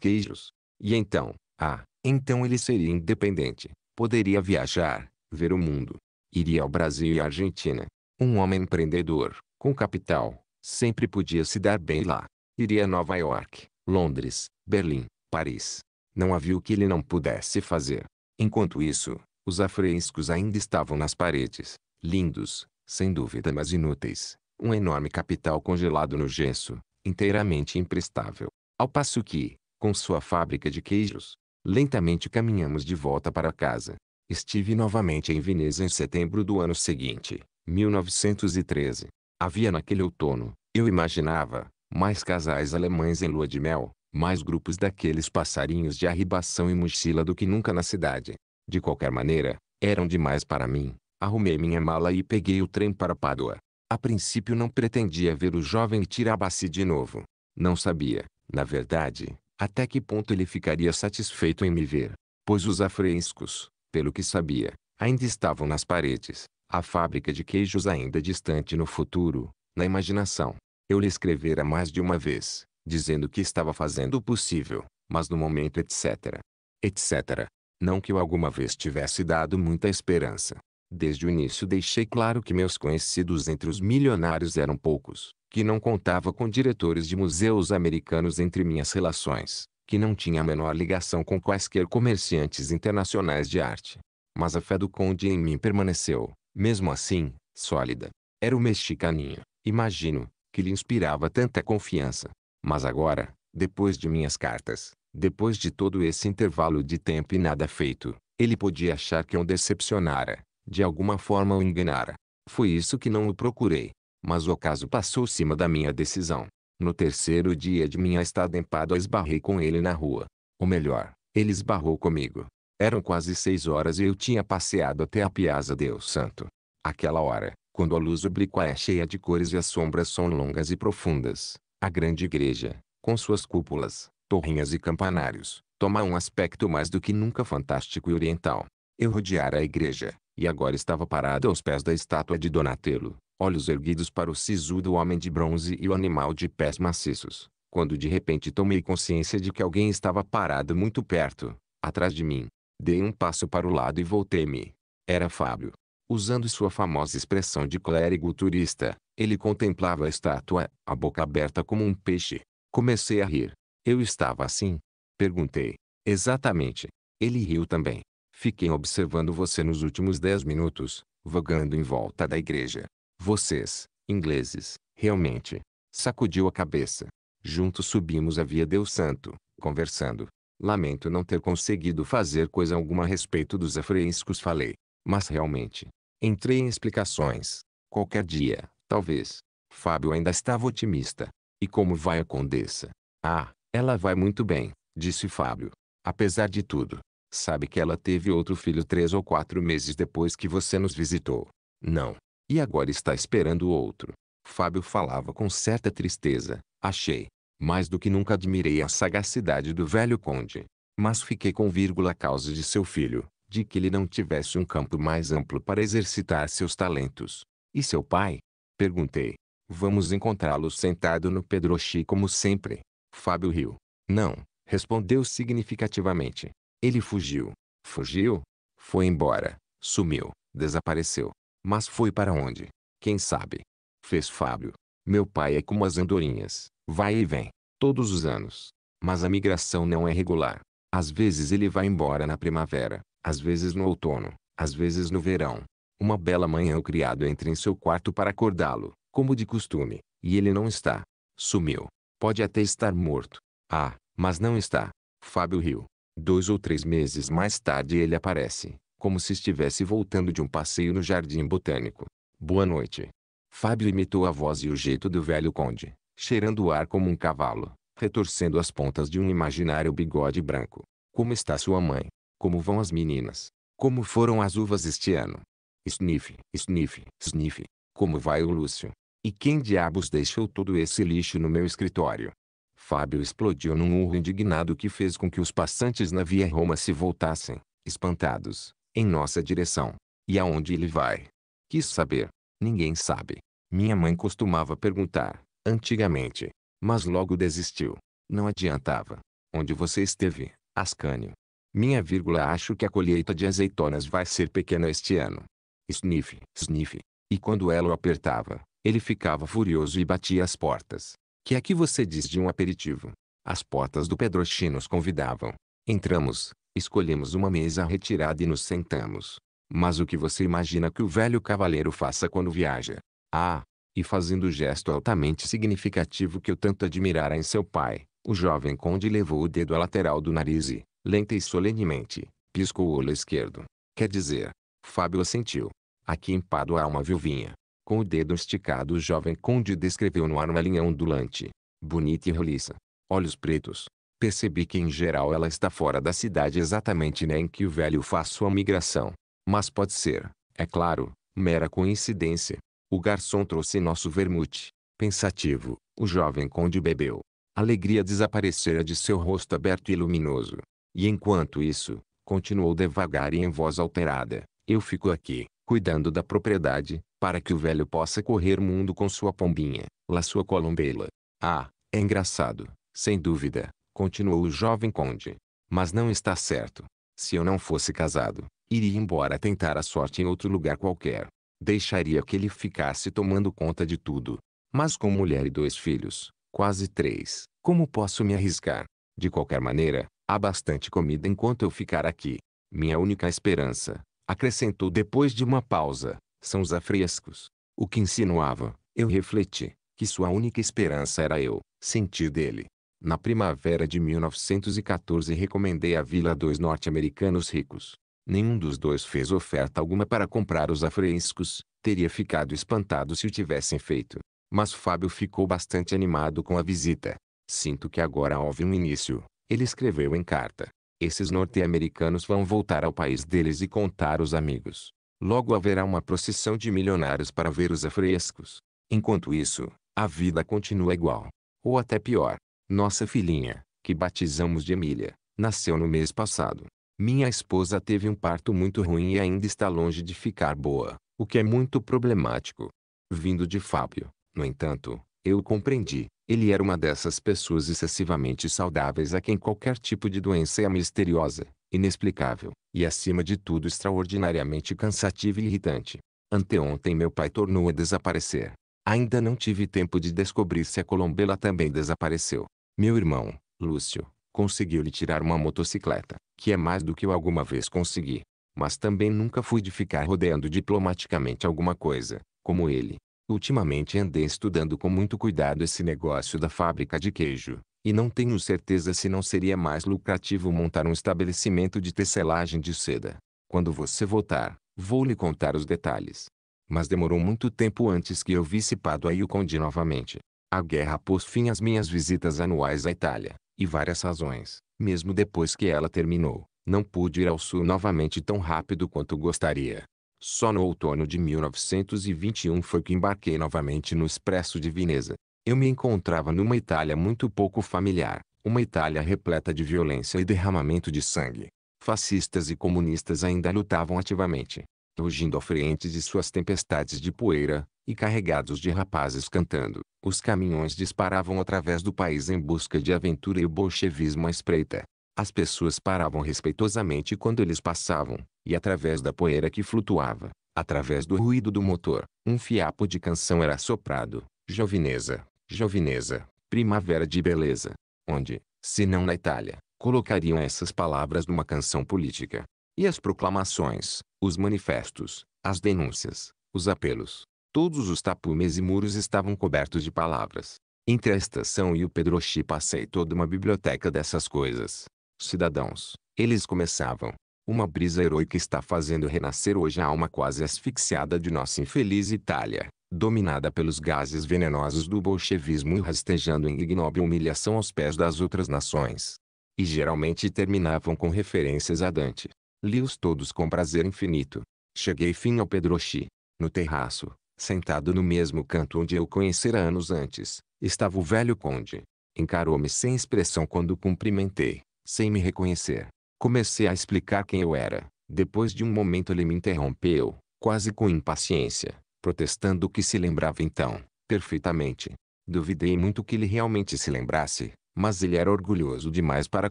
queijos. E então, ah, então ele seria independente. Poderia viajar, ver o mundo. Iria ao Brasil e à Argentina. Um homem empreendedor, com capital, sempre podia se dar bem lá. Iria a Nova York, Londres, Berlim, Paris. Não havia o que ele não pudesse fazer. Enquanto isso, os afrescos ainda estavam nas paredes, lindos, sem dúvida mas inúteis. Um enorme capital congelado no gesso, inteiramente imprestável. Ao passo que, com sua fábrica de queijos, lentamente caminhamos de volta para casa. Estive novamente em Veneza em setembro do ano seguinte, 1913. Havia naquele outono, eu imaginava, mais casais alemães em lua de mel, mais grupos daqueles passarinhos de arribação e mochila do que nunca na cidade. De qualquer maneira, eram demais para mim. Arrumei minha mala e peguei o trem para Pádua. A princípio não pretendia ver o jovem Tirabassi de novo. Não sabia, na verdade, até que ponto ele ficaria satisfeito em me ver. Pois os afrescos, pelo que sabia, ainda estavam nas paredes, a fábrica de queijos ainda distante no futuro, na imaginação. Eu lhe escrevera mais de uma vez, dizendo que estava fazendo o possível, mas no momento etc. etc. Não que eu alguma vez tivesse dado muita esperança. Desde o início deixei claro que meus conhecidos entre os milionários eram poucos, que não contava com diretores de museus americanos entre minhas relações, que não tinha a menor ligação com quaisquer comerciantes internacionais de arte. Mas a fé do conde em mim permaneceu, mesmo assim, sólida. Era o mexicaninho, imagino, que lhe inspirava tanta confiança. Mas agora, depois de minhas cartas, depois de todo esse intervalo de tempo e nada feito, ele podia achar que eu decepcionara, de alguma forma o enganara. Foi isso que não o procurei. Mas o caso passou cima da minha decisão. No terceiro dia de minha estada em esbarrei com ele na rua. Ou melhor, ele esbarrou comigo. Eram quase seis horas e eu tinha passeado até a Piazza del Santo. Aquela hora, quando a luz oblíqua é cheia de cores e as sombras são longas e profundas, a grande igreja, com suas cúpulas, torrinhas e campanários, toma um aspecto mais do que nunca fantástico e oriental. Eu rodeara a igreja, e agora estava parado aos pés da estátua de Donatello, olhos erguidos para o sisudo homem de bronze e o animal de pés maciços, quando de repente tomei consciência de que alguém estava parado muito perto, atrás de mim. Dei um passo para o lado e voltei-me. Era Fábio. Usando sua famosa expressão de clérigo turista, ele contemplava a estátua, a boca aberta como um peixe. Comecei a rir. Eu estava assim? Perguntei. Exatamente. Ele riu também. Fiquei observando você nos últimos dez minutos, vagando em volta da igreja. Vocês, ingleses, realmente. Sacudiu a cabeça. Juntos subimos a via Deus Santo, conversando. Lamento não ter conseguido fazer coisa alguma a respeito dos afrescos falei. Mas realmente. Entrei em explicações. Qualquer dia, talvez. Fábio ainda estava otimista. E como vai a condessa? Ah, ela vai muito bem, disse Fábio. Apesar de tudo. Sabe que ela teve outro filho três ou quatro meses depois que você nos visitou. Não, e agora está esperando outro. Fábio falava com certa tristeza. Achei. Mais do que nunca admirei a sagacidade do velho conde. Mas fiquei com vírgula a causa de seu filho, de que ele não tivesse um campo mais amplo para exercitar seus talentos. E seu pai? Perguntei. Vamos encontrá-lo sentado no Pedrochi como sempre. Fábio riu. Não, respondeu significativamente. Ele fugiu. Fugiu? Foi embora. Sumiu. Desapareceu. Mas foi para onde? Quem sabe? Fez Fábio. Meu pai é como as andorinhas, vai e vem, todos os anos. Mas a migração não é regular. Às vezes ele vai embora na primavera, às vezes no outono, às vezes no verão. Uma bela manhã o criado entra em seu quarto para acordá-lo, como de costume, e ele não está. Sumiu. Pode até estar morto. Ah, mas não está. Fábio riu. Dois ou três meses mais tarde ele aparece, como se estivesse voltando de um passeio no jardim botânico. Boa noite. Fábio imitou a voz e o jeito do velho conde, cheirando o ar como um cavalo, retorcendo as pontas de um imaginário bigode branco. Como está sua mãe? Como vão as meninas? Como foram as uvas este ano? Sniff, sniff, sniff. Como vai o Lúcio? E quem diabos deixou todo esse lixo no meu escritório? Fábio explodiu num urro indignado que fez com que os passantes na Via Roma se voltassem, espantados, em nossa direção. E aonde ele vai? Quis saber. Ninguém sabe. Minha mãe costumava perguntar, antigamente, mas logo desistiu. Não adiantava. Onde você esteve, Ascânio? Minha vírgula acho que a colheita de azeitonas vai ser pequena este ano. Sniff, sniff. E quando ela o apertava, ele ficava furioso e batia as portas. Que é que você diz de um aperitivo? As portas do Pedrochi nos convidavam. Entramos, Escolhemos uma mesa retirada e nos sentamos. Mas o que você imagina que o velho cavaleiro faça quando viaja? Ah! E fazendo o gesto altamente significativo que eu tanto admirara em seu pai, o jovem conde levou o dedo à lateral do nariz e, lenta e solenemente, piscou o olho esquerdo. Quer dizer, Fábio assentiu. Aqui em a há uma viuvinha. Com o dedo esticado o jovem conde descreveu no ar uma linha ondulante, bonita e roliça. Olhos pretos, Percebi que em geral ela está fora da cidade exatamente nem que o velho faz sua migração. Mas pode ser, é claro, mera coincidência. O garçom trouxe nosso vermute. Pensativo, o jovem conde bebeu. Alegria desaparecera de seu rosto aberto e luminoso. E enquanto isso, continuou devagar e em voz alterada. Eu fico aqui, cuidando da propriedade, para que o velho possa correr mundo com sua pombinha, lá sua colombela. Ah, é engraçado, sem dúvida, continuou o jovem conde. Mas não está certo. Se eu não fosse casado, iria embora tentar a sorte em outro lugar qualquer. Deixaria que ele ficasse tomando conta de tudo. Mas com mulher e dois filhos, quase três, como posso me arriscar? De qualquer maneira, há bastante comida enquanto eu ficar aqui. Minha única esperança, acrescentou depois de uma pausa, são os afrescos. O que insinuava, eu refleti, que sua única esperança era eu, sentir dele na primavera de 1914 recomendei a vila a dois norte-americanos ricos. Nenhum dos dois fez oferta alguma para comprar os afrescos, teria ficado espantado se o tivessem feito. Mas Fábio ficou bastante animado com a visita. Sinto que agora houve um início, ele escreveu em carta. Esses norte-americanos vão voltar ao país deles e contar os amigos. Logo haverá uma procissão de milionários para ver os afrescos. Enquanto isso, a vida continua igual. Ou até pior. Nossa filhinha, que batizamos de Emília, nasceu no mês passado. Minha esposa teve um parto muito ruim e ainda está longe de ficar boa, o que é muito problemático. Vindo de Fábio, no entanto, eu compreendi. Ele era uma dessas pessoas excessivamente saudáveis a quem qualquer tipo de doença é misteriosa, inexplicável, e acima de tudo extraordinariamente cansativa e irritante. Anteontem meu pai tornou a desaparecer. Ainda não tive tempo de descobrir se a colombela também desapareceu. Meu irmão, Lúcio, conseguiu-lhe tirar uma motocicleta, que é mais do que eu alguma vez consegui. Mas também nunca fui de ficar rodeando diplomaticamente alguma coisa, como ele. Ultimamente andei estudando com muito cuidado esse negócio da fábrica de queijo, e não tenho certeza se não seria mais lucrativo montar um estabelecimento de tecelagem de seda. Quando você voltar, vou lhe contar os detalhes. Mas demorou muito tempo antes que eu visse Paduá e o Conde novamente. A guerra pôs fim às minhas visitas anuais à Itália, e várias razões, mesmo depois que ela terminou, não pude ir ao sul novamente tão rápido quanto gostaria. Só no outono de 1921 foi que embarquei novamente no Expresso de Veneza. Eu me encontrava numa Itália muito pouco familiar, uma Itália repleta de violência e derramamento de sangue. Fascistas e comunistas ainda lutavam ativamente, rugindo à frente de suas tempestades de poeira, e carregados de rapazes cantando, os caminhões disparavam através do país em busca de aventura e o bolchevismo à espreita. As pessoas paravam respeitosamente quando eles passavam, e através da poeira que flutuava, através do ruído do motor, um fiapo de canção era soprado, jovineza, jovineza, primavera de beleza. Onde, se não na Itália, colocariam essas palavras numa canção política? E as proclamações, os manifestos, as denúncias, os apelos, Todos os tapumes e muros estavam cobertos de palavras. Entre a estação e o Pedrochi passei toda uma biblioteca dessas coisas. Cidadãos, eles começavam. Uma brisa heroica está fazendo renascer hoje a alma quase asfixiada de nossa infeliz Itália, dominada pelos gases venenosos do bolchevismo e rastejando em ignóbil humilhação aos pés das outras nações. E geralmente terminavam com referências a Dante. Li-os todos com prazer infinito. Cheguei fim ao Pedrochi. No terraço, Sentado no mesmo canto onde eu conhecera anos antes, estava o velho conde. Encarou-me sem expressão quando cumprimentei, sem me reconhecer. Comecei a explicar quem eu era. Depois de um momento ele me interrompeu, quase com impaciência, protestando que se lembrava então, perfeitamente. Duvidei muito que ele realmente se lembrasse, mas ele era orgulhoso demais para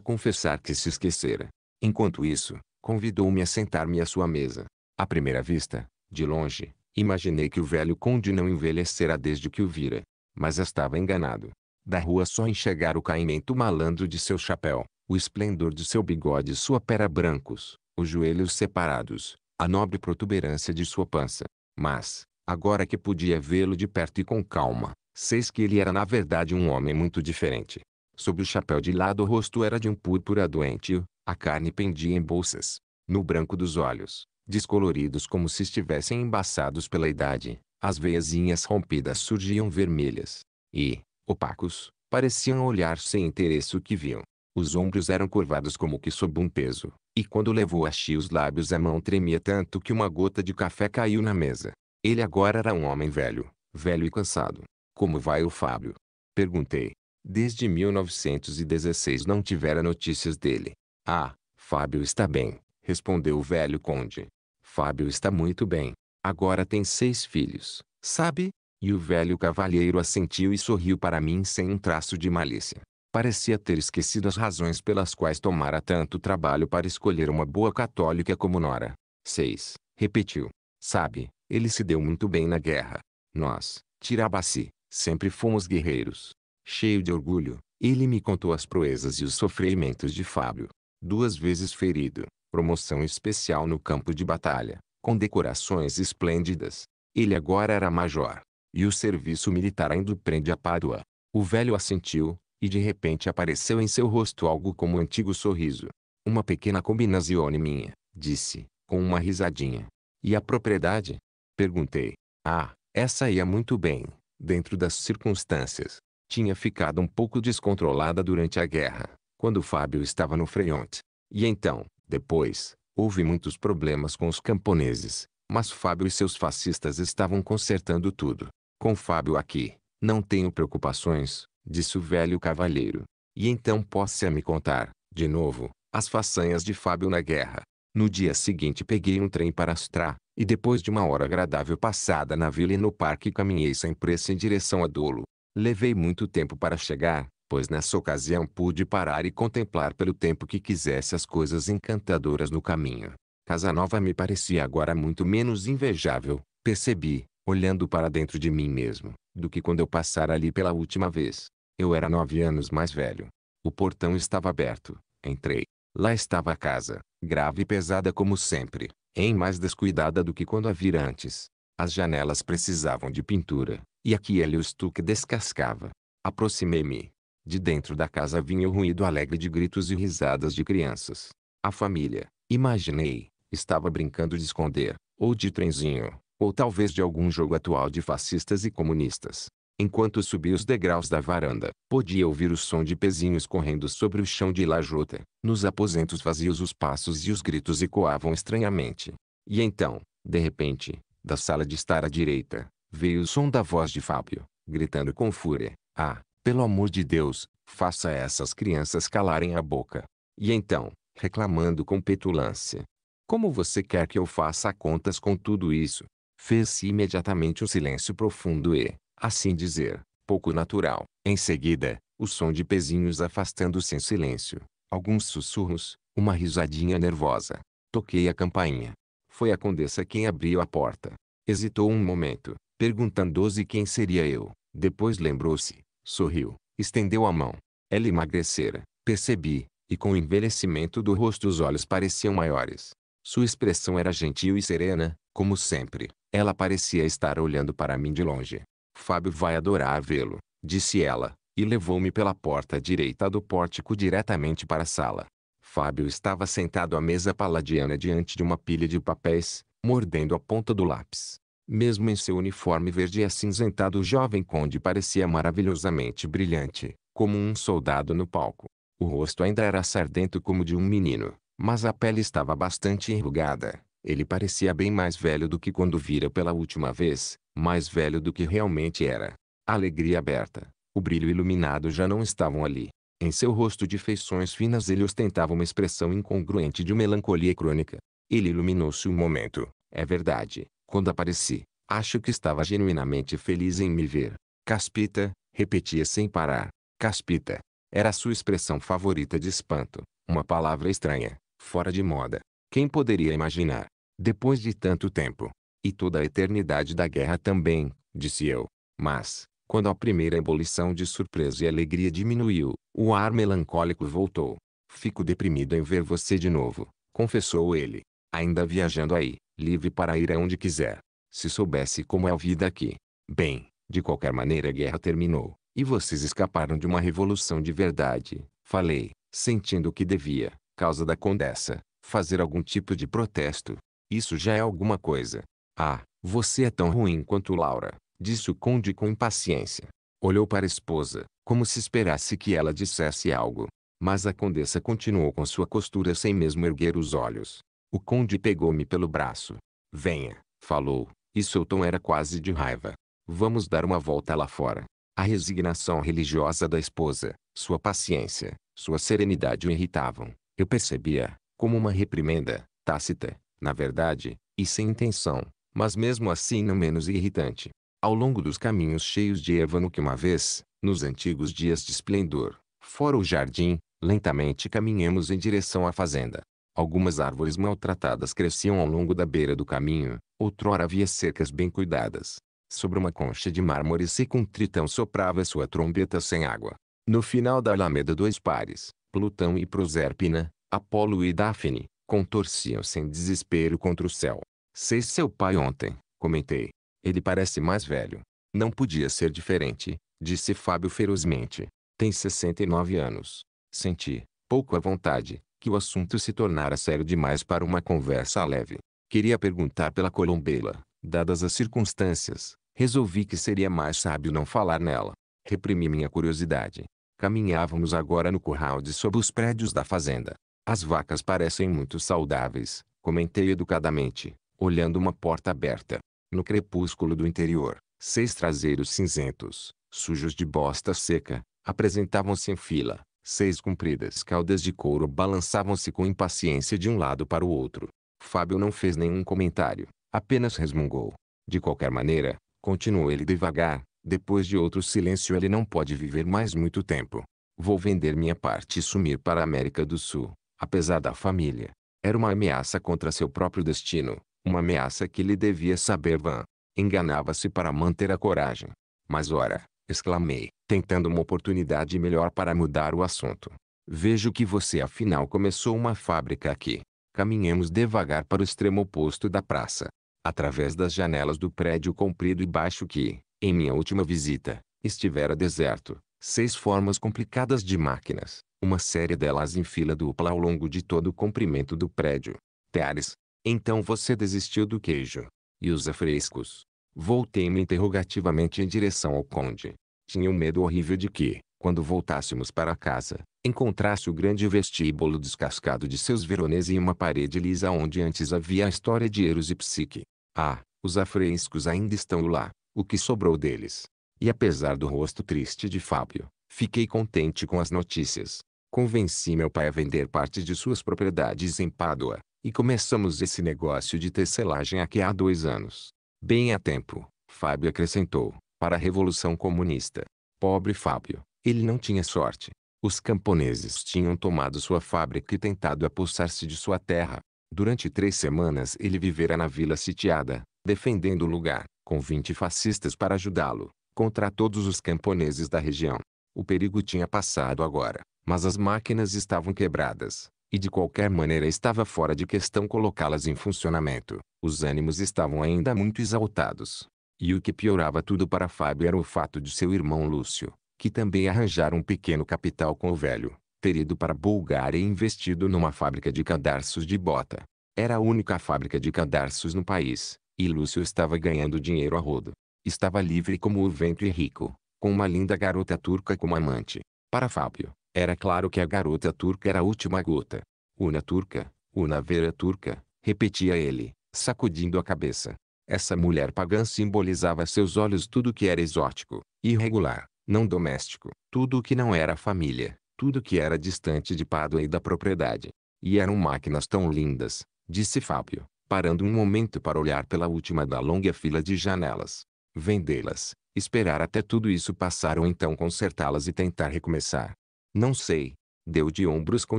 confessar que se esquecera. Enquanto isso, convidou-me a sentar-me à sua mesa. À primeira vista, de longe, Imaginei que o velho conde não envelhecera desde que o vira. Mas estava enganado. Da rua só enxergar o caimento malandro de seu chapéu, o esplendor de seu bigode e sua pera brancos, os joelhos separados, a nobre protuberância de sua pança. Mas, agora que podia vê-lo de perto e com calma, seis que ele era na verdade um homem muito diferente. Sob o chapéu de lado o rosto era de um púrpura doente, a carne pendia em bolsas. No branco dos olhos, descoloridos como se estivessem embaçados pela idade. As veiazinhas rompidas surgiam vermelhas. E, opacos, pareciam olhar sem interesse o que viam. Os ombros eram curvados como que sob um peso, e quando levou a Chi os lábios a mão tremia tanto que uma gota de café caiu na mesa. Ele agora era um homem velho, velho e cansado. Como vai o Fábio? Perguntei. Desde 1916 não tivera notícias dele. Ah, Fábio está bem, respondeu o velho conde. Fábio está muito bem. Agora tem seis filhos, sabe? E o velho cavalheiro assentiu e sorriu para mim sem um traço de malícia. Parecia ter esquecido as razões pelas quais tomara tanto trabalho para escolher uma boa católica como Nora. 6. Repetiu. Sabe, ele se deu muito bem na guerra. Nós, Tirabaci, sempre fomos guerreiros. Cheio de orgulho, ele me contou as proezas e os sofrimentos de Fábio. Duas vezes ferido, promoção especial no campo de batalha, com decorações esplêndidas. Ele agora era major, e o serviço militar ainda prende a Pádua. O velho assentiu, e de repente apareceu em seu rosto algo como um antigo sorriso. Uma pequena combinazione minha, disse, com uma risadinha. E a propriedade? Perguntei. Ah, essa ia muito bem, dentro das circunstâncias. Tinha ficado um pouco descontrolada durante a guerra, quando Fábio estava no Freyont. E então, depois, houve muitos problemas com os camponeses, mas Fábio e seus fascistas estavam consertando tudo. Com Fábio aqui, não tenho preocupações, disse o velho cavalheiro. E então possa me contar, de novo, as façanhas de Fábio na guerra. No dia seguinte peguei um trem para Astra, e depois de uma hora agradável passada na vila e no parque caminhei sem pressa em direção a Dolo. Levei muito tempo para chegar, pois nessa ocasião pude parar e contemplar pelo tempo que quisesse as coisas encantadoras no caminho. Casanova me parecia agora muito menos invejável, percebi, olhando para dentro de mim mesmo, do que quando eu passara ali pela última vez. Eu era nove anos mais velho. O portão estava aberto. Entrei. Lá estava a casa, grave e pesada como sempre, em mais descuidada do que quando a vira antes. As janelas precisavam de pintura, e aqui ele o estuque descascava. Aproximei-me, de dentro da casa vinha o ruído alegre de gritos e risadas de crianças. A família, imaginei, estava brincando de esconder, ou de trenzinho, ou talvez de algum jogo atual de fascistas e comunistas. Enquanto subia os degraus da varanda, podia ouvir o som de pezinhos correndo sobre o chão de lajota. Nos aposentos vazios os passos e os gritos ecoavam estranhamente. E então, de repente, da sala de estar à direita, veio o som da voz de Fábio, gritando com fúria. Ah, pelo amor de Deus, faça essas crianças calarem a boca. E então, reclamando com petulância. Como você quer que eu faça contas com tudo isso? Fez-se imediatamente um silêncio profundo e, assim dizer, pouco natural. Em seguida, o som de pezinhos afastando-se em silêncio, alguns sussurros, uma risadinha nervosa. Toquei a campainha. Foi a condessa quem abriu a porta. Hesitou um momento, perguntando-se quem seria eu. Depois lembrou-se sorriu, estendeu a mão. Ela emagrecera, percebi, e com o envelhecimento do rosto os olhos pareciam maiores. Sua expressão era gentil e serena, como sempre. Ela parecia estar olhando para mim de longe. Fábio vai adorar vê-lo, disse ela, e levou-me pela porta direita do pórtico diretamente para a sala. Fábio estava sentado à mesa paladiana diante de uma pilha de papéis, mordendo a ponta do lápis. Mesmo em seu uniforme verde acinzentado o jovem conde parecia maravilhosamente brilhante, como um soldado no palco. O rosto ainda era sardento como de um menino, mas a pele estava bastante enrugada. Ele parecia bem mais velho do que quando vira pela última vez, mais velho do que realmente era. alegria aberta, o brilho iluminado já não estavam ali. Em seu rosto de feições finas ele ostentava uma expressão incongruente de melancolia crônica. Ele iluminou-se um momento, é verdade, quando apareci, acho que estava genuinamente feliz em me ver. Caspita, repetia sem parar. Caspita. Era a sua expressão favorita de espanto, uma palavra estranha, fora de moda. Quem poderia imaginar? Depois de tanto tempo, e toda a eternidade da guerra também, disse eu. Mas, quando a primeira ebulição de surpresa e alegria diminuiu, o ar melancólico voltou. Fico deprimido em ver você de novo, confessou ele. Ainda viajando aí livre para ir aonde quiser. Se soubesse como é a vida aqui. Bem, de qualquer maneira a guerra terminou, e vocês escaparam de uma revolução de verdade. Falei, sentindo que devia, causa da condessa, fazer algum tipo de protesto. Isso já é alguma coisa. Ah, você é tão ruim quanto Laura, disse o conde com impaciência. Olhou para a esposa, como se esperasse que ela dissesse algo. Mas a condessa continuou com sua costura sem mesmo erguer os olhos. O conde pegou-me pelo braço. Venha, falou, e seu tom era quase de raiva. Vamos dar uma volta lá fora. A resignação religiosa da esposa, sua paciência, sua serenidade o irritavam. Eu percebia, como uma reprimenda, tácita, na verdade, e sem intenção, mas mesmo assim não menos irritante. Ao longo dos caminhos cheios de no que uma vez, nos antigos dias de esplendor, fora o jardim, lentamente caminhamos em direção à fazenda. Algumas árvores maltratadas cresciam ao longo da beira do caminho, outrora havia cercas bem cuidadas. Sobre uma concha de mármore seco um tritão soprava sua trombeta sem água. No final da alameda dois pares, Plutão e Proserpina, Apolo e Daphne, contorciam-se em desespero contra o céu. Sei seu pai ontem, comentei. Ele parece mais velho. Não podia ser diferente, disse Fábio ferozmente. Tem 69 anos. Senti, pouco à vontade, que o assunto se tornara sério demais para uma conversa leve. Queria perguntar pela Colombela, dadas as circunstâncias, resolvi que seria mais sábio não falar nela. Reprimi minha curiosidade. Caminhávamos agora no curral de sob os prédios da fazenda. As vacas parecem muito saudáveis, comentei educadamente, olhando uma porta aberta. No crepúsculo do interior, seis traseiros cinzentos, sujos de bosta seca, apresentavam-se em fila, Seis compridas caudas de couro balançavam-se com impaciência de um lado para o outro. Fábio não fez nenhum comentário, apenas resmungou. De qualquer maneira, continuou ele devagar, depois de outro silêncio ele não pode viver mais muito tempo. Vou vender minha parte e sumir para a América do Sul, apesar da família. Era uma ameaça contra seu próprio destino, uma ameaça que ele devia saber van. Enganava-se para manter a coragem. Mas ora, exclamei, tentando uma oportunidade melhor para mudar o assunto. Vejo que você afinal começou uma fábrica aqui. Caminhamos devagar para o extremo oposto da praça. Através das janelas do prédio comprido e baixo que, em minha última visita, estivera deserto, seis formas complicadas de máquinas, uma série delas em fila dupla ao longo de todo o comprimento do prédio. Teares, então você desistiu do queijo. E os afrescos? Voltei-me interrogativamente em direção ao conde. Tinha um medo horrível de que, quando voltássemos para casa, encontrasse o grande vestíbulo descascado de seus veronês e uma parede lisa onde antes havia a história de Eros e Psique. Ah, os afrescos ainda estão lá, o que sobrou deles. E apesar do rosto triste de Fábio, fiquei contente com as notícias. Convenci meu pai a vender parte de suas propriedades em Pádua, e começamos esse negócio de tecelagem aqui há dois anos. Bem a tempo, Fábio acrescentou para a Revolução Comunista. Pobre Fábio, ele não tinha sorte. Os camponeses tinham tomado sua fábrica e tentado apossar-se de sua terra. Durante três semanas ele vivera na vila sitiada, defendendo o lugar, com 20 fascistas para ajudá-lo, contra todos os camponeses da região. O perigo tinha passado agora, mas as máquinas estavam quebradas, e de qualquer maneira estava fora de questão colocá-las em funcionamento. Os ânimos estavam ainda muito exaltados, e o que piorava tudo para Fábio era o fato de seu irmão Lúcio, que também arranjara um pequeno capital com o velho, ter ido para Bulgária e investido numa fábrica de cadarços de bota. Era a única fábrica de cadarços no país, e Lúcio estava ganhando dinheiro a rodo. Estava livre como o vento e rico, com uma linda garota turca como amante. Para Fábio, era claro que a garota turca era a última gota. Una turca, una vera turca, repetia ele, sacudindo a cabeça. Essa mulher pagã simbolizava a seus olhos tudo que era exótico, irregular, não doméstico, tudo o que não era família, tudo que era distante de Pádua e da propriedade. E eram máquinas tão lindas, disse Fábio, parando um momento para olhar pela última da longa fila de janelas. Vendê-las, esperar até tudo isso passar ou então consertá-las e tentar recomeçar. Não sei, deu de ombros com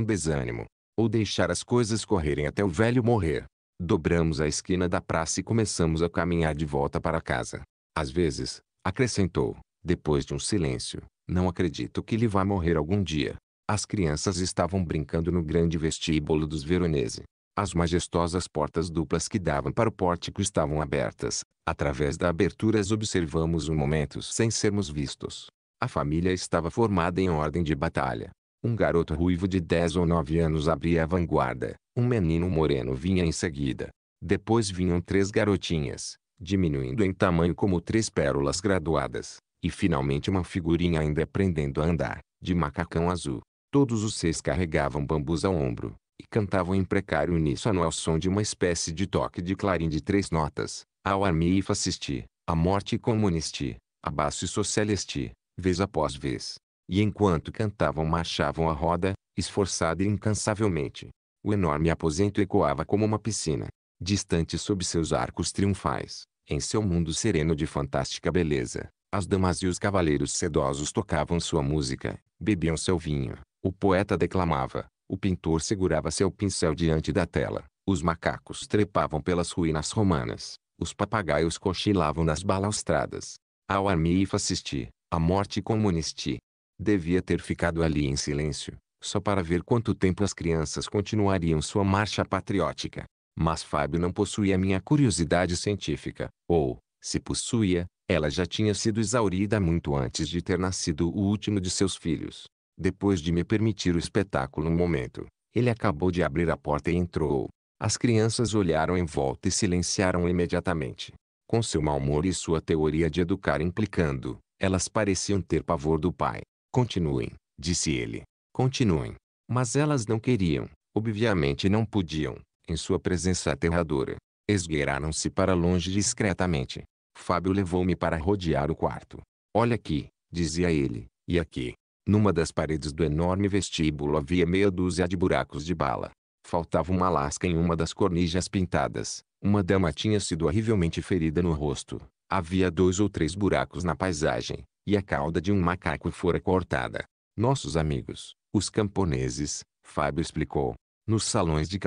desânimo. Ou deixar as coisas correrem até o velho morrer. Dobramos a esquina da praça e começamos a caminhar de volta para casa. Às vezes, acrescentou, depois de um silêncio, não acredito que ele vá morrer algum dia. As crianças estavam brincando no grande vestíbulo dos Veronese. As majestosas portas duplas que davam para o pórtico estavam abertas. Através da abertura as observamos um momento sem sermos vistos. A família estava formada em ordem de batalha. Um garoto ruivo de 10 ou 9 anos abria a vanguarda. Um menino moreno vinha em seguida. Depois vinham três garotinhas, diminuindo em tamanho como três pérolas graduadas. E finalmente uma figurinha ainda aprendendo a andar, de macacão azul. Todos os seis carregavam bambus ao ombro, e cantavam em precário uníssono ao som de uma espécie de toque de clarim de três notas. Ao armi e fascisti, a morte comunisti, a e socialisti, vez após vez. E enquanto cantavam marchavam a roda, esforçada e incansavelmente. O enorme aposento ecoava como uma piscina. Distante sob seus arcos triunfais, em seu mundo sereno de fantástica beleza, as damas e os cavaleiros sedosos tocavam sua música, bebiam seu vinho, o poeta declamava, o pintor segurava seu pincel diante da tela, os macacos trepavam pelas ruínas romanas, os papagaios cochilavam nas balaustradas. Ao Armif assisti, a morte comunisti, Devia ter ficado ali em silêncio, só para ver quanto tempo as crianças continuariam sua marcha patriótica. Mas Fábio não possuía minha curiosidade científica, ou, se possuía, ela já tinha sido exaurida muito antes de ter nascido o último de seus filhos. Depois de me permitir o espetáculo um momento, ele acabou de abrir a porta e entrou. As crianças olharam em volta e silenciaram imediatamente. Com seu mau humor e sua teoria de educar implicando, elas pareciam ter pavor do pai. Continuem, disse ele. Continuem. Mas elas não queriam, obviamente não podiam, em sua presença aterradora. Esgueiraram-se para longe discretamente. Fábio levou-me para rodear o quarto. Olha aqui, dizia ele, e aqui. Numa das paredes do enorme vestíbulo havia meia dúzia de buracos de bala. Faltava uma lasca em uma das cornijas pintadas. Uma dama tinha sido horrivelmente ferida no rosto. Havia dois ou três buracos na paisagem, e a cauda de um macaco fora cortada. Nossos amigos, os camponeses, Fábio explicou. Nos salões de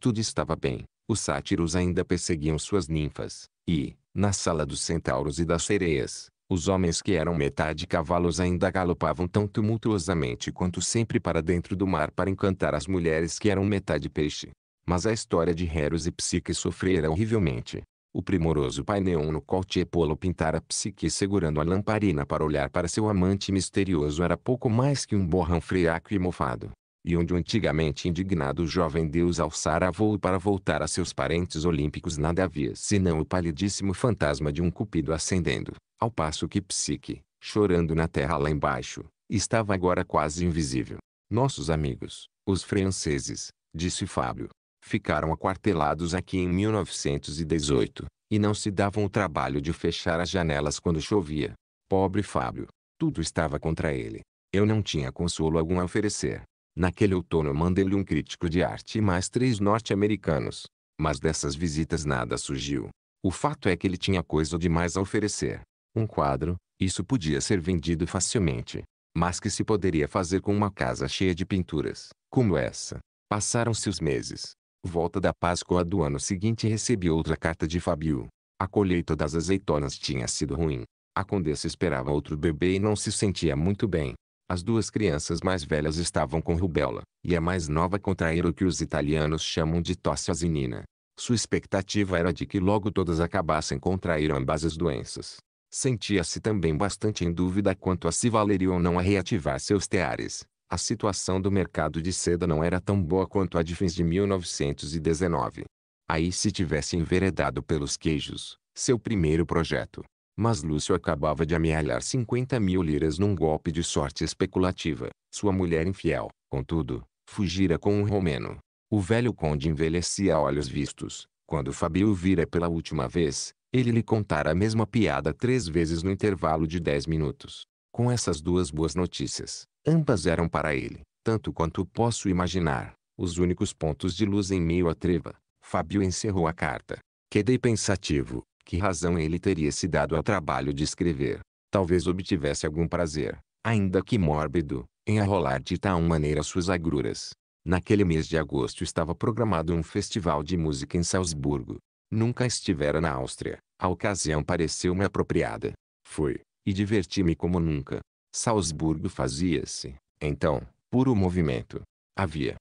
tudo estava bem. Os sátiros ainda perseguiam suas ninfas. E, na sala dos centauros e das sereias, os homens que eram metade cavalos ainda galopavam tão tumultuosamente quanto sempre para dentro do mar para encantar as mulheres que eram metade peixe. Mas a história de Heros e Psique sofrera horrivelmente o primoroso pai neon no qual Tiepolo pintara psique segurando a lamparina para olhar para seu amante misterioso era pouco mais que um borrão friaco e mofado. E onde o antigamente indignado jovem deus alçara voo para voltar a seus parentes olímpicos nada havia senão o palidíssimo fantasma de um cupido ascendendo, ao passo que Psique, chorando na terra lá embaixo, estava agora quase invisível. Nossos amigos, os franceses, disse Fábio, ficaram aquartelados aqui em 1918, e não se davam o trabalho de fechar as janelas quando chovia. Pobre Fábio. Tudo estava contra ele. Eu não tinha consolo algum a oferecer. Naquele outono mandei-lhe um crítico de arte e mais três norte-americanos. Mas dessas visitas nada surgiu. O fato é que ele tinha coisa demais a oferecer. Um quadro, isso podia ser vendido facilmente. Mas que se poderia fazer com uma casa cheia de pinturas, como essa? Passaram-se os meses. Volta da Páscoa do ano seguinte recebi outra carta de Fabio. A colheita das azeitonas tinha sido ruim. A condessa esperava outro bebê e não se sentia muito bem. As duas crianças mais velhas estavam com rubéola, e a é mais nova contraíra o que os italianos chamam de tosse asinina. Sua expectativa era de que logo todas acabassem contrair ambas as doenças. Sentia-se também bastante em dúvida quanto a se valeria ou não a reativar seus teares a situação do mercado de seda não era tão boa quanto a de fins de 1919. Aí se tivesse enveredado pelos queijos, seu primeiro projeto. Mas Lúcio acabava de amealhar 50 mil liras num golpe de sorte especulativa. Sua mulher infiel, contudo, fugira com um romeno. O velho conde envelhecia a olhos vistos. Quando Fabio vira pela última vez, ele lhe contara a mesma piada três vezes no intervalo de dez minutos. Com essas duas boas notícias, Ambas eram para ele, tanto quanto posso imaginar, os únicos pontos de luz em meio à treva. Fábio encerrou a carta. Quedei pensativo. Que razão ele teria se dado ao trabalho de escrever? Talvez obtivesse algum prazer, ainda que mórbido, em arrolar de tal maneira suas agruras. Naquele mês de agosto estava programado um festival de música em Salzburgo. Nunca estivera na Áustria. A ocasião pareceu-me apropriada. Fui, e diverti-me como nunca. Salzburgo fazia-se, então, puro movimento. Havia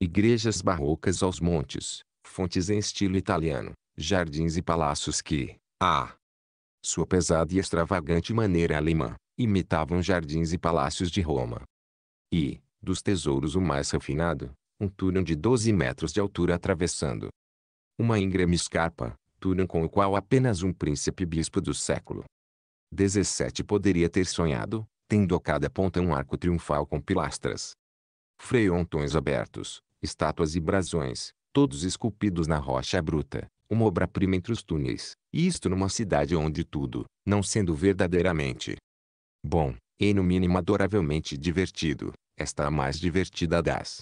igrejas barrocas aos montes, fontes em estilo italiano, jardins e palácios que, a sua pesada e extravagante maneira alemã, imitavam jardins e palácios de Roma. E, dos tesouros o mais refinado, um túnel de 12 metros de altura atravessando uma íngreme escarpa, túnel com o qual apenas um príncipe bispo do século XVII poderia ter sonhado, tendo a cada ponta um arco triunfal com pilastras, Freontões abertos, estátuas e brasões, todos esculpidos na rocha bruta, uma obra-prima entre os túneis, e isto numa cidade onde tudo, não sendo verdadeiramente bom, e é no mínimo adoravelmente divertido, esta a mais divertida das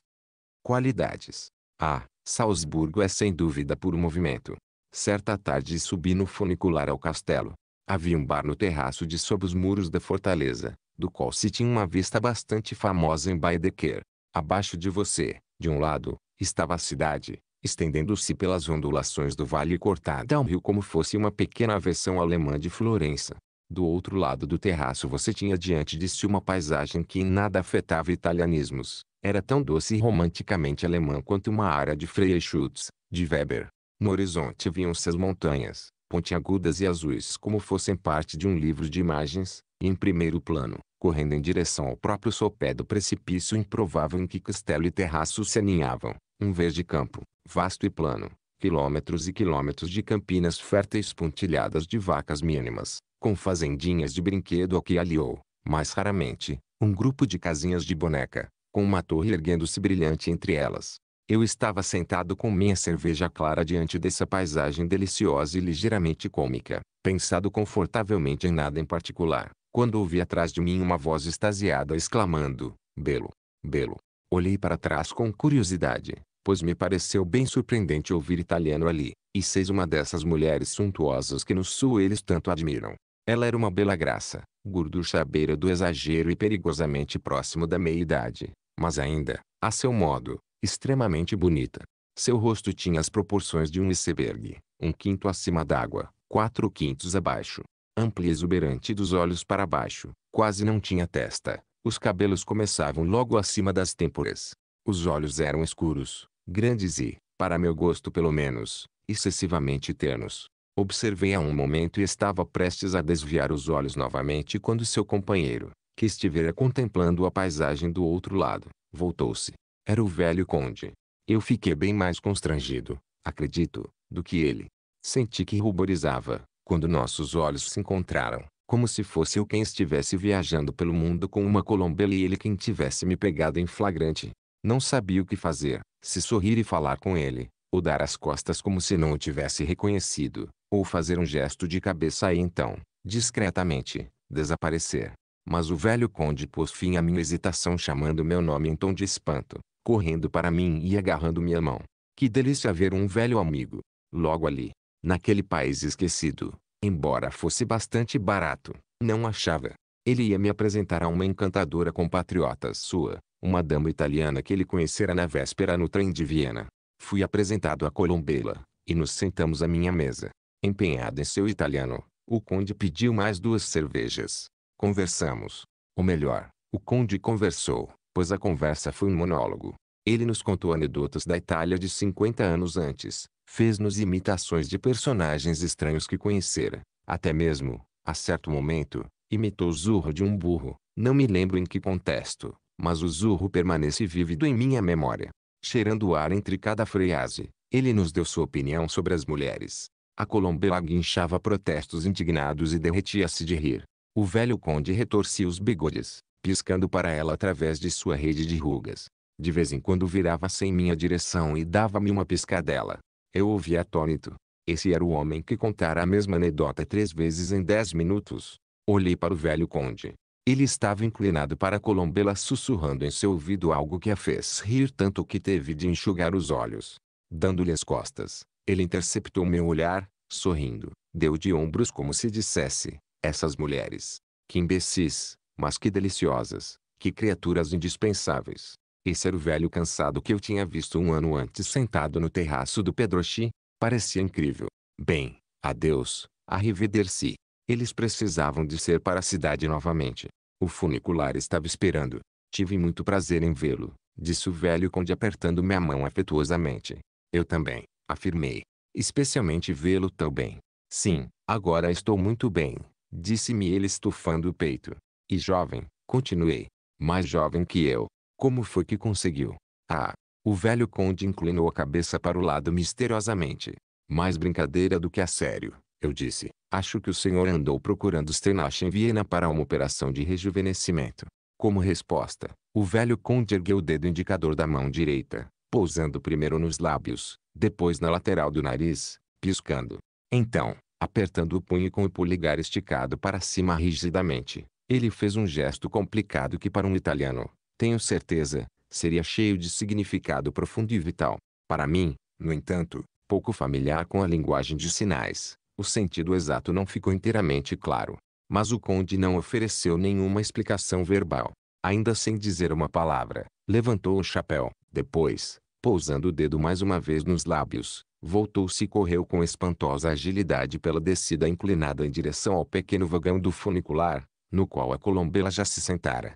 qualidades. Ah, Salzburgo é sem dúvida por um movimento. Certa tarde subi no funicular ao castelo. Havia um bar no terraço de sob os muros da fortaleza, do qual se tinha uma vista bastante famosa em Baedeker. Abaixo de você, de um lado, estava a cidade, estendendo-se pelas ondulações do vale cortada ao rio como fosse uma pequena versão alemã de Florença. Do outro lado do terraço você tinha diante de si uma paisagem que em nada afetava italianismos. Era tão doce e romanticamente alemã quanto uma área de Freischutz, de Weber. No horizonte vinham se as montanhas, pontiagudas e azuis como fossem parte de um livro de imagens, e em primeiro plano, correndo em direção ao próprio sopé do precipício improvável em que castelo e terraço se aninhavam, um verde campo, vasto e plano, quilômetros e quilômetros de campinas férteis pontilhadas de vacas mínimas, com fazendinhas de brinquedo ao que aliou, mais raramente, um grupo de casinhas de boneca, com uma torre erguendo-se brilhante entre elas. Eu estava sentado com minha cerveja clara diante dessa paisagem deliciosa e ligeiramente cômica, pensado confortavelmente em nada em particular quando ouvi atrás de mim uma voz extasiada exclamando: Belo, Belo. Olhei para trás com curiosidade, pois me pareceu bem surpreendente ouvir italiano ali, e seis uma dessas mulheres suntuosas que no sul eles tanto admiram. Ela era uma bela graça, gorducha à beira do exagero e perigosamente próximo da meia-idade, mas ainda, a seu modo, extremamente bonita. Seu rosto tinha as proporções de um iceberg, um quinto acima d'água, quatro quintos abaixo, ampla e exuberante dos olhos para baixo. Quase não tinha testa. Os cabelos começavam logo acima das têmporas. Os olhos eram escuros, grandes e, para meu gosto pelo menos, excessivamente ternos. Observei a um momento e estava prestes a desviar os olhos novamente quando seu companheiro, que estivera contemplando a paisagem do outro lado, voltou-se. Era o velho conde. Eu fiquei bem mais constrangido, acredito, do que ele. Senti que ruborizava, quando nossos olhos se encontraram, como se fosse eu quem estivesse viajando pelo mundo com uma colombela e ele quem tivesse me pegado em flagrante. Não sabia o que fazer, se sorrir e falar com ele, ou dar as costas como se não o tivesse reconhecido, ou fazer um gesto de cabeça e então, discretamente, desaparecer. Mas o velho conde pôs fim à minha hesitação chamando meu nome em tom de espanto, correndo para mim e agarrando minha mão. Que delícia ver um velho amigo. Logo ali, naquele país esquecido, Embora fosse bastante barato, não achava. Ele ia me apresentar a uma encantadora compatriota sua, uma dama italiana que ele conhecera na véspera no trem de Viena. Fui apresentado a Colombela, e nos sentamos à minha mesa. Empenhado em seu italiano, o conde pediu mais duas cervejas. Conversamos. Ou melhor, o conde conversou, pois a conversa foi um monólogo. Ele nos contou anedotas da Itália de 50 anos antes, fez-nos imitações de personagens estranhos que conhecera. Até mesmo, a certo momento, imitou o zurro de um burro, não me lembro em que contexto, mas o zurro permanece vívido em minha memória. Cheirando o ar entre cada frase, ele nos deu sua opinião sobre as mulheres. A Colombela guinchava protestos indignados e derretia-se de rir. O velho conde retorcia os bigodes, piscando para ela através de sua rede de rugas. De vez em quando virava-se em minha direção e dava-me uma piscadela. Eu ouvi atônito. Esse era o homem que contara a mesma anedota três vezes em dez minutos. Olhei para o velho conde. Ele estava inclinado para a Colombela sussurrando em seu ouvido algo que a fez rir tanto que teve de enxugar os olhos. Dando-lhe as costas, ele interceptou meu olhar, sorrindo, deu de ombros como se dissesse, essas mulheres, que imbecis, mas que deliciosas, que criaturas indispensáveis. Esse era o velho cansado que eu tinha visto um ano antes sentado no terraço do Pedrochi. Parecia incrível. Bem, adeus, arrivederci. Eles precisavam de ser para a cidade novamente. O funicular estava esperando. Tive muito prazer em vê-lo, disse o velho conde apertando minha mão afetuosamente. Eu também, afirmei. Especialmente vê-lo tão bem. Sim, agora estou muito bem, disse-me ele estufando o peito. E jovem, continuei. Mais jovem que eu. Como foi que conseguiu? Ah! O velho conde inclinou a cabeça para o lado misteriosamente. Mais brincadeira do que a sério, eu disse. Acho que o senhor andou procurando Stenache em Viena para uma operação de rejuvenescimento. Como resposta, o velho conde ergueu o dedo indicador da mão direita, pousando primeiro nos lábios, depois na lateral do nariz, piscando. Então, apertando o punho com o polegar esticado para cima rigidamente, ele fez um gesto complicado que para um italiano, tenho certeza, seria cheio de significado profundo e vital. Para mim, no entanto, pouco familiar com a linguagem de sinais, o sentido exato não ficou inteiramente claro. Mas o conde não ofereceu nenhuma explicação verbal. Ainda sem dizer uma palavra, levantou o chapéu. Depois, pousando o dedo mais uma vez nos lábios, voltou-se e correu com espantosa agilidade pela descida inclinada em direção ao pequeno vagão do funicular, no qual a colombela já se sentara.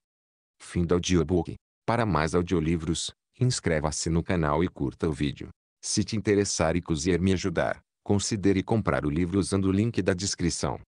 Fim do audiobook. Para mais audiolivros, inscreva-se no canal e curta o vídeo. Se te interessar e quiser me ajudar, considere comprar o livro usando o link da descrição.